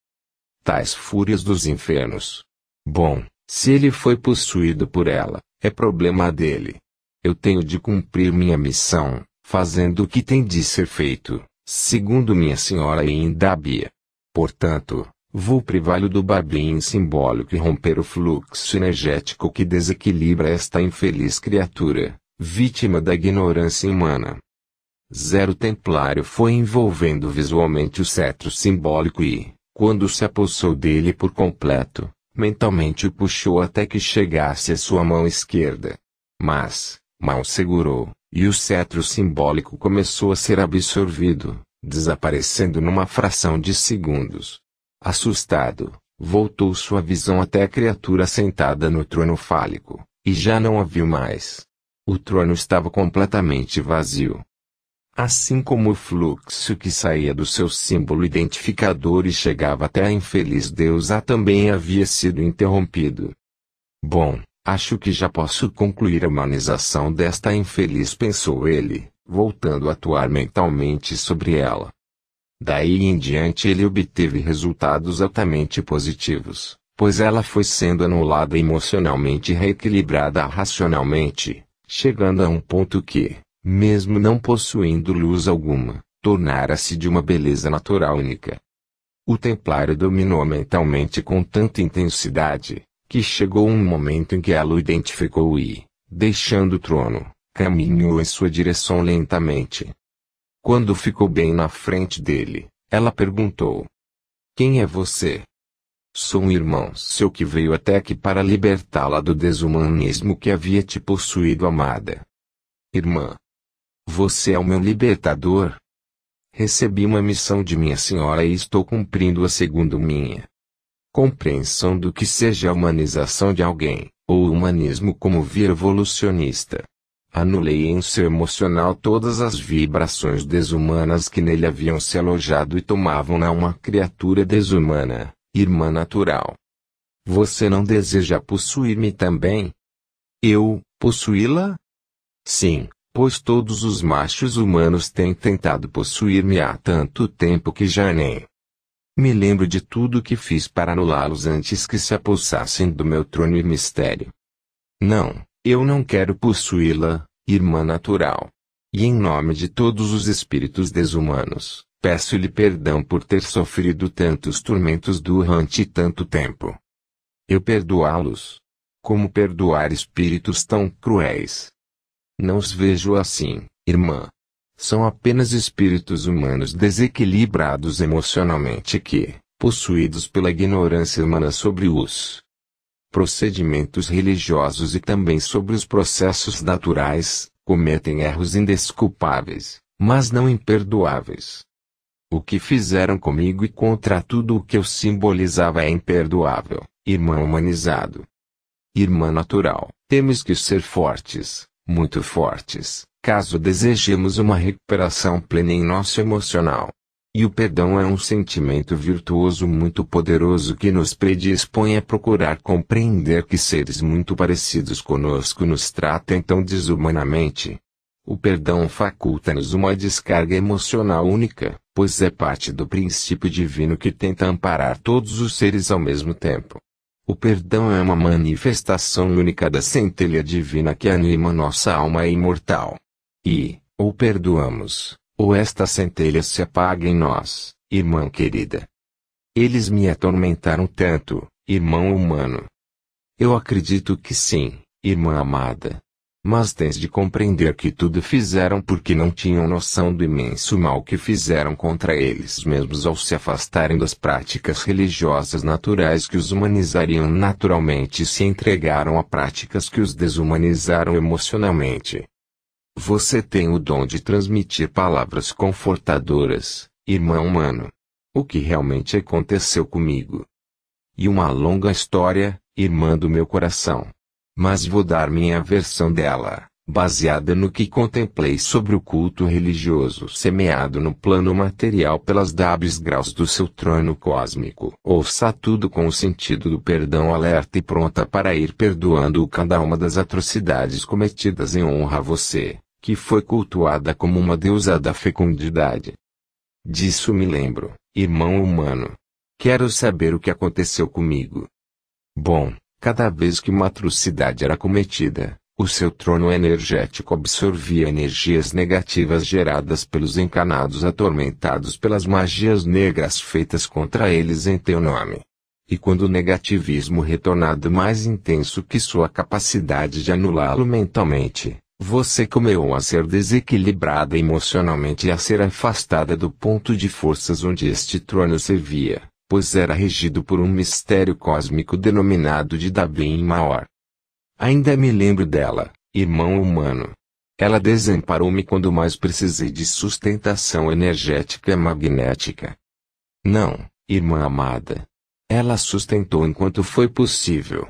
Speaker 1: tais fúrias dos infernos. Bom, se ele foi possuído por ela, é problema dele. Eu tenho de cumprir minha missão, fazendo o que tem de ser feito, segundo minha senhora Indábia. Portanto, vou privá-lo do babim simbólico e romper o fluxo energético que desequilibra esta infeliz criatura, vítima da ignorância humana. Zero Templário foi envolvendo visualmente o cetro simbólico e, quando se apossou dele por completo, mentalmente o puxou até que chegasse à sua mão esquerda. Mas, mal segurou, e o cetro simbólico começou a ser absorvido, desaparecendo numa fração de segundos. Assustado, voltou sua visão até a criatura sentada no trono fálico, e já não a viu mais. O trono estava completamente vazio. Assim como o fluxo que saía do seu símbolo identificador e chegava até a infeliz deusa também havia sido interrompido. Bom, Acho que já posso concluir a humanização desta infeliz, pensou ele, voltando a atuar mentalmente sobre ela. Daí em diante ele obteve resultados altamente positivos, pois ela foi sendo anulada emocionalmente e reequilibrada racionalmente, chegando a um ponto que, mesmo não possuindo luz alguma, tornara-se de uma beleza natural única. O templário dominou mentalmente com tanta intensidade, que chegou um momento em que ela o identificou e, deixando o trono, caminhou em sua direção lentamente. Quando ficou bem na frente dele, ela perguntou: Quem é você? Sou um irmão seu que veio até aqui para libertá-la do desumanismo que havia te possuído, amada. Irmã, você é o meu libertador? Recebi uma missão de minha senhora e estou cumprindo-a segundo minha compreensão do que seja a humanização de alguém, ou o humanismo como via evolucionista. Anulei em seu emocional todas as vibrações desumanas que nele haviam se alojado e tomavam-na uma criatura desumana, irmã natural. Você não deseja possuir-me também? Eu, possuí-la? Sim, pois todos os machos humanos têm tentado possuir-me há tanto tempo que já nem me lembro de tudo o que fiz para anulá-los antes que se apossassem do meu trono e mistério. Não, eu não quero possuí-la, irmã natural. E em nome de todos os espíritos desumanos, peço-lhe perdão por ter sofrido tantos tormentos durante tanto tempo. Eu perdoá-los. Como perdoar espíritos tão cruéis? Não os vejo assim, irmã são apenas espíritos humanos desequilibrados emocionalmente que, possuídos pela ignorância humana sobre os procedimentos religiosos e também sobre os processos naturais, cometem erros indesculpáveis, mas não imperdoáveis. O que fizeram comigo e contra tudo o que eu simbolizava é imperdoável, irmão humanizado. Irmã natural, temos que ser fortes, muito fortes, caso desejemos uma recuperação plena em nosso emocional. E o perdão é um sentimento virtuoso muito poderoso que nos predispõe a procurar compreender que seres muito parecidos conosco nos tratam tão desumanamente. O perdão faculta-nos uma descarga emocional única, pois é parte do princípio divino que tenta amparar todos os seres ao mesmo tempo. O perdão é uma manifestação única da centelha divina que anima nossa alma imortal. E, ou perdoamos, ou esta centelha se apaga em nós, irmã querida. Eles me atormentaram tanto, irmão humano. Eu acredito que sim, irmã amada. Mas tens de compreender que tudo fizeram porque não tinham noção do imenso mal que fizeram contra eles mesmos ao se afastarem das práticas religiosas naturais que os humanizariam naturalmente e se entregaram a práticas que os desumanizaram emocionalmente. Você tem o dom de transmitir palavras confortadoras, irmão humano. O que realmente aconteceu comigo? E uma longa história, irmã do meu coração. Mas vou dar minha versão dela, baseada no que contemplei sobre o culto religioso semeado no plano material pelas dábios graus do seu trono cósmico. Ouça tudo com o sentido do perdão alerta e pronta para ir perdoando cada uma das atrocidades cometidas em honra a você que foi cultuada como uma deusa da fecundidade. Disso me lembro, irmão humano. Quero saber o que aconteceu comigo. Bom, cada vez que uma atrocidade era cometida, o seu trono energético absorvia energias negativas geradas pelos encanados atormentados pelas magias negras feitas contra eles em teu nome. E quando o negativismo retornado mais intenso que sua capacidade de anulá-lo mentalmente, você comeu a ser desequilibrada emocionalmente e a ser afastada do ponto de forças onde este trono servia, pois era regido por um mistério cósmico denominado de Dabim Maior. Ainda me lembro dela, irmão humano. Ela desamparou-me quando mais precisei de sustentação energética magnética. Não, irmã amada. Ela sustentou enquanto foi possível.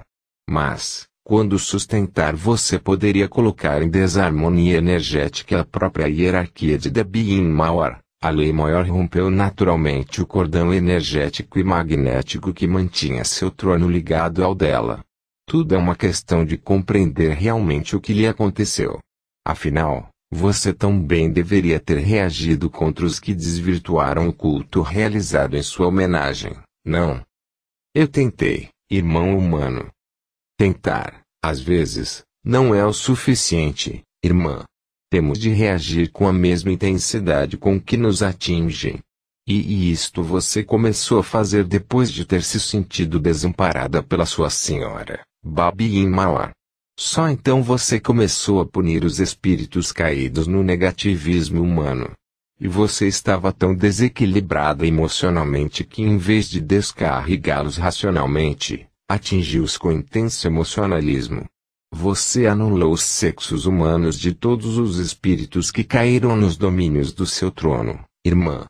Speaker 1: Mas, quando sustentar você poderia colocar em desarmonia energética a própria hierarquia de Debian Maior. A lei maior rompeu naturalmente o cordão energético e magnético que mantinha seu trono ligado ao dela. Tudo é uma questão de compreender realmente o que lhe aconteceu. Afinal, você também deveria ter reagido contra os que desvirtuaram o culto realizado em sua homenagem, não? Eu tentei, irmão humano, Tentar, às vezes, não é o suficiente, irmã. Temos de reagir com a mesma intensidade com que nos atingem. E, e isto você começou a fazer depois de ter se sentido desamparada pela sua senhora, Babi Mauá. Só então você começou a punir os espíritos caídos no negativismo humano. E você estava tão desequilibrada emocionalmente que em vez de descarregá-los racionalmente, Atingiu-os com intenso emocionalismo. Você anulou os sexos humanos de todos os espíritos que caíram nos domínios do seu trono, irmã.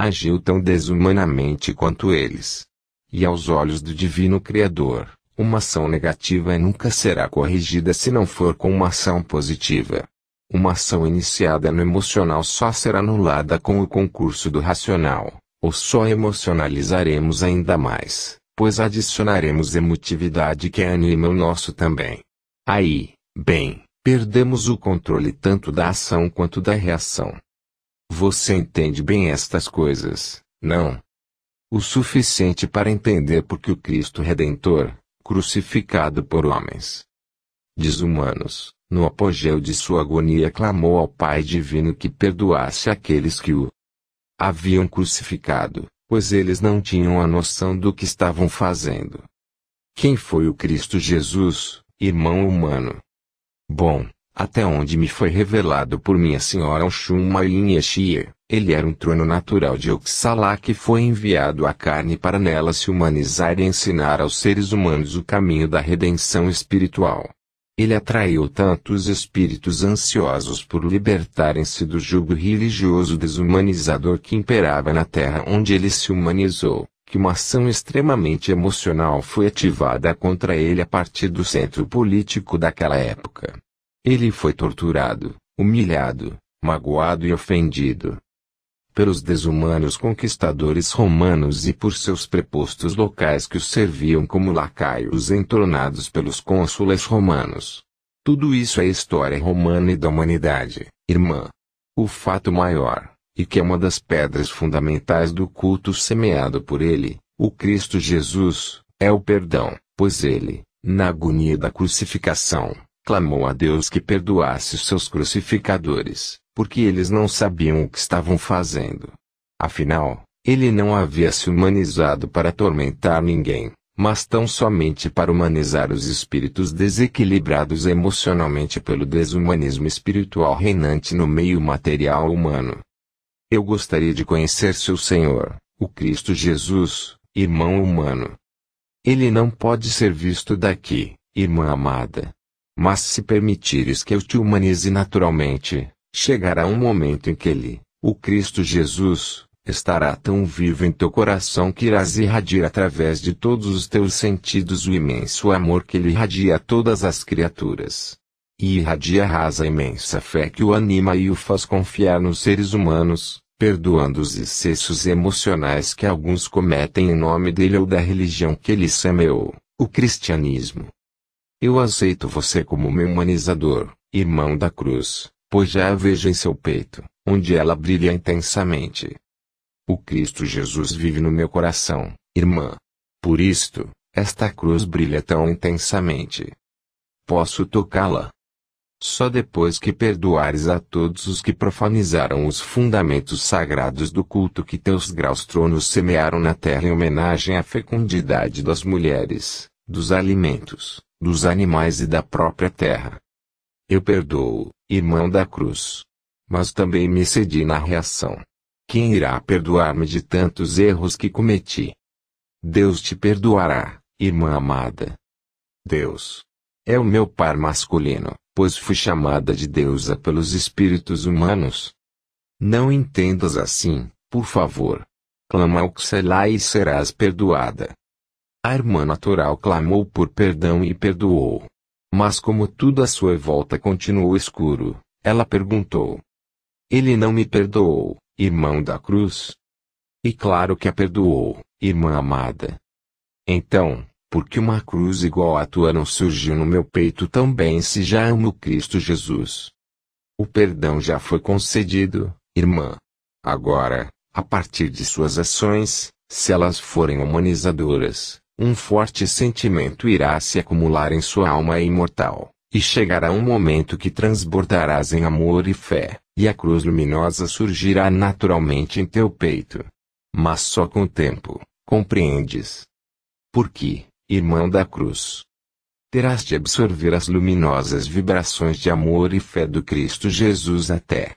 Speaker 1: Agiu tão desumanamente quanto eles. E aos olhos do Divino Criador, uma ação negativa nunca será corrigida se não for com uma ação positiva. Uma ação iniciada no emocional só será anulada com o concurso do racional, ou só emocionalizaremos ainda mais pois adicionaremos emotividade que anima o nosso também. Aí, bem, perdemos o controle tanto da ação quanto da reação. Você entende bem estas coisas, não? O suficiente para entender por que o Cristo Redentor, crucificado por homens desumanos, no apogeu de sua agonia clamou ao Pai Divino que perdoasse aqueles que o haviam crucificado, pois eles não tinham a noção do que estavam fazendo. Quem foi o Cristo Jesus, irmão humano? Bom, até onde me foi revelado por minha senhora Oshuma Yeshir, ele era um trono natural de Oxalá que foi enviado à carne para nela se humanizar e ensinar aos seres humanos o caminho da redenção espiritual. Ele atraiu tantos espíritos ansiosos por libertarem-se do jugo religioso desumanizador que imperava na terra onde ele se humanizou, que uma ação extremamente emocional foi ativada contra ele a partir do centro político daquela época. Ele foi torturado, humilhado, magoado e ofendido, pelos desumanos conquistadores romanos e por seus prepostos locais que os serviam como lacaios entornados pelos cônsules romanos. Tudo isso é história romana e da humanidade, irmã. O fato maior, e que é uma das pedras fundamentais do culto semeado por ele, o Cristo Jesus, é o perdão, pois ele, na agonia da crucificação, clamou a Deus que perdoasse seus crucificadores porque eles não sabiam o que estavam fazendo. Afinal, ele não havia se humanizado para atormentar ninguém, mas tão somente para humanizar os espíritos desequilibrados emocionalmente pelo desumanismo espiritual reinante no meio material humano. Eu gostaria de conhecer seu Senhor, o Cristo Jesus, irmão humano. Ele não pode ser visto daqui, irmã amada. Mas se permitires que eu te humanize naturalmente, Chegará um momento em que ele, o Cristo Jesus, estará tão vivo em teu coração que irás irradiar através de todos os teus sentidos o imenso amor que ele irradia a todas as criaturas. E irradiarás a imensa fé que o anima e o faz confiar nos seres humanos, perdoando os excessos emocionais que alguns cometem em nome dele ou da religião que ele semeou, o cristianismo. Eu aceito você como meu humanizador, irmão da cruz, pois já a vejo em seu peito, onde ela brilha intensamente. O Cristo Jesus vive no meu coração, irmã. Por isto, esta cruz brilha tão intensamente. Posso tocá-la? Só depois que perdoares a todos os que profanizaram os fundamentos sagrados do culto que teus graus tronos semearam na terra em homenagem à fecundidade das mulheres, dos alimentos, dos animais e da própria terra. Eu perdoo, irmão da cruz. Mas também me cedi na reação. Quem irá perdoar-me de tantos erros que cometi? Deus te perdoará, irmã amada. Deus é o meu par masculino, pois fui chamada de deusa pelos espíritos humanos. Não entendas assim, por favor. Clama ao Xelá e serás perdoada. A irmã natural clamou por perdão e perdoou. Mas como tudo à sua volta continuou escuro, ela perguntou: Ele não me perdoou, irmão da cruz? E claro que a perdoou, irmã amada. Então, por que uma cruz igual à tua não surgiu no meu peito tão bem se já amo Cristo Jesus? O perdão já foi concedido, irmã. Agora, a partir de suas ações, se elas forem humanizadoras, um forte sentimento irá se acumular em sua alma imortal, e chegará um momento que transbordarás em amor e fé, e a cruz luminosa surgirá naturalmente em teu peito. Mas só com o tempo, compreendes. Porque, irmão da cruz, terás de absorver as luminosas vibrações de amor e fé do Cristo Jesus até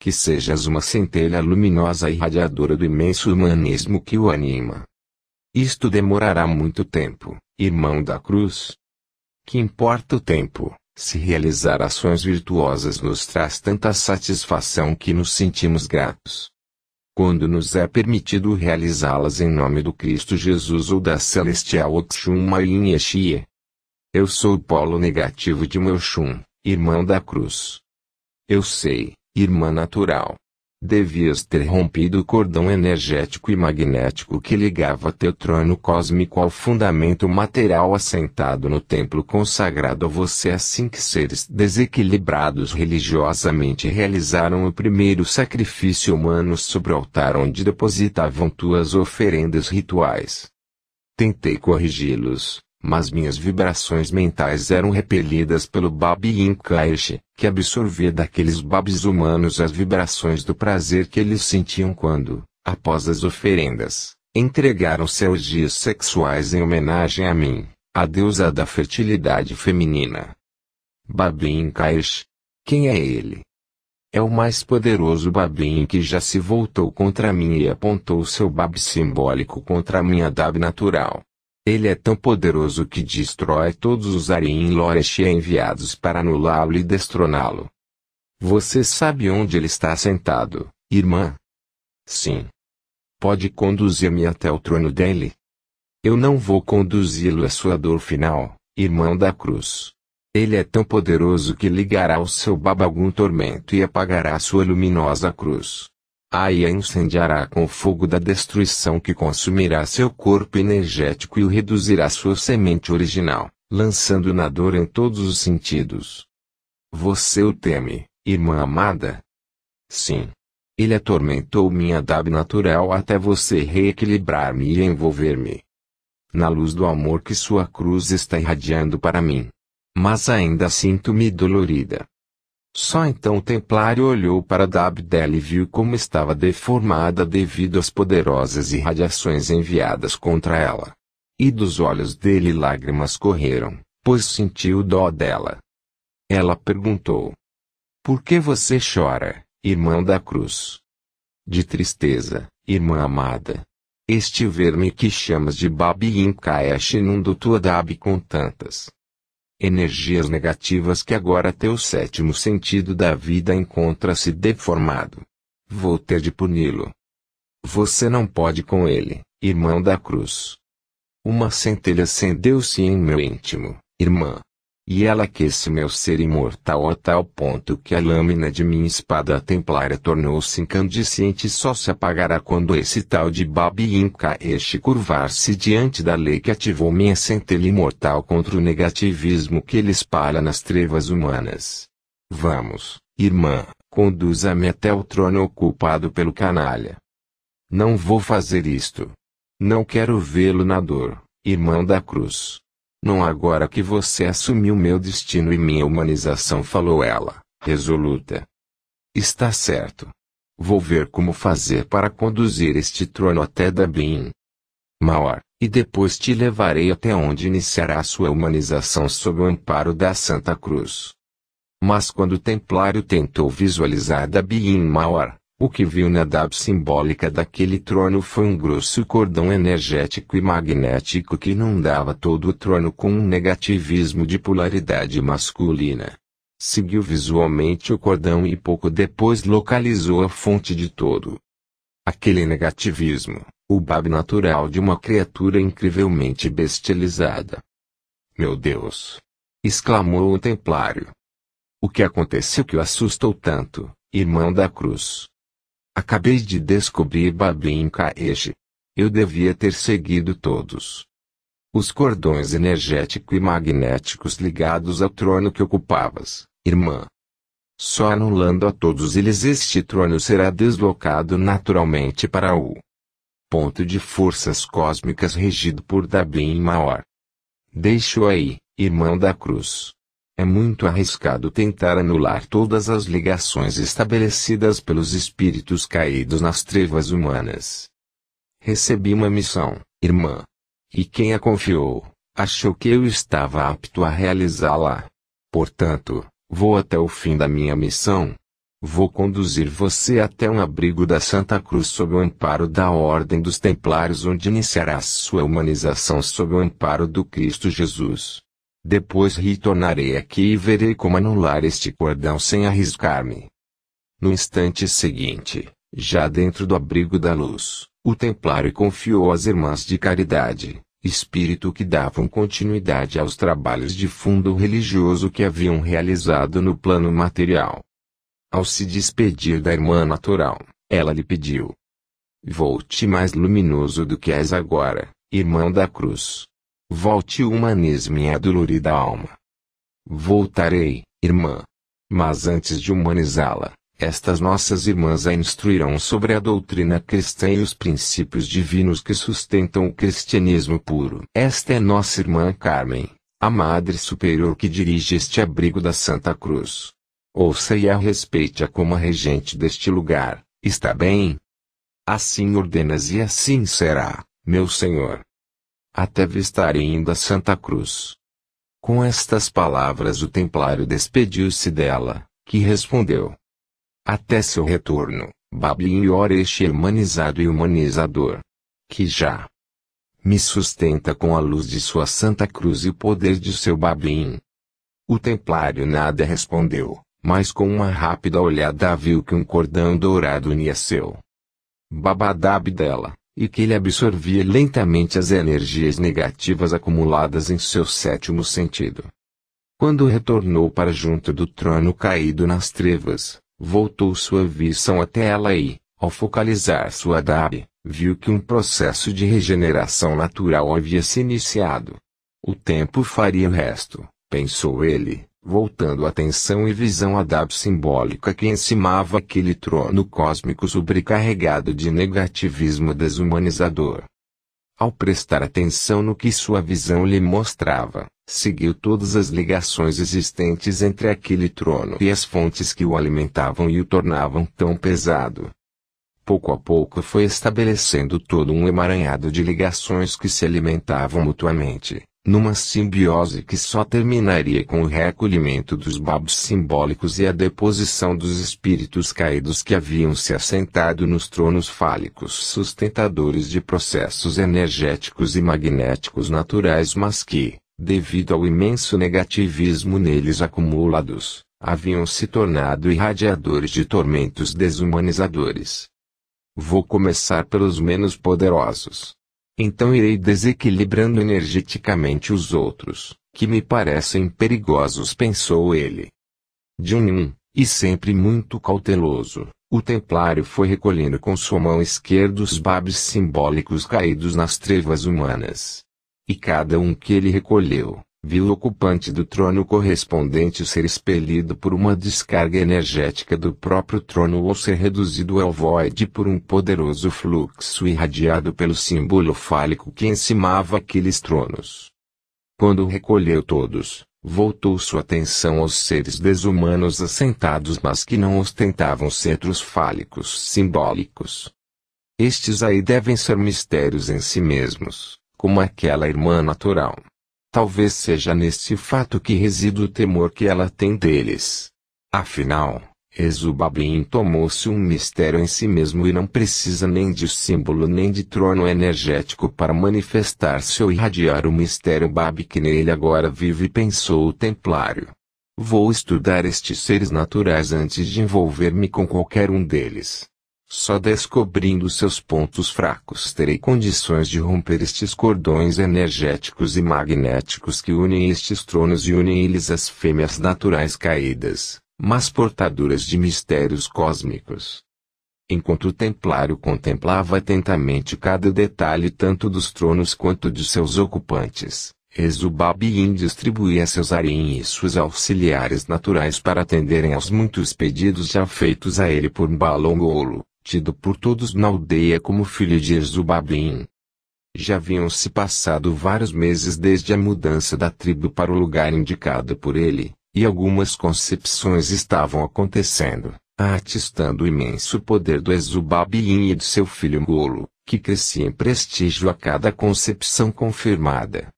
Speaker 1: que sejas uma centelha luminosa e radiadora do imenso humanismo que o anima. Isto demorará muito tempo, irmão da cruz. Que importa o tempo, se realizar ações virtuosas nos traz tanta satisfação que nos sentimos gratos. Quando nos é permitido realizá-las em nome do Cristo Jesus ou da celestial Oxuma Inexie. Eu sou o polo negativo de meu Shun, irmão da cruz. Eu sei, irmã natural, Devias ter rompido o cordão energético e magnético que ligava teu trono cósmico ao fundamento material assentado no templo consagrado a você assim que seres desequilibrados religiosamente realizaram o primeiro sacrifício humano sobre o altar onde depositavam tuas oferendas rituais. Tentei corrigi-los, mas minhas vibrações mentais eram repelidas pelo Babi Inkaesh, que absorvia daqueles babes humanos as vibrações do prazer que eles sentiam quando, após as oferendas, entregaram seus dias sexuais em homenagem a mim, a deusa da fertilidade feminina. Babi Inkaesh. Quem é ele? É o mais poderoso Babim que já se voltou contra mim e apontou seu Bab simbólico contra a minha Dab natural. Ele é tão poderoso que destrói todos os Arien Loresh é enviados para anulá-lo e destroná-lo. Você sabe onde ele está sentado, irmã? Sim. Pode conduzir-me até o trono dele? Eu não vou conduzi-lo à sua dor final, irmão da cruz. Ele é tão poderoso que ligará ao seu baba algum tormento e apagará sua luminosa cruz. Aí a incendiará com o fogo da destruição que consumirá seu corpo energético e o reduzirá sua semente original, lançando na dor em todos os sentidos. Você o teme, irmã amada? Sim. Ele atormentou minha dab natural até você reequilibrar-me e envolver-me. Na luz do amor que sua cruz está irradiando para mim. Mas ainda sinto-me dolorida. Só então o templário olhou para Dabdel e viu como estava deformada devido às poderosas irradiações enviadas contra ela. E dos olhos dele lágrimas correram, pois sentiu dó dela. Ela perguntou: Por que você chora, irmã da cruz? De tristeza, irmã amada. Este verme que chamas de Babi Inkaesh inundou tua Dab com tantas energias negativas que agora teu sétimo sentido da vida encontra-se deformado. Vou ter de puni-lo. Você não pode com ele, irmão da cruz. Uma centelha acendeu-se em meu íntimo, irmã. E ela aquece meu ser imortal a tal ponto que a lâmina de minha espada templária tornou-se incandescente e só se apagará quando esse tal de Babi Inca este curvar-se diante da lei que ativou minha centelha imortal contra o negativismo que ele espalha nas trevas humanas. Vamos, irmã, conduza-me até o trono ocupado pelo canalha. Não vou fazer isto. Não quero vê-lo na dor, irmão da cruz. Não agora que você assumiu meu destino e minha humanização, falou ela, resoluta. Está certo. Vou ver como fazer para conduzir este trono até Dabin. Maor, e depois te levarei até onde iniciará sua humanização sob o amparo da Santa Cruz. Mas quando o templário tentou visualizar Dabin Maor, o que viu na dab simbólica daquele trono foi um grosso cordão energético e magnético que inundava todo o trono com um negativismo de polaridade masculina. Seguiu visualmente o cordão e pouco depois localizou a fonte de todo aquele negativismo, o bab natural de uma criatura incrivelmente bestializada. Meu Deus! exclamou o templário. O que aconteceu que o assustou tanto, irmão da cruz? Acabei de descobrir Babin Kaeshi. Eu devia ter seguido todos. Os cordões energético e magnéticos ligados ao trono que ocupavas, irmã. Só anulando a todos eles este trono será deslocado naturalmente para o ponto de forças cósmicas regido por Dabin Maior. Deixo aí, irmão da cruz. É muito arriscado tentar anular todas as ligações estabelecidas pelos espíritos caídos nas trevas humanas. Recebi uma missão, irmã. E quem a confiou, achou que eu estava apto a realizá-la. Portanto, vou até o fim da minha missão. Vou conduzir você até um abrigo da Santa Cruz sob o amparo da Ordem dos Templários, onde iniciará sua humanização sob o amparo do Cristo Jesus. Depois retornarei aqui e verei como anular este cordão sem arriscar-me. No instante seguinte, já dentro do abrigo da luz, o templário confiou às irmãs de caridade, espírito que davam continuidade aos trabalhos de fundo religioso que haviam realizado no plano material. Ao se despedir da irmã natural, ela lhe pediu: Volte mais luminoso do que és agora, irmão da cruz. Volte o humanismo e a dolorida alma. Voltarei, irmã. Mas antes de humanizá-la, estas nossas irmãs a instruirão sobre a doutrina cristã e os princípios divinos que sustentam o cristianismo puro. Esta é nossa irmã Carmen, a Madre Superior que dirige este abrigo da Santa Cruz. Ouça e a respeite-a como a regente deste lugar, está bem? Assim ordenas e assim será, meu Senhor até vestarem ainda Santa Cruz. Com estas palavras o templário despediu-se dela, que respondeu. Até seu retorno, Bablior este humanizado e humanizador. Que já me sustenta com a luz de sua Santa Cruz e o poder de seu Babim. O templário nada respondeu, mas com uma rápida olhada viu que um cordão dourado unia seu babadab dela, e que ele absorvia lentamente as energias negativas acumuladas em seu sétimo sentido. Quando retornou para junto do trono caído nas trevas, voltou sua visão até ela e, ao focalizar sua Dab, viu que um processo de regeneração natural havia se iniciado. O tempo faria o resto, pensou ele, voltando atenção e visão à dab simbólica que encimava aquele trono cósmico sobrecarregado de negativismo desumanizador. Ao prestar atenção no que sua visão lhe mostrava, seguiu todas as ligações existentes entre aquele trono e as fontes que o alimentavam e o tornavam tão pesado. Pouco a pouco foi estabelecendo todo um emaranhado de ligações que se alimentavam mutuamente, numa simbiose que só terminaria com o recolhimento dos babos simbólicos e a deposição dos espíritos caídos que haviam se assentado nos tronos fálicos sustentadores de processos energéticos e magnéticos naturais, mas que, devido ao imenso negativismo neles acumulados, haviam se tornado irradiadores de tormentos desumanizadores. Vou começar pelos menos poderosos. Então irei desequilibrando energeticamente os outros, que me parecem perigosos, pensou ele. De um, um e sempre muito cauteloso, o templário foi recolhendo com sua mão esquerda os babes simbólicos caídos nas trevas humanas. E cada um que ele recolheu, vi o ocupante do trono correspondente ser expelido por uma descarga energética do próprio trono ou ser reduzido ao void por um poderoso fluxo irradiado pelo símbolo fálico que encimava aqueles tronos. Quando recolheu todos, voltou sua atenção aos seres desumanos assentados mas que não ostentavam cetros fálicos simbólicos. Estes aí devem ser mistérios em si mesmos, como aquela irmã natural Talvez seja nesse fato que reside o temor que ela tem deles. Afinal, Exubabim tomou-se um mistério em si mesmo e não precisa nem de símbolo nem de trono energético para manifestar-se ou irradiar o mistério Babi que nele agora vive, pensou o templário. Vou estudar estes seres naturais antes de envolver-me com qualquer um deles. Só descobrindo seus pontos fracos terei condições de romper estes cordões energéticos e magnéticos que unem estes tronos e unem eles as fêmeas naturais caídas, mas portadoras de mistérios cósmicos. Enquanto o templário contemplava atentamente cada detalhe tanto dos tronos quanto de seus ocupantes, Exubabiim distribuía seus arim e seus auxiliares naturais para atenderem aos muitos pedidos já feitos a ele por Balongolo tido por todos na aldeia como filho de Erzubabim. Já haviam-se passado vários meses desde a mudança da tribo para o lugar indicado por ele, e algumas concepções estavam acontecendo, atestando o imenso poder do Exubabim e de seu filho Golo, que crescia em prestígio a cada concepção confirmada.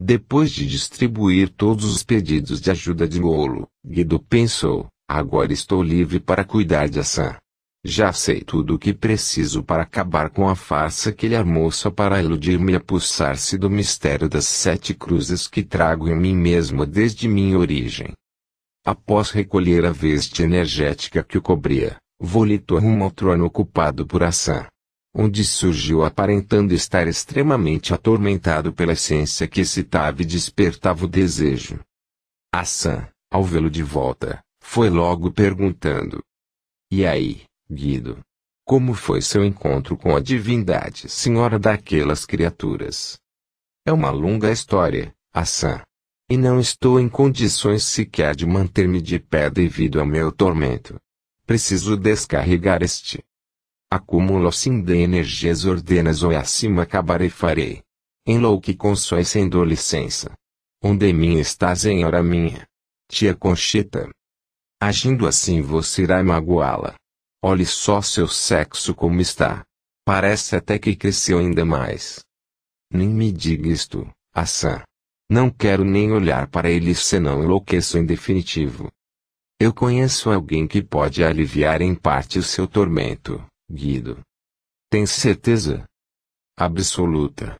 Speaker 1: Depois de distribuir todos os pedidos de ajuda de Golo, Guido pensou, agora estou livre para cuidar de Assan. Já sei tudo o que preciso para acabar com a farsa que ele armou só para iludir-me e apossar-se do mistério das sete cruzes que trago em mim mesmo desde minha origem. Após recolher a veste energética que o cobria, volito rumo ao trono ocupado por Assan Onde surgiu aparentando estar extremamente atormentado pela essência que excitava e despertava o desejo. Assan ao vê-lo de volta, foi logo perguntando. E aí? Guido. Como foi seu encontro com a divindade senhora daquelas criaturas? É uma longa história, Assan, E não estou em condições sequer de manter-me de pé devido ao meu tormento. Preciso descarregar este acúmulo assim de energias ordenas ou acima acabarei farei. Enlouque com sem dor licença. Onde mim estás em hora minha. Tia Conchita. Agindo assim você irá magoá-la. Olhe só seu sexo como está. Parece até que cresceu ainda mais. Nem me diga isto, Assan. Não quero nem olhar para ele senão enlouqueço em definitivo. Eu conheço alguém que pode aliviar em parte o seu tormento, Guido. Tem certeza? Absoluta.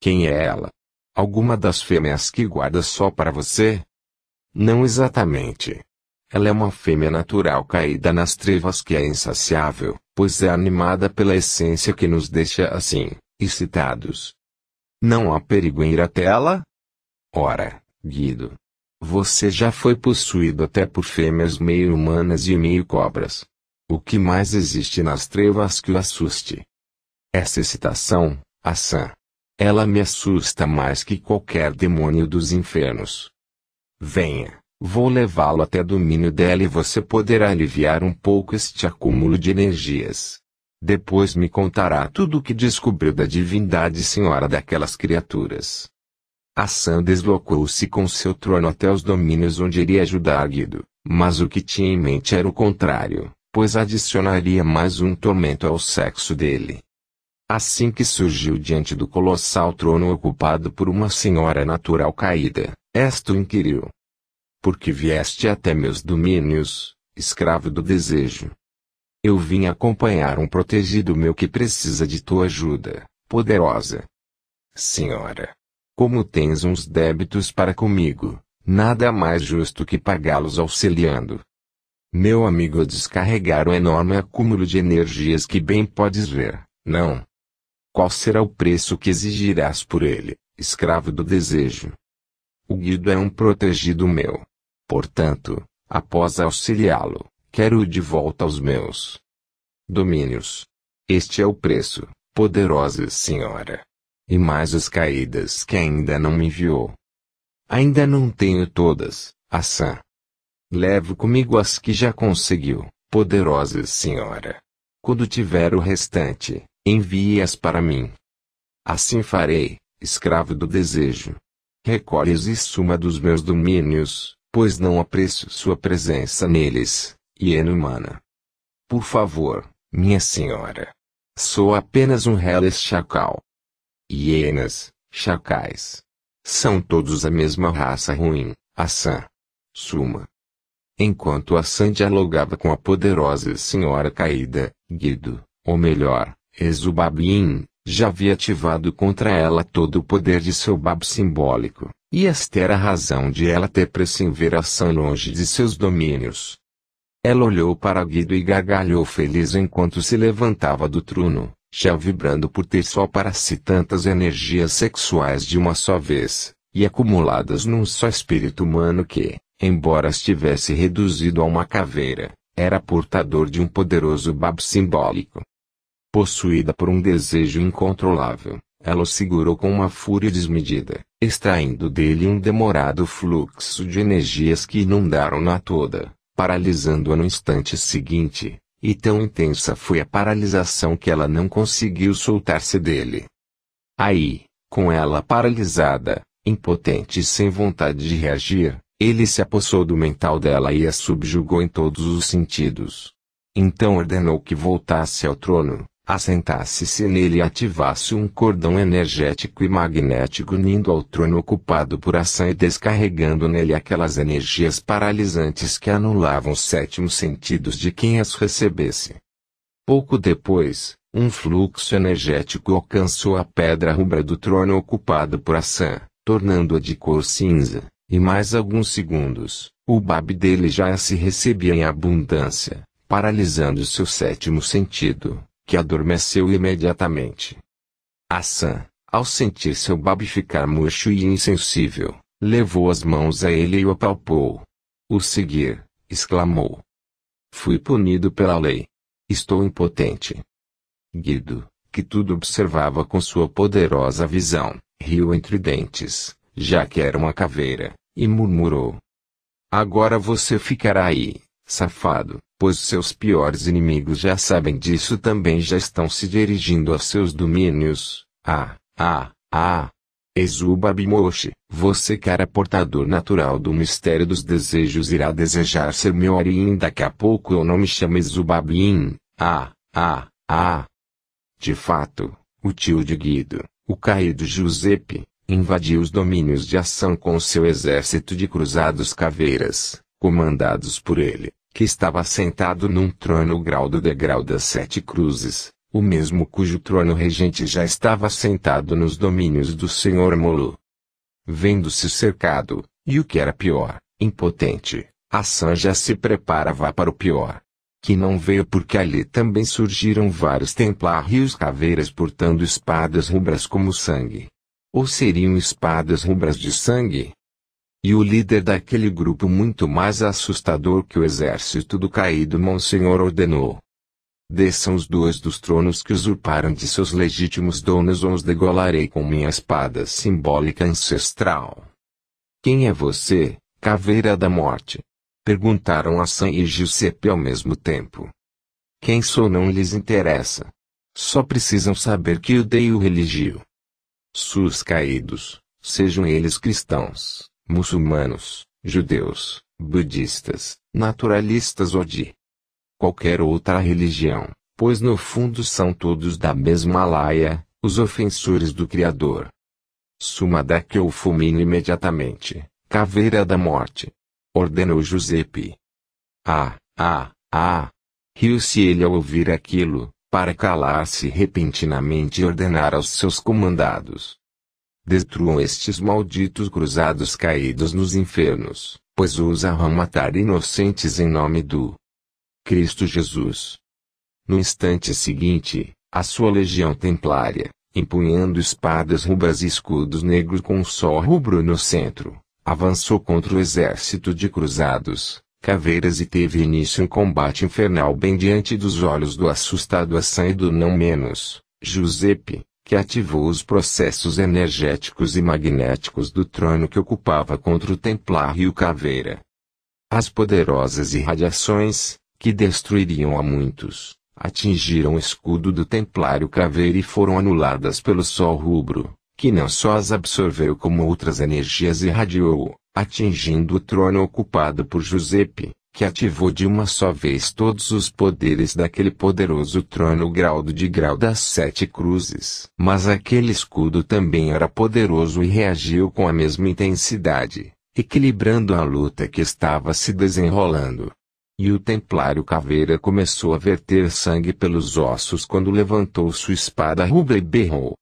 Speaker 1: Quem é ela? Alguma das fêmeas que guarda só para você? Não exatamente. Ela é uma fêmea natural caída nas trevas que é insaciável, pois é animada pela essência que nos deixa assim, excitados. Não há perigo em ir até ela? Ora, Guido. Você já foi possuído até por fêmeas meio humanas e meio cobras. O que mais existe nas trevas que o assuste? Essa excitação, a Ela me assusta mais que qualquer demônio dos infernos. Venha. Vou levá-lo até domínio dela e você poderá aliviar um pouco este acúmulo de energias. Depois me contará tudo o que descobriu da divindade senhora daquelas criaturas. Assan deslocou-se com seu trono até os domínios onde iria ajudar Guido, mas o que tinha em mente era o contrário, pois adicionaria mais um tormento ao sexo dele. Assim que surgiu diante do colossal trono ocupado por uma senhora natural caída, o inquiriu, porque vieste até meus domínios, escravo do desejo. Eu vim acompanhar um protegido meu que precisa de tua ajuda, poderosa. Senhora, como tens uns débitos para comigo, nada mais justo que pagá-los auxiliando. Meu amigo a descarregar o enorme acúmulo de energias que bem podes ver, não? Qual será o preço que exigirás por ele, escravo do desejo? O Guido é um protegido meu Portanto, após auxiliá-lo, quero-o de volta aos meus domínios. Este é o preço, poderosa senhora. E mais as caídas que ainda não me enviou. Ainda não tenho todas, Assã. Levo comigo as que já conseguiu, poderosa senhora. Quando tiver o restante, envie-as para mim. Assim farei, escravo do desejo. Recolhes e suma dos meus domínios, pois não apreço sua presença neles, hiena é humana. Por favor, minha senhora. Sou apenas um reles chacal. Hienas, chacais. São todos a mesma raça ruim, a San. Suma. Enquanto a San dialogava com a poderosa senhora caída, Guido, ou melhor, Exubabim, já havia ativado contra ela todo o poder de seu babo simbólico. E esta era a razão de ela ter pressa em ver a ação longe de seus domínios. Ela olhou para Guido e gargalhou feliz enquanto se levantava do trono, já vibrando por ter só para si tantas energias sexuais de uma só vez, e acumuladas num só espírito humano que, embora estivesse reduzido a uma caveira, era portador de um poderoso babo simbólico. Possuída por um desejo incontrolável, ela o segurou com uma fúria desmedida, extraindo dele um demorado fluxo de energias que inundaram-na toda, paralisando-a no instante seguinte, e tão intensa foi a paralisação que ela não conseguiu soltar-se dele. Aí, com ela paralisada, impotente e sem vontade de reagir, ele se apossou do mental dela e a subjugou em todos os sentidos. Então ordenou que voltasse ao trono, assentasse-se nele e ativasse um cordão energético e magnético unindo ao trono ocupado por Assan e descarregando nele aquelas energias paralisantes que anulavam os sétimos sentidos de quem as recebesse. Pouco depois, um fluxo energético alcançou a pedra rubra do trono ocupado por Assan, tornando-a de cor cinza, e mais alguns segundos, o babi dele já se recebia em abundância, paralisando seu sétimo sentido que adormeceu imediatamente. Assan, ao sentir seu babi ficar murcho e insensível, levou as mãos a ele e o apalpou. O seguir, exclamou. Fui punido pela lei. Estou impotente. Guido, que tudo observava com sua poderosa visão, riu entre dentes, já que era uma caveira, e murmurou. Agora você ficará aí, safado, pois seus piores inimigos já sabem disso também já estão se dirigindo a seus domínios. Ah, ah, ah! Exuba Bimoshi, você cara portador natural do mistério dos desejos irá desejar ser meu Oriin daqui a pouco eu não me chamo Exubabin, ah, ah, ah. De fato, o tio de Guido, o caído Giuseppe, invadiu os domínios de ação com seu exército de cruzados caveiras, comandados por ele, que estava sentado num trono grau do degrau das sete cruzes, o mesmo cujo trono regente já estava sentado nos domínios do senhor Molu, Vendo-se cercado, e o que era pior, impotente, a Sanja se preparava para o pior. Que não veio porque ali também surgiram vários templários caveiras portando espadas rubras como sangue. Ou seriam espadas rubras de sangue? E o líder daquele grupo muito mais assustador que o exército do caído Monsenhor ordenou. Desçam os dois dos tronos que usurparam de seus legítimos donos ou os degolarei com minha espada simbólica ancestral. Quem é você, caveira da morte? Perguntaram a Sam e Giuseppe ao mesmo tempo. Quem sou não lhes interessa. Só precisam saber que eu dei o religio. Sus caídos, sejam eles cristãos muçulmanos, judeus, budistas, naturalistas ou de qualquer outra religião, pois no fundo são todos da mesma laia, os ofensores do Criador. Suma daqui ou fulmino imediatamente, caveira da morte. Ordenou Giuseppe. Ah, ah, ah! Riu-se ele ao ouvir aquilo, para calar-se repentinamente e ordenar aos seus comandados. Destruam estes malditos cruzados caídos nos infernos, pois ousarão matar inocentes em nome do Cristo Jesus. No instante seguinte, a sua legião templária, empunhando espadas rubras e escudos negros com um sol rubro no centro, avançou contra o exército de cruzados, caveiras e teve início um combate infernal bem diante dos olhos do assustado Assã e do não menos, Giuseppe, que ativou os processos energéticos e magnéticos do trono que ocupava contra o Templar e o Caveira. As poderosas irradiações, que destruiriam a muitos, atingiram o escudo do Templário Caveira e foram anuladas pelo Sol Rubro, que não só as absorveu como outras energias irradiou, atingindo o trono ocupado por Giuseppe que ativou de uma só vez todos os poderes daquele poderoso trono grau de grau das sete cruzes. Mas aquele escudo também era poderoso e reagiu com a mesma intensidade, equilibrando a luta que estava se desenrolando. E o templário caveira começou a verter sangue pelos ossos quando levantou sua espada rubra e berrou.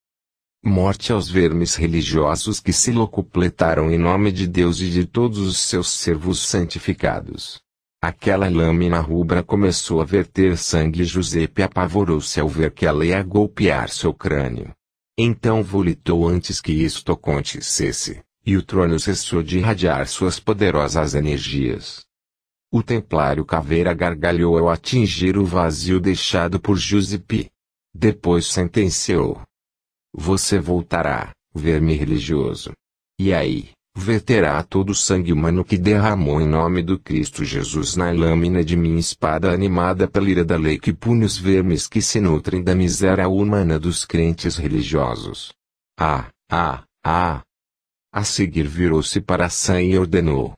Speaker 1: Morte aos vermes religiosos que se locupletaram em nome de Deus e de todos os seus servos santificados. Aquela lâmina rubra começou a verter sangue e Giuseppe apavorou-se ao ver que ela ia golpear seu crânio. Então volitou antes que isto acontecesse, e o trono cessou de irradiar suas poderosas energias. O templário caveira gargalhou ao atingir o vazio deixado por Giuseppe. Depois sentenciou. Você voltará, verme religioso. E aí? verterá todo o sangue humano que derramou em nome do Cristo Jesus na lâmina de minha espada animada pela ira da lei que pune os vermes que se nutrem da miséria humana dos crentes religiosos. Ah, ah, ah! A seguir virou-se para Sam e ordenou.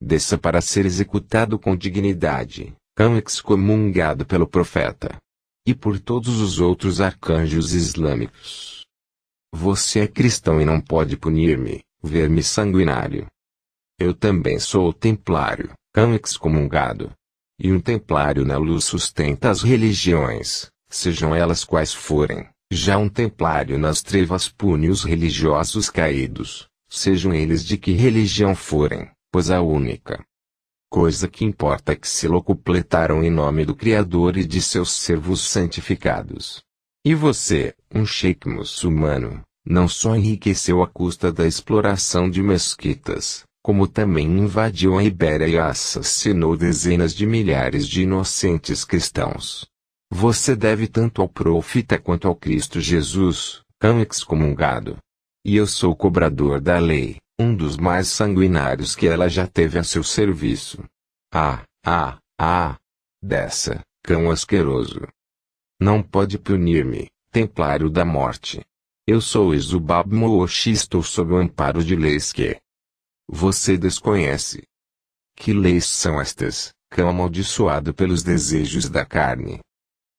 Speaker 1: Desça para ser executado com dignidade, cão excomungado pelo profeta. E por todos os outros arcanjos islâmicos. Você é cristão e não pode punir-me, verme sanguinário. Eu também sou templário, cão excomungado. E um templário na luz sustenta as religiões, sejam elas quais forem, já um templário nas trevas pune os religiosos caídos, sejam eles de que religião forem, pois a única coisa que importa é que se locupletaram em nome do Criador e de seus servos santificados. E você, um sheik muçulmano, não só enriqueceu à custa da exploração de mesquitas, como também invadiu a Ibéria e assassinou dezenas de milhares de inocentes cristãos. Você deve tanto ao profeta quanto ao Cristo Jesus, cão excomungado. E eu sou cobrador da lei, um dos mais sanguinários que ela já teve a seu serviço. Ah, ah, ah! Dessa, cão asqueroso! Não pode punir-me, templário da morte. Eu sou Exubab Mooshi e estou sob o amparo de leis que você desconhece. Que leis são estas, cão amaldiçoado pelos desejos da carne?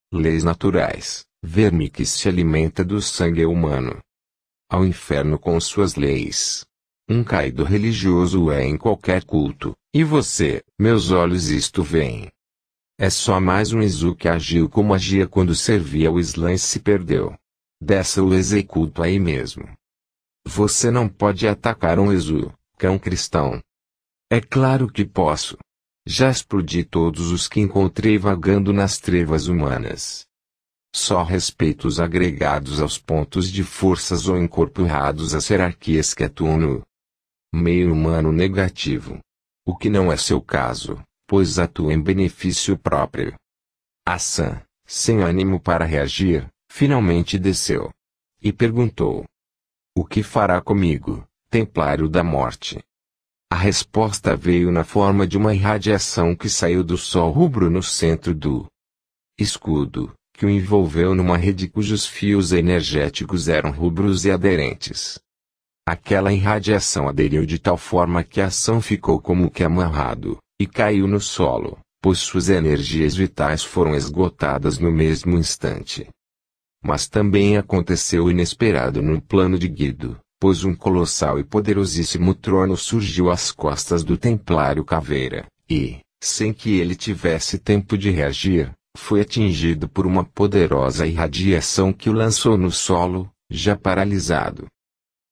Speaker 1: Leis naturais, verme que se alimenta do sangue humano. Ao inferno com suas leis. Um caído religioso é em qualquer culto, e você, meus olhos isto vem. É só mais um Izu que agiu como agia quando servia o Islã e se perdeu dessa o executo aí mesmo. Você não pode atacar um exu, cão cristão. É claro que posso. Já explodi todos os que encontrei vagando nas trevas humanas. Só respeito os agregados aos pontos de forças ou incorporados às hierarquias que atuam no meio humano negativo. O que não é seu caso, pois atua em benefício próprio. Assan, sem ânimo para reagir, Finalmente desceu. E perguntou: O que fará comigo, Templário da Morte? A resposta veio na forma de uma irradiação que saiu do sol rubro no centro do escudo, que o envolveu numa rede cujos fios energéticos eram rubros e aderentes. Aquela irradiação aderiu de tal forma que a ação ficou como que amarrado, e caiu no solo, pois suas energias vitais foram esgotadas no mesmo instante. Mas também aconteceu inesperado no plano de Guido, pois um colossal e poderosíssimo trono surgiu às costas do Templário Caveira, e, sem que ele tivesse tempo de reagir, foi atingido por uma poderosa irradiação que o lançou no solo, já paralisado.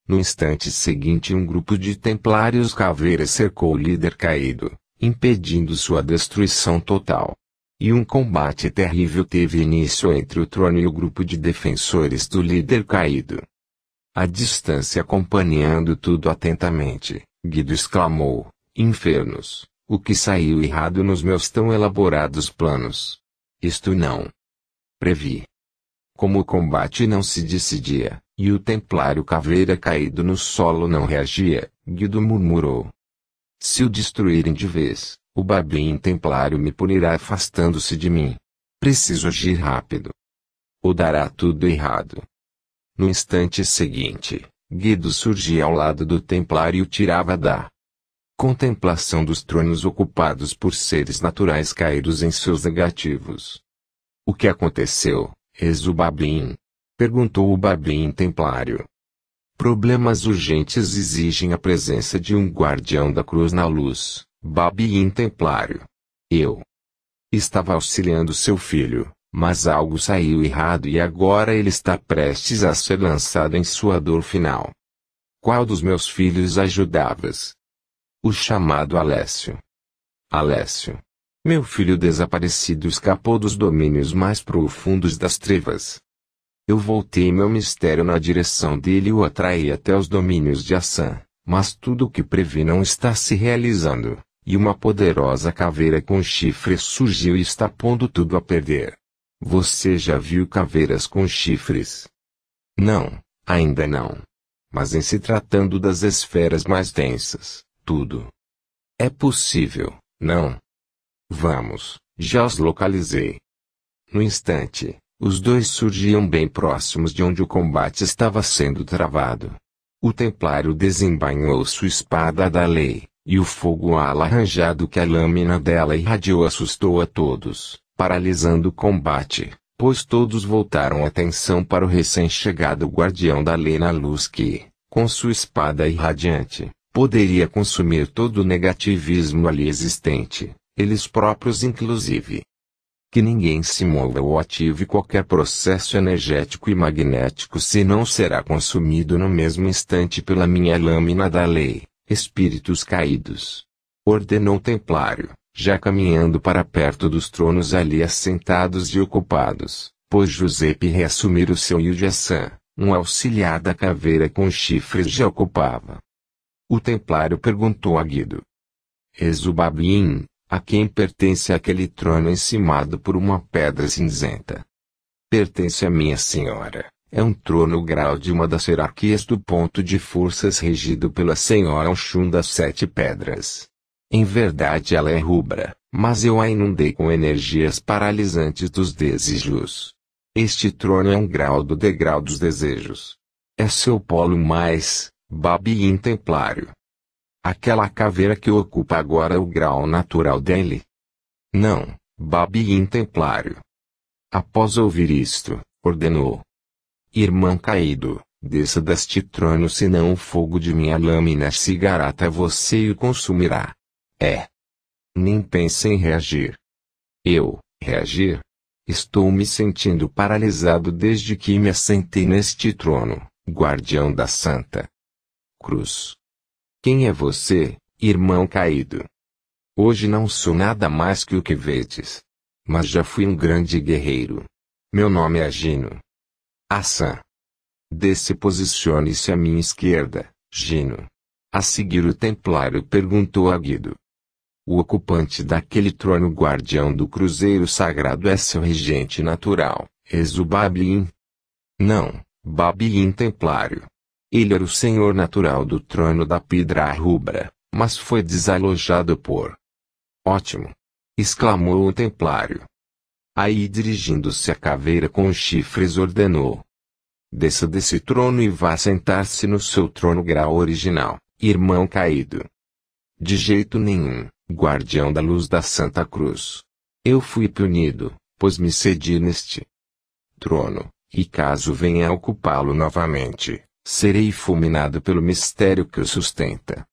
Speaker 1: No instante seguinte, um grupo de templários caveiras cercou o líder caído, impedindo sua destruição total. E um combate terrível teve início entre o trono e o grupo de defensores do líder caído. A distância acompanhando tudo atentamente, Guido exclamou, Infernos, o que saiu errado nos meus tão elaborados planos? Isto não. Previ. Como o combate não se decidia, e o templário caveira caído no solo não reagia, Guido murmurou. Se o destruírem de vez, o Babim Templário me punirá afastando-se de mim. Preciso agir rápido. Ou dará tudo errado. No instante seguinte, Guido surgia ao lado do Templário e o tirava da contemplação dos tronos ocupados por seres naturais caídos em seus negativos. O que aconteceu, Exubabim? Perguntou o Babim Templário. Problemas urgentes exigem a presença de um guardião da cruz na luz, Babi Intemplário. Eu estava auxiliando seu filho, mas algo saiu errado e agora ele está prestes a ser lançado em sua dor final. Qual dos meus filhos ajudavas? O chamado Alessio. Alessio. Meu filho desaparecido escapou dos domínios mais profundos das trevas. Eu voltei meu mistério na direção dele e o atraí até os domínios de Assan, mas tudo o que previ não está se realizando. E uma poderosa caveira com chifres surgiu e está pondo tudo a perder. Você já viu caveiras com chifres? Não, ainda não. Mas em se tratando das esferas mais densas, tudo é possível, não? Vamos, já os localizei. No instante, os dois surgiam bem próximos de onde o combate estava sendo travado. O templário desembainhou sua espada da lei, e o fogo alaranjado que a lâmina dela irradiou assustou a todos, paralisando o combate, pois todos voltaram a atenção para o recém-chegado guardião da lei na luz que, com sua espada irradiante, poderia consumir todo o negativismo ali existente, eles próprios inclusive. Que ninguém se mova ou ative qualquer processo energético e magnético se não será consumido no mesmo instante pela minha lâmina da lei espíritos caídos. Ordenou Templário, já caminhando para perto dos tronos ali assentados e ocupados, pôs Giuseppe reassumir o seu Yudiaçã, um auxiliar da caveira com chifres já ocupava. O Templário perguntou a Guido. Exubabim, a quem pertence aquele trono encimado por uma pedra cinzenta? Pertence a minha senhora, é um trono grau de uma das hierarquias do ponto de forças regido pela Senhora Oxum das Sete Pedras. Em verdade ela é rubra, mas eu a inundei com energias paralisantes dos desejos. Este trono é um grau do degrau dos desejos. É seu polo mais, babi intemplário. Aquela caveira que ocupa agora o grau natural dele. Não, babi intemplário. Após ouvir isto, ordenou, Irmão caído, desça deste trono senão o fogo de minha lâmina se garata você e o consumirá. É. Nem pense em reagir. Eu, reagir? Estou me sentindo paralisado desde que me assentei neste trono, guardião da Santa Cruz. Quem é você, irmão caído? Hoje não sou nada mais que o que vedes. Mas já fui um grande guerreiro. Meu nome é Gino. Aça. Desce posicione-se à minha esquerda, Gino. A seguir o templário perguntou a Guido. O ocupante daquele trono guardião do cruzeiro sagrado é seu regente natural, Exubabim. Não, Babim templário. Ele era o senhor natural do trono da Pedra Rubra, mas foi desalojado por. Ótimo! exclamou o templário. Aí dirigindo-se à caveira com chifres ordenou. Desça desse trono e vá sentar-se no seu trono grau original, irmão caído. De jeito nenhum, guardião da luz da Santa Cruz. Eu fui punido, pois me cedi neste trono, e caso venha a ocupá-lo novamente, serei fulminado pelo mistério que o sustenta.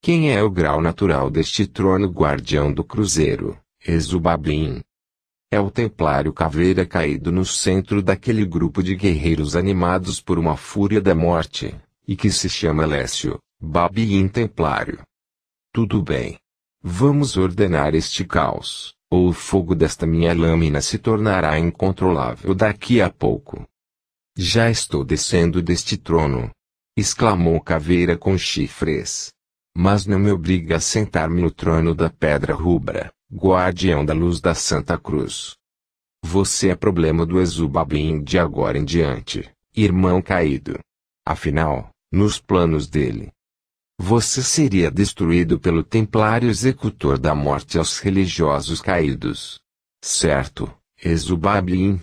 Speaker 1: Quem é o grau natural deste trono guardião do cruzeiro? Exubabim, é o templário caveira caído no centro daquele grupo de guerreiros animados por uma fúria da morte, e que se chama Lécio, Babiim Templário. Tudo bem. Vamos ordenar este caos, ou o fogo desta minha lâmina se tornará incontrolável daqui a pouco. Já estou descendo deste trono. Exclamou Caveira com chifres. Mas não me obriga a sentar-me no trono da pedra rubra guardião da luz da Santa Cruz. Você é problema do Exubabim de agora em diante, irmão caído. Afinal, nos planos dele, você seria destruído pelo templário executor da morte aos religiosos caídos. Certo, Exubabim.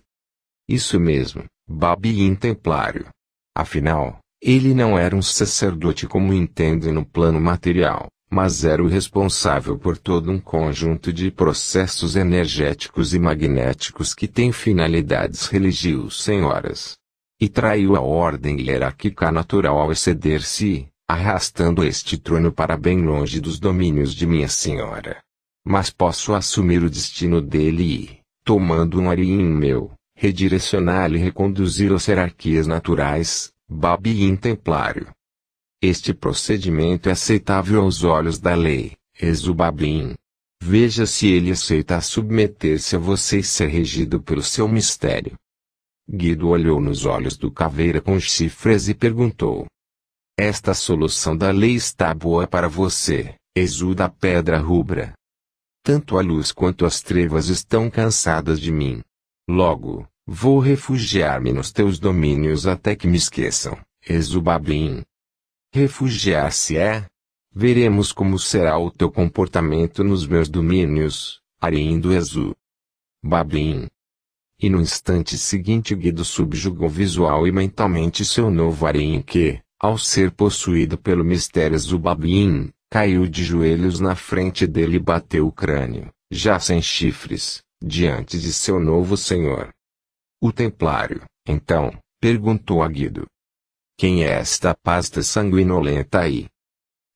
Speaker 1: Isso mesmo, Babim templário. Afinal, ele não era um sacerdote como entendem no plano material, mas era o responsável por todo um conjunto de processos energéticos e magnéticos que têm finalidades religiosas. E traiu a ordem hierárquica natural ao exceder-se, arrastando este trono para bem longe dos domínios de Minha Senhora. Mas posso assumir o destino dele e, tomando um arim meu, redirecioná-lo e reconduzir as hierarquias naturais, Babi templário. Este procedimento é aceitável aos olhos da lei, Exubabim. Veja se ele aceita submeter-se a você e ser regido pelo seu mistério. Guido olhou nos olhos do caveira com chifres e perguntou. Esta solução da lei está boa para você, Exu da pedra rubra. Tanto a luz quanto as trevas estão cansadas de mim. Logo, vou refugiar-me nos teus domínios até que me esqueçam, Exubabim refugiar-se é. Veremos como será o teu comportamento nos meus domínios, Arindo Ezu. Babim. E no instante seguinte Guido subjugou visual e mentalmente seu novo Arim que, ao ser possuído pelo mistério Zubabim, caiu de joelhos na frente dele e bateu o crânio, já sem chifres, diante de seu novo senhor. O templário, então, perguntou a Guido, quem é esta pasta sanguinolenta aí?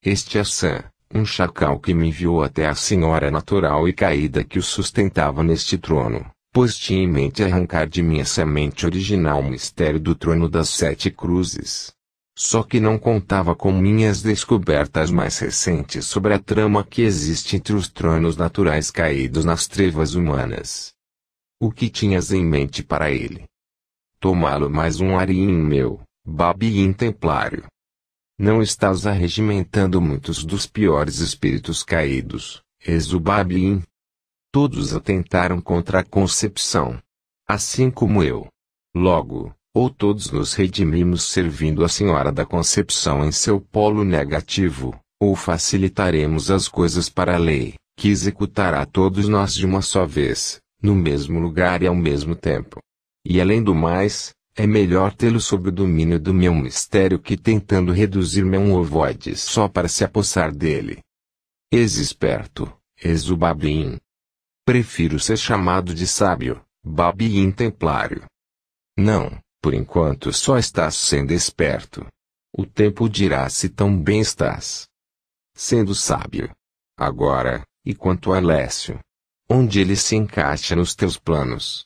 Speaker 1: Este é Sam, um chacal que me enviou até a senhora natural e caída que o sustentava neste trono, pois tinha em mente arrancar de minha semente original o mistério do trono das sete cruzes. Só que não contava com minhas descobertas mais recentes sobre a trama que existe entre os tronos naturais caídos nas trevas humanas. O que tinhas em mente para ele? Tomá-lo mais um arinho meu, Babi intemplário. Não estás arregimentando muitos dos piores espíritos caídos, Exubabim. Todos atentaram contra a concepção. Assim como eu. Logo, ou todos nos redimimos servindo a Senhora da Concepção em seu polo negativo, ou facilitaremos as coisas para a lei, que executará todos nós de uma só vez, no mesmo lugar e ao mesmo tempo. E além do mais, é melhor tê-lo sob o domínio do meu mistério que tentando reduzir-me a um ovoide só para se apossar dele. Eis esperto, eis o Babin. Prefiro ser chamado de sábio, Babin templário. Não, por enquanto só estás sendo esperto. O tempo dirá se tão bem estás. Sendo sábio. Agora, e quanto a Lécio? Onde ele se encaixa nos teus planos?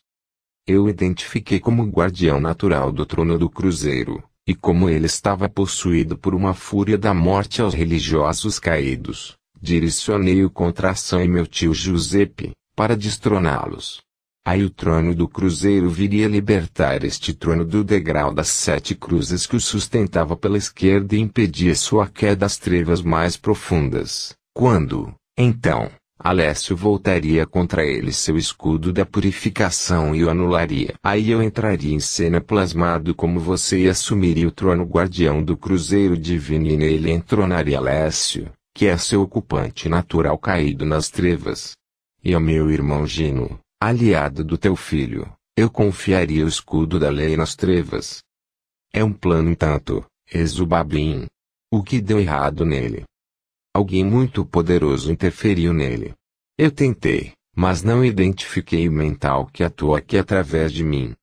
Speaker 1: Eu o identifiquei como guardião natural do trono do cruzeiro, e como ele estava possuído por uma fúria da morte aos religiosos caídos, direcionei-o contra ação e meu tio Giuseppe, para destroná-los. Aí o trono do cruzeiro viria libertar este trono do degrau das sete cruzes que o sustentava pela esquerda e impedia sua queda às trevas mais profundas. Quando, então, Alessio voltaria contra ele seu escudo da purificação e o anularia. Aí eu entraria em cena plasmado como você e assumiria o trono guardião do Cruzeiro Divino e nele entronaria Alessio, que é seu ocupante natural caído nas trevas. E ao meu irmão Gino, aliado do teu filho, eu confiaria o escudo da lei nas trevas. É um plano tanto, exubabim. O que deu errado nele, Alguém muito poderoso interferiu nele. Eu tentei, mas não identifiquei o mental que atua aqui através de mim.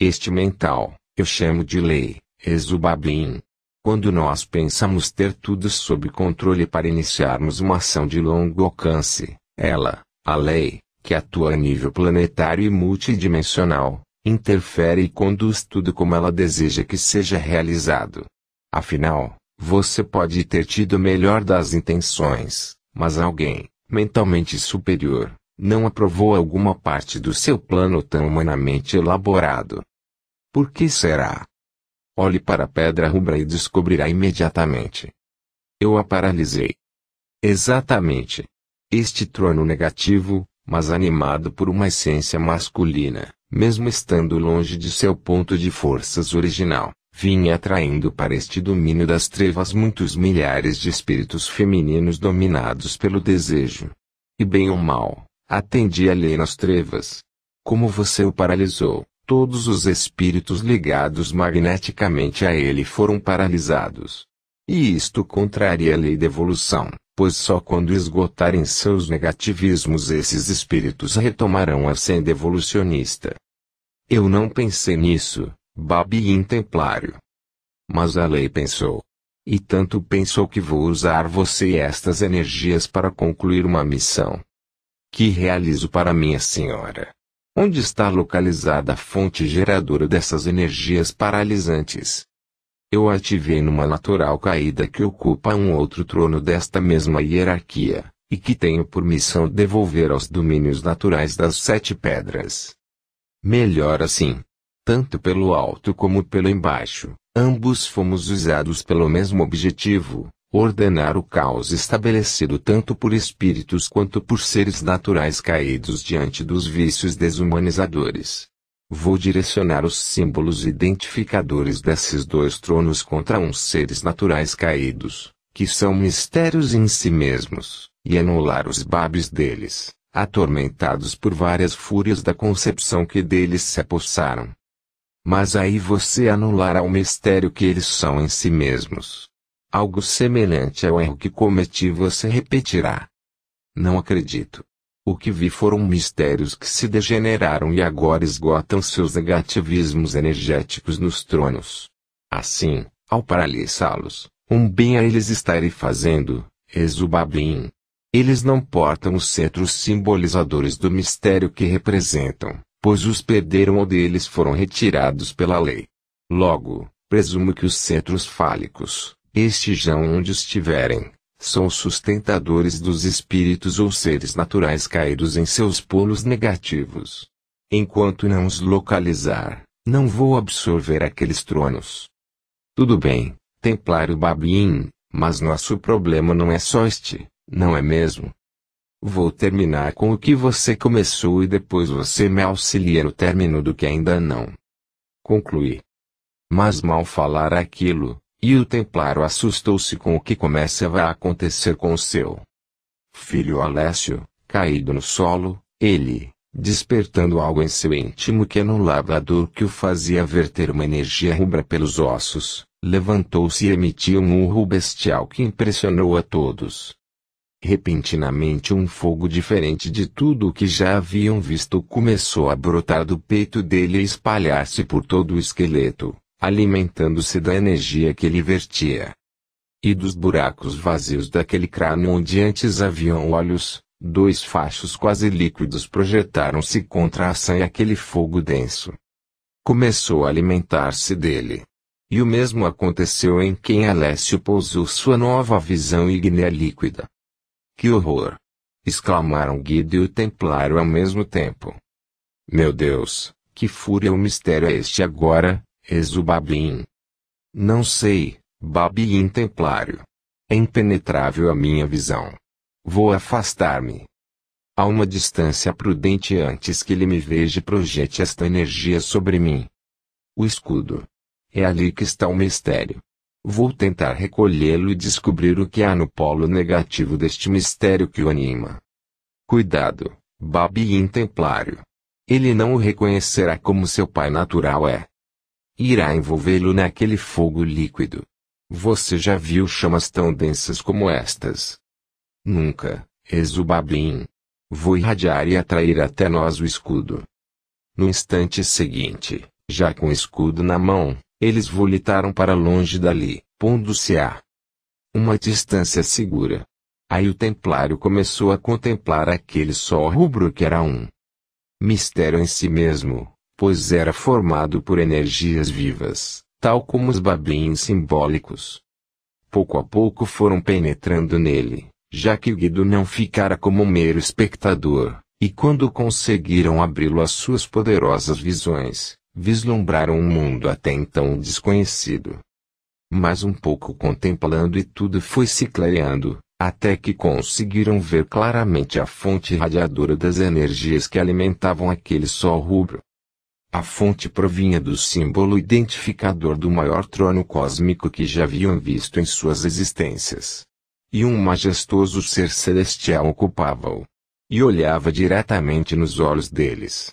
Speaker 1: Este mental, eu chamo de lei, Exubabim. Quando nós pensamos ter tudo sob controle para iniciarmos uma ação de longo alcance, ela, a lei, que atua a nível planetário e multidimensional, interfere e conduz tudo como ela deseja que seja realizado. Afinal, você pode ter tido melhor das intenções, mas alguém, mentalmente superior, não aprovou alguma parte do seu plano tão humanamente elaborado. Por que será? Olhe para a pedra rubra e descobrirá imediatamente. Eu a paralisei. Exatamente. Este trono negativo, mas animado por uma essência masculina, mesmo estando longe de seu ponto de forças original, vinha atraindo para este domínio das trevas muitos milhares de espíritos femininos dominados pelo desejo. E bem ou mal, atendia a lei nas trevas. Como você o paralisou, todos os espíritos ligados magneticamente a ele foram paralisados. E isto contraria a lei da evolução, pois só quando esgotarem seus negativismos esses espíritos retomarão a senda evolucionista. Eu não pensei nisso, Babi intemplário. Mas a lei pensou. E tanto pensou que vou usar você e estas energias para concluir uma missão. Que realizo para minha senhora. Onde está localizada a fonte geradora dessas energias paralisantes? Eu ativei numa natural caída que ocupa um outro trono desta mesma hierarquia, e que tenho por missão devolver aos domínios naturais das sete pedras. Melhor assim, tanto pelo alto como pelo embaixo, ambos fomos usados pelo mesmo objetivo, ordenar o caos estabelecido tanto por espíritos quanto por seres naturais caídos diante dos vícios desumanizadores. Vou direcionar os símbolos identificadores desses dois tronos contra uns seres naturais caídos, que são mistérios em si mesmos, e anular os babes deles, atormentados por várias fúrias da concepção que deles se apossaram. Mas aí você anulará o mistério que eles são em si mesmos. Algo semelhante ao erro que cometi você repetirá. Não acredito. O que vi foram mistérios que se degeneraram e agora esgotam seus negativismos energéticos nos tronos. Assim, ao paralisá-los, um bem a eles estarei fazendo, exubabim. Eles não portam os cetros simbolizadores do mistério que representam pois os perderam ou deles foram retirados pela lei. Logo, presumo que os centros fálicos, estejam onde estiverem, são sustentadores dos espíritos ou seres naturais caídos em seus polos negativos. Enquanto não os localizar, não vou absorver aqueles tronos. Tudo bem, Templário Babin, mas nosso problema não é só este, não é mesmo? Vou terminar com o que você começou e depois você me auxilia no término do que ainda não Conclui. Mas mal falar aquilo, e o templário assustou-se com o que começa a acontecer com o seu filho Alessio, caído no solo, ele, despertando algo em seu íntimo que anulava a labrador que o fazia verter uma energia rubra pelos ossos, levantou-se e emitiu um urro bestial que impressionou a todos. Repentinamente um fogo diferente de tudo o que já haviam visto começou a brotar do peito dele e espalhar-se por todo o esqueleto, alimentando-se da energia que ele vertia. E dos buracos vazios daquele crânio onde antes haviam olhos, dois fachos quase líquidos projetaram-se contra a e aquele fogo denso. Começou a alimentar-se dele. E o mesmo aconteceu em quem Alessio pousou sua nova visão ígnea líquida. Que horror! exclamaram Guido e o templário ao mesmo tempo. Meu Deus, que fúria o mistério é este agora, Exubabim. Não sei, Babim templário. É impenetrável a minha visão. Vou afastar-me. A uma distância prudente antes que ele me veja e projete esta energia sobre mim. O escudo. É ali que está o mistério. Vou tentar recolhê-lo e descobrir o que há no polo negativo deste mistério que o anima. Cuidado, Babi Templário. Ele não o reconhecerá como seu pai natural é. Irá envolvê-lo naquele fogo líquido. Você já viu chamas tão densas como estas? Nunca, Exubabim. Vou irradiar e atrair até nós o escudo. No instante seguinte, já com o escudo na mão, eles voletaram para longe dali, pondo-se a uma distância segura. Aí o templário começou a contemplar aquele sol rubro que era um mistério em si mesmo, pois era formado por energias vivas, tal como os babins simbólicos. Pouco a pouco foram penetrando nele, já que Guido não ficara como um mero espectador, e quando conseguiram abri-lo às suas poderosas visões, vislumbraram um mundo até então desconhecido. Mas um pouco contemplando e tudo foi se clareando, até que conseguiram ver claramente a fonte radiadora das energias que alimentavam aquele sol rubro. A fonte provinha do símbolo identificador do maior trono cósmico que já haviam visto em suas existências. E um majestoso ser celestial ocupava-o. E olhava diretamente nos olhos deles.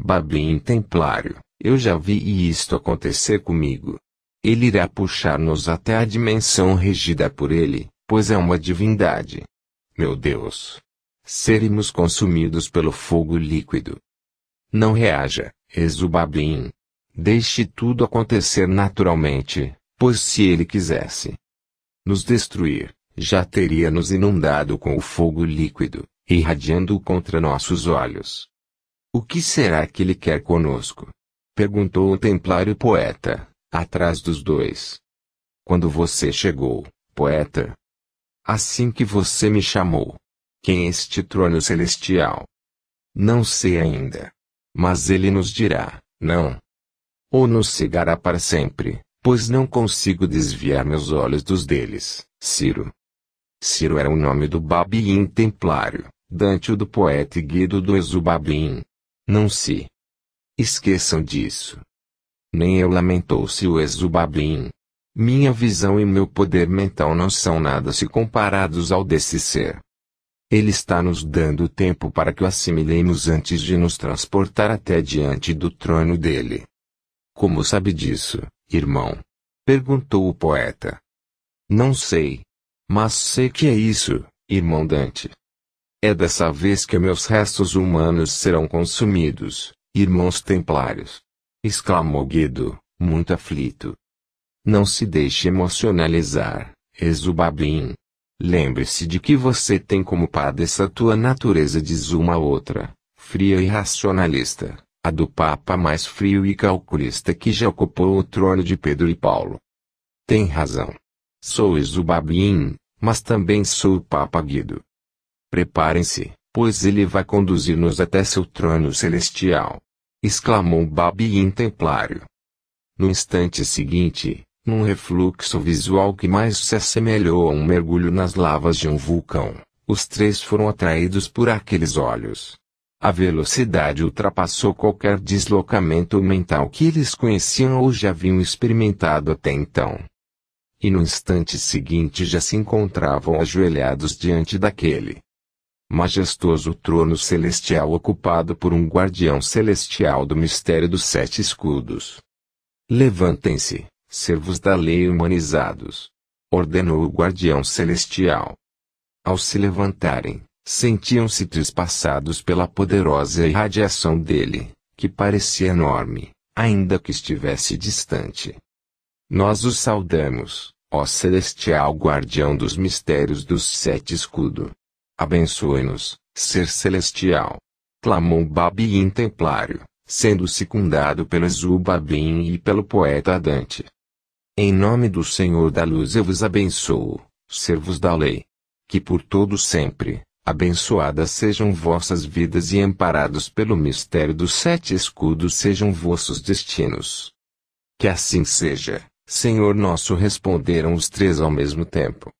Speaker 1: Babim Templário, eu já vi isto acontecer comigo. Ele irá puxar-nos até a dimensão regida por ele, pois é uma divindade. Meu Deus! Seremos consumidos pelo fogo líquido. Não reaja, Exubabim. Deixe tudo acontecer naturalmente, pois se ele quisesse nos destruir, já teria nos inundado com o fogo líquido, irradiando-o contra nossos olhos. O que será que ele quer conosco? Perguntou o templário poeta, atrás dos dois. Quando você chegou, poeta? Assim que você me chamou. Quem é este trono celestial? Não sei ainda. Mas ele nos dirá, não. Ou nos cegará para sempre, pois não consigo desviar meus olhos dos deles, Ciro. Ciro era o nome do Babiem templário, Dante o do poeta e Guido do Exubabim, não se esqueçam disso. Nem eu lamentou-se o Exubablin. Minha visão e meu poder mental não são nada se comparados ao desse ser. Ele está nos dando tempo para que o assimilemos antes de nos transportar até diante do trono dele. Como sabe disso, irmão? perguntou o poeta. Não sei. Mas sei que é isso, irmão Dante. É dessa vez que meus restos humanos serão consumidos, irmãos templários! exclamou Guido, muito aflito. Não se deixe emocionalizar, Exubabim. Lembre-se de que você tem como comopada essa tua natureza diz uma outra, fria e racionalista, a do Papa mais frio e calculista que já ocupou o trono de Pedro e Paulo. Tem razão. Sou Exubabim, mas também sou o Papa Guido. Preparem-se, pois ele vai conduzir-nos até seu trono celestial. Exclamou Babin Templário. No instante seguinte, num refluxo visual que mais se assemelhou a um mergulho nas lavas de um vulcão, os três foram atraídos por aqueles olhos. A velocidade ultrapassou qualquer deslocamento mental que eles conheciam ou já haviam experimentado até então. E no instante seguinte já se encontravam ajoelhados diante daquele, majestoso trono celestial ocupado por um guardião celestial do mistério dos sete escudos. Levantem-se, servos da lei humanizados. Ordenou o guardião celestial. Ao se levantarem, sentiam-se trespassados pela poderosa irradiação dele, que parecia enorme, ainda que estivesse distante. Nós os saudamos, ó celestial guardião dos mistérios dos sete escudos Abençoe-nos, ser celestial. Clamou Babin Templário, sendo secundado pelo Zubabim e pelo poeta Dante. Em nome do Senhor da Luz eu vos abençoo, servos da lei. Que por todo sempre, abençoadas sejam vossas vidas e amparados pelo mistério dos sete escudos sejam vossos destinos. Que assim seja, Senhor nosso responderam os três ao mesmo tempo.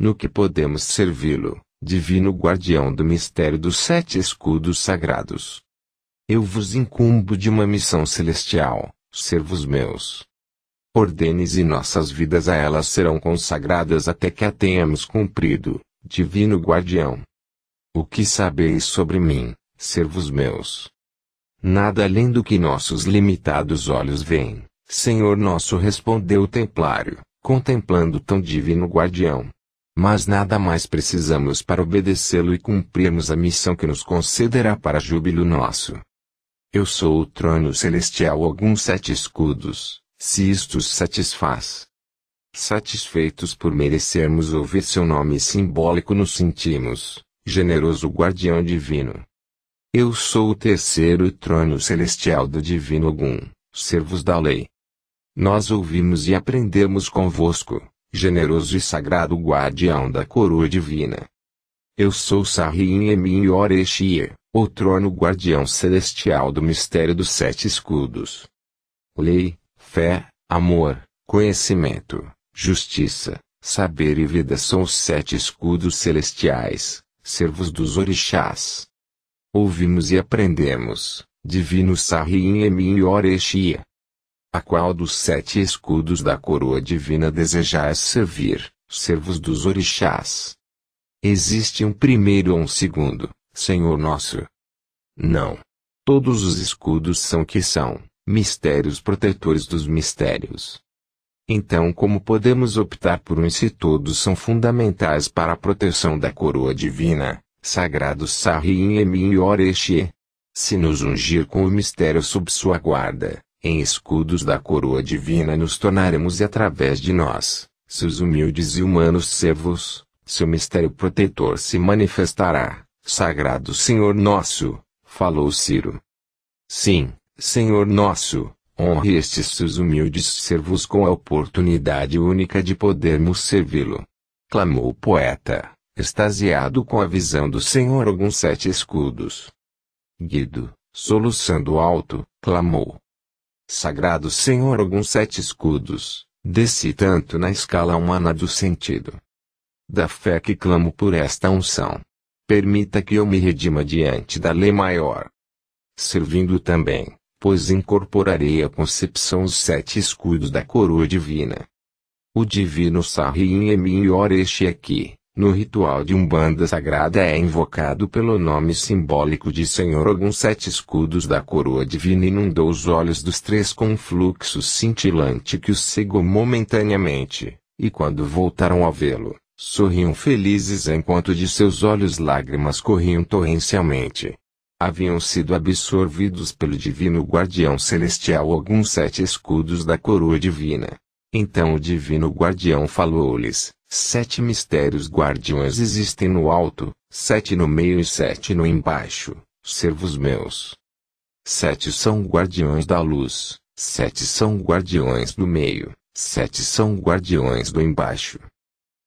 Speaker 1: No que podemos servi-lo? divino guardião do mistério dos sete escudos sagrados. Eu vos incumbo de uma missão celestial, servos meus. Ordenes e nossas vidas a elas serão consagradas até que a tenhamos cumprido, divino guardião. O que sabeis sobre mim, servos meus? Nada além do que nossos limitados olhos veem, Senhor nosso respondeu o templário, contemplando tão divino guardião. Mas nada mais precisamos para obedecê-lo e cumprirmos a missão que nos concederá para júbilo nosso. Eu sou o trono celestial alguns sete escudos, se isto os satisfaz. Satisfeitos por merecermos ouvir seu nome simbólico nos sentimos, generoso guardião divino. Eu sou o terceiro trono celestial do divino Ogum, servos da lei. Nós ouvimos e aprendemos convosco generoso e sagrado guardião da coroa divina. Eu sou Sarin Emin Oreshir, o trono guardião celestial do mistério dos sete escudos. Lei, fé, amor, conhecimento, justiça, saber e vida são os sete escudos celestiais, servos dos orixás. Ouvimos e aprendemos, divino Sarin Emin Oreshir, a qual dos sete escudos da coroa divina desejais servir, servos dos orixás? Existe um primeiro ou um segundo, Senhor nosso? Não. Todos os escudos são que são, mistérios protetores dos mistérios. Então, como podemos optar por um se todos são fundamentais para a proteção da coroa divina, sagrado Sahim Emin Orexie? Se nos ungir com o mistério sob sua guarda, em escudos da coroa divina nos tornaremos e através de nós, seus humildes e humanos servos, seu mistério protetor se manifestará, sagrado Senhor nosso, falou Ciro. Sim, Senhor nosso, honre estes seus humildes servos com a oportunidade única de podermos servi-lo. Clamou o poeta, extasiado com a visão do Senhor alguns sete escudos. Guido, soluçando alto, clamou. Sagrado Senhor alguns sete escudos, desci tanto na escala humana do sentido. Da fé que clamo por esta unção. Permita que eu me redima diante da lei maior. Servindo também, pois incorporarei à concepção os sete escudos da coroa divina. O divino Sarri em mim e ora este aqui, no ritual de Umbanda Sagrada é invocado pelo nome simbólico de Senhor Ogum sete escudos da coroa divina inundou os olhos dos três com um fluxo cintilante que os cegou momentaneamente, e quando voltaram a vê-lo, sorriam felizes enquanto de seus olhos lágrimas corriam torrencialmente. Haviam sido absorvidos pelo divino guardião celestial alguns sete escudos da coroa divina. Então o divino guardião falou-lhes, Sete mistérios guardiões existem no alto, sete no meio e sete no embaixo, servos meus. Sete são guardiões da luz, sete são guardiões do meio, sete são guardiões do embaixo.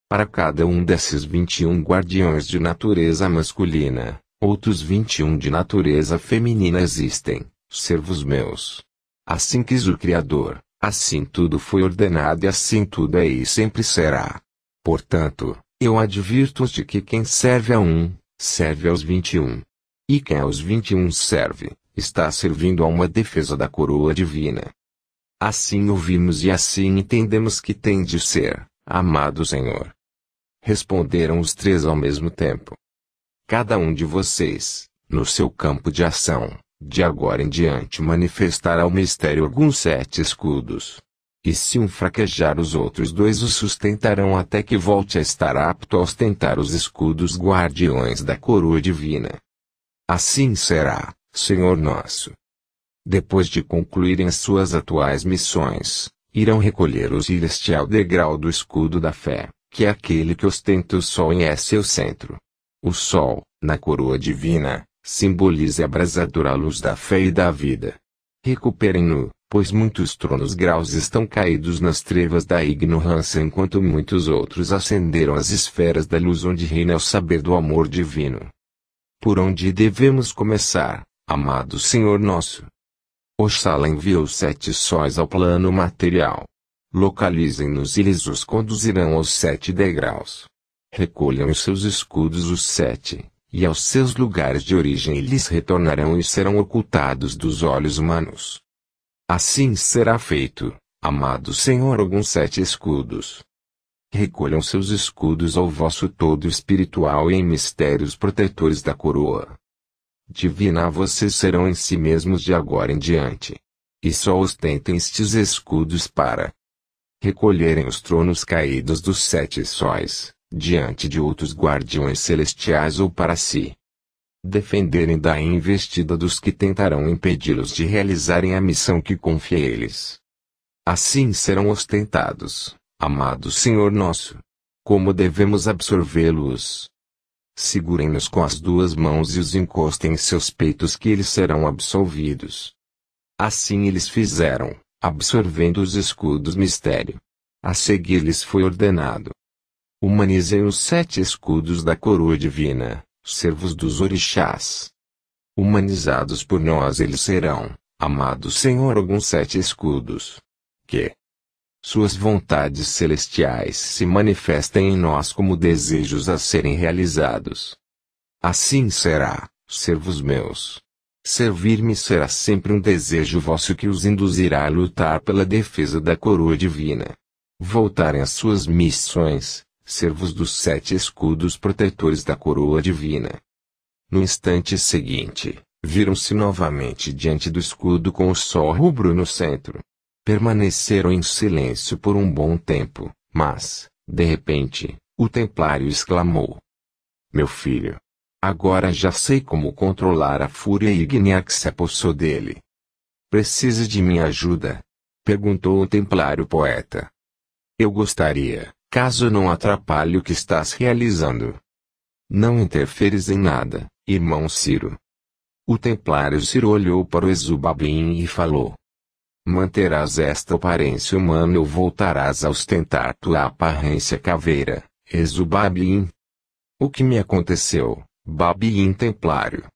Speaker 1: Para cada um desses 21 guardiões de natureza masculina, outros 21 de natureza feminina existem, servos meus. Assim quis o Criador, assim tudo foi ordenado e assim tudo é e sempre será. Portanto, eu advirto-os de que quem serve a um, serve aos vinte e um. E quem aos vinte e um serve, está servindo a uma defesa da coroa divina. Assim ouvimos e assim entendemos que tem de ser, amado Senhor. Responderam os três ao mesmo tempo. Cada um de vocês, no seu campo de ação, de agora em diante manifestará ao mistério alguns sete escudos. E se um fraquejar, os outros dois o sustentarão até que volte a estar apto a ostentar os escudos guardiões da coroa divina. Assim será, Senhor nosso. Depois de concluírem suas atuais missões, irão recolher o celestial degrau do escudo da fé, que é aquele que ostenta o sol e é seu centro. O sol, na coroa divina, simboliza a abrasadora luz da fé e da vida. Recuperem-no, pois muitos tronos graus estão caídos nas trevas da ignorância enquanto muitos outros ascenderam às esferas da luz onde reina o saber do amor divino. Por onde devemos começar, amado Senhor nosso? Oxala enviou sete sóis ao plano material. Localizem-nos e eles os conduzirão aos sete degraus. Recolham os seus escudos os sete, e aos seus lugares de origem eles retornarão e serão ocultados dos olhos humanos. Assim será feito, amado Senhor, alguns sete escudos. Recolham seus escudos ao vosso todo espiritual e em mistérios protetores da coroa. Divina vocês serão em si mesmos de agora em diante. E só ostentem estes escudos para recolherem os tronos caídos dos sete sóis, diante de outros guardiões celestiais ou para si defenderem da investida dos que tentarão impedi-los de realizarem a missão que confia a eles. Assim serão ostentados, amado Senhor nosso. Como devemos absorvê-los? Segurem-nos com as duas mãos e os encostem em seus peitos que eles serão absolvidos. Assim eles fizeram, absorvendo os escudos mistério. A seguir lhes foi ordenado. Humanizem os sete escudos da coroa divina servos dos orixás. Humanizados por nós eles serão, amado Senhor alguns sete escudos. Que suas vontades celestiais se manifestem em nós como desejos a serem realizados. Assim será, servos meus. Servir-me será sempre um desejo vosso que os induzirá a lutar pela defesa da coroa divina. Voltarem às suas missões, servos dos sete escudos protetores da coroa divina. No instante seguinte, viram-se novamente diante do escudo com o sol rubro no centro. Permaneceram em silêncio por um bom tempo, mas, de repente, o templário exclamou: Meu filho, agora já sei como controlar a fúria ígnea que se apossou dele. Precisa de minha ajuda? perguntou o templário poeta. Eu gostaria, caso não atrapalhe o que estás realizando. Não interferes em nada, irmão Ciro. O templário Ciro olhou para o Exubabim e falou. Manterás esta aparência humana ou voltarás a ostentar tua aparência caveira, Exubabim. O que me aconteceu, Babim templário?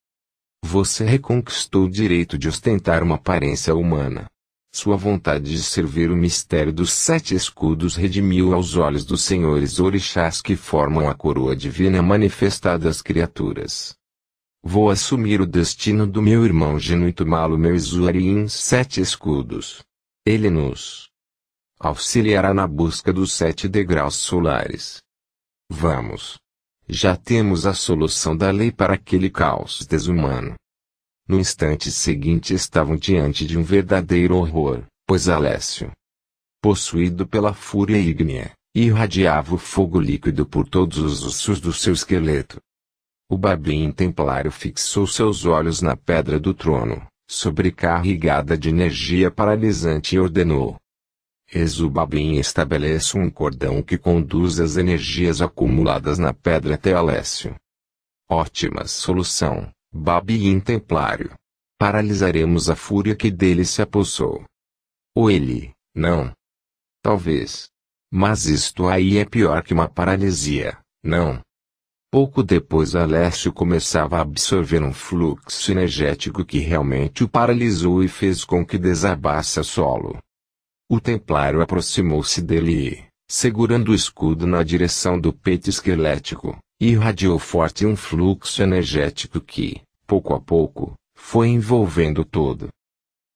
Speaker 1: Você reconquistou o direito de ostentar uma aparência humana, sua vontade de servir o mistério dos sete escudos redimiu aos olhos dos senhores orixás que formam a coroa divina manifestada às criaturas. Vou assumir o destino do meu irmão genuito e tomá meu Izuari em sete escudos. Ele nos auxiliará na busca dos sete degraus solares. Vamos. Já temos a solução da lei para aquele caos desumano. No instante seguinte estavam diante de um verdadeiro horror, pois Alessio, possuído pela fúria ígnea, irradiava o fogo líquido por todos os ossos do seu esqueleto. O Babim Templário fixou seus olhos na pedra do trono, sobrecarregada de energia paralisante e ordenou. Exubabim estabeleça um cordão que conduz as energias acumuladas na pedra até Alessio. Ótima solução, Babi Templário, Paralisaremos a fúria que dele se apossou. Ou ele, não. Talvez. Mas isto aí é pior que uma paralisia, não. Pouco depois Alessio começava a absorver um fluxo energético que realmente o paralisou e fez com que desabasse a solo. O templário aproximou-se dele e, segurando o escudo na direção do peito esquelético, irradiou forte um fluxo energético que, pouco a pouco, foi envolvendo todo.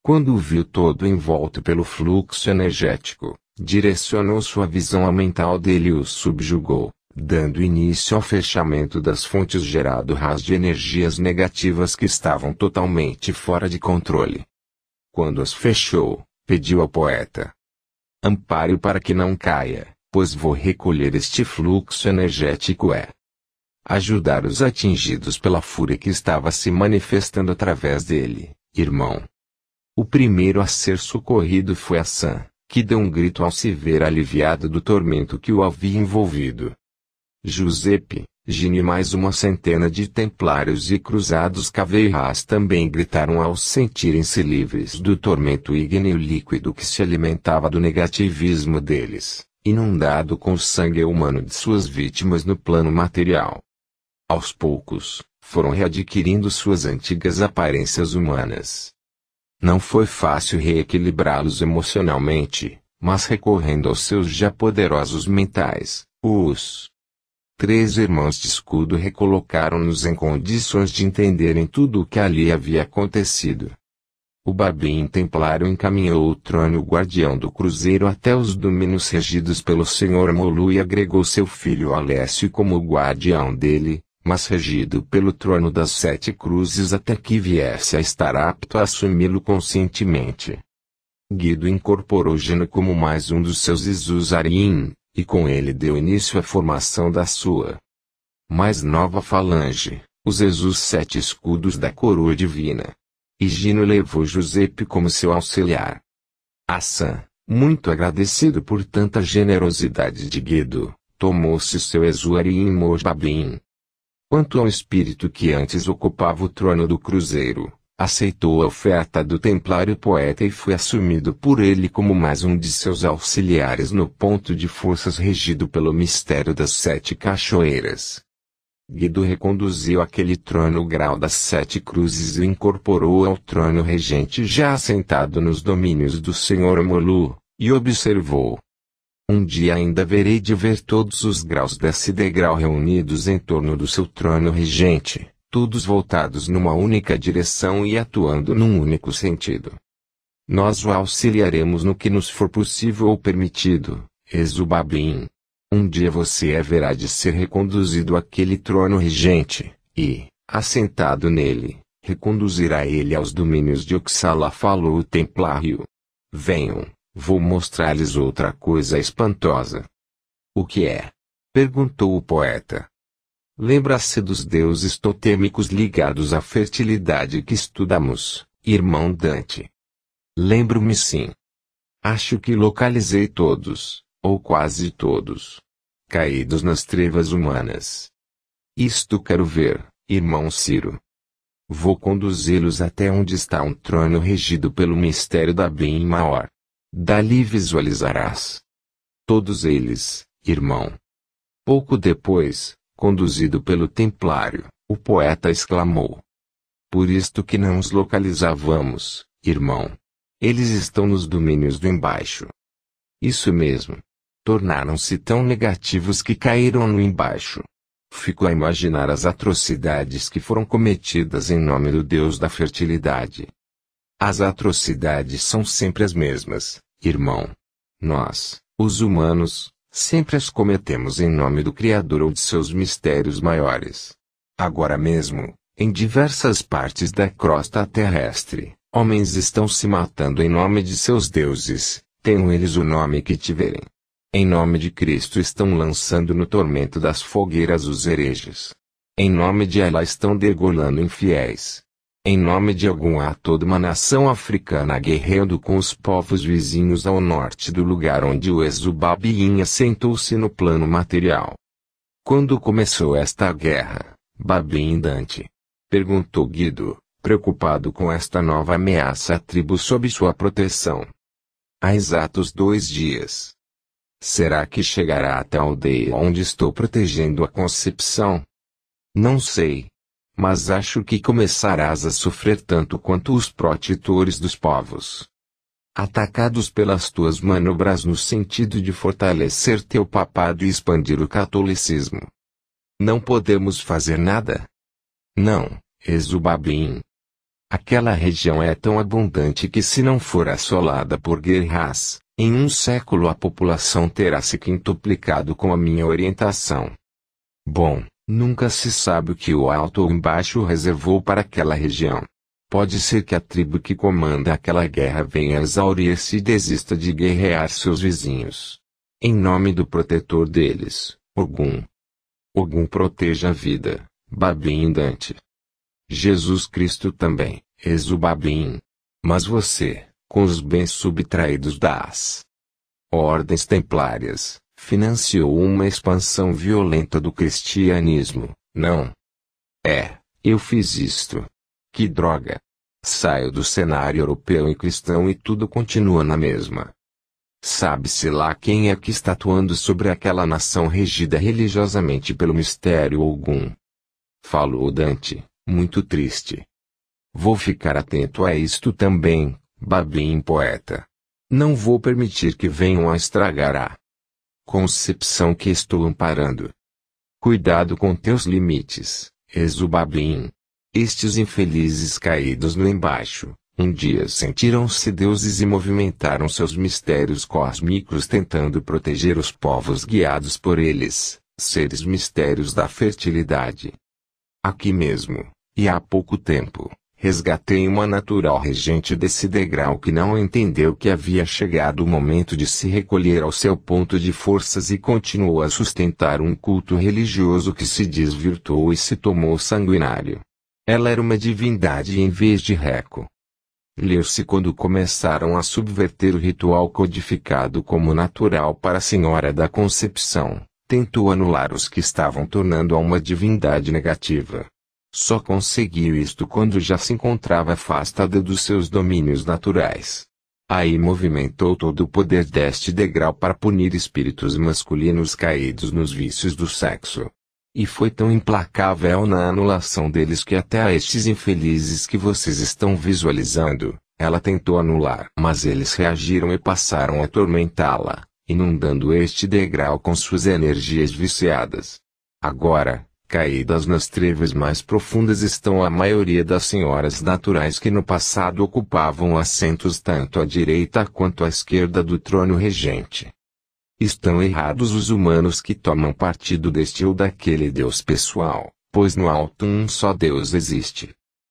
Speaker 1: Quando o viu todo envolto pelo fluxo energético, direcionou sua visão mental dele e o subjugou, dando início ao fechamento das fontes gerado ras de energias negativas que estavam totalmente fora de controle. Quando as fechou, pediu ao poeta: Ampare para que não caia, pois vou recolher este fluxo energético é ajudar os atingidos pela fúria que estava se manifestando através dele, irmão. O primeiro a ser socorrido foi Hassan, que deu um grito ao se ver aliviado do tormento que o havia envolvido. Giuseppe, Gini e mais uma centena de templários e cruzados caveiras também gritaram ao sentirem-se livres do tormento ígneo líquido que se alimentava do negativismo deles, inundado com o sangue humano de suas vítimas no plano material aos poucos, foram readquirindo suas antigas aparências humanas. Não foi fácil reequilibrá-los emocionalmente, mas recorrendo aos seus já poderosos mentais, os três irmãos de escudo recolocaram-nos em condições de entenderem tudo o que ali havia acontecido. O Babim Templário encaminhou o trono guardião do cruzeiro até os domínios regidos pelo senhor Molu e agregou seu filho Alessio como guardião dele, mas regido pelo trono das sete cruzes até que viesse a estar apto a assumi-lo conscientemente. Guido incorporou Gino como mais um dos seus Isuzarim, e com ele deu início à formação da sua mais nova falange, os Jesus Sete Escudos da Coroa Divina. E Gino levou Giuseppe como seu auxiliar. Assan, muito agradecido por tanta generosidade de Guido, tomou-se seu Ezuarim Mojabim Quanto ao espírito que antes ocupava o trono do cruzeiro, aceitou a oferta do templário poeta e foi assumido por ele como mais um de seus auxiliares no ponto de forças regido pelo mistério das sete cachoeiras. Guido reconduziu aquele trono grau das sete cruzes e o incorporou ao trono regente já assentado nos domínios do senhor Molu, e observou, um dia ainda verei de ver todos os graus desse degrau reunidos em torno do seu trono regente, todos voltados numa única direção e atuando num único sentido. Nós o auxiliaremos no que nos for possível ou permitido, Exubabim. Um dia você haverá de ser reconduzido àquele trono regente, e, assentado nele, reconduzirá ele aos domínios de Oxalá falou o templário. Venham, Vou mostrar-lhes outra coisa espantosa. O que é? perguntou o poeta. Lembra-se dos deuses totêmicos ligados à fertilidade que estudamos, irmão Dante? Lembro-me sim. Acho que localizei todos, ou quase todos, caídos nas trevas humanas. Isto quero ver, irmão Ciro. Vou conduzi-los até onde está um trono regido pelo mistério da Bem Maior. Dali visualizarás todos eles, irmão. Pouco depois, conduzido pelo templário, o poeta exclamou: Por isto que não os localizávamos, irmão. Eles estão nos domínios do embaixo. Isso mesmo. Tornaram-se tão negativos que caíram no embaixo. Fico a imaginar as atrocidades que foram cometidas em nome do Deus da fertilidade. As atrocidades são sempre as mesmas, irmão. Nós, os humanos, sempre as cometemos em nome do Criador ou de seus mistérios maiores. Agora mesmo, em diversas partes da crosta terrestre, homens estão se matando em nome de seus deuses, tenham eles o nome que tiverem. Em nome de Cristo estão lançando no tormento das fogueiras os hereges. Em nome de Allah estão degolando infiéis em nome de algum ato de uma nação africana guerreando com os povos vizinhos ao norte do lugar onde o Exubabinha sentou-se no plano material. Quando começou esta guerra, Babim Dante? Perguntou Guido, preocupado com esta nova ameaça à tribo sob sua proteção. Há exatos dois dias. Será que chegará até a aldeia onde estou protegendo a concepção? Não sei, mas acho que começarás a sofrer tanto quanto os protetores dos povos. Atacados pelas tuas manobras no sentido de fortalecer teu papado e expandir o catolicismo. Não podemos fazer nada? Não, Exubabim. Aquela região é tão abundante que se não for assolada por guerras, em um século a população terá se quintuplicado com a minha orientação. Bom, Nunca se sabe o que o alto ou embaixo reservou para aquela região. Pode ser que a tribo que comanda aquela guerra venha a exaurir-se e desista de guerrear seus vizinhos. Em nome do protetor deles, Ogum. Ogum proteja a vida, Babim Dante. Jesus Cristo também, Exubabim. Mas você, com os bens subtraídos das ordens templárias, financiou uma expansão violenta do cristianismo. Não. É, eu fiz isto. Que droga. Saio do cenário europeu e cristão e tudo continua na mesma. Sabe-se lá quem é que está atuando sobre aquela nação regida religiosamente pelo mistério algum. Falou Dante, muito triste. Vou ficar atento a isto também, Babim poeta. Não vou permitir que venham a estragar a concepção que estou amparando. Cuidado com teus limites, Exubabim. Estes infelizes caídos no embaixo, um dia sentiram-se deuses e movimentaram seus mistérios cósmicos tentando proteger os povos guiados por eles, seres mistérios da fertilidade. Aqui mesmo, e há pouco tempo, resgatei uma natural regente desse degrau que não entendeu que havia chegado o momento de se recolher ao seu ponto de forças e continuou a sustentar um culto religioso que se desvirtuou e se tomou sanguinário. Ela era uma divindade em vez de reco. Leu-se quando começaram a subverter o ritual codificado como natural para a Senhora da Concepção, tentou anular os que estavam tornando a uma divindade negativa só conseguiu isto quando já se encontrava afastada dos seus domínios naturais. Aí movimentou todo o poder deste degrau para punir espíritos masculinos caídos nos vícios do sexo. E foi tão implacável na anulação deles que até a estes infelizes que vocês estão visualizando, ela tentou anular. Mas eles reagiram e passaram a atormentá-la, inundando este degrau com suas energias viciadas. Agora, Caídas nas trevas mais profundas estão a maioria das senhoras naturais que no passado ocupavam assentos tanto à direita quanto à esquerda do trono regente. Estão errados os humanos que tomam partido deste ou daquele Deus pessoal, pois no alto um só Deus existe.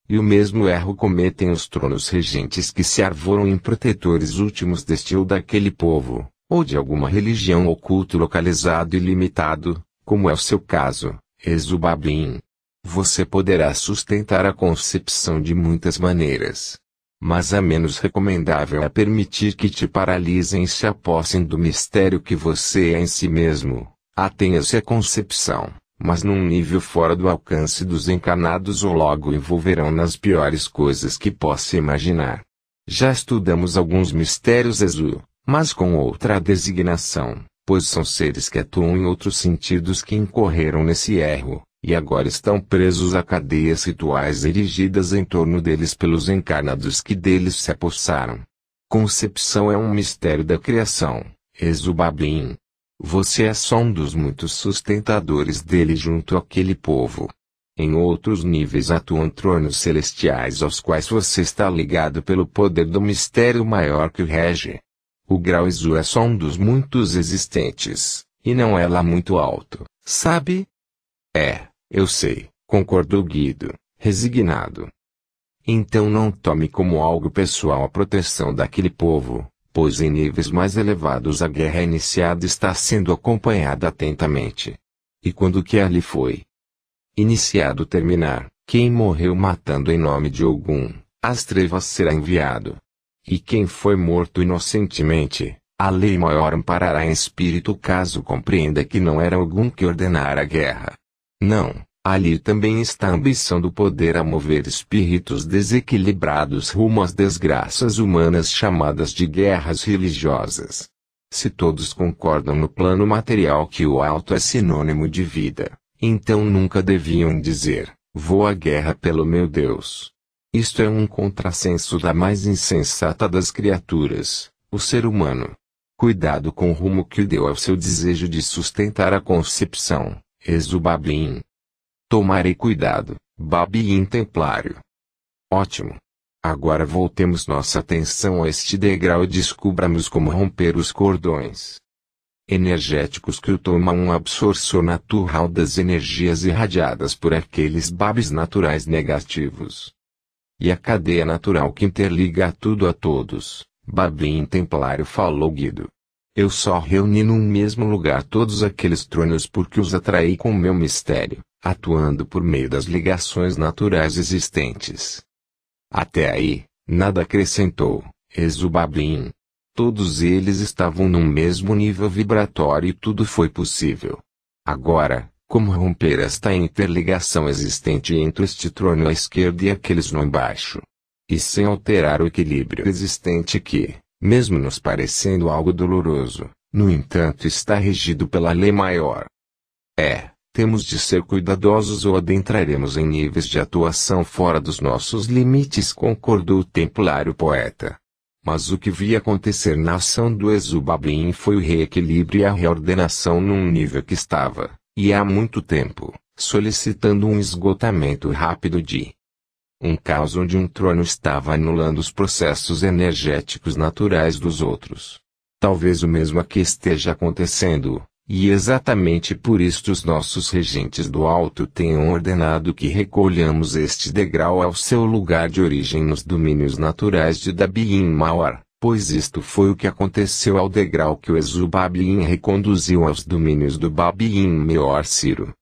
Speaker 1: E o mesmo erro cometem os tronos regentes que se arvoram em protetores últimos deste ou daquele povo, ou de alguma religião oculto localizado e limitado, como é o seu caso Exubabim. Você poderá sustentar a concepção de muitas maneiras. Mas a menos recomendável é permitir que te paralisem e se apossem do mistério que você é em si mesmo. Atenha-se à concepção, mas num nível fora do alcance dos encanados ou logo envolverão nas piores coisas que possa imaginar. Já estudamos alguns mistérios exu, mas com outra designação pois são seres que atuam em outros sentidos que incorreram nesse erro, e agora estão presos a cadeias rituais erigidas em torno deles pelos encarnados que deles se apossaram. Concepção é um mistério da criação, Exubabim. Você é só um dos muitos sustentadores dele junto àquele povo. Em outros níveis atuam tronos celestiais aos quais você está ligado pelo poder do mistério maior que o rege. O grau Izu é só um dos muitos existentes, e não é lá muito alto, sabe? É, eu sei, concordou Guido, resignado. Então não tome como algo pessoal a proteção daquele povo, pois em níveis mais elevados a guerra iniciada está sendo acompanhada atentamente. E quando que ali foi iniciado terminar, quem morreu matando em nome de algum, às trevas será enviado. E quem foi morto inocentemente, a lei maior amparará em espírito caso compreenda que não era algum que ordenara a guerra. Não, ali também está a ambição do poder a mover espíritos desequilibrados rumo às desgraças humanas chamadas de guerras religiosas. Se todos concordam no plano material que o alto é sinônimo de vida, então nunca deviam dizer: vou à guerra pelo meu Deus. Isto é um contrassenso da mais insensata das criaturas, o ser humano. Cuidado com o rumo que deu ao seu desejo de sustentar a concepção, exubabim. Tomarei cuidado, babim templário. Ótimo. Agora voltemos nossa atenção a este degrau e descubramos como romper os cordões energéticos que o tomam absorção natural das energias irradiadas por aqueles babis naturais negativos. E a cadeia natural que interliga tudo a todos, Babim Templário falou Guido. Eu só reuni num mesmo lugar todos aqueles tronos porque os atraí com meu mistério, atuando por meio das ligações naturais existentes. Até aí, nada acrescentou, Exubabim. Todos eles estavam num mesmo nível vibratório e tudo foi possível. Agora, como romper esta interligação existente entre este trono à esquerda e aqueles no embaixo? E sem alterar o equilíbrio existente que, mesmo nos parecendo algo doloroso, no entanto está regido pela lei maior. É, temos de ser cuidadosos ou adentraremos em níveis de atuação fora dos nossos limites, concordou o templário poeta. Mas o que vi acontecer na ação do Exubabim foi o reequilíbrio e a reordenação num nível que estava, e há muito tempo, solicitando um esgotamento rápido de um caos onde um trono estava anulando os processos energéticos naturais dos outros. Talvez o mesmo aqui esteja acontecendo, e exatamente por isto os nossos regentes do alto tenham ordenado que recolhamos este degrau ao seu lugar de origem nos domínios naturais de Dabi e pois isto foi o que aconteceu ao degrau que o Exubabiim reconduziu aos domínios do Babiim Meor Ciro.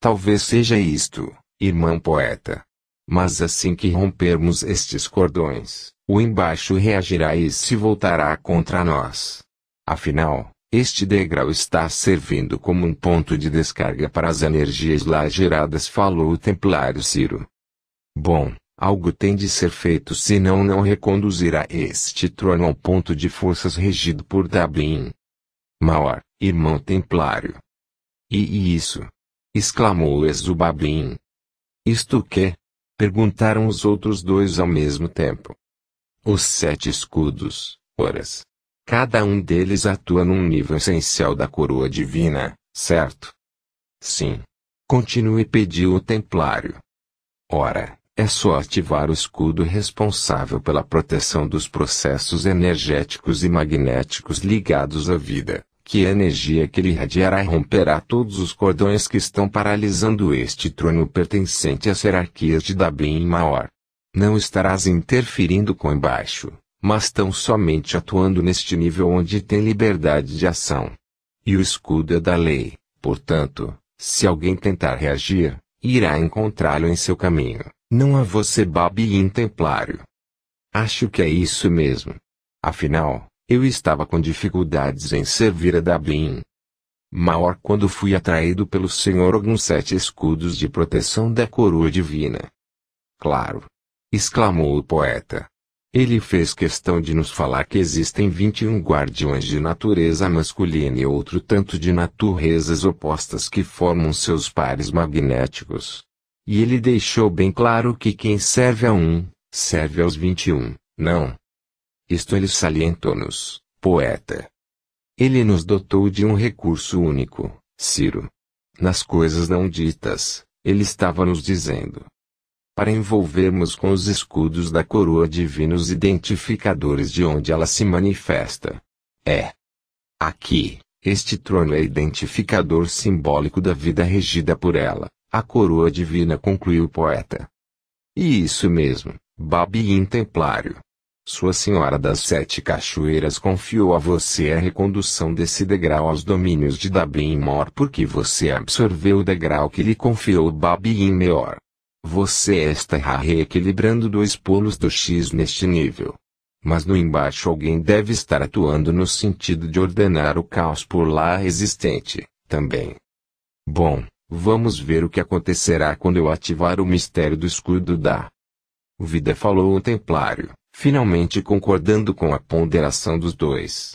Speaker 1: Talvez seja isto, irmão poeta. Mas assim que rompermos estes cordões, o embaixo reagirá e se voltará contra nós. Afinal, este degrau está servindo como um ponto de descarga para as energias lá geradas, falou o templário Ciro. Bom, Algo tem de ser feito senão não reconduzirá este trono ao ponto de forças regido por Dublin. Maor, irmão templário. E isso? exclamou Exubabim. Isto que? perguntaram os outros dois ao mesmo tempo. Os sete escudos, horas. Cada um deles atua num nível essencial da coroa divina, certo? Sim. Continue pediu o templário. Ora, é só ativar o escudo responsável pela proteção dos processos energéticos e magnéticos ligados à vida, que a energia que ele irradiará romperá todos os cordões que estão paralisando este trono pertencente às hierarquias de Dabin e Maor. Não estarás interferindo com embaixo, mas tão somente atuando neste nível onde tem liberdade de ação. E o escudo é da lei, portanto, se alguém tentar reagir, irá encontrá-lo em seu caminho, não a você Babi Intemplário. Acho que é isso mesmo. Afinal, eu estava com dificuldades em servir a Dabin. Maior quando fui atraído pelo Senhor alguns sete escudos de proteção da coroa divina. Claro! exclamou o poeta. Ele fez questão de nos falar que existem 21 guardiões de natureza masculina e outro tanto de naturezas opostas que formam seus pares magnéticos. E ele deixou bem claro que quem serve a um, serve aos 21, não. Isto ele salientou-nos, poeta. Ele nos dotou de um recurso único, Ciro. Nas coisas não ditas, ele estava nos dizendo. Para envolvermos com os escudos da coroa divinos identificadores de onde ela se manifesta. É. Aqui, este trono é identificador simbólico da vida regida por ela, a coroa divina concluiu o poeta. E isso mesmo, Babiim Templário. Sua Senhora das Sete Cachoeiras confiou a você a recondução desse degrau aos domínios de Dabim Mor porque você absorveu o degrau que lhe confiou Babiim Meor. Você está reequilibrando dois polos do X neste nível. Mas no embaixo alguém deve estar atuando no sentido de ordenar o caos por lá existente, também. Bom, Vamos ver o que acontecerá quando eu ativar o mistério do escudo da vida falou o templário, finalmente concordando com a ponderação dos dois.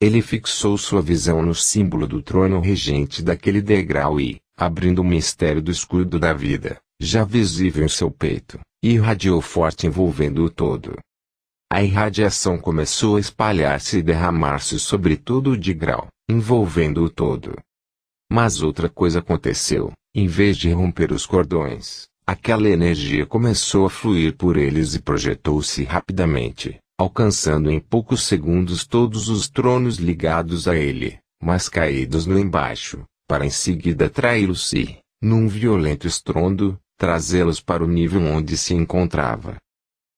Speaker 1: Ele fixou sua visão no símbolo do trono regente daquele degrau e, abrindo o mistério do escudo da vida, já visível em seu peito, irradiou forte envolvendo o todo. A irradiação começou a espalhar-se e derramar-se sobre todo o degrau, envolvendo o todo. Mas outra coisa aconteceu. Em vez de romper os cordões, aquela energia começou a fluir por eles e projetou-se rapidamente, alcançando em poucos segundos todos os tronos ligados a ele, mas caídos no embaixo, para em seguida traí los e, num violento estrondo, trazê-los para o nível onde se encontrava.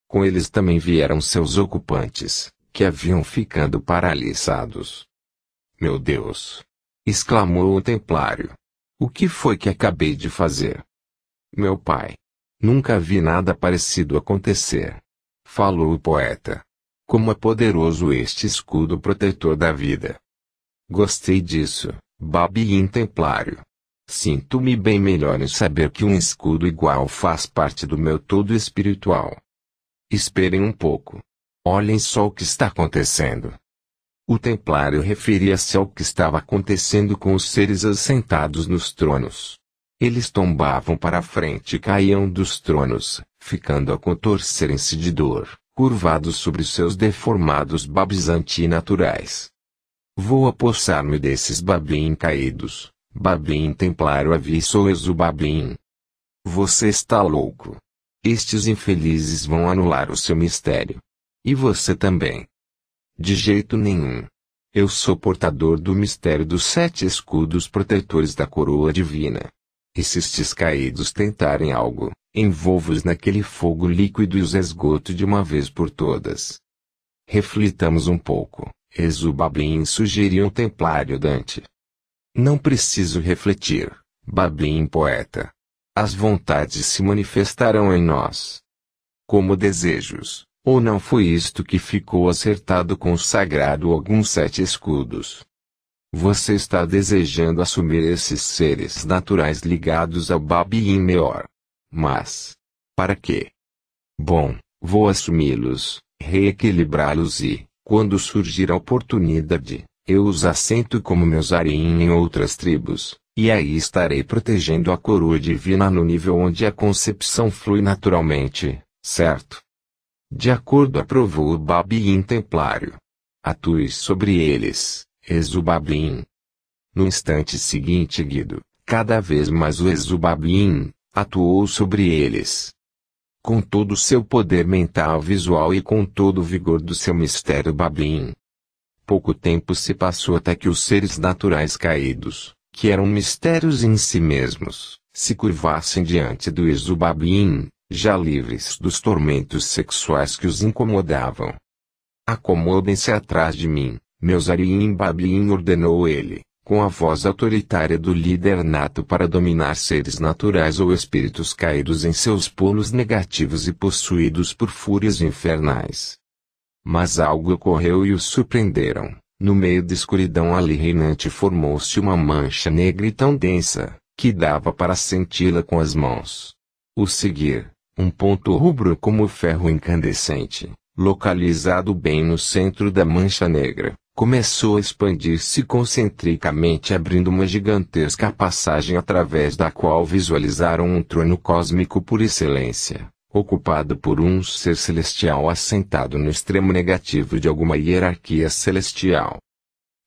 Speaker 1: Com eles também vieram seus ocupantes, que haviam ficado paralisados. Meu Deus, exclamou o templário. O que foi que acabei de fazer? Meu pai. Nunca vi nada parecido acontecer. Falou o poeta. Como é poderoso este escudo protetor da vida. Gostei disso, Babiin Templário. Sinto-me bem melhor em saber que um escudo igual faz parte do meu todo espiritual. Esperem um pouco. Olhem só o que está acontecendo. O templário referia-se ao que estava acontecendo com os seres assentados nos tronos. Eles tombavam para a frente e caíam dos tronos, ficando a contorcerem-se de dor, curvados sobre seus deformados babis antinaturais. Vou apossar-me desses babim caídos, babim templário avissoes o babim. Você está louco. Estes infelizes vão anular o seu mistério. E você também. De jeito nenhum. Eu sou portador do mistério dos sete escudos protetores da coroa divina. E se estes caídos tentarem algo, envolvo-os naquele fogo líquido e os esgoto de uma vez por todas. Reflitamos um pouco, Exubabim sugeriu um templário Dante. Não preciso refletir, Babim poeta. As vontades se manifestarão em nós. Como desejos, ou não foi isto que ficou acertado com o sagrado alguns sete escudos? Você está desejando assumir esses seres naturais ligados ao Babi Meor. Mas, para quê? Bom, vou assumi-los, reequilibrá-los e, quando surgir a oportunidade, eu os assento como meus Ariim em outras tribos, e aí estarei protegendo a coroa divina no nível onde a concepção flui naturalmente, certo? De acordo aprovou o Babin Templário. Atue sobre eles, Exubabim. No instante seguinte Guido, cada vez mais o Exubabim, atuou sobre eles. Com todo o seu poder mental visual e com todo o vigor do seu mistério Babin. Pouco tempo se passou até que os seres naturais caídos, que eram mistérios em si mesmos, se curvassem diante do Exubabim, já livres dos tormentos sexuais que os incomodavam. Acomodem-se atrás de mim, meus Ariim Babiim ordenou ele, com a voz autoritária do líder nato para dominar seres naturais ou espíritos caídos em seus polos negativos e possuídos por fúrias infernais. Mas algo ocorreu e os surpreenderam. No meio da escuridão ali reinante formou-se uma mancha negra e tão densa, que dava para senti-la com as mãos. O seguir, um ponto rubro como ferro incandescente, localizado bem no centro da mancha negra, começou a expandir-se concentricamente abrindo uma gigantesca passagem através da qual visualizaram um trono cósmico por excelência, ocupado por um ser celestial assentado no extremo negativo de alguma hierarquia celestial.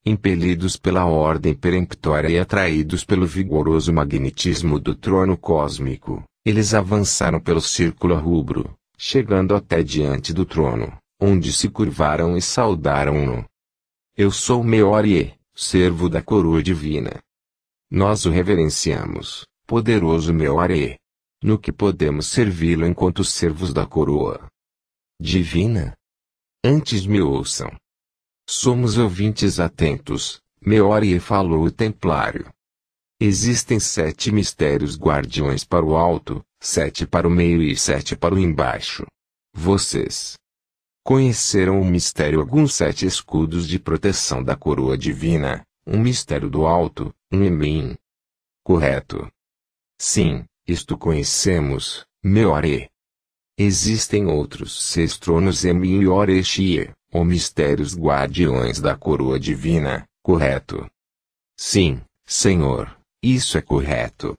Speaker 1: Impelidos pela ordem peremptória e atraídos pelo vigoroso magnetismo do trono cósmico, eles avançaram pelo círculo rubro, chegando até diante do trono, onde se curvaram e saudaram-no. Eu sou Meorie, servo da coroa divina. Nós o reverenciamos, poderoso Meorie. No que podemos servi-lo enquanto servos da coroa divina? Antes me ouçam. Somos ouvintes atentos, Meorie falou o templário. Existem sete mistérios guardiões para o alto, sete para o meio e sete para o embaixo. Vocês conheceram o mistério alguns sete escudos de proteção da coroa divina, um mistério do alto, um emim. Correto. Sim, isto conhecemos, meu Existem outros seis tronos emim e orexie, ou mistérios guardiões da coroa divina, correto? Sim, senhor. Isso é correto.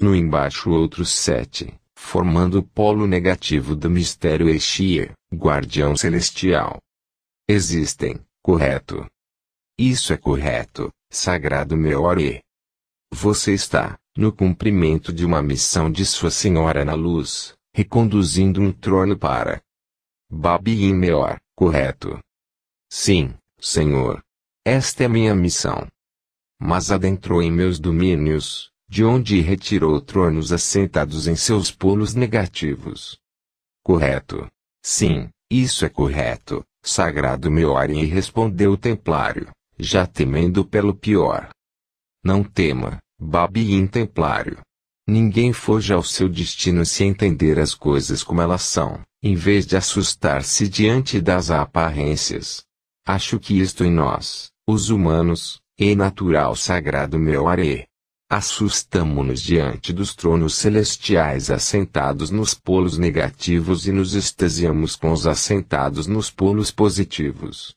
Speaker 1: No embaixo outros sete, formando o polo negativo do mistério Exir, guardião celestial. Existem, correto. Isso é correto, sagrado meu Ore. Você está, no cumprimento de uma missão de Sua Senhora na Luz, reconduzindo um trono para Babi Meor, correto? Sim, Senhor. Esta é minha missão mas adentrou em meus domínios, de onde retirou tronos assentados em seus polos negativos. Correto. Sim, isso é correto, sagrado meu Meorin respondeu o templário, já temendo pelo pior. Não tema, Babiim templário. Ninguém foge ao seu destino se entender as coisas como elas são, em vez de assustar-se diante das aparências. Acho que isto em nós, os humanos, e natural sagrado meu are. Assustamo-nos diante dos tronos celestiais assentados nos polos negativos e nos extasiamos com os assentados nos polos positivos.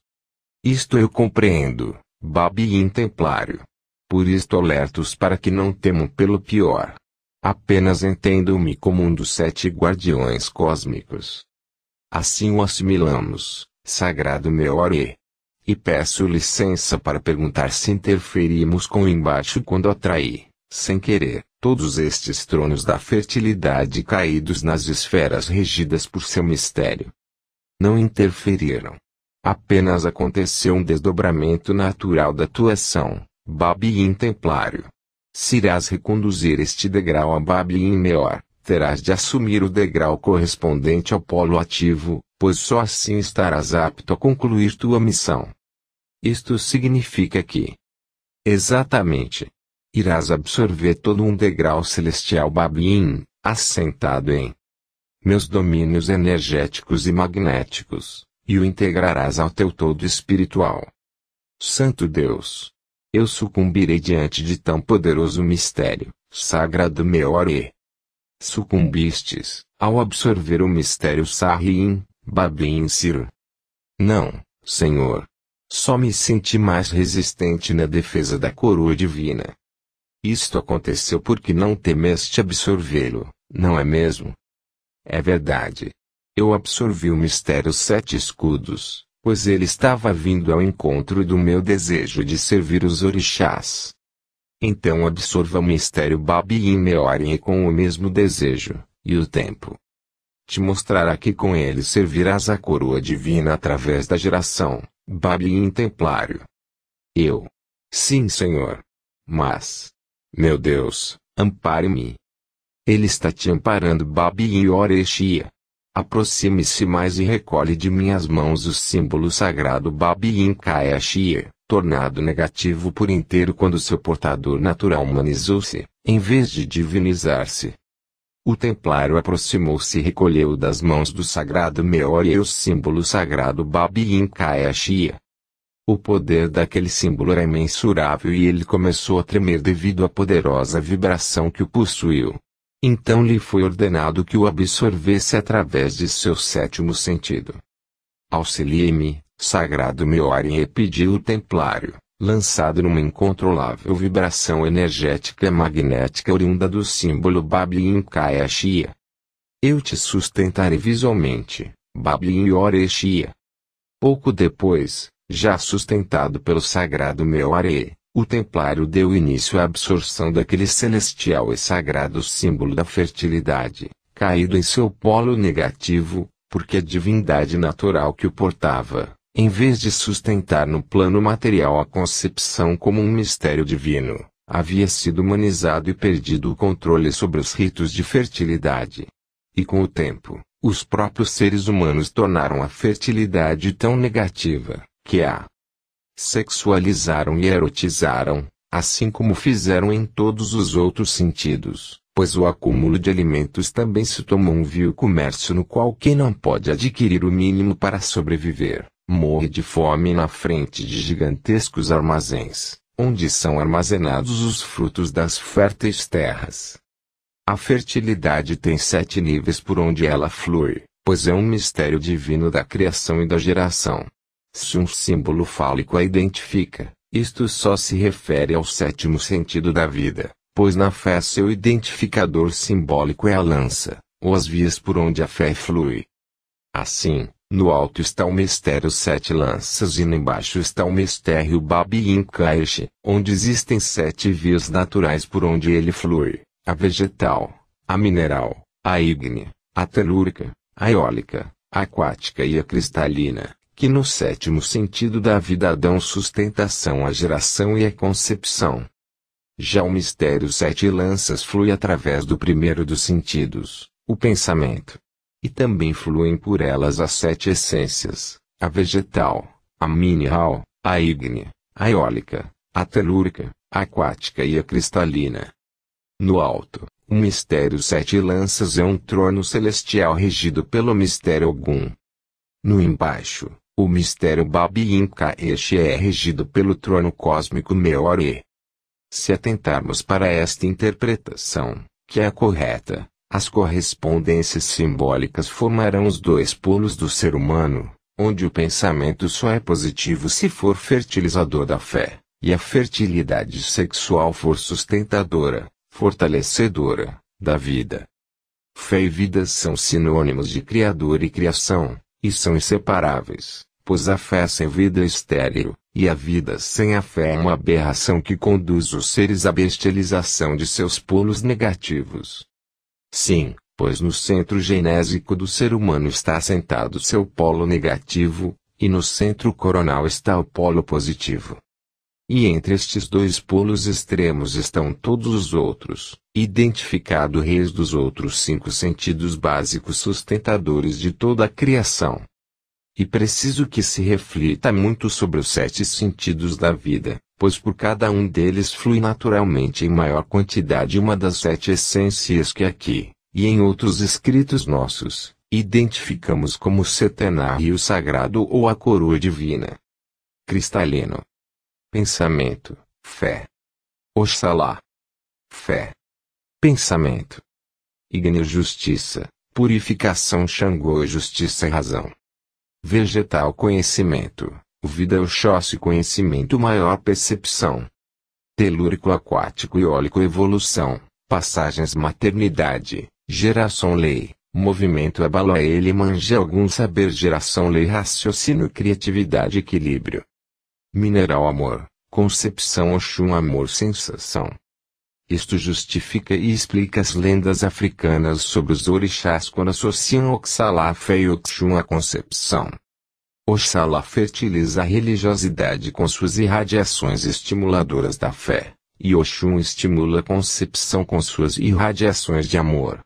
Speaker 1: Isto eu compreendo, Babi Templário. Por isto alertos para que não temam pelo pior. Apenas entendam-me como um dos sete guardiões cósmicos. Assim o assimilamos, sagrado meu Ore. E peço licença para perguntar se interferimos com o embate quando atraí, sem querer, todos estes tronos da fertilidade caídos nas esferas regidas por seu mistério. Não interferiram. Apenas aconteceu um desdobramento natural da tua ação, Babi Templário. Se irás reconduzir este degrau a Babi Meor, terás de assumir o degrau correspondente ao polo ativo, pois só assim estarás apto a concluir tua missão. Isto significa que, exatamente, irás absorver todo um degrau celestial Babin, assentado em meus domínios energéticos e magnéticos, e o integrarás ao teu todo espiritual. Santo Deus! Eu sucumbirei diante de tão poderoso mistério, sagrado Meore. Sucumbistes, ao absorver o mistério Sahin, Babim Ciro. Não, senhor. Só me senti mais resistente na defesa da coroa divina. Isto aconteceu porque não temeste absorvê-lo, não é mesmo? É verdade. Eu absorvi o mistério sete escudos, pois ele estava vindo ao encontro do meu desejo de servir os orixás. Então absorva o mistério Babi em Meorim com o mesmo desejo, e o tempo, te mostrará que com ele servirás a coroa divina através da geração, Babilém Templário. Eu. Sim, Senhor. Mas. Meu Deus, ampare-me. Ele está te amparando, Babilém Oreshia. Aproxime-se mais e recolhe de minhas mãos o símbolo sagrado Babilém Kaeshia, tornado negativo por inteiro quando seu portador natural humanizou-se, em vez de divinizar-se. O templário aproximou-se e recolheu das mãos do sagrado e o símbolo sagrado Babi Incaexia. O poder daquele símbolo era imensurável e ele começou a tremer devido à poderosa vibração que o possuiu. Então lhe foi ordenado que o absorvesse através de seu sétimo sentido. Auxilie-me, sagrado e pediu o templário lançado numa incontrolável vibração energética magnética oriunda do símbolo Babyin Kaeshia. Eu te sustentarei visualmente, Babyin Yoreshia. Pouco depois, já sustentado pelo sagrado meu Are, o templário deu início à absorção daquele celestial e sagrado símbolo da fertilidade, caído em seu polo negativo, porque a divindade natural que o portava, em vez de sustentar no plano material a concepção como um mistério divino, havia sido humanizado e perdido o controle sobre os ritos de fertilidade. E com o tempo, os próprios seres humanos tornaram a fertilidade tão negativa, que a sexualizaram e erotizaram, assim como fizeram em todos os outros sentidos, pois o acúmulo de alimentos também se tomou um vil comércio no qual quem não pode adquirir o mínimo para sobreviver, morre de fome na frente de gigantescos armazéns, onde são armazenados os frutos das férteis terras. A fertilidade tem sete níveis por onde ela flui, pois é um mistério divino da criação e da geração. Se um símbolo fálico a identifica, isto só se refere ao sétimo sentido da vida, pois na fé seu identificador simbólico é a lança, ou as vias por onde a fé flui. Assim, no alto está o mistério sete lanças e no embaixo está o mistério Babi Inkaesh, onde existem sete vias naturais por onde ele flui, a vegetal, a mineral, a ígnea, a telúrica, a eólica, a aquática e a cristalina, que no sétimo sentido da vida dão sustentação à geração e à concepção. Já o mistério sete lanças flui através do primeiro dos sentidos, o pensamento e também fluem por elas as sete essências, a vegetal, a mineral, a ígnea, a eólica, a telúrica, a aquática e a cristalina. No alto, o mistério sete lanças é um trono celestial regido pelo mistério Ogum. No embaixo, o mistério Babi Incaeche é regido pelo trono cósmico Meore. Se atentarmos para esta interpretação, que é a correta, as correspondências simbólicas formarão os dois polos do ser humano, onde o pensamento só é positivo se for fertilizador da fé, e a fertilidade sexual for sustentadora, fortalecedora, da vida. Fé e vida são sinônimos de Criador e criação, e são inseparáveis, pois a fé sem vida é estéril, e a vida sem a fé é uma aberração que conduz os seres à bestialização de seus polos negativos. Sim, pois no centro genésico do ser humano está assentado seu polo negativo, e no centro coronal está o polo positivo. E entre estes dois polos extremos estão todos os outros, identificado reis dos outros cinco sentidos básicos sustentadores de toda a criação. E preciso que se reflita muito sobre os sete sentidos da vida, pois por cada um deles flui naturalmente em maior quantidade uma das sete essências que aqui, e em outros escritos nossos, identificamos como setenário sagrado ou a coroa divina. Cristalino. Pensamento, fé. Oxalá. Fé. Pensamento. Igne justiça, purificação Xangô justiça e razão. Vegetal conhecimento, Vida é o chosse conhecimento maior percepção. Telúrico aquático e eólico evolução, passagens maternidade, geração lei, movimento a ele manja algum saber geração lei raciocínio criatividade equilíbrio. Mineral amor, concepção Oxum amor sensação. Isto justifica e explica as lendas africanas sobre os orixás quando associam Oxalá fé e Oxum à concepção. Oxalá fertiliza a religiosidade com suas irradiações estimuladoras da fé, e Oxum estimula a concepção com suas irradiações de amor.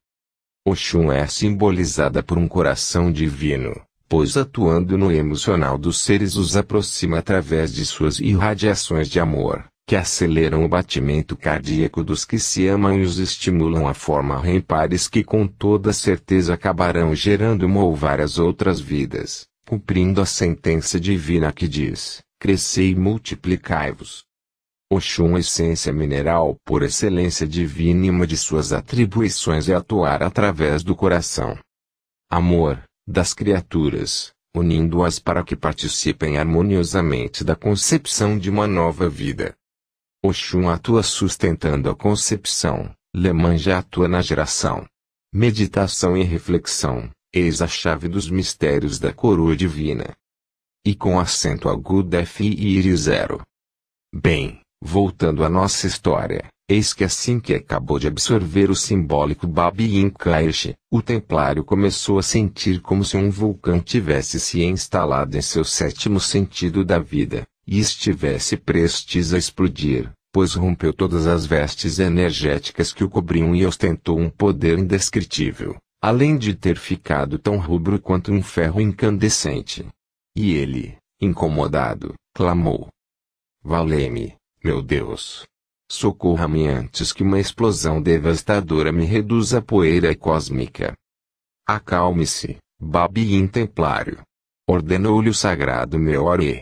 Speaker 1: Oxum é simbolizada por um coração divino, pois atuando no emocional dos seres os aproxima através de suas irradiações de amor, que aceleram o batimento cardíaco dos que se amam e os estimulam a formar impares que com toda certeza acabarão gerando uma ou várias outras vidas cumprindo a sentença divina que diz: Crescei e multiplicai-vos. Oxum, essência mineral por excelência divina, e uma de suas atribuições é atuar através do coração. Amor, das criaturas, unindo-as para que participem harmoniosamente da concepção de uma nova vida. Oxum atua sustentando a concepção, Lemanja atua na geração. Meditação e reflexão. Eis a chave dos mistérios da coroa divina. E com acento agudo é FIR zero Bem, voltando à nossa história, eis que assim que acabou de absorver o simbólico Babi Inkaish, o templário começou a sentir como se um vulcão tivesse se instalado em seu sétimo sentido da vida, e estivesse prestes a explodir, pois rompeu todas as vestes energéticas que o cobriam e ostentou um poder indescritível além de ter ficado tão rubro quanto um ferro incandescente. E ele, incomodado, clamou: Valei-me, meu Deus! Socorra-me antes que uma explosão devastadora me reduza a poeira cósmica. Acalme-se, Babi Intemplário. Ordenou-lhe o sagrado Meore.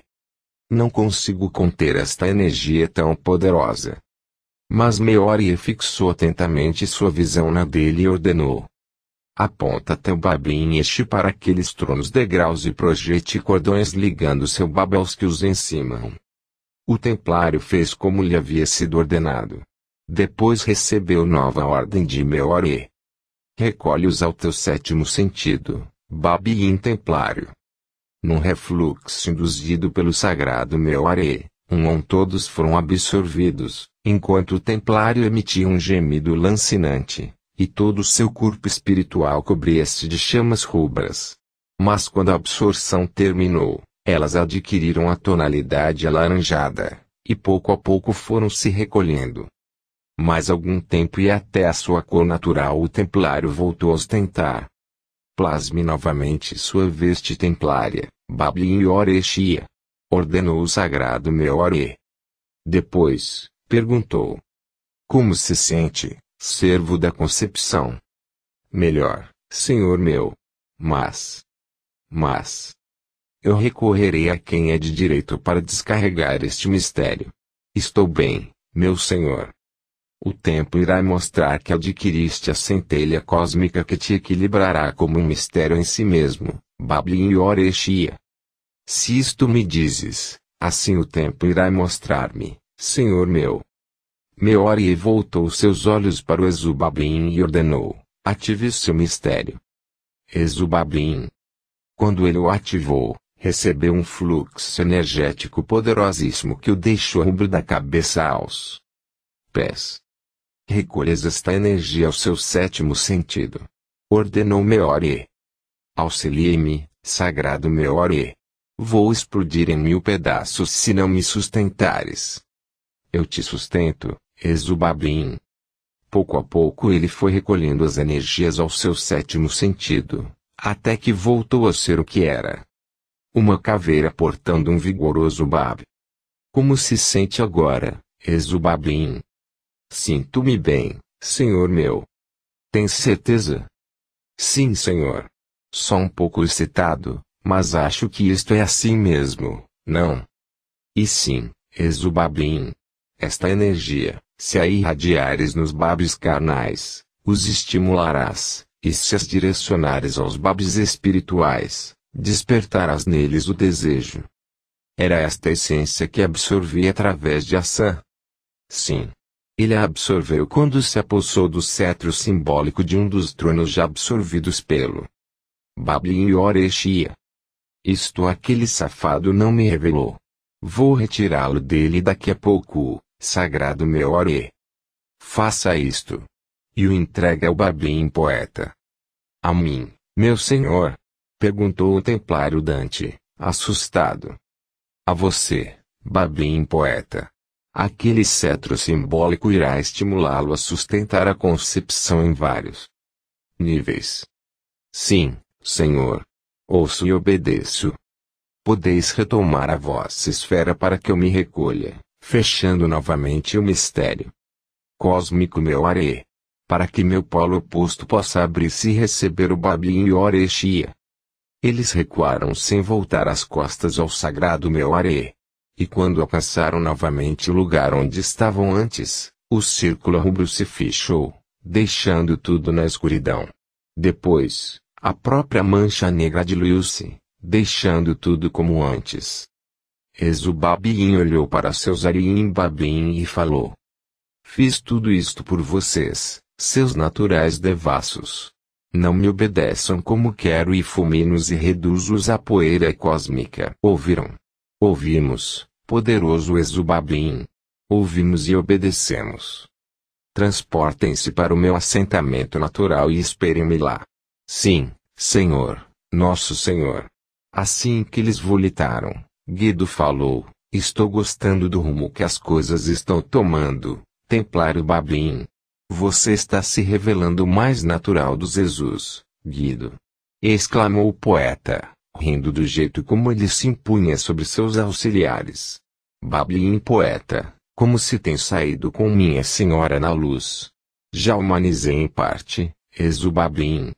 Speaker 1: Não consigo conter esta energia tão poderosa. Mas Meore fixou atentamente sua visão na dele e ordenou: Aponta teu babi e este para aqueles tronos degraus e projete cordões ligando seu babi aos que os encimam. O templário fez como lhe havia sido ordenado. Depois recebeu nova ordem de Meore. Recolhe-os ao teu sétimo sentido, em templário. Num refluxo induzido pelo sagrado Meore, um todos foram absorvidos, enquanto o templário emitia um gemido lancinante e todo seu corpo espiritual cobria-se de chamas rubras. Mas quando a absorção terminou, elas adquiriram a tonalidade alaranjada, e pouco a pouco foram se recolhendo. Mais algum tempo e até a sua cor natural o templário voltou a ostentar. Plasme novamente sua veste templária, e Orexia. Ordenou o sagrado Meore. Depois, perguntou. Como se sente, servo da concepção. Melhor, Senhor meu. Mas. Mas. Eu recorrerei a quem é de direito para descarregar este mistério. Estou bem, meu Senhor. O tempo irá mostrar que adquiriste a centelha cósmica que te equilibrará como um mistério em si mesmo, Babylon e Orexia. Se isto me dizes, assim o tempo irá mostrar-me, Senhor meu, Meori voltou seus olhos para o Exubabim e ordenou: Ative seu mistério. Exubabim. Quando ele o ativou, recebeu um fluxo energético poderosíssimo que o deixou rubro da cabeça aos pés. Recolhas esta energia ao seu sétimo sentido. Ordenou Meori: Auxilie-me, sagrado Meori, Vou explodir em mil pedaços se não me sustentares. Eu te sustento, Exubabim. Pouco a pouco ele foi recolhendo as energias ao seu sétimo sentido, até que voltou a ser o que era. Uma caveira portando um vigoroso bab. Como se sente agora, Exubabim? Sinto-me bem, senhor meu. Tem certeza? Sim, senhor. Só um pouco excitado, mas acho que isto é assim mesmo, não? E sim, Exubabim. Esta energia, se a irradiares nos babes carnais, os estimularás, e se as direcionares aos babes espirituais, despertarás neles o desejo. Era esta essência que absorvia através de Assã. Sim. Ele a absorveu quando se apossou do cetro simbólico de um dos tronos já absorvidos pelo Babi e Orexia. Isto aquele safado não me revelou. Vou retirá-lo dele daqui a pouco, sagrado meu Meore. Faça isto. E o entregue ao Babim poeta. A mim, meu senhor? Perguntou o templário Dante, assustado. A você, Babim poeta. Aquele cetro simbólico irá estimulá-lo a sustentar a concepção em vários níveis. Sim, senhor. Ouço e obedeço. Podeis retomar a vossa esfera para que eu me recolha fechando novamente o mistério cósmico meu are, para que meu polo oposto possa abrir-se e receber o Babi e Orexia. Eles recuaram sem voltar as costas ao sagrado meu are. E quando alcançaram novamente o lugar onde estavam antes, o círculo rubro se fechou, deixando tudo na escuridão. Depois, a própria mancha negra diluiu-se, deixando tudo como antes. Exubabim olhou para seus Ariimbabim e falou. Fiz tudo isto por vocês, seus naturais devassos. Não me obedeçam como quero e fumino-os e reduzo-os à poeira cósmica. Ouviram? Ouvimos, poderoso Exubabim. Ouvimos e obedecemos. Transportem-se para o meu assentamento natural e esperem-me lá. Sim, Senhor, nosso Senhor. Assim que eles volitaram, Guido falou: Estou gostando do rumo que as coisas estão tomando, Templário Babin. Você está se revelando o mais natural dos Jesus, Guido. Exclamou o poeta, rindo do jeito como ele se impunha sobre seus auxiliares. Babin poeta, como se tem saído com minha senhora na luz. Já humanizei em parte, exubabim.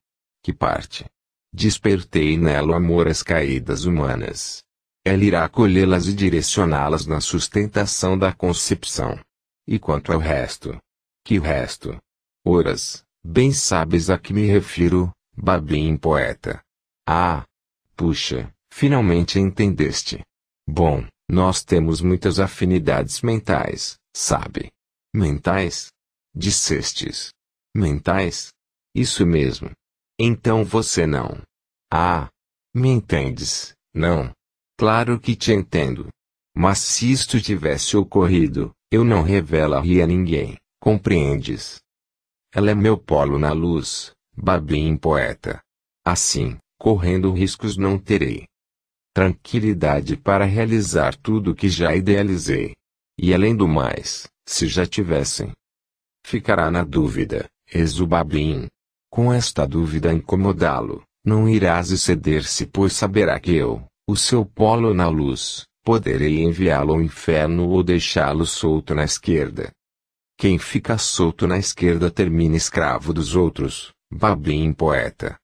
Speaker 1: Que parte? Despertei nela o amor às caídas humanas. Ela irá acolhê-las e direcioná-las na sustentação da concepção. E quanto ao resto? Que resto? Oras, bem sabes a que me refiro, Babim poeta. Ah! Puxa, finalmente entendeste. Bom, nós temos muitas afinidades mentais, sabe? Mentais? Dissestes. Mentais? Isso mesmo. Então você não. Ah! Me entendes, não? Claro que te entendo. Mas se isto tivesse ocorrido, eu não revelaria a ninguém, compreendes? Ela é meu polo na luz, Babim poeta. Assim, correndo riscos não terei tranquilidade para realizar tudo o que já idealizei. E além do mais, se já tivessem, ficará na dúvida, babim. Com esta dúvida incomodá-lo, não irás exceder-se pois saberá que eu, o seu polo na luz, poderei enviá-lo ao inferno ou deixá-lo solto na esquerda. Quem fica solto na esquerda termina escravo dos outros, Babim poeta.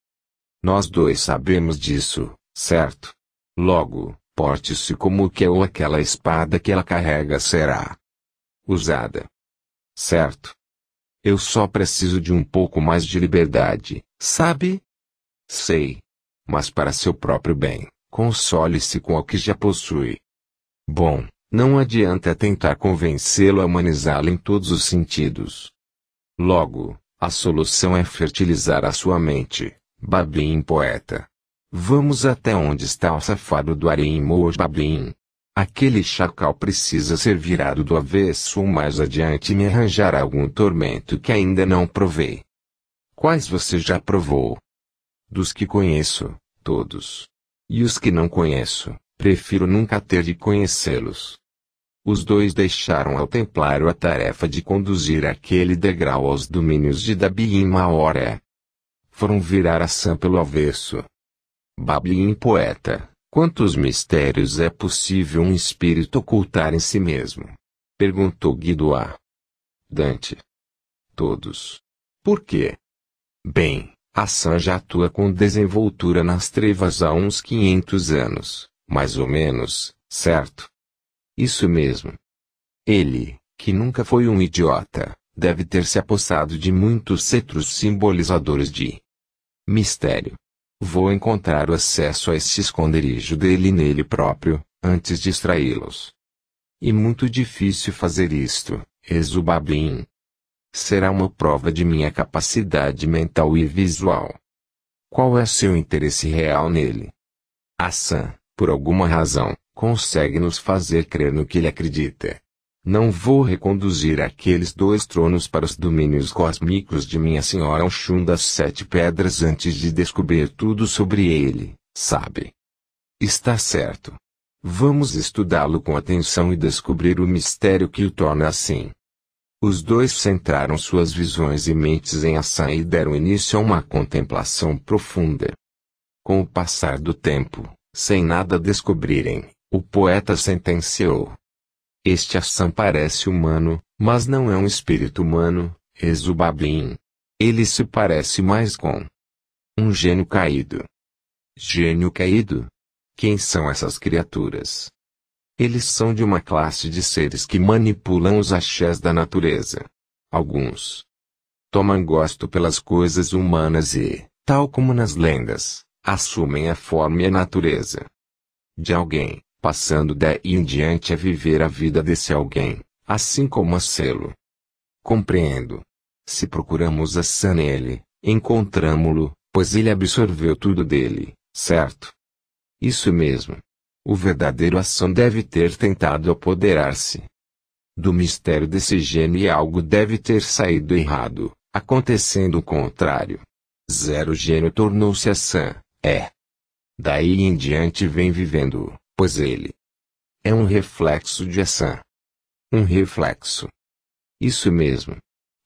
Speaker 1: Nós dois sabemos disso, certo? Logo, porte-se como que ou aquela espada que ela carrega será usada. Certo? Eu só preciso de um pouco mais de liberdade, sabe? Sei. Mas para seu próprio bem. Console-se com o que já possui. Bom, não adianta tentar convencê-lo a humanizá-lo em todos os sentidos. Logo, a solução é fertilizar a sua mente, Babim poeta. Vamos até onde está o safado do Arim ou Babim. Aquele chacal precisa ser virado do avesso ou mais adiante me arranjar algum tormento que ainda não provei. Quais você já provou? Dos que conheço, todos. E os que não conheço, prefiro nunca ter de conhecê-los. Os dois deixaram ao templário a tarefa de conduzir aquele degrau aos domínios de Dabi em Foram virar a Sam pelo avesso. Babi poeta, quantos mistérios é possível um espírito ocultar em si mesmo? Perguntou Guido a Dante. Todos. Por quê? Bem, Assan já atua com desenvoltura nas trevas há uns 500 anos, mais ou menos, certo? Isso mesmo. Ele, que nunca foi um idiota, deve ter se apossado de muitos cetros simbolizadores de mistério. Vou encontrar o acesso a esse esconderijo dele nele próprio, antes de extraí-los. E muito difícil fazer isto, Exubabim será uma prova de minha capacidade mental e visual. Qual é seu interesse real nele? A Sam, por alguma razão, consegue nos fazer crer no que ele acredita. Não vou reconduzir aqueles dois tronos para os domínios cósmicos de minha senhora Oxum das Sete Pedras antes de descobrir tudo sobre ele, sabe? Está certo. Vamos estudá-lo com atenção e descobrir o mistério que o torna assim. Os dois centraram suas visões e mentes em ação e deram início a uma contemplação profunda. Com o passar do tempo, sem nada descobrirem, o poeta sentenciou: Este ação parece humano, mas não é um espírito humano, Exubabim. Ele se parece mais com um gênio caído. Gênio caído? Quem são essas criaturas? Eles são de uma classe de seres que manipulam os axés da natureza. Alguns tomam gosto pelas coisas humanas e, tal como nas lendas, assumem a forma e a natureza de alguém, passando daí em diante a viver a vida desse alguém, assim como a selo. Compreendo. Se procuramos a sã nele, encontramo-lo, pois ele absorveu tudo dele, certo? Isso mesmo. O verdadeiro ação deve ter tentado apoderar-se do mistério desse gênio e algo deve ter saído errado, acontecendo o contrário. Zero gênio tornou-se ação, é. Daí em diante vem vivendo, pois ele é um reflexo de ação. Um reflexo. Isso mesmo.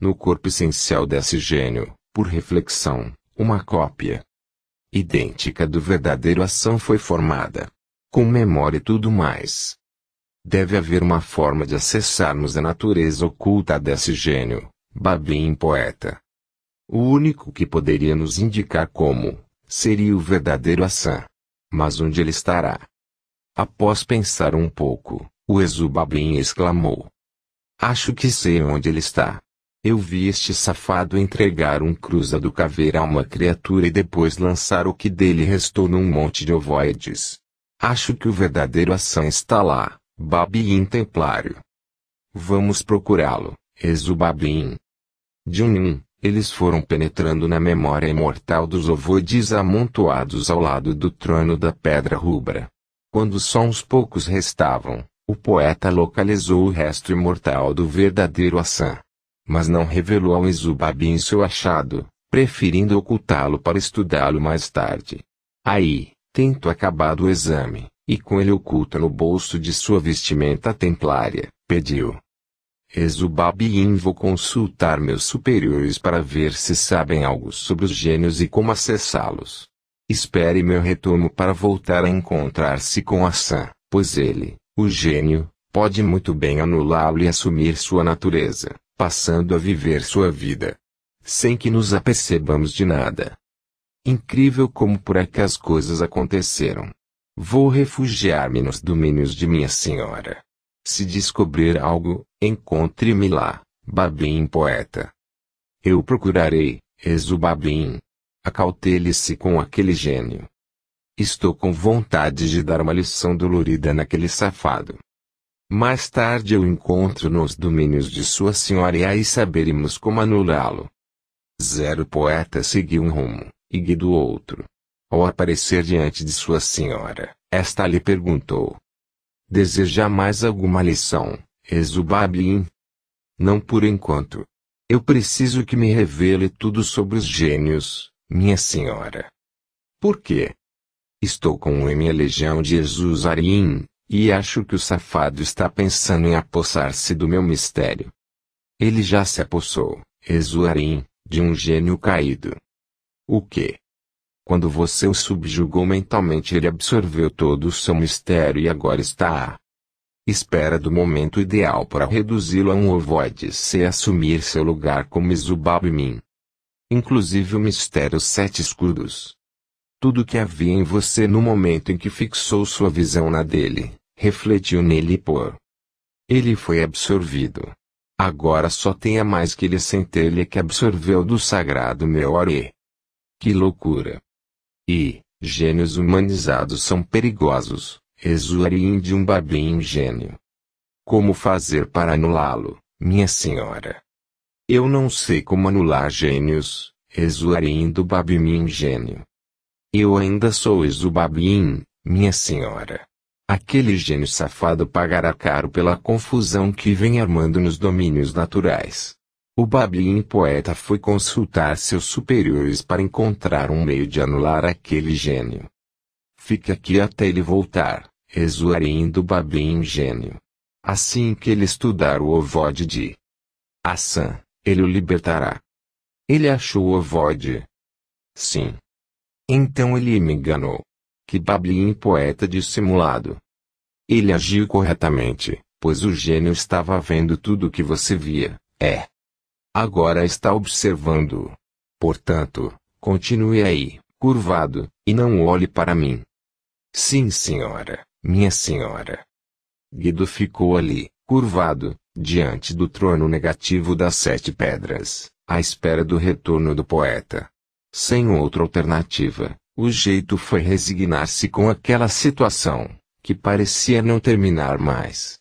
Speaker 1: No corpo essencial desse gênio, por reflexão, uma cópia idêntica do verdadeiro ação foi formada com memória e tudo mais. Deve haver uma forma de acessarmos a natureza oculta desse gênio, Babim poeta. O único que poderia nos indicar como seria o verdadeiro Assam. Mas onde ele estará? Após pensar um pouco, o Babim exclamou. Acho que sei onde ele está. Eu vi este safado entregar um cruzado caveira a uma criatura e depois lançar o que dele restou num monte de ovoides. Acho que o verdadeiro ação está lá, Babin Templário. Vamos procurá-lo, Exubabin. De um em eles foram penetrando na memória imortal dos ovoides amontoados ao lado do trono da Pedra Rubra. Quando só uns poucos restavam, o poeta localizou o resto imortal do verdadeiro Assam. Mas não revelou ao Exubabim seu achado, preferindo ocultá-lo para estudá-lo mais tarde. Aí, Tento acabado o exame, e com ele oculta no bolso de sua vestimenta templária, pediu. Exubab vou consultar meus superiores para ver se sabem algo sobre os gênios e como acessá-los. Espere meu retorno para voltar a encontrar-se com Assan, pois ele, o gênio, pode muito bem anulá-lo e assumir sua natureza, passando a viver sua vida. Sem que nos apercebamos de nada. Incrível como por aqui as coisas aconteceram. Vou refugiar-me nos domínios de minha senhora. Se descobrir algo, encontre-me lá, Babim poeta. Eu procurarei, Babim. Acautele-se com aquele gênio. Estou com vontade de dar uma lição dolorida naquele safado. Mais tarde eu encontro nos domínios de sua senhora e aí saberemos como anulá-lo. Zero poeta seguiu um rumo e do outro. Ao aparecer diante de sua senhora, esta lhe perguntou: Deseja mais alguma lição, Ezubablin? Não por enquanto. Eu preciso que me revele tudo sobre os gênios, minha senhora. Por quê? Estou com minha legião de Jesus Arim, e acho que o safado está pensando em apossar-se do meu mistério. Ele já se apossou, Ezuarim, de um gênio caído. O que? Quando você o subjugou mentalmente, ele absorveu todo o seu mistério e agora está à espera do momento ideal para reduzi-lo a um ovoide-se e assumir seu lugar como Izubabimin. Inclusive o mistério Sete Escudos. Tudo que havia em você no momento em que fixou sua visão na dele, refletiu nele por. Ele foi absorvido. Agora só tem a mais que lhe centelha que absorveu do sagrado meu orê. Que loucura! E, gênios humanizados são perigosos, exuarim de um babinho gênio. Como fazer para anulá-lo, minha senhora? Eu não sei como anular gênios, exuarim do babim gênio. Eu ainda sou exubabim, minha senhora. Aquele gênio safado pagará caro pela confusão que vem armando nos domínios naturais. O Babin poeta foi consultar seus superiores para encontrar um meio de anular aquele gênio. Fique aqui até ele voltar, exuarindo Babin gênio. Assim que ele estudar o ovode de Assan, ele o libertará. Ele achou o ovode. Sim. Então ele me enganou. Que Babin poeta dissimulado. Ele agiu corretamente, pois o gênio estava vendo tudo o que você via, é. Agora está observando. Portanto, continue aí, curvado, e não olhe para mim. Sim, senhora, minha senhora. Guido ficou ali, curvado, diante do trono negativo das sete pedras, à espera do retorno do poeta. Sem outra alternativa, o jeito foi resignar-se com aquela situação, que parecia não terminar mais.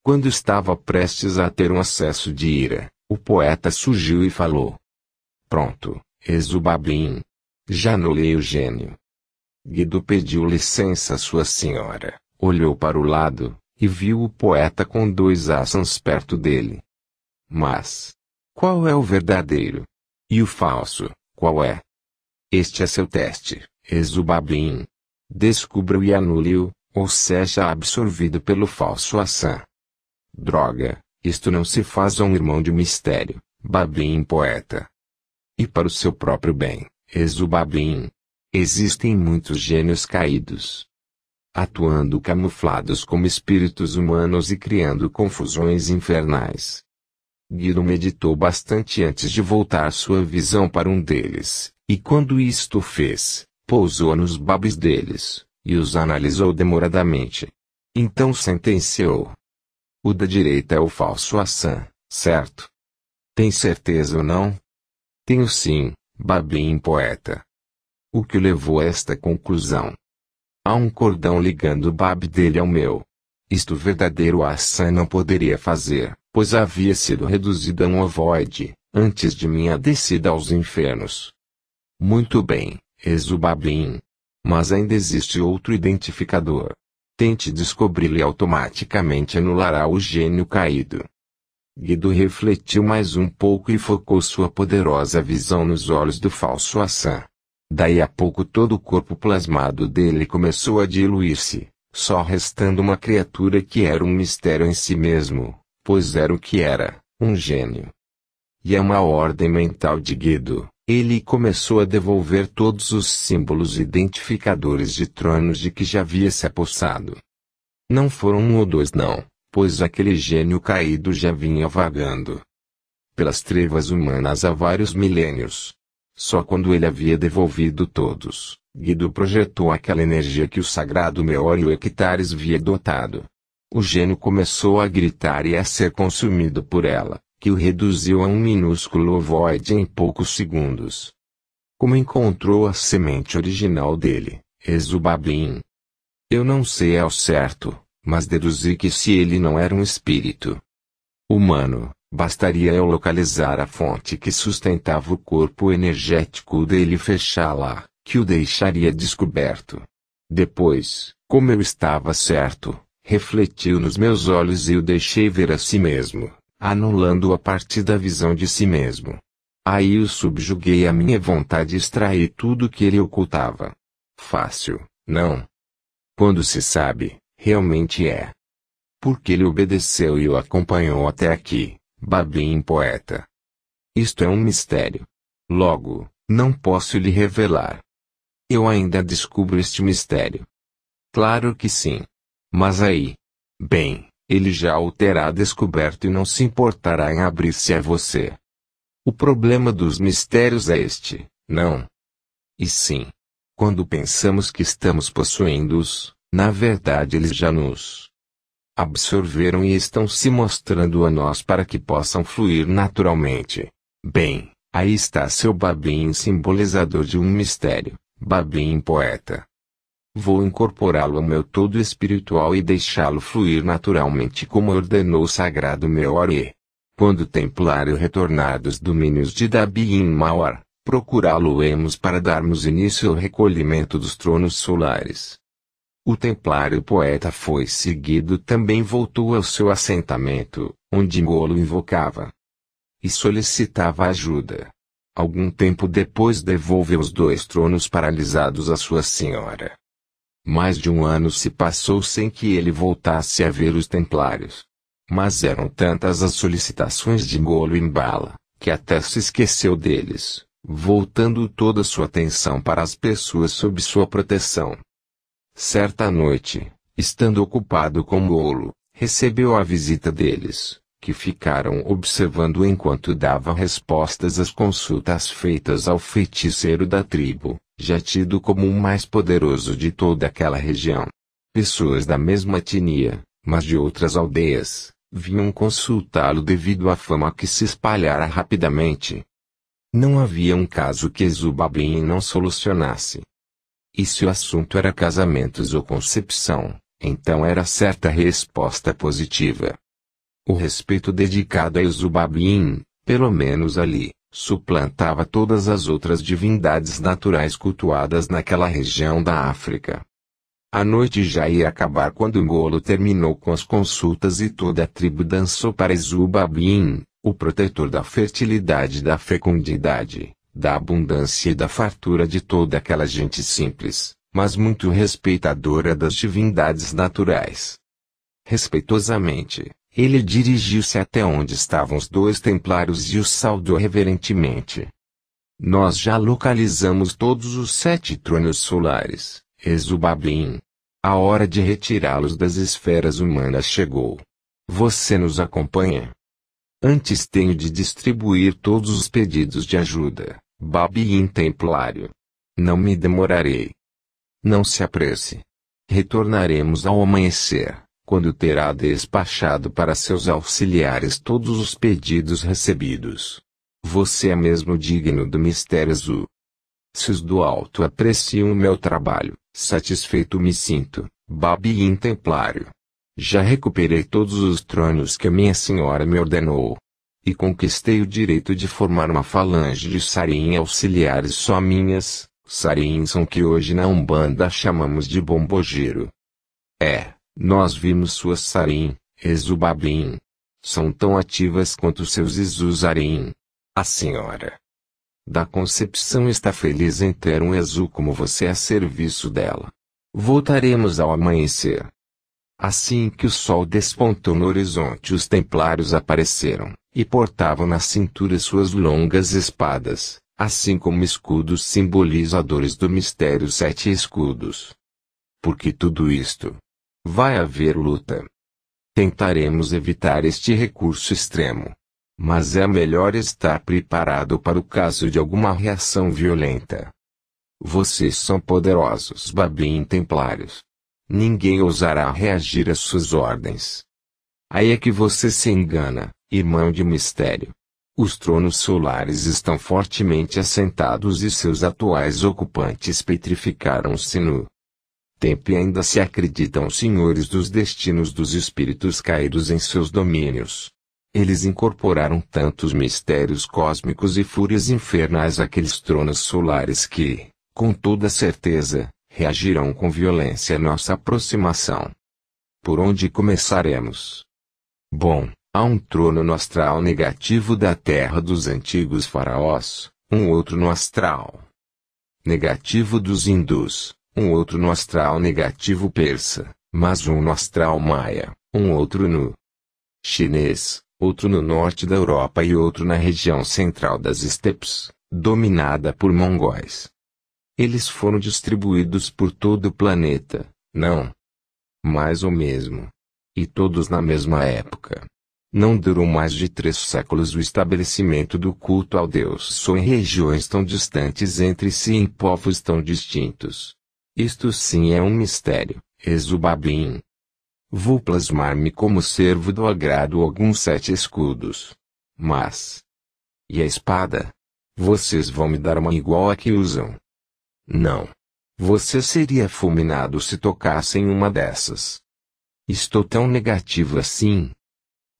Speaker 1: Quando estava prestes a ter um acesso de ira, o poeta surgiu e falou. Pronto, Exubabim. Já nolei o gênio. Guido pediu licença sua senhora, olhou para o lado, e viu o poeta com dois assans perto dele. Mas, qual é o verdadeiro? E o falso, qual é? Este é seu teste, Exubabim. Descubra-o e anule-o, ou seja absorvido pelo falso assan. Droga, isto não se faz a um irmão de mistério, Bablim poeta. E para o seu próprio bem, Exubablim. Existem muitos gênios caídos. Atuando camuflados como espíritos humanos e criando confusões infernais. Guido meditou bastante antes de voltar sua visão para um deles, e quando isto fez, pousou nos babes deles, e os analisou demoradamente. Então sentenciou. O da direita é o falso Hassan, certo? Tem certeza ou não? Tenho sim, Babim poeta. O que o levou a esta conclusão? Há um cordão ligando o Bab dele ao meu. Isto verdadeiro Hassan não poderia fazer, pois havia sido reduzido a um ovoide, antes de minha descida aos infernos. Muito bem, Babim, Mas ainda existe outro identificador tente descobri-lo e automaticamente anulará o gênio caído. Guido refletiu mais um pouco e focou sua poderosa visão nos olhos do falso Assan. Daí a pouco todo o corpo plasmado dele começou a diluir-se, só restando uma criatura que era um mistério em si mesmo, pois era o que era, um gênio. E é uma ordem mental de Guido, ele começou a devolver todos os símbolos identificadores de tronos de que já havia se apossado. Não foram um ou dois não, pois aquele gênio caído já vinha vagando pelas trevas humanas há vários milênios. Só quando ele havia devolvido todos, Guido projetou aquela energia que o sagrado Meório equitares via dotado. O gênio começou a gritar e a ser consumido por ela que o reduziu a um minúsculo ovoide em poucos segundos. Como encontrou a semente original dele, Exubabim? Eu não sei ao certo, mas deduzi que se ele não era um espírito humano, bastaria eu localizar a fonte que sustentava o corpo energético dele e fechá-la, que o deixaria descoberto. Depois, como eu estava certo, refletiu nos meus olhos e o deixei ver a si mesmo anulando-a parte partir da visão de si mesmo. Aí o subjuguei à minha vontade e extraí tudo que ele ocultava. Fácil, não? Quando se sabe, realmente é. Porque ele obedeceu e o acompanhou até aqui, Babim poeta. Isto é um mistério. Logo, não posso lhe revelar. Eu ainda descubro este mistério. Claro que sim. Mas aí. Bem, ele já o terá descoberto e não se importará em abrir-se a você. O problema dos mistérios é este, não? E sim. Quando pensamos que estamos possuindo-os, na verdade eles já nos absorveram e estão se mostrando a nós para que possam fluir naturalmente. Bem, aí está seu Babin simbolizador de um mistério, Babin poeta. Vou incorporá-lo ao meu todo espiritual e deixá-lo fluir naturalmente como ordenou o sagrado Meore. Quando o templário retornar dos domínios de Dabi Maor, procurá-lo-emos para darmos início ao recolhimento dos tronos solares. O templário poeta foi seguido também voltou ao seu assentamento, onde Golo invocava e solicitava ajuda. Algum tempo depois devolveu os dois tronos paralisados à sua senhora. Mais de um ano se passou sem que ele voltasse a ver os templários. Mas eram tantas as solicitações de Golo Bala que até se esqueceu deles, voltando toda sua atenção para as pessoas sob sua proteção. Certa noite, estando ocupado com Golo, recebeu a visita deles, que ficaram observando enquanto dava respostas às consultas feitas ao feiticeiro da tribo já tido como o mais poderoso de toda aquela região. Pessoas da mesma etnia, mas de outras aldeias, vinham consultá-lo devido à fama que se espalhara rapidamente. Não havia um caso que Zubabin não solucionasse. E se o assunto era casamentos ou concepção, então era certa resposta positiva. O respeito dedicado a Zubabin, pelo menos ali, suplantava todas as outras divindades naturais cultuadas naquela região da África. A noite já ia acabar quando Ngolo terminou com as consultas e toda a tribo dançou para Zubabim, o protetor da fertilidade da fecundidade, da abundância e da fartura de toda aquela gente simples, mas muito respeitadora das divindades naturais. Respeitosamente, ele dirigiu-se até onde estavam os dois templários e os saudou reverentemente. Nós já localizamos todos os sete tronos solares, Exubabim. A hora de retirá-los das esferas humanas chegou. Você nos acompanha? Antes tenho de distribuir todos os pedidos de ajuda, Babin Templário. Não me demorarei. Não se apresse. Retornaremos ao amanhecer quando terá despachado para seus auxiliares todos os pedidos recebidos. Você é mesmo digno do mistério azul. Se os do alto apreciam o meu trabalho, satisfeito me sinto, Babi intemplário. Já recuperei todos os tronos que a minha senhora me ordenou. E conquistei o direito de formar uma falange de sarim auxiliares só minhas, sarim são que hoje na Umbanda chamamos de bombogiro. É, nós vimos suas sarim, exubabim. São tão ativas quanto seus izuzarim. A senhora da concepção está feliz em ter um exu como você a serviço dela. Voltaremos ao amanhecer. Assim que o sol despontou no horizonte, os templários apareceram, e portavam na cintura suas longas espadas, assim como escudos simbolizadores do mistério sete escudos. Por que tudo isto, Vai haver luta. Tentaremos evitar este recurso extremo. Mas é melhor estar preparado para o caso de alguma reação violenta. Vocês são poderosos babim Templários. Ninguém ousará reagir às suas ordens. Aí é que você se engana, irmão de mistério. Os tronos solares estão fortemente assentados e seus atuais ocupantes petrificaram-se nu tempo e ainda se acreditam senhores dos destinos dos espíritos caídos em seus domínios. Eles incorporaram tantos mistérios cósmicos e fúrias infernais àqueles tronos solares que, com toda certeza, reagirão com violência à nossa aproximação. Por onde começaremos? Bom, há um trono no astral negativo da terra dos antigos faraós, um outro no astral negativo dos hindus, um outro no astral negativo persa, mas um no astral maia, um outro no chinês, outro no norte da Europa e outro na região central das estepes, dominada por mongóis. Eles foram distribuídos por todo o planeta, não? Mais ou mesmo. E todos na mesma época. Não durou mais de três séculos o estabelecimento do culto ao Deus só em regiões tão distantes entre si e em povos tão distintos. Isto sim é um mistério, Exubabim. Vou plasmar-me como servo do agrado alguns sete escudos. Mas. E a espada? Vocês vão me dar uma igual a que usam. Não. Você seria fulminado se tocassem uma dessas. Estou tão negativo assim?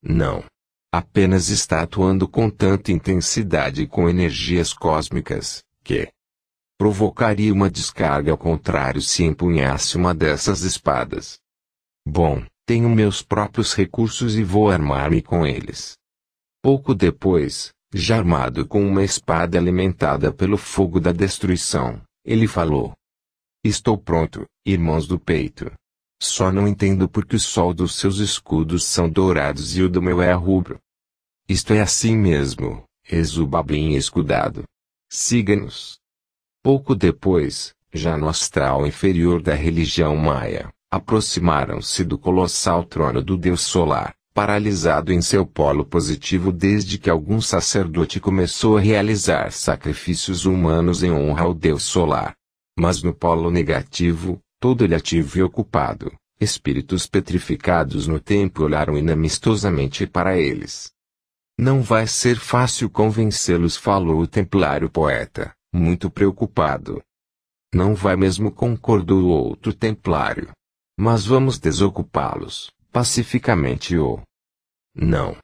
Speaker 1: Não. Apenas está atuando com tanta intensidade e com energias cósmicas, que, provocaria uma descarga ao contrário se empunhasse uma dessas espadas. Bom, tenho meus próprios recursos e vou armar-me com eles. Pouco depois, já armado com uma espada alimentada pelo fogo da destruição, ele falou: Estou pronto, irmãos do peito. Só não entendo porque o sol dos seus escudos são dourados e o do meu é rubro. Isto é assim mesmo, bem escudado. Siga-nos. Pouco depois, já no astral inferior da religião maia, aproximaram-se do colossal trono do deus solar, paralisado em seu polo positivo desde que algum sacerdote começou a realizar sacrifícios humanos em honra ao deus solar. Mas no polo negativo, todo ele ativo e ocupado, espíritos petrificados no tempo olharam inamistosamente para eles. Não vai ser fácil convencê-los, falou o templário poeta, muito preocupado. Não vai mesmo, concordou o outro templário. Mas vamos desocupá-los, pacificamente ou. Não.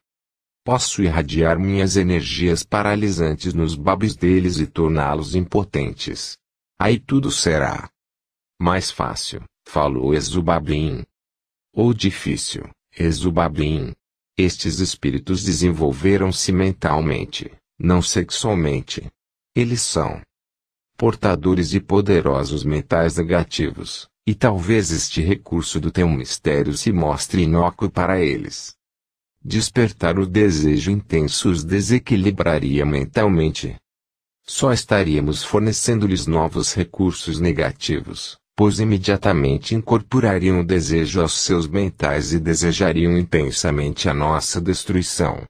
Speaker 1: Posso irradiar minhas energias paralisantes nos babis deles e torná-los impotentes. Aí tudo será. Mais fácil, falou Exubabim. Ou difícil, Exubabim. Estes espíritos desenvolveram-se mentalmente, não sexualmente. Eles são portadores de poderosos mentais negativos, e talvez este recurso do teu mistério se mostre inócuo para eles. Despertar o desejo intenso os desequilibraria mentalmente. Só estaríamos fornecendo-lhes novos recursos negativos, pois imediatamente incorporariam o desejo aos seus mentais e desejariam intensamente a nossa destruição.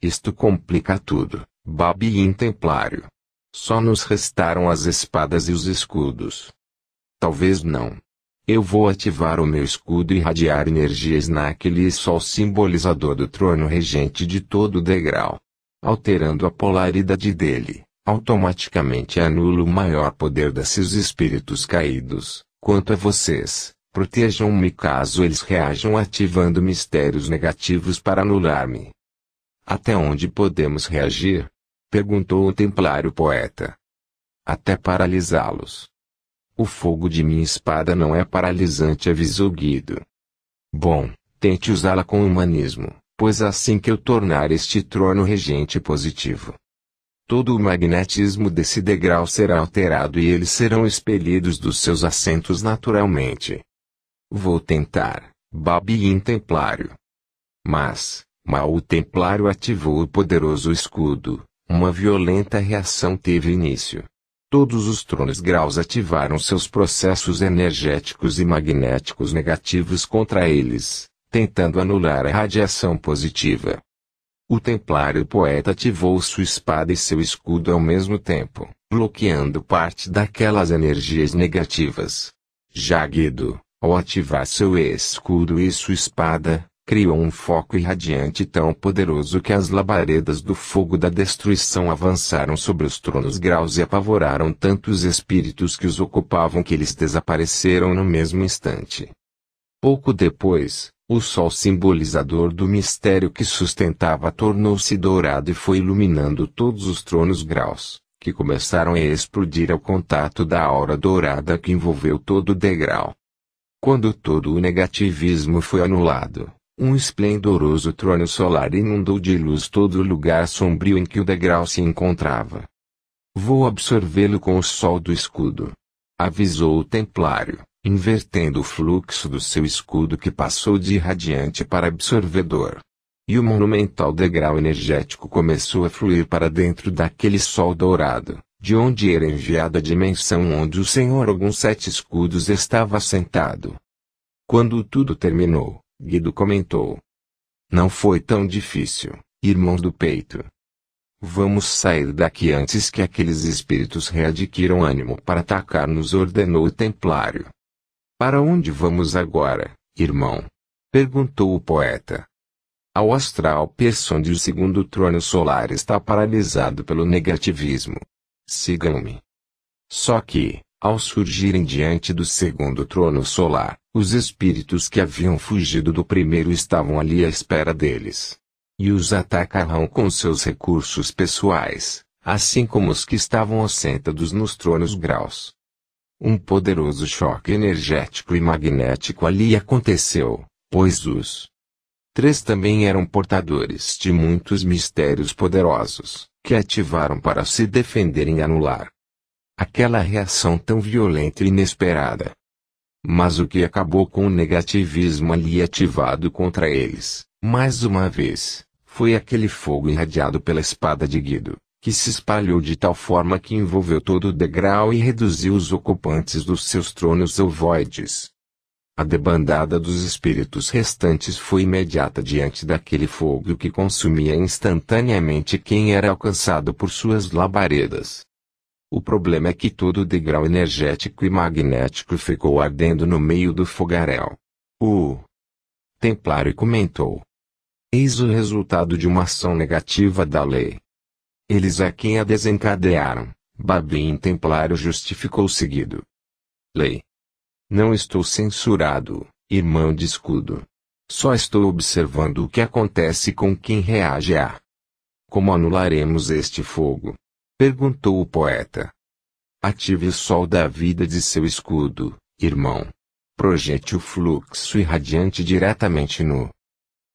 Speaker 1: Isto complica tudo, Babi Intemplário. Só nos restaram as espadas e os escudos. Talvez não. Eu vou ativar o meu escudo e irradiar energias naquele sol simbolizador do trono regente de todo o degrau. Alterando a polaridade dele, automaticamente anulo o maior poder desses espíritos caídos. Quanto a vocês, protejam-me caso eles reajam ativando mistérios negativos para anular-me. Até onde podemos reagir? Perguntou o templário poeta. Até paralisá-los. O fogo de minha espada não é paralisante, avisou Guido. Bom, tente usá-la com humanismo, pois assim que eu tornar este trono regente positivo, todo o magnetismo desse degrau será alterado e eles serão expelidos dos seus assentos naturalmente. Vou tentar, Babiim Templário. Mas, mal o Templário ativou o poderoso escudo, uma violenta reação teve início. Todos os tronos graus ativaram seus processos energéticos e magnéticos negativos contra eles, tentando anular a radiação positiva. O templário poeta ativou sua espada e seu escudo ao mesmo tempo, bloqueando parte daquelas energias negativas. Já Guido, ao ativar seu escudo e sua espada, criou um foco irradiante tão poderoso que as labaredas do fogo da destruição avançaram sobre os tronos graus e apavoraram tantos espíritos que os ocupavam que eles desapareceram no mesmo instante. Pouco depois, o sol simbolizador do mistério que sustentava tornou-se dourado e foi iluminando todos os tronos graus, que começaram a explodir ao contato da aura dourada que envolveu todo o degrau. Quando todo o negativismo foi anulado, um esplendoroso trono solar inundou de luz todo o lugar sombrio em que o degrau se encontrava. Vou absorvê-lo com o sol do escudo. Avisou o templário, invertendo o fluxo do seu escudo que passou de irradiante para absorvedor. E o monumental degrau energético começou a fluir para dentro daquele sol dourado, de onde era enviada a dimensão onde o Senhor alguns sete escudos estava sentado. Quando tudo terminou, Guido comentou. Não foi tão difícil, irmãos do peito. Vamos sair daqui antes que aqueles espíritos readquiram ânimo para atacar-nos, ordenou o templário. Para onde vamos agora, irmão? perguntou o poeta. Ao astral de o segundo trono solar está paralisado pelo negativismo. Sigam-me. Só que, ao surgirem diante do segundo trono solar, os espíritos que haviam fugido do primeiro estavam ali à espera deles. E os atacarão com seus recursos pessoais, assim como os que estavam assentados nos tronos graus. Um poderoso choque energético e magnético ali aconteceu, pois os três também eram portadores de muitos mistérios poderosos, que ativaram para se defenderem e anular aquela reação tão violenta e inesperada. Mas o que acabou com o negativismo ali ativado contra eles, mais uma vez, foi aquele fogo irradiado pela espada de Guido, que se espalhou de tal forma que envolveu todo o degrau e reduziu os ocupantes dos seus tronos ovoides. A debandada dos espíritos restantes foi imediata diante daquele fogo que consumia instantaneamente quem era alcançado por suas labaredas. O problema é que todo o degrau energético e magnético ficou ardendo no meio do fogaréu. O templário comentou. Eis o resultado de uma ação negativa da lei. Eles é quem a desencadearam. Babin Templário justificou o seguido. Lei. Não estou censurado, irmão de escudo. Só estou observando o que acontece com quem reage a. Como anularemos este fogo? Perguntou o poeta. Ative o sol da vida de seu escudo, irmão. Projete o fluxo irradiante diretamente no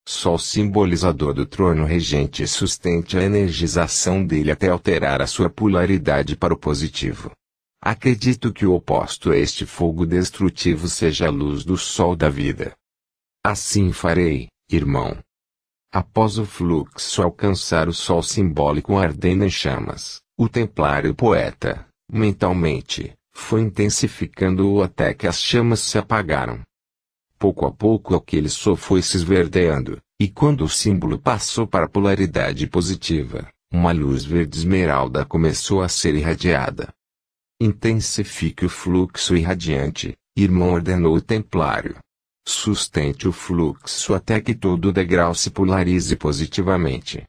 Speaker 1: Sol simbolizador do trono regente e sustente a energização dele até alterar a sua polaridade para o positivo. Acredito que o oposto a este fogo destrutivo seja a luz do sol da vida. Assim farei, irmão. Após o fluxo alcançar o sol simbólico ardendo em chamas, o templário poeta, mentalmente, foi intensificando-o até que as chamas se apagaram. Pouco a pouco aquele sol foi se esverdeando, e quando o símbolo passou para a polaridade positiva, uma luz verde esmeralda começou a ser irradiada. Intensifique o fluxo irradiante, irmão ordenou o templário. Sustente o fluxo até que todo o degrau se polarize positivamente.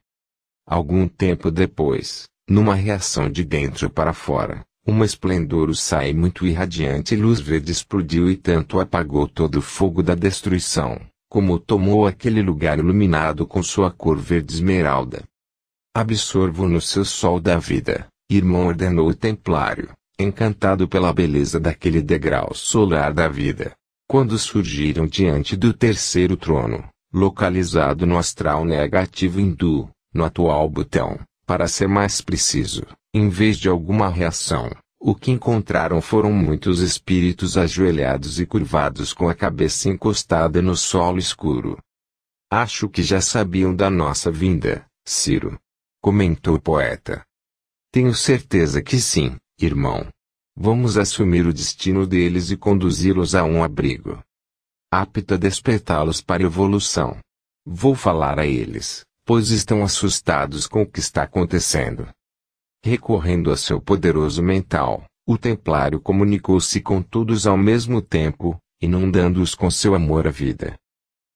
Speaker 1: Algum tempo depois, numa reação de dentro para fora, uma esplendor sai muito irradiante luz verde explodiu e tanto apagou todo o fogo da destruição, como tomou aquele lugar iluminado com sua cor verde esmeralda. Absorvo no seu sol da vida, irmão ordenou o templário, encantado pela beleza daquele degrau solar da vida. Quando surgiram diante do terceiro trono, localizado no astral negativo hindu, no atual Butão. Para ser mais preciso, em vez de alguma reação, o que encontraram foram muitos espíritos ajoelhados e curvados com a cabeça encostada no solo escuro. Acho que já sabiam da nossa vinda, Ciro. Comentou o poeta. Tenho certeza que sim, irmão. Vamos assumir o destino deles e conduzi-los a um abrigo. Apto a despertá-los para a evolução. Vou falar a eles pois estão assustados com o que está acontecendo. Recorrendo a seu poderoso mental, o templário comunicou-se com todos ao mesmo tempo, inundando-os com seu amor à vida.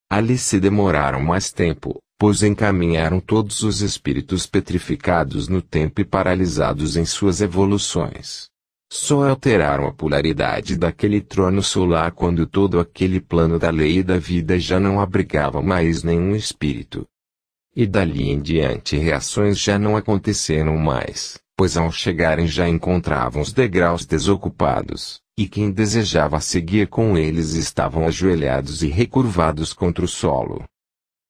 Speaker 1: Ali se demoraram mais tempo, pois encaminharam todos os espíritos petrificados no tempo e paralisados em suas evoluções. Só alteraram a polaridade daquele trono solar quando todo aquele plano da lei e da vida já não abrigava mais nenhum espírito, e dali em diante reações já não aconteceram mais, pois ao chegarem já encontravam os degraus desocupados, e quem desejava seguir com eles estavam ajoelhados e recurvados contra o solo.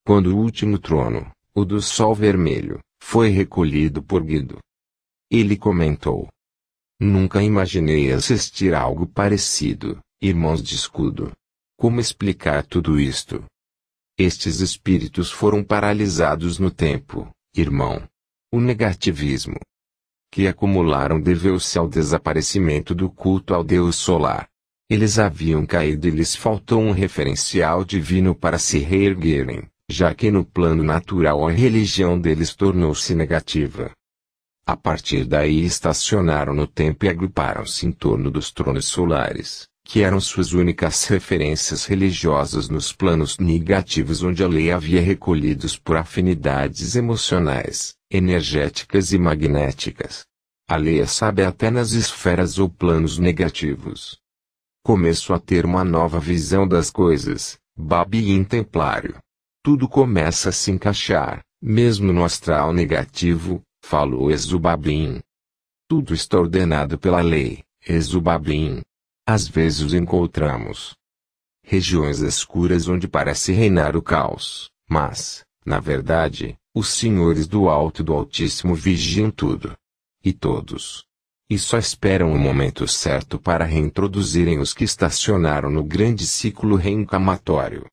Speaker 1: Quando o último trono, o do Sol Vermelho, foi recolhido por Guido. Ele comentou: Nunca imaginei assistir algo parecido, irmãos de escudo. Como explicar tudo isto? Estes espíritos foram paralisados no tempo, irmão. O negativismo que acumularam deveu-se ao desaparecimento do culto ao Deus solar. Eles haviam caído e lhes faltou um referencial divino para se reerguerem, já que no plano natural a religião deles tornou-se negativa. A partir daí estacionaram no tempo e agruparam-se em torno dos tronos solares que eram suas únicas referências religiosas nos planos negativos onde a lei havia recolhidos por afinidades emocionais, energéticas e magnéticas. A lei é sabe até nas esferas ou planos negativos. Começo a ter uma nova visão das coisas, Babi Templário. Tudo começa a se encaixar, mesmo no astral negativo, falou Exubabim. Tudo está ordenado pela lei, Exubabim. Às vezes encontramos regiões escuras onde parece reinar o caos, mas, na verdade, os senhores do alto do Altíssimo vigiam tudo. E todos. E só esperam o momento certo para reintroduzirem os que estacionaram no grande ciclo reencamatório.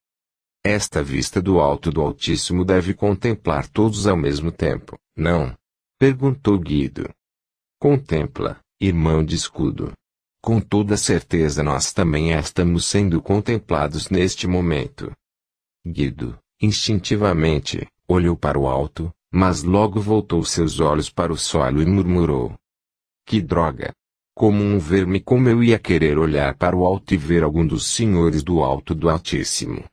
Speaker 1: Esta vista do alto do Altíssimo deve contemplar todos ao mesmo tempo, não? Perguntou Guido. Contempla, irmão de escudo. Com toda certeza nós também estamos sendo contemplados neste momento. Guido, instintivamente, olhou para o alto, mas logo voltou seus olhos para o solo e murmurou: Que droga! Como um verme, como eu ia querer olhar para o alto e ver algum dos senhores do alto do Altíssimo.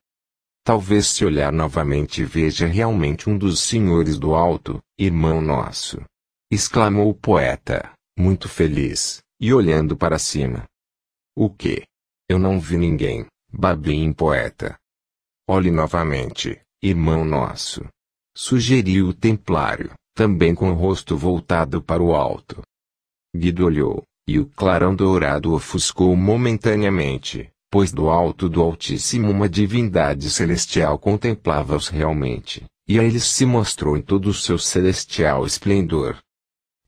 Speaker 1: Talvez se olhar novamente veja realmente um dos senhores do alto, irmão nosso! exclamou o poeta, muito feliz. E olhando para cima. O que? Eu não vi ninguém, Babim poeta. Olhe novamente, irmão nosso. Sugeriu o templário, também com o rosto voltado para o alto. Guido olhou, e o clarão dourado ofuscou momentaneamente, pois do alto do Altíssimo uma divindade celestial contemplava-os realmente, e a eles se mostrou em todo o seu celestial esplendor.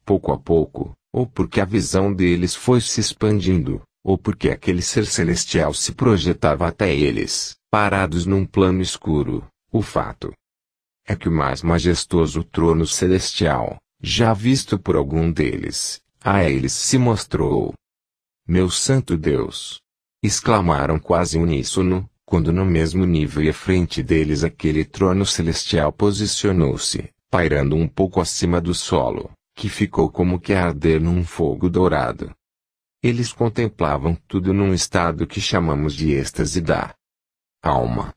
Speaker 1: Pouco a pouco, ou porque a visão deles foi se expandindo, ou porque aquele ser celestial se projetava até eles, parados num plano escuro, o fato é que o mais majestoso trono celestial, já visto por algum deles, a eles se mostrou. Meu santo Deus! exclamaram quase uníssono, quando no mesmo nível e à frente deles aquele trono celestial posicionou-se, pairando um pouco acima do solo que ficou como que a arder num fogo dourado. Eles contemplavam tudo num estado que chamamos de êxtase da alma.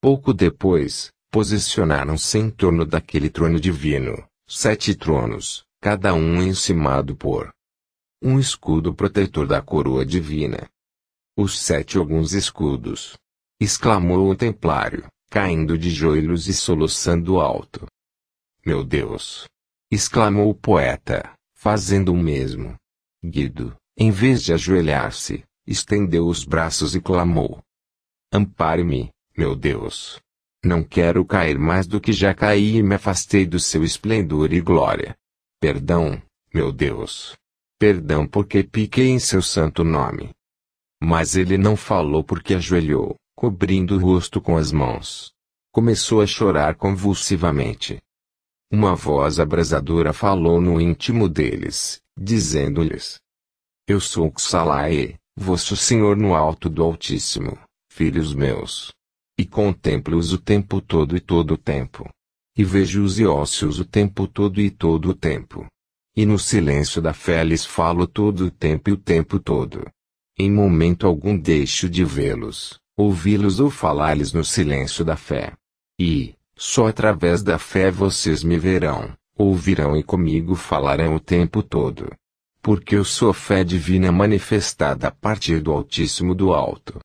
Speaker 1: Pouco depois, posicionaram-se em torno daquele trono divino, sete tronos, cada um encimado por um escudo protetor da coroa divina. Os sete alguns escudos! exclamou o templário, caindo de joelhos e soluçando alto. Meu Deus! exclamou o poeta, fazendo o mesmo. Guido, em vez de ajoelhar-se, estendeu os braços e clamou: Ampare-me, meu Deus! Não quero cair mais do que já caí e me afastei do seu esplendor e glória. Perdão, meu Deus! Perdão porque piquei em seu santo nome. Mas ele não falou porque ajoelhou, cobrindo o rosto com as mãos. Começou a chorar convulsivamente. Uma voz abrasadora falou no íntimo deles, dizendo-lhes: Eu sou Xalae, vosso Senhor no alto do Altíssimo, filhos meus. E contemplo-os o tempo todo e todo o tempo. E vejo-os e ócio-os o tempo todo e todo o tempo. E no silêncio da fé lhes falo todo o tempo e o tempo todo. Em momento algum deixo de vê-los, ouvi-los ou falar-lhes no silêncio da fé. E, só através da fé vocês me verão, ouvirão e comigo falarão o tempo todo. Porque eu sou fé divina manifestada a partir do Altíssimo do Alto.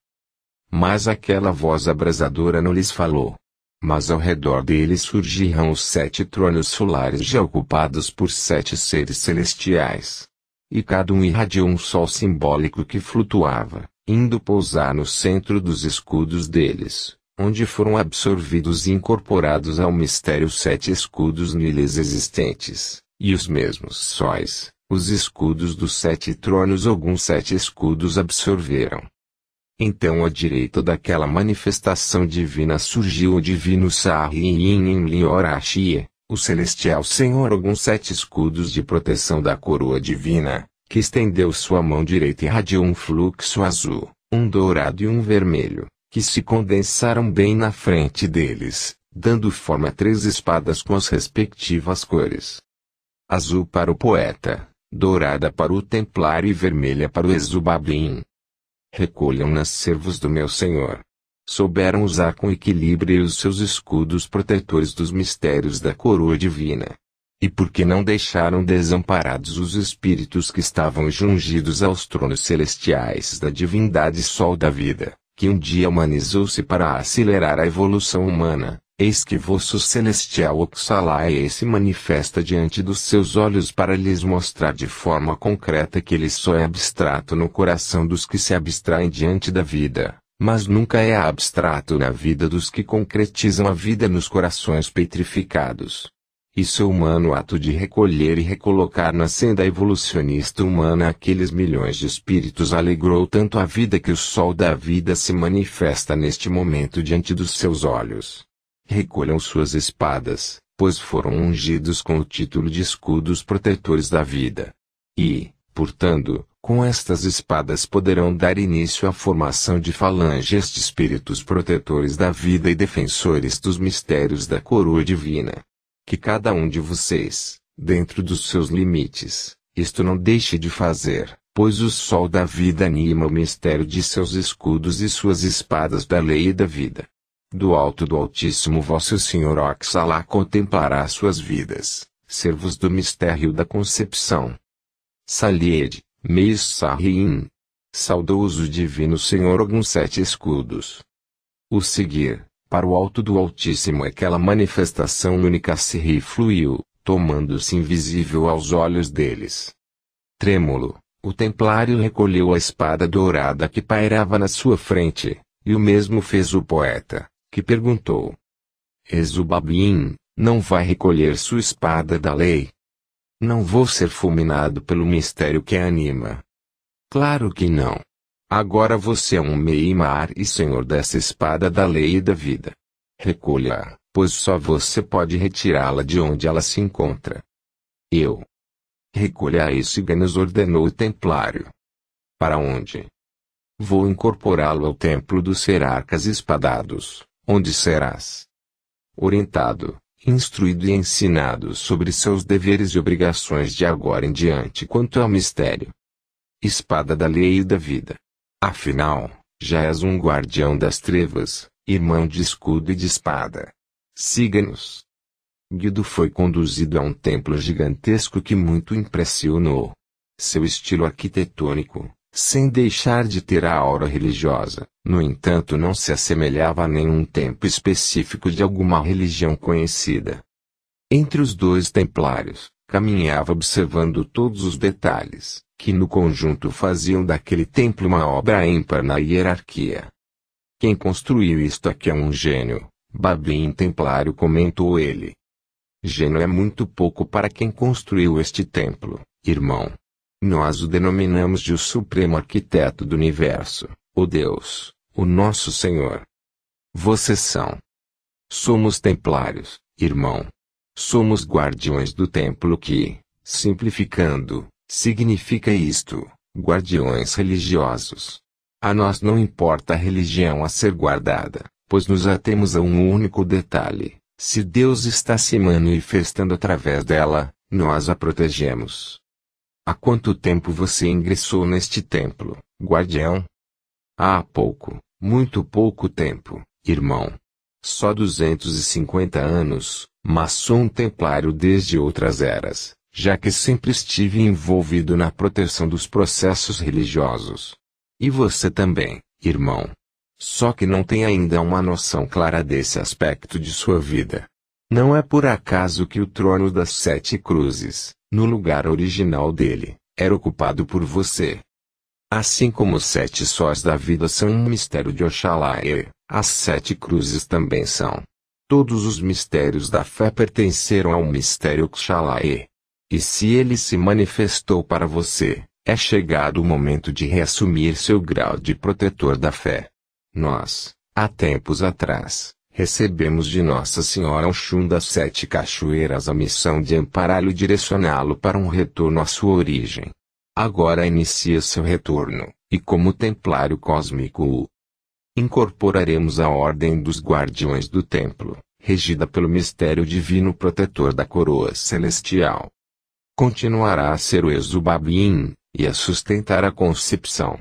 Speaker 1: Mas aquela voz abrasadora não lhes falou. Mas ao redor deles surgirão os sete tronos solares já ocupados por sete seres celestiais. E cada um irradiou um sol simbólico que flutuava, indo pousar no centro dos escudos deles onde foram absorvidos e incorporados ao mistério sete escudos neles existentes, e os mesmos sóis, os escudos dos sete tronos alguns sete escudos absorveram. Então à direita daquela manifestação divina surgiu o divino Sahin Liorashi, o celestial Senhor alguns sete escudos de proteção da coroa divina, que estendeu sua mão direita e radiou um fluxo azul, um dourado e um vermelho, que se condensaram bem na frente deles, dando forma a três espadas com as respectivas cores: azul para o poeta, dourada para o templar e vermelha para o exubabim. Recolham-nas servos do meu senhor. Souberam usar com equilíbrio os seus escudos protetores dos mistérios da coroa divina. E porque não deixaram desamparados os espíritos que estavam jungidos aos tronos celestiais da divindade Sol da Vida, que um dia humanizou-se para acelerar a evolução humana, eis que vosso celestial Oxalae é se manifesta diante dos seus olhos para lhes mostrar de forma concreta que ele só é abstrato no coração dos que se abstraem diante da vida, mas nunca é abstrato na vida dos que concretizam a vida nos corações petrificados. E seu humano ato de recolher e recolocar na senda evolucionista humana aqueles milhões de espíritos alegrou tanto a vida que o sol da vida se manifesta neste momento diante dos seus olhos. Recolham suas espadas, pois foram ungidos com o título de escudos protetores da vida. E, portanto, com estas espadas poderão dar início à formação de falanges de espíritos protetores da vida e defensores dos mistérios da coroa divina que cada um de vocês, dentro dos seus limites, isto não deixe de fazer, pois o sol da vida anima o mistério de seus escudos e suas espadas da lei e da vida. Do alto do Altíssimo vosso Senhor Oxalá contemplará suas vidas, servos do mistério da concepção. Salied, Meis Sarriin. Saudoso Divino Senhor alguns sete escudos. O seguir, para o alto do Altíssimo aquela manifestação única se refluiu, tomando-se invisível aos olhos deles. Trêmulo, o templário recolheu a espada dourada que pairava na sua frente, e o mesmo fez o poeta, que perguntou: Exubabim, não vai recolher sua espada da lei? Não vou ser fulminado pelo mistério que a anima. Claro que não. Agora você é um Meimar e senhor dessa espada da lei e da vida. Recolha-a, pois só você pode retirá-la de onde ela se encontra. Eu. Recolha esse nos ordenou o templário. Para onde? Vou incorporá-lo ao templo dos Serarcas Espadados, onde serás orientado, instruído e ensinado sobre seus deveres e obrigações de agora em diante quanto ao mistério. Espada da lei e da vida. Afinal, já és um guardião das trevas, irmão de escudo e de espada. Siga-nos. Guido foi conduzido a um templo gigantesco que muito impressionou. Seu estilo arquitetônico, sem deixar de ter a aura religiosa, no entanto não se assemelhava a nenhum templo específico de alguma religião conhecida. Entre os dois templários, caminhava observando todos os detalhes, que no conjunto faziam daquele templo uma obra ímpar na hierarquia. Quem construiu isto aqui é um gênio, Babim Templário comentou ele. Gênio é muito pouco para quem construiu este templo, irmão. Nós o denominamos de o supremo arquiteto do universo, o Deus, o nosso Senhor. Vocês são. Somos templários, irmão. Somos guardiões do templo que, simplificando, Significa isto, guardiões religiosos. A nós não importa a religião a ser guardada, pois nos atemos a um único detalhe: se Deus está se manifestando através dela, nós a protegemos. Há quanto tempo você ingressou neste templo, guardião? Há pouco, muito pouco tempo, irmão. Só 250 anos, mas sou um templário desde outras eras já que sempre estive envolvido na proteção dos processos religiosos. E você também, irmão. Só que não tem ainda uma noção clara desse aspecto de sua vida. Não é por acaso que o trono das sete cruzes, no lugar original dele, era ocupado por você. Assim como os sete sós da vida são um mistério de Oxalá e, as sete cruzes também são. Todos os mistérios da fé pertenceram ao mistério Oxalá e, e se ele se manifestou para você, é chegado o momento de reassumir seu grau de protetor da fé. Nós, há tempos atrás, recebemos de Nossa Senhora Oxum das Sete Cachoeiras a missão de ampará-lo e direcioná-lo para um retorno à sua origem. Agora inicia seu retorno, e como templário cósmico o incorporaremos a Ordem dos Guardiões do Templo, regida pelo mistério divino protetor da coroa celestial continuará a ser o exubabim, e a sustentar a concepção.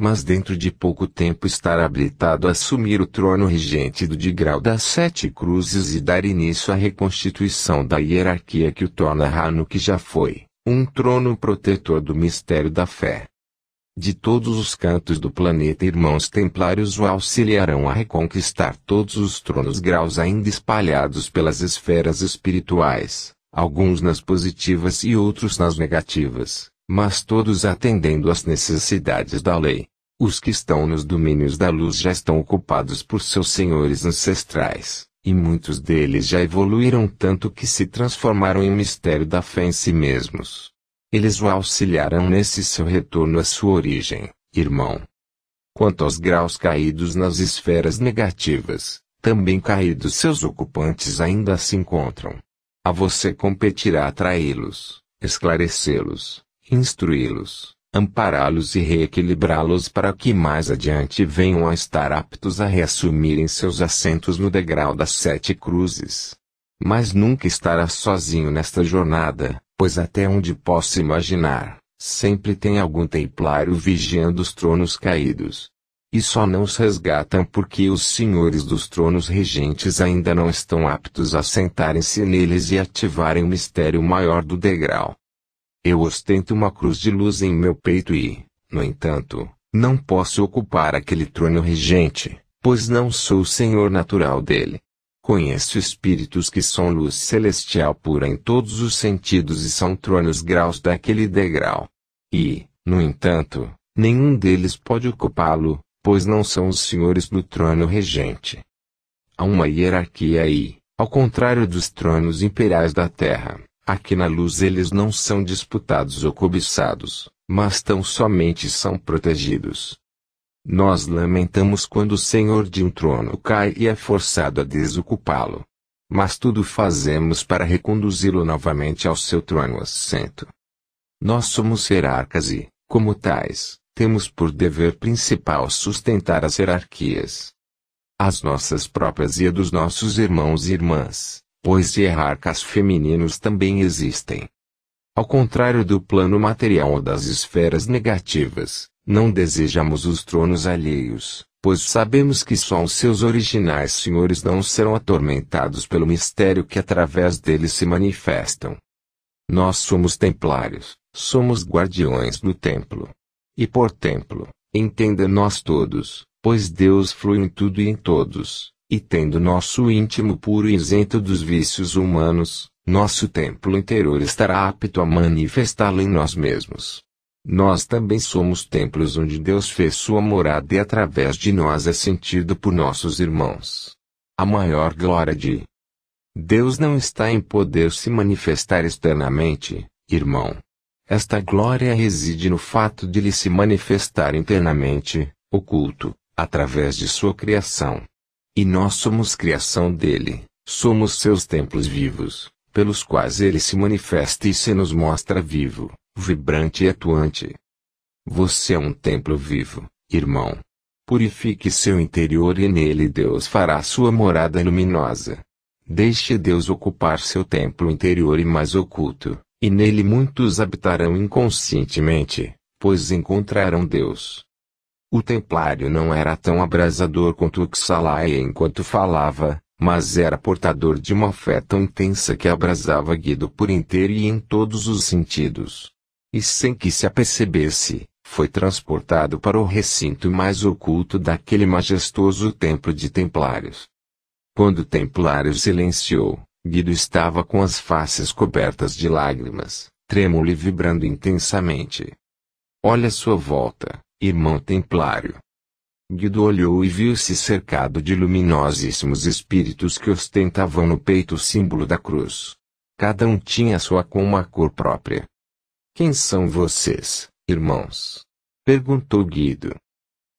Speaker 1: Mas dentro de pouco tempo estará habilitado a assumir o trono regente do degrau das sete cruzes e dar início à reconstituição da hierarquia que o torna no que já foi, um trono protetor do mistério da fé. De todos os cantos do planeta irmãos templários o auxiliarão a reconquistar todos os tronos graus ainda espalhados pelas esferas espirituais alguns nas positivas e outros nas negativas, mas todos atendendo às necessidades da lei. Os que estão nos domínios da luz já estão ocupados por seus senhores ancestrais, e muitos deles já evoluíram tanto que se transformaram em mistério da fé em si mesmos. Eles o auxiliarão nesse seu retorno à sua origem, irmão. Quanto aos graus caídos nas esferas negativas, também caídos seus ocupantes ainda se encontram. A você competirá atraí-los, esclarecê-los, instruí-los, ampará-los e reequilibrá-los para que mais adiante venham a estar aptos a reassumirem seus assentos no degrau das sete cruzes. Mas nunca estará sozinho nesta jornada, pois até onde posso imaginar, sempre tem algum templário vigiando os tronos caídos, e só não os resgatam porque os senhores dos tronos regentes ainda não estão aptos a sentarem-se neles e ativarem o mistério maior do degrau. Eu ostento uma cruz de luz em meu peito e, no entanto, não posso ocupar aquele trono regente, pois não sou o senhor natural dele. Conheço espíritos que são luz celestial pura em todos os sentidos e são tronos graus daquele degrau. E, no entanto, nenhum deles pode ocupá-lo, pois não são os senhores do trono regente. Há uma hierarquia aí, ao contrário dos tronos imperiais da terra, aqui na luz eles não são disputados ou cobiçados, mas tão somente são protegidos. Nós lamentamos quando o senhor de um trono cai e é forçado a desocupá-lo. Mas tudo fazemos para reconduzi-lo novamente ao seu trono assento. Nós somos hierarcas e, como tais, temos por dever principal sustentar as hierarquias. As nossas próprias e a dos nossos irmãos e irmãs, pois hierarcas femininos também existem. Ao contrário do plano material ou das esferas negativas, não desejamos os tronos alheios, pois sabemos que só os seus originais senhores não serão atormentados pelo mistério que através deles se manifestam. Nós somos templários, somos guardiões do templo. E por templo, entenda nós todos, pois Deus flui em tudo e em todos, e tendo nosso íntimo puro e isento dos vícios humanos, nosso templo interior estará apto a manifestá-lo em nós mesmos. Nós também somos templos onde Deus fez sua morada e através de nós é sentido por nossos irmãos. A maior glória de Deus não está em poder se manifestar externamente, irmão, esta glória reside no fato de lhe se manifestar internamente, oculto, através de sua criação. E nós somos criação dele, somos seus templos vivos, pelos quais ele se manifesta e se nos mostra vivo, vibrante e atuante. Você é um templo vivo, irmão. Purifique seu interior e nele Deus fará sua morada luminosa. Deixe Deus ocupar seu templo interior e mais oculto, e nele muitos habitarão inconscientemente, pois encontrarão Deus. O templário não era tão abrasador quanto Uxalaia enquanto falava, mas era portador de uma fé tão intensa que abrasava Guido por inteiro e em todos os sentidos. E sem que se apercebesse, foi transportado para o recinto mais oculto daquele majestoso templo de templários. Quando o templário silenciou, Guido estava com as faces cobertas de lágrimas, trêmulo e vibrando intensamente. Olha sua volta, irmão templário. Guido olhou e viu-se cercado de luminosíssimos espíritos que ostentavam no peito o símbolo da cruz. Cada um tinha sua com uma cor própria. Quem são vocês, irmãos? perguntou Guido.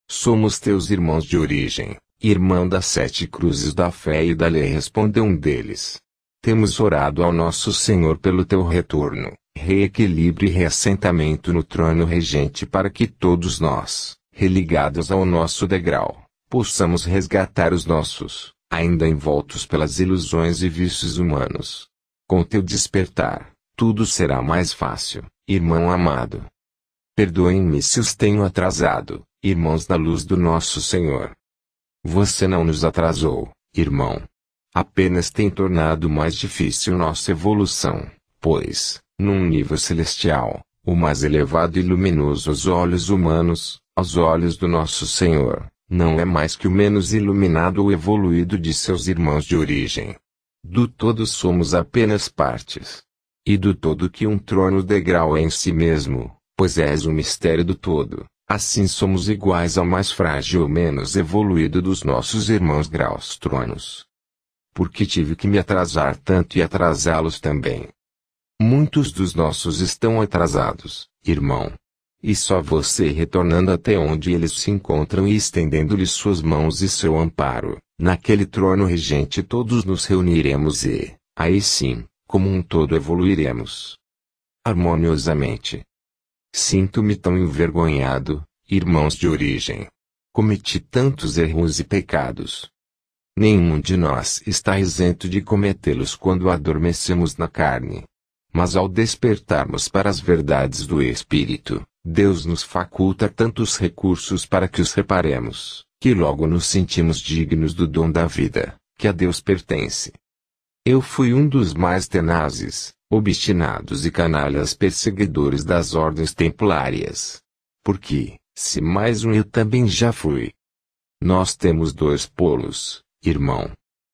Speaker 1: Somos teus irmãos de origem, irmão das sete cruzes da fé e da lei, respondeu um deles. Temos orado ao nosso Senhor pelo teu retorno, reequilíbrio e reassentamento no trono regente para que todos nós, religados ao nosso degrau, possamos resgatar os nossos, ainda envoltos pelas ilusões e vícios humanos. Com teu despertar, tudo será mais fácil, irmão amado. Perdoem-me se os tenho atrasado, irmãos da luz do nosso Senhor. Você não nos atrasou, irmão, apenas tem tornado mais difícil nossa evolução, pois, num nível celestial, o mais elevado e luminoso aos olhos humanos, aos olhos do nosso Senhor, não é mais que o menos iluminado ou evoluído de seus irmãos de origem. Do todo somos apenas partes. E do todo que um trono degrau é em si mesmo, pois és o mistério do todo, assim somos iguais ao mais frágil ou menos evoluído dos nossos irmãos graus tronos porque tive que me atrasar tanto e atrasá-los também. Muitos dos nossos estão atrasados, irmão. E só você retornando até onde eles se encontram e estendendo-lhes suas mãos e seu amparo, naquele trono regente todos nos reuniremos e, aí sim, como um todo evoluiremos. Harmoniosamente. Sinto-me tão envergonhado, irmãos de origem. Cometi tantos erros e pecados, Nenhum de nós está isento de cometê-los quando adormecemos na carne. Mas ao despertarmos para as verdades do Espírito, Deus nos faculta tantos recursos para que os reparemos, que logo nos sentimos dignos do dom da vida, que a Deus pertence. Eu fui um dos mais tenazes, obstinados e canalhas perseguidores das ordens templárias. Porque, se mais um eu também já fui. Nós temos dois polos, irmão.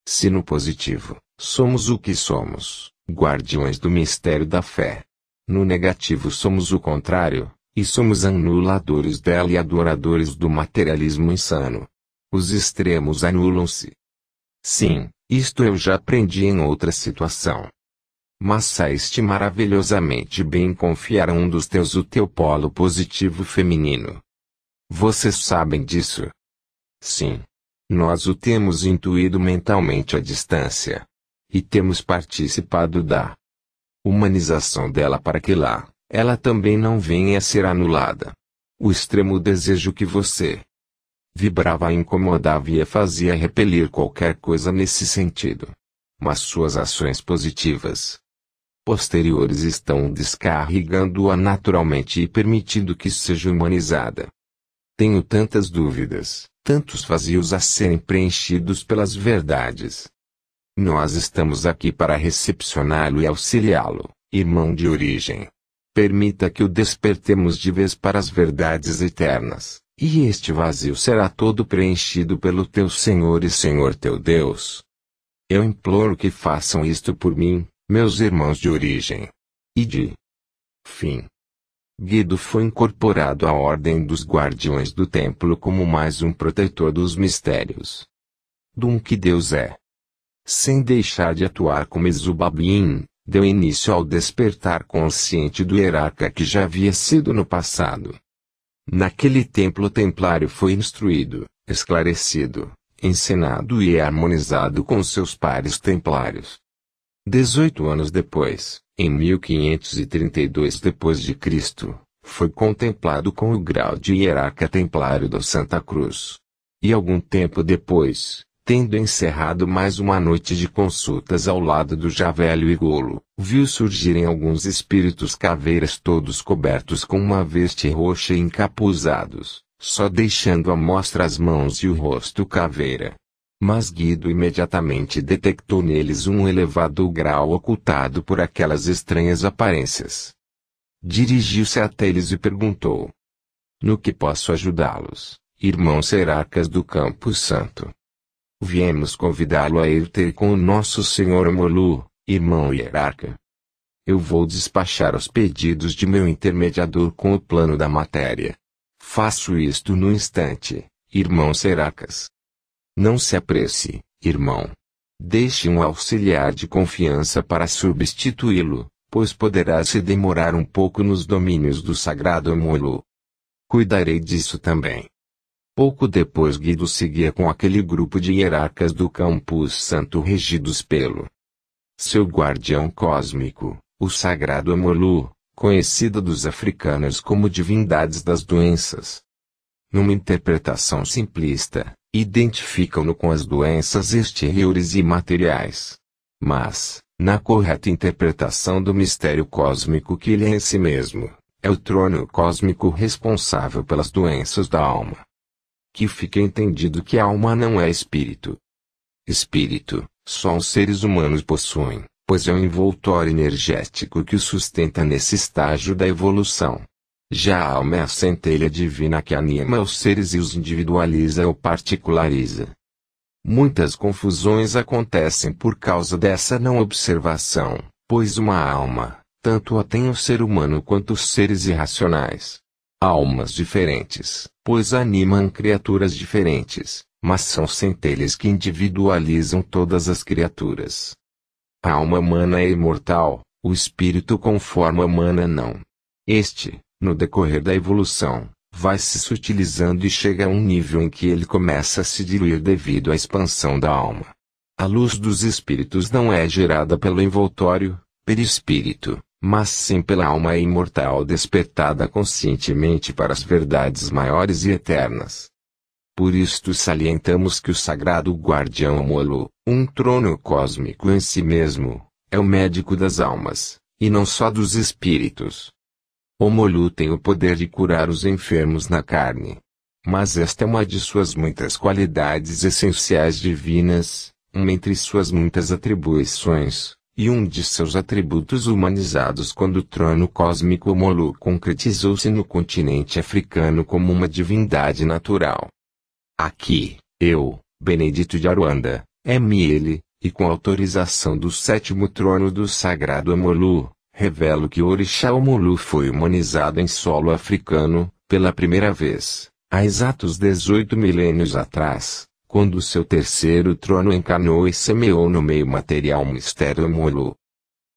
Speaker 1: Se no positivo, somos o que somos, guardiões do mistério da fé. No negativo somos o contrário, e somos anuladores dela e adoradores do materialismo insano. Os extremos anulam-se. Sim, isto eu já aprendi em outra situação. Mas saíste maravilhosamente bem confiar a um dos teus o teu polo positivo feminino. Vocês sabem disso? Sim. Nós o temos intuído mentalmente à distância. E temos participado da humanização dela para que lá, ela também não venha a ser anulada. O extremo desejo que você vibrava incomodava e a fazia repelir qualquer coisa nesse sentido. Mas suas ações positivas posteriores estão descarregando-a naturalmente e permitindo que seja humanizada. Tenho tantas dúvidas tantos vazios a serem preenchidos pelas verdades. Nós estamos aqui para recepcioná-lo e auxiliá-lo, irmão de origem. Permita que o despertemos de vez para as verdades eternas, e este vazio será todo preenchido pelo teu Senhor e Senhor teu Deus. Eu imploro que façam isto por mim, meus irmãos de origem. E de fim. Guido foi incorporado à Ordem dos Guardiões do Templo como mais um protetor dos mistérios. Dum que Deus é. Sem deixar de atuar como Zubabim, deu início ao despertar consciente do hierarca que já havia sido no passado. Naquele templo templário foi instruído, esclarecido, ensinado e harmonizado com seus pares templários. Dezoito anos depois, em 1532 d.C., foi contemplado com o grau de hierarca templário da Santa Cruz. E algum tempo depois, tendo encerrado mais uma noite de consultas ao lado do já velho Igolo, viu surgirem alguns espíritos caveiras todos cobertos com uma veste roxa e encapuzados, só deixando à mostra as mãos e o rosto caveira mas Guido imediatamente detectou neles um elevado grau ocultado por aquelas estranhas aparências. Dirigiu-se até eles e perguntou: No que posso ajudá-los, irmãos hierarcas do Campo Santo? Viemos convidá-lo a ir ter com o nosso senhor Molu, irmão hierarca. Eu vou despachar os pedidos de meu intermediador com o plano da matéria. Faço isto no instante, irmão Seracas. Não se apresse, irmão. Deixe um auxiliar de confiança para substituí-lo, pois poderá se demorar um pouco nos domínios do sagrado Mulu. Cuidarei disso também. Pouco depois Guido seguia com aquele grupo de hierarcas do Campus Santo regidos pelo seu guardião cósmico, o sagrado Amolu, conhecido dos africanos como divindades das doenças. Numa interpretação simplista, identificam-no com as doenças exteriores e materiais. Mas, na correta interpretação do mistério cósmico que ele é em si mesmo, é o trono cósmico responsável pelas doenças da alma. Que fica entendido que a alma não é espírito. Espírito, só os seres humanos possuem, pois é o envoltório energético que o sustenta nesse estágio da evolução. Já a alma é a centelha divina que anima os seres e os individualiza ou particulariza. Muitas confusões acontecem por causa dessa não observação, pois uma alma, tanto a tem o ser humano quanto os seres irracionais. Almas diferentes, pois animam criaturas diferentes, mas são centelhas que individualizam todas as criaturas. A alma humana é imortal, o espírito com forma humana não. Este, no decorrer da evolução, vai se sutilizando e chega a um nível em que ele começa a se diluir devido à expansão da alma. A luz dos espíritos não é gerada pelo envoltório, perispírito, mas sim pela alma imortal despertada conscientemente para as verdades maiores e eternas. Por isto salientamos que o sagrado guardião Molo, um trono cósmico em si mesmo, é o médico das almas, e não só dos espíritos. O Molu tem o poder de curar os enfermos na carne. Mas esta é uma de suas muitas qualidades essenciais divinas, uma entre suas muitas atribuições, e um de seus atributos humanizados quando o trono cósmico Molu concretizou-se no continente africano como uma divindade natural. Aqui, eu, Benedito de Aruanda, é-me ele, e com autorização do sétimo trono do sagrado Amolu, Revelo que Orixá Omulu foi humanizado em solo africano, pela primeira vez, há exatos 18 milênios atrás, quando seu terceiro trono encarnou e semeou no meio material o mistério Omulu.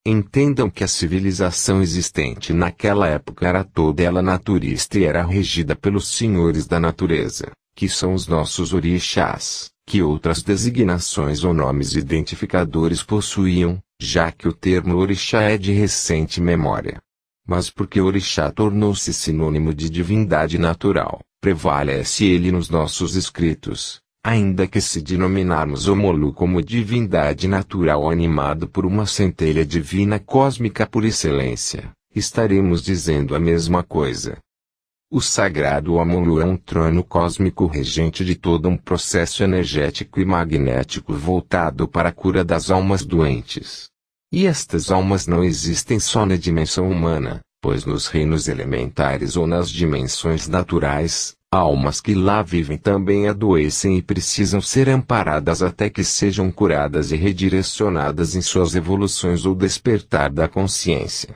Speaker 1: Entendam que a civilização existente naquela época era toda ela naturista e era regida pelos senhores da natureza, que são os nossos orixás, que outras designações ou nomes identificadores possuíam, já que o termo orixá é de recente memória. Mas porque orixá tornou-se sinônimo de divindade natural, prevalece ele nos nossos escritos, ainda que se denominarmos molu como divindade natural animado por uma centelha divina cósmica por excelência, estaremos dizendo a mesma coisa. O sagrado Omulu é um trono cósmico regente de todo um processo energético e magnético voltado para a cura das almas doentes. E estas almas não existem só na dimensão humana, pois nos reinos elementares ou nas dimensões naturais, almas que lá vivem também adoecem e precisam ser amparadas até que sejam curadas e redirecionadas em suas evoluções ou despertar da consciência.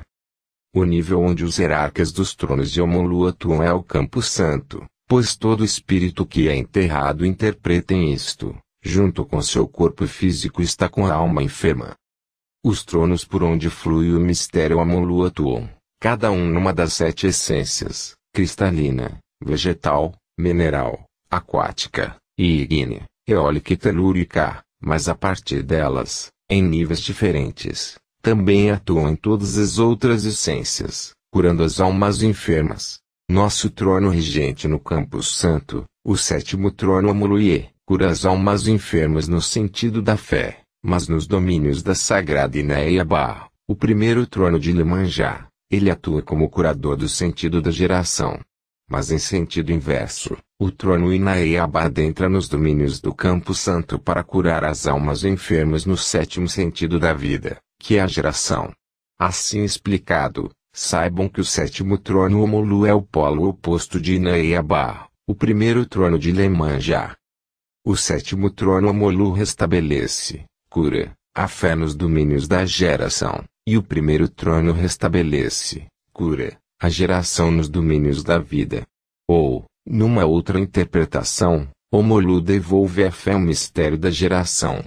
Speaker 1: O nível onde os hierarcas dos tronos de Omulu atuam é o campo santo, pois todo espírito que é enterrado interpretem isto, junto com seu corpo físico está com a alma enferma. Os tronos por onde flui o mistério Omulu atuam, cada um numa das sete essências, cristalina, vegetal, mineral, aquática, e ignea, eólica e telúrica, mas a partir delas, em níveis diferentes também atuam em todas as outras essências, curando as almas enfermas. Nosso trono regente no Campo Santo, o sétimo trono Amuruie, cura as almas enfermas no sentido da fé, mas nos domínios da Sagrada Ineiabá, o primeiro trono de Limanjá, ele atua como curador do sentido da geração. Mas em sentido inverso, o trono Inaiabá entra nos domínios do Campo Santo para curar as almas enfermas no sétimo sentido da vida, que é a geração. Assim explicado, saibam que o sétimo trono Omolu é o polo oposto de Inaiabá, o primeiro trono de Lemanjá. O sétimo trono Omolu restabelece, cura, a fé nos domínios da geração, e o primeiro trono restabelece, cura, a geração nos domínios da vida. Ou, numa outra interpretação, Omolu devolve a fé ao mistério da geração,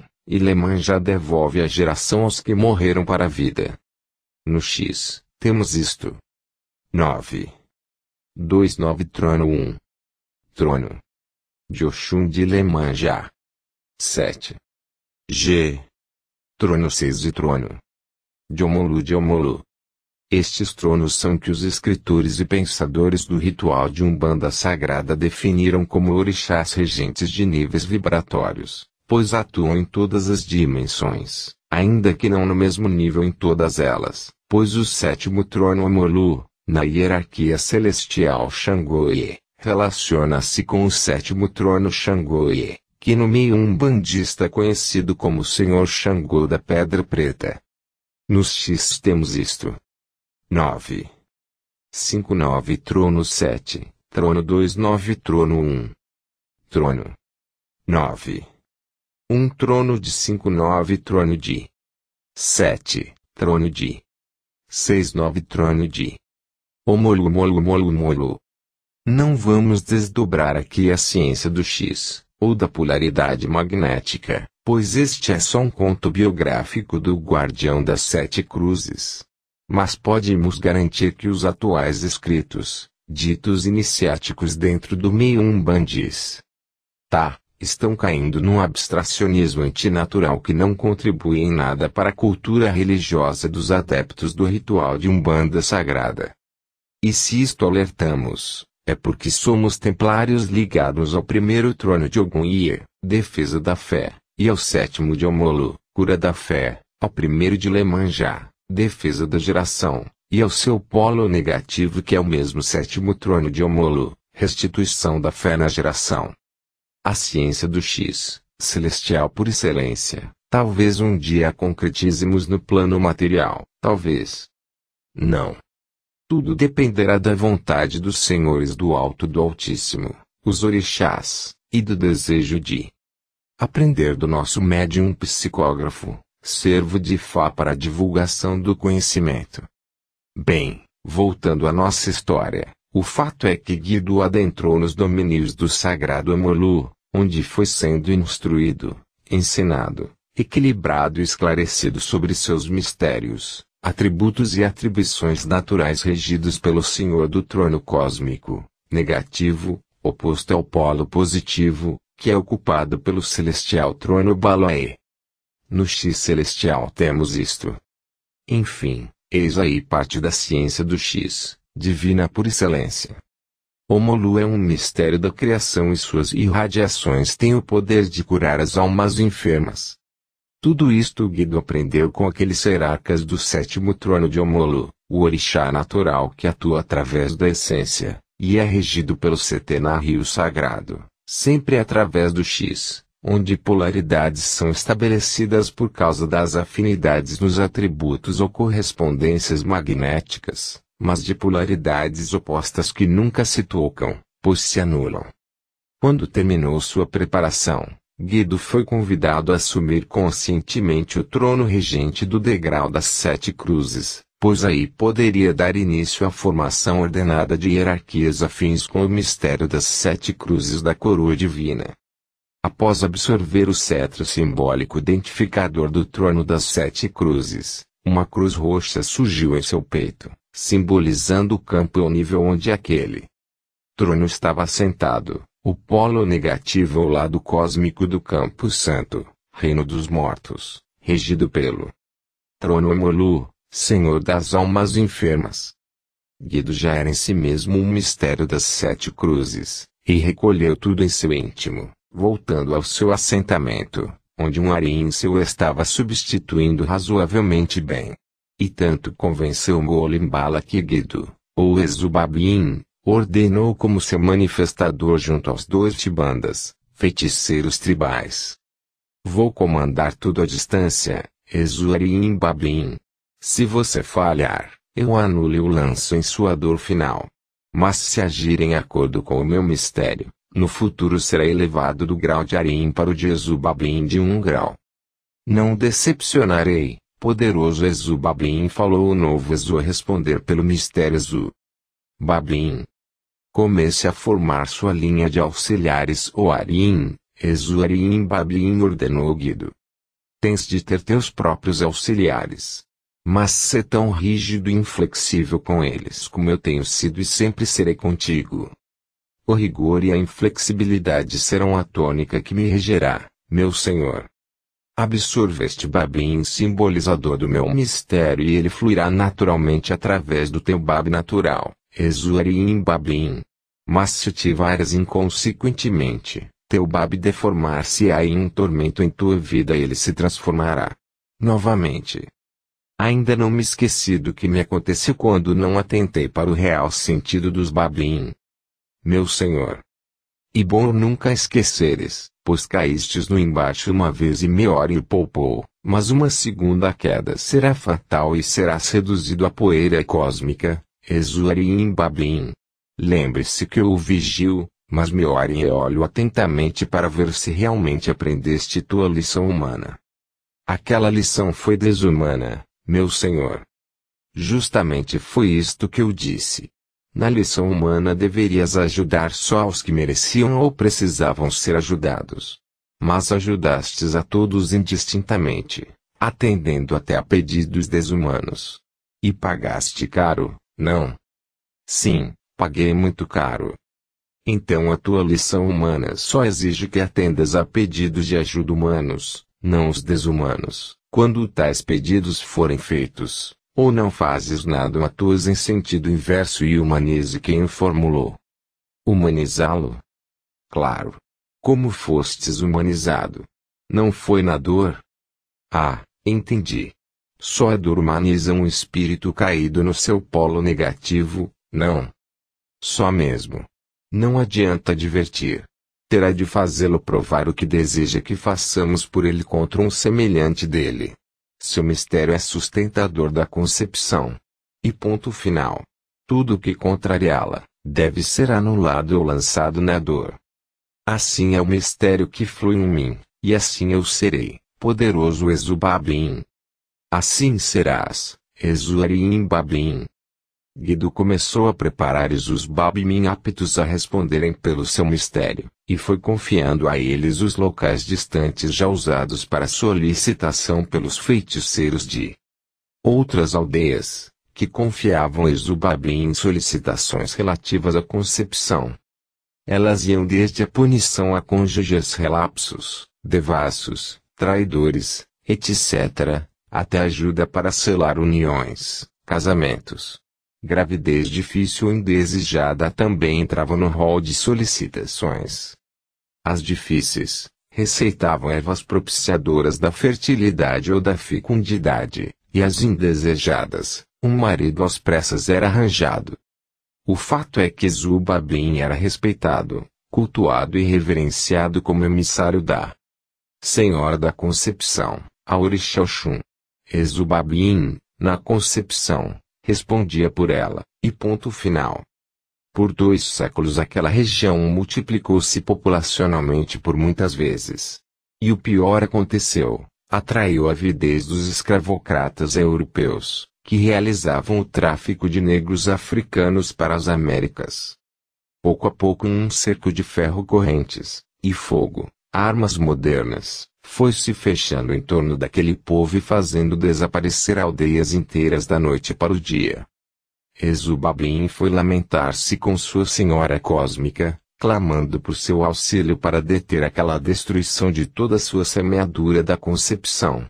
Speaker 1: já devolve a geração aos que morreram para a vida. No X, temos isto. 9. 29 Trono 1. Trono. De Oxum de 7. G. Trono 6 e Trono. De Omolu de Omolu. Estes tronos são que os escritores e pensadores do ritual de Umbanda Sagrada definiram como orixás regentes de níveis vibratórios pois atuam em todas as dimensões, ainda que não no mesmo nível em todas elas, pois o sétimo trono Amolu, na hierarquia celestial xangô relaciona-se com o sétimo trono Xangô-e, que nomeia um bandista conhecido como Senhor Xangô da Pedra Preta. Nos X temos isto. 9. 5 9 Trono 7, Trono 2 9 Trono 1. Trono 9 um trono de cinco nove trono de sete trono de seis nove trono de omolu molu molu molu. Não vamos desdobrar aqui a ciência do X, ou da polaridade magnética, pois este é só um conto biográfico do Guardião das Sete Cruzes. Mas podemos garantir que os atuais escritos, ditos iniciáticos dentro do meio umbandis. Tá, estão caindo num abstracionismo antinatural que não contribui em nada para a cultura religiosa dos adeptos do ritual de Umbanda sagrada. E se isto alertamos, é porque somos templários ligados ao primeiro trono de Ogunye, defesa da fé, e ao sétimo de Omolo, cura da fé, ao primeiro de Lemanjá, defesa da geração, e ao seu polo negativo que é o mesmo sétimo trono de Omolo, restituição da fé na geração. A ciência do X, celestial por excelência, talvez um dia a concretizemos no plano material, talvez. Não. Tudo dependerá da vontade dos senhores do alto do Altíssimo, os orixás, e do desejo de aprender do nosso médium psicógrafo, servo de Fá para a divulgação do conhecimento. Bem, voltando à nossa história, o fato é que Guido adentrou nos domínios do sagrado Amolu, onde foi sendo instruído, ensinado, equilibrado e esclarecido sobre seus mistérios, atributos e atribuições naturais regidos pelo Senhor do trono cósmico, negativo, oposto ao polo positivo, que é ocupado pelo celestial trono Baloé. No X celestial temos isto. Enfim, eis aí parte da ciência do X divina por excelência. Omolu é um mistério da criação e suas irradiações têm o poder de curar as almas enfermas. Tudo isto Guido aprendeu com aqueles serarcas do sétimo trono de Omolu, o orixá natural que atua através da essência, e é regido pelo Setena Rio Sagrado, sempre através do X, onde polaridades são estabelecidas por causa das afinidades nos atributos ou correspondências magnéticas mas de polaridades opostas que nunca se tocam, pois se anulam. Quando terminou sua preparação, Guido foi convidado a assumir conscientemente o trono regente do degrau das Sete Cruzes, pois aí poderia dar início à formação ordenada de hierarquias afins com o mistério das Sete Cruzes da Coroa Divina. Após absorver o cetro simbólico identificador do trono das Sete Cruzes, uma cruz roxa surgiu em seu peito, simbolizando o campo e o nível onde aquele trono estava sentado, o polo negativo ou lado cósmico do campo santo, reino dos mortos, regido pelo trono Molu, senhor das almas enfermas. Guido já era em si mesmo um mistério das sete cruzes, e recolheu tudo em seu íntimo, voltando ao seu assentamento, onde um ariense estava substituindo razoavelmente bem. E tanto convenceu Golimbala que Guido, ou Exubabim, ordenou como seu manifestador junto aos dois tibandas, feiticeiros tribais. Vou comandar tudo à distância, Exuarim Babim. Se você falhar, eu anule o lanço em sua dor final. Mas se agir em acordo com o meu mistério, no futuro será elevado do grau de Arim para o de Exubabim de um grau. Não decepcionarei. Poderoso Exu Bablim falou o novo Exu a responder pelo mistério Exu. Bablin, Comece a formar sua linha de auxiliares Oarim, Exu Arim Bablin ordenou Guido. Tens de ter teus próprios auxiliares. Mas ser tão rígido e inflexível com eles como eu tenho sido e sempre serei contigo. O rigor e a inflexibilidade serão a tônica que me regerá, meu Senhor. Absorva este babim simbolizador do meu mistério e ele fluirá naturalmente através do teu bab natural, Exuarim babim. Mas se tivares inconsequentemente, teu bab deformar-se-á em um tormento em tua vida e ele se transformará. Novamente. Ainda não me esqueci do que me aconteceu quando não atentei para o real sentido dos babim. Meu Senhor, e bom nunca esqueceres, pois caístes no embate uma vez e e poupou, mas uma segunda queda será fatal e serás reduzido à poeira cósmica, esuari em Lembre-se que eu o vigio, mas Meório e olho atentamente para ver se realmente aprendeste tua lição humana. Aquela lição foi desumana, meu senhor. Justamente foi isto que eu disse. Na lição humana deverias ajudar só aos que mereciam ou precisavam ser ajudados. Mas ajudastes a todos indistintamente, atendendo até a pedidos desumanos. E pagaste caro, não? Sim, paguei muito caro. Então a tua lição humana só exige que atendas a pedidos de ajuda humanos, não os desumanos, quando tais pedidos forem feitos, ou não fazes nada ou atuas em sentido inverso e humanize quem o formulou. Humanizá-lo? Claro. Como fostes humanizado? Não foi na dor? Ah, entendi. Só a dor humaniza um espírito caído no seu polo negativo, não. Só mesmo. Não adianta divertir. Terá de fazê-lo provar o que deseja que façamos por ele contra um semelhante dele. Seu mistério é sustentador da concepção. E ponto final. Tudo o que contrariá-la, deve ser anulado ou lançado na dor. Assim é o mistério que flui em mim, e assim eu serei, poderoso Exubabim. Assim serás, Exuarim Babim. Guido começou a preparar os Babimin aptos a responderem pelo seu mistério, e foi confiando a eles os locais distantes já usados para solicitação pelos feiticeiros de outras aldeias, que confiavam Exubabim em solicitações relativas à concepção. Elas iam desde a punição a cônjuges relapsos, devassos, traidores, etc., até ajuda para selar uniões, casamentos, Gravidez difícil ou indesejada também entravam no rol de solicitações. As difíceis, receitavam ervas propiciadoras da fertilidade ou da fecundidade, e as indesejadas, um marido às pressas era arranjado. O fato é que Zubabim era respeitado, cultuado e reverenciado como emissário da Senhora da Concepção, Aurixoxum. Exubabim, na Concepção, respondia por ela, e ponto final. Por dois séculos aquela região multiplicou-se populacionalmente por muitas vezes. E o pior aconteceu, atraiu a avidez dos escravocratas europeus, que realizavam o tráfico de negros africanos para as Américas. Pouco a pouco um cerco de ferro correntes, e fogo, armas modernas, foi se fechando em torno daquele povo e fazendo desaparecer aldeias inteiras da noite para o dia. Exubabim foi lamentar-se com sua senhora cósmica, clamando por seu auxílio para deter aquela destruição de toda sua semeadura da concepção.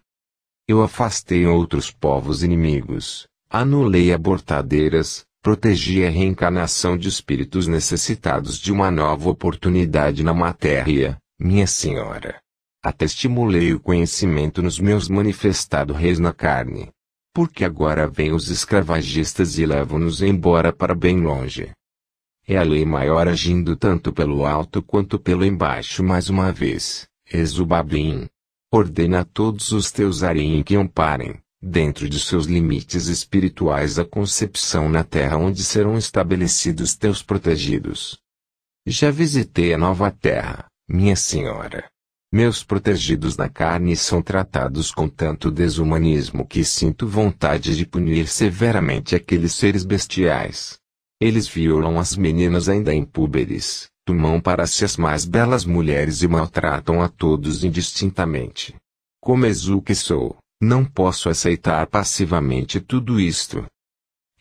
Speaker 1: Eu afastei outros povos inimigos, anulei abortadeiras, protegi a reencarnação de espíritos necessitados de uma nova oportunidade na matéria, minha senhora até estimulei o conhecimento nos meus manifestado reis na carne. Porque agora vêm os escravagistas e levam-nos embora para bem longe. É a lei maior agindo tanto pelo alto quanto pelo embaixo mais uma vez, Exubabim. Ordena a todos os teus arim que amparem, dentro de seus limites espirituais a concepção na terra onde serão estabelecidos teus protegidos. Já visitei a nova terra, minha senhora meus protegidos na carne são tratados com tanto desumanismo que sinto vontade de punir severamente aqueles seres bestiais. Eles violam as meninas ainda impúberes, tomam para si as mais belas mulheres e maltratam a todos indistintamente. Como exu que sou, não posso aceitar passivamente tudo isto.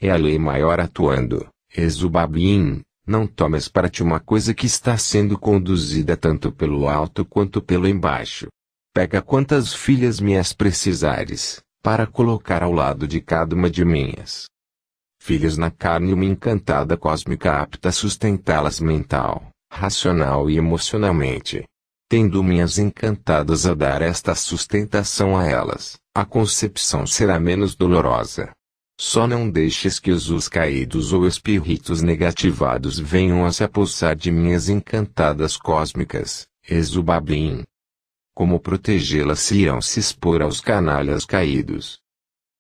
Speaker 1: É a lei maior atuando, Exubabim, não tomes para ti uma coisa que está sendo conduzida tanto pelo alto quanto pelo embaixo. Pega quantas filhas minhas precisares, para colocar ao lado de cada uma de minhas filhas na carne uma encantada cósmica apta a sustentá-las mental, racional e emocionalmente. Tendo minhas encantadas a dar esta sustentação a elas, a concepção será menos dolorosa, só não deixes que os caídos ou espíritos negativados venham a se apossar de minhas encantadas cósmicas, Exubabim. Como protegê-las se irão se expor aos canalhas caídos?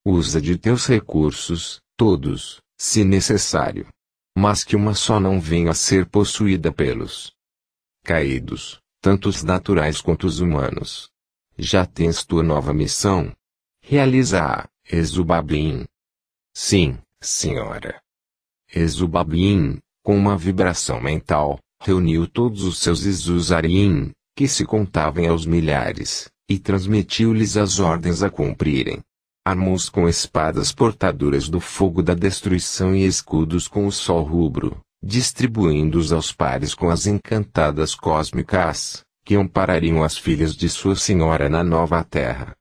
Speaker 1: Usa de teus recursos, todos, se necessário. Mas que uma só não venha a ser possuída pelos caídos, tanto os naturais quanto os humanos. Já tens tua nova missão? Realiza-a, Exubabim. Sim, senhora. Exubabim, com uma vibração mental, reuniu todos os seus Izuzarim, que se contavam aos milhares, e transmitiu-lhes as ordens a cumprirem. Armou-os com espadas portadoras do fogo da destruição e escudos com o sol rubro, distribuindo-os aos pares com as encantadas cósmicas, que amparariam as filhas de sua senhora na nova terra.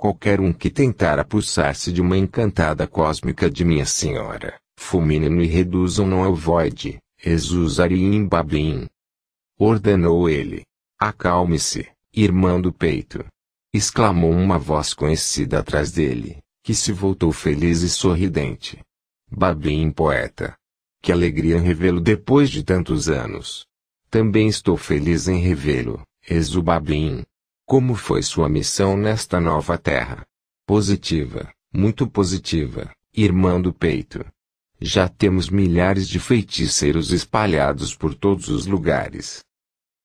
Speaker 1: Qualquer um que tentar pulsar se de uma encantada cósmica de Minha Senhora, fulminem-no e reduzam-no ao void, exusarim babim. Ordenou ele. Acalme-se, irmão do peito. Exclamou uma voz conhecida atrás dele, que se voltou feliz e sorridente. Babim poeta. Que alegria revê-lo depois de tantos anos. Também estou feliz em revê-lo, Exubablim. Como foi sua missão nesta nova terra? Positiva, muito positiva, irmã do peito. Já temos milhares de feiticeiros espalhados por todos os lugares.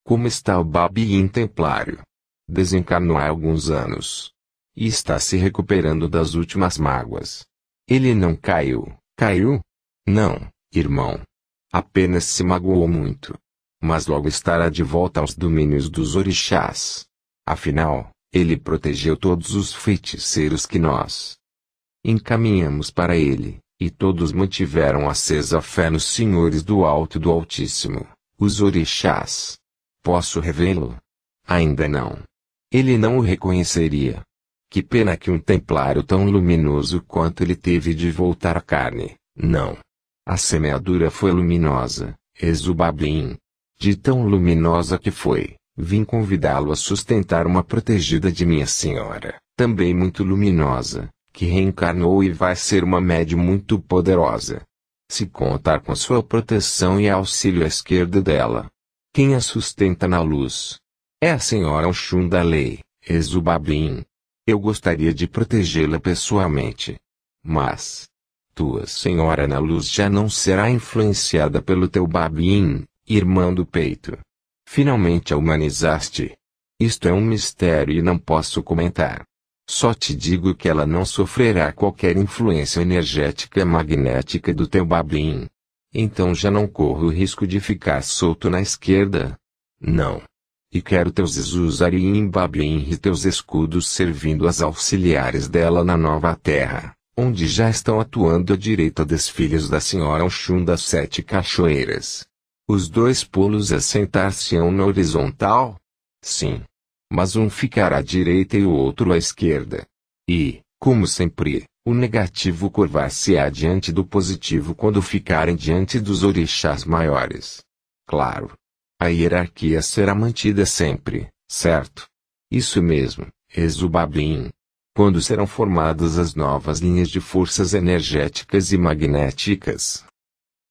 Speaker 1: Como está o Babiin Templário? Desencarnou há alguns anos. E está se recuperando das últimas mágoas. Ele não caiu, caiu? Não, irmão. Apenas se magoou muito. Mas logo estará de volta aos domínios dos orixás. Afinal, ele protegeu todos os feiticeiros que nós encaminhamos para ele, e todos mantiveram acesa a fé nos senhores do Alto e do Altíssimo, os orixás. Posso revê-lo? Ainda não. Ele não o reconheceria. Que pena que um templário tão luminoso quanto ele teve de voltar à carne, não. A semeadura foi luminosa, Exubabim. De tão luminosa que foi, Vim convidá-lo a sustentar uma protegida de minha senhora, também muito luminosa, que reencarnou e vai ser uma médium muito poderosa. Se contar com sua proteção e auxílio à esquerda dela. Quem a sustenta na luz? É a senhora Oxum da lei, Exubabim. Eu gostaria de protegê-la pessoalmente. Mas, tua senhora na luz já não será influenciada pelo teu babim, irmão do peito. Finalmente a humanizaste. Isto é um mistério e não posso comentar. Só te digo que ela não sofrerá qualquer influência energética magnética do teu bablim. Então já não corro o risco de ficar solto na esquerda. Não. E quero teus Zuzari e Bablim e teus escudos servindo as auxiliares dela na nova terra, onde já estão atuando à direita dos filhos da senhora Oxum das Sete Cachoeiras. Os dois polos assentar-se-ão na horizontal? Sim. Mas um ficará à direita e o outro à esquerda. E, como sempre, o negativo curvar-se-á diante do positivo quando ficarem diante dos orixás maiores. Claro. A hierarquia será mantida sempre, certo? Isso mesmo, Exubabim. Quando serão formadas as novas linhas de forças energéticas e magnéticas?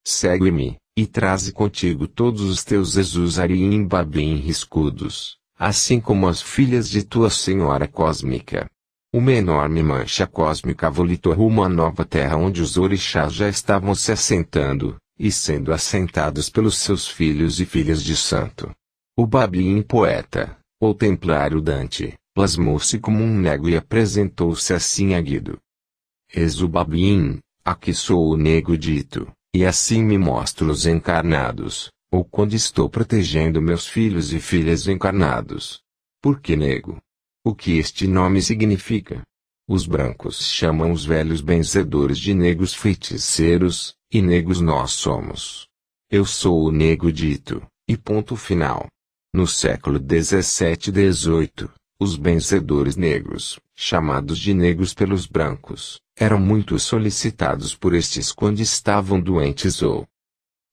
Speaker 1: Segue-me. E traze contigo todos os teus Exusarim Babim riscudos, assim como as filhas de tua Senhora Cósmica. Uma enorme mancha cósmica volitou rumo à nova terra onde os orixás já estavam se assentando, e sendo assentados pelos seus filhos e filhas de santo. O Babim poeta, ou templário Dante, plasmou-se como um nego e apresentou-se assim aguido. Eis o Babim, a que sou o nego dito, e assim me mostro os encarnados, ou quando estou protegendo meus filhos e filhas encarnados. Por que nego? O que este nome
Speaker 2: significa?
Speaker 1: Os brancos chamam os velhos benzedores de negros feiticeiros, e negros nós somos. Eu sou o nego dito, e ponto final. No século 17 e 18, os benzedores negros, chamados de negros pelos brancos, eram muito solicitados por estes quando estavam doentes ou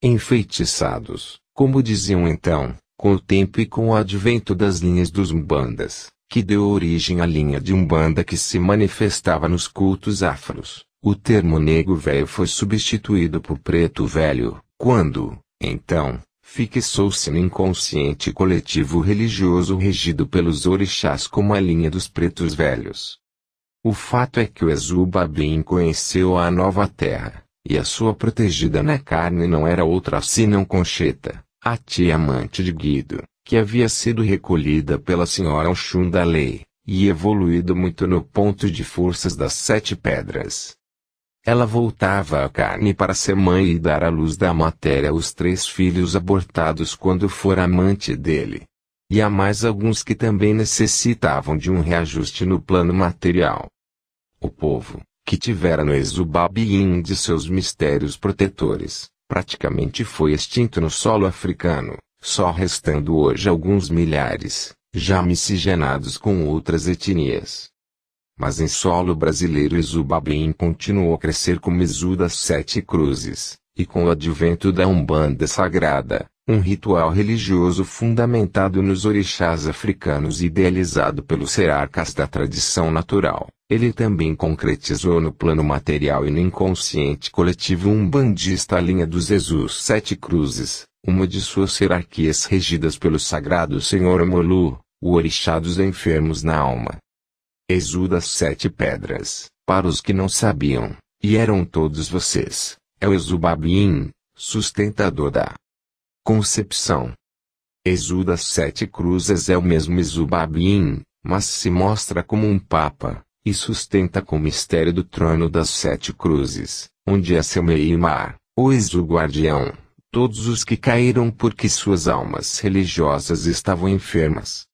Speaker 1: enfeitiçados, como diziam então, com o tempo e com o advento das linhas dos mbandas, que deu origem à linha de umbanda que se manifestava nos cultos afros. O termo negro velho foi substituído por preto velho, quando, então, fixou-se no inconsciente coletivo religioso regido pelos orixás como a linha dos pretos velhos. O fato é que o Exubabim conheceu a nova terra, e a sua protegida na carne não era outra senão Concheta, a tia amante de Guido, que havia sido recolhida pela senhora Oxum da lei, e evoluído muito no ponto de forças das sete pedras. Ela voltava à carne para ser mãe e dar à luz da matéria os três filhos abortados quando for amante dele. E há mais alguns que também necessitavam de um reajuste no plano material. O povo, que tivera no um de seus mistérios protetores, praticamente foi extinto no solo africano, só restando hoje alguns milhares, já miscigenados com outras etnias mas em solo brasileiro Isubabim continuou a crescer com Mizu das Sete Cruzes, e com o advento da Umbanda Sagrada, um ritual religioso fundamentado nos orixás africanos e idealizado pelos serarcas da tradição natural, ele também concretizou no plano material e no inconsciente coletivo umbandista a linha dos Jesus Sete Cruzes, uma de suas hierarquias regidas pelo sagrado Senhor Molu o orixá dos enfermos na alma Exudas sete pedras, para os que não sabiam, e eram todos vocês, é o Exubabim, sustentador da concepção. Exudas sete cruzes é o mesmo Exubabim, mas se mostra como um papa, e sustenta com o mistério do trono das sete cruzes, onde é seu meio-mar, exu guardião. todos os que caíram porque suas almas religiosas estavam enfermas.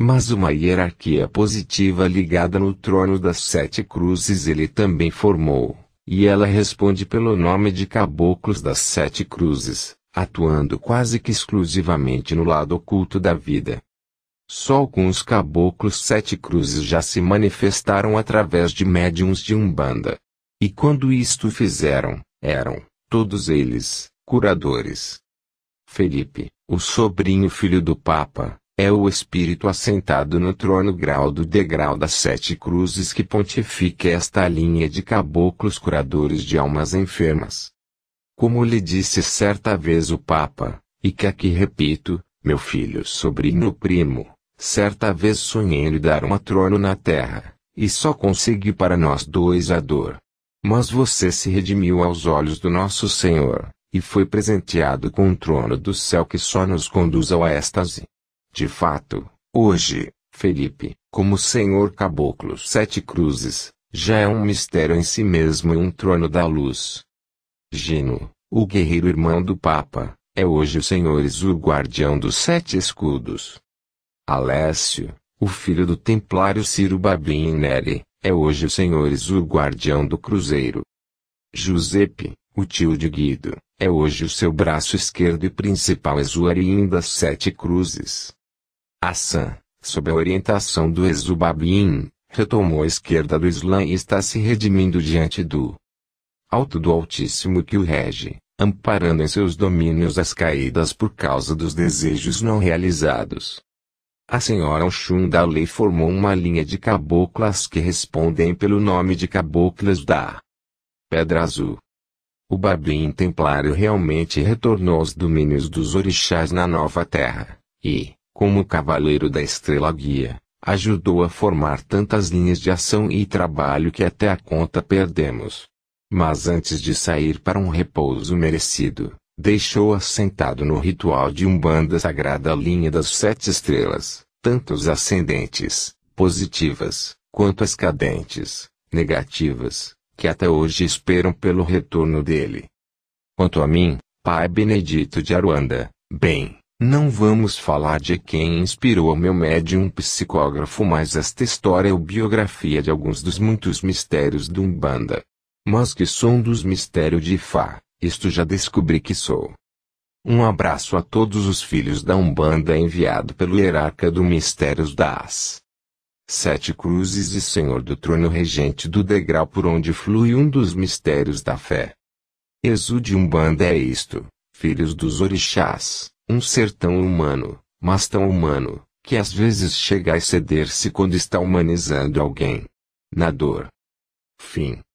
Speaker 1: Mas uma hierarquia positiva ligada no trono das sete cruzes ele também formou, e ela responde pelo nome de Caboclos das Sete Cruzes, atuando quase que exclusivamente no lado oculto da vida. Só alguns caboclos sete cruzes já se manifestaram através de médiums de Umbanda. E quando isto fizeram, eram, todos eles, curadores. Felipe, o sobrinho filho do Papa, é o Espírito assentado no trono grau do degrau das sete cruzes que pontifica esta linha de caboclos curadores de almas enfermas. Como lhe disse certa vez o Papa, e que aqui repito, meu filho sobrinho primo, certa vez sonhei lhe dar um trono na terra, e só consegui para nós dois a dor. Mas você se redimiu aos olhos do nosso Senhor, e foi presenteado com um trono do céu que só nos conduz ao êxtase. De fato, hoje, Felipe, como senhor caboclo sete cruzes, já é um mistério em si mesmo e um trono da luz. Gino, o guerreiro irmão do Papa, é hoje o senhor o guardião dos sete escudos. Alessio, o filho do templário Ciro Babin Neri, é hoje o senhor o guardião do cruzeiro. Giuseppe, o tio de Guido, é hoje o seu braço esquerdo e principal exuarim das sete cruzes. Hassan, sob a orientação do Ezubabin, retomou a esquerda do Islã e está se redimindo diante do alto do Altíssimo que o rege, amparando em seus domínios as caídas por causa dos desejos não realizados. A senhora Oxum da lei formou uma linha de caboclas que respondem pelo nome de caboclas da Pedra Azul. O Babim Templário realmente retornou aos domínios dos orixás na Nova Terra, e, como cavaleiro da Estrela Guia, ajudou a formar tantas linhas de ação e trabalho que até a conta perdemos. Mas antes de sair para um repouso merecido, deixou assentado no ritual de Umbanda sagrada a linha das sete estrelas, tanto as ascendentes, positivas, quanto as cadentes, negativas, que até hoje esperam pelo retorno dele. Quanto a mim, Pai Benedito de Aruanda, bem, não vamos falar de quem inspirou meu médium psicógrafo, mas esta história é o biografia de alguns dos muitos mistérios do Umbanda. Mas que sou um dos mistérios de Fá, isto já descobri que sou. Um abraço a todos os filhos da Umbanda enviado pelo hierarca do Mistérios das Sete Cruzes e Senhor do Trono Regente do degrau por onde flui um dos mistérios da fé. Exude Umbanda é isto, filhos dos orixás, um ser tão humano, mas tão humano, que às vezes chega a exceder-se quando está humanizando alguém. Na dor. Fim.